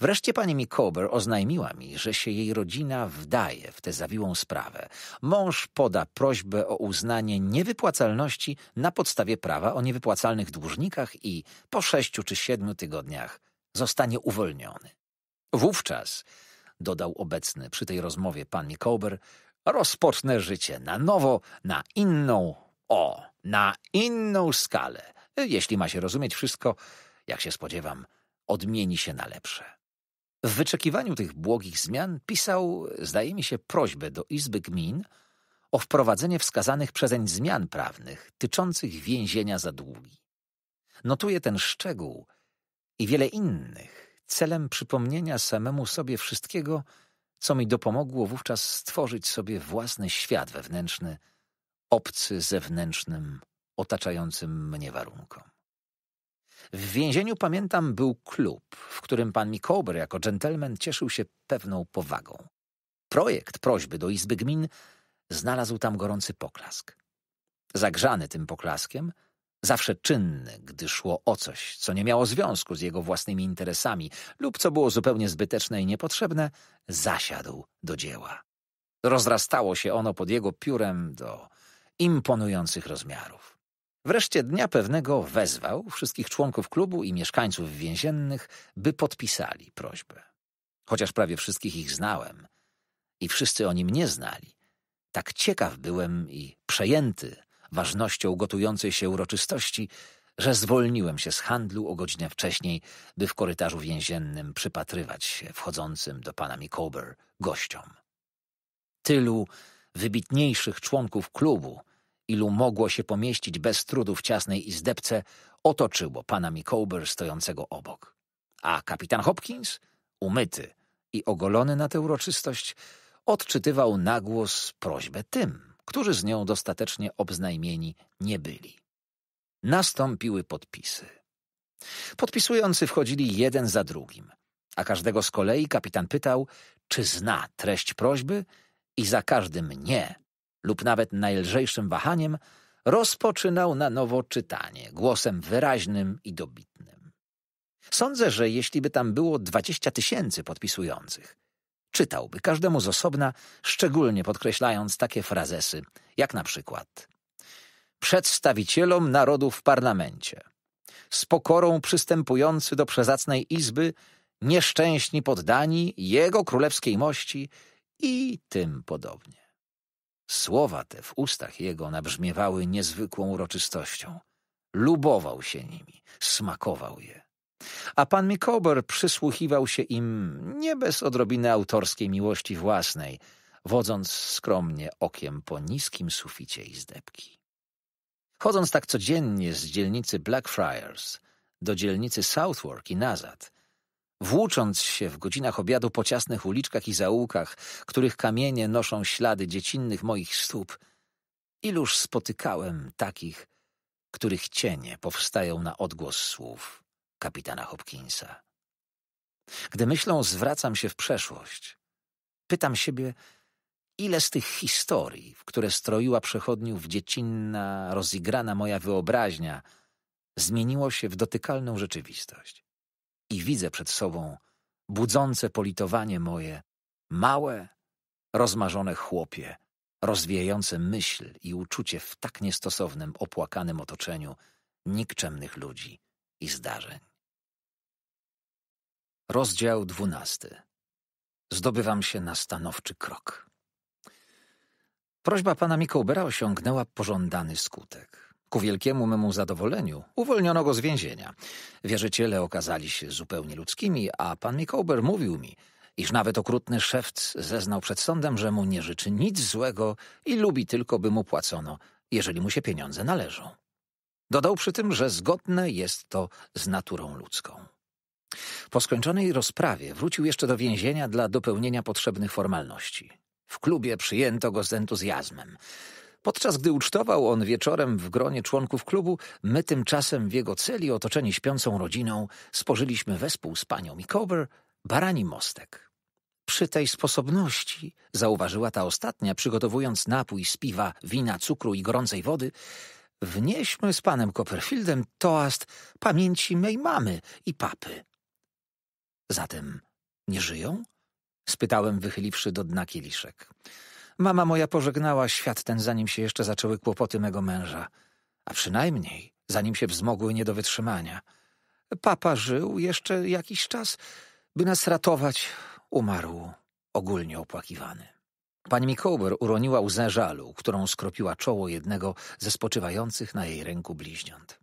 Speaker 1: Wreszcie pani Mikober oznajmiła mi, że się jej rodzina wdaje w tę zawiłą sprawę. Mąż poda prośbę o uznanie niewypłacalności na podstawie prawa o niewypłacalnych dłużnikach i po sześciu czy siedmiu tygodniach zostanie uwolniony. Wówczas, dodał obecny przy tej rozmowie pan Mikober, rozpocznę życie na nowo, na inną, o, na inną skalę, jeśli ma się rozumieć wszystko, jak się spodziewam, odmieni się na lepsze. W wyczekiwaniu tych błogich zmian pisał, zdaje mi się, prośbę do Izby Gmin o wprowadzenie wskazanych przezeń zmian prawnych tyczących więzienia za długi. Notuje ten szczegół i wiele innych celem przypomnienia samemu sobie wszystkiego, co mi dopomogło wówczas stworzyć sobie własny świat wewnętrzny, obcy zewnętrznym, otaczającym mnie warunkom. W więzieniu, pamiętam, był klub, w którym pan Mikober jako dżentelmen cieszył się pewną powagą. Projekt prośby do Izby Gmin znalazł tam gorący poklask. Zagrzany tym poklaskiem, zawsze czynny, gdy szło o coś, co nie miało związku z jego własnymi interesami lub co było zupełnie zbyteczne i niepotrzebne, zasiadł do dzieła. Rozrastało się ono pod jego piórem do imponujących rozmiarów. Wreszcie dnia pewnego wezwał wszystkich członków klubu i mieszkańców więziennych, by podpisali prośbę. Chociaż prawie wszystkich ich znałem i wszyscy oni mnie znali, tak ciekaw byłem i przejęty ważnością gotującej się uroczystości, że zwolniłem się z handlu o godzinę wcześniej, by w korytarzu więziennym przypatrywać się wchodzącym do pana Mikober gościom. Tylu wybitniejszych członków klubu – ilu mogło się pomieścić bez trudu w ciasnej izdebce, otoczyło pana Micawber stojącego obok. A kapitan Hopkins, umyty i ogolony na tę uroczystość, odczytywał głos prośbę tym, którzy z nią dostatecznie obznajmieni nie byli. Nastąpiły podpisy. Podpisujący wchodzili jeden za drugim, a każdego z kolei kapitan pytał, czy zna treść prośby i za każdym nie lub nawet najlżejszym wahaniem, rozpoczynał na nowo czytanie, głosem wyraźnym i dobitnym. Sądzę, że jeśli by tam było dwadzieścia tysięcy podpisujących, czytałby każdemu z osobna, szczególnie podkreślając takie frazesy, jak na przykład przedstawicielom narodu w parlamencie, z pokorą przystępujący do przezacnej izby, nieszczęśni poddani jego królewskiej mości i tym podobnie. Słowa te w ustach jego nabrzmiewały niezwykłą uroczystością. Lubował się nimi, smakował je. A pan Mikober przysłuchiwał się im nie bez odrobiny autorskiej miłości własnej, wodząc skromnie okiem po niskim suficie izdebki. Chodząc tak codziennie z dzielnicy Blackfriars do dzielnicy Southwark i nazad, włócząc się w godzinach obiadu po ciasnych uliczkach i zaułkach, których kamienie noszą ślady dziecinnych moich stóp. Iluż spotykałem takich, których cienie powstają na odgłos słów kapitana Hopkinsa. Gdy myślą, zwracam się w przeszłość. Pytam siebie, ile z tych historii, w które stroiła przechodniów dziecinna, rozigrana moja wyobraźnia, zmieniło się w dotykalną rzeczywistość i widzę przed sobą, budzące politowanie moje, małe, rozmarzone chłopie, rozwijające myśl i uczucie w tak niestosownym, opłakanym otoczeniu nikczemnych ludzi i zdarzeń. Rozdział dwunasty. Zdobywam się na stanowczy krok. Prośba pana Mikołbera osiągnęła pożądany skutek. Ku wielkiemu memu zadowoleniu uwolniono go z więzienia. Wierzyciele okazali się zupełnie ludzkimi, a pan Mikołber mówił mi, iż nawet okrutny szewc zeznał przed sądem, że mu nie życzy nic złego i lubi tylko, by mu płacono, jeżeli mu się pieniądze należą. Dodał przy tym, że zgodne jest to z naturą ludzką. Po skończonej rozprawie wrócił jeszcze do więzienia dla dopełnienia potrzebnych formalności. W klubie przyjęto go z entuzjazmem. Podczas gdy ucztował on wieczorem w gronie członków klubu, my tymczasem w jego celi, otoczeni śpiącą rodziną, spożyliśmy wespół z panią Micawber barani mostek. Przy tej sposobności, zauważyła ta ostatnia, przygotowując napój z piwa, wina, cukru i gorącej wody, wnieśmy z panem Copperfieldem toast pamięci mej mamy i papy. Zatem nie żyją? spytałem, wychyliwszy do dna kieliszek. Mama moja pożegnała świat ten, zanim się jeszcze zaczęły kłopoty mego męża. A przynajmniej, zanim się wzmogły nie do wytrzymania. Papa żył jeszcze jakiś czas, by nas ratować. Umarł, ogólnie opłakiwany. Pani Mikołber uroniła łzę żalu, którą skropiła czoło jednego ze spoczywających na jej ręku bliźniąt.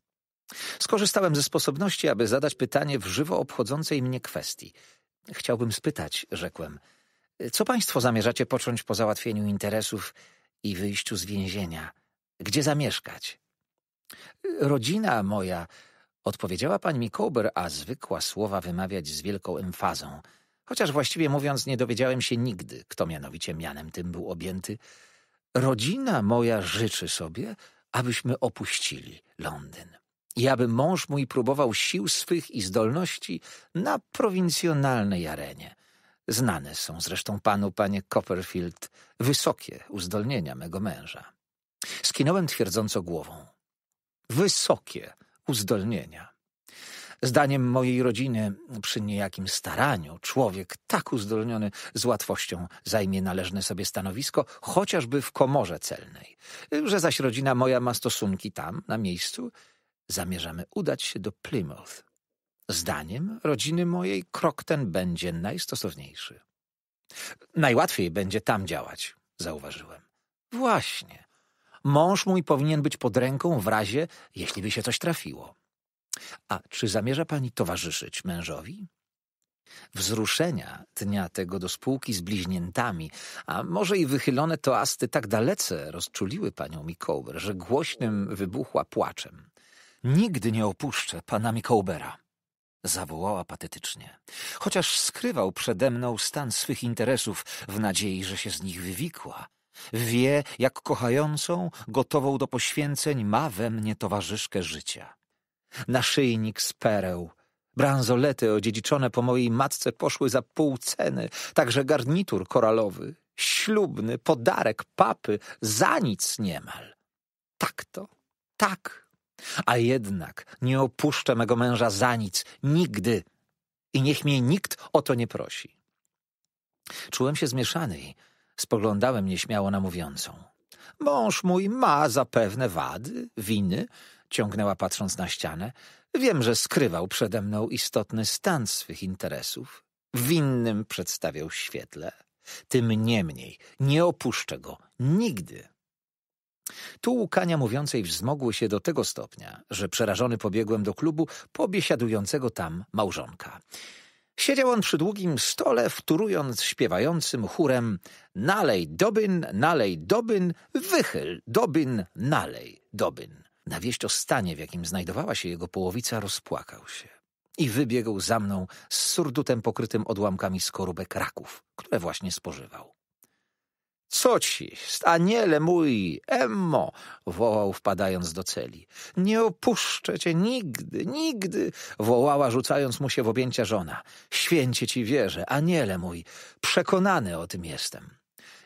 Speaker 1: Skorzystałem ze sposobności, aby zadać pytanie w żywo obchodzącej mnie kwestii. Chciałbym spytać, rzekłem – co państwo zamierzacie począć po załatwieniu interesów i wyjściu z więzienia? Gdzie zamieszkać? Rodzina moja, odpowiedziała pani mi Kober, a zwykła słowa wymawiać z wielką emfazą. Chociaż właściwie mówiąc, nie dowiedziałem się nigdy, kto mianowicie mianem tym był objęty. Rodzina moja życzy sobie, abyśmy opuścili Londyn. I aby mąż mój próbował sił swych i zdolności na prowincjonalnej arenie – Znane są zresztą panu, panie Copperfield, wysokie uzdolnienia mego męża. Skinąłem twierdząco głową. Wysokie uzdolnienia. Zdaniem mojej rodziny, przy niejakim staraniu, człowiek tak uzdolniony z łatwością zajmie należne sobie stanowisko, chociażby w komorze celnej. Że zaś rodzina moja ma stosunki tam, na miejscu, zamierzamy udać się do Plymouth Zdaniem rodziny mojej krok ten będzie najstosowniejszy. Najłatwiej będzie tam działać, zauważyłem. Właśnie. Mąż mój powinien być pod ręką w razie, jeśli by się coś trafiło. A czy zamierza pani towarzyszyć mężowi? Wzruszenia dnia tego do spółki z bliźniętami, a może i wychylone toasty tak dalece rozczuliły panią Mikołber, że głośnym wybuchła płaczem. Nigdy nie opuszczę pana Mikołbera zawołała patetycznie. Chociaż skrywał przede mną stan swych interesów w nadziei, że się z nich wywikła. Wie, jak kochającą, gotową do poświęceń ma we mnie towarzyszkę życia. Naszyjnik z pereł, bransolety odziedziczone po mojej matce poszły za pół ceny, także garnitur koralowy, ślubny, podarek papy, za nic niemal. Tak to, tak a jednak nie opuszczę mego męża za nic, nigdy. I niech mnie nikt o to nie prosi. Czułem się zmieszany i spoglądałem nieśmiało na mówiącą. Mąż mój ma zapewne wady, winy, ciągnęła patrząc na ścianę. Wiem, że skrywał przede mną istotny stan swych interesów. Winnym przedstawiał świetle. Tym niemniej nie opuszczę go nigdy. Tu łkania mówiącej wzmogły się do tego stopnia, że przerażony pobiegłem do klubu pobiesiadującego tam małżonka. Siedział on przy długim stole, wturując śpiewającym chórem Nalej dobyn, nalej dobyn, wychyl dobyn, nalej dobyn. Na wieść o stanie, w jakim znajdowała się jego połowica, rozpłakał się i wybiegł za mną z surdutem pokrytym odłamkami skorupek raków, które właśnie spożywał. Co ci, aniele mój, Emmo! wołał wpadając do celi. Nie opuszczę cię nigdy, nigdy! wołała, rzucając mu się w objęcia żona. Święcie ci wierzę, aniele mój, przekonany o tym jestem.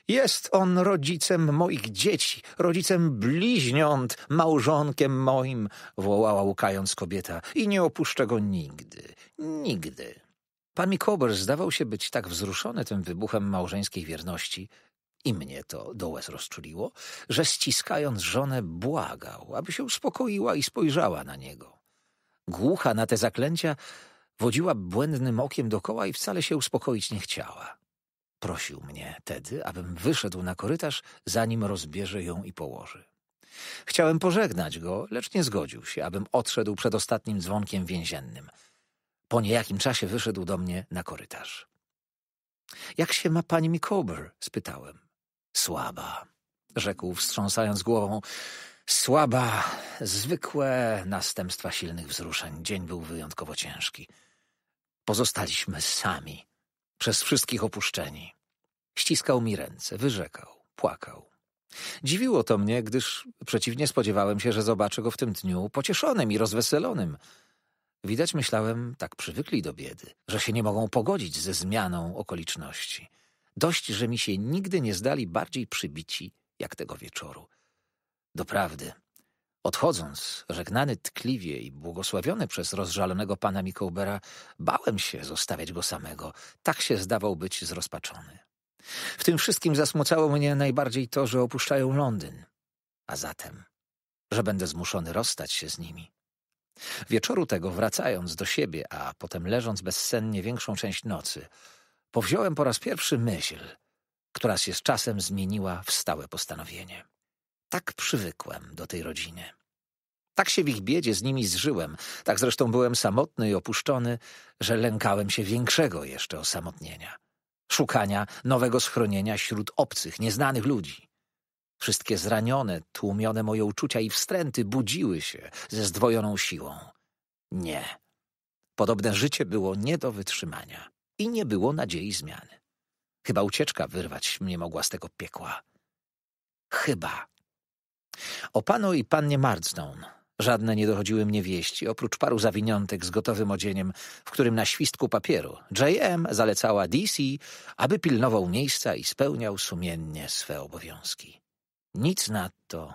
Speaker 1: Jest on rodzicem moich dzieci, rodzicem bliźniąt, małżonkiem moim, wołała łukając kobieta i nie opuszczę go nigdy, nigdy. Pan Mikober zdawał się być tak wzruszony tym wybuchem małżeńskiej wierności, i mnie to do łez rozczuliło, że ściskając żonę błagał, aby się uspokoiła i spojrzała na niego. Głucha na te zaklęcia, wodziła błędnym okiem dokoła i wcale się uspokoić nie chciała. Prosił mnie tedy, abym wyszedł na korytarz, zanim rozbierze ją i położy. Chciałem pożegnać go, lecz nie zgodził się, abym odszedł przed ostatnim dzwonkiem więziennym. Po niejakim czasie wyszedł do mnie na korytarz. Jak się ma pani Micawber? spytałem. Słaba, rzekł wstrząsając głową. Słaba, zwykłe następstwa silnych wzruszeń. Dzień był wyjątkowo ciężki. Pozostaliśmy sami, przez wszystkich opuszczeni. Ściskał mi ręce, wyrzekał, płakał. Dziwiło to mnie, gdyż przeciwnie spodziewałem się, że zobaczę go w tym dniu pocieszonym i rozweselonym. Widać myślałem, tak przywykli do biedy, że się nie mogą pogodzić ze zmianą okoliczności – Dość, że mi się nigdy nie zdali bardziej przybici, jak tego wieczoru. Doprawdy, odchodząc, żegnany tkliwie i błogosławiony przez rozżalonego pana Mikołbera, bałem się zostawiać go samego. Tak się zdawał być zrozpaczony. W tym wszystkim zasmucało mnie najbardziej to, że opuszczają Londyn. A zatem, że będę zmuszony rozstać się z nimi. Wieczoru tego, wracając do siebie, a potem leżąc bezsennie większą część nocy, powziąłem po raz pierwszy myśl, która się z czasem zmieniła w stałe postanowienie. Tak przywykłem do tej rodziny. Tak się w ich biedzie z nimi zżyłem, tak zresztą byłem samotny i opuszczony, że lękałem się większego jeszcze osamotnienia, szukania nowego schronienia wśród obcych, nieznanych ludzi. Wszystkie zranione, tłumione moje uczucia i wstręty budziły się ze zdwojoną siłą. Nie. Podobne życie było nie do wytrzymania i nie było nadziei zmiany. Chyba ucieczka wyrwać mnie mogła z tego piekła. Chyba. O panu i pannie Mardstone żadne nie dochodziły mnie wieści, oprócz paru zawiniątek z gotowym odzieniem, w którym na świstku papieru J.M. zalecała D.C., aby pilnował miejsca i spełniał sumiennie swe obowiązki. Nic nadto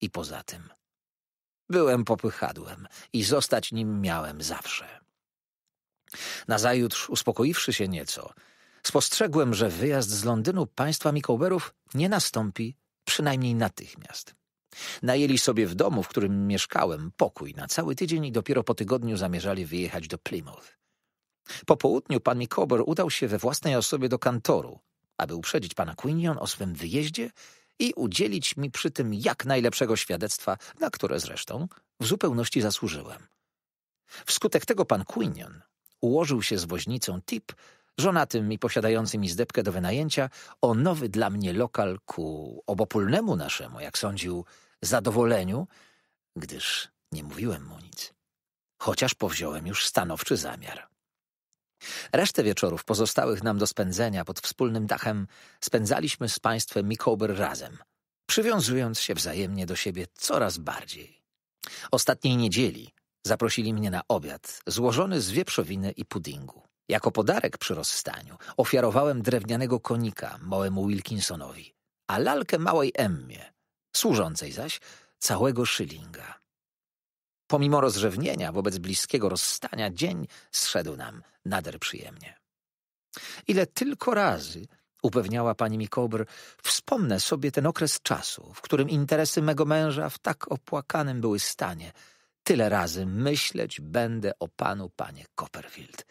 Speaker 1: i poza tym. Byłem popychadłem i zostać nim miałem zawsze. Nazajutrz, uspokoiwszy się nieco, spostrzegłem, że wyjazd z Londynu państwa Mikołberów nie nastąpi przynajmniej natychmiast. Najęli sobie w domu, w którym mieszkałem, pokój na cały tydzień i dopiero po tygodniu zamierzali wyjechać do Plymouth. Po południu pan Mikober udał się we własnej osobie do kantoru, aby uprzedzić pana Quinion o swym wyjeździe i udzielić mi przy tym jak najlepszego świadectwa, na które zresztą w zupełności zasłużyłem. Wskutek tego pan Quinion ułożył się z woźnicą Tip, żonatym i posiadającym izdebkę do wynajęcia, o nowy dla mnie lokal ku obopólnemu naszemu, jak sądził, zadowoleniu, gdyż nie mówiłem mu nic. Chociaż powziąłem już stanowczy zamiar. Resztę wieczorów pozostałych nam do spędzenia pod wspólnym dachem spędzaliśmy z państwem Mikober razem, przywiązując się wzajemnie do siebie coraz bardziej. Ostatniej niedzieli, Zaprosili mnie na obiad, złożony z wieprzowiny i puddingu. Jako podarek przy rozstaniu ofiarowałem drewnianego konika małemu Wilkinsonowi, a lalkę małej Emmie, służącej zaś całego szylinga. Pomimo rozrzewnienia wobec bliskiego rozstania, dzień zszedł nam nader przyjemnie. Ile tylko razy, upewniała pani mi wspomnę sobie ten okres czasu, w którym interesy mego męża w tak opłakanym były stanie – Tyle razy myśleć będę o panu, panie Copperfield.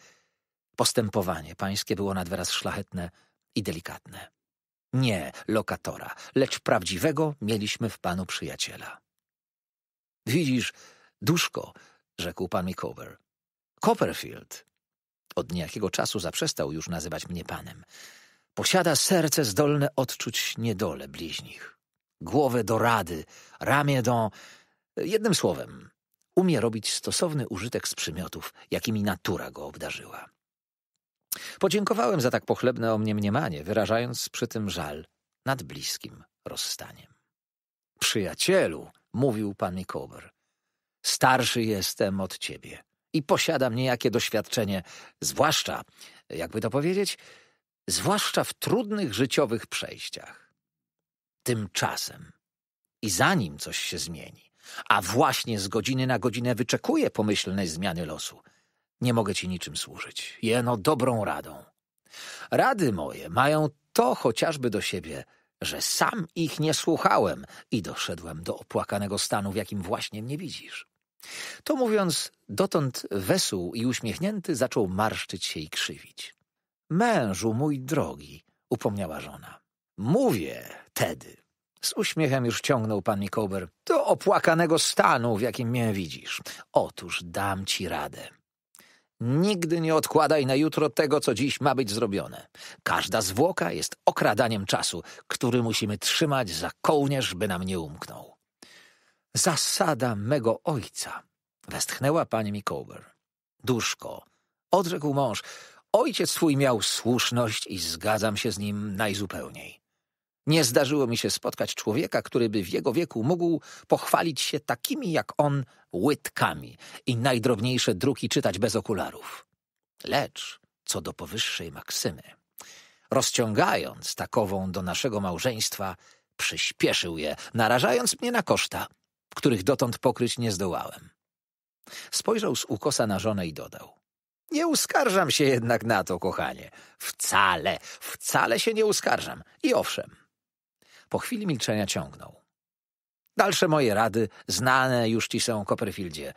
Speaker 1: Postępowanie pańskie było nad wyraz szlachetne i delikatne. Nie lokatora, lecz prawdziwego mieliśmy w panu przyjaciela. Widzisz, duszko, rzekł pan Micover. Copperfield, od niejakiego czasu zaprzestał już nazywać mnie panem, posiada serce zdolne odczuć niedole bliźnich, głowę do rady, ramię do... Jednym słowem, umie robić stosowny użytek z przymiotów, jakimi natura go obdarzyła. Podziękowałem za tak pochlebne o mnie mniemanie, wyrażając przy tym żal nad bliskim rozstaniem. Przyjacielu, mówił pan Mikober, starszy jestem od ciebie i posiadam niejakie doświadczenie, zwłaszcza, jakby to powiedzieć, zwłaszcza w trudnych życiowych przejściach. Tymczasem i zanim coś się zmieni, a właśnie z godziny na godzinę wyczekuję pomyślnej zmiany losu. Nie mogę ci niczym służyć, jeno dobrą radą. Rady moje mają to chociażby do siebie, że sam ich nie słuchałem i doszedłem do opłakanego stanu, w jakim właśnie mnie widzisz. To mówiąc, dotąd wesół i uśmiechnięty zaczął marszczyć się i krzywić. Mężu mój drogi, upomniała żona. Mówię tedy, z uśmiechem już ciągnął pan Mikołber. Do opłakanego stanu, w jakim mnie widzisz. Otóż dam ci radę. Nigdy nie odkładaj na jutro tego, co dziś ma być zrobione. Każda zwłoka jest okradaniem czasu, który musimy trzymać za kołnierz, by nam nie umknął. Zasada mego ojca, westchnęła pani Mikołber. Duszko, odrzekł mąż, ojciec twój miał słuszność i zgadzam się z nim najzupełniej. Nie zdarzyło mi się spotkać człowieka, który by w jego wieku mógł pochwalić się takimi jak on łydkami i najdrobniejsze druki czytać bez okularów. Lecz co do powyższej maksymy, rozciągając takową do naszego małżeństwa, przyspieszył je, narażając mnie na koszta, których dotąd pokryć nie zdołałem. Spojrzał z ukosa na żonę i dodał. Nie uskarżam się jednak na to, kochanie. Wcale, wcale się nie uskarżam. I owszem, po chwili milczenia ciągnął. Dalsze moje rady znane już ci są, Copperfieldzie.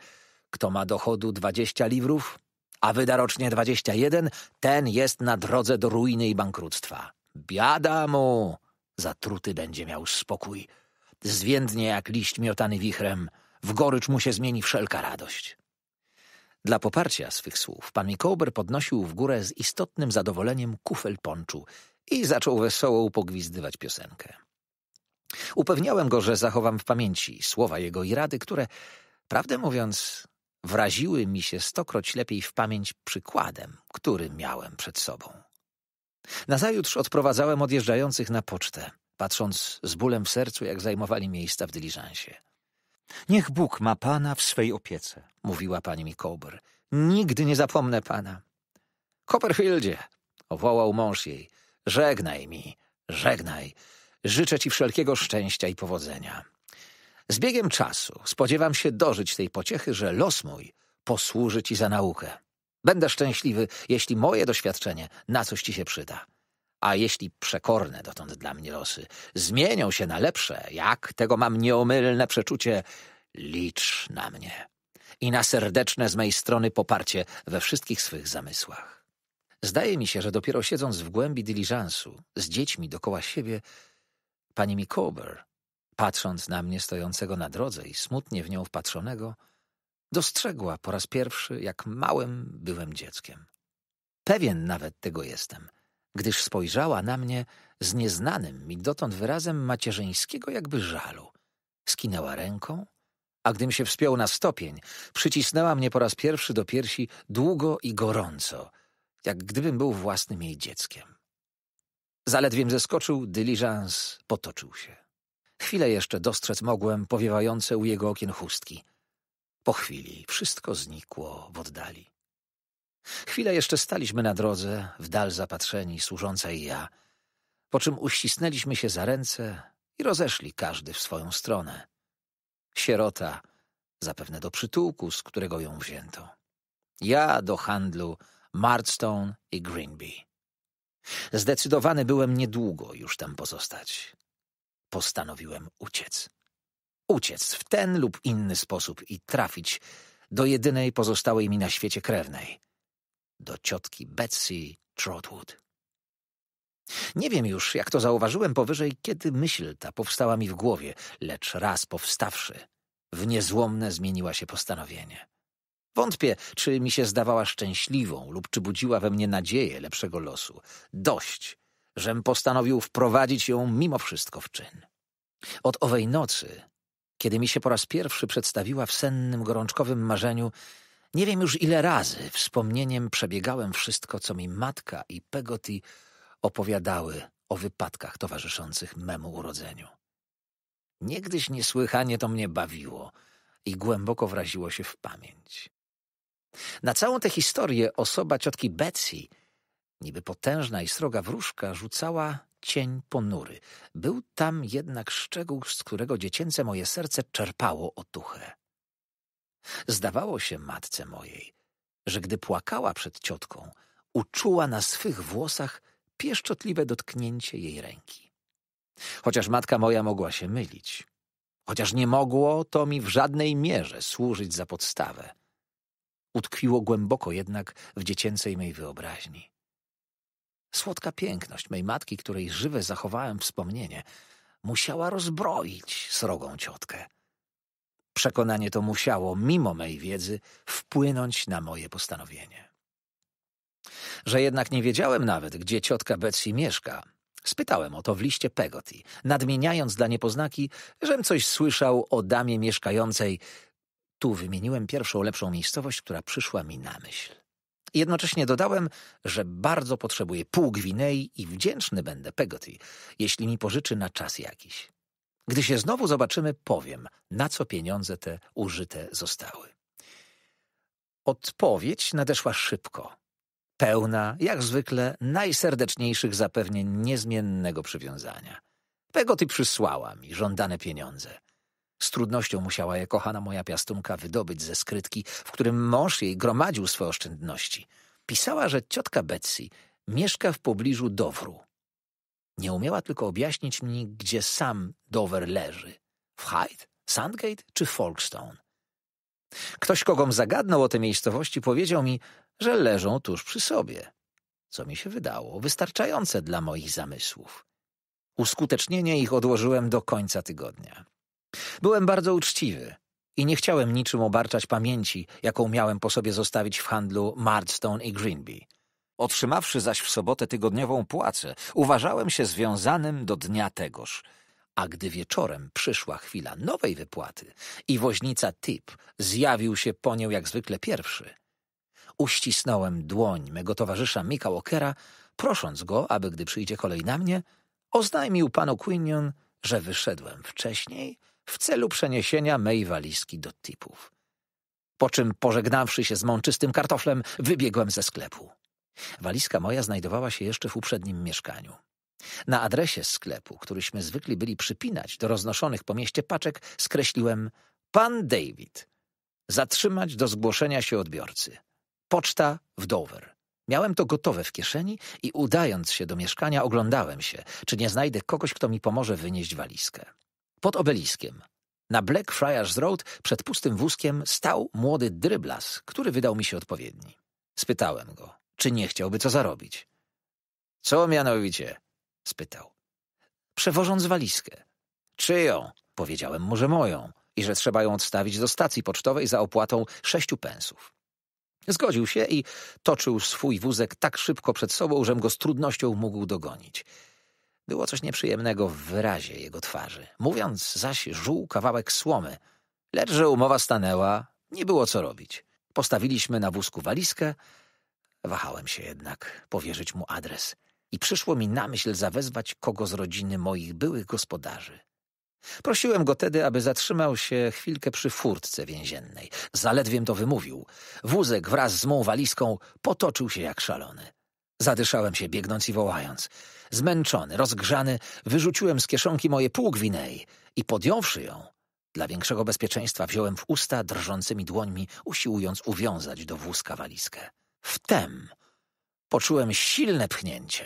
Speaker 1: Kto ma dochodu dwadzieścia liwrów, a wyda rocznie jeden, ten jest na drodze do ruiny i bankructwa. Biada mu! Zatruty będzie miał spokój. Zwiędnie jak liść miotany wichrem. W gorycz mu się zmieni wszelka radość. Dla poparcia swych słów pan Mikołber podnosił w górę z istotnym zadowoleniem kufel ponczu i zaczął wesoło pogwizdywać piosenkę. Upewniałem go, że zachowam w pamięci słowa jego i rady, które, prawdę mówiąc, wraziły mi się stokroć lepiej w pamięć przykładem, który miałem przed sobą. Nazajutrz odprowadzałem odjeżdżających na pocztę, patrząc z bólem w sercu, jak zajmowali miejsca w dyliżansie. Niech Bóg ma pana w swej opiece, mówiła pani mi Kober. Nigdy nie zapomnę pana. Copperfieldzie, wołał mąż jej, żegnaj mi, żegnaj. Życzę Ci wszelkiego szczęścia i powodzenia. Z biegiem czasu spodziewam się dożyć tej pociechy, że los mój posłuży Ci za naukę. Będę szczęśliwy, jeśli moje doświadczenie na coś Ci się przyda. A jeśli przekorne dotąd dla mnie losy zmienią się na lepsze, jak tego mam nieomylne przeczucie, licz na mnie i na serdeczne z mej strony poparcie we wszystkich swych zamysłach. Zdaje mi się, że dopiero siedząc w głębi dyliżansu, z dziećmi dokoła siebie, Pani Micawber, patrząc na mnie stojącego na drodze i smutnie w nią wpatrzonego, dostrzegła po raz pierwszy, jak małym byłem dzieckiem. Pewien nawet tego jestem, gdyż spojrzała na mnie z nieznanym mi dotąd wyrazem macierzyńskiego jakby żalu. Skinęła ręką, a gdym się wspiął na stopień, przycisnęła mnie po raz pierwszy do piersi długo i gorąco, jak gdybym był własnym jej dzieckiem. Zaledwiem zeskoczył, dyliżans potoczył się. Chwilę jeszcze dostrzec mogłem powiewające u jego okien chustki. Po chwili wszystko znikło w oddali. Chwilę jeszcze staliśmy na drodze, w dal zapatrzeni, służąca i ja, po czym uścisnęliśmy się za ręce i rozeszli każdy w swoją stronę. Sierota, zapewne do przytułku, z którego ją wzięto. Ja do handlu Marstone i Greenby. Zdecydowany byłem niedługo już tam pozostać. Postanowiłem uciec. Uciec w ten lub inny sposób i trafić do jedynej pozostałej mi na świecie krewnej. Do ciotki Betsy Trotwood. Nie wiem już, jak to zauważyłem powyżej, kiedy myśl ta powstała mi w głowie, lecz raz powstawszy, w niezłomne zmieniła się postanowienie. Wątpię, czy mi się zdawała szczęśliwą lub czy budziła we mnie nadzieję lepszego losu. Dość, żem postanowił wprowadzić ją mimo wszystko w czyn. Od owej nocy, kiedy mi się po raz pierwszy przedstawiła w sennym, gorączkowym marzeniu, nie wiem już ile razy wspomnieniem przebiegałem wszystko, co mi matka i Pegoti opowiadały o wypadkach towarzyszących memu urodzeniu. Niegdyś niesłychanie to mnie bawiło i głęboko wraziło się w pamięć. Na całą tę historię osoba ciotki Betsy, niby potężna i sroga wróżka, rzucała cień ponury. Był tam jednak szczegół, z którego dziecięce moje serce czerpało otuchę. Zdawało się matce mojej, że gdy płakała przed ciotką, uczuła na swych włosach pieszczotliwe dotknięcie jej ręki. Chociaż matka moja mogła się mylić, chociaż nie mogło to mi w żadnej mierze służyć za podstawę utkwiło głęboko jednak w dziecięcej mej wyobraźni. Słodka piękność mej matki, której żywe zachowałem wspomnienie, musiała rozbroić srogą ciotkę. Przekonanie to musiało, mimo mej wiedzy, wpłynąć na moje postanowienie. Że jednak nie wiedziałem nawet, gdzie ciotka Betsy mieszka, spytałem o to w liście Pegoti, nadmieniając dla niepoznaki, żem coś słyszał o damie mieszkającej tu wymieniłem pierwszą lepszą miejscowość, która przyszła mi na myśl. Jednocześnie dodałem, że bardzo potrzebuję pół Gwinei i wdzięczny będę Pegoty, jeśli mi pożyczy na czas jakiś. Gdy się znowu zobaczymy, powiem, na co pieniądze te użyte zostały. Odpowiedź nadeszła szybko. Pełna, jak zwykle, najserdeczniejszych zapewnień niezmiennego przywiązania. Pegoty przysłała mi żądane pieniądze – z trudnością musiała je kochana moja piastunka wydobyć ze skrytki, w którym mąż jej gromadził swoje oszczędności. Pisała, że ciotka Betsy mieszka w pobliżu Dowru. Nie umiała tylko objaśnić mi, gdzie sam Dover leży. W Hyde, Sandgate czy Folkestone. Ktoś, kogom zagadnął o te miejscowości, powiedział mi, że leżą tuż przy sobie. Co mi się wydało wystarczające dla moich zamysłów. Uskutecznienie ich odłożyłem do końca tygodnia. Byłem bardzo uczciwy i nie chciałem niczym obarczać pamięci, jaką miałem po sobie zostawić w handlu Mardstone i Greenby. Otrzymawszy zaś w sobotę tygodniową płacę, uważałem się związanym do dnia tegoż. A gdy wieczorem przyszła chwila nowej wypłaty i woźnica Tip zjawił się po nią jak zwykle pierwszy, uścisnąłem dłoń mego towarzysza Mika Walkera, prosząc go, aby gdy przyjdzie kolej na mnie, oznajmił panu Quinion, że wyszedłem wcześniej – w celu przeniesienia mej walizki do tipów. Po czym, pożegnawszy się z mączystym kartoflem, wybiegłem ze sklepu. Walizka moja znajdowała się jeszcze w uprzednim mieszkaniu. Na adresie sklepu, któryśmy zwykli byli przypinać do roznoszonych po mieście paczek, skreśliłem Pan David. Zatrzymać do zgłoszenia się odbiorcy. Poczta w Dover. Miałem to gotowe w kieszeni i udając się do mieszkania oglądałem się, czy nie znajdę kogoś, kto mi pomoże wynieść walizkę. Pod obeliskiem. Na Blackfriars Road przed pustym wózkiem stał młody dryblas, który wydał mi się odpowiedni. Spytałem go, czy nie chciałby co zarobić. Co mianowicie? spytał. Przewożąc walizkę. Czyją? Powiedziałem mu, że moją i że trzeba ją odstawić do stacji pocztowej za opłatą sześciu pensów. Zgodził się i toczył swój wózek tak szybko przed sobą, żem go z trudnością mógł dogonić. Było coś nieprzyjemnego w wyrazie jego twarzy. Mówiąc zaś, żuł kawałek słomy. Lecz że umowa stanęła, nie było co robić. Postawiliśmy na wózku walizkę. Wahałem się jednak powierzyć mu adres. I przyszło mi na myśl zawezwać kogo z rodziny moich byłych gospodarzy. Prosiłem go tedy, aby zatrzymał się chwilkę przy furtce więziennej. Zaledwiem to wymówił. Wózek wraz z mą walizką potoczył się jak szalony. Zadyszałem się, biegnąc i wołając. Zmęczony, rozgrzany, wyrzuciłem z kieszonki moje pół gwinei i podjąwszy ją, dla większego bezpieczeństwa wziąłem w usta drżącymi dłońmi, usiłując uwiązać do wózka walizkę. Wtem poczułem silne pchnięcie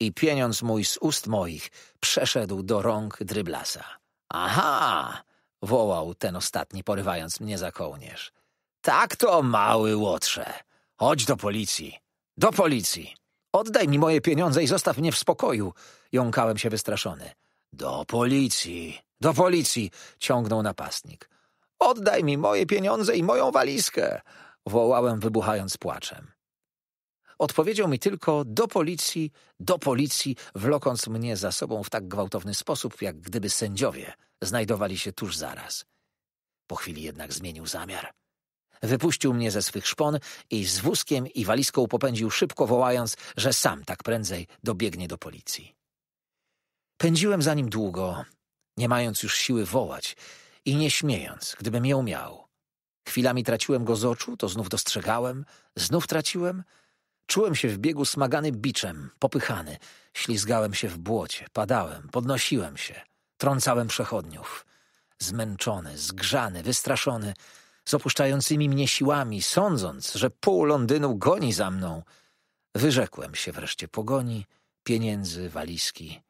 Speaker 1: i pieniądz mój z ust moich przeszedł do rąk dryblasa. Aha! wołał ten ostatni, porywając mnie za kołnierz. Tak to, mały łotrze! Chodź do policji! Do policji! Oddaj mi moje pieniądze i zostaw mnie w spokoju! Jąkałem się wystraszony. Do policji! Do policji! ciągnął napastnik. Oddaj mi moje pieniądze i moją walizkę! wołałem, wybuchając płaczem. Odpowiedział mi tylko do policji, do policji, wlokąc mnie za sobą w tak gwałtowny sposób, jak gdyby sędziowie znajdowali się tuż zaraz. Po chwili jednak zmienił zamiar. Wypuścił mnie ze swych szpon i z wózkiem i walizką popędził szybko, wołając, że sam tak prędzej dobiegnie do policji. Pędziłem za nim długo, nie mając już siły wołać i nie śmiejąc, gdybym ją miał. Chwilami traciłem go z oczu, to znów dostrzegałem, znów traciłem. Czułem się w biegu smagany biczem, popychany. Ślizgałem się w błocie, padałem, podnosiłem się. Trącałem przechodniów. Zmęczony, zgrzany, wystraszony – z opuszczającymi mnie siłami, sądząc, że pół Londynu goni za mną. Wyrzekłem się wreszcie pogoni, pieniędzy, walizki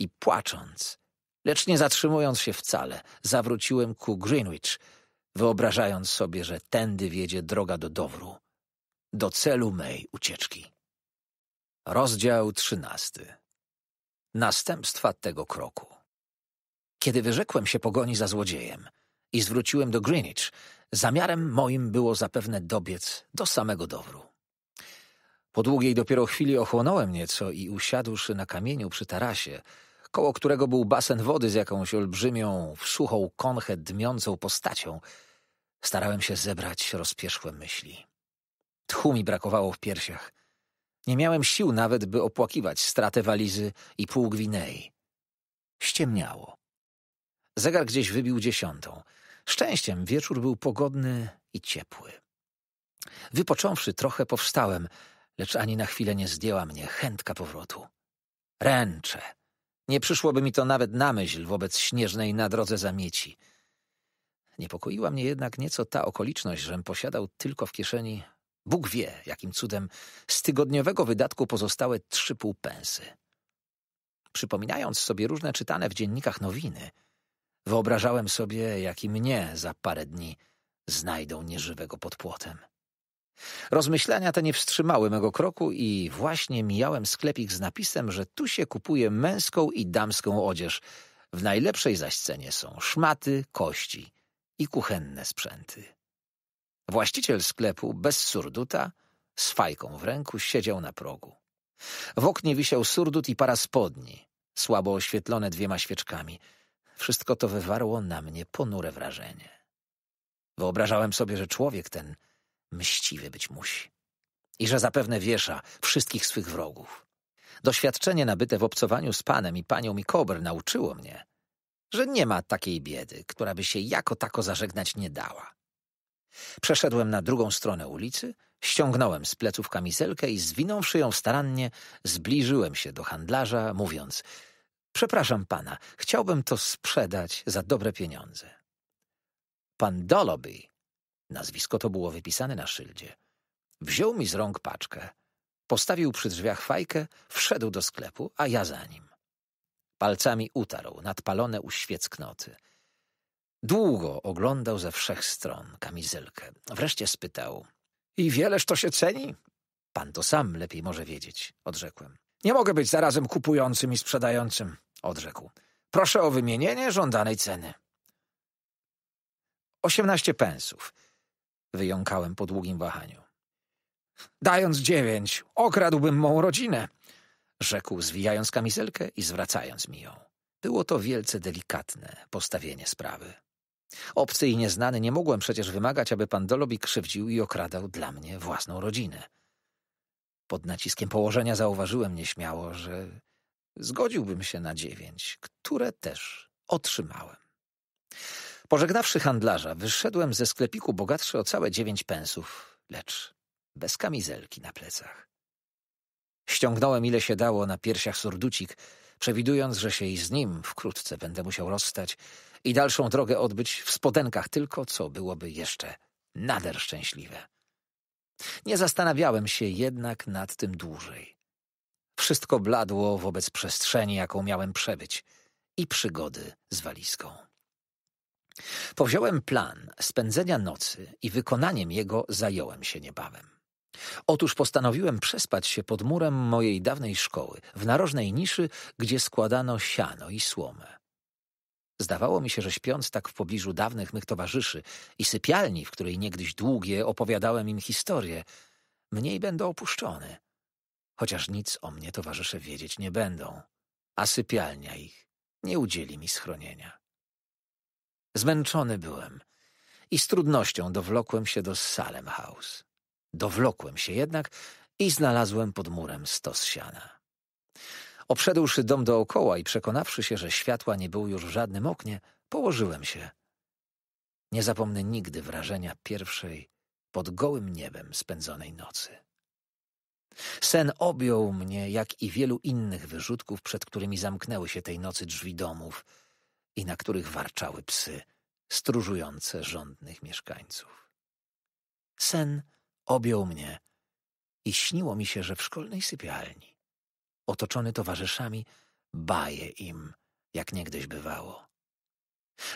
Speaker 1: i płacząc, lecz nie zatrzymując się wcale, zawróciłem ku Greenwich, wyobrażając sobie, że tędy wiedzie droga do Dowru, do celu mej ucieczki. Rozdział trzynasty. Następstwa tego kroku. Kiedy wyrzekłem się pogoni za złodziejem i zwróciłem do Greenwich, Zamiarem moim było zapewne dobiec do samego dowru. Po długiej dopiero chwili ochłonąłem nieco i usiadłszy na kamieniu przy tarasie, koło którego był basen wody z jakąś olbrzymią, w suchą konchę dmiącą postacią, starałem się zebrać rozpierzchłe myśli. Tchu mi brakowało w piersiach. Nie miałem sił nawet, by opłakiwać stratę walizy i pół Gwinei. Ściemniało. Zegar gdzieś wybił dziesiątą – Szczęściem wieczór był pogodny i ciepły. Wypocząwszy trochę powstałem, lecz ani na chwilę nie zdjęła mnie chętka powrotu. Ręcze! Nie przyszłoby mi to nawet na myśl wobec śnieżnej na drodze zamieci. Niepokoiła mnie jednak nieco ta okoliczność, żem posiadał tylko w kieszeni, Bóg wie, jakim cudem, z tygodniowego wydatku pozostałe trzy pół pensy. Przypominając sobie różne czytane w dziennikach nowiny – Wyobrażałem sobie, jak i mnie za parę dni znajdą nieżywego pod płotem. Rozmyślania te nie wstrzymały mego kroku i właśnie mijałem sklepik z napisem, że tu się kupuje męską i damską odzież. W najlepszej zaś cenie są szmaty, kości i kuchenne sprzęty. Właściciel sklepu, bez surduta, z fajką w ręku, siedział na progu. W oknie wisiał surdut i para spodni, słabo oświetlone dwiema świeczkami – wszystko to wywarło na mnie ponure wrażenie. Wyobrażałem sobie, że człowiek ten mściwy być musi i że zapewne wiesza wszystkich swych wrogów. Doświadczenie nabyte w obcowaniu z panem i panią i nauczyło mnie, że nie ma takiej biedy, która by się jako tako zażegnać nie dała. Przeszedłem na drugą stronę ulicy, ściągnąłem z pleców kamizelkę i zwinąwszy ją starannie, zbliżyłem się do handlarza, mówiąc Przepraszam pana, chciałbym to sprzedać za dobre pieniądze. Pan Doloby, nazwisko to było wypisane na szyldzie, wziął mi z rąk paczkę, postawił przy drzwiach fajkę, wszedł do sklepu, a ja za nim. Palcami utarł nadpalone u knoty. Długo oglądał ze wszech stron kamizelkę. Wreszcie spytał. I wieleż to się ceni? Pan to sam lepiej może wiedzieć, odrzekłem. Nie mogę być zarazem kupującym i sprzedającym odrzekł. Proszę o wymienienie żądanej ceny. Osiemnaście pensów, wyjąkałem po długim wahaniu. Dając dziewięć, okradłbym mą rodzinę, rzekł, zwijając kamizelkę i zwracając mi ją. Było to wielce delikatne postawienie sprawy. Obcy i nieznany nie mogłem przecież wymagać, aby pan Dolobi krzywdził i okradał dla mnie własną rodzinę. Pod naciskiem położenia zauważyłem nieśmiało, że Zgodziłbym się na dziewięć, które też otrzymałem. Pożegnawszy handlarza, wyszedłem ze sklepiku bogatszy o całe dziewięć pensów, lecz bez kamizelki na plecach. Ściągnąłem ile się dało na piersiach surducik, przewidując, że się i z nim wkrótce będę musiał rozstać i dalszą drogę odbyć w spodenkach tylko, co byłoby jeszcze nader szczęśliwe. Nie zastanawiałem się jednak nad tym dłużej. Wszystko bladło wobec przestrzeni, jaką miałem przebyć i przygody z walizką. Powziąłem plan spędzenia nocy i wykonaniem jego zająłem się niebawem. Otóż postanowiłem przespać się pod murem mojej dawnej szkoły, w narożnej niszy, gdzie składano siano i słomę. Zdawało mi się, że śpiąc tak w pobliżu dawnych mych towarzyszy i sypialni, w której niegdyś długie opowiadałem im historię, mniej będę opuszczony chociaż nic o mnie towarzysze wiedzieć nie będą, a sypialnia ich nie udzieli mi schronienia. Zmęczony byłem i z trudnością dowlokłem się do Salem House. Dowlokłem się jednak i znalazłem pod murem stos siana. Obszedłszy dom dookoła i przekonawszy się, że światła nie było już w żadnym oknie, położyłem się. Nie zapomnę nigdy wrażenia pierwszej pod gołym niebem spędzonej nocy. Sen objął mnie, jak i wielu innych wyrzutków, przed którymi zamknęły się tej nocy drzwi domów i na których warczały psy stróżujące żądnych mieszkańców. Sen objął mnie i śniło mi się, że w szkolnej sypialni, otoczony towarzyszami, baję im, jak niegdyś bywało.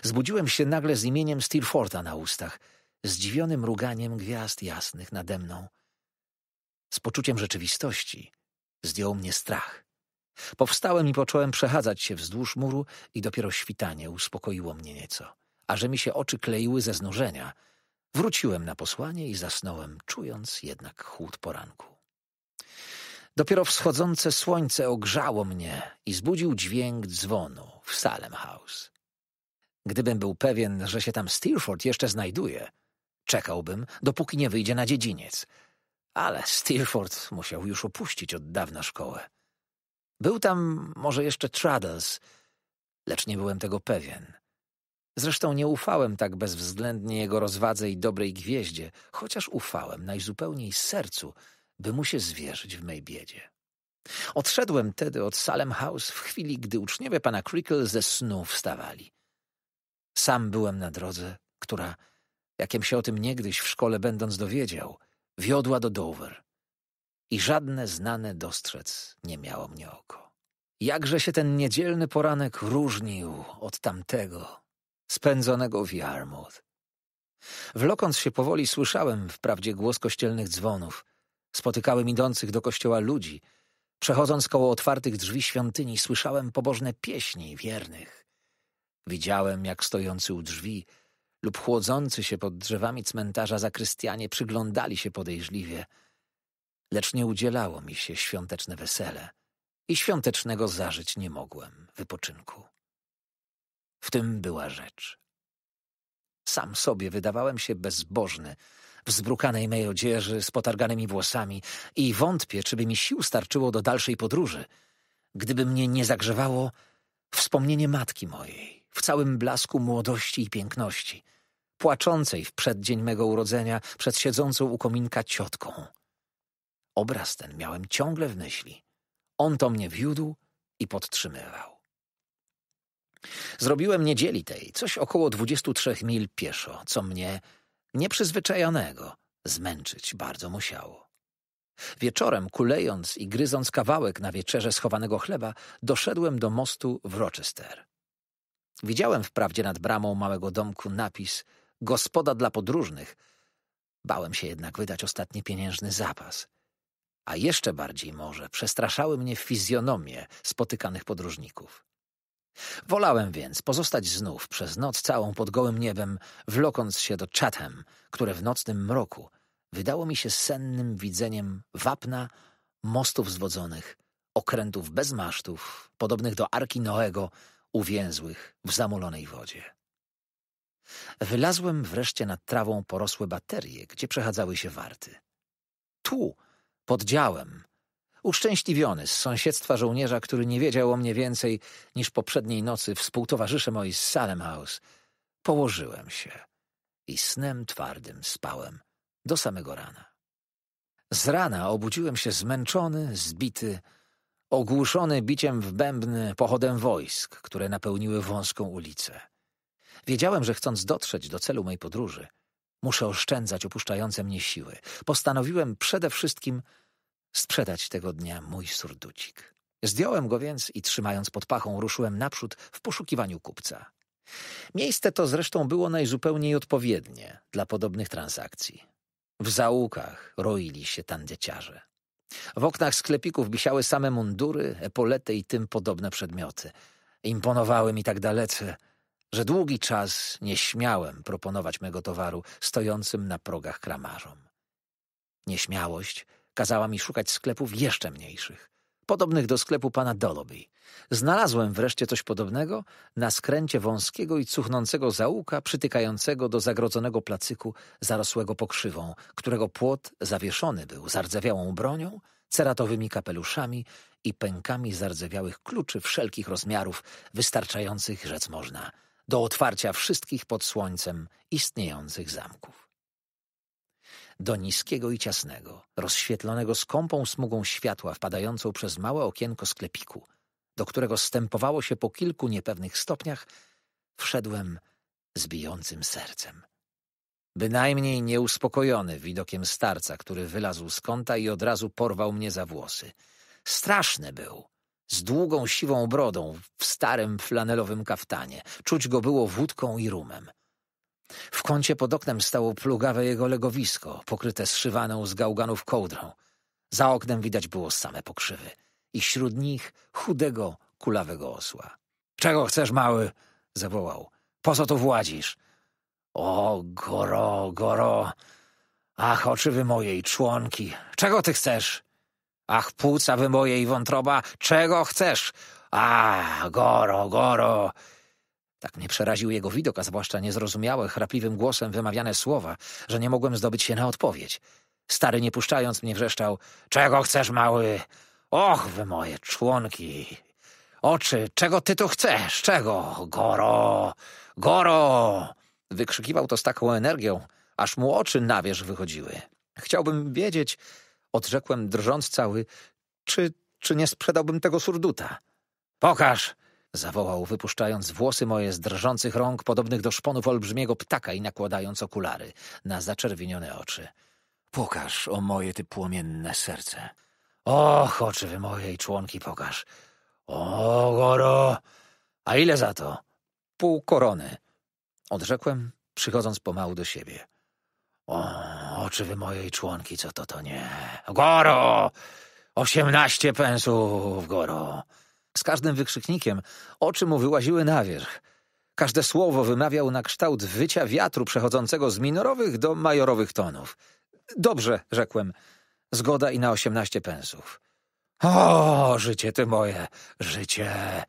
Speaker 1: Zbudziłem się nagle z imieniem Steerforta na ustach, zdziwionym ruganiem gwiazd jasnych nade mną – z poczuciem rzeczywistości zdjął mnie strach. Powstałem i począłem przechadzać się wzdłuż muru i dopiero świtanie uspokoiło mnie nieco, a że mi się oczy kleiły ze znużenia. Wróciłem na posłanie i zasnąłem, czując jednak chłód poranku. Dopiero wschodzące słońce ogrzało mnie i zbudził dźwięk dzwonu w Salem House. Gdybym był pewien, że się tam Steerford jeszcze znajduje, czekałbym, dopóki nie wyjdzie na dziedziniec – ale Steerforth musiał już opuścić od dawna szkołę. Był tam może jeszcze Traddles, lecz nie byłem tego pewien. Zresztą nie ufałem tak bezwzględnie jego rozwadze i dobrej gwieździe, chociaż ufałem najzupełniej sercu, by mu się zwierzyć w mej biedzie. Odszedłem tedy od Salem House w chwili, gdy uczniowie pana Crickle ze snu wstawali. Sam byłem na drodze, która, jakiem się o tym niegdyś w szkole będąc dowiedział – wiodła do Dover. I żadne znane dostrzec nie miało mnie oko. Jakże się ten niedzielny poranek różnił od tamtego, spędzonego w Yarmouth. Wlokąc się powoli słyszałem wprawdzie głos kościelnych dzwonów, spotykałem idących do kościoła ludzi, przechodząc koło otwartych drzwi świątyni słyszałem pobożne pieśni wiernych. Widziałem, jak stojący u drzwi – lub chłodzący się pod drzewami cmentarza zakrystianie przyglądali się podejrzliwie, lecz nie udzielało mi się świąteczne wesele i świątecznego zażyć nie mogłem wypoczynku. W tym była rzecz. Sam sobie wydawałem się bezbożny, w zbrukanej mej odzieży, z potarganymi włosami i wątpię, czy by mi sił starczyło do dalszej podróży, gdyby mnie nie zagrzewało wspomnienie matki mojej w całym blasku młodości i piękności, płaczącej w przeddzień mego urodzenia przed siedzącą u kominka ciotką. Obraz ten miałem ciągle w myśli. On to mnie wiódł i podtrzymywał. Zrobiłem niedzieli tej coś około 23 mil pieszo, co mnie, nieprzyzwyczajonego, zmęczyć bardzo musiało. Wieczorem, kulejąc i gryząc kawałek na wieczerze schowanego chleba, doszedłem do mostu w Rochester. Widziałem wprawdzie nad bramą małego domku napis Gospoda dla podróżnych. Bałem się jednak wydać ostatni pieniężny zapas. A jeszcze bardziej może przestraszały mnie fizjonomie spotykanych podróżników. Wolałem więc pozostać znów przez noc całą pod gołym niebem, wlokąc się do Chatham, które w nocnym mroku wydało mi się sennym widzeniem wapna, mostów zwodzonych, okrętów bez masztów, podobnych do Arki Noego, uwięzłych w zamolonej wodzie. Wylazłem wreszcie nad trawą porosłe baterie, gdzie przechadzały się warty. Tu, pod działem, uszczęśliwiony z sąsiedztwa żołnierza, który nie wiedział o mnie więcej niż poprzedniej nocy współtowarzysze moi z Salem House, położyłem się i snem twardym spałem do samego rana. Z rana obudziłem się zmęczony, zbity, ogłuszony biciem w bębny pochodem wojsk, które napełniły wąską ulicę. Wiedziałem, że chcąc dotrzeć do celu mej podróży, muszę oszczędzać opuszczające mnie siły. Postanowiłem przede wszystkim sprzedać tego dnia mój surducik. Zdjąłem go więc i trzymając pod pachą ruszyłem naprzód w poszukiwaniu kupca. Miejsce to zresztą było najzupełniej odpowiednie dla podobnych transakcji. W zaułkach roili się tandeciarze. W oknach sklepików wisiały same mundury, epolety i tym podobne przedmioty. Imponowały mi tak dalece, że długi czas nie śmiałem proponować mego towaru stojącym na progach kramarzom. Nieśmiałość kazała mi szukać sklepów jeszcze mniejszych, podobnych do sklepu pana Doloby. Znalazłem wreszcie coś podobnego na skręcie wąskiego i cuchnącego zaułka przytykającego do zagrodzonego placyku zarosłego pokrzywą, którego płot zawieszony był zardzewiałą bronią, ceratowymi kapeluszami i pękami zardzewiałych kluczy wszelkich rozmiarów, wystarczających rzec można, do otwarcia wszystkich pod słońcem istniejących zamków do niskiego i ciasnego, rozświetlonego skąpą smugą światła wpadającą przez małe okienko sklepiku, do którego stępowało się po kilku niepewnych stopniach, wszedłem z bijącym sercem. Bynajmniej nieuspokojony widokiem starca, który wylazł z kąta i od razu porwał mnie za włosy. Straszny był, z długą siwą brodą, w starym flanelowym kaftanie. Czuć go było wódką i rumem. W kącie pod oknem stało plugawe jego legowisko, pokryte zszywaną z gałganów kołdrą. Za oknem widać było same pokrzywy i wśród nich chudego, kulawego osła. — Czego chcesz, mały? — zawołał. — Po co tu władzisz? — O, goro, goro! Ach, oczy wy moje i członki! Czego ty chcesz? Ach, płuca wy moje i wątroba! Czego chcesz? A, goro, goro! Tak mnie przeraził jego widok, a zwłaszcza niezrozumiałe, chrapliwym głosem wymawiane słowa, że nie mogłem zdobyć się na odpowiedź. Stary, nie puszczając mnie, wrzeszczał — Czego chcesz, mały? Och, wy moje członki! Oczy, czego ty tu chcesz? Czego? Goro! Goro! Wykrzykiwał to z taką energią, aż mu oczy na wierzch wychodziły. Chciałbym wiedzieć, odrzekłem drżąc cały, czy, czy nie sprzedałbym tego surduta. Pokaż, zawołał, wypuszczając włosy moje z drżących rąk, podobnych do szponów olbrzymiego ptaka i nakładając okulary na zaczerwienione oczy. Pokaż o moje ty płomienne serce. Och, oczy wy moje i członki pokaż. O, goro! A ile za to? Pół korony. Odrzekłem, przychodząc pomału do siebie. O, oczy wy moje i członki, co to to nie. Goro! Osiemnaście pensów, goro! Z każdym wykrzyknikiem oczy mu wyłaziły na wierzch. Każde słowo wymawiał na kształt wycia wiatru przechodzącego z minorowych do majorowych tonów. Dobrze, rzekłem. Zgoda i na osiemnaście pensów. O, życie ty moje, życie!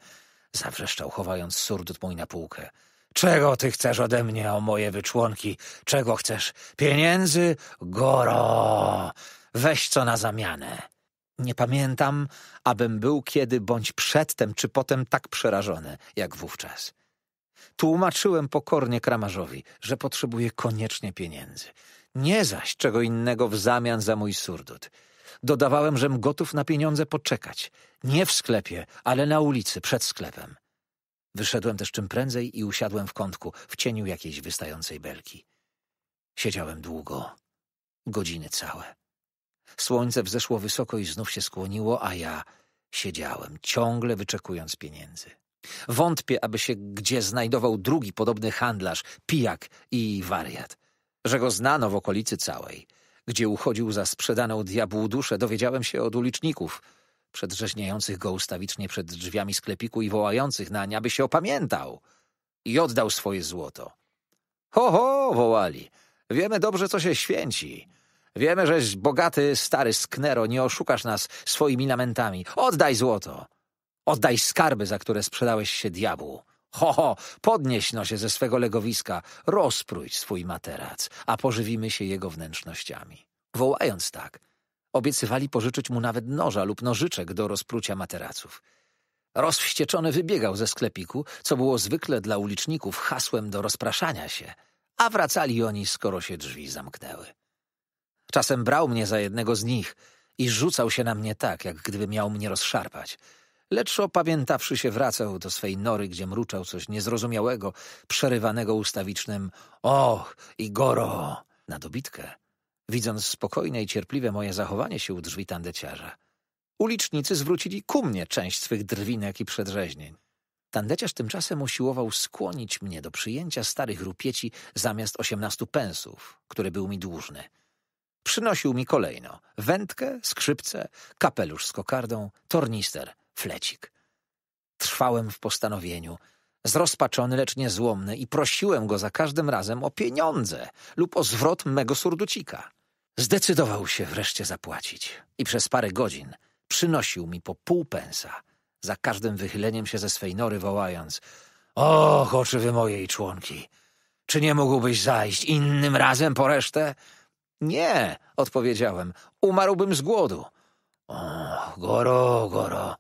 Speaker 1: Zawrzeszczał, chowając surdut mój na półkę. Czego ty chcesz ode mnie, o moje wyczłonki? Czego chcesz? Pieniędzy? Goro! Weź co na zamianę. Nie pamiętam, abym był kiedy bądź przedtem czy potem tak przerażony, jak wówczas. Tłumaczyłem pokornie kramarzowi, że potrzebuje koniecznie pieniędzy. Nie zaś czego innego w zamian za mój surdut. Dodawałem, żem gotów na pieniądze poczekać. Nie w sklepie, ale na ulicy, przed sklepem. Wyszedłem też czym prędzej i usiadłem w kątku, w cieniu jakiejś wystającej belki. Siedziałem długo, godziny całe. Słońce wzeszło wysoko i znów się skłoniło, a ja siedziałem, ciągle wyczekując pieniędzy. Wątpię, aby się gdzie znajdował drugi podobny handlarz, pijak i wariat. Że go znano w okolicy całej. Gdzie uchodził za sprzedaną diabłu duszę, dowiedziałem się od uliczników, przedrzeźniających go ustawicznie przed drzwiami sklepiku i wołających nań, aby się opamiętał i oddał swoje złoto. Ho, ho, wołali. Wiemy dobrze, co się święci. Wiemy, żeś bogaty, stary sknero, nie oszukasz nas swoimi lamentami. Oddaj złoto! Oddaj skarby, za które sprzedałeś się diabłu. Ho, ho, podnieś nosie ze swego legowiska, rozprój swój materac, a pożywimy się jego wnętrznościami. Wołając tak, obiecywali pożyczyć mu nawet noża lub nożyczek do rozprucia materaców. Rozwścieczony wybiegał ze sklepiku, co było zwykle dla uliczników hasłem do rozpraszania się, a wracali oni, skoro się drzwi zamknęły. Czasem brał mnie za jednego z nich i rzucał się na mnie tak, jak gdyby miał mnie rozszarpać. Lecz opamiętawszy się wracał do swej nory, gdzie mruczał coś niezrozumiałego, przerywanego ustawicznym och i goro na dobitkę, widząc spokojne i cierpliwe moje zachowanie się u drzwi tandeciarza. Ulicznicy zwrócili ku mnie część swych drwinek i przedrzeźnień. Tandeciarz tymczasem usiłował skłonić mnie do przyjęcia starych rupieci zamiast osiemnastu pensów, które był mi dłużny – Przynosił mi kolejno. Wędkę, skrzypce, kapelusz z kokardą, tornister, flecik. Trwałem w postanowieniu – zrozpaczony, lecz niezłomny, i prosiłem go za każdym razem o pieniądze lub o zwrot mego surducika. Zdecydował się wreszcie zapłacić i przez parę godzin przynosił mi po pół pensa, za każdym wychyleniem się ze swej nory wołając — Och, oczy wy mojej członki! Czy nie mógłbyś zajść innym razem po resztę? Nie, odpowiedziałem. Umarłbym z głodu. O, goro, goro.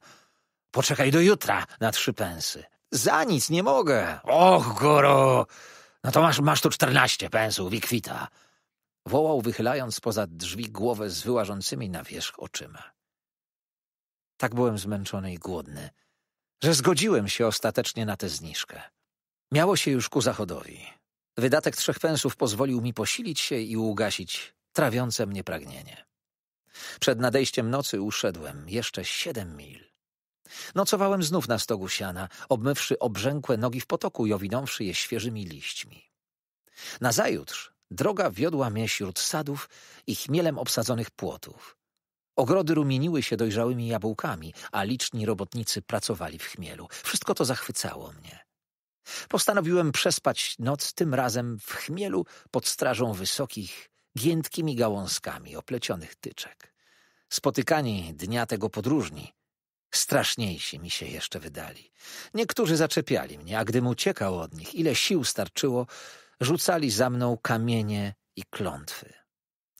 Speaker 1: Poczekaj do jutra na trzy pensy. Za nic nie mogę. Och, goro. No to masz, masz tu czternaście pensów i kwita. Wołał, wychylając poza drzwi głowę z wyłażącymi na wierzch oczyma. Tak byłem zmęczony i głodny, że zgodziłem się ostatecznie na tę zniżkę. Miało się już ku zachodowi. Wydatek trzech pensów pozwolił mi posilić się i ugasić trawiące mnie pragnienie. Przed nadejściem nocy uszedłem jeszcze siedem mil. Nocowałem znów na stogu siana, obmywszy obrzękłe nogi w potoku i owinąwszy je świeżymi liśćmi. Nazajutrz droga wiodła mnie wśród sadów i chmielem obsadzonych płotów. Ogrody rumieniły się dojrzałymi jabłkami, a liczni robotnicy pracowali w chmielu. Wszystko to zachwycało mnie. Postanowiłem przespać noc tym razem w chmielu pod strażą wysokich, giętkimi gałązkami oplecionych tyczek. Spotykani dnia tego podróżni, straszniejsi mi się jeszcze wydali. Niektórzy zaczepiali mnie, a gdym uciekał od nich, ile sił starczyło, rzucali za mną kamienie i klątwy.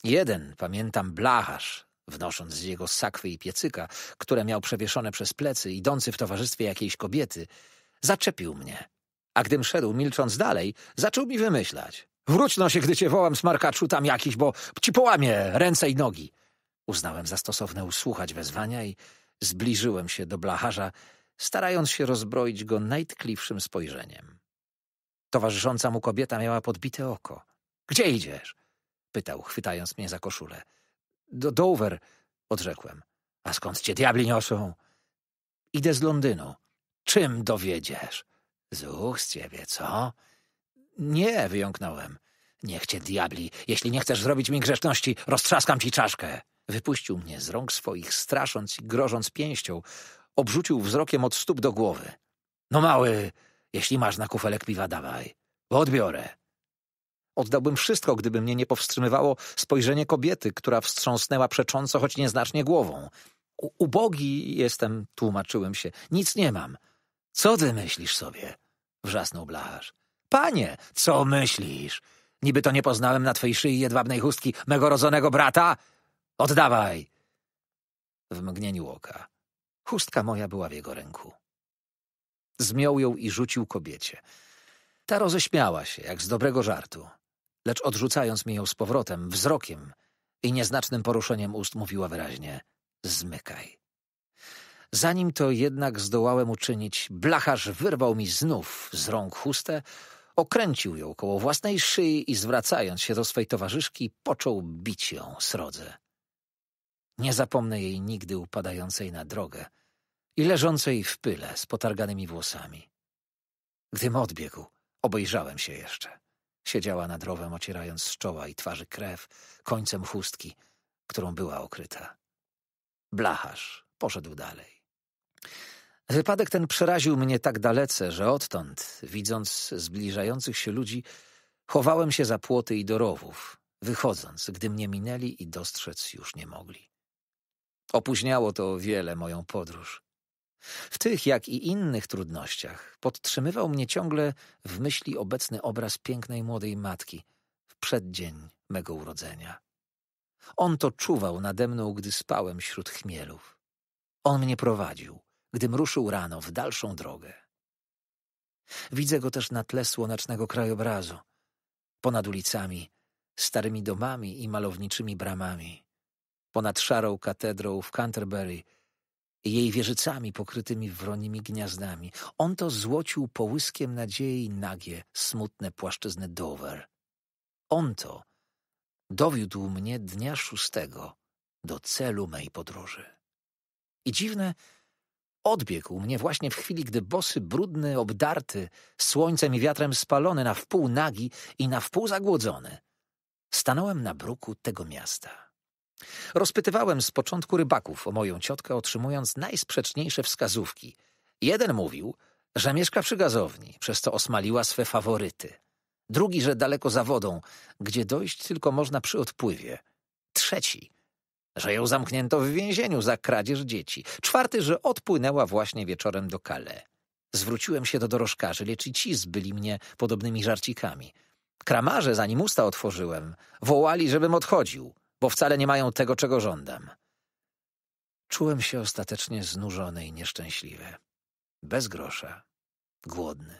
Speaker 1: Jeden, pamiętam, blacharz, wnosząc z jego sakwy i piecyka, które miał przewieszone przez plecy, idący w towarzystwie jakiejś kobiety, zaczepił mnie a gdym szedł milcząc dalej, zaczął mi wymyślać. Wróć no się, gdy cię wołam, smarkaczu tam jakiś, bo ci połamie ręce i nogi. Uznałem za stosowne usłuchać wezwania i zbliżyłem się do blacharza, starając się rozbroić go najtkliwszym spojrzeniem. Towarzysząca mu kobieta miała podbite oko. — Gdzie idziesz? — pytał, chwytając mnie za koszulę. — Do Dover — odrzekłem. — A skąd cię diabli niosą? — Idę z Londynu. — Czym dowiedziesz? Zuch z ciebie, co? Nie, wyjąknąłem. Niech cię diabli, jeśli nie chcesz zrobić mi grzeczności, roztrzaskam ci czaszkę. Wypuścił mnie z rąk swoich, strasząc i grożąc pięścią. Obrzucił wzrokiem od stóp do głowy. No mały, jeśli masz na kufelek piwa, dawaj, bo odbiorę. Oddałbym wszystko, gdyby mnie nie powstrzymywało spojrzenie kobiety, która wstrząsnęła przecząco, choć nieznacznie głową. U ubogi jestem, tłumaczyłem się. Nic nie mam. Co ty myślisz sobie? wrzasnął Blacharz. Panie, co myślisz? Niby to nie poznałem na twej szyi jedwabnej chustki mego rodzonego brata? Oddawaj! W mgnieniu oka. Chustka moja była w jego ręku. Zmiął ją i rzucił kobiecie. Ta roześmiała się, jak z dobrego żartu, lecz odrzucając mi ją z powrotem, wzrokiem i nieznacznym poruszeniem ust mówiła wyraźnie — zmykaj. Zanim to jednak zdołałem uczynić, blacharz wyrwał mi znów z rąk chustę, okręcił ją koło własnej szyi i zwracając się do swej towarzyszki, począł bić ją srodze. Nie zapomnę jej nigdy upadającej na drogę i leżącej w pyle z potarganymi włosami. Gdym odbiegł, obejrzałem się jeszcze. Siedziała nad rowem, ocierając z czoła i twarzy krew końcem chustki, którą była okryta. Blacharz poszedł dalej. Wypadek ten przeraził mnie tak dalece, że odtąd, widząc zbliżających się ludzi, chowałem się za płoty i do rowów, wychodząc, gdy mnie minęli i dostrzec już nie mogli. Opóźniało to wiele moją podróż. W tych, jak i innych trudnościach podtrzymywał mnie ciągle w myśli obecny obraz pięknej młodej matki w przeddzień mego urodzenia. On to czuwał nade mną, gdy spałem wśród chmielów. On mnie prowadził – gdym ruszył rano w dalszą drogę. Widzę go też na tle słonecznego krajobrazu, ponad ulicami, starymi domami i malowniczymi bramami, ponad szarą katedrą w Canterbury i jej wieżycami pokrytymi wronimi gniazdami. On to złocił połyskiem nadziei nagie, smutne płaszczyzny Dover. On to dowiódł mnie dnia szóstego do celu mej podróży. I dziwne, Odbiegł mnie właśnie w chwili, gdy bosy, brudny, obdarty, słońcem i wiatrem spalony, na wpół nagi i na wpół zagłodzony. Stanąłem na bruku tego miasta. Rozpytywałem z początku rybaków o moją ciotkę, otrzymując najsprzeczniejsze wskazówki. Jeden mówił, że mieszka przy gazowni, przez co osmaliła swe faworyty. Drugi, że daleko za wodą, gdzie dojść tylko można przy odpływie. Trzeci – że ją zamknięto w więzieniu za kradzież dzieci. Czwarty, że odpłynęła właśnie wieczorem do Calais. Zwróciłem się do dorożkarzy, lecz i ci zbyli mnie podobnymi żarcikami. Kramarze, zanim usta otworzyłem, wołali, żebym odchodził, bo wcale nie mają tego, czego żądam. Czułem się ostatecznie znużony i nieszczęśliwy. Bez grosza. Głodny.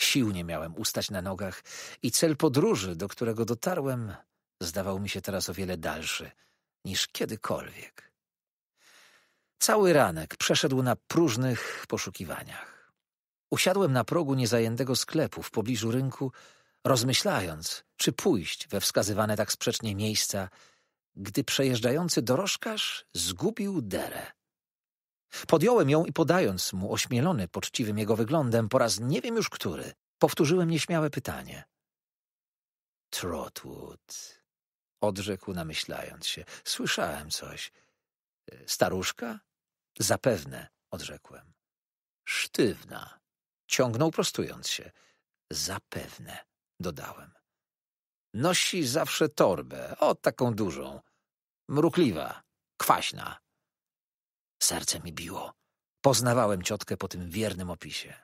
Speaker 1: Sił nie miałem ustać na nogach i cel podróży, do którego dotarłem, zdawał mi się teraz o wiele dalszy – niż kiedykolwiek. Cały ranek przeszedł na próżnych poszukiwaniach. Usiadłem na progu niezajętego sklepu w pobliżu rynku, rozmyślając, czy pójść we wskazywane tak sprzecznie miejsca, gdy przejeżdżający dorożkarz zgubił derę. Podjąłem ją i podając mu, ośmielony poczciwym jego wyglądem, po raz nie wiem już który, powtórzyłem nieśmiałe pytanie. Trotwood, odrzekł namyślając się. Słyszałem coś. E, staruszka? Zapewne, odrzekłem. Sztywna. Ciągnął prostując się. Zapewne, dodałem. Nosi zawsze torbę, o taką dużą. Mrukliwa, kwaśna. Serce mi biło. Poznawałem ciotkę po tym wiernym opisie.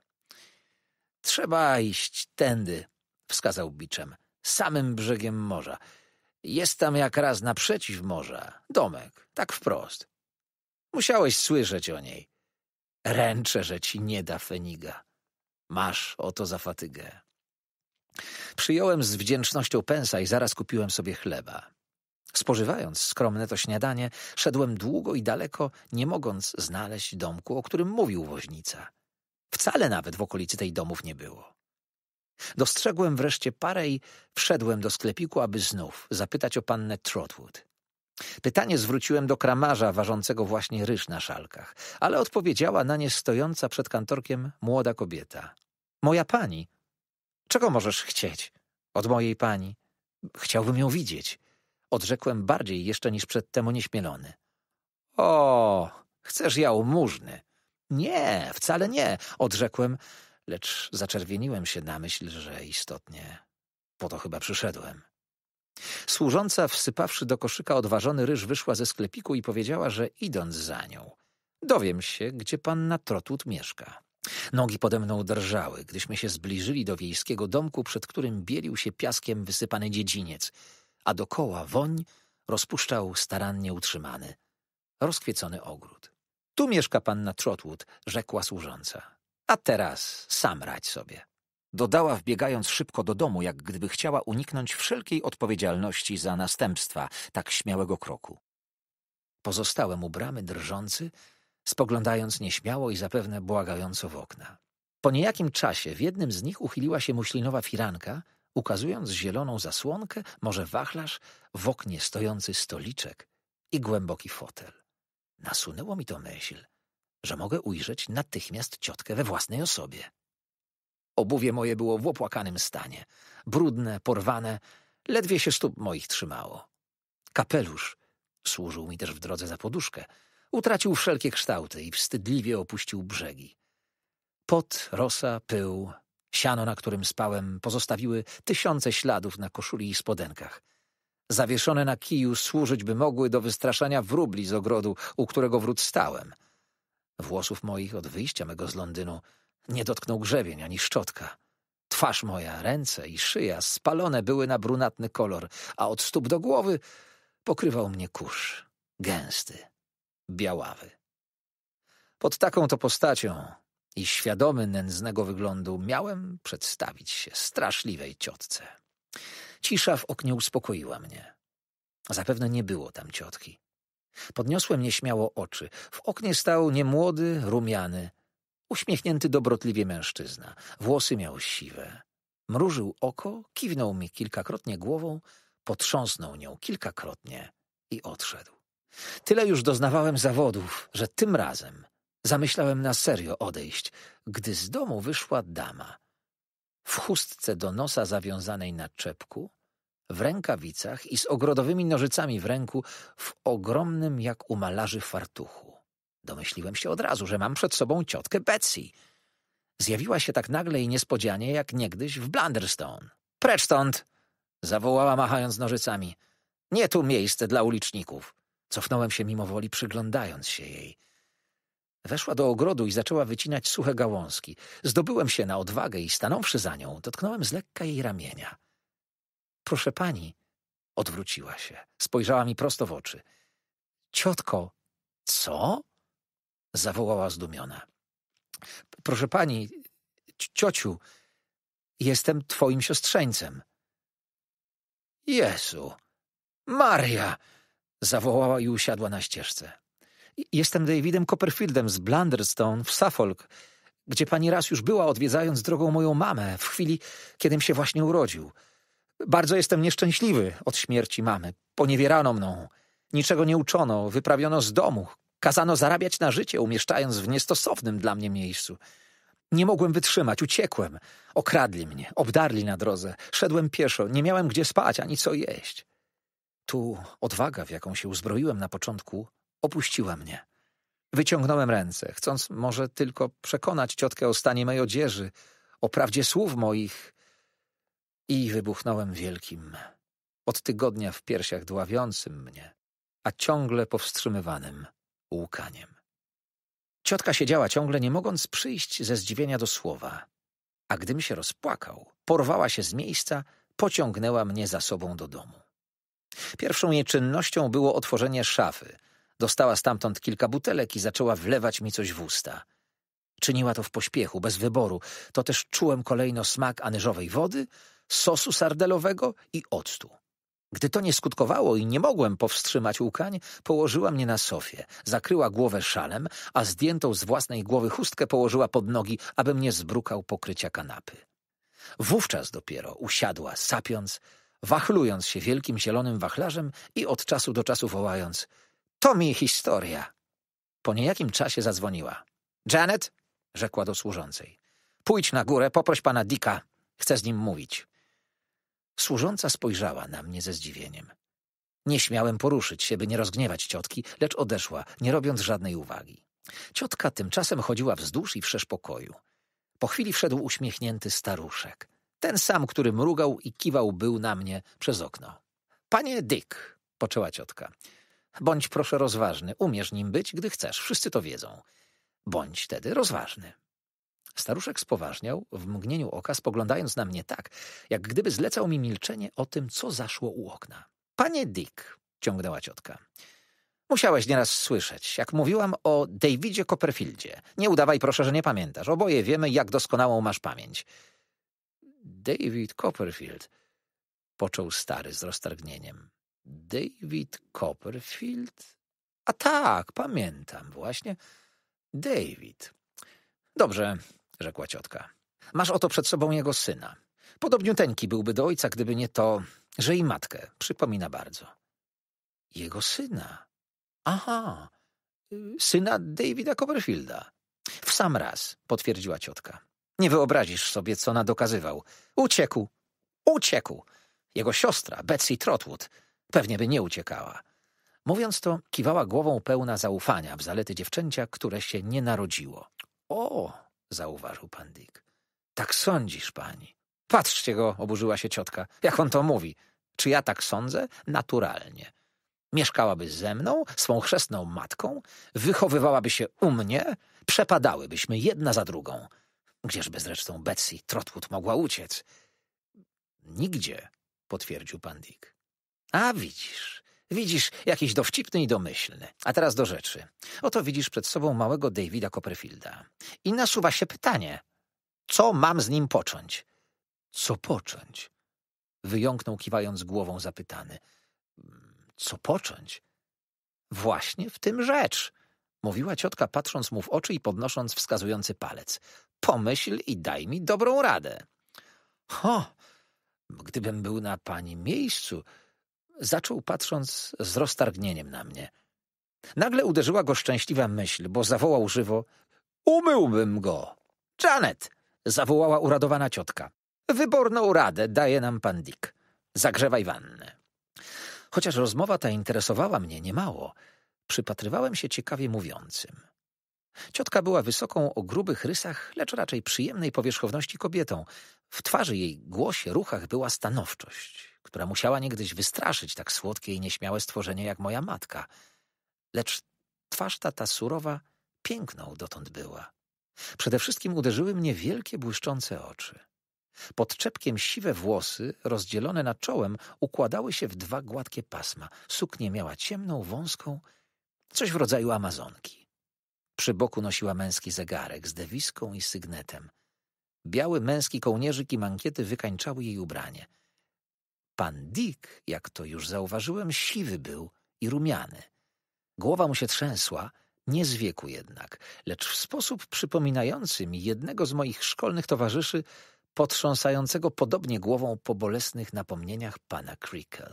Speaker 1: Trzeba iść tędy, wskazał biczem, samym brzegiem morza. Jest tam jak raz naprzeciw morza. Domek, tak wprost. Musiałeś słyszeć o niej. Ręczę, że ci nie da Feniga. Masz oto za fatygę. Przyjąłem z wdzięcznością pensa i zaraz kupiłem sobie chleba. Spożywając skromne to śniadanie, szedłem długo i daleko, nie mogąc znaleźć domku, o którym mówił woźnica. Wcale nawet w okolicy tej domów nie było. Dostrzegłem wreszcie parę i wszedłem do sklepiku, aby znów zapytać o pannę Trotwood. Pytanie zwróciłem do kramarza ważącego właśnie ryż na szalkach, ale odpowiedziała na nie stojąca przed kantorkiem młoda kobieta. Moja pani. Czego możesz chcieć? Od mojej pani. Chciałbym ją widzieć. Odrzekłem bardziej jeszcze niż przedtem nieśmielony. O, chcesz jałmużny? Nie, wcale nie, odrzekłem, lecz zaczerwieniłem się na myśl, że istotnie po to chyba przyszedłem. Służąca, wsypawszy do koszyka odważony ryż, wyszła ze sklepiku i powiedziała, że idąc za nią, dowiem się, gdzie panna Trotwood mieszka. Nogi pode mną drżały, gdyśmy się zbliżyli do wiejskiego domku, przed którym bielił się piaskiem wysypany dziedziniec, a dokoła woń rozpuszczał starannie utrzymany, rozkwiecony ogród. Tu mieszka panna Trotwood, rzekła służąca. A teraz sam radź sobie. Dodała, wbiegając szybko do domu, jak gdyby chciała uniknąć wszelkiej odpowiedzialności za następstwa tak śmiałego kroku. Pozostałem u bramy drżący, spoglądając nieśmiało i zapewne błagająco w okna. Po niejakim czasie w jednym z nich uchyliła się muślinowa firanka, ukazując zieloną zasłonkę, może wachlarz, w oknie stojący stoliczek i głęboki fotel. Nasunęło mi to myśl, że mogę ujrzeć natychmiast ciotkę we własnej osobie. Obuwie moje było w opłakanym stanie, brudne, porwane, ledwie się stóp moich trzymało. Kapelusz, służył mi też w drodze za poduszkę, utracił wszelkie kształty i wstydliwie opuścił brzegi. Pot, rosa, pył, siano, na którym spałem, pozostawiły tysiące śladów na koszuli i spodenkach. Zawieszone na kiju służyć by mogły do wystraszania wróbli z ogrodu, u którego wrót stałem – Włosów moich od wyjścia mego z Londynu nie dotknął grzebień ani szczotka. Twarz moja, ręce i szyja spalone były na brunatny kolor, a od stóp do głowy pokrywał mnie kurz, gęsty, białawy. Pod taką to postacią i świadomy nędznego wyglądu miałem przedstawić się straszliwej ciotce. Cisza w oknie uspokoiła mnie. Zapewne nie było tam ciotki. Podniosłem nieśmiało oczy. W oknie stał niemłody, rumiany, uśmiechnięty dobrotliwie mężczyzna. Włosy miał siwe. Mrużył oko, kiwnął mi kilkakrotnie głową, potrząsnął nią kilkakrotnie i odszedł. Tyle już doznawałem zawodów, że tym razem zamyślałem na serio odejść, gdy z domu wyszła dama. W chustce do nosa zawiązanej na czepku – w rękawicach i z ogrodowymi nożycami w ręku, w ogromnym jak u malarzy fartuchu. Domyśliłem się od razu, że mam przed sobą ciotkę Betsy. Zjawiła się tak nagle i niespodzianie, jak niegdyś w Blunderstone. Precz stąd! zawołała machając nożycami. Nie tu miejsce dla uliczników. Cofnąłem się mimowoli, przyglądając się jej. Weszła do ogrodu i zaczęła wycinać suche gałązki. Zdobyłem się na odwagę i stanąwszy za nią, dotknąłem z lekka jej ramienia. Proszę pani. Odwróciła się. Spojrzała mi prosto w oczy. Ciotko. Co? Zawołała zdumiona. Proszę pani, ciociu, jestem twoim siostrzeńcem. Jezu. Maria! Zawołała i usiadła na ścieżce. Jestem Davidem Copperfieldem z Blunderstone w Suffolk, gdzie pani raz już była, odwiedzając drogą moją mamę w chwili, kiedym się właśnie urodził. Bardzo jestem nieszczęśliwy od śmierci mamy. Poniewierano mną. Niczego nie uczono, wyprawiono z domu. Kazano zarabiać na życie, umieszczając w niestosownym dla mnie miejscu. Nie mogłem wytrzymać, uciekłem. Okradli mnie, obdarli na drodze. Szedłem pieszo, nie miałem gdzie spać ani co jeść. Tu odwaga, w jaką się uzbroiłem na początku, opuściła mnie. Wyciągnąłem ręce, chcąc może tylko przekonać ciotkę o stanie mej odzieży, o prawdzie słów moich i wybuchnąłem wielkim. Od tygodnia w piersiach dławiącym mnie, a ciągle powstrzymywanym łukaniem. Ciotka siedziała ciągle, nie mogąc przyjść ze zdziwienia do słowa. A gdym się rozpłakał, porwała się z miejsca, pociągnęła mnie za sobą do domu. Pierwszą jej czynnością było otworzenie szafy. Dostała stamtąd kilka butelek i zaczęła wlewać mi coś w usta. Czyniła to w pośpiechu, bez wyboru. To też czułem kolejno smak anyżowej wody sosu sardelowego i octu. Gdy to nie skutkowało i nie mogłem powstrzymać łkań, położyła mnie na sofie, zakryła głowę szalem, a zdjętą z własnej głowy chustkę położyła pod nogi, abym nie zbrukał pokrycia kanapy. Wówczas dopiero usiadła, sapiąc, wachlując się wielkim zielonym wachlarzem i od czasu do czasu wołając — To mi historia! Po niejakim czasie zadzwoniła. — Janet! — rzekła do służącej. — Pójdź na górę, poproś pana Dika. Chcę z nim mówić. Służąca spojrzała na mnie ze zdziwieniem. Nie śmiałem poruszyć się, by nie rozgniewać ciotki, lecz odeszła, nie robiąc żadnej uwagi. Ciotka tymczasem chodziła wzdłuż i wszerz pokoju. Po chwili wszedł uśmiechnięty staruszek. Ten sam, który mrugał i kiwał był na mnie przez okno. Panie Dyk, poczęła ciotka. Bądź proszę rozważny, umiesz nim być, gdy chcesz, wszyscy to wiedzą. Bądź tedy rozważny. Staruszek spoważniał, w mgnieniu oka spoglądając na mnie tak, jak gdyby zlecał mi milczenie o tym, co zaszło u okna. Panie Dick, ciągnęła ciotka. Musiałeś nieraz słyszeć, jak mówiłam o Davidzie Copperfieldzie. Nie udawaj proszę, że nie pamiętasz. Oboje wiemy, jak doskonałą masz pamięć. David Copperfield, począł stary z roztargnieniem. David Copperfield? A tak, pamiętam właśnie. David. Dobrze, rzekła ciotka. Masz oto przed sobą jego syna. Podobniuteńki byłby do ojca, gdyby nie to, że i matkę przypomina bardzo. Jego syna? Aha, syna Davida Copperfielda. W sam raz, potwierdziła ciotka. Nie wyobrazisz sobie, co nadokazywał. Uciekł, uciekł. Jego siostra, Betsy Trotwood, pewnie by nie uciekała. Mówiąc to, kiwała głową pełna zaufania w zalety dziewczęcia, które się nie narodziło. O, zauważył pan Dick. Tak sądzisz pani. Patrzcie go, oburzyła się ciotka. Jak on to mówi? Czy ja tak sądzę? Naturalnie. Mieszkałaby ze mną, swą chrzestną matką, wychowywałaby się u mnie, przepadałybyśmy jedna za drugą. Gdzieżby zresztą Betsy Trotwood mogła uciec? Nigdzie, potwierdził pan Dick. A widzisz, Widzisz, jakiś dowcipny i domyślny. A teraz do rzeczy. Oto widzisz przed sobą małego Davida Copperfielda. I nasuwa się pytanie, co mam z nim począć? Co począć? Wyjąknął kiwając głową zapytany. Co począć? Właśnie w tym rzecz, mówiła ciotka patrząc mu w oczy i podnosząc wskazujący palec. Pomyśl i daj mi dobrą radę. Ho, gdybym był na pani miejscu, Zaczął patrząc z roztargnieniem na mnie. Nagle uderzyła go szczęśliwa myśl, bo zawołał żywo: Umyłbym go! Janet! zawołała uradowana ciotka. Wyborną radę daje nam pan Dick. Zagrzewaj wannę. Chociaż rozmowa ta interesowała mnie niemało, przypatrywałem się ciekawie mówiącym. Ciotka była wysoką o grubych rysach, lecz raczej przyjemnej powierzchowności kobietą. W twarzy jej, głosie, ruchach była stanowczość która musiała niegdyś wystraszyć tak słodkie i nieśmiałe stworzenie jak moja matka. Lecz twarz ta, ta surowa piękną dotąd była. Przede wszystkim uderzyły mnie wielkie błyszczące oczy. Pod czepkiem siwe włosy, rozdzielone na czołem, układały się w dwa gładkie pasma. Suknię miała ciemną, wąską, coś w rodzaju amazonki. Przy boku nosiła męski zegarek z dewiską i sygnetem. Biały męski kołnierzyk i mankiety wykańczały jej ubranie – Pan Dick, jak to już zauważyłem, siwy był i rumiany. Głowa mu się trzęsła, nie z wieku jednak, lecz w sposób przypominający mi jednego z moich szkolnych towarzyszy, potrząsającego podobnie głową po bolesnych napomnieniach pana Creakle.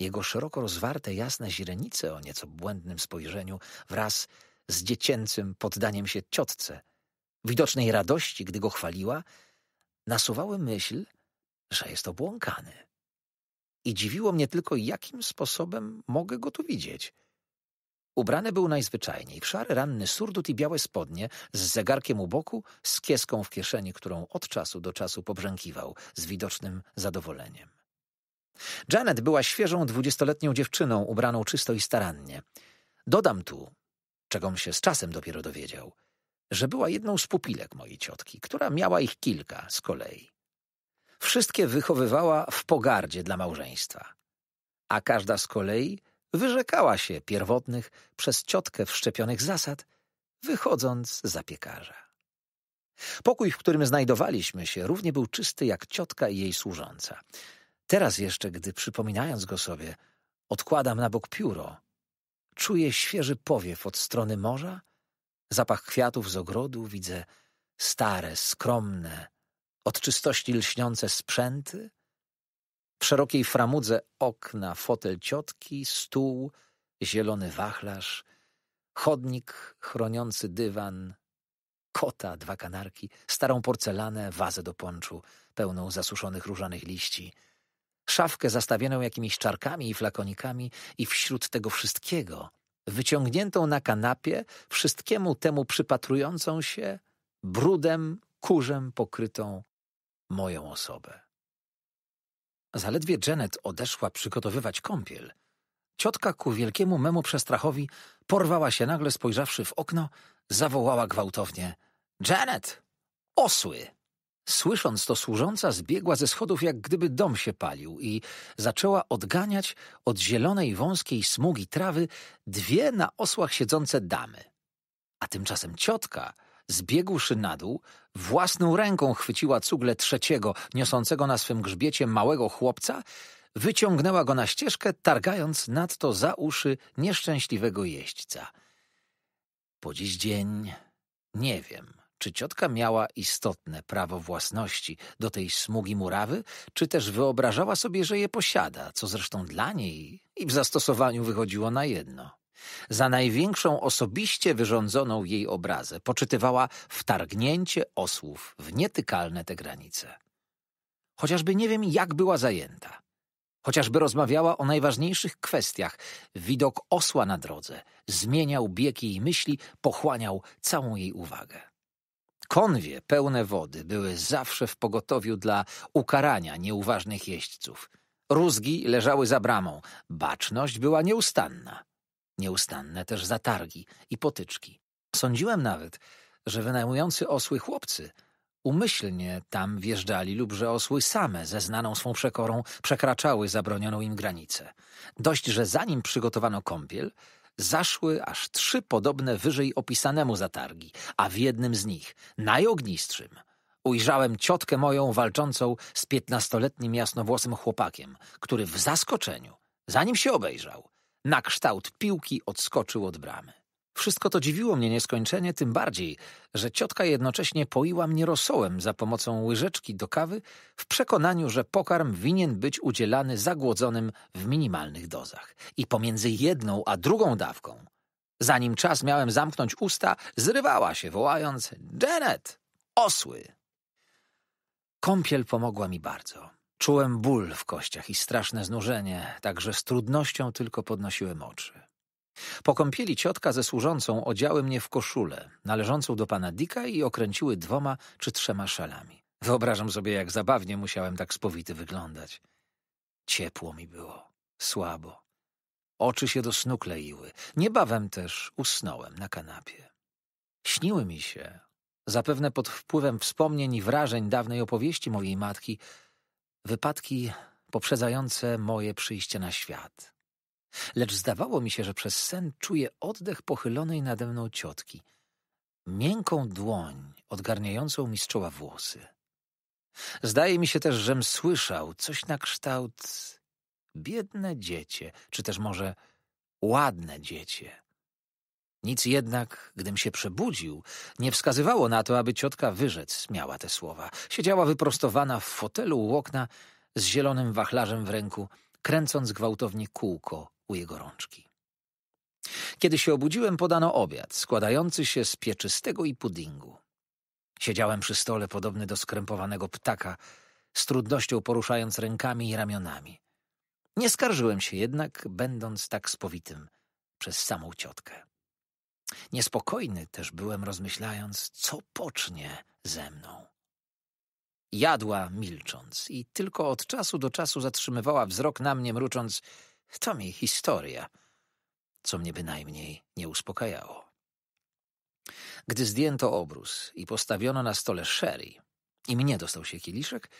Speaker 1: Jego szeroko rozwarte jasne źrenice o nieco błędnym spojrzeniu wraz z dziecięcym poddaniem się ciotce, widocznej radości, gdy go chwaliła, nasuwały myśl, że jest obłąkany i dziwiło mnie tylko, jakim sposobem mogę go tu widzieć. Ubrany był najzwyczajniej w szary ranny surdut i białe spodnie, z zegarkiem u boku, z kieską w kieszeni, którą od czasu do czasu pobrzękiwał z widocznym zadowoleniem. Janet była świeżą dwudziestoletnią dziewczyną, ubraną czysto i starannie. Dodam tu, czegom się z czasem dopiero dowiedział, że była jedną z pupilek mojej ciotki, która miała ich kilka z kolei wszystkie wychowywała w pogardzie dla małżeństwa. A każda z kolei wyrzekała się pierwotnych przez ciotkę wszczepionych zasad, wychodząc za piekarza. Pokój, w którym znajdowaliśmy się, równie był czysty jak ciotka i jej służąca. Teraz jeszcze, gdy przypominając go sobie, odkładam na bok pióro, czuję świeży powiew od strony morza, zapach kwiatów z ogrodu, widzę stare, skromne, od czystości lśniące sprzęty, w szerokiej framudze okna fotel ciotki, stół, zielony wachlarz, chodnik chroniący dywan, kota, dwa kanarki, starą porcelanę, wazę do ponczu, pełną zasuszonych różanych liści, szafkę zastawioną jakimiś czarkami i flakonikami i wśród tego wszystkiego, wyciągniętą na kanapie, wszystkiemu temu przypatrującą się, brudem, kurzem pokrytą moją osobę. Zaledwie Janet odeszła przygotowywać kąpiel, ciotka ku wielkiemu memu przestrachowi porwała się nagle, spojrzawszy w okno, zawołała gwałtownie: Janet! Osły! Słysząc to, służąca zbiegła ze schodów, jak gdyby dom się palił, i zaczęła odganiać od zielonej, wąskiej smugi trawy dwie na osłach siedzące damy. A tymczasem ciotka, zbiegłszy na dół, Własną ręką chwyciła cugle trzeciego, niosącego na swym grzbiecie małego chłopca, wyciągnęła go na ścieżkę, targając nadto za uszy nieszczęśliwego jeźdźca. Po dziś dzień nie wiem, czy ciotka miała istotne prawo własności do tej smugi murawy, czy też wyobrażała sobie, że je posiada, co zresztą dla niej i w zastosowaniu wychodziło na jedno. Za największą osobiście wyrządzoną jej obrazę poczytywała wtargnięcie osłów w nietykalne te granice. Chociażby nie wiem, jak była zajęta. Chociażby rozmawiała o najważniejszych kwestiach, widok osła na drodze zmieniał bieg jej myśli, pochłaniał całą jej uwagę. Konwie pełne wody były zawsze w pogotowiu dla ukarania nieuważnych jeźdźców. Rózgi leżały za bramą, baczność była nieustanna. Nieustanne też zatargi i potyczki. Sądziłem nawet, że wynajmujący osły chłopcy umyślnie tam wjeżdżali lub że osły same ze znaną swą przekorą przekraczały zabronioną im granicę. Dość, że zanim przygotowano kąpiel, zaszły aż trzy podobne wyżej opisanemu zatargi, a w jednym z nich, najognistszym, ujrzałem ciotkę moją walczącą z piętnastoletnim jasnowłosym chłopakiem, który w zaskoczeniu, zanim się obejrzał, na kształt piłki odskoczył od bramy. Wszystko to dziwiło mnie nieskończenie, tym bardziej, że ciotka jednocześnie poiła mnie rosołem za pomocą łyżeczki do kawy w przekonaniu, że pokarm winien być udzielany zagłodzonym w minimalnych dozach. I pomiędzy jedną a drugą dawką, zanim czas miałem zamknąć usta, zrywała się, wołając – Janet! Osły! Kąpiel pomogła mi bardzo. Czułem ból w kościach i straszne znużenie, także z trudnością tylko podnosiłem oczy. Po kąpieli ciotka ze służącą odziały mnie w koszulę, należącą do pana Dika i okręciły dwoma czy trzema szalami. Wyobrażam sobie, jak zabawnie musiałem tak spowity wyglądać. Ciepło mi było, słabo. Oczy się do snu kleiły. Niebawem też usnąłem na kanapie. Śniły mi się, zapewne pod wpływem wspomnień i wrażeń dawnej opowieści mojej matki, wypadki poprzedzające moje przyjście na świat. Lecz zdawało mi się, że przez sen czuję oddech pochylonej nade mną ciotki, miękką dłoń odgarniającą mi z czoła włosy. Zdaje mi się też, żem słyszał coś na kształt biedne dziecię, czy też może ładne dziecię. Nic jednak, gdym się przebudził, nie wskazywało na to, aby ciotka wyrzec miała te słowa. Siedziała wyprostowana w fotelu u okna z zielonym wachlarzem w ręku, kręcąc gwałtownie kółko u jego rączki. Kiedy się obudziłem, podano obiad, składający się z pieczystego i puddingu. Siedziałem przy stole podobny do skrępowanego ptaka, z trudnością poruszając rękami i ramionami. Nie skarżyłem się jednak, będąc tak spowitym przez samą ciotkę. Niespokojny też byłem, rozmyślając, co pocznie ze mną. Jadła milcząc i tylko od czasu do czasu zatrzymywała wzrok na mnie, mrucząc — to mi historia — co mnie bynajmniej nie uspokajało. Gdy zdjęto obrus i postawiono na stole sherry i mnie dostał się kieliszek,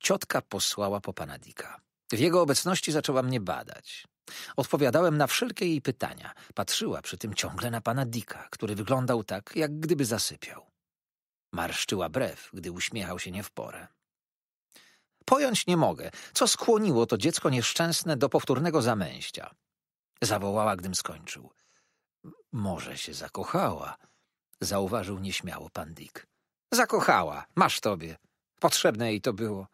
Speaker 1: ciotka posłała po pana Dika. W jego obecności zaczęła mnie badać. Odpowiadałem na wszelkie jej pytania. Patrzyła przy tym ciągle na pana Dika, który wyglądał tak, jak gdyby zasypiał. Marszczyła brew, gdy uśmiechał się nie w porę. Pojąć nie mogę, co skłoniło to dziecko nieszczęsne do powtórnego zamęścia. Zawołała, gdym skończył. Może się zakochała, zauważył nieśmiało pan Dick. Zakochała, masz tobie. Potrzebne jej to było.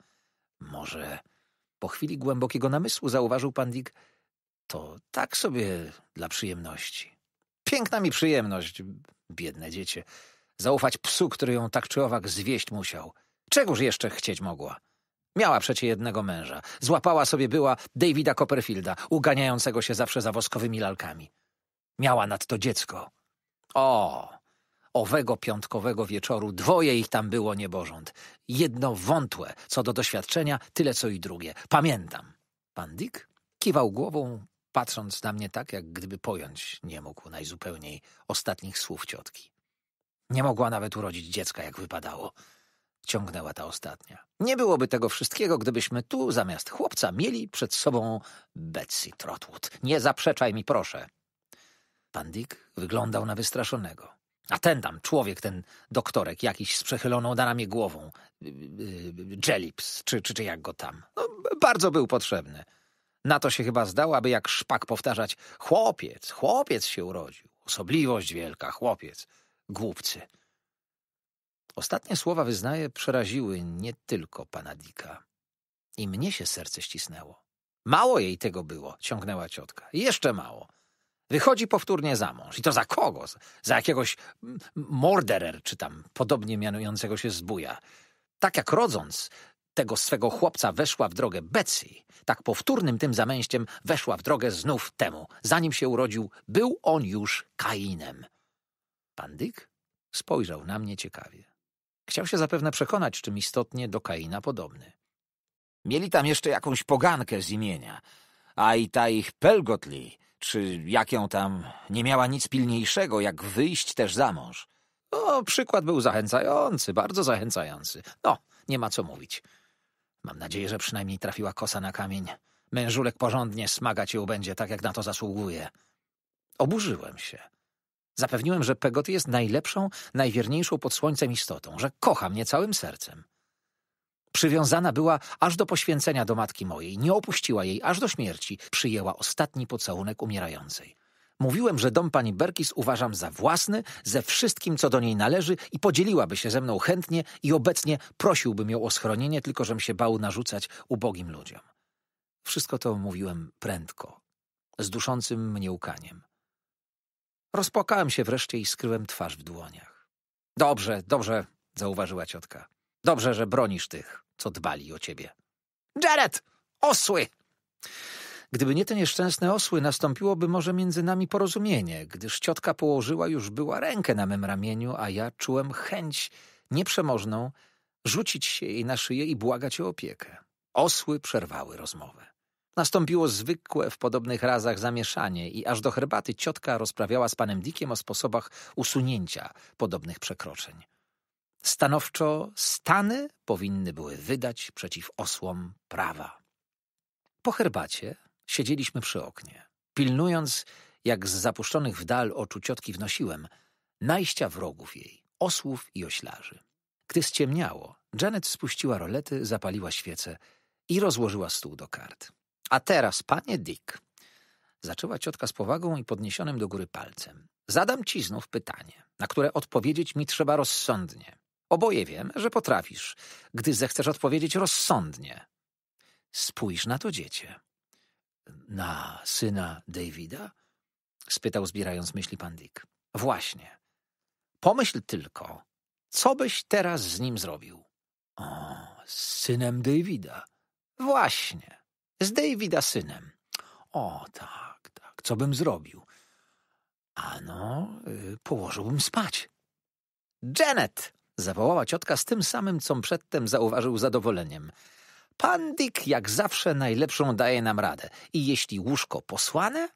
Speaker 1: Może... Po chwili głębokiego namysłu zauważył pan Dick – to tak sobie dla przyjemności. Piękna mi przyjemność, biedne dziecię. Zaufać psu, który ją tak czy owak zwieść musiał. Czegóż jeszcze chcieć mogła? Miała przecie jednego męża. Złapała sobie była Davida Copperfielda, uganiającego się zawsze za woskowymi lalkami. Miała nadto dziecko. O! Owego piątkowego wieczoru dwoje ich tam było niebożąd. Jedno wątłe, co do doświadczenia, tyle co i drugie. Pamiętam. Pan Dick kiwał głową patrząc na mnie tak, jak gdyby pojąć nie mógł najzupełniej ostatnich słów ciotki. Nie mogła nawet urodzić dziecka, jak wypadało. Ciągnęła ta ostatnia. Nie byłoby tego wszystkiego, gdybyśmy tu zamiast chłopca mieli przed sobą Betsy Trotwood. Nie zaprzeczaj mi, proszę. Pan Dick wyglądał na wystraszonego. A ten tam, człowiek, ten doktorek, jakiś z przechyloną ramię głową, y, y, y, Jellips, czy, czy, czy jak go tam, no, bardzo był potrzebny. Na to się chyba zdał, aby jak szpak powtarzać chłopiec, chłopiec się urodził. Osobliwość wielka, chłopiec. Głupcy. Ostatnie słowa, wyznaję, przeraziły nie tylko pana Dika. I mnie się serce ścisnęło. Mało jej tego było, ciągnęła ciotka. Jeszcze mało. Wychodzi powtórnie za mąż. I to za kogo? Za jakiegoś morderer, czy tam podobnie mianującego się zbuja. Tak jak rodząc, tego swego chłopca weszła w drogę Betsy, tak powtórnym tym zamęściem weszła w drogę znów temu. Zanim się urodził, był on już Kainem. Pan Dyk spojrzał na mnie ciekawie. Chciał się zapewne przekonać, czym istotnie do Kaina podobny. Mieli tam jeszcze jakąś pogankę z imienia, a i ta ich Pelgotli, czy jak ją tam, nie miała nic pilniejszego, jak wyjść też za mąż. O, przykład był zachęcający, bardzo zachęcający. No, nie ma co mówić. Mam nadzieję, że przynajmniej trafiła kosa na kamień. Mężulek porządnie smagać ją będzie, tak jak na to zasługuje. Oburzyłem się. Zapewniłem, że Pegoty jest najlepszą, najwierniejszą pod słońcem istotą, że kocha mnie całym sercem. Przywiązana była aż do poświęcenia do matki mojej, nie opuściła jej aż do śmierci, przyjęła ostatni pocałunek umierającej. Mówiłem, że dom pani Berkis uważam za własny, ze wszystkim, co do niej należy i podzieliłaby się ze mną chętnie i obecnie prosiłbym ją o schronienie, tylko żem się bał narzucać ubogim ludziom. Wszystko to mówiłem prędko, z duszącym mnie łkaniem. Rozpłakałem się wreszcie i skryłem twarz w dłoniach. Dobrze, dobrze, zauważyła ciotka. Dobrze, że bronisz tych, co dbali o ciebie. Jared! Osły! Gdyby nie te nieszczęsne osły, nastąpiłoby może między nami porozumienie, gdyż ciotka położyła już była rękę na mym ramieniu, a ja czułem chęć nieprzemożną rzucić się jej na szyję i błagać o opiekę. Osły przerwały rozmowę. Nastąpiło zwykłe w podobnych razach zamieszanie i aż do herbaty ciotka rozprawiała z panem Dickiem o sposobach usunięcia podobnych przekroczeń. Stanowczo Stany powinny były wydać przeciw osłom prawa. Po herbacie Siedzieliśmy przy oknie, pilnując, jak z zapuszczonych w dal oczu ciotki wnosiłem, najścia wrogów jej, osłów i oślarzy. Gdy ciemniało, Janet spuściła rolety, zapaliła świecę i rozłożyła stół do kart. A teraz, panie Dick, zaczęła ciotka z powagą i podniesionym do góry palcem. Zadam ci znów pytanie, na które odpowiedzieć mi trzeba rozsądnie. Oboje wiem, że potrafisz, gdy zechcesz odpowiedzieć rozsądnie. Spójrz na to dziecię na syna Davida? spytał zbierając myśli pan Dick. Właśnie. Pomyśl tylko, co byś teraz z nim zrobił? O, z synem Davida. Właśnie. Z Davida synem. O, tak, tak. Co bym zrobił? Ano, y, położyłbym spać. Janet! zawołała ciotka z tym samym, co przedtem zauważył zadowoleniem. Pan Dick jak zawsze najlepszą daje nam radę i jeśli łóżko posłane,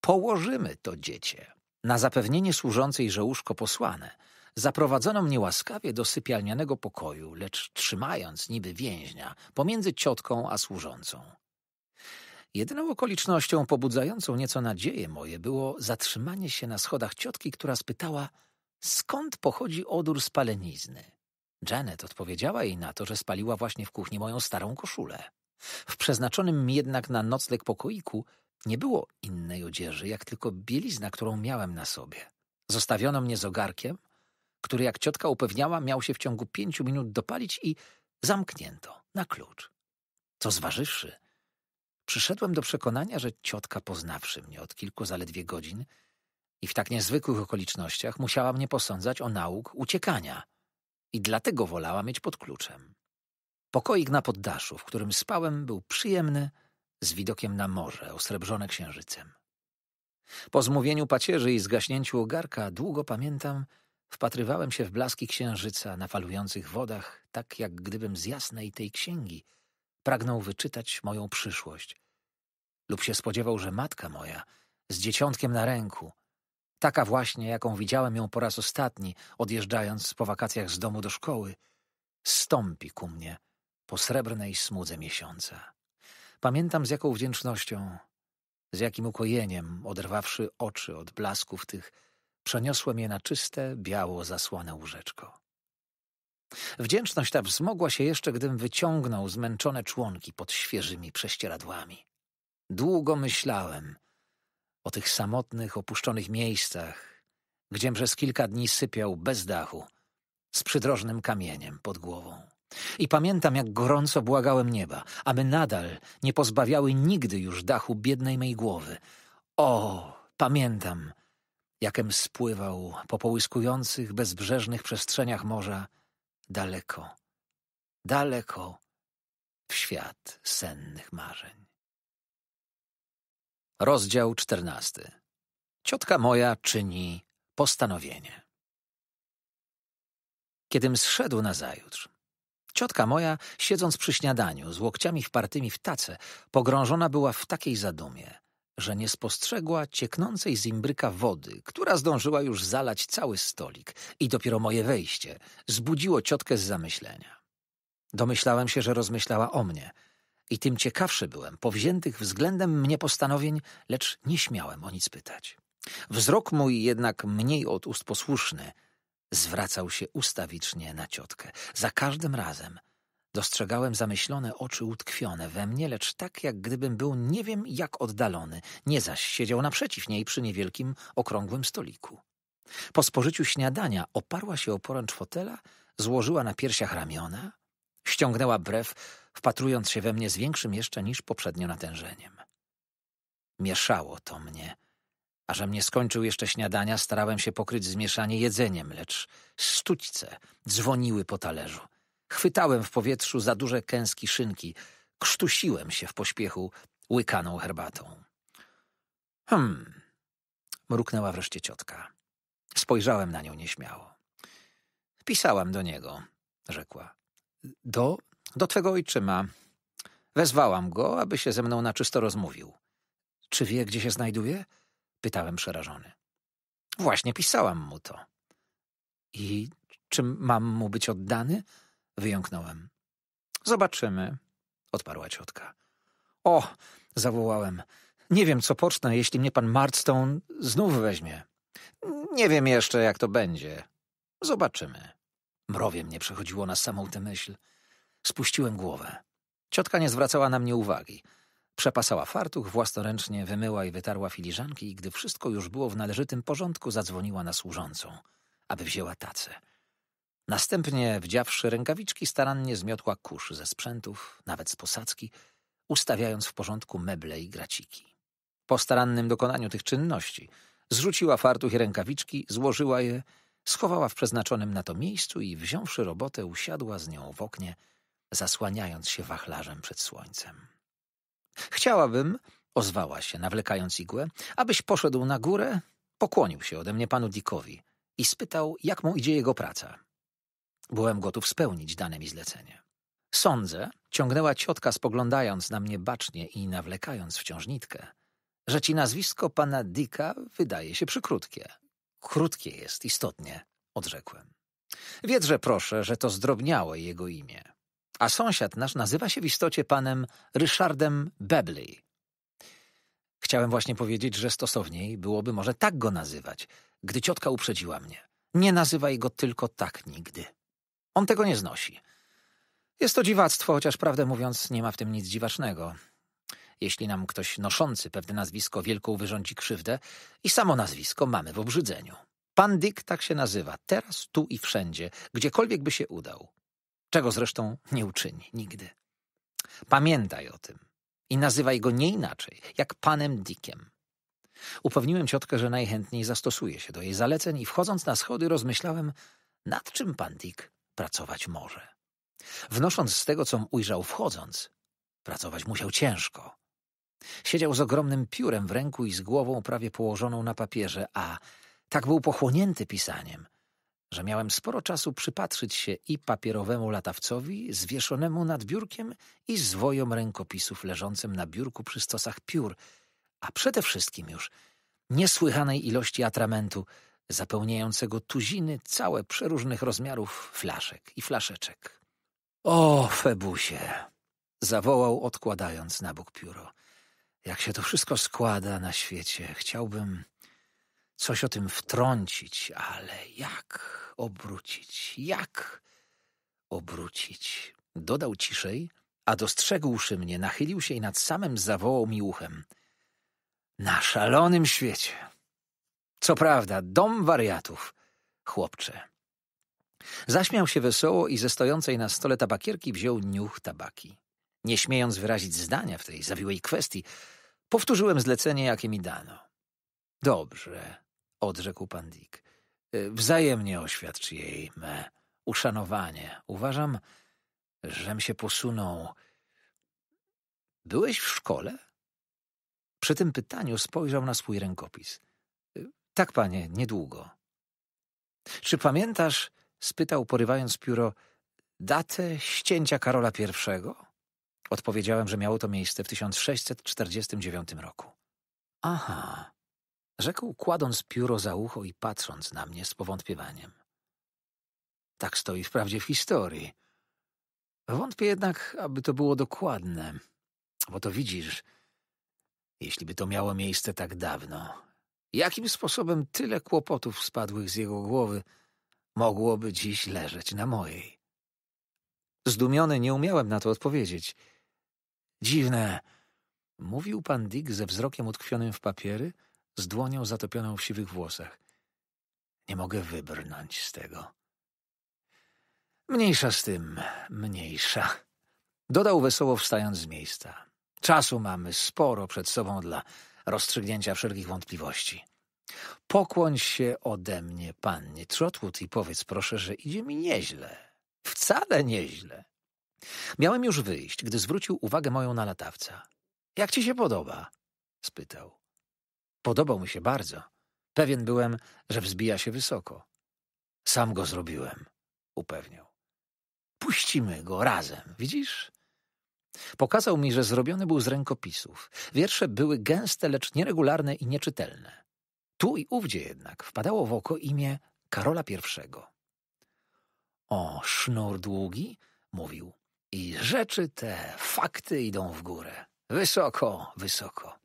Speaker 1: położymy to dziecię. Na zapewnienie służącej, że łóżko posłane, zaprowadzono mnie łaskawie do sypialnianego pokoju, lecz trzymając niby więźnia pomiędzy ciotką a służącą. Jedyną okolicznością pobudzającą nieco nadzieje moje było zatrzymanie się na schodach ciotki, która spytała, skąd pochodzi odór spalenizny. Janet odpowiedziała jej na to, że spaliła właśnie w kuchni moją starą koszulę. W przeznaczonym jednak na nocleg pokoiku nie było innej odzieży, jak tylko bielizna, którą miałem na sobie. Zostawiono mnie z ogarkiem, który, jak ciotka upewniała, miał się w ciągu pięciu minut dopalić i zamknięto na klucz. Co zważywszy, przyszedłem do przekonania, że ciotka, poznawszy mnie od kilku zaledwie godzin i w tak niezwykłych okolicznościach, musiała mnie posądzać o nauk uciekania – i dlatego wolała mieć pod kluczem. Pokoik na poddaszu, w którym spałem, był przyjemny, z widokiem na morze osrebrzone księżycem. Po zmówieniu pacierzy i zgaśnięciu ogarka, długo pamiętam, wpatrywałem się w blaski księżyca na falujących wodach, tak jak gdybym z jasnej tej księgi pragnął wyczytać moją przyszłość lub się spodziewał, że matka moja z dzieciątkiem na ręku Taka właśnie, jaką widziałem ją po raz ostatni, odjeżdżając po wakacjach z domu do szkoły, stąpi ku mnie po srebrnej smudze miesiąca. Pamiętam z jaką wdzięcznością, z jakim ukojeniem, oderwawszy oczy od blasków tych, przeniosłem je na czyste, biało zasłane łóżeczko. Wdzięczność ta wzmogła się jeszcze, gdym wyciągnął zmęczone członki pod świeżymi prześcieradłami. Długo myślałem, o tych samotnych, opuszczonych miejscach, gdzie przez kilka dni sypiał bez dachu, z przydrożnym kamieniem pod głową. I pamiętam, jak gorąco błagałem nieba, aby nadal nie pozbawiały nigdy już dachu biednej mej głowy. O, pamiętam, jakem spływał po połyskujących, bezbrzeżnych przestrzeniach morza daleko, daleko w świat sennych marzeń. Rozdział 14. Ciotka moja czyni postanowienie. Kiedym zszedł nazajutrz, ciotka moja, siedząc przy śniadaniu, z łokciami wpartymi w tacę, pogrążona była w takiej zadumie, że nie spostrzegła cieknącej z imbryka wody, która zdążyła już zalać cały stolik i dopiero moje wejście zbudziło ciotkę z zamyślenia. Domyślałem się, że rozmyślała o mnie – i tym ciekawszy byłem powziętych względem mnie postanowień, lecz nie śmiałem o nic pytać. Wzrok mój jednak mniej od ust posłuszny zwracał się ustawicznie na ciotkę. Za każdym razem dostrzegałem zamyślone oczy utkwione we mnie, lecz tak jak gdybym był nie wiem jak oddalony, nie zaś siedział naprzeciw niej przy niewielkim, okrągłym stoliku. Po spożyciu śniadania oparła się o poręcz fotela, złożyła na piersiach ramiona, ściągnęła brew, wpatrując się we mnie z większym jeszcze niż poprzednio natężeniem. Mieszało to mnie, a że mnie skończył jeszcze śniadania, starałem się pokryć zmieszanie jedzeniem, lecz sztućce dzwoniły po talerzu. Chwytałem w powietrzu za duże kęski szynki, krztusiłem się w pośpiechu łykaną herbatą. Hm. mruknęła wreszcie ciotka. Spojrzałem na nią nieśmiało. Pisałam do niego, rzekła. Do do twego ojczyma. Wezwałam go, aby się ze mną na czysto rozmówił. Czy wie, gdzie się znajduje? Pytałem przerażony. Właśnie pisałam mu to. I czy mam mu być oddany? Wyjąknąłem. Zobaczymy, odparła ciotka. O, zawołałem. Nie wiem, co pocznę, jeśli mnie pan Martstone znów weźmie. Nie wiem jeszcze, jak to będzie. Zobaczymy. Mrowie mnie przechodziło na samą tę myśl. Spuściłem głowę. Ciotka nie zwracała na mnie uwagi. Przepasała fartuch, własnoręcznie wymyła i wytarła filiżanki i gdy wszystko już było w należytym porządku, zadzwoniła na służącą, aby wzięła tacę. Następnie, wdziawszy rękawiczki, starannie zmiotła kurz ze sprzętów, nawet z posadzki, ustawiając w porządku meble i graciki. Po starannym dokonaniu tych czynności zrzuciła fartuch i rękawiczki, złożyła je, schowała w przeznaczonym na to miejscu i wziąwszy robotę, usiadła z nią w oknie – zasłaniając się wachlarzem przed słońcem. Chciałabym, ozwała się, nawlekając igłę, abyś poszedł na górę, pokłonił się ode mnie panu Dickowi i spytał, jak mu idzie jego praca. Byłem gotów spełnić dane mi zlecenie. Sądzę, ciągnęła ciotka, spoglądając na mnie bacznie i nawlekając wciąż nitkę, że ci nazwisko pana Dicka wydaje się przykrótkie. Krótkie jest, istotnie, odrzekłem. Wiedzże proszę, że to zdrobniałe jego imię a sąsiad nasz nazywa się w istocie panem Ryszardem Bebley. Chciałem właśnie powiedzieć, że stosowniej byłoby może tak go nazywać, gdy ciotka uprzedziła mnie. Nie nazywaj go tylko tak nigdy. On tego nie znosi. Jest to dziwactwo, chociaż prawdę mówiąc nie ma w tym nic dziwacznego. Jeśli nam ktoś noszący pewne nazwisko wielką wyrządzi krzywdę i samo nazwisko mamy w obrzydzeniu. Pan Dick tak się nazywa, teraz, tu i wszędzie, gdziekolwiek by się udał czego zresztą nie uczyni nigdy. Pamiętaj o tym i nazywaj go nie inaczej, jak panem Dickiem. Upewniłem ciotkę, że najchętniej zastosuje się do jej zaleceń i wchodząc na schody rozmyślałem, nad czym pan Dick pracować może. Wnosząc z tego, co ujrzał wchodząc, pracować musiał ciężko. Siedział z ogromnym piórem w ręku i z głową prawie położoną na papierze, a tak był pochłonięty pisaniem – że miałem sporo czasu przypatrzyć się i papierowemu latawcowi zwieszonemu nad biurkiem i zwojom rękopisów leżącym na biurku przy stosach piór, a przede wszystkim już niesłychanej ilości atramentu, zapełniającego tuziny całe przeróżnych rozmiarów flaszek i flaszeczek. O, Febusie! zawołał odkładając na bok pióro. Jak się to wszystko składa na świecie, chciałbym coś o tym wtrącić, ale jak obrócić? Jak obrócić? Dodał ciszej, a dostrzegłszy mnie, nachylił się i nad samym zawołał mi uchem. Na szalonym świecie. Co prawda, dom wariatów, chłopcze. Zaśmiał się wesoło i ze stojącej na stole tabakierki wziął niuch tabaki. Nie śmiejąc wyrazić zdania w tej zawiłej kwestii, powtórzyłem zlecenie, jakie mi dano. Dobrze, odrzekł pan Dick. Y, wzajemnie oświadcz jej me uszanowanie. Uważam, żem się posunął. Byłeś w szkole? Przy tym pytaniu spojrzał na swój rękopis. Y, tak, panie, niedługo. Czy pamiętasz, spytał, porywając pióro, datę ścięcia Karola I? Odpowiedziałem, że miało to miejsce w 1649 roku. Aha, Rzekł, kładąc pióro za ucho i patrząc na mnie z powątpiewaniem. Tak stoi wprawdzie w historii. Wątpię jednak, aby to było dokładne, bo to widzisz, jeśli by to miało miejsce tak dawno, jakim sposobem tyle kłopotów spadłych z jego głowy mogłoby dziś leżeć na mojej. Zdumiony nie umiałem na to odpowiedzieć. Dziwne, mówił pan Dick ze wzrokiem utkwionym w papiery — z dłonią zatopioną w siwych włosach. Nie mogę wybrnąć z tego. Mniejsza z tym, mniejsza. Dodał wesoło wstając z miejsca. Czasu mamy sporo przed sobą dla rozstrzygnięcia wszelkich wątpliwości. Pokłoń się ode mnie, pannie Trotwood, i powiedz proszę, że idzie mi nieźle. Wcale nieźle. Miałem już wyjść, gdy zwrócił uwagę moją na latawca. Jak ci się podoba? spytał. Podobał mi się bardzo. Pewien byłem, że wzbija się wysoko. Sam go zrobiłem, upewniał. Puścimy go razem, widzisz? Pokazał mi, że zrobiony był z rękopisów. Wiersze były gęste, lecz nieregularne i nieczytelne. Tu i ówdzie jednak wpadało w oko imię Karola I. O, sznur długi, mówił. I rzeczy te, fakty idą w górę. Wysoko, wysoko.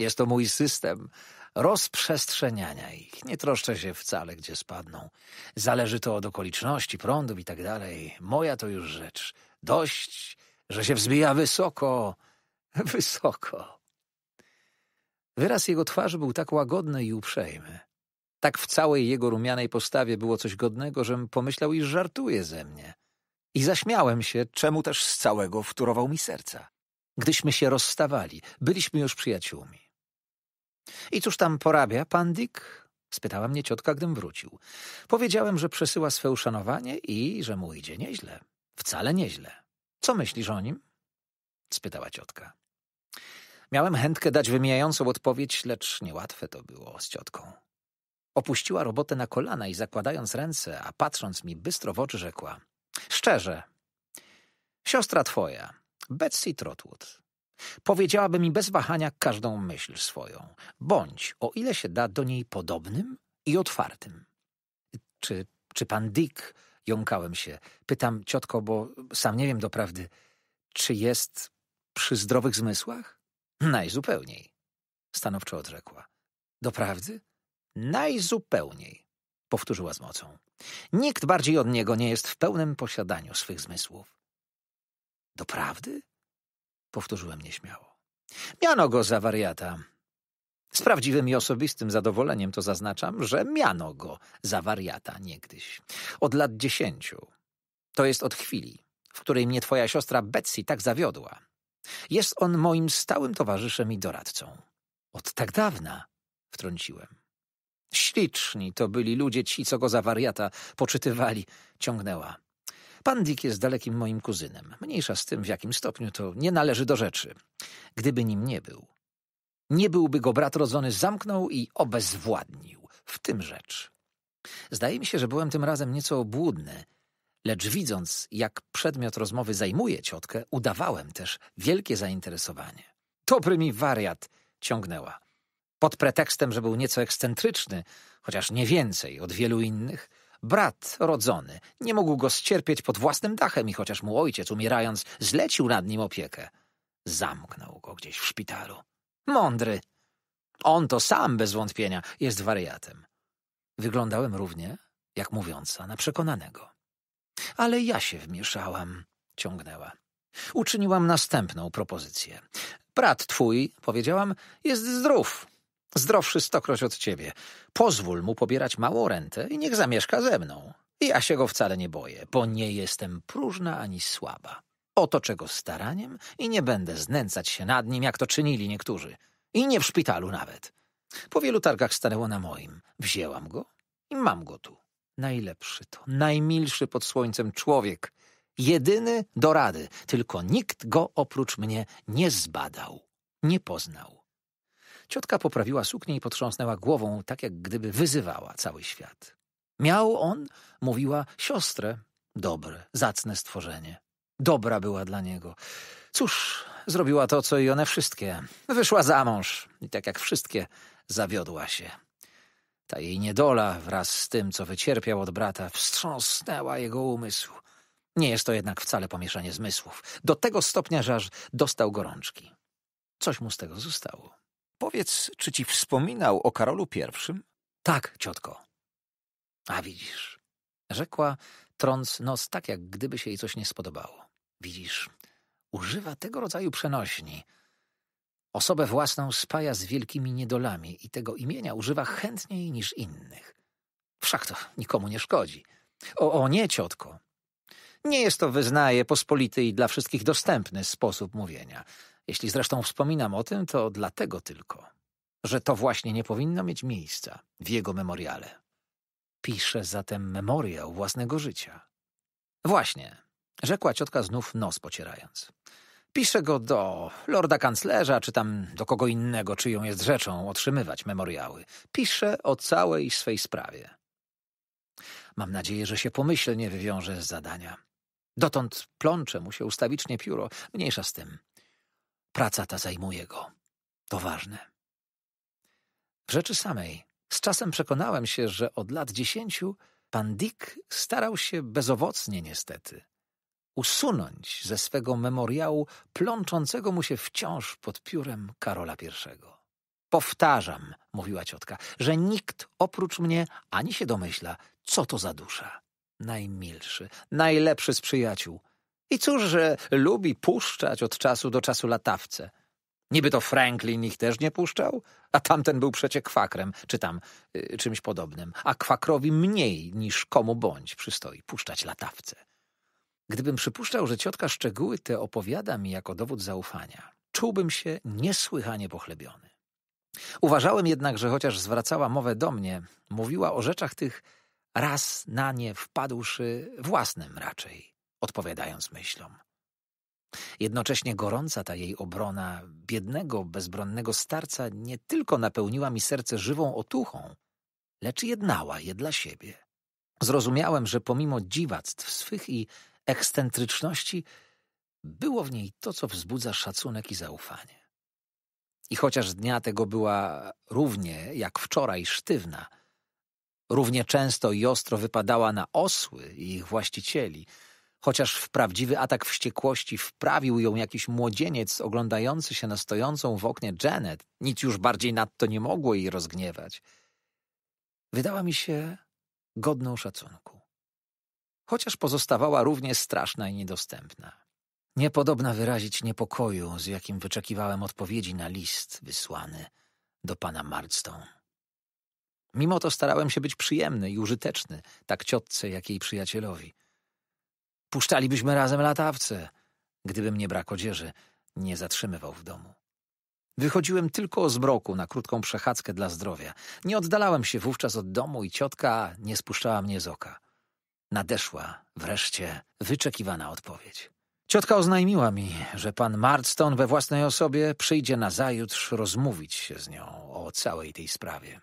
Speaker 1: Jest to mój system rozprzestrzeniania ich. Nie troszczę się wcale, gdzie spadną. Zależy to od okoliczności, prądów i tak dalej. Moja to już rzecz. Dość, że się wzbija wysoko, wysoko. Wyraz jego twarzy był tak łagodny i uprzejmy. Tak w całej jego rumianej postawie było coś godnego, żem pomyślał, iż żartuje ze mnie. I zaśmiałem się, czemu też z całego wtórował mi serca. Gdyśmy się rozstawali, byliśmy już przyjaciółmi. I cóż tam porabia pan Dick? Spytała mnie ciotka, gdym wrócił. Powiedziałem, że przesyła swe uszanowanie i że mu idzie nieźle. Wcale nieźle. Co myślisz o nim? Spytała ciotka. Miałem chętkę dać wymijającą odpowiedź, lecz niełatwe to było z ciotką. Opuściła robotę na kolana i zakładając ręce, a patrząc mi bystro w oczy, rzekła: Szczerze, siostra twoja, Betsy Trotwood, Powiedziałaby mi bez wahania każdą myśl swoją. Bądź, o ile się da, do niej podobnym i otwartym. Czy, czy pan Dick, jąkałem się, pytam ciotko, bo sam nie wiem doprawdy, czy jest przy zdrowych zmysłach? Najzupełniej, stanowczo odrzekła. Doprawdy? Najzupełniej, powtórzyła z mocą. Nikt bardziej od niego nie jest w pełnym posiadaniu swych zmysłów. Doprawdy? powtórzyłem nieśmiało. Miano go za wariata. Z prawdziwym i osobistym zadowoleniem to zaznaczam, że miano go za wariata niegdyś. Od lat dziesięciu. To jest od chwili, w której mnie twoja siostra Betsy tak zawiodła. Jest on moim stałym towarzyszem i doradcą. Od tak dawna, wtrąciłem. Śliczni to byli ludzie ci, co go za wariata poczytywali, ciągnęła. Pan Dick jest dalekim moim kuzynem. Mniejsza z tym, w jakim stopniu to nie należy do rzeczy. Gdyby nim nie był. Nie byłby go brat rodzony zamknął i obezwładnił. W tym rzecz. Zdaje mi się, że byłem tym razem nieco obłudny, lecz widząc, jak przedmiot rozmowy zajmuje ciotkę, udawałem też wielkie zainteresowanie. Dobry mi wariat! ciągnęła. Pod pretekstem, że był nieco ekscentryczny, chociaż nie więcej od wielu innych – Brat rodzony nie mógł go ścierpieć pod własnym dachem i chociaż mu ojciec, umierając, zlecił nad nim opiekę, zamknął go gdzieś w szpitalu. Mądry! On to sam bez wątpienia jest wariatem. Wyglądałem równie, jak mówiąca, na przekonanego. Ale ja się wmieszałam, ciągnęła. Uczyniłam następną propozycję. Brat twój, powiedziałam, jest zdrów, Zdrowszy stokroć od ciebie. Pozwól mu pobierać małą rentę i niech zamieszka ze mną. Ja się go wcale nie boję, bo nie jestem próżna ani słaba. Otoczę go staraniem i nie będę znęcać się nad nim, jak to czynili niektórzy. I nie w szpitalu nawet. Po wielu targach stanęło na moim. Wzięłam go i mam go tu. Najlepszy to, najmilszy pod słońcem człowiek. Jedyny do rady, tylko nikt go oprócz mnie nie zbadał, nie poznał. Ciotka poprawiła suknię i potrząsnęła głową, tak jak gdyby wyzywała cały świat. Miał on, mówiła, siostrę. Dobre, zacne stworzenie. Dobra była dla niego. Cóż, zrobiła to, co i one wszystkie. Wyszła za mąż i tak jak wszystkie, zawiodła się. Ta jej niedola wraz z tym, co wycierpiał od brata, wstrząsnęła jego umysł. Nie jest to jednak wcale pomieszanie zmysłów. Do tego stopnia, że aż dostał gorączki. Coś mu z tego zostało. Powiedz, czy ci wspominał o Karolu I? Tak, ciotko. A widzisz, rzekła, trąc nos tak, jak gdyby się jej coś nie spodobało. Widzisz, używa tego rodzaju przenośni. Osobę własną spaja z wielkimi niedolami i tego imienia używa chętniej niż innych. Wszak to nikomu nie szkodzi. O, o nie, ciotko. Nie jest to, wyznaje, pospolity i dla wszystkich dostępny sposób mówienia. Jeśli zresztą wspominam o tym, to dlatego tylko, że to właśnie nie powinno mieć miejsca w jego memoriale. Pisze zatem memoriał własnego życia. Właśnie, rzekła ciotka znów nos pocierając. Pisze go do lorda kanclerza, czy tam do kogo innego, czyją jest rzeczą otrzymywać memoriały. Pisze o całej swej sprawie. Mam nadzieję, że się pomyślnie wywiąże z zadania. Dotąd plącze mu się ustawicznie pióro, mniejsza z tym. Praca ta zajmuje go. To ważne. W rzeczy samej z czasem przekonałem się, że od lat dziesięciu pan Dick starał się bezowocnie niestety usunąć ze swego memoriału plączącego mu się wciąż pod piórem Karola I. Powtarzam, mówiła ciotka, że nikt oprócz mnie ani się domyśla, co to za dusza. Najmilszy, najlepszy z przyjaciół, i cóż, że lubi puszczać od czasu do czasu latawce. Niby to Franklin ich też nie puszczał, a tamten był przecie kwakrem, czy tam y, czymś podobnym. A kwakrowi mniej niż komu bądź przystoi puszczać latawce. Gdybym przypuszczał, że ciotka szczegóły te opowiada mi jako dowód zaufania, czułbym się niesłychanie pochlebiony. Uważałem jednak, że chociaż zwracała mowę do mnie, mówiła o rzeczach tych raz na nie wpadłszy własnym raczej odpowiadając myślom. Jednocześnie gorąca ta jej obrona biednego, bezbronnego starca nie tylko napełniła mi serce żywą otuchą, lecz jednała je dla siebie. Zrozumiałem, że pomimo dziwactw swych i ekscentryczności było w niej to, co wzbudza szacunek i zaufanie. I chociaż dnia tego była równie jak wczoraj sztywna, równie często i ostro wypadała na osły i ich właścicieli – Chociaż w prawdziwy atak wściekłości wprawił ją jakiś młodzieniec oglądający się na stojącą w oknie Janet, nic już bardziej nadto nie mogło jej rozgniewać. Wydała mi się godną szacunku. Chociaż pozostawała równie straszna i niedostępna. Niepodobna wyrazić niepokoju, z jakim wyczekiwałem odpowiedzi na list wysłany do pana Marston. Mimo to starałem się być przyjemny i użyteczny, tak ciotce, jak jej przyjacielowi – Puszczalibyśmy razem latawce, gdybym nie brak odzieży, nie zatrzymywał w domu. Wychodziłem tylko o zmroku na krótką przechadzkę dla zdrowia. Nie oddalałem się wówczas od domu i ciotka nie spuszczała mnie z oka. Nadeszła wreszcie wyczekiwana odpowiedź. Ciotka oznajmiła mi, że pan Marston we własnej osobie przyjdzie nazajutrz rozmówić się z nią o całej tej sprawie.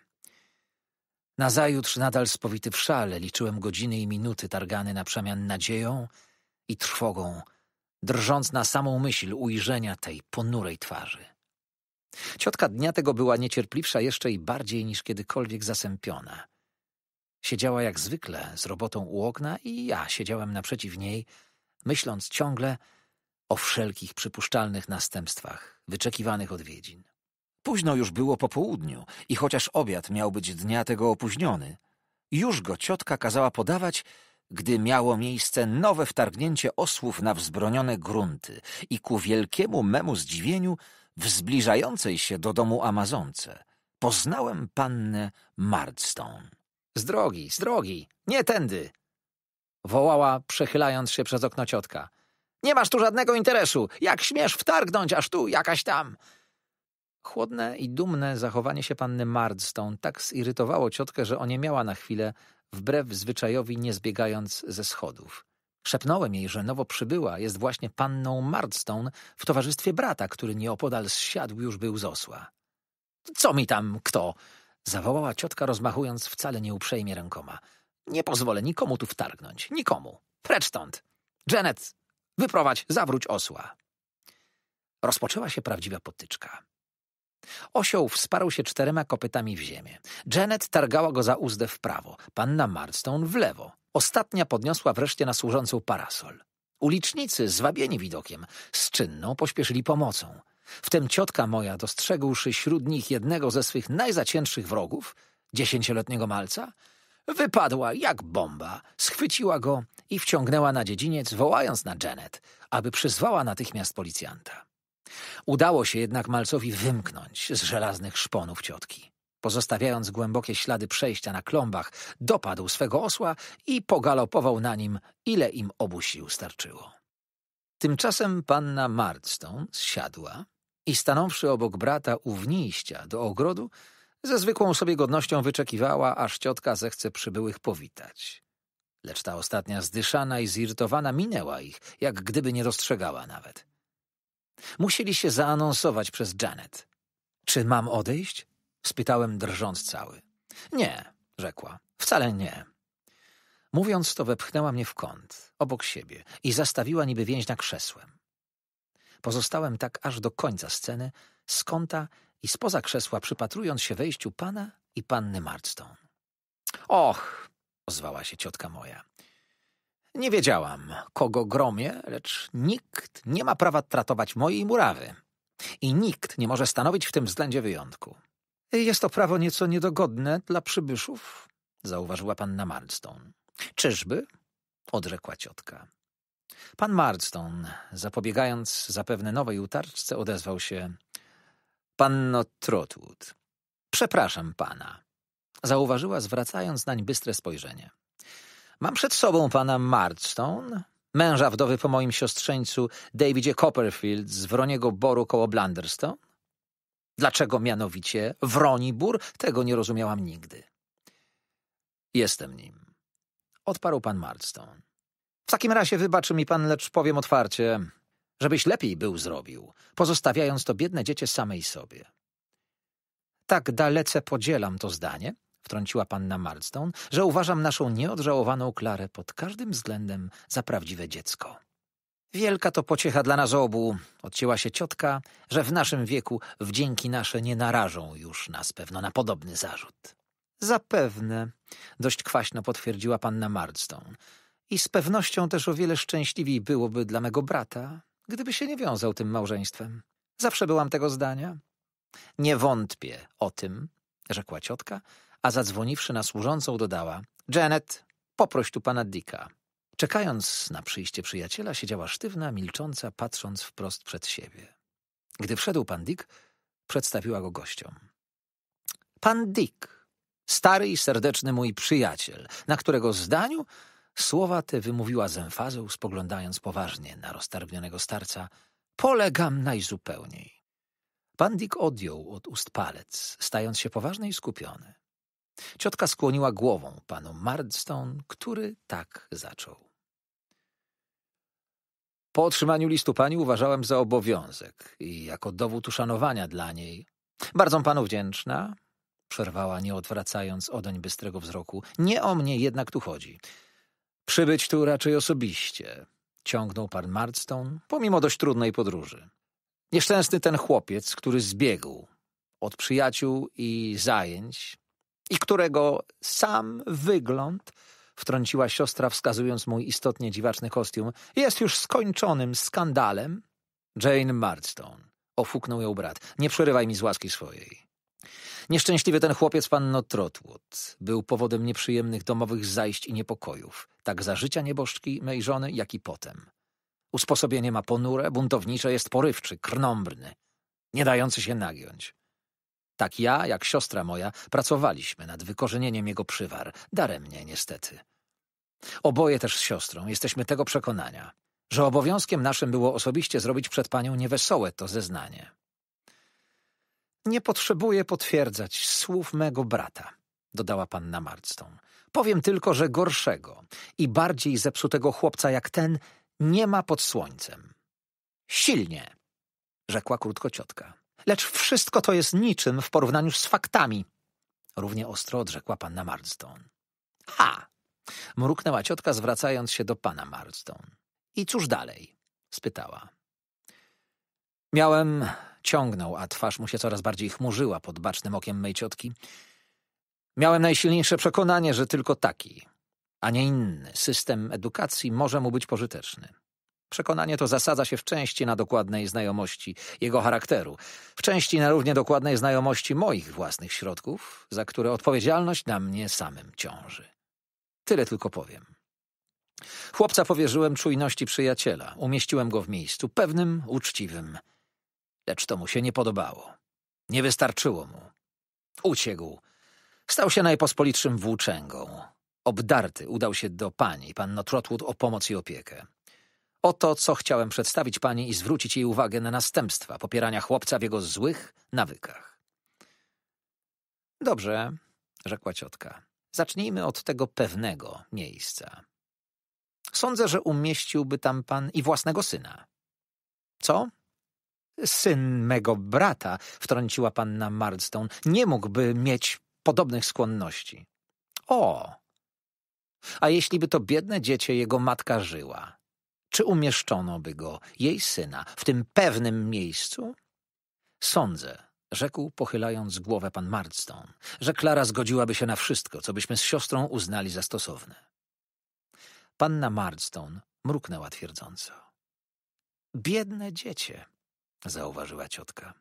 Speaker 1: Nazajutrz nadal spowity w szale liczyłem godziny i minuty targany na przemian nadzieją i trwogą, drżąc na samą myśl ujrzenia tej ponurej twarzy. Ciotka dnia tego była niecierpliwsza jeszcze i bardziej niż kiedykolwiek zasępiona. Siedziała jak zwykle z robotą u okna i ja siedziałem naprzeciw niej, myśląc ciągle o wszelkich przypuszczalnych następstwach wyczekiwanych odwiedzin. Późno już było po południu i chociaż obiad miał być dnia tego opóźniony, już go ciotka kazała podawać, gdy miało miejsce nowe wtargnięcie osłów na wzbronione grunty i ku wielkiemu memu zdziwieniu w zbliżającej się do domu Amazonce poznałem pannę Mardstone. Z drogi, z drogi, nie tędy! Wołała, przechylając się przez okno ciotka. Nie masz tu żadnego interesu. Jak śmiesz wtargnąć aż tu, jakaś tam. Chłodne i dumne zachowanie się panny Mardstone tak zirytowało ciotkę, że oniemiała na chwilę, wbrew zwyczajowi nie zbiegając ze schodów. Szepnąłem jej, że nowo przybyła jest właśnie panną Mardstone w towarzystwie brata, który nieopodal zsiadł już był z osła. Co mi tam kto? zawołała ciotka, rozmachując wcale nieuprzejmie rękoma. Nie pozwolę nikomu tu wtargnąć, nikomu. Precz stąd! Janet, wyprowadź, zawróć osła. Rozpoczęła się prawdziwa potyczka. Osioł wsparł się czterema kopytami w ziemię. Janet targała go za uzdę w prawo, panna Marstone w lewo. Ostatnia podniosła wreszcie na służącą parasol. Ulicznicy, zwabieni widokiem, z czynną pośpieszyli pomocą. Wtem ciotka moja, dostrzegłszy śród nich jednego ze swych najzaciętszych wrogów, dziesięcioletniego malca, wypadła jak bomba, schwyciła go i wciągnęła na dziedziniec, wołając na Janet, aby przyzwała natychmiast policjanta. Udało się jednak Malcowi wymknąć z żelaznych szponów ciotki. Pozostawiając głębokie ślady przejścia na klombach, dopadł swego osła i pogalopował na nim, ile im obu sił starczyło. Tymczasem panna Mardstone zsiadła i stanąwszy obok brata u wnijścia do ogrodu, ze zwykłą sobie godnością wyczekiwała, aż ciotka zechce przybyłych powitać. Lecz ta ostatnia zdyszana i zirytowana minęła ich, jak gdyby nie dostrzegała nawet. Musieli się zaanonsować przez Janet. Czy mam odejść? spytałem drżąc cały. Nie, rzekła. Wcale nie. Mówiąc to, wepchnęła mnie w kąt, obok siebie i zastawiła niby na krzesłem. Pozostałem tak aż do końca sceny, z kąta i spoza krzesła, przypatrując się wejściu pana i panny Marston. Och, ozwała się ciotka moja. Nie wiedziałam, kogo gromię, lecz nikt nie ma prawa tratować mojej murawy. I nikt nie może stanowić w tym względzie wyjątku. Jest to prawo nieco niedogodne dla przybyszów, zauważyła panna Marston. Czyżby? odrzekła ciotka. Pan Marston, zapobiegając zapewne nowej utarczce, odezwał się. Panno Trotwood, przepraszam pana, zauważyła, zwracając nań bystre spojrzenie. Mam przed sobą pana Marstone, męża wdowy po moim siostrzeńcu Davidzie Copperfield z Wroniego Boru koło Blunderstone? Dlaczego mianowicie Bór? Tego nie rozumiałam nigdy. Jestem nim. Odparł pan Marstone. W takim razie wybaczy mi pan, lecz powiem otwarcie, żebyś lepiej był zrobił, pozostawiając to biedne dziecię samej sobie. Tak dalece podzielam to zdanie, wtrąciła panna Marston, że uważam naszą nieodżałowaną Klarę pod każdym względem za prawdziwe dziecko. Wielka to pociecha dla nas obu, odcięła się ciotka, że w naszym wieku wdzięki nasze nie narażą już nas pewno na podobny zarzut. Zapewne, dość kwaśno potwierdziła panna Marston. I z pewnością też o wiele szczęśliwiej byłoby dla mego brata, gdyby się nie wiązał tym małżeństwem. Zawsze byłam tego zdania. Nie wątpię o tym, rzekła ciotka, a zadzwoniwszy na służącą dodała – Janet, poproś tu pana Dicka. Czekając na przyjście przyjaciela, siedziała sztywna, milcząca, patrząc wprost przed siebie. Gdy wszedł pan Dick, przedstawiła go gościom. Pan Dick, stary i serdeczny mój przyjaciel, na którego zdaniu słowa te wymówiła z emfazą, spoglądając poważnie na roztargnionego starca, polegam najzupełniej. Pan Dick odjął od ust palec, stając się poważny i skupiony. Ciotka skłoniła głową panu Mardstone, który tak zaczął. Po otrzymaniu listu pani uważałem za obowiązek i jako dowód uszanowania dla niej. Bardzo panu wdzięczna, przerwała, nie odwracając odeń bystrego wzroku. Nie o mnie jednak tu chodzi. Przybyć tu raczej osobiście, ciągnął pan Mardstone, pomimo dość trudnej podróży. Nieszczęsny ten chłopiec, który zbiegł od przyjaciół i zajęć, i którego sam wygląd wtrąciła siostra, wskazując mój istotnie dziwaczny kostium, jest już skończonym skandalem. Jane Marston, ofuknął ją brat. Nie przerywaj mi z łaski swojej. Nieszczęśliwy ten chłopiec, panno Trotwood, był powodem nieprzyjemnych domowych zajść i niepokojów, tak za życia nieboszczki mej żony, jak i potem. Usposobienie ma ponure, buntownicze, jest porywczy, krnąbrny, nie dający się nagiąć. Tak ja, jak siostra moja, pracowaliśmy nad wykorzenieniem jego przywar, daremnie niestety. Oboje też z siostrą jesteśmy tego przekonania, że obowiązkiem naszym było osobiście zrobić przed panią niewesołe to zeznanie. Nie potrzebuję potwierdzać słów mego brata, dodała panna Marston. Powiem tylko, że gorszego i bardziej zepsutego chłopca jak ten nie ma pod słońcem. Silnie, rzekła krótko ciotka. Lecz wszystko to jest niczym w porównaniu z faktami. Równie ostro odrzekła panna Marston. Ha! Mruknęła ciotka, zwracając się do pana Marston. I cóż dalej? spytała. Miałem, ciągnął, a twarz mu się coraz bardziej chmurzyła pod bacznym okiem mej ciotki. Miałem najsilniejsze przekonanie, że tylko taki, a nie inny system edukacji może mu być pożyteczny. Przekonanie to zasadza się w części na dokładnej znajomości jego charakteru, w części na równie dokładnej znajomości moich własnych środków, za które odpowiedzialność na mnie samym ciąży. Tyle tylko powiem. Chłopca powierzyłem czujności przyjaciela, umieściłem go w miejscu pewnym, uczciwym. Lecz to mu się nie podobało. Nie wystarczyło mu. Uciekł. Stał się najpospolitszym włóczęgą. Obdarty udał się do pani, panno Trotwood, o pomoc i opiekę. Oto, co chciałem przedstawić pani i zwrócić jej uwagę na następstwa popierania chłopca w jego złych nawykach. Dobrze, rzekła ciotka. Zacznijmy od tego pewnego miejsca. Sądzę, że umieściłby tam pan i własnego syna. Co? Syn mego brata, wtrąciła panna Marston, nie mógłby mieć podobnych skłonności. O! A jeśli by to biedne dziecię jego matka żyła? Czy umieszczono by go, jej syna, w tym pewnym miejscu? Sądzę, rzekł pochylając głowę pan Marston, że Klara zgodziłaby się na wszystko, co byśmy z siostrą uznali za stosowne. Panna Marston mruknęła twierdząco. Biedne dziecię, zauważyła ciotka.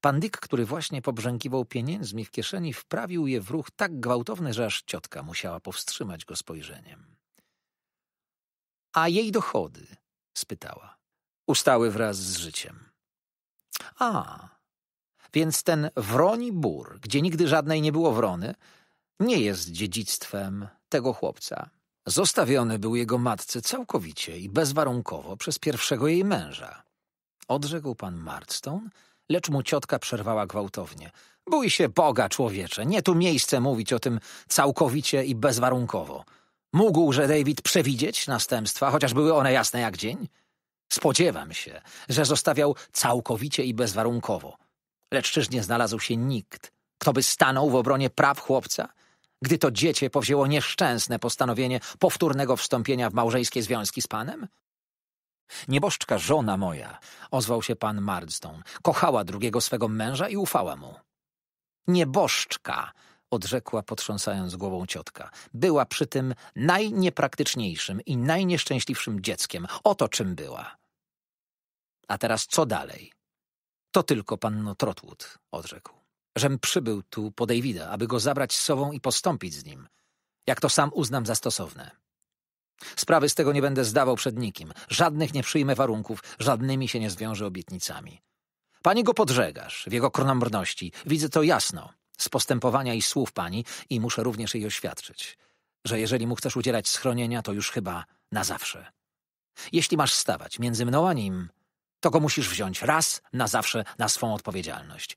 Speaker 1: Pan Dick, który właśnie pobrzękiwał pieniędzmi w kieszeni, wprawił je w ruch tak gwałtowny, że aż ciotka musiała powstrzymać go spojrzeniem. A jej dochody? spytała. Ustały wraz z życiem. A, więc ten wroni bór, gdzie nigdy żadnej nie było wrony, nie jest dziedzictwem tego chłopca. Zostawiony był jego matce całkowicie i bezwarunkowo przez pierwszego jej męża. Odrzekł pan Marston, lecz mu ciotka przerwała gwałtownie. Bój się Boga, człowiecze, nie tu miejsce mówić o tym całkowicie i bezwarunkowo. Mógłże David przewidzieć następstwa, chociaż były one jasne jak dzień? Spodziewam się, że zostawiał całkowicie i bezwarunkowo. Lecz czyż nie znalazł się nikt, kto by stanął w obronie praw chłopca, gdy to dziecię powzięło nieszczęsne postanowienie powtórnego wstąpienia w małżeńskie związki z panem? Nieboszczka żona moja, ozwał się pan Murdstone, kochała drugiego swego męża i ufała mu. Nieboszczka, odrzekła potrząsając głową ciotka. Była przy tym najniepraktyczniejszym i najnieszczęśliwszym dzieckiem. Oto czym była. A teraz co dalej? To tylko panno Trotwood, odrzekł. Żem przybył tu po Davida, aby go zabrać z sobą i postąpić z nim. Jak to sam uznam za stosowne. Sprawy z tego nie będę zdawał przed nikim. Żadnych nie przyjmę warunków, żadnymi się nie zwiążę obietnicami. Pani go podżegasz w jego krnąbrności. Widzę to jasno z postępowania i słów pani i muszę również jej oświadczyć, że jeżeli mu chcesz udzielać schronienia, to już chyba na zawsze. Jeśli masz stawać między mną a nim, to go musisz wziąć raz na zawsze na swą odpowiedzialność.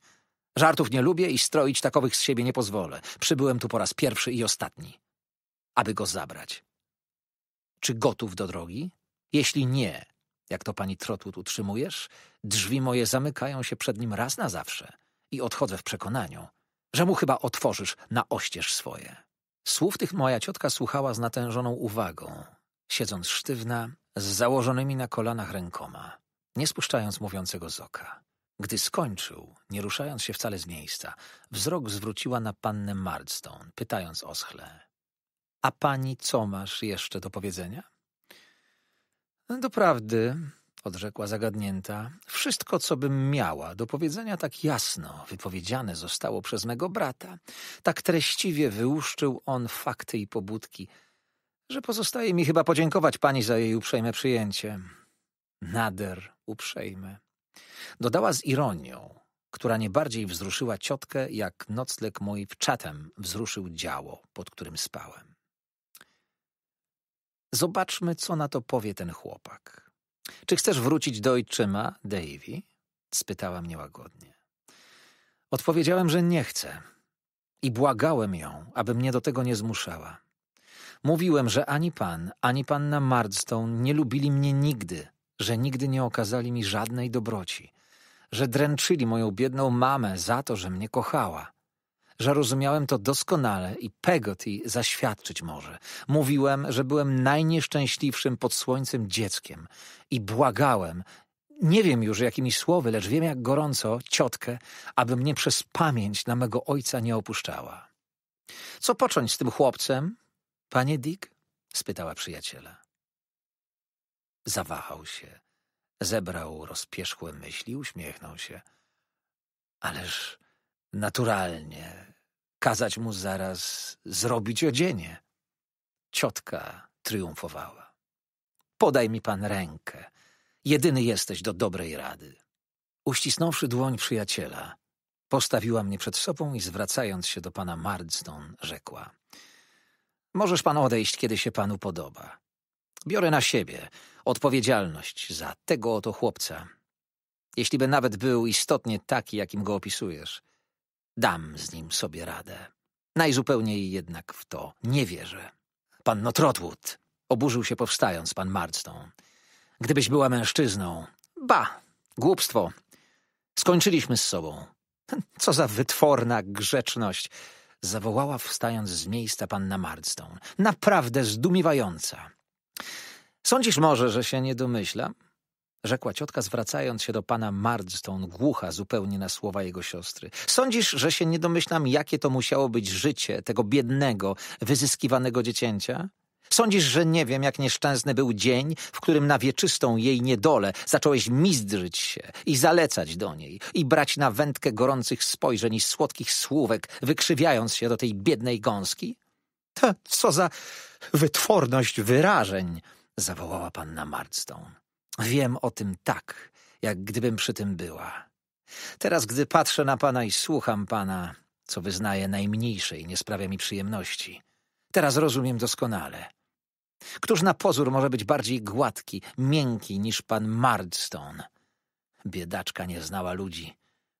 Speaker 1: Żartów nie lubię i stroić takowych z siebie nie pozwolę. Przybyłem tu po raz pierwszy i ostatni, aby go zabrać. Czy gotów do drogi? Jeśli nie, jak to pani Trotwood utrzymujesz, drzwi moje zamykają się przed nim raz na zawsze i odchodzę w przekonaniu, że mu chyba otworzysz na oścież swoje. Słów tych moja ciotka słuchała z natężoną uwagą, siedząc sztywna, z założonymi na kolanach rękoma, nie spuszczając mówiącego z oka. Gdy skończył, nie ruszając się wcale z miejsca, wzrok zwróciła na pannę Mardstone, pytając oschle. — A pani co masz jeszcze do powiedzenia? No, — Doprawdy, odrzekła zagadnięta, wszystko, co bym miała do powiedzenia tak jasno wypowiedziane zostało przez mego brata. Tak treściwie wyłuszczył on fakty i pobudki, że pozostaje mi chyba podziękować pani za jej uprzejme przyjęcie. Nader uprzejme. Dodała z ironią, która nie bardziej wzruszyła ciotkę, jak nocleg mój w czatem wzruszył działo, pod którym spałem. Zobaczmy, co na to powie ten chłopak. Czy chcesz wrócić do ojczyma, Davy? spytała mnie łagodnie. Odpowiedziałem, że nie chcę i błagałem ją, aby mnie do tego nie zmuszała. Mówiłem, że ani pan, ani panna Mardstone nie lubili mnie nigdy, że nigdy nie okazali mi żadnej dobroci, że dręczyli moją biedną mamę za to, że mnie kochała, że rozumiałem to doskonale i Pegotty zaświadczyć może. Mówiłem, że byłem najnieszczęśliwszym pod słońcem dzieckiem i błagałem, nie wiem już jakimi słowy, lecz wiem jak gorąco, ciotkę, aby mnie przez pamięć na mego ojca nie opuszczała. Co począć z tym chłopcem, panie Dick? spytała przyjaciela. Zawahał się, zebrał rozpierzchłe myśli, uśmiechnął się. Ależ naturalnie kazać mu zaraz zrobić odzienie. Ciotka triumfowała. Podaj mi pan rękę. Jedyny jesteś do dobrej rady. Uścisnąwszy dłoń przyjaciela, postawiła mnie przed sobą i zwracając się do pana Marston, rzekła. Możesz pan odejść, kiedy się panu podoba. Biorę na siebie odpowiedzialność za tego oto chłopca. Jeśliby nawet był istotnie taki, jakim go opisujesz. Dam z nim sobie radę. Najzupełniej jednak w to nie wierzę. Panno Trotwood, oburzył się powstając pan Marston. Gdybyś była mężczyzną. Ba, głupstwo. Skończyliśmy z sobą. Co za wytworna grzeczność! Zawołała wstając z miejsca panna Marston. Naprawdę zdumiewająca. Sądzisz może, że się nie domyślam? rzekła ciotka, zwracając się do pana Murdstone, głucha zupełnie na słowa jego siostry. Sądzisz, że się nie domyślam, jakie to musiało być życie tego biednego, wyzyskiwanego dziecięcia? Sądzisz, że nie wiem, jak nieszczęsny był dzień, w którym na wieczystą jej niedolę zacząłeś mizdrzyć się i zalecać do niej i brać na wędkę gorących spojrzeń i słodkich słówek, wykrzywiając się do tej biednej gąski? Ta, co za wytworność wyrażeń! zawołała panna Murdstone. Wiem o tym tak, jak gdybym przy tym była. Teraz, gdy patrzę na pana i słucham pana, co wyznaję najmniejszej, nie sprawia mi przyjemności. Teraz rozumiem doskonale. Któż na pozór może być bardziej gładki, miękki niż pan Mardstone? Biedaczka nie znała ludzi.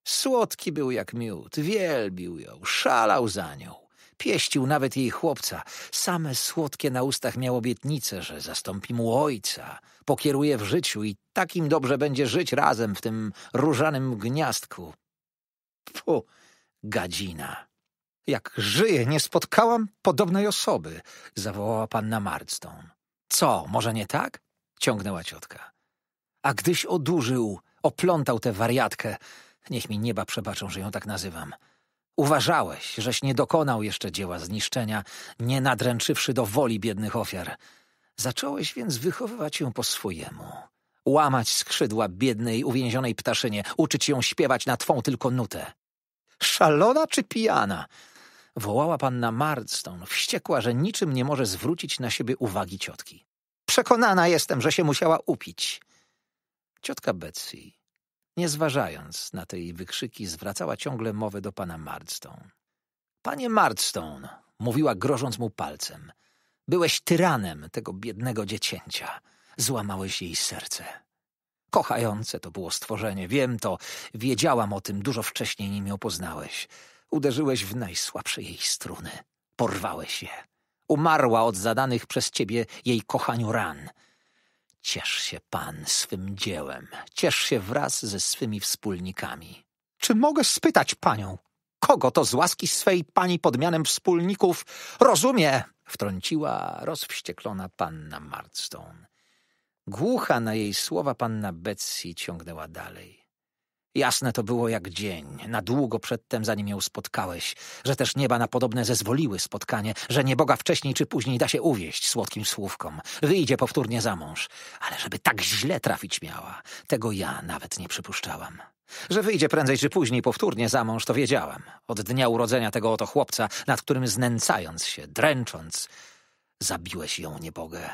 Speaker 1: Słodki był jak miód, wielbił ją, szalał za nią. Pieścił nawet jej chłopca. Same słodkie na ustach miał obietnicę, że zastąpi mu ojca, pokieruje w życiu i takim dobrze będzie żyć razem w tym różanym gniazdku. Pu, gadzina. Jak żyję, nie spotkałam podobnej osoby, zawołała panna Marston. Co, może nie tak? ciągnęła ciotka. A gdyś odurzył, oplątał tę wariatkę, niech mi nieba przebaczą, że ją tak nazywam – Uważałeś, żeś nie dokonał jeszcze dzieła zniszczenia, nie nadręczywszy do woli biednych ofiar. Zacząłeś więc wychowywać ją po swojemu. Łamać skrzydła biednej, uwięzionej ptaszynie, uczyć ją śpiewać na twą tylko nutę. Szalona czy pijana? Wołała panna Marston, wściekła, że niczym nie może zwrócić na siebie uwagi ciotki. Przekonana jestem, że się musiała upić. Ciotka Betsy nie zważając na te jej wykrzyki, zwracała ciągle mowę do pana Mardstone. Panie Mardstone, mówiła grożąc mu palcem, byłeś tyranem tego biednego dziecięcia. Złamałeś jej serce. Kochające to było stworzenie, wiem to, wiedziałam o tym dużo wcześniej, nim ją poznałeś. Uderzyłeś w najsłabsze jej struny. Porwałeś je. Umarła od zadanych przez ciebie jej kochaniu ran – Ciesz się pan swym dziełem, ciesz się wraz ze swymi wspólnikami. Czy mogę spytać panią, kogo to z łaski swej pani podmianem wspólników rozumie? Wtrąciła rozwścieklona panna Martstone. Głucha na jej słowa panna Betsy ciągnęła dalej. Jasne to było jak dzień, na długo przedtem, zanim ją spotkałeś, że też nieba na podobne zezwoliły spotkanie, że nieboga wcześniej czy później da się uwieść słodkim słówkom, wyjdzie powtórnie za mąż, ale żeby tak źle trafić miała, tego ja nawet nie przypuszczałam. Że wyjdzie prędzej czy później powtórnie za mąż, to wiedziałam, od dnia urodzenia tego oto chłopca, nad którym znęcając się, dręcząc, zabiłeś ją niebogę.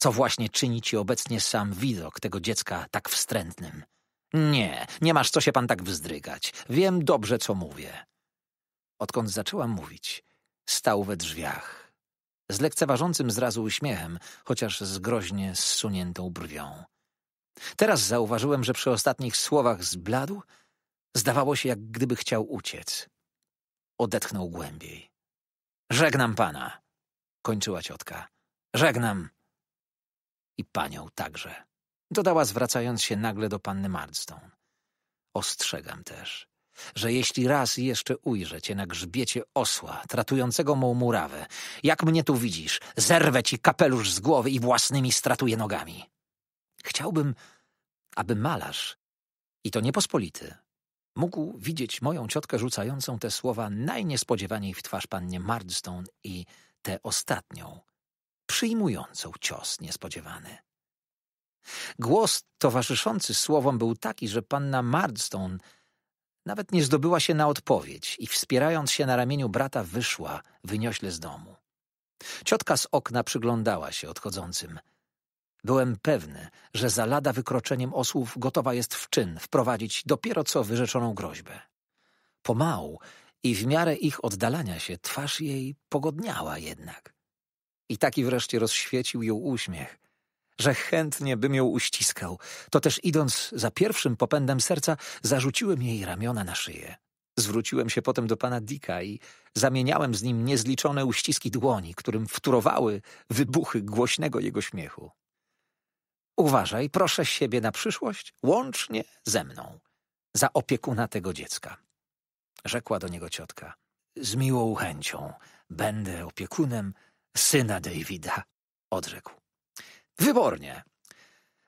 Speaker 1: Co właśnie czyni ci obecnie sam widok tego dziecka tak wstrętnym? Nie, nie masz co się pan tak wzdrygać. Wiem dobrze, co mówię. Odkąd zaczęłam mówić, stał we drzwiach. Z lekceważącym zrazu uśmiechem, chociaż z groźnie zsuniętą brwią. Teraz zauważyłem, że przy ostatnich słowach zbladł, zdawało się, jak gdyby chciał uciec. Odetchnął głębiej. Żegnam pana, kończyła ciotka. Żegnam. I panią także. Dodała zwracając się nagle do panny Marston. Ostrzegam też, że jeśli raz jeszcze ujrzę cię na grzbiecie osła, tratującego mą murawę, jak mnie tu widzisz, zerwę ci kapelusz z głowy i własnymi stratuję nogami. Chciałbym, aby malarz, i to niepospolity, mógł widzieć moją ciotkę rzucającą te słowa najniespodziewaniej w twarz pannie Marston i tę ostatnią, przyjmującą cios niespodziewany. Głos towarzyszący słowom był taki, że panna Mardstone nawet nie zdobyła się na odpowiedź i wspierając się na ramieniu brata wyszła wyniośle z domu. Ciotka z okna przyglądała się odchodzącym. Byłem pewny, że za lada wykroczeniem osłów gotowa jest w czyn wprowadzić dopiero co wyrzeczoną groźbę. Pomału i w miarę ich oddalania się twarz jej pogodniała jednak. I taki wreszcie rozświecił ją uśmiech, że chętnie bym ją uściskał. To też idąc za pierwszym popędem serca, zarzuciłem jej ramiona na szyję. Zwróciłem się potem do pana Dika i zamieniałem z nim niezliczone uściski dłoni, którym wtórowały wybuchy głośnego jego śmiechu. Uważaj, proszę siebie na przyszłość, łącznie ze mną, za opiekuna tego dziecka. Rzekła do niego ciotka. Z miłą chęcią będę opiekunem syna Davida, odrzekł. Wybornie.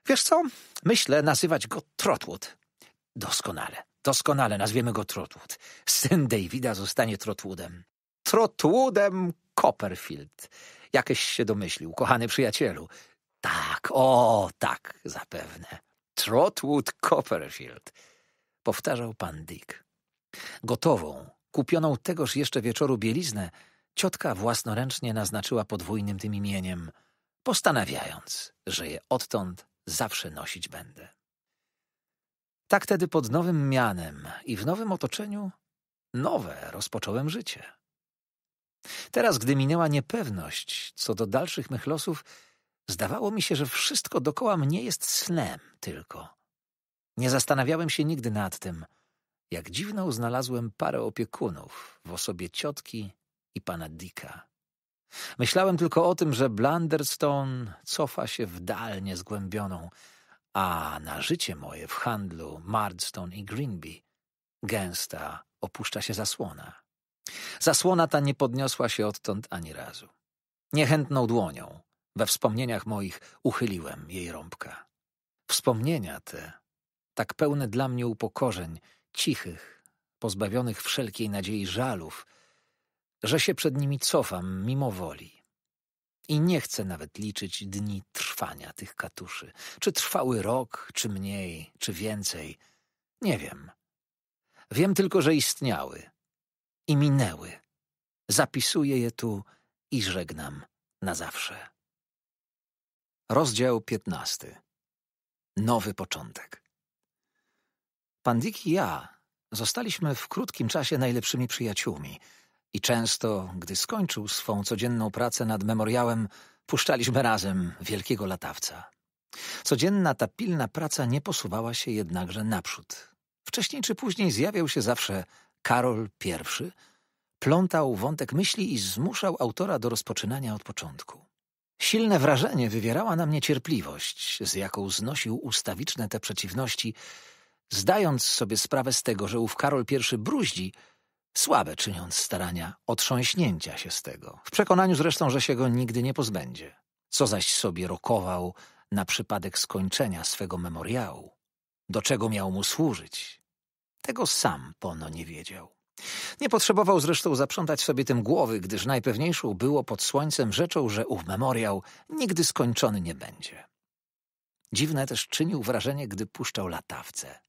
Speaker 1: Wiesz co? Myślę nazywać go Trotwood. Doskonale. Doskonale nazwiemy go Trotwood. Syn Davida zostanie Trotwoodem. Trotwoodem Copperfield. Jakeś się domyślił, kochany przyjacielu. Tak, o tak, zapewne. Trotwood Copperfield. Powtarzał pan Dick. Gotową, kupioną tegoż jeszcze wieczoru bieliznę, ciotka własnoręcznie naznaczyła podwójnym tym imieniem – postanawiając, że je odtąd zawsze nosić będę. Tak tedy pod nowym mianem i w nowym otoczeniu nowe rozpocząłem życie. Teraz, gdy minęła niepewność co do dalszych mych losów, zdawało mi się, że wszystko dokoła mnie jest snem tylko. Nie zastanawiałem się nigdy nad tym, jak dziwną znalazłem parę opiekunów w osobie ciotki i pana Dika. Myślałem tylko o tym, że Blunderstone cofa się w dal niezgłębioną, a na życie moje w handlu Mardstone i Greenby gęsta opuszcza się zasłona. Zasłona ta nie podniosła się odtąd ani razu. Niechętną dłonią we wspomnieniach moich uchyliłem jej rąbka. Wspomnienia te, tak pełne dla mnie upokorzeń, cichych, pozbawionych wszelkiej nadziei żalów – że się przed nimi cofam mimo woli. I nie chcę nawet liczyć dni trwania tych katuszy. Czy trwały rok, czy mniej, czy więcej. Nie wiem. Wiem tylko, że istniały. I minęły. Zapisuję je tu i żegnam na zawsze. Rozdział piętnasty. Nowy początek. Pan Dick i ja zostaliśmy w krótkim czasie najlepszymi przyjaciółmi – i często, gdy skończył swą codzienną pracę nad memoriałem, puszczaliśmy razem wielkiego latawca. Codzienna ta pilna praca nie posuwała się jednakże naprzód. Wcześniej czy później zjawiał się zawsze Karol I, plątał wątek myśli i zmuszał autora do rozpoczynania od początku. Silne wrażenie wywierała na mnie cierpliwość, z jaką znosił ustawiczne te przeciwności, zdając sobie sprawę z tego, że ów Karol I bruździ – słabe czyniąc starania otrząśnięcia się z tego, w przekonaniu zresztą, że się go nigdy nie pozbędzie. Co zaś sobie rokował na przypadek skończenia swego memoriału, do czego miał mu służyć, tego sam Pono nie wiedział. Nie potrzebował zresztą zaprzątać sobie tym głowy, gdyż najpewniejszą było pod słońcem rzeczą, że ów memoriał nigdy skończony nie będzie. Dziwne też czynił wrażenie, gdy puszczał latawce.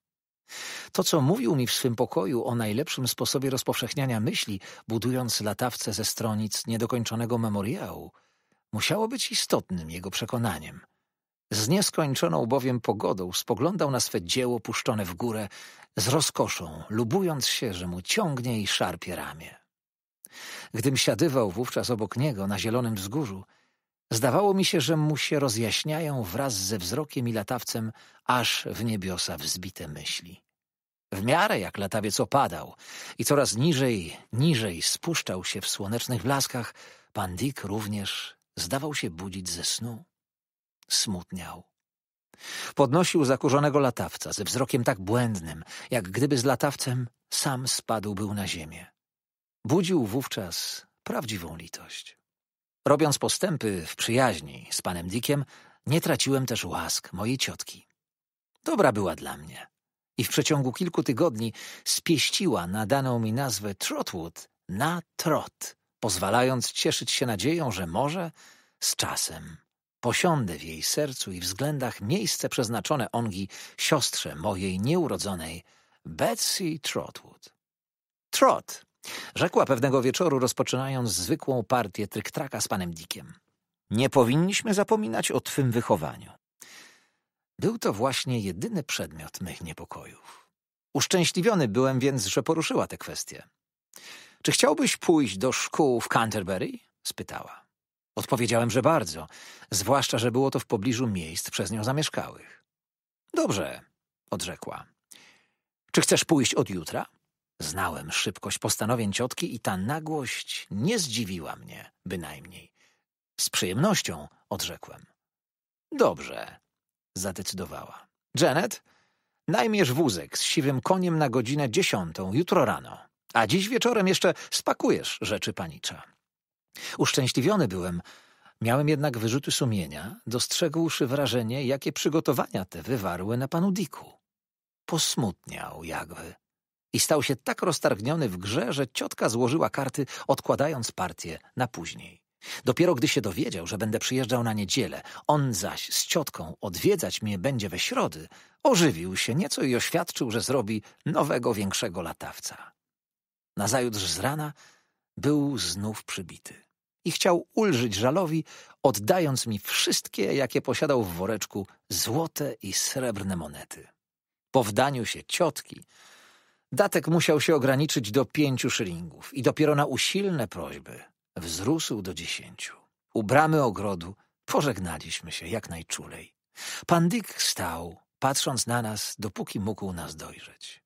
Speaker 1: To, co mówił mi w swym pokoju o najlepszym sposobie rozpowszechniania myśli, budując latawce ze stronic niedokończonego memoriału, musiało być istotnym jego przekonaniem. Z nieskończoną bowiem pogodą spoglądał na swe dzieło puszczone w górę z rozkoszą, lubując się, że mu ciągnie i szarpie ramię. Gdym siadywał wówczas obok niego na zielonym wzgórzu, Zdawało mi się, że mu się rozjaśniają wraz ze wzrokiem i latawcem aż w niebiosa wzbite myśli. W miarę jak latawiec opadał i coraz niżej, niżej spuszczał się w słonecznych blaskach, pan Dick również zdawał się budzić ze snu. Smutniał. Podnosił zakurzonego latawca ze wzrokiem tak błędnym, jak gdyby z latawcem sam spadł był na ziemię. Budził wówczas prawdziwą litość. Robiąc postępy w przyjaźni z panem Dickiem, nie traciłem też łask mojej ciotki. Dobra była dla mnie i w przeciągu kilku tygodni spieściła nadaną mi nazwę Trotwood na Trot, pozwalając cieszyć się nadzieją, że może z czasem posiądę w jej sercu i względach miejsce przeznaczone ongi siostrze mojej nieurodzonej Betsy Trotwood. Trot Rzekła pewnego wieczoru, rozpoczynając zwykłą partię tryktraka z panem Dickiem. Nie powinniśmy zapominać o twym wychowaniu. Był to właśnie jedyny przedmiot mych niepokojów. Uszczęśliwiony byłem więc, że poruszyła tę kwestię. Czy chciałbyś pójść do szkół w Canterbury? spytała. Odpowiedziałem, że bardzo, zwłaszcza, że było to w pobliżu miejsc przez nią zamieszkałych. Dobrze, odrzekła. Czy chcesz pójść od jutra? Znałem szybkość postanowień ciotki i ta nagłość nie zdziwiła mnie, bynajmniej. Z przyjemnością odrzekłem. Dobrze, zadecydowała. Janet, najmiesz wózek z siwym koniem na godzinę dziesiątą jutro rano, a dziś wieczorem jeszcze spakujesz rzeczy panicza. Uszczęśliwiony byłem, miałem jednak wyrzuty sumienia, dostrzegłszy wrażenie, jakie przygotowania te wywarły na panu Diku. Posmutniał jakby i stał się tak roztargniony w grze, że ciotka złożyła karty, odkładając partię na później. Dopiero gdy się dowiedział, że będę przyjeżdżał na niedzielę, on zaś z ciotką odwiedzać mnie będzie we środy, ożywił się nieco i oświadczył, że zrobi nowego, większego latawca. Nazajutrz z rana był znów przybity i chciał ulżyć żalowi, oddając mi wszystkie, jakie posiadał w woreczku, złote i srebrne monety. Po wdaniu się ciotki Datek musiał się ograniczyć do pięciu szylingów i dopiero na usilne prośby wzrósł do dziesięciu. U bramy ogrodu pożegnaliśmy się jak najczulej. Pan Dick stał, patrząc na nas, dopóki mógł nas dojrzeć.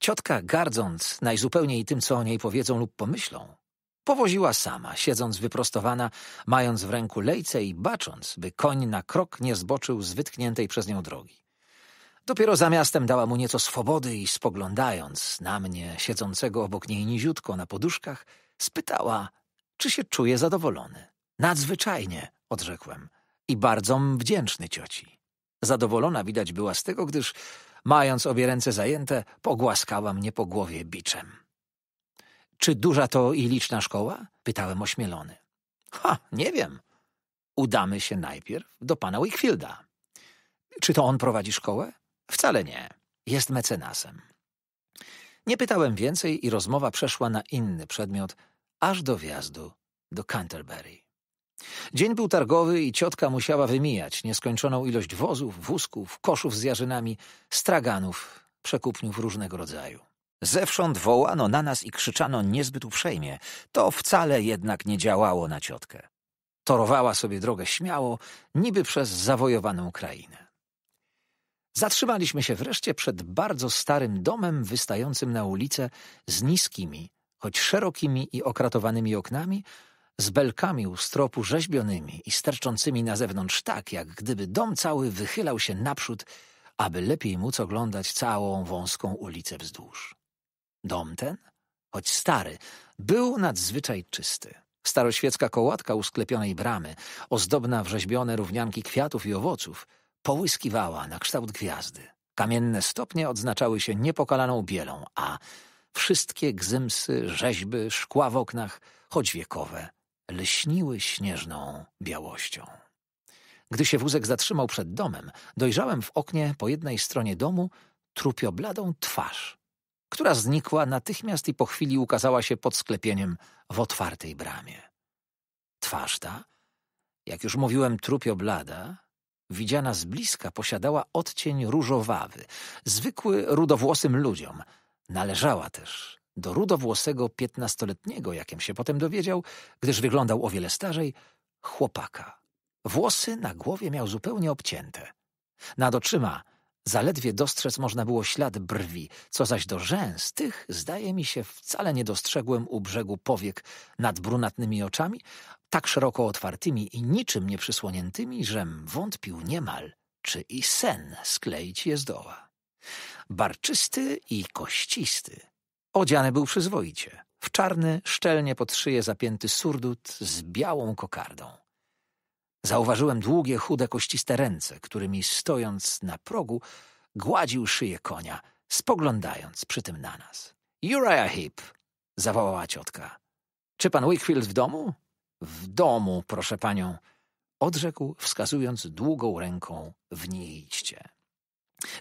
Speaker 1: Ciotka, gardząc najzupełniej tym, co o niej powiedzą lub pomyślą, powoziła sama, siedząc wyprostowana, mając w ręku lejce i bacząc, by koń na krok nie zboczył z wytkniętej przez nią drogi. Dopiero za miastem dała mu nieco swobody i spoglądając na mnie, siedzącego obok niej niziutko na poduszkach, spytała, czy się czuje zadowolony. Nadzwyczajnie, odrzekłem, i bardzo wdzięczny cioci. Zadowolona widać była z tego, gdyż, mając obie ręce zajęte, pogłaskała mnie po głowie biczem. Czy duża to i liczna szkoła? pytałem ośmielony. Ha, nie wiem. Udamy się najpierw do pana Wickfielda. Czy to on prowadzi szkołę? Wcale nie. Jest mecenasem. Nie pytałem więcej i rozmowa przeszła na inny przedmiot, aż do wjazdu do Canterbury. Dzień był targowy i ciotka musiała wymijać nieskończoną ilość wozów, wózków, koszów z jarzynami, straganów, przekupniów różnego rodzaju. Zewsząd wołano na nas i krzyczano niezbyt uprzejmie. To wcale jednak nie działało na ciotkę. Torowała sobie drogę śmiało, niby przez zawojowaną krainę. Zatrzymaliśmy się wreszcie przed bardzo starym domem wystającym na ulicę z niskimi, choć szerokimi i okratowanymi oknami, z belkami u stropu rzeźbionymi i sterczącymi na zewnątrz tak, jak gdyby dom cały wychylał się naprzód, aby lepiej móc oglądać całą wąską ulicę wzdłuż. Dom ten, choć stary, był nadzwyczaj czysty. Staroświecka kołatka sklepionej bramy, ozdobna rzeźbione równianki kwiatów i owoców – połyskiwała na kształt gwiazdy. Kamienne stopnie odznaczały się niepokalaną bielą, a wszystkie gzymsy, rzeźby, szkła w oknach, choć wiekowe, lśniły śnieżną białością. Gdy się wózek zatrzymał przed domem, dojrzałem w oknie po jednej stronie domu trupiobladą twarz, która znikła natychmiast i po chwili ukazała się pod sklepieniem w otwartej bramie. Twarz ta, jak już mówiłem, trupioblada, widziana z bliska, posiadała odcień różowawy, zwykły rudowłosym ludziom. Należała też do rudowłosego piętnastoletniego, jakim się potem dowiedział, gdyż wyglądał o wiele starzej, chłopaka. Włosy na głowie miał zupełnie obcięte. Nad oczyma zaledwie dostrzec można było ślad brwi, co zaś do rzęs tych, zdaje mi się, wcale nie dostrzegłem u brzegu powiek nad brunatnymi oczami, tak szeroko otwartymi i niczym nie przysłoniętymi, żem wątpił niemal, czy i sen skleić je zdoła. Barczysty i kościsty. Odziany był przyzwoicie, w czarny, szczelnie pod szyję zapięty surdut z białą kokardą. Zauważyłem długie, chude, kościste ręce, którymi stojąc na progu gładził szyję konia, spoglądając przy tym na nas. — Uriah Heep! — zawołała ciotka. — Czy pan Wickfield w domu? W domu, proszę panią, odrzekł, wskazując długą ręką w niejdźcie.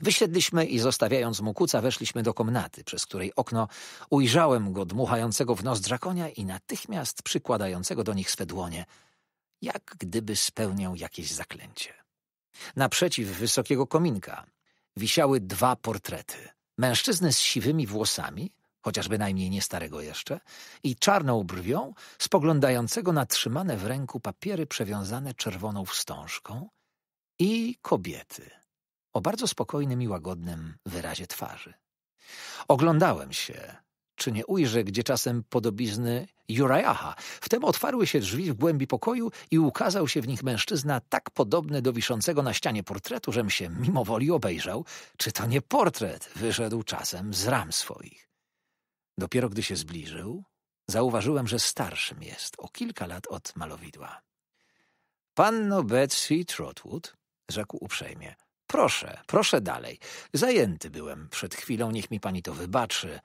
Speaker 1: Wysiedliśmy i zostawiając mu kuca, weszliśmy do komnaty, przez której okno ujrzałem go dmuchającego w nos drakonia i natychmiast przykładającego do nich swe dłonie, jak gdyby spełniał jakieś zaklęcie. Naprzeciw wysokiego kominka wisiały dwa portrety. Mężczyzny z siwymi włosami chociaż bynajmniej nie starego jeszcze, i czarną brwią, spoglądającego na trzymane w ręku papiery przewiązane czerwoną wstążką, i kobiety o bardzo spokojnym i łagodnym wyrazie twarzy. Oglądałem się, czy nie ujrzę gdzie czasem podobizny Jurajaha. Wtem otwarły się drzwi w głębi pokoju i ukazał się w nich mężczyzna tak podobny do wiszącego na ścianie portretu, żem się mimowoli obejrzał, czy to nie portret wyszedł czasem z ram swoich. Dopiero gdy się zbliżył, zauważyłem, że starszym jest, o kilka lat od malowidła. Panno Betsy Trotwood, rzekł uprzejmie. Proszę, proszę dalej. Zajęty byłem przed chwilą, niech mi pani to wybaczy.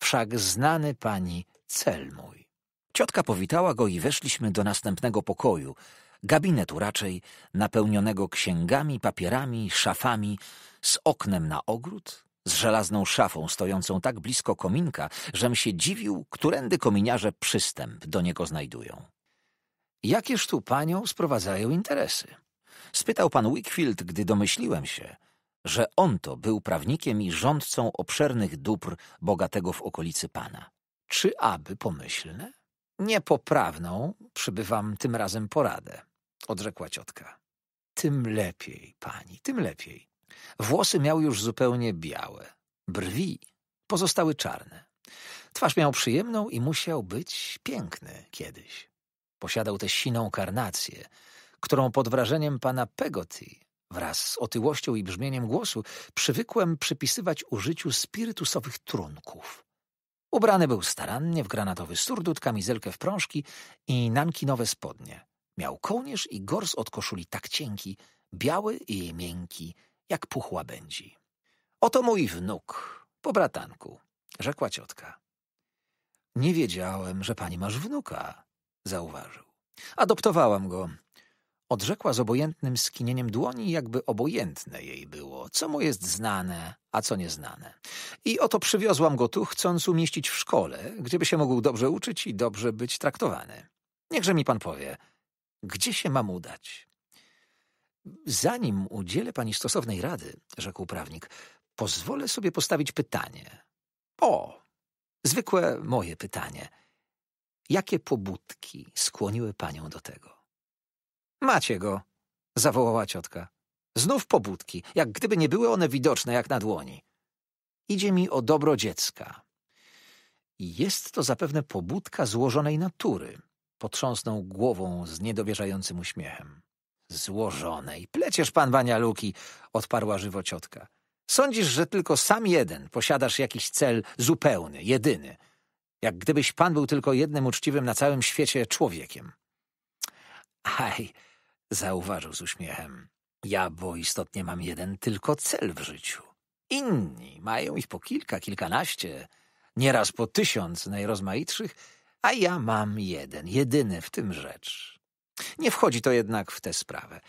Speaker 1: Wszak znany pani cel mój. Ciotka powitała go i weszliśmy do następnego pokoju, gabinetu raczej, napełnionego księgami, papierami, szafami, z oknem na ogród, z żelazną szafą stojącą tak blisko kominka, żem się dziwił, którędy kominiarze przystęp do niego znajdują. Jakież tu panią sprowadzają interesy? Spytał pan Wickfield, gdy domyśliłem się, że on to był prawnikiem i rządcą obszernych dóbr bogatego w okolicy pana. Czy aby pomyślne? Niepoprawną przybywam tym razem poradę, odrzekła ciotka. Tym lepiej, pani, tym lepiej. Włosy miał już zupełnie białe, brwi pozostały czarne. Twarz miał przyjemną i musiał być piękny kiedyś. Posiadał tę siną karnację, którą pod wrażeniem pana Pegotty wraz z otyłością i brzmieniem głosu przywykłem przypisywać użyciu spirytusowych trunków. Ubrany był starannie w granatowy surdut, kamizelkę w prążki i nankinowe spodnie. Miał kołnierz i gors od koszuli tak cienki, biały i miękki, jak puch łabędzi. Oto mój wnuk, po bratanku, rzekła ciotka. Nie wiedziałem, że pani masz wnuka, zauważył. Adoptowałam go. Odrzekła z obojętnym skinieniem dłoni, jakby obojętne jej było, co mu jest znane, a co nieznane. I oto przywiozłam go tu, chcąc umieścić w szkole, gdzieby się mógł dobrze uczyć i dobrze być traktowany. Niechże mi pan powie, gdzie się mam udać? Zanim udzielę pani stosownej rady, rzekł prawnik, pozwolę sobie postawić pytanie. O, zwykłe moje pytanie. Jakie pobudki skłoniły panią do tego? Macie go, zawołała ciotka. Znów pobudki, jak gdyby nie były one widoczne jak na dłoni. Idzie mi o dobro dziecka. Jest to zapewne pobudka złożonej natury, potrząsnął głową z niedowierzającym uśmiechem. Złożonej. Pleciesz pan banialuki, odparła żywociotka. Sądzisz, że tylko sam jeden posiadasz jakiś cel zupełny, jedyny. Jak gdybyś pan był tylko jednym uczciwym na całym świecie człowiekiem. Aj, zauważył z uśmiechem. Ja, bo istotnie mam jeden tylko cel w życiu. Inni mają ich po kilka, kilkanaście, nieraz po tysiąc najrozmaitszych, a ja mam jeden, jedyny w tym rzecz. Nie wchodzi to jednak w tę sprawę.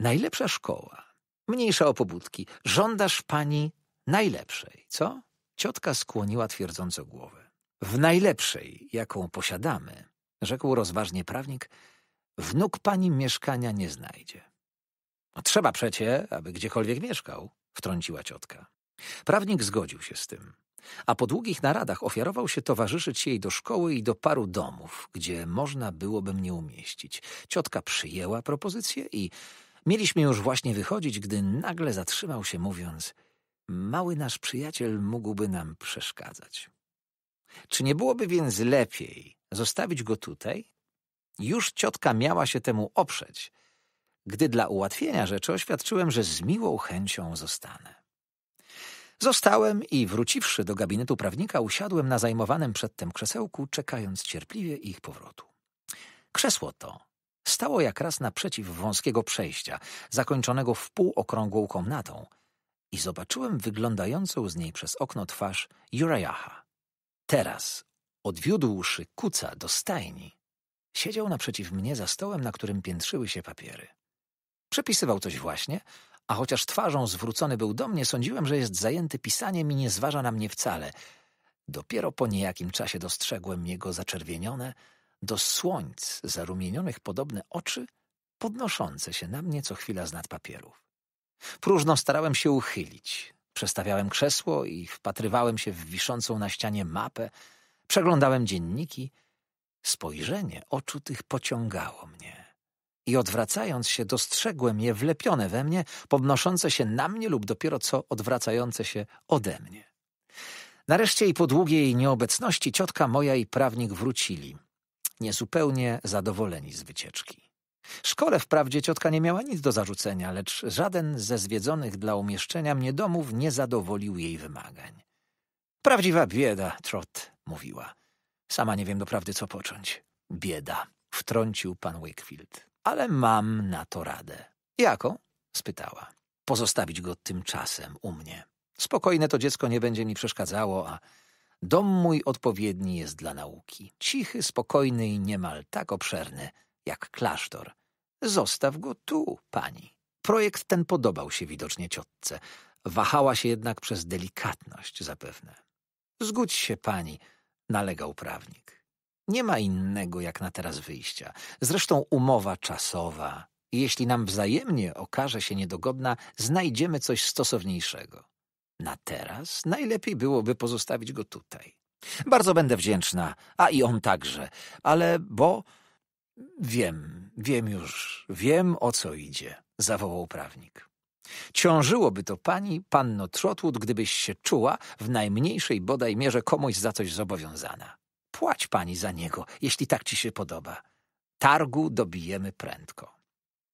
Speaker 1: Najlepsza szkoła, mniejsza o pobudki, żądasz pani najlepszej, co? Ciotka skłoniła twierdząco głowę. W najlepszej, jaką posiadamy, rzekł rozważnie prawnik, wnuk pani mieszkania nie znajdzie. No trzeba przecie, aby gdziekolwiek mieszkał, wtrąciła ciotka. Prawnik zgodził się z tym a po długich naradach ofiarował się towarzyszyć jej do szkoły i do paru domów, gdzie można byłoby mnie umieścić. Ciotka przyjęła propozycję i mieliśmy już właśnie wychodzić, gdy nagle zatrzymał się mówiąc mały nasz przyjaciel mógłby nam przeszkadzać. Czy nie byłoby więc lepiej zostawić go tutaj? Już ciotka miała się temu oprzeć, gdy dla ułatwienia rzeczy oświadczyłem, że z miłą chęcią zostanę. Zostałem i wróciwszy do gabinetu prawnika, usiadłem na zajmowanym przedtem krzesełku, czekając cierpliwie ich powrotu. Krzesło to stało jak raz naprzeciw wąskiego przejścia, zakończonego w półokrągłą komnatą i zobaczyłem wyglądającą z niej przez okno twarz Jurajaha. Teraz, odwiódłszy kuca do stajni, siedział naprzeciw mnie za stołem, na którym piętrzyły się papiery. Przepisywał coś właśnie, a chociaż twarzą zwrócony był do mnie, sądziłem, że jest zajęty pisaniem i nie zważa na mnie wcale. Dopiero po niejakim czasie dostrzegłem jego zaczerwienione, do słońc zarumienionych podobne oczy, podnoszące się na mnie co chwila z nad papierów. Próżno starałem się uchylić. Przestawiałem krzesło i wpatrywałem się w wiszącą na ścianie mapę, przeglądałem dzienniki. Spojrzenie oczu tych pociągało mnie i odwracając się dostrzegłem je wlepione we mnie, podnoszące się na mnie lub dopiero co odwracające się ode mnie. Nareszcie i po długiej nieobecności ciotka moja i prawnik wrócili, niezupełnie zadowoleni z wycieczki. Szkole wprawdzie ciotka nie miała nic do zarzucenia, lecz żaden ze zwiedzonych dla umieszczenia mnie domów nie zadowolił jej wymagań. Prawdziwa bieda, Trot, mówiła. Sama nie wiem doprawdy co począć. Bieda, wtrącił pan Wakefield ale mam na to radę. Jaką? spytała. Pozostawić go tymczasem u mnie. Spokojne to dziecko nie będzie mi przeszkadzało, a dom mój odpowiedni jest dla nauki. Cichy, spokojny i niemal tak obszerny jak klasztor. Zostaw go tu, pani. Projekt ten podobał się widocznie ciotce. Wahała się jednak przez delikatność zapewne. Zgódź się, pani, nalegał prawnik. Nie ma innego jak na teraz wyjścia. Zresztą umowa czasowa. Jeśli nam wzajemnie okaże się niedogodna, znajdziemy coś stosowniejszego. Na teraz najlepiej byłoby pozostawić go tutaj. Bardzo będę wdzięczna, a i on także, ale bo... Wiem, wiem już, wiem o co idzie, zawołał prawnik. Ciążyłoby to pani, panno Trotwood, gdybyś się czuła w najmniejszej bodaj mierze komuś za coś zobowiązana. Płać pani za niego, jeśli tak ci się podoba. Targu dobijemy prędko.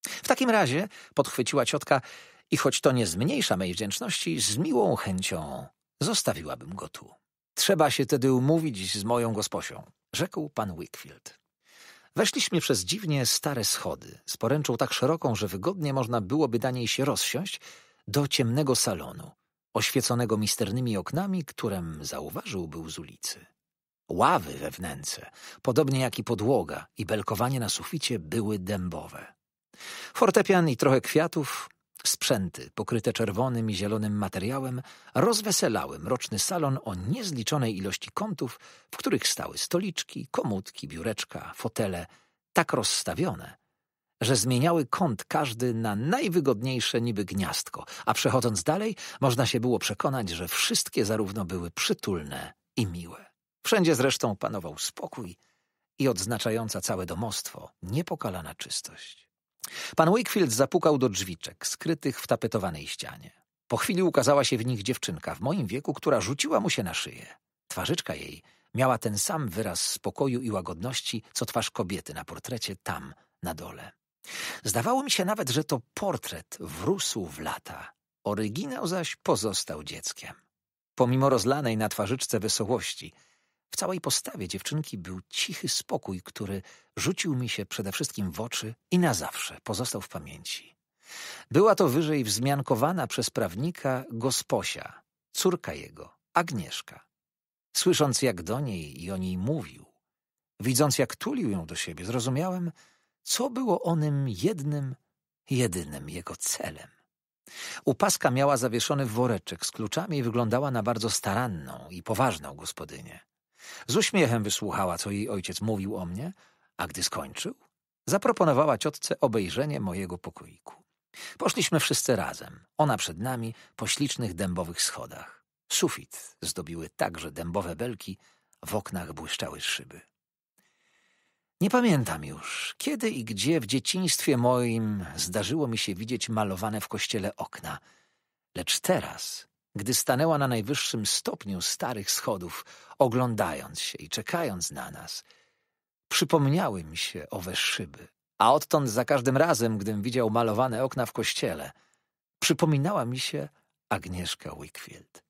Speaker 1: W takim razie, podchwyciła ciotka, i choć to nie zmniejsza mej wdzięczności, z miłą chęcią zostawiłabym go tu. Trzeba się tedy umówić z moją gosposią, rzekł pan Wickfield. Weszliśmy przez dziwnie stare schody, z poręczą tak szeroką, że wygodnie można byłoby na niej się rozsiąść, do ciemnego salonu, oświeconego misternymi oknami, którym zauważył był z ulicy. Ławy we wnęce, podobnie jak i podłoga i belkowanie na suficie były dębowe. Fortepian i trochę kwiatów, sprzęty pokryte czerwonym i zielonym materiałem rozweselały mroczny salon o niezliczonej ilości kątów, w których stały stoliczki, komódki, biureczka, fotele, tak rozstawione – że zmieniały kąt każdy na najwygodniejsze niby gniazdko, a przechodząc dalej, można się było przekonać, że wszystkie zarówno były przytulne i miłe. Wszędzie zresztą panował spokój i odznaczająca całe domostwo niepokalana czystość. Pan Wakefield zapukał do drzwiczek, skrytych w tapetowanej ścianie. Po chwili ukazała się w nich dziewczynka w moim wieku, która rzuciła mu się na szyję. Twarzyczka jej miała ten sam wyraz spokoju i łagodności, co twarz kobiety na portrecie tam, na dole. Zdawało mi się nawet, że to portret wrósł w lata. Oryginał zaś pozostał dzieckiem. Pomimo rozlanej na twarzyczce wesołości – w całej postawie dziewczynki był cichy spokój, który rzucił mi się przede wszystkim w oczy i na zawsze pozostał w pamięci. Była to wyżej wzmiankowana przez prawnika Gosposia, córka jego, Agnieszka. Słysząc, jak do niej i o niej mówił, widząc, jak tulił ją do siebie, zrozumiałem, co było onym jednym, jedynym jego celem. Upaska miała zawieszony woreczek z kluczami i wyglądała na bardzo staranną i poważną gospodynię. Z uśmiechem wysłuchała, co jej ojciec mówił o mnie, a gdy skończył, zaproponowała ciotce obejrzenie mojego pokoiku. Poszliśmy wszyscy razem, ona przed nami, po ślicznych dębowych schodach. Sufit zdobiły także dębowe belki, w oknach błyszczały szyby. Nie pamiętam już, kiedy i gdzie w dzieciństwie moim zdarzyło mi się widzieć malowane w kościele okna, lecz teraz gdy stanęła na najwyższym stopniu starych schodów, oglądając się i czekając na nas. Przypomniały mi się owe szyby, a odtąd za każdym razem, gdym widział malowane okna w kościele, przypominała mi się Agnieszka Wickfield.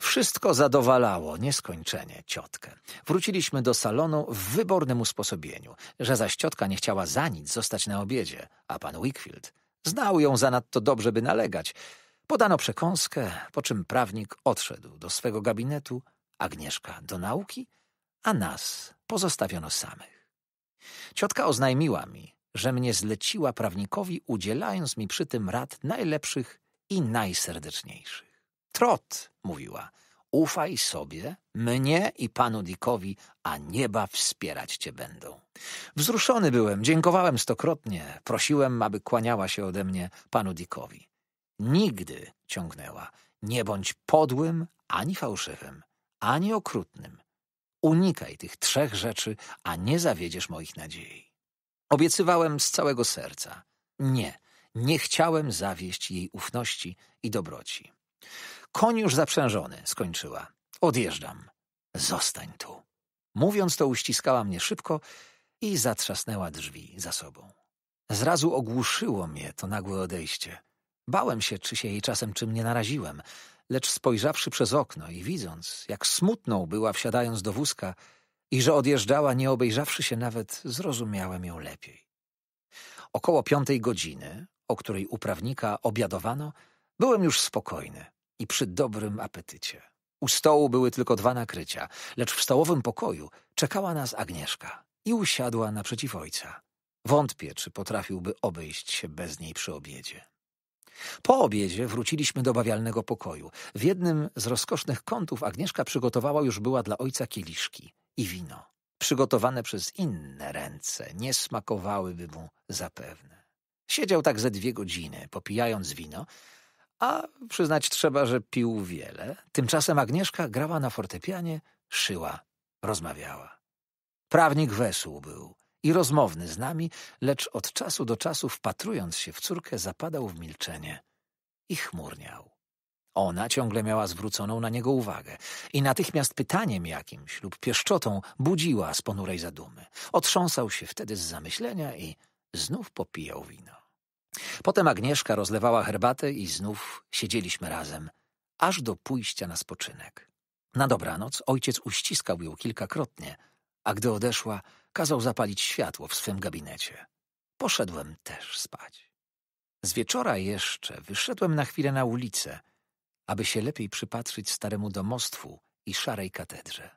Speaker 1: Wszystko zadowalało nieskończenie ciotkę. Wróciliśmy do salonu w wybornym usposobieniu, że zaś ciotka nie chciała za nic zostać na obiedzie, a pan Wickfield znał ją zanadto dobrze, by nalegać – Podano przekąskę, po czym prawnik odszedł do swego gabinetu, Agnieszka do nauki, a nas pozostawiono samych. Ciotka oznajmiła mi, że mnie zleciła prawnikowi, udzielając mi przy tym rad najlepszych i najserdeczniejszych. Trot, mówiła, ufaj sobie, mnie i panu Dickowi, a nieba wspierać cię będą. Wzruszony byłem, dziękowałem stokrotnie, prosiłem, aby kłaniała się ode mnie panu Dickowi. Nigdy, ciągnęła, nie bądź podłym, ani fałszywym, ani okrutnym. Unikaj tych trzech rzeczy, a nie zawiedziesz moich nadziei. Obiecywałem z całego serca. Nie, nie chciałem zawieść jej ufności i dobroci. Koń już zaprzężony, skończyła. Odjeżdżam. Zostań tu. Mówiąc to, uściskała mnie szybko i zatrzasnęła drzwi za sobą. Zrazu ogłuszyło mnie to nagłe odejście. Bałem się, czy się jej czasem czym nie naraziłem, lecz spojrzawszy przez okno i widząc, jak smutną była wsiadając do wózka i że odjeżdżała, nie obejrzawszy się nawet, zrozumiałem ją lepiej. Około piątej godziny, o której u prawnika obiadowano, byłem już spokojny i przy dobrym apetycie. U stołu były tylko dwa nakrycia, lecz w stołowym pokoju czekała nas Agnieszka i usiadła naprzeciw ojca. Wątpię, czy potrafiłby obejść się bez niej przy obiedzie. Po obiedzie wróciliśmy do bawialnego pokoju. W jednym z rozkosznych kątów Agnieszka przygotowała już była dla ojca kieliszki i wino. Przygotowane przez inne ręce nie smakowałyby mu zapewne. Siedział tak ze dwie godziny, popijając wino, a przyznać trzeba, że pił wiele. Tymczasem Agnieszka grała na fortepianie, szyła, rozmawiała. Prawnik wesół był i rozmowny z nami, lecz od czasu do czasu wpatrując się w córkę zapadał w milczenie i chmurniał. Ona ciągle miała zwróconą na niego uwagę i natychmiast pytaniem jakimś lub pieszczotą budziła z ponurej zadumy. Otrząsał się wtedy z zamyślenia i znów popijał wino. Potem Agnieszka rozlewała herbatę i znów siedzieliśmy razem, aż do pójścia na spoczynek. Na dobranoc ojciec uściskał ją kilkakrotnie, a gdy odeszła – Kazał zapalić światło w swym gabinecie. Poszedłem też spać. Z wieczora jeszcze wyszedłem na chwilę na ulicę, aby się lepiej przypatrzyć staremu domostwu i szarej katedrze.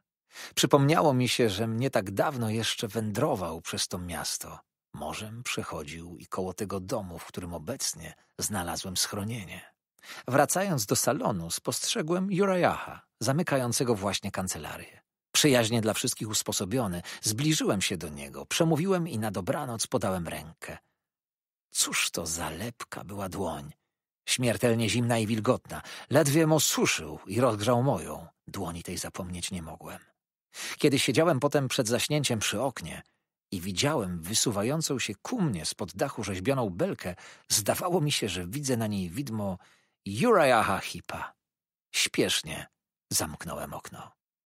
Speaker 1: Przypomniało mi się, że mnie tak dawno jeszcze wędrował przez to miasto. Morzem przechodził i koło tego domu, w którym obecnie znalazłem schronienie. Wracając do salonu, spostrzegłem Jurajaha, zamykającego właśnie kancelarię przyjaźnie dla wszystkich usposobiony, zbliżyłem się do niego, przemówiłem i na dobranoc podałem rękę. Cóż to za lepka była dłoń. Śmiertelnie zimna i wilgotna. Ledwie suszył i rozgrzał moją. Dłoni tej zapomnieć nie mogłem. Kiedy siedziałem potem przed zaśnięciem przy oknie i widziałem wysuwającą się ku mnie spod dachu rzeźbioną belkę, zdawało mi się, że widzę na niej widmo Jurajaha Hipa. Śpiesznie zamknąłem okno.